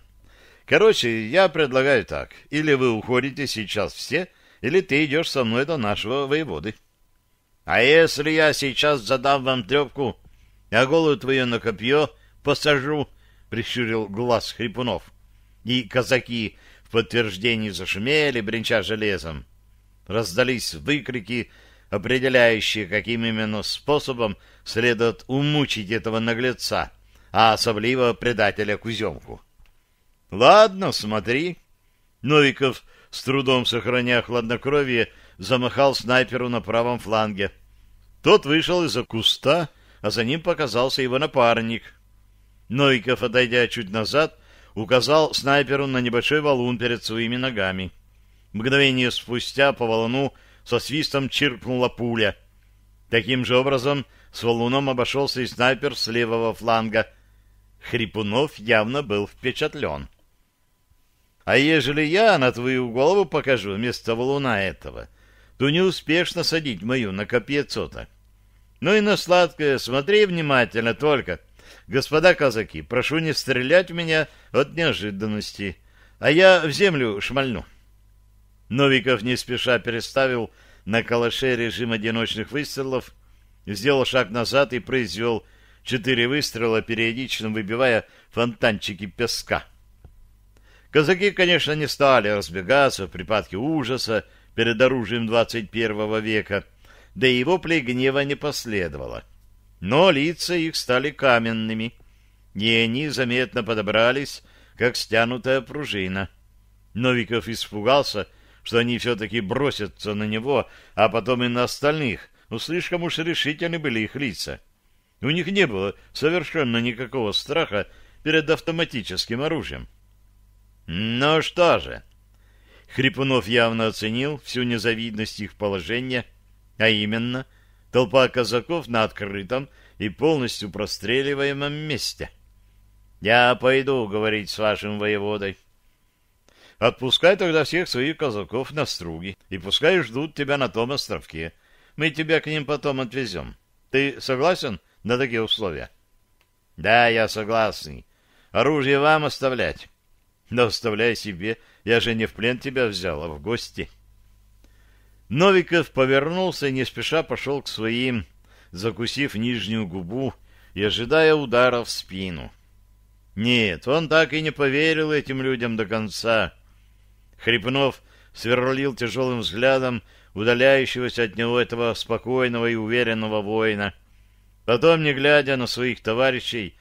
Короче, я предлагаю так. Или вы уходите сейчас все, или ты идешь со мной до нашего воеводы. А если я сейчас задам вам трепку, а голову твою на копье посажу, — прищурил глаз Хрипунов. И казаки в подтверждении зашумели, бренча железом. Раздались выкрики, определяющие, каким именно способом следует умучить этого наглеца, а особливо предателя Куземку. «Ладно, смотри». Новиков, с трудом сохраняя хладнокровие, замахал снайперу на правом фланге. Тот вышел из-за куста, а за ним показался его напарник. Новиков, отойдя чуть назад, указал снайперу на небольшой валун перед своими ногами. Мгновение спустя по валуну со свистом чиркнула пуля. Таким же образом с валуном обошелся и снайпер с левого фланга. Хрипунов явно был впечатлен. А ежели я на твою голову покажу вместо валуна этого, то неуспешно садить мою на копье цота. Ну и на сладкое смотри внимательно только — «Господа казаки, прошу не стрелять в меня от неожиданности, а я в землю шмальну». Новиков не спеша переставил на калаше режим одиночных выстрелов, сделал шаг назад и произвел четыре выстрела, периодично выбивая фонтанчики песка. Казаки, конечно, не стали разбегаться в припадке ужаса перед оружием 21 века, да и воплей гнева не последовало но лица их стали каменными, и они заметно подобрались, как стянутая пружина. Новиков испугался, что они все-таки бросятся на него, а потом и на остальных, но ну, слишком уж решительны были их лица. У них не было совершенно никакого страха перед автоматическим оружием. «Ну что же?» Хрипунов явно оценил всю незавидность их положения, а именно — толпа казаков на открытом и полностью простреливаемом месте. «Я пойду говорить с вашим воеводой». «Отпускай тогда всех своих казаков на струги, и пускай ждут тебя на том островке. Мы тебя к ним потом отвезем. Ты согласен на такие условия?» «Да, я согласен. Оружие вам оставлять». «Да оставляй себе. Я же не в плен тебя взял, а в гости». Новиков повернулся и не спеша пошел к своим, закусив нижнюю губу и ожидая удара в спину. Нет, он так и не поверил этим людям до конца. Хрипнов сверлил тяжелым взглядом удаляющегося от него этого спокойного и уверенного воина. Потом, не глядя на своих товарищей,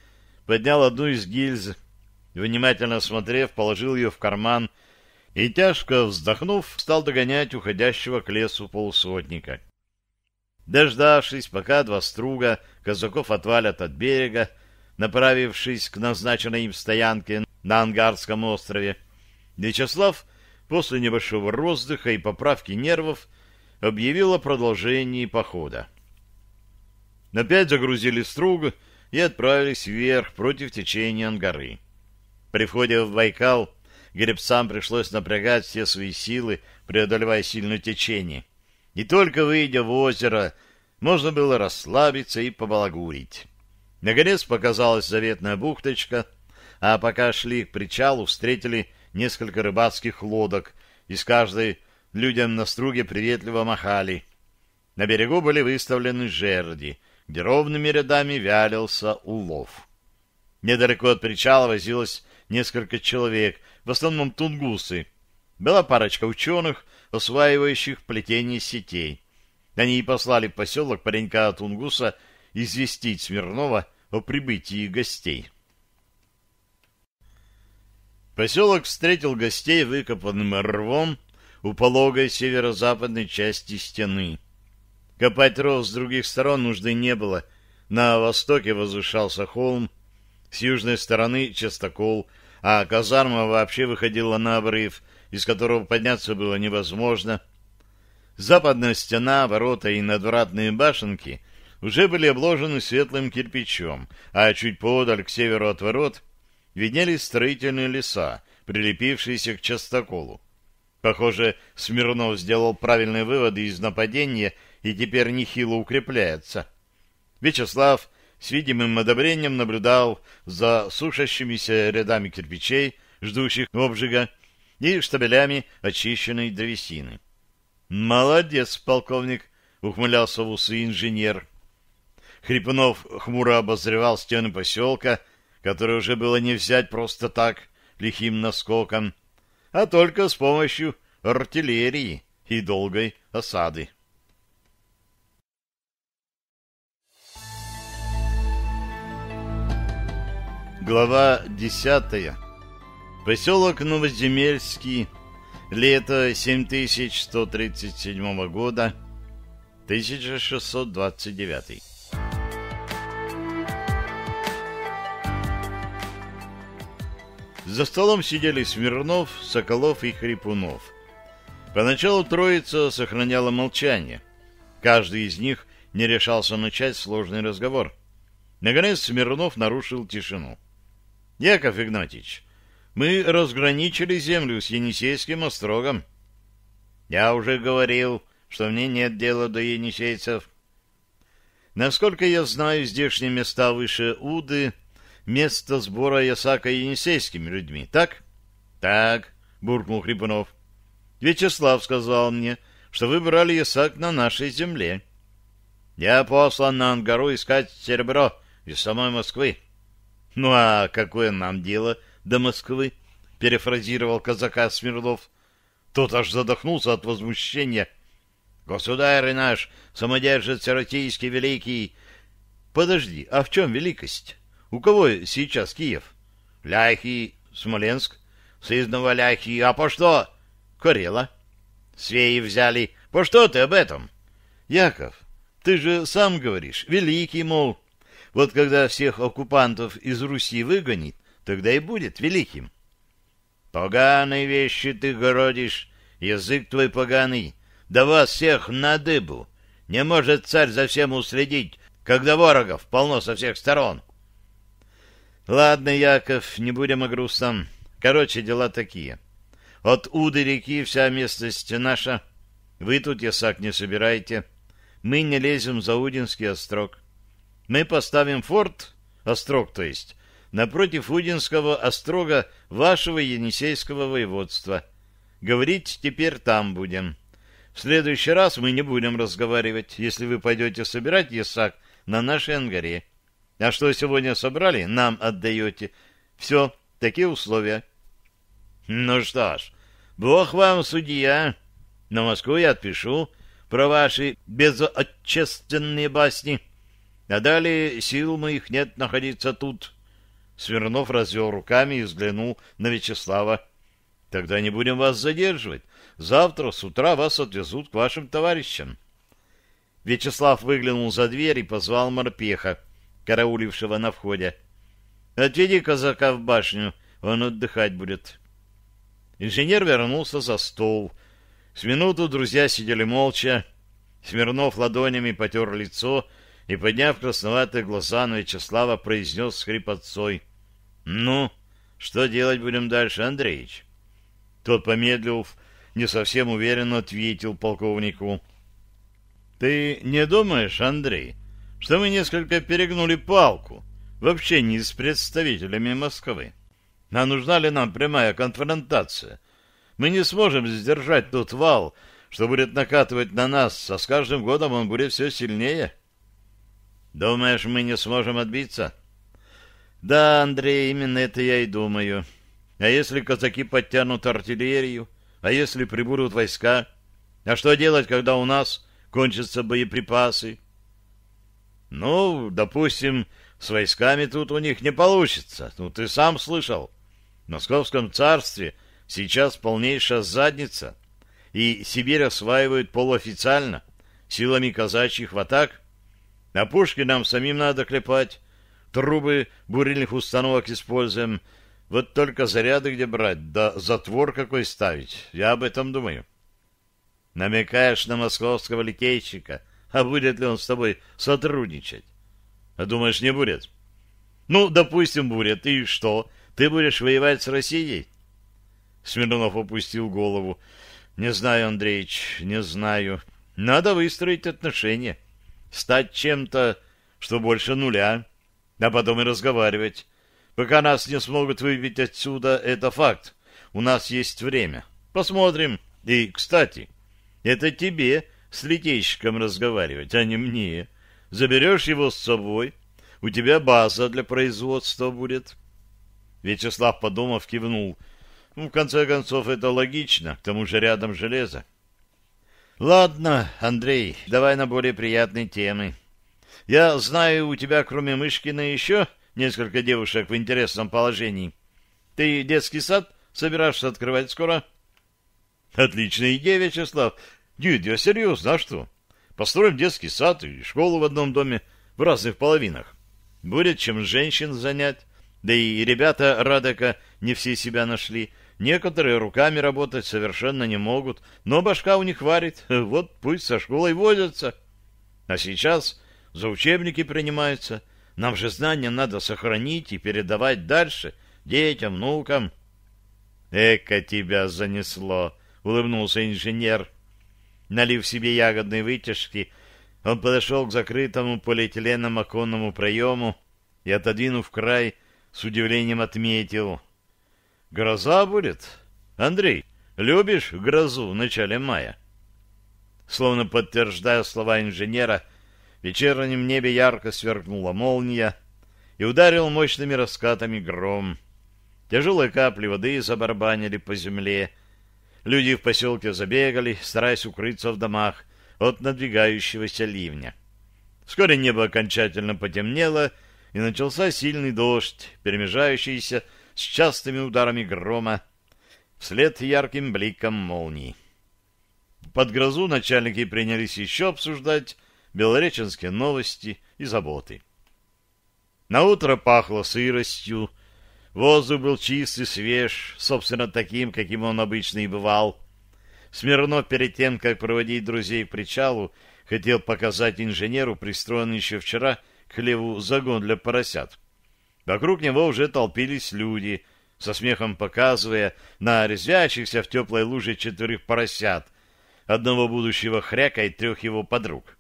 поднял одну из гильз, внимательно осмотрев, положил ее в карман — и, тяжко вздохнув, стал догонять уходящего к лесу полусотника. Дождавшись, пока два струга казаков отвалят от берега, направившись к назначенной им стоянке на Ангарском острове, Вячеслав после небольшого роздыха и поправки нервов объявил о продолжении похода. Опять загрузили струг и отправились вверх против течения Ангары. При входе в Байкал гребцам пришлось напрягать все свои силы, преодолевая сильное течение. И только выйдя в озеро, можно было расслабиться и побалагурить. Наконец показалась заветная бухточка, а пока шли к причалу, встретили несколько рыбацких лодок, из каждой людям на струге приветливо махали. На берегу были выставлены жерди, где ровными рядами вялился улов. Недалеко от причала возилась несколько человек, в основном тунгусы. Была парочка ученых, осваивающих плетение сетей. Они и послали в поселок паренька Тунгуса известить Смирнова о прибытии гостей. Поселок встретил гостей выкопанным рвом у пологой северо-западной части стены. Копать ров с других сторон нужды не было. На востоке возвышался холм, с южной стороны частокол, а казарма вообще выходила на обрыв, из которого подняться было невозможно. Западная стена, ворота и надвратные башенки уже были обложены светлым кирпичом, а чуть подаль, к северу от ворот, виднелись строительные леса, прилепившиеся к частоколу. Похоже, Смирнов сделал правильные выводы из нападения и теперь нехило укрепляется. Вячеслав с видимым одобрением наблюдал за сушащимися рядами кирпичей, ждущих обжига, и штабелями очищенной древесины. «Молодец, полковник!» — ухмылялся в усы инженер. Хрипунов хмуро обозревал стены поселка, которые уже было не взять просто так, лихим наскоком, а только с помощью артиллерии и долгой осады. Глава 10. Поселок Новоземельский. Лето 7137 года. 1629. За столом сидели Смирнов, Соколов и Хрипунов. Поначалу троица сохраняла молчание. Каждый из них не решался начать сложный разговор. Наконец Смирнов нарушил тишину. — Яков Игнатьич, мы разграничили землю с Енисейским острогом. Я уже говорил, что мне нет дела до енисейцев. Насколько я знаю, здешние места выше Уды — место сбора ясака енисейскими людьми, так? — Так, — буркнул Хрипунов. — Вячеслав сказал мне, что вы брали ясак на нашей земле. Я послан на Ангару искать серебро из самой Москвы. «Ну а какое нам дело до Москвы?» — перефразировал казака Смирнов. Тот аж задохнулся от возмущения. «Государь наш, самодержец российский великий!» «Подожди, а в чем великость? У кого сейчас Киев?» «Ляхи, Смоленск, сызнова Ляхи, а по что?» «Корела». «Свеи взяли. По что ты об этом?» «Яков, ты же сам говоришь, великий, мол...» Вот когда всех оккупантов из Руси выгонит, тогда и будет великим. Поганые вещи ты городишь, язык твой поганый, да вас всех на дыбу. Не может царь за всем уследить, когда ворогов полно со всех сторон. Ладно, Яков, не будем о грустном. Короче, дела такие. От Уды реки вся местность наша. Вы тут ясак не собираете. Мы не лезем за Удинский острог. Мы поставим форт, острог то есть, напротив Удинского острога вашего Енисейского воеводства. Говорить теперь там будем. В следующий раз мы не будем разговаривать, если вы пойдете собирать ясак на нашей ангаре. А что сегодня собрали, нам отдаете. Все, такие условия. Ну что ж, бог вам, судья. На Москву я отпишу про ваши безотчественные басни. А далее сил моих нет находиться тут. Свернов развел руками и взглянул на Вячеслава. Тогда не будем вас задерживать. Завтра с утра вас отвезут к вашим товарищам. Вячеслав выглянул за дверь и позвал морпеха, караулившего на входе. «Отведи казака в башню, он отдыхать будет». Инженер вернулся за стол. С минуту друзья сидели молча. Смирнов ладонями потер лицо, и, подняв красноватые глаза на Вячеслава, произнес с хрипотцой. — Ну, что делать будем дальше, Андреич? Тот, помедлив, не совсем уверенно ответил полковнику. — Ты не думаешь, Андрей, что мы несколько перегнули палку в общении с представителями Москвы? А нужна ли нам прямая конфронтация? Мы не сможем сдержать тот вал, что будет накатывать на нас, а с каждым годом он будет все сильнее. — Думаешь, мы не сможем отбиться? Да, Андрей, именно это я и думаю. А если казаки подтянут артиллерию? А если прибудут войска? А что делать, когда у нас кончатся боеприпасы? Ну, допустим, с войсками тут у них не получится. Ну, ты сам слышал. В Московском царстве сейчас полнейшая задница. И Сибирь осваивают полуофициально, силами казачьих в атак. А пушки нам самим надо клепать. Трубы бурильных установок используем. Вот только заряды где брать, да затвор какой ставить. Я об этом думаю. Намекаешь на московского литейщика, а будет ли он с тобой сотрудничать? А думаешь, не будет? Ну, допустим, будет. И что? Ты будешь воевать с Россией? Смирнов опустил голову. Не знаю, Андреич, не знаю. Надо выстроить отношения стать чем-то, что больше нуля, а потом и разговаривать. Пока нас не смогут выбить отсюда, это факт. У нас есть время. Посмотрим. И, кстати, это тебе с литейщиком разговаривать, а не мне. Заберешь его с собой, у тебя база для производства будет. Вячеслав, подумав, кивнул. Ну, в конце концов, это логично, к тому же рядом железо. Ладно, Андрей, давай на более приятные темы. Я знаю, у тебя кроме Мышкина еще несколько девушек в интересном положении. Ты детский сад собираешься открывать скоро? Отличная идея, Вячеслав. Дюд, я серьезно, а что? Построим детский сад и школу в одном доме в разных половинах. Будет чем женщин занять. Да и ребята Радека не все себя нашли — Некоторые руками работать совершенно не могут, но башка у них варит, вот пусть со школой возятся. А сейчас за учебники принимаются. Нам же знания надо сохранить и передавать дальше детям, внукам. Эка тебя занесло!» — улыбнулся инженер. Налив себе ягодной вытяжки, он подошел к закрытому полиэтиленом оконному проему и, отодвинув край, с удивлением отметил — Гроза будет. Андрей, любишь грозу в начале мая? Словно подтверждая слова инженера, в вечернем небе ярко сверкнула молния и ударил мощными раскатами гром. Тяжелые капли воды забарбанили по земле. Люди в поселке забегали, стараясь укрыться в домах от надвигающегося ливня. Вскоре небо окончательно потемнело, и начался сильный дождь, перемежающийся с частыми ударами грома, вслед ярким бликом молний. Под грозу начальники принялись еще обсуждать белореченские новости и заботы. На утро пахло сыростью, воздух был чист и свеж, собственно, таким, каким он обычно и бывал. Смирнов перед тем, как проводить друзей к причалу, хотел показать инженеру, пристроенный еще вчера к хлеву загон для поросят. Вокруг него уже толпились люди, со смехом показывая на резвящихся в теплой луже четверых поросят, одного будущего хряка и трех его подруг.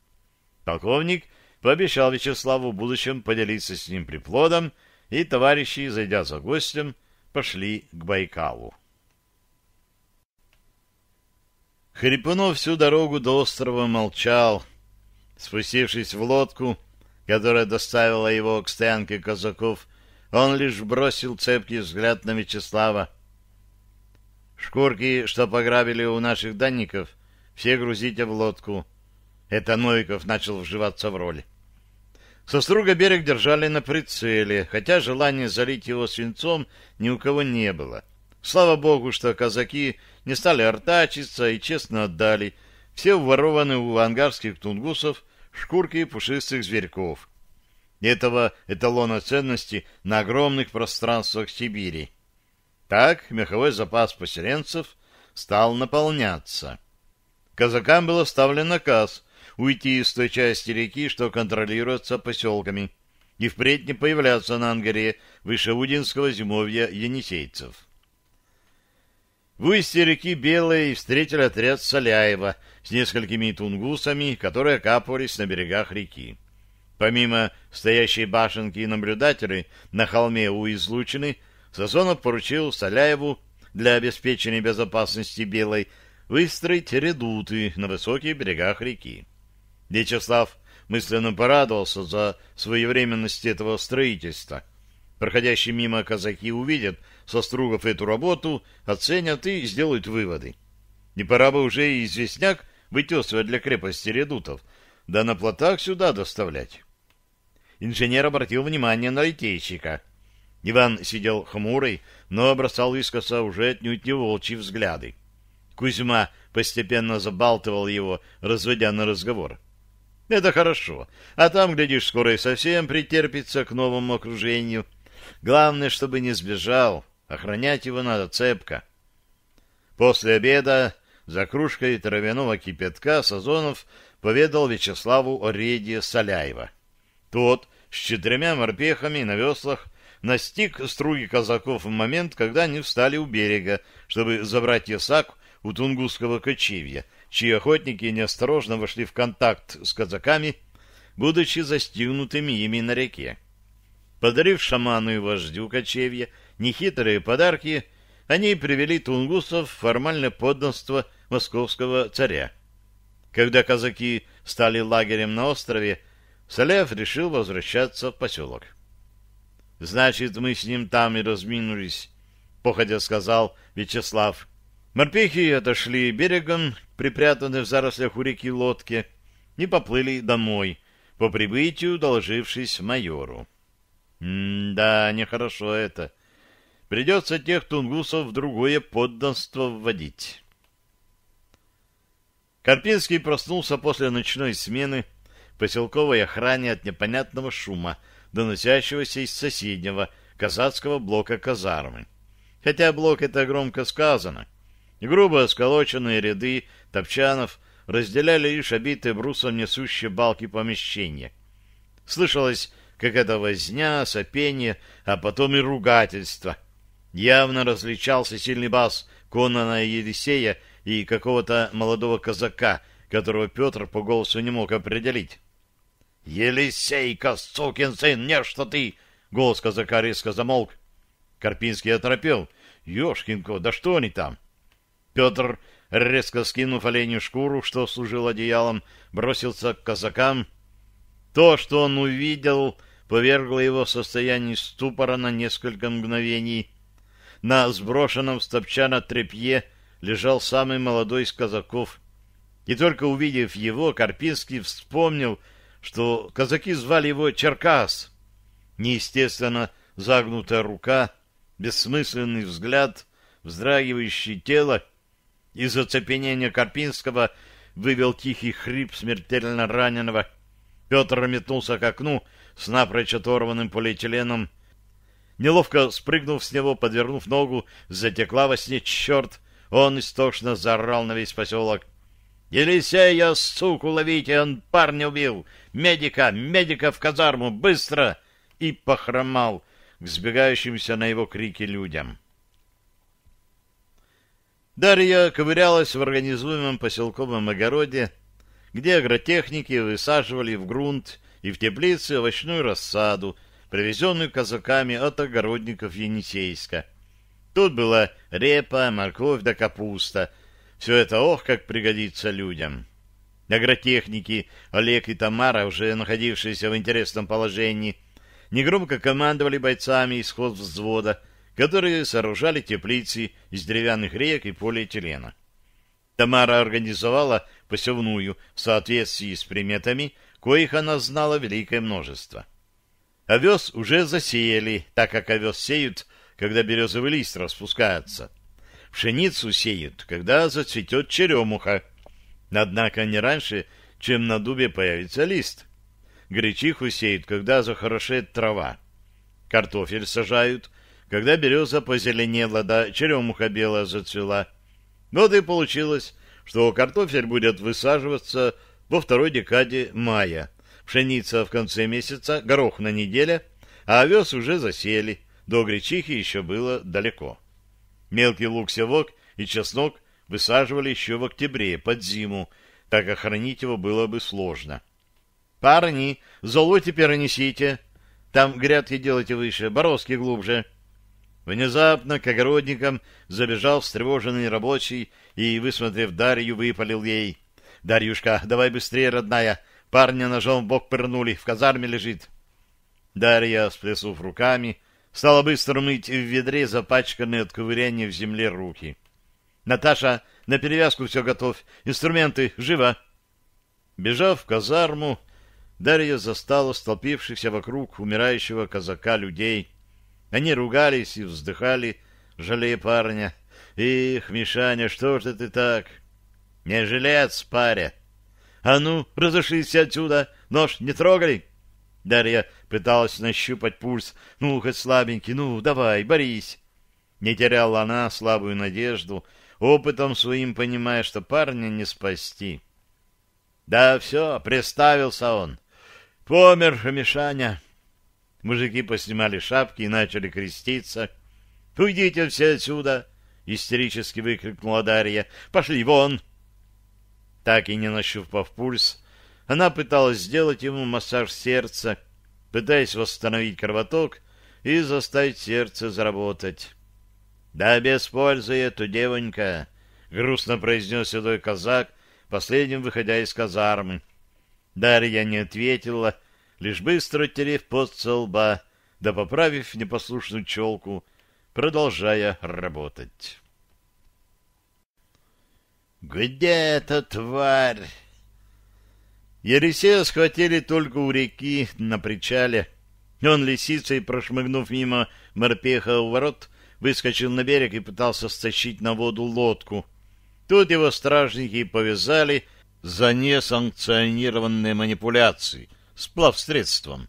Полковник пообещал Вячеславу в будущем поделиться с ним приплодом, и товарищи, зайдя за гостем, пошли к Байкалу. Хрипунов всю дорогу до острова молчал. Спустившись в лодку, которая доставила его к стоянке казаков, он лишь бросил цепкий взгляд на Вячеслава. Шкурки, что пограбили у наших данников, все грузите в лодку. Это Нойков начал вживаться в роль. Со струга берег держали на прицеле, хотя желания залить его свинцом ни у кого не было. Слава богу, что казаки не стали артачиться и честно отдали все уворованные у ангарских тунгусов шкурки пушистых зверьков — этого эталона ценности на огромных пространствах Сибири. Так меховой запас поселенцев стал наполняться. Казакам был оставлен наказ уйти из той части реки, что контролируется поселками, и впредь не появляться на Ангаре выше Удинского зимовья енисейцев. В устье реки Белой встретили отряд Соляева с несколькими тунгусами, которые капались на берегах реки. Помимо стоящей башенки и наблюдателей на холме у излучины, Сазонов поручил Соляеву для обеспечения безопасности Белой выстроить редуты на высоких берегах реки. Вячеслав мысленно порадовался за своевременность этого строительства. Проходящие мимо казаки увидят со Состругов эту работу, оценят и сделают выводы. Не пора бы уже и известняк вытесывать для крепости редутов — да на плотах сюда доставлять. Инженер обратил внимание на литейщика. Иван сидел хмурый, но бросал искоса уже отнюдь не волчьи взгляды. Кузьма постепенно забалтывал его, разводя на разговор. «Это хорошо. А там, глядишь, скоро и совсем претерпится к новому окружению. Главное, чтобы не сбежал. Охранять его надо цепко». После обеда за кружкой травяного кипятка Сазонов поведал Вячеславу о рейде Соляева. Тот с четырьмя морпехами на веслах настиг струги казаков в момент, когда они встали у берега, чтобы забрать ясак у тунгусского кочевья, чьи охотники неосторожно вошли в контакт с казаками, будучи застигнутыми ими на реке. Подарив шаману и вождю кочевья нехитрые подарки, они привели тунгусов в формальное подданство московского царя. Когда казаки стали лагерем на острове, Салев решил возвращаться в поселок. «Значит, мы с ним там и разминулись», — походя сказал Вячеслав. Морпехи отошли берегом припрятанные в зарослях у реки лодки, и поплыли домой, по прибытию доложившись майору. да нехорошо это. Придется тех тунгусов в другое подданство вводить». Карпинский проснулся после ночной смены поселковой охране от непонятного шума, доносящегося из соседнего казацкого блока казармы. Хотя блок это громко сказано. Грубо сколоченные ряды топчанов разделяли лишь обитые брусом несущие балки помещения. Слышалось как то возня, сопение, а потом и ругательство. Явно различался сильный бас Конана и Елисея, и какого-то молодого казака, которого Петр по голосу не мог определить. «Елисейка, сукин сын, не что ты!» Голос казака резко замолк. Карпинский оторопел. «Ешкинко, да что они там?» Петр, резко скинув оленю шкуру, что служил одеялом, бросился к казакам. То, что он увидел, повергло его в состоянии ступора на несколько мгновений. На сброшенном с топчана тряпье лежал самый молодой из казаков. И только увидев его, Карпинский вспомнил, что казаки звали его Черкас. Неестественно загнутая рука, бессмысленный взгляд, вздрагивающее тело. Из оцепенения Карпинского вывел тихий хрип смертельно раненого. Петр метнулся к окну с напрочь оторванным полиэтиленом. Неловко спрыгнув с него, подвернув ногу, затекла во сне черт, он истошно заорал на весь поселок. «Елисея, суку, ловите! Он парня убил! Медика! Медика в казарму! Быстро!» И похромал к сбегающимся на его крики людям. Дарья ковырялась в организуемом поселковом огороде, где агротехники высаживали в грунт и в теплице овощную рассаду, привезенную казаками от огородников Енисейска — Тут была репа, морковь да капуста. Все это ох, как пригодится людям. Агротехники Олег и Тамара, уже находившиеся в интересном положении, негромко командовали бойцами из взвода, которые сооружали теплицы из деревянных рек и полиэтилена. Тамара организовала посевную в соответствии с приметами, коих она знала великое множество. Овес уже засеяли, так как овес сеют когда березовый лист распускается. Пшеницу сеют, когда зацветет черемуха. Однако не раньше, чем на дубе появится лист. Гречиху сеют, когда захорошеет трава. Картофель сажают, когда береза позеленела, да черемуха белая зацвела. Вот и получилось, что картофель будет высаживаться во второй декаде мая. Пшеница в конце месяца, горох на неделе, а овес уже засели. До гречихи еще было далеко. Мелкий лук-севок и чеснок высаживали еще в октябре, под зиму, так охранить его было бы сложно. «Парни, золу теперь несите. Там грядки делайте выше, бороздки глубже». Внезапно к огородникам забежал встревоженный рабочий и, высмотрев Дарью, выпалил ей. «Дарьюшка, давай быстрее, родная! Парня ножом в бок пырнули, в казарме лежит!» Дарья, сплеснув руками, стала быстро мыть в ведре запачканные от ковыряния в земле руки. «Наташа, на перевязку все готов, Инструменты, живо!» Бежав в казарму, Дарья застала столпившихся вокруг умирающего казака людей. Они ругались и вздыхали, жалея парня. «Их, Мишаня, что ж ты так?» «Не жилец, паря!» «А ну, разошлись отсюда! Нож не трогали!» Дарья пыталась нащупать пульс. «Ну, хоть слабенький, ну, давай, борись!» Не теряла она слабую надежду, опытом своим понимая, что парня не спасти. «Да все, приставился он!» «Помер, Мишаня!» Мужики поснимали шапки и начали креститься. «Уйдите все отсюда!» — истерически выкрикнула Дарья. «Пошли вон!» Так и не нащупав пульс, она пыталась сделать ему массаж сердца, пытаясь восстановить кровоток и заставить сердце заработать. «Да без пользы эту девонька!» — грустно произнес седой казак, последним выходя из казармы. Дарья не ответила, лишь быстро терев под лба, да поправив непослушную челку, продолжая работать. «Где эта тварь?» Ересея схватили только у реки на причале. Он лисицей, прошмыгнув мимо морпеха у ворот, выскочил на берег и пытался стащить на воду лодку. Тут его стражники повязали за несанкционированные манипуляции сплав средством.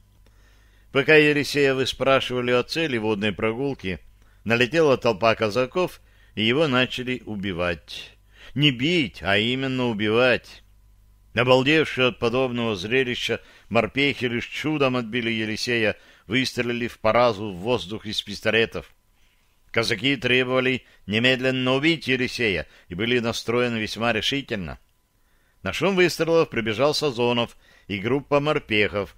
Пока Ересеевы выспрашивали о цели водной прогулки, налетела толпа казаков, и его начали убивать. Не бить, а именно убивать. Обалдевшие от подобного зрелища, морпехи лишь чудом отбили Елисея, выстрелив по разу в воздух из пистолетов. Казаки требовали немедленно убить Елисея и были настроены весьма решительно. На шум выстрелов прибежал Сазонов и группа морпехов,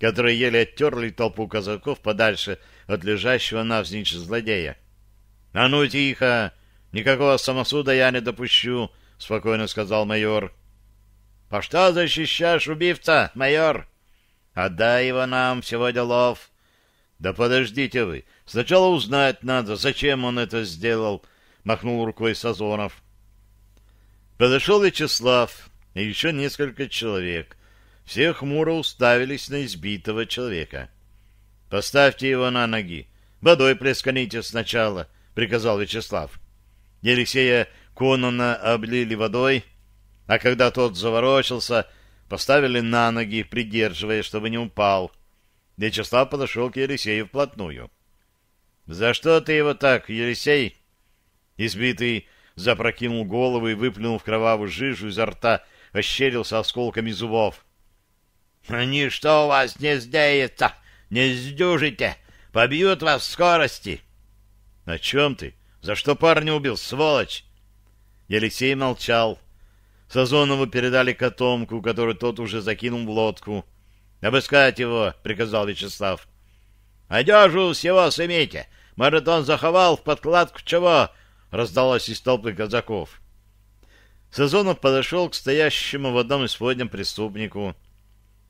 которые еле оттерли толпу казаков подальше от лежащего навзничь злодея. — А ну тихо! Никакого самосуда я не допущу! — спокойно сказал майор. — «По что защищаешь убивца, майор?» «Отдай его нам, всего делов». «Да подождите вы, сначала узнать надо, зачем он это сделал», — махнул рукой Сазонов. Подошел Вячеслав и еще несколько человек. Все хмуро уставились на избитого человека. «Поставьте его на ноги. Водой плесканите сначала», — приказал Вячеслав. Елисея Конона облили водой, а когда тот заворочился, поставили на ноги, придерживая, чтобы не упал. Вячеслав подошел к Елисею вплотную. — За что ты его так, Елисей? Избитый запрокинул голову и выплюнул в кровавую жижу изо рта, ощерился осколками зубов. — Ничто у вас не сдеется, не сдюжите, побьют вас в скорости. — О чем ты? За что парня убил, сволочь? Елисей молчал. — Сазонову передали котомку, которую тот уже закинул в лодку. «Обыскать его!» — приказал Вячеслав. «Одежу всего сымите! Может, он заховал в подкладку чего?» — раздалось из толпы казаков. Сазонов подошел к стоящему в одном из подням преступнику.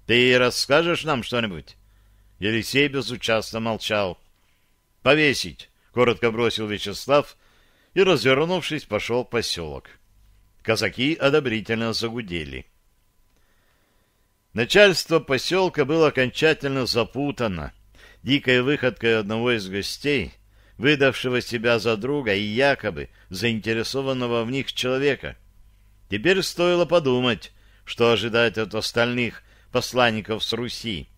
«Ты расскажешь нам что-нибудь?» Елисей безучастно молчал. «Повесить!» — коротко бросил Вячеслав и, развернувшись, пошел в поселок. Казаки одобрительно загудели. Начальство поселка было окончательно запутано. Дикая выходка одного из гостей, выдавшего себя за друга и якобы заинтересованного в них человека. Теперь стоило подумать, что ожидать от остальных посланников с Руси.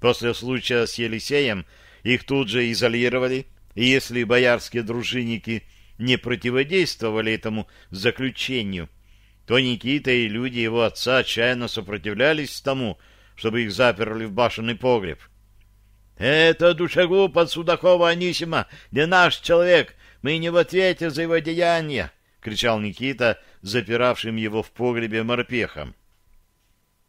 После случая с Елисеем их тут же изолировали, и если боярские дружинники не противодействовали этому заключению, то Никита и люди его отца отчаянно сопротивлялись тому, чтобы их заперли в башенный погреб. «Это душегуб от Судакова Анисима, не наш человек, мы не в ответе за его деяния!» — кричал Никита, запиравшим его в погребе морпехом.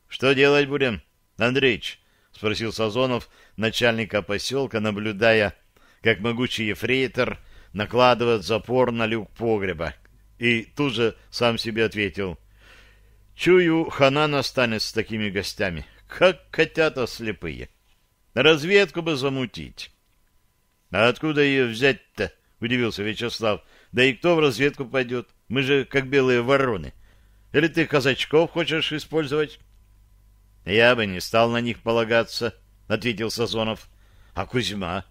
«Что делать будем, Андреич?» — спросил Сазонов начальника поселка, наблюдая, как могучий ефрейтор — накладывать запор на люк погреба. И тут же сам себе ответил. «Чую, хана настанет с такими гостями, как котята слепые. Разведку бы замутить». «А откуда ее взять-то?» — удивился Вячеслав. «Да и кто в разведку пойдет? Мы же как белые вороны. Или ты казачков хочешь использовать?» «Я бы не стал на них полагаться», — ответил Сазонов. «А Кузьма?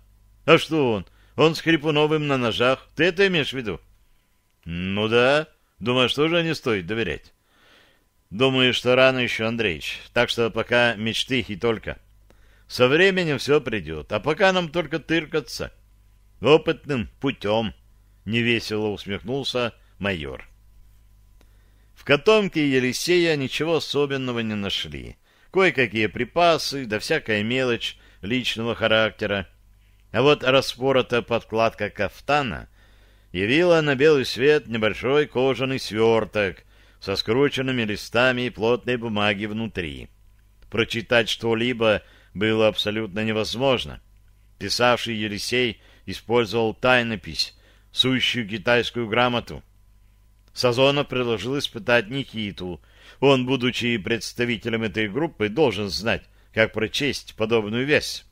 А что он? Он с Хрипуновым на ножах. Ты это имеешь в виду? Ну да. Думаешь, тоже не стоит доверять? Думаю, что рано еще, Андреич. Так что пока мечты и только. Со временем все придет. А пока нам только тыркаться. Опытным путем. Невесело усмехнулся майор. В котомке Елисея ничего особенного не нашли. Кое-какие припасы, да всякая мелочь личного характера. А вот распоротая подкладка кафтана явила на белый свет небольшой кожаный сверток со скрученными листами и плотной бумаги внутри. Прочитать что-либо было абсолютно невозможно. Писавший Елисей использовал тайнопись, сущую китайскую грамоту. Сазонов предложил испытать Никиту. Он, будучи представителем этой группы, должен знать, как прочесть подобную вязь.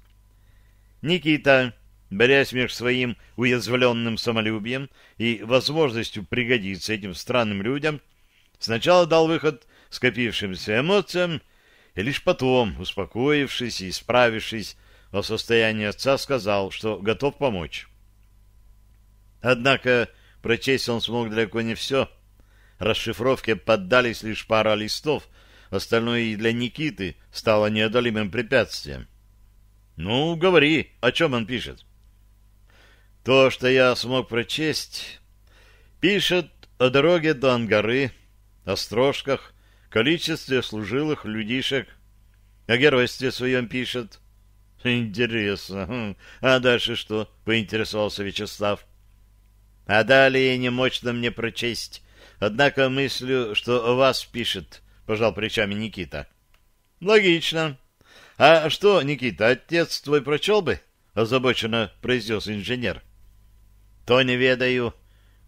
Никита, борясь между своим уязвленным самолюбием и возможностью пригодиться этим странным людям, сначала дал выход скопившимся эмоциям, и лишь потом, успокоившись и справившись во состоянии отца, сказал, что готов помочь. Однако прочесть он смог далеко не все. Расшифровке поддались лишь пара листов, остальное и для Никиты стало неодолимым препятствием. Ну, говори, о чем он пишет? То, что я смог прочесть, пишет о дороге до Ангары, о строжках, количестве служилых людишек, о геройстве своем пишет. Интересно. Хм. А дальше что? Поинтересовался Вячеслав. А далее не мощно мне прочесть. Однако мыслю, что о вас пишет, пожал плечами Никита. Логично. «А что, Никита, отец твой прочел бы?» — озабоченно произнес инженер. «То не ведаю».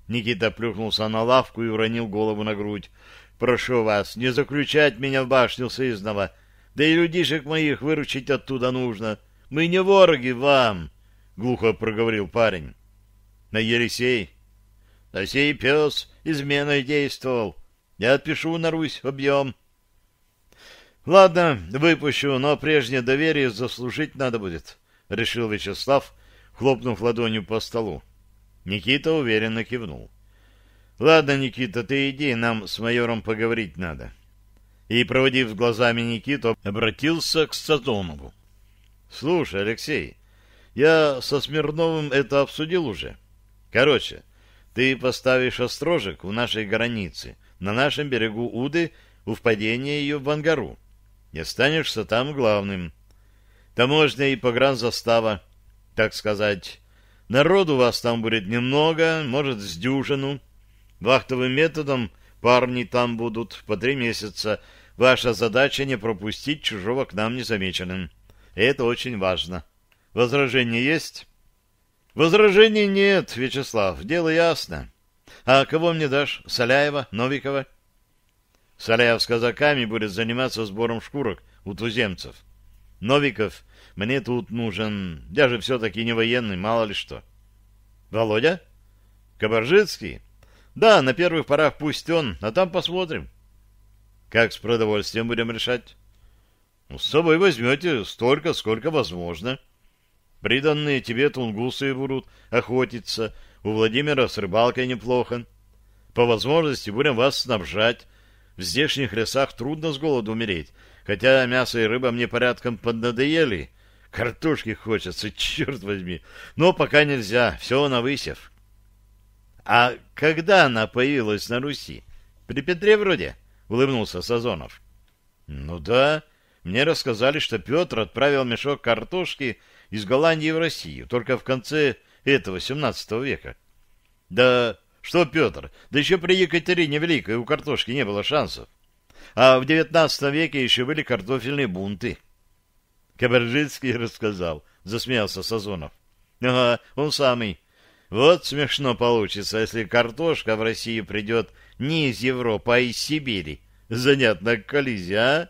Никита плюхнулся на лавку и уронил голову на грудь. «Прошу вас, не заключать меня в башню сызного. Да и людишек моих выручить оттуда нужно. Мы не вороги вам!» — глухо проговорил парень. «На Елисей?» «На сей пес изменой действовал. Я отпишу на Русь объем». Ладно, выпущу, но прежнее доверие заслужить надо будет, решил Вячеслав, хлопнув ладонью по столу. Никита уверенно кивнул. Ладно, Никита, ты иди, нам с майором поговорить надо. И, проводив глазами Никиту, обратился к Сазонову. Слушай, Алексей, я со Смирновым это обсудил уже. Короче, ты поставишь острожек в нашей границе, на нашем берегу Уды, у впадения ее в Ангару. Не останешься там главным. Таможня и погранзастава, так сказать. Народу у вас там будет немного, может, с дюжину. Вахтовым методом парни там будут по три месяца. Ваша задача не пропустить чужого к нам незамеченным. Это очень важно. Возражения есть? Возражений нет, Вячеслав, дело ясно. А кого мне дашь? Соляева? Новикова? Соляев с казаками будет заниматься сбором шкурок у туземцев. Новиков мне тут нужен. Я же все-таки не военный, мало ли что. Володя? Кабаржицкий? Да, на первых порах пусть он, а там посмотрим. Как с продовольствием будем решать? Ну, с собой возьмете столько, сколько возможно. Приданные тебе тунгусы будут охотиться. У Владимира с рыбалкой неплохо. По возможности будем вас снабжать в здешних лесах трудно с голоду умереть, хотя мясо и рыба мне порядком поднадоели. Картошки хочется, черт возьми. Но пока нельзя, все на высев. А когда она появилась на Руси? При Петре вроде, улыбнулся Сазонов. Ну да, мне рассказали, что Петр отправил мешок картошки из Голландии в Россию, только в конце этого 17 века. Да что, Петр, да еще при Екатерине Великой у картошки не было шансов. А в девятнадцатом веке еще были картофельные бунты. Кабаржицкий рассказал, засмеялся Сазонов. Ага, он самый. Вот смешно получится, если картошка в Россию придет не из Европы, а из Сибири. Занятная коллизия, а?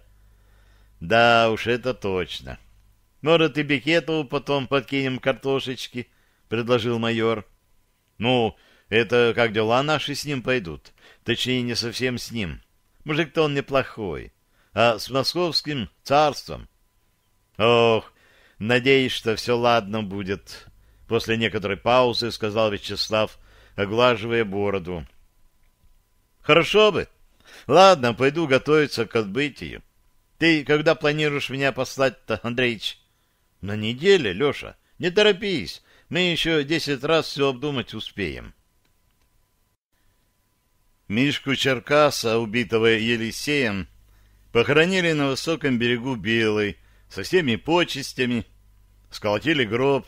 Да уж, это точно. Может, и Бекетову потом подкинем картошечки, предложил майор. Ну, это как дела наши с ним пойдут. Точнее, не совсем с ним. Мужик-то он неплохой. А с московским царством... Ох, надеюсь, что все ладно будет. После некоторой паузы сказал Вячеслав, оглаживая бороду. Хорошо бы. Ладно, пойду готовиться к отбытию. Ты когда планируешь меня послать-то, Андреич? На неделе, Леша. Не торопись. Мы еще десять раз все обдумать успеем. — Мишку Черкаса, убитого Елисеем, похоронили на высоком берегу Белой со всеми почестями, сколотили гроб,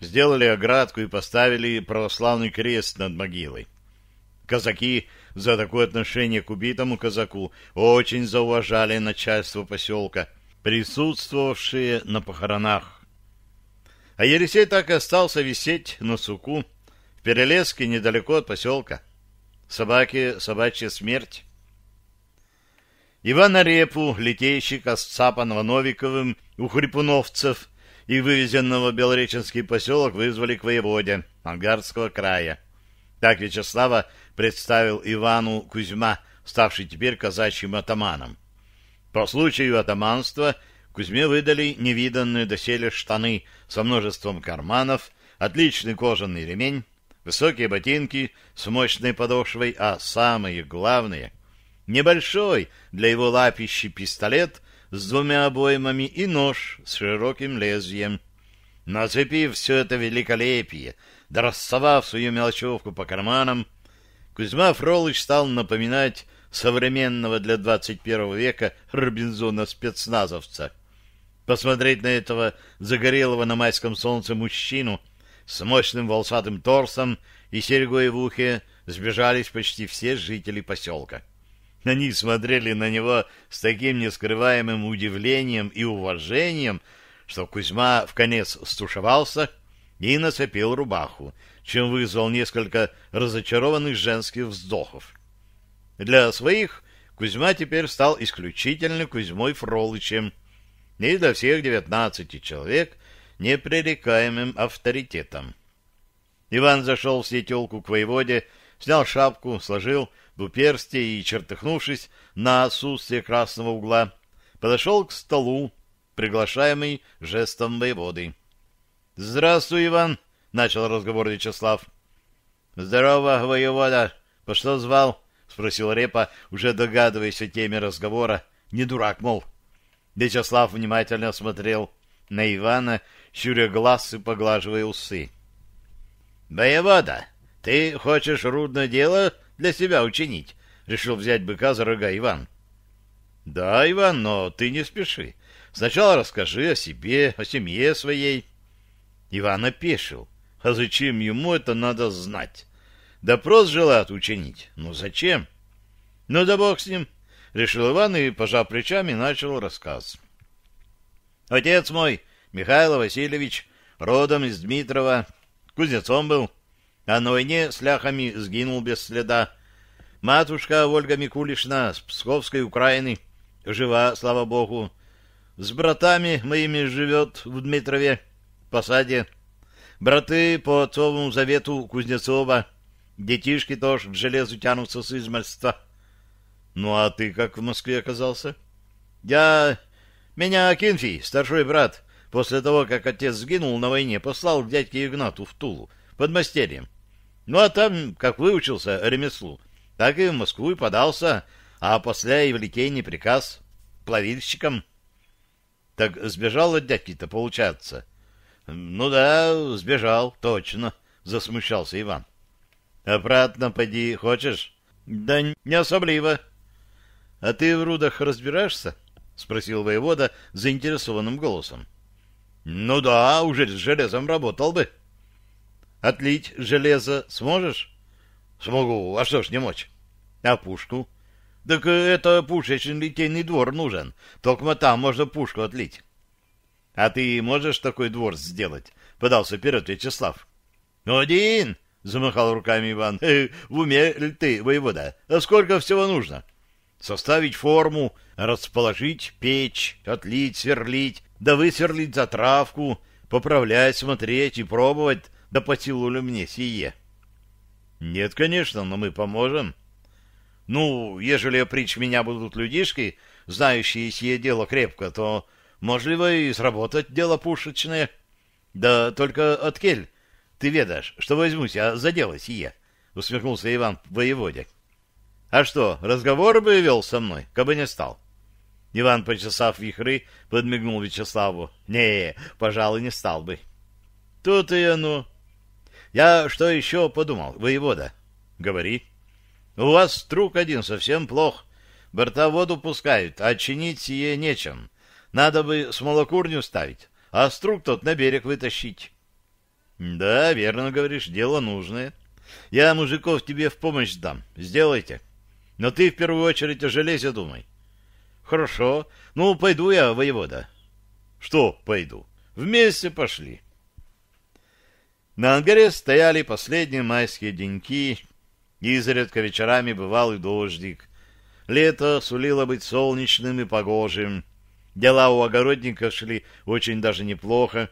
сделали оградку и поставили православный крест над могилой. Казаки за такое отношение к убитому казаку очень зауважали начальство поселка, присутствовавшие на похоронах. А Елисей так и остался висеть на суку в перелеске недалеко от поселка. Собаке собачья смерть. Ивана Репу, литейщика, сцапанного Новиковым у хрипуновцев и вывезенного в Белореченский поселок, вызвали к воеводе Ангарского края. Так Вячеслава представил Ивану Кузьма, ставший теперь казачьим атаманом. По случаю атаманства Кузьме выдали невиданные доселе штаны со множеством карманов, отличный кожаный ремень, высокие ботинки с мощной подошвой, а самое главное — небольшой для его лапищи пистолет с двумя обоймами и нож с широким лезвием. Нацепив все это великолепие, дорасовав свою мелочевку по карманам, Кузьма Фролыч стал напоминать современного для 21 века Робинзона-спецназовца. Посмотреть на этого загорелого на майском солнце мужчину — с мощным волосатым торсом и серьгой в ухе сбежались почти все жители поселка. Они смотрели на него с таким нескрываемым удивлением и уважением, что Кузьма в конец стушевался и нацепил рубаху, чем вызвал несколько разочарованных женских вздохов. Для своих Кузьма теперь стал исключительно Кузьмой Фролычем, и для всех девятнадцати человек непререкаемым авторитетом. Иван зашел в сетелку к воеводе, снял шапку, сложил двуперстие и, чертыхнувшись на отсутствие красного угла, подошел к столу, приглашаемый жестом воеводы. — Здравствуй, Иван! — начал разговор Вячеслав. — Здорово, воевода! По что звал? — спросил Репа, уже догадываясь о теме разговора. — Не дурак, мол. Вячеслав внимательно смотрел на Ивана щуря глаз и поглаживая усы. «Воевода, ты хочешь рудное дело для себя учинить?» — решил взять быка за рога Иван. «Да, Иван, но ты не спеши. Сначала расскажи о себе, о семье своей». Иван опешил. «А зачем ему это надо знать? Допрос желает учинить. Ну зачем?» «Ну да бог с ним», — решил Иван и, пожав плечами, начал рассказ. «Отец мой Михаил Васильевич, родом из Дмитрова, кузнецом был, а на войне с ляхами сгинул без следа. Матушка Ольга Микулишна с Псковской Украины, жива, слава богу, с братами моими живет в Дмитрове, в посаде. Браты по отцовому завету Кузнецова, детишки тоже к железу тянутся с измальства. Ну а ты как в Москве оказался? Я... Меня Кинфи, старший брат, после того, как отец сгинул на войне, послал к дядьке Игнату в Тулу, под мастерьем. Ну, а там, как выучился ремеслу, так и в Москву и подался, а после и в литейный приказ плавильщиком. Так сбежал от дядьки-то, получается. Ну да, сбежал, точно, засмущался Иван. Обратно поди, хочешь? Да не особливо. А ты в рудах разбираешься? Спросил воевода заинтересованным голосом. — ну да, уже с железом работал бы. Отлить железо сможешь? Смогу, а что ж не мочь? А пушку? Так это пушечный литейный двор нужен. Только там можно пушку отлить. А ты можешь такой двор сделать? Подался вперед Вячеслав. Один! Замахал руками Иван. Э, в уме ли ты, воевода? А сколько всего нужно? Составить форму, расположить печь, отлить, сверлить, да высверлить затравку, поправлять, смотреть и пробовать, да по силу ли мне сие? Нет, конечно, но мы поможем. Ну, ежели прич меня будут людишки, знающие сие дело крепко, то, можливо, и сработать дело пушечное. Да только, Откель, ты ведаешь, что возьмусь, а за сие, — усмехнулся Иван воеводе. А что, разговор бы вел со мной, кабы не стал? — Иван, почесав вихры, подмигнул Вячеславу. «Не, пожалуй, не стал бы». «Тут и ну...» «Я что еще подумал, воевода?» «Говори». «У вас трюк один совсем плох. Борта воду пускают, а чинить сие нечем. Надо бы смолокурню ставить, а струк тот на берег вытащить». «Да, верно говоришь, дело нужное. Я мужиков тебе в помощь дам. Сделайте. Но ты в первую очередь о железе думай». Хорошо. Ну, пойду я, воевода. Что пойду? Вместе пошли. На ангаре стояли последние майские деньки. Изредка вечерами бывал и дождик. Лето сулило быть солнечным и погожим. Дела у огородников шли очень даже неплохо.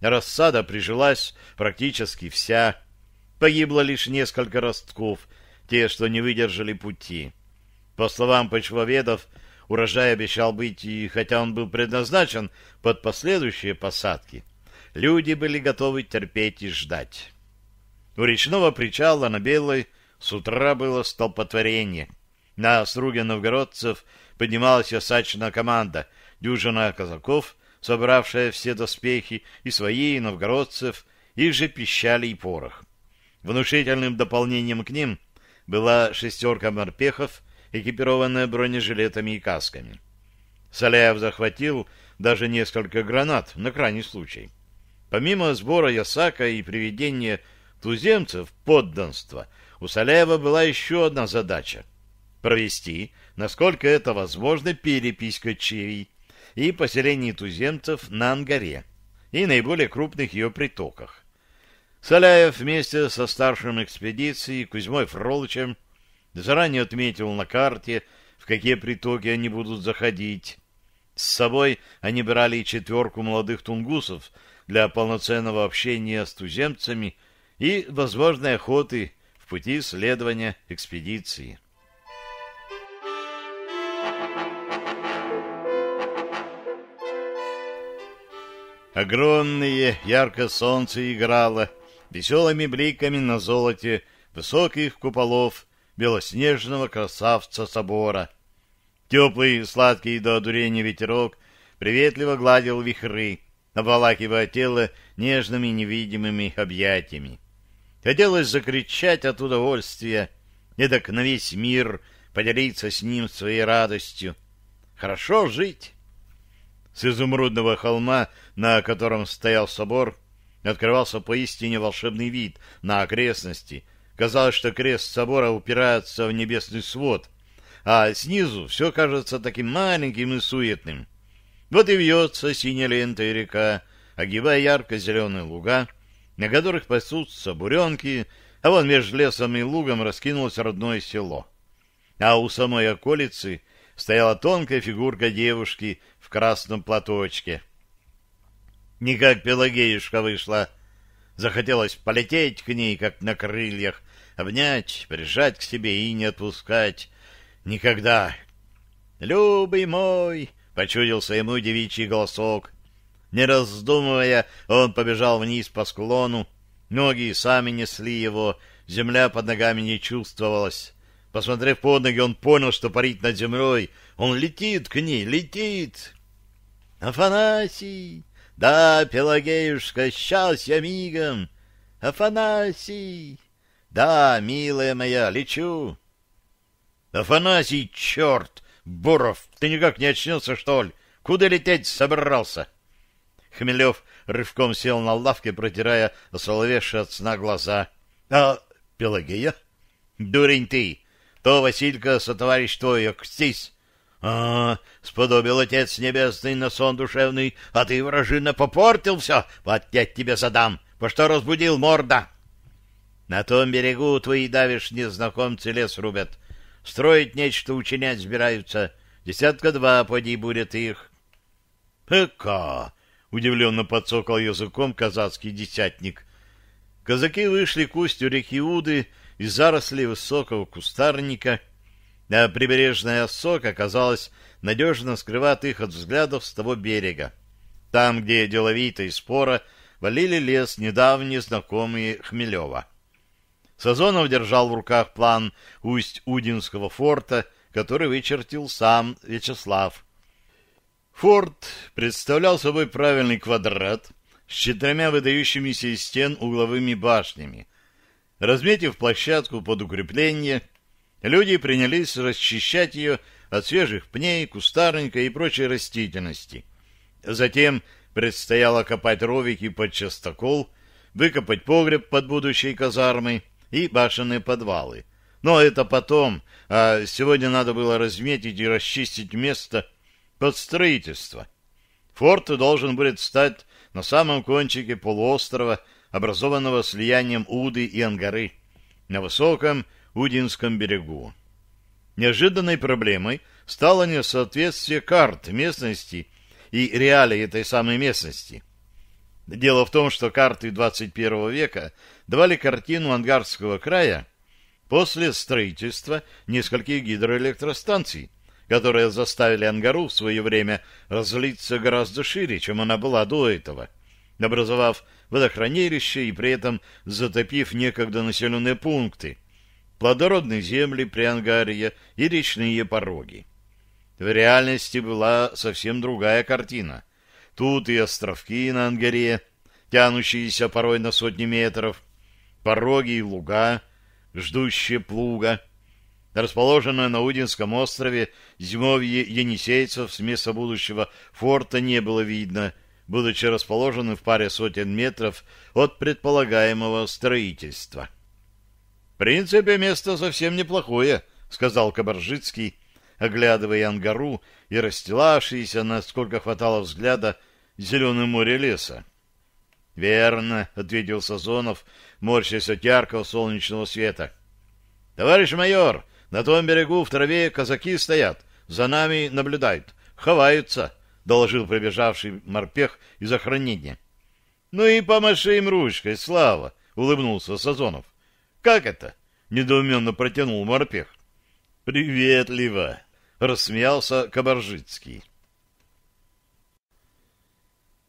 Рассада прижилась практически вся. Погибло лишь несколько ростков, те, что не выдержали пути. По словам почвоведов, Урожай обещал быть, и хотя он был предназначен под последующие посадки, люди были готовы терпеть и ждать. У речного причала на Белой с утра было столпотворение. На струге новгородцев поднималась осадочная команда, дюжина казаков, собравшая все доспехи, и свои, и новгородцев, их же пищали и порох. Внушительным дополнением к ним была шестерка морпехов, экипированная бронежилетами и касками. Соляев захватил даже несколько гранат, на крайний случай. Помимо сбора ясака и приведения туземцев в подданство, у Соляева была еще одна задача — провести, насколько это возможно, перепись кочевий и поселений туземцев на Ангаре и наиболее крупных ее притоках. Соляев вместе со старшим экспедицией Кузьмой Фролычем Заранее отметил на карте, в какие притоки они будут заходить. С собой они брали четверку молодых тунгусов для полноценного общения с туземцами и возможной охоты в пути следования экспедиции. Огромные, ярко солнце играло, веселыми бликами на золоте высоких куполов белоснежного красавца собора. Теплый, сладкий до одурения ветерок приветливо гладил вихры, обволакивая тело нежными невидимыми объятиями. Хотелось закричать от удовольствия, эдак на весь мир поделиться с ним своей радостью. Хорошо жить! С изумрудного холма, на котором стоял собор, открывался поистине волшебный вид на окрестности, Казалось, что крест собора упирается в небесный свод, а снизу все кажется таким маленьким и суетным. Вот и вьется синяя лента и река, огибая ярко-зеленые луга, на которых пасутся буренки, а вон между лесом и лугом раскинулось родное село. А у самой околицы стояла тонкая фигурка девушки в красном платочке. Никак как Пелагеюшка вышла. Захотелось полететь к ней, как на крыльях, обнять, прижать к себе и не отпускать. Никогда. «Любый мой!» — почудился ему девичий голосок. Не раздумывая, он побежал вниз по склону. Ноги сами несли его, земля под ногами не чувствовалась. Посмотрев под ноги, он понял, что парит над землей. Он летит к ней, летит. «Афанасий! Да, Пелагеюшка, сейчас я мигом! Афанасий!» Да, милая моя, лечу. Афанасий, черт! Буров, ты никак не очнулся, что ли? Куда лететь собрался? Хмелев рывком сел на лавке, протирая осоловевшие от сна глаза. А Пелагея? Дурень ты! То Василька, сотоварищ твой, окстись! А, сподобил отец небесный на сон душевный, а ты, вражина, попортил все, вот я тебе задам, по что разбудил морда!» На том берегу твои давишь незнакомцы лес рубят. Строить нечто учинять собираются. Десятка-два поди будет их. — Эка! — удивленно подсокал языком казацкий десятник. Казаки вышли к устью реки Уды из зарослей высокого кустарника, а прибережная осока, оказалась надежно скрывать их от взглядов с того берега. Там, где деловито и спора, валили лес недавние знакомые Хмелева. — Сазонов держал в руках план Усть-Удинского форта, который вычертил сам Вячеслав. Форт представлял собой правильный квадрат с четырьмя выдающимися из стен угловыми башнями. Разметив площадку под укрепление, люди принялись расчищать ее от свежих пней, кустарника и прочей растительности. Затем предстояло копать ровики под частокол, выкопать погреб под будущей казармой, и башенные подвалы. Но это потом, а сегодня надо было разметить и расчистить место под строительство. Форт должен будет стать на самом кончике полуострова, образованного слиянием Уды и Ангары, на высоком Удинском берегу. Неожиданной проблемой стало несоответствие карт местности и реалий этой самой местности. Дело в том, что карты 21 века давали картину Ангарского края после строительства нескольких гидроэлектростанций, которые заставили Ангару в свое время разлиться гораздо шире, чем она была до этого, образовав водохранилище и при этом затопив некогда населенные пункты, плодородные земли при Ангарье и речные пороги. В реальности была совсем другая картина. Тут и островки на Ангаре, тянущиеся порой на сотни метров, пороги и луга, ждущие плуга, расположенное на Удинском острове зимовье енисейцев с места будущего форта не было видно, будучи расположены в паре сотен метров от предполагаемого строительства. — В принципе, место совсем неплохое, — сказал Кабаржицкий, оглядывая ангару и расстилавшийся, насколько хватало взгляда, зеленое море леса. — Верно, — ответил Сазонов, морщась от яркого солнечного света. — Товарищ майор, на том берегу в траве казаки стоят, за нами наблюдают, ховаются, — доложил прибежавший морпех из охранения. — Ну и помаши им ручкой, Слава, — улыбнулся Сазонов. — Как это? — недоуменно протянул морпех. — Приветливо, — рассмеялся Кабаржицкий.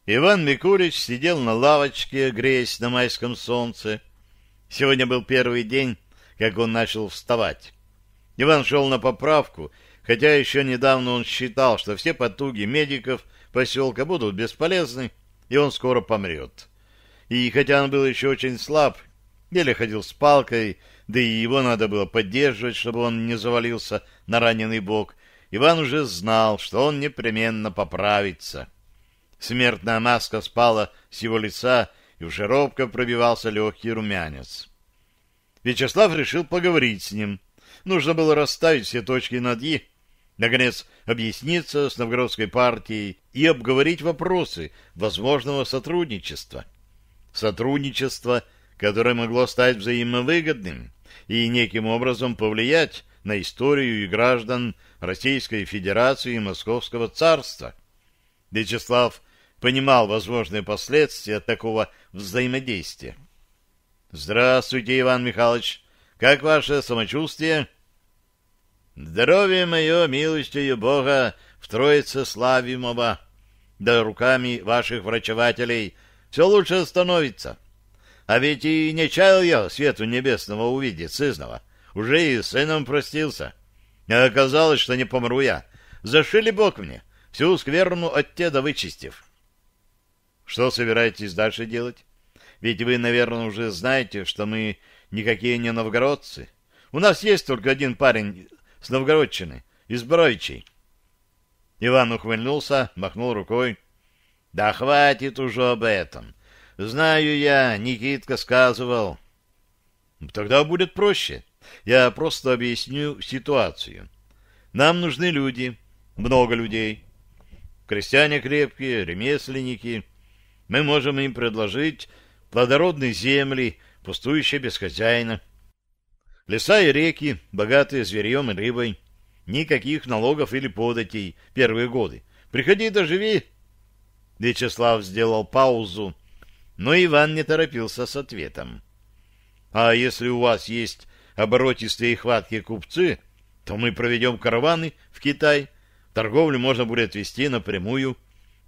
Иван Микулич сидел на лавочке, греясь на майском солнце. Сегодня был первый день, как он начал вставать. Иван шел на поправку, хотя еще недавно он считал, что все потуги медиков поселка будут бесполезны, и он скоро помрет. И хотя он был еще очень слаб, еле ходил с палкой, да и его надо было поддерживать, чтобы он не завалился на раненый бок, Иван уже знал, что он непременно поправится. — Смертная маска спала с его лица, и уже робко пробивался легкий румянец. Вячеслав решил поговорить с ним. Нужно было расставить все точки над «и», наконец объясниться с новгородской партией и обговорить вопросы возможного сотрудничества. Сотрудничество, которое могло стать взаимовыгодным и неким образом повлиять на историю и граждан Российской Федерации и Московского царства. Вячеслав понимал возможные последствия такого взаимодействия. «Здравствуйте, Иван Михайлович! Как ваше самочувствие?» «Здоровье мое, милостью Бога, в Троице славимого, да руками ваших врачевателей все лучше становится. А ведь и не чаял я свету небесного увидеть сызного, уже и с сыном простился. А оказалось, что не помру я, зашили бог мне, всю скверну от теда вычистив». Что собираетесь дальше делать? Ведь вы, наверное, уже знаете, что мы никакие не новгородцы. У нас есть только один парень с новгородчины, из Бройчей. Иван ухмыльнулся, махнул рукой. Да хватит уже об этом. Знаю я, Никитка сказывал. «Ну, тогда будет проще. Я просто объясню ситуацию. Нам нужны люди, много людей. Крестьяне крепкие, ремесленники, мы можем им предложить плодородные земли, пустующие без хозяина, леса и реки, богатые зверьем и рыбой, никаких налогов или податей первые годы. Приходи да живи. Вячеслав сделал паузу, но Иван не торопился с ответом. А если у вас есть оборотистые и хваткие купцы, то мы проведем караваны в Китай. Торговлю можно будет вести напрямую.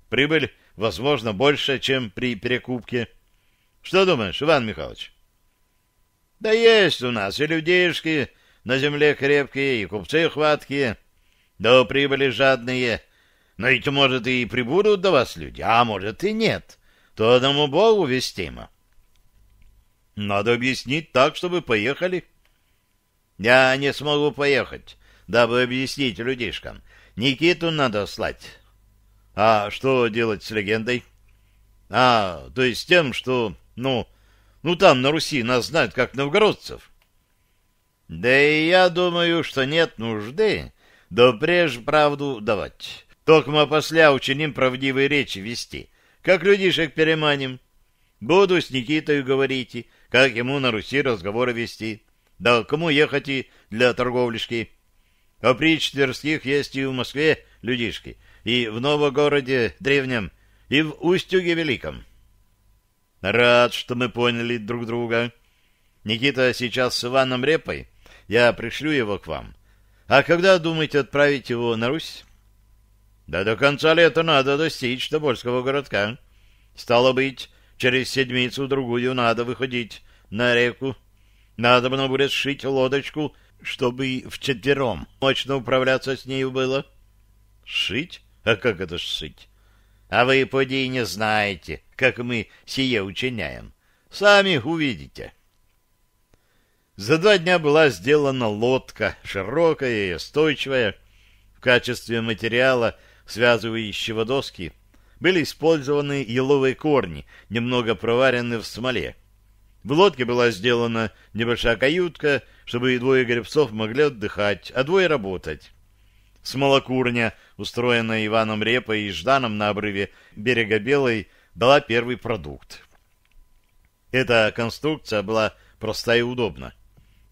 Прибыль возможно, больше, чем при перекупке. Что думаешь, Иван Михайлович? Да есть у нас и людишки на земле крепкие, и купцы хваткие, да прибыли жадные. Но ну, ведь, может, и прибудут до вас люди, а может, и нет. То одному Богу вестимо. Надо объяснить так, чтобы поехали. Я не смогу поехать, дабы объяснить людишкам. Никиту надо слать. А что делать с легендой? А, то есть тем, что, ну, ну там на Руси нас знают как новгородцев. Да и я думаю, что нет нужды да преж правду давать. Только мы после ученим правдивые речи вести, как людишек переманим. Буду с Никитой говорить, как ему на Руси разговоры вести. Да кому ехать и для торговлишки? А притч Тверских есть и в Москве людишки, и в Новогороде Древнем, и в Устюге Великом. Рад, что мы поняли друг друга. Никита сейчас с Иваном Репой, я пришлю его к вам. А когда думаете отправить его на Русь? Да до конца лета надо достичь Тобольского городка. Стало быть, через седмицу-другую надо выходить на реку. Надо бы нам будет сшить лодочку, чтобы вчетвером мощно управляться с нею было. Шить? А как это ж сыть? А вы, поди, не знаете, как мы сие учиняем. Сами увидите. За два дня была сделана лодка, широкая и устойчивая. В качестве материала, связывающего доски, были использованы еловые корни, немного проваренные в смоле. В лодке была сделана небольшая каютка, чтобы и двое гребцов могли отдыхать, а двое работать. Смолокурня, устроенная Иваном Репой и Жданом на обрыве берега Белой, дала первый продукт. Эта конструкция была проста и удобна.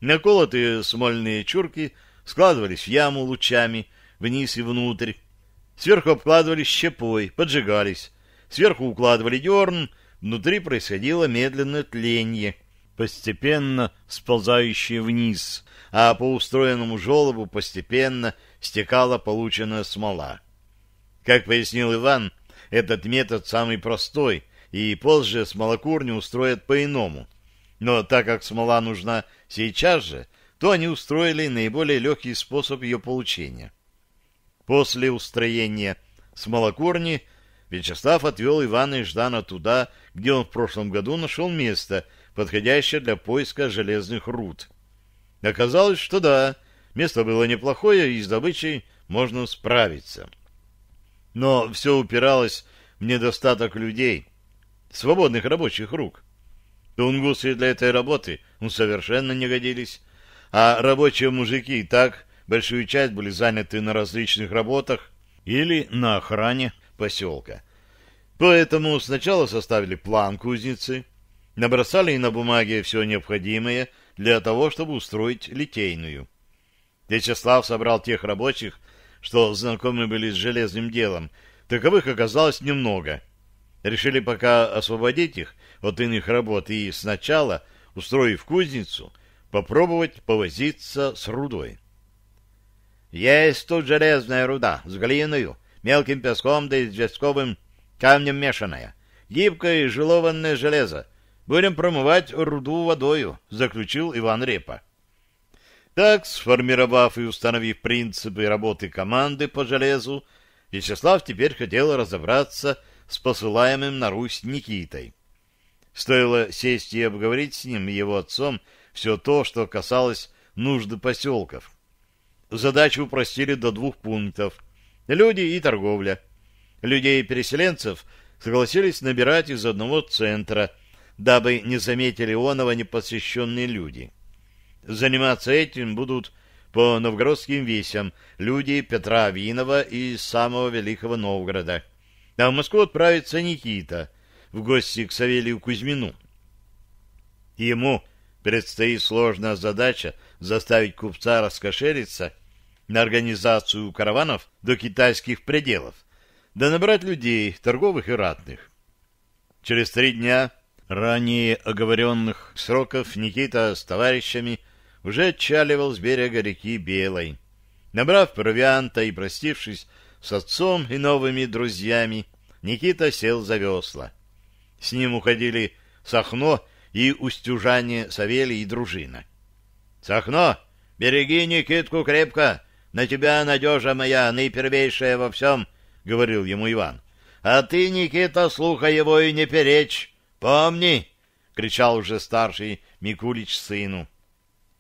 Наколотые смольные чурки складывались в яму лучами, вниз и внутрь. Сверху обкладывались щепой, поджигались. Сверху укладывали дерн, внутри происходило медленное тленье, постепенно сползающее вниз, а по устроенному желобу постепенно — стекала полученная смола. Как пояснил Иван, этот метод самый простой, и позже смолокурни устроят по-иному. Но так как смола нужна сейчас же, то они устроили наиболее легкий способ ее получения. После устроения смолокурни Вячеслав отвел Ивана и Ждана туда, где он в прошлом году нашел место, подходящее для поиска железных руд. Оказалось, что да, Место было неплохое, и с добычей можно справиться. Но все упиралось в недостаток людей, свободных рабочих рук. Тунгусы для этой работы ну, совершенно не годились, а рабочие мужики и так большую часть были заняты на различных работах или на охране поселка. Поэтому сначала составили план кузницы, набросали на бумаге все необходимое для того, чтобы устроить литейную. Вячеслав собрал тех рабочих, что знакомы были с железным делом. Таковых оказалось немного. Решили пока освободить их от иных работ и сначала, устроив кузницу, попробовать повозиться с рудой. «Есть тут железная руда с глиною, мелким песком да известковым камнем мешанная, гибкое и жилованное железо. Будем промывать руду водою», — заключил Иван Репа. Так, сформировав и установив принципы работы команды по железу, Вячеслав теперь хотел разобраться с посылаемым на Русь Никитой. Стоило сесть и обговорить с ним и его отцом все то, что касалось нужды поселков. Задачу упростили до двух пунктов – люди и торговля. Людей-переселенцев согласились набирать из одного центра, дабы не заметили оного непосвященные люди – Заниматься этим будут по новгородским весям люди Петра Авинова из самого Великого Новгорода. А в Москву отправится Никита в гости к Савелию Кузьмину. Ему предстоит сложная задача заставить купца раскошелиться на организацию караванов до китайских пределов, да набрать людей, торговых и ратных. Через три дня ранее оговоренных сроков Никита с товарищами – уже отчаливал с берега реки Белой. Набрав провианта и простившись с отцом и новыми друзьями, Никита сел за весла. С ним уходили Сахно и Устюжане Савелий и дружина. — Сахно, береги Никитку крепко! На тебя, надежа моя, наипервейшая во всем, — говорил ему Иван. — А ты, Никита, слуха его и не перечь. Помни! — кричал уже старший Микулич сыну.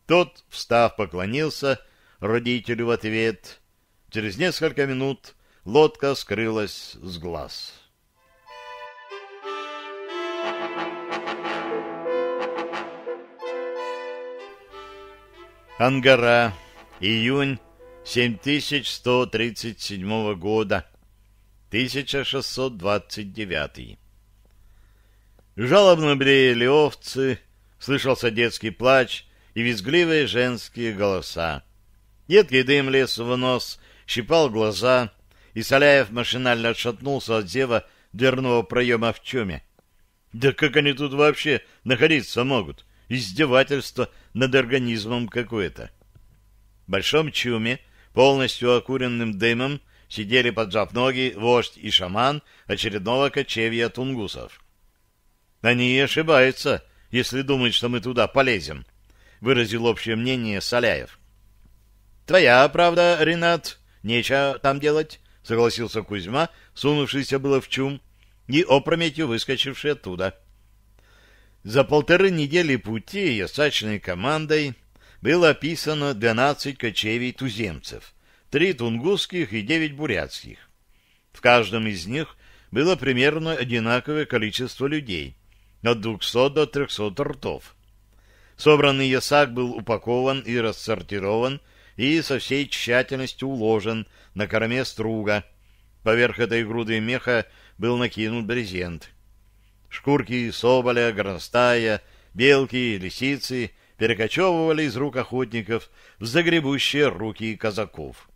Тот, встав, поклонился родителю в ответ. Через несколько минут лодка скрылась с глаз. Ангара, июнь 7137 года, 1629. Жалобно блеяли овцы, слышался детский плач, и визгливые женские голоса. Едкий дым лез в нос, щипал глаза, и Соляев машинально отшатнулся от зева дверного проема в чуме. Да как они тут вообще находиться могут? Издевательство над организмом какое-то. В большом чуме, полностью окуренным дымом, сидели, поджав ноги, вождь и шаман очередного кочевья тунгусов. Они ошибаются, если думают, что мы туда полезем выразил общее мнение Соляев. «Твоя правда, Ренат, нечего там делать», — согласился Кузьма, сунувшийся было в чум и опрометью выскочивший оттуда. За полторы недели пути ясачной командой было описано двенадцать кочевий туземцев, три тунгусских и девять бурятских. В каждом из них было примерно одинаковое количество людей, от двухсот до трехсот ртов. Собранный ясак был упакован и рассортирован, и со всей тщательностью уложен на корме струга. Поверх этой груды меха был накинут брезент. Шкурки соболя, горностая, белки, лисицы перекочевывали из рук охотников в загребущие руки казаков.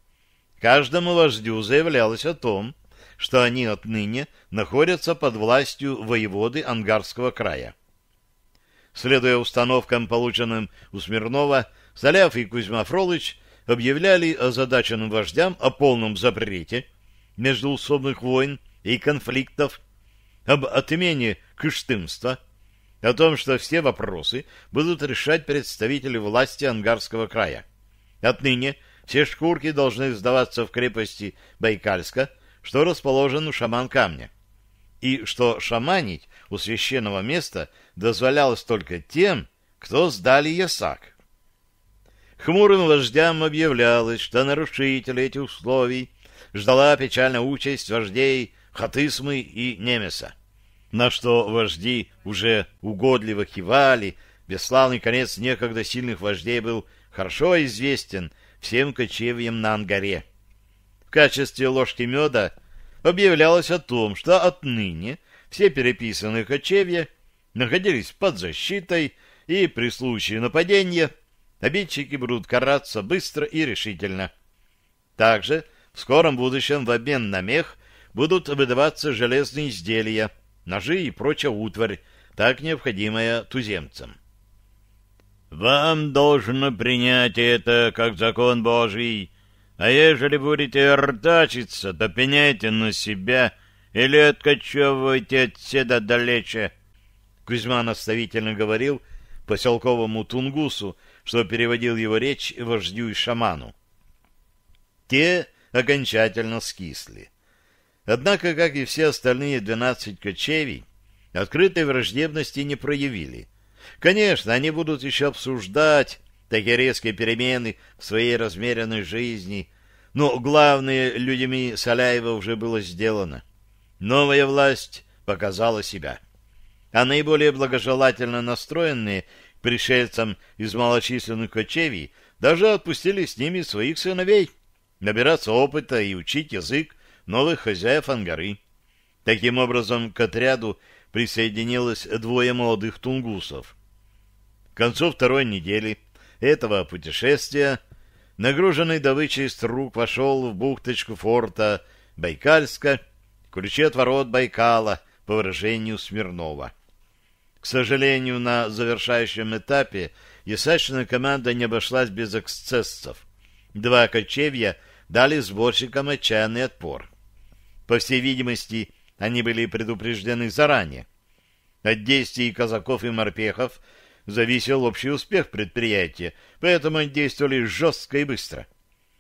Каждому вождю заявлялось о том, что они отныне находятся под властью воеводы Ангарского края следуя установкам, полученным у Смирнова, Соляв и Кузьма Фролыч объявляли озадаченным вождям о полном запрете междуусобных войн и конфликтов, об отмене кыштымства, о том, что все вопросы будут решать представители власти Ангарского края. Отныне все шкурки должны сдаваться в крепости Байкальска, что расположен у шаман камня, и что шаманить у священного места – дозволялось только тем, кто сдали ЕСАК. Хмурым вождям объявлялось, что нарушители этих условий ждала печальная участь вождей Хатысмы и Немеса, на что вожди уже угодливо кивали, бесславный конец некогда сильных вождей был хорошо известен всем кочевьям на Ангаре. В качестве ложки меда объявлялось о том, что отныне все переписанные кочевья находились под защитой, и при случае нападения обидчики будут караться быстро и решительно. Также в скором будущем в обмен на мех будут выдаваться железные изделия, ножи и прочая утварь, так необходимая туземцам. «Вам должно принять это как закон Божий, а ежели будете ртачиться, то пеняйте на себя или откачевывайте от седа далече, Кузьма наставительно говорил поселковому тунгусу, что переводил его речь вождю и шаману. Те окончательно скисли. Однако, как и все остальные двенадцать кочевий, открытой враждебности не проявили. Конечно, они будут еще обсуждать такие резкие перемены в своей размеренной жизни, но главное людьми Саляева уже было сделано. Новая власть показала себя а наиболее благожелательно настроенные пришельцам из малочисленных кочевий даже отпустили с ними своих сыновей набираться опыта и учить язык новых хозяев ангары. Таким образом, к отряду присоединилось двое молодых тунгусов. К концу второй недели этого путешествия нагруженный добычей струк вошел в бухточку форта Байкальска, ключи от ворот Байкала, по выражению Смирнова. К сожалению, на завершающем этапе ясачная команда не обошлась без эксцессов. Два кочевья дали сборщикам отчаянный отпор. По всей видимости, они были предупреждены заранее. От действий казаков и морпехов зависел общий успех предприятия, поэтому они действовали жестко и быстро.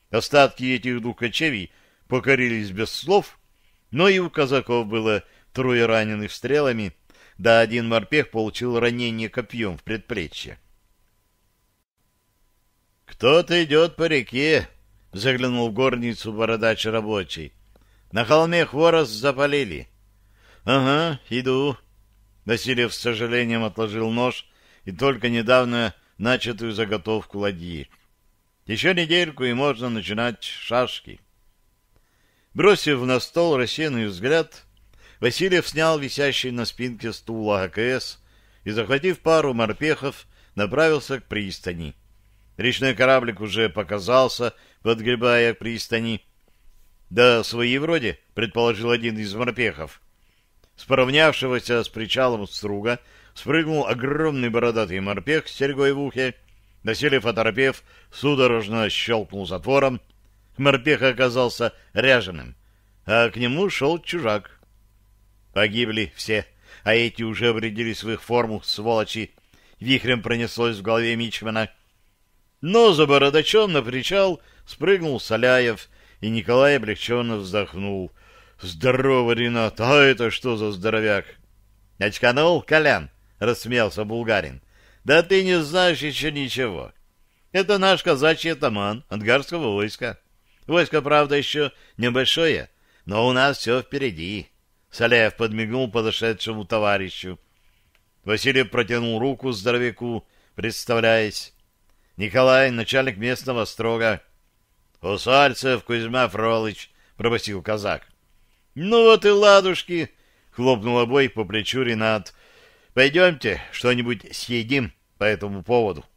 Остатки этих двух кочевий покорились без слов, но и у казаков было трое раненых стрелами, да один морпех получил ранение копьем в предплечье. «Кто-то идет по реке», — заглянул в горницу бородач рабочий. «На холме хворост запалили». «Ага, иду». Васильев с сожалением отложил нож и только недавно начатую заготовку ладьи. Еще недельку, и можно начинать шашки. Бросив на стол рассеянный взгляд, Васильев снял висящий на спинке стула АКС и, захватив пару морпехов, направился к пристани. Речной кораблик уже показался, подгребая к пристани. «Да свои вроде», — предположил один из морпехов. С поравнявшегося с причалом струга спрыгнул огромный бородатый морпех с серьгой в ухе. Насилев оторопев, судорожно щелкнул затвором. Морпех оказался ряженым, а к нему шел чужак. Погибли все, а эти уже обрядились в их форму, сволочи. Вихрем пронеслось в голове Мичмана. Но за бородачом на причал спрыгнул Соляев, и Николай облегченно вздохнул. «Здорово, Ренат! А это что за здоровяк?» «Очканул, Колян!» — рассмеялся Булгарин. «Да ты не знаешь еще ничего. Это наш казачий атаман ангарского войска. Войско, правда, еще небольшое, но у нас все впереди». Салеев подмигнул подошедшему товарищу. Василий протянул руку здоровяку, представляясь. Николай, начальник местного строга. — Усальцев Кузьма Фролыч, — пробасил казак. — Ну вот и ладушки, — хлопнул обоих по плечу Ренат. — Пойдемте что-нибудь съедим по этому поводу. —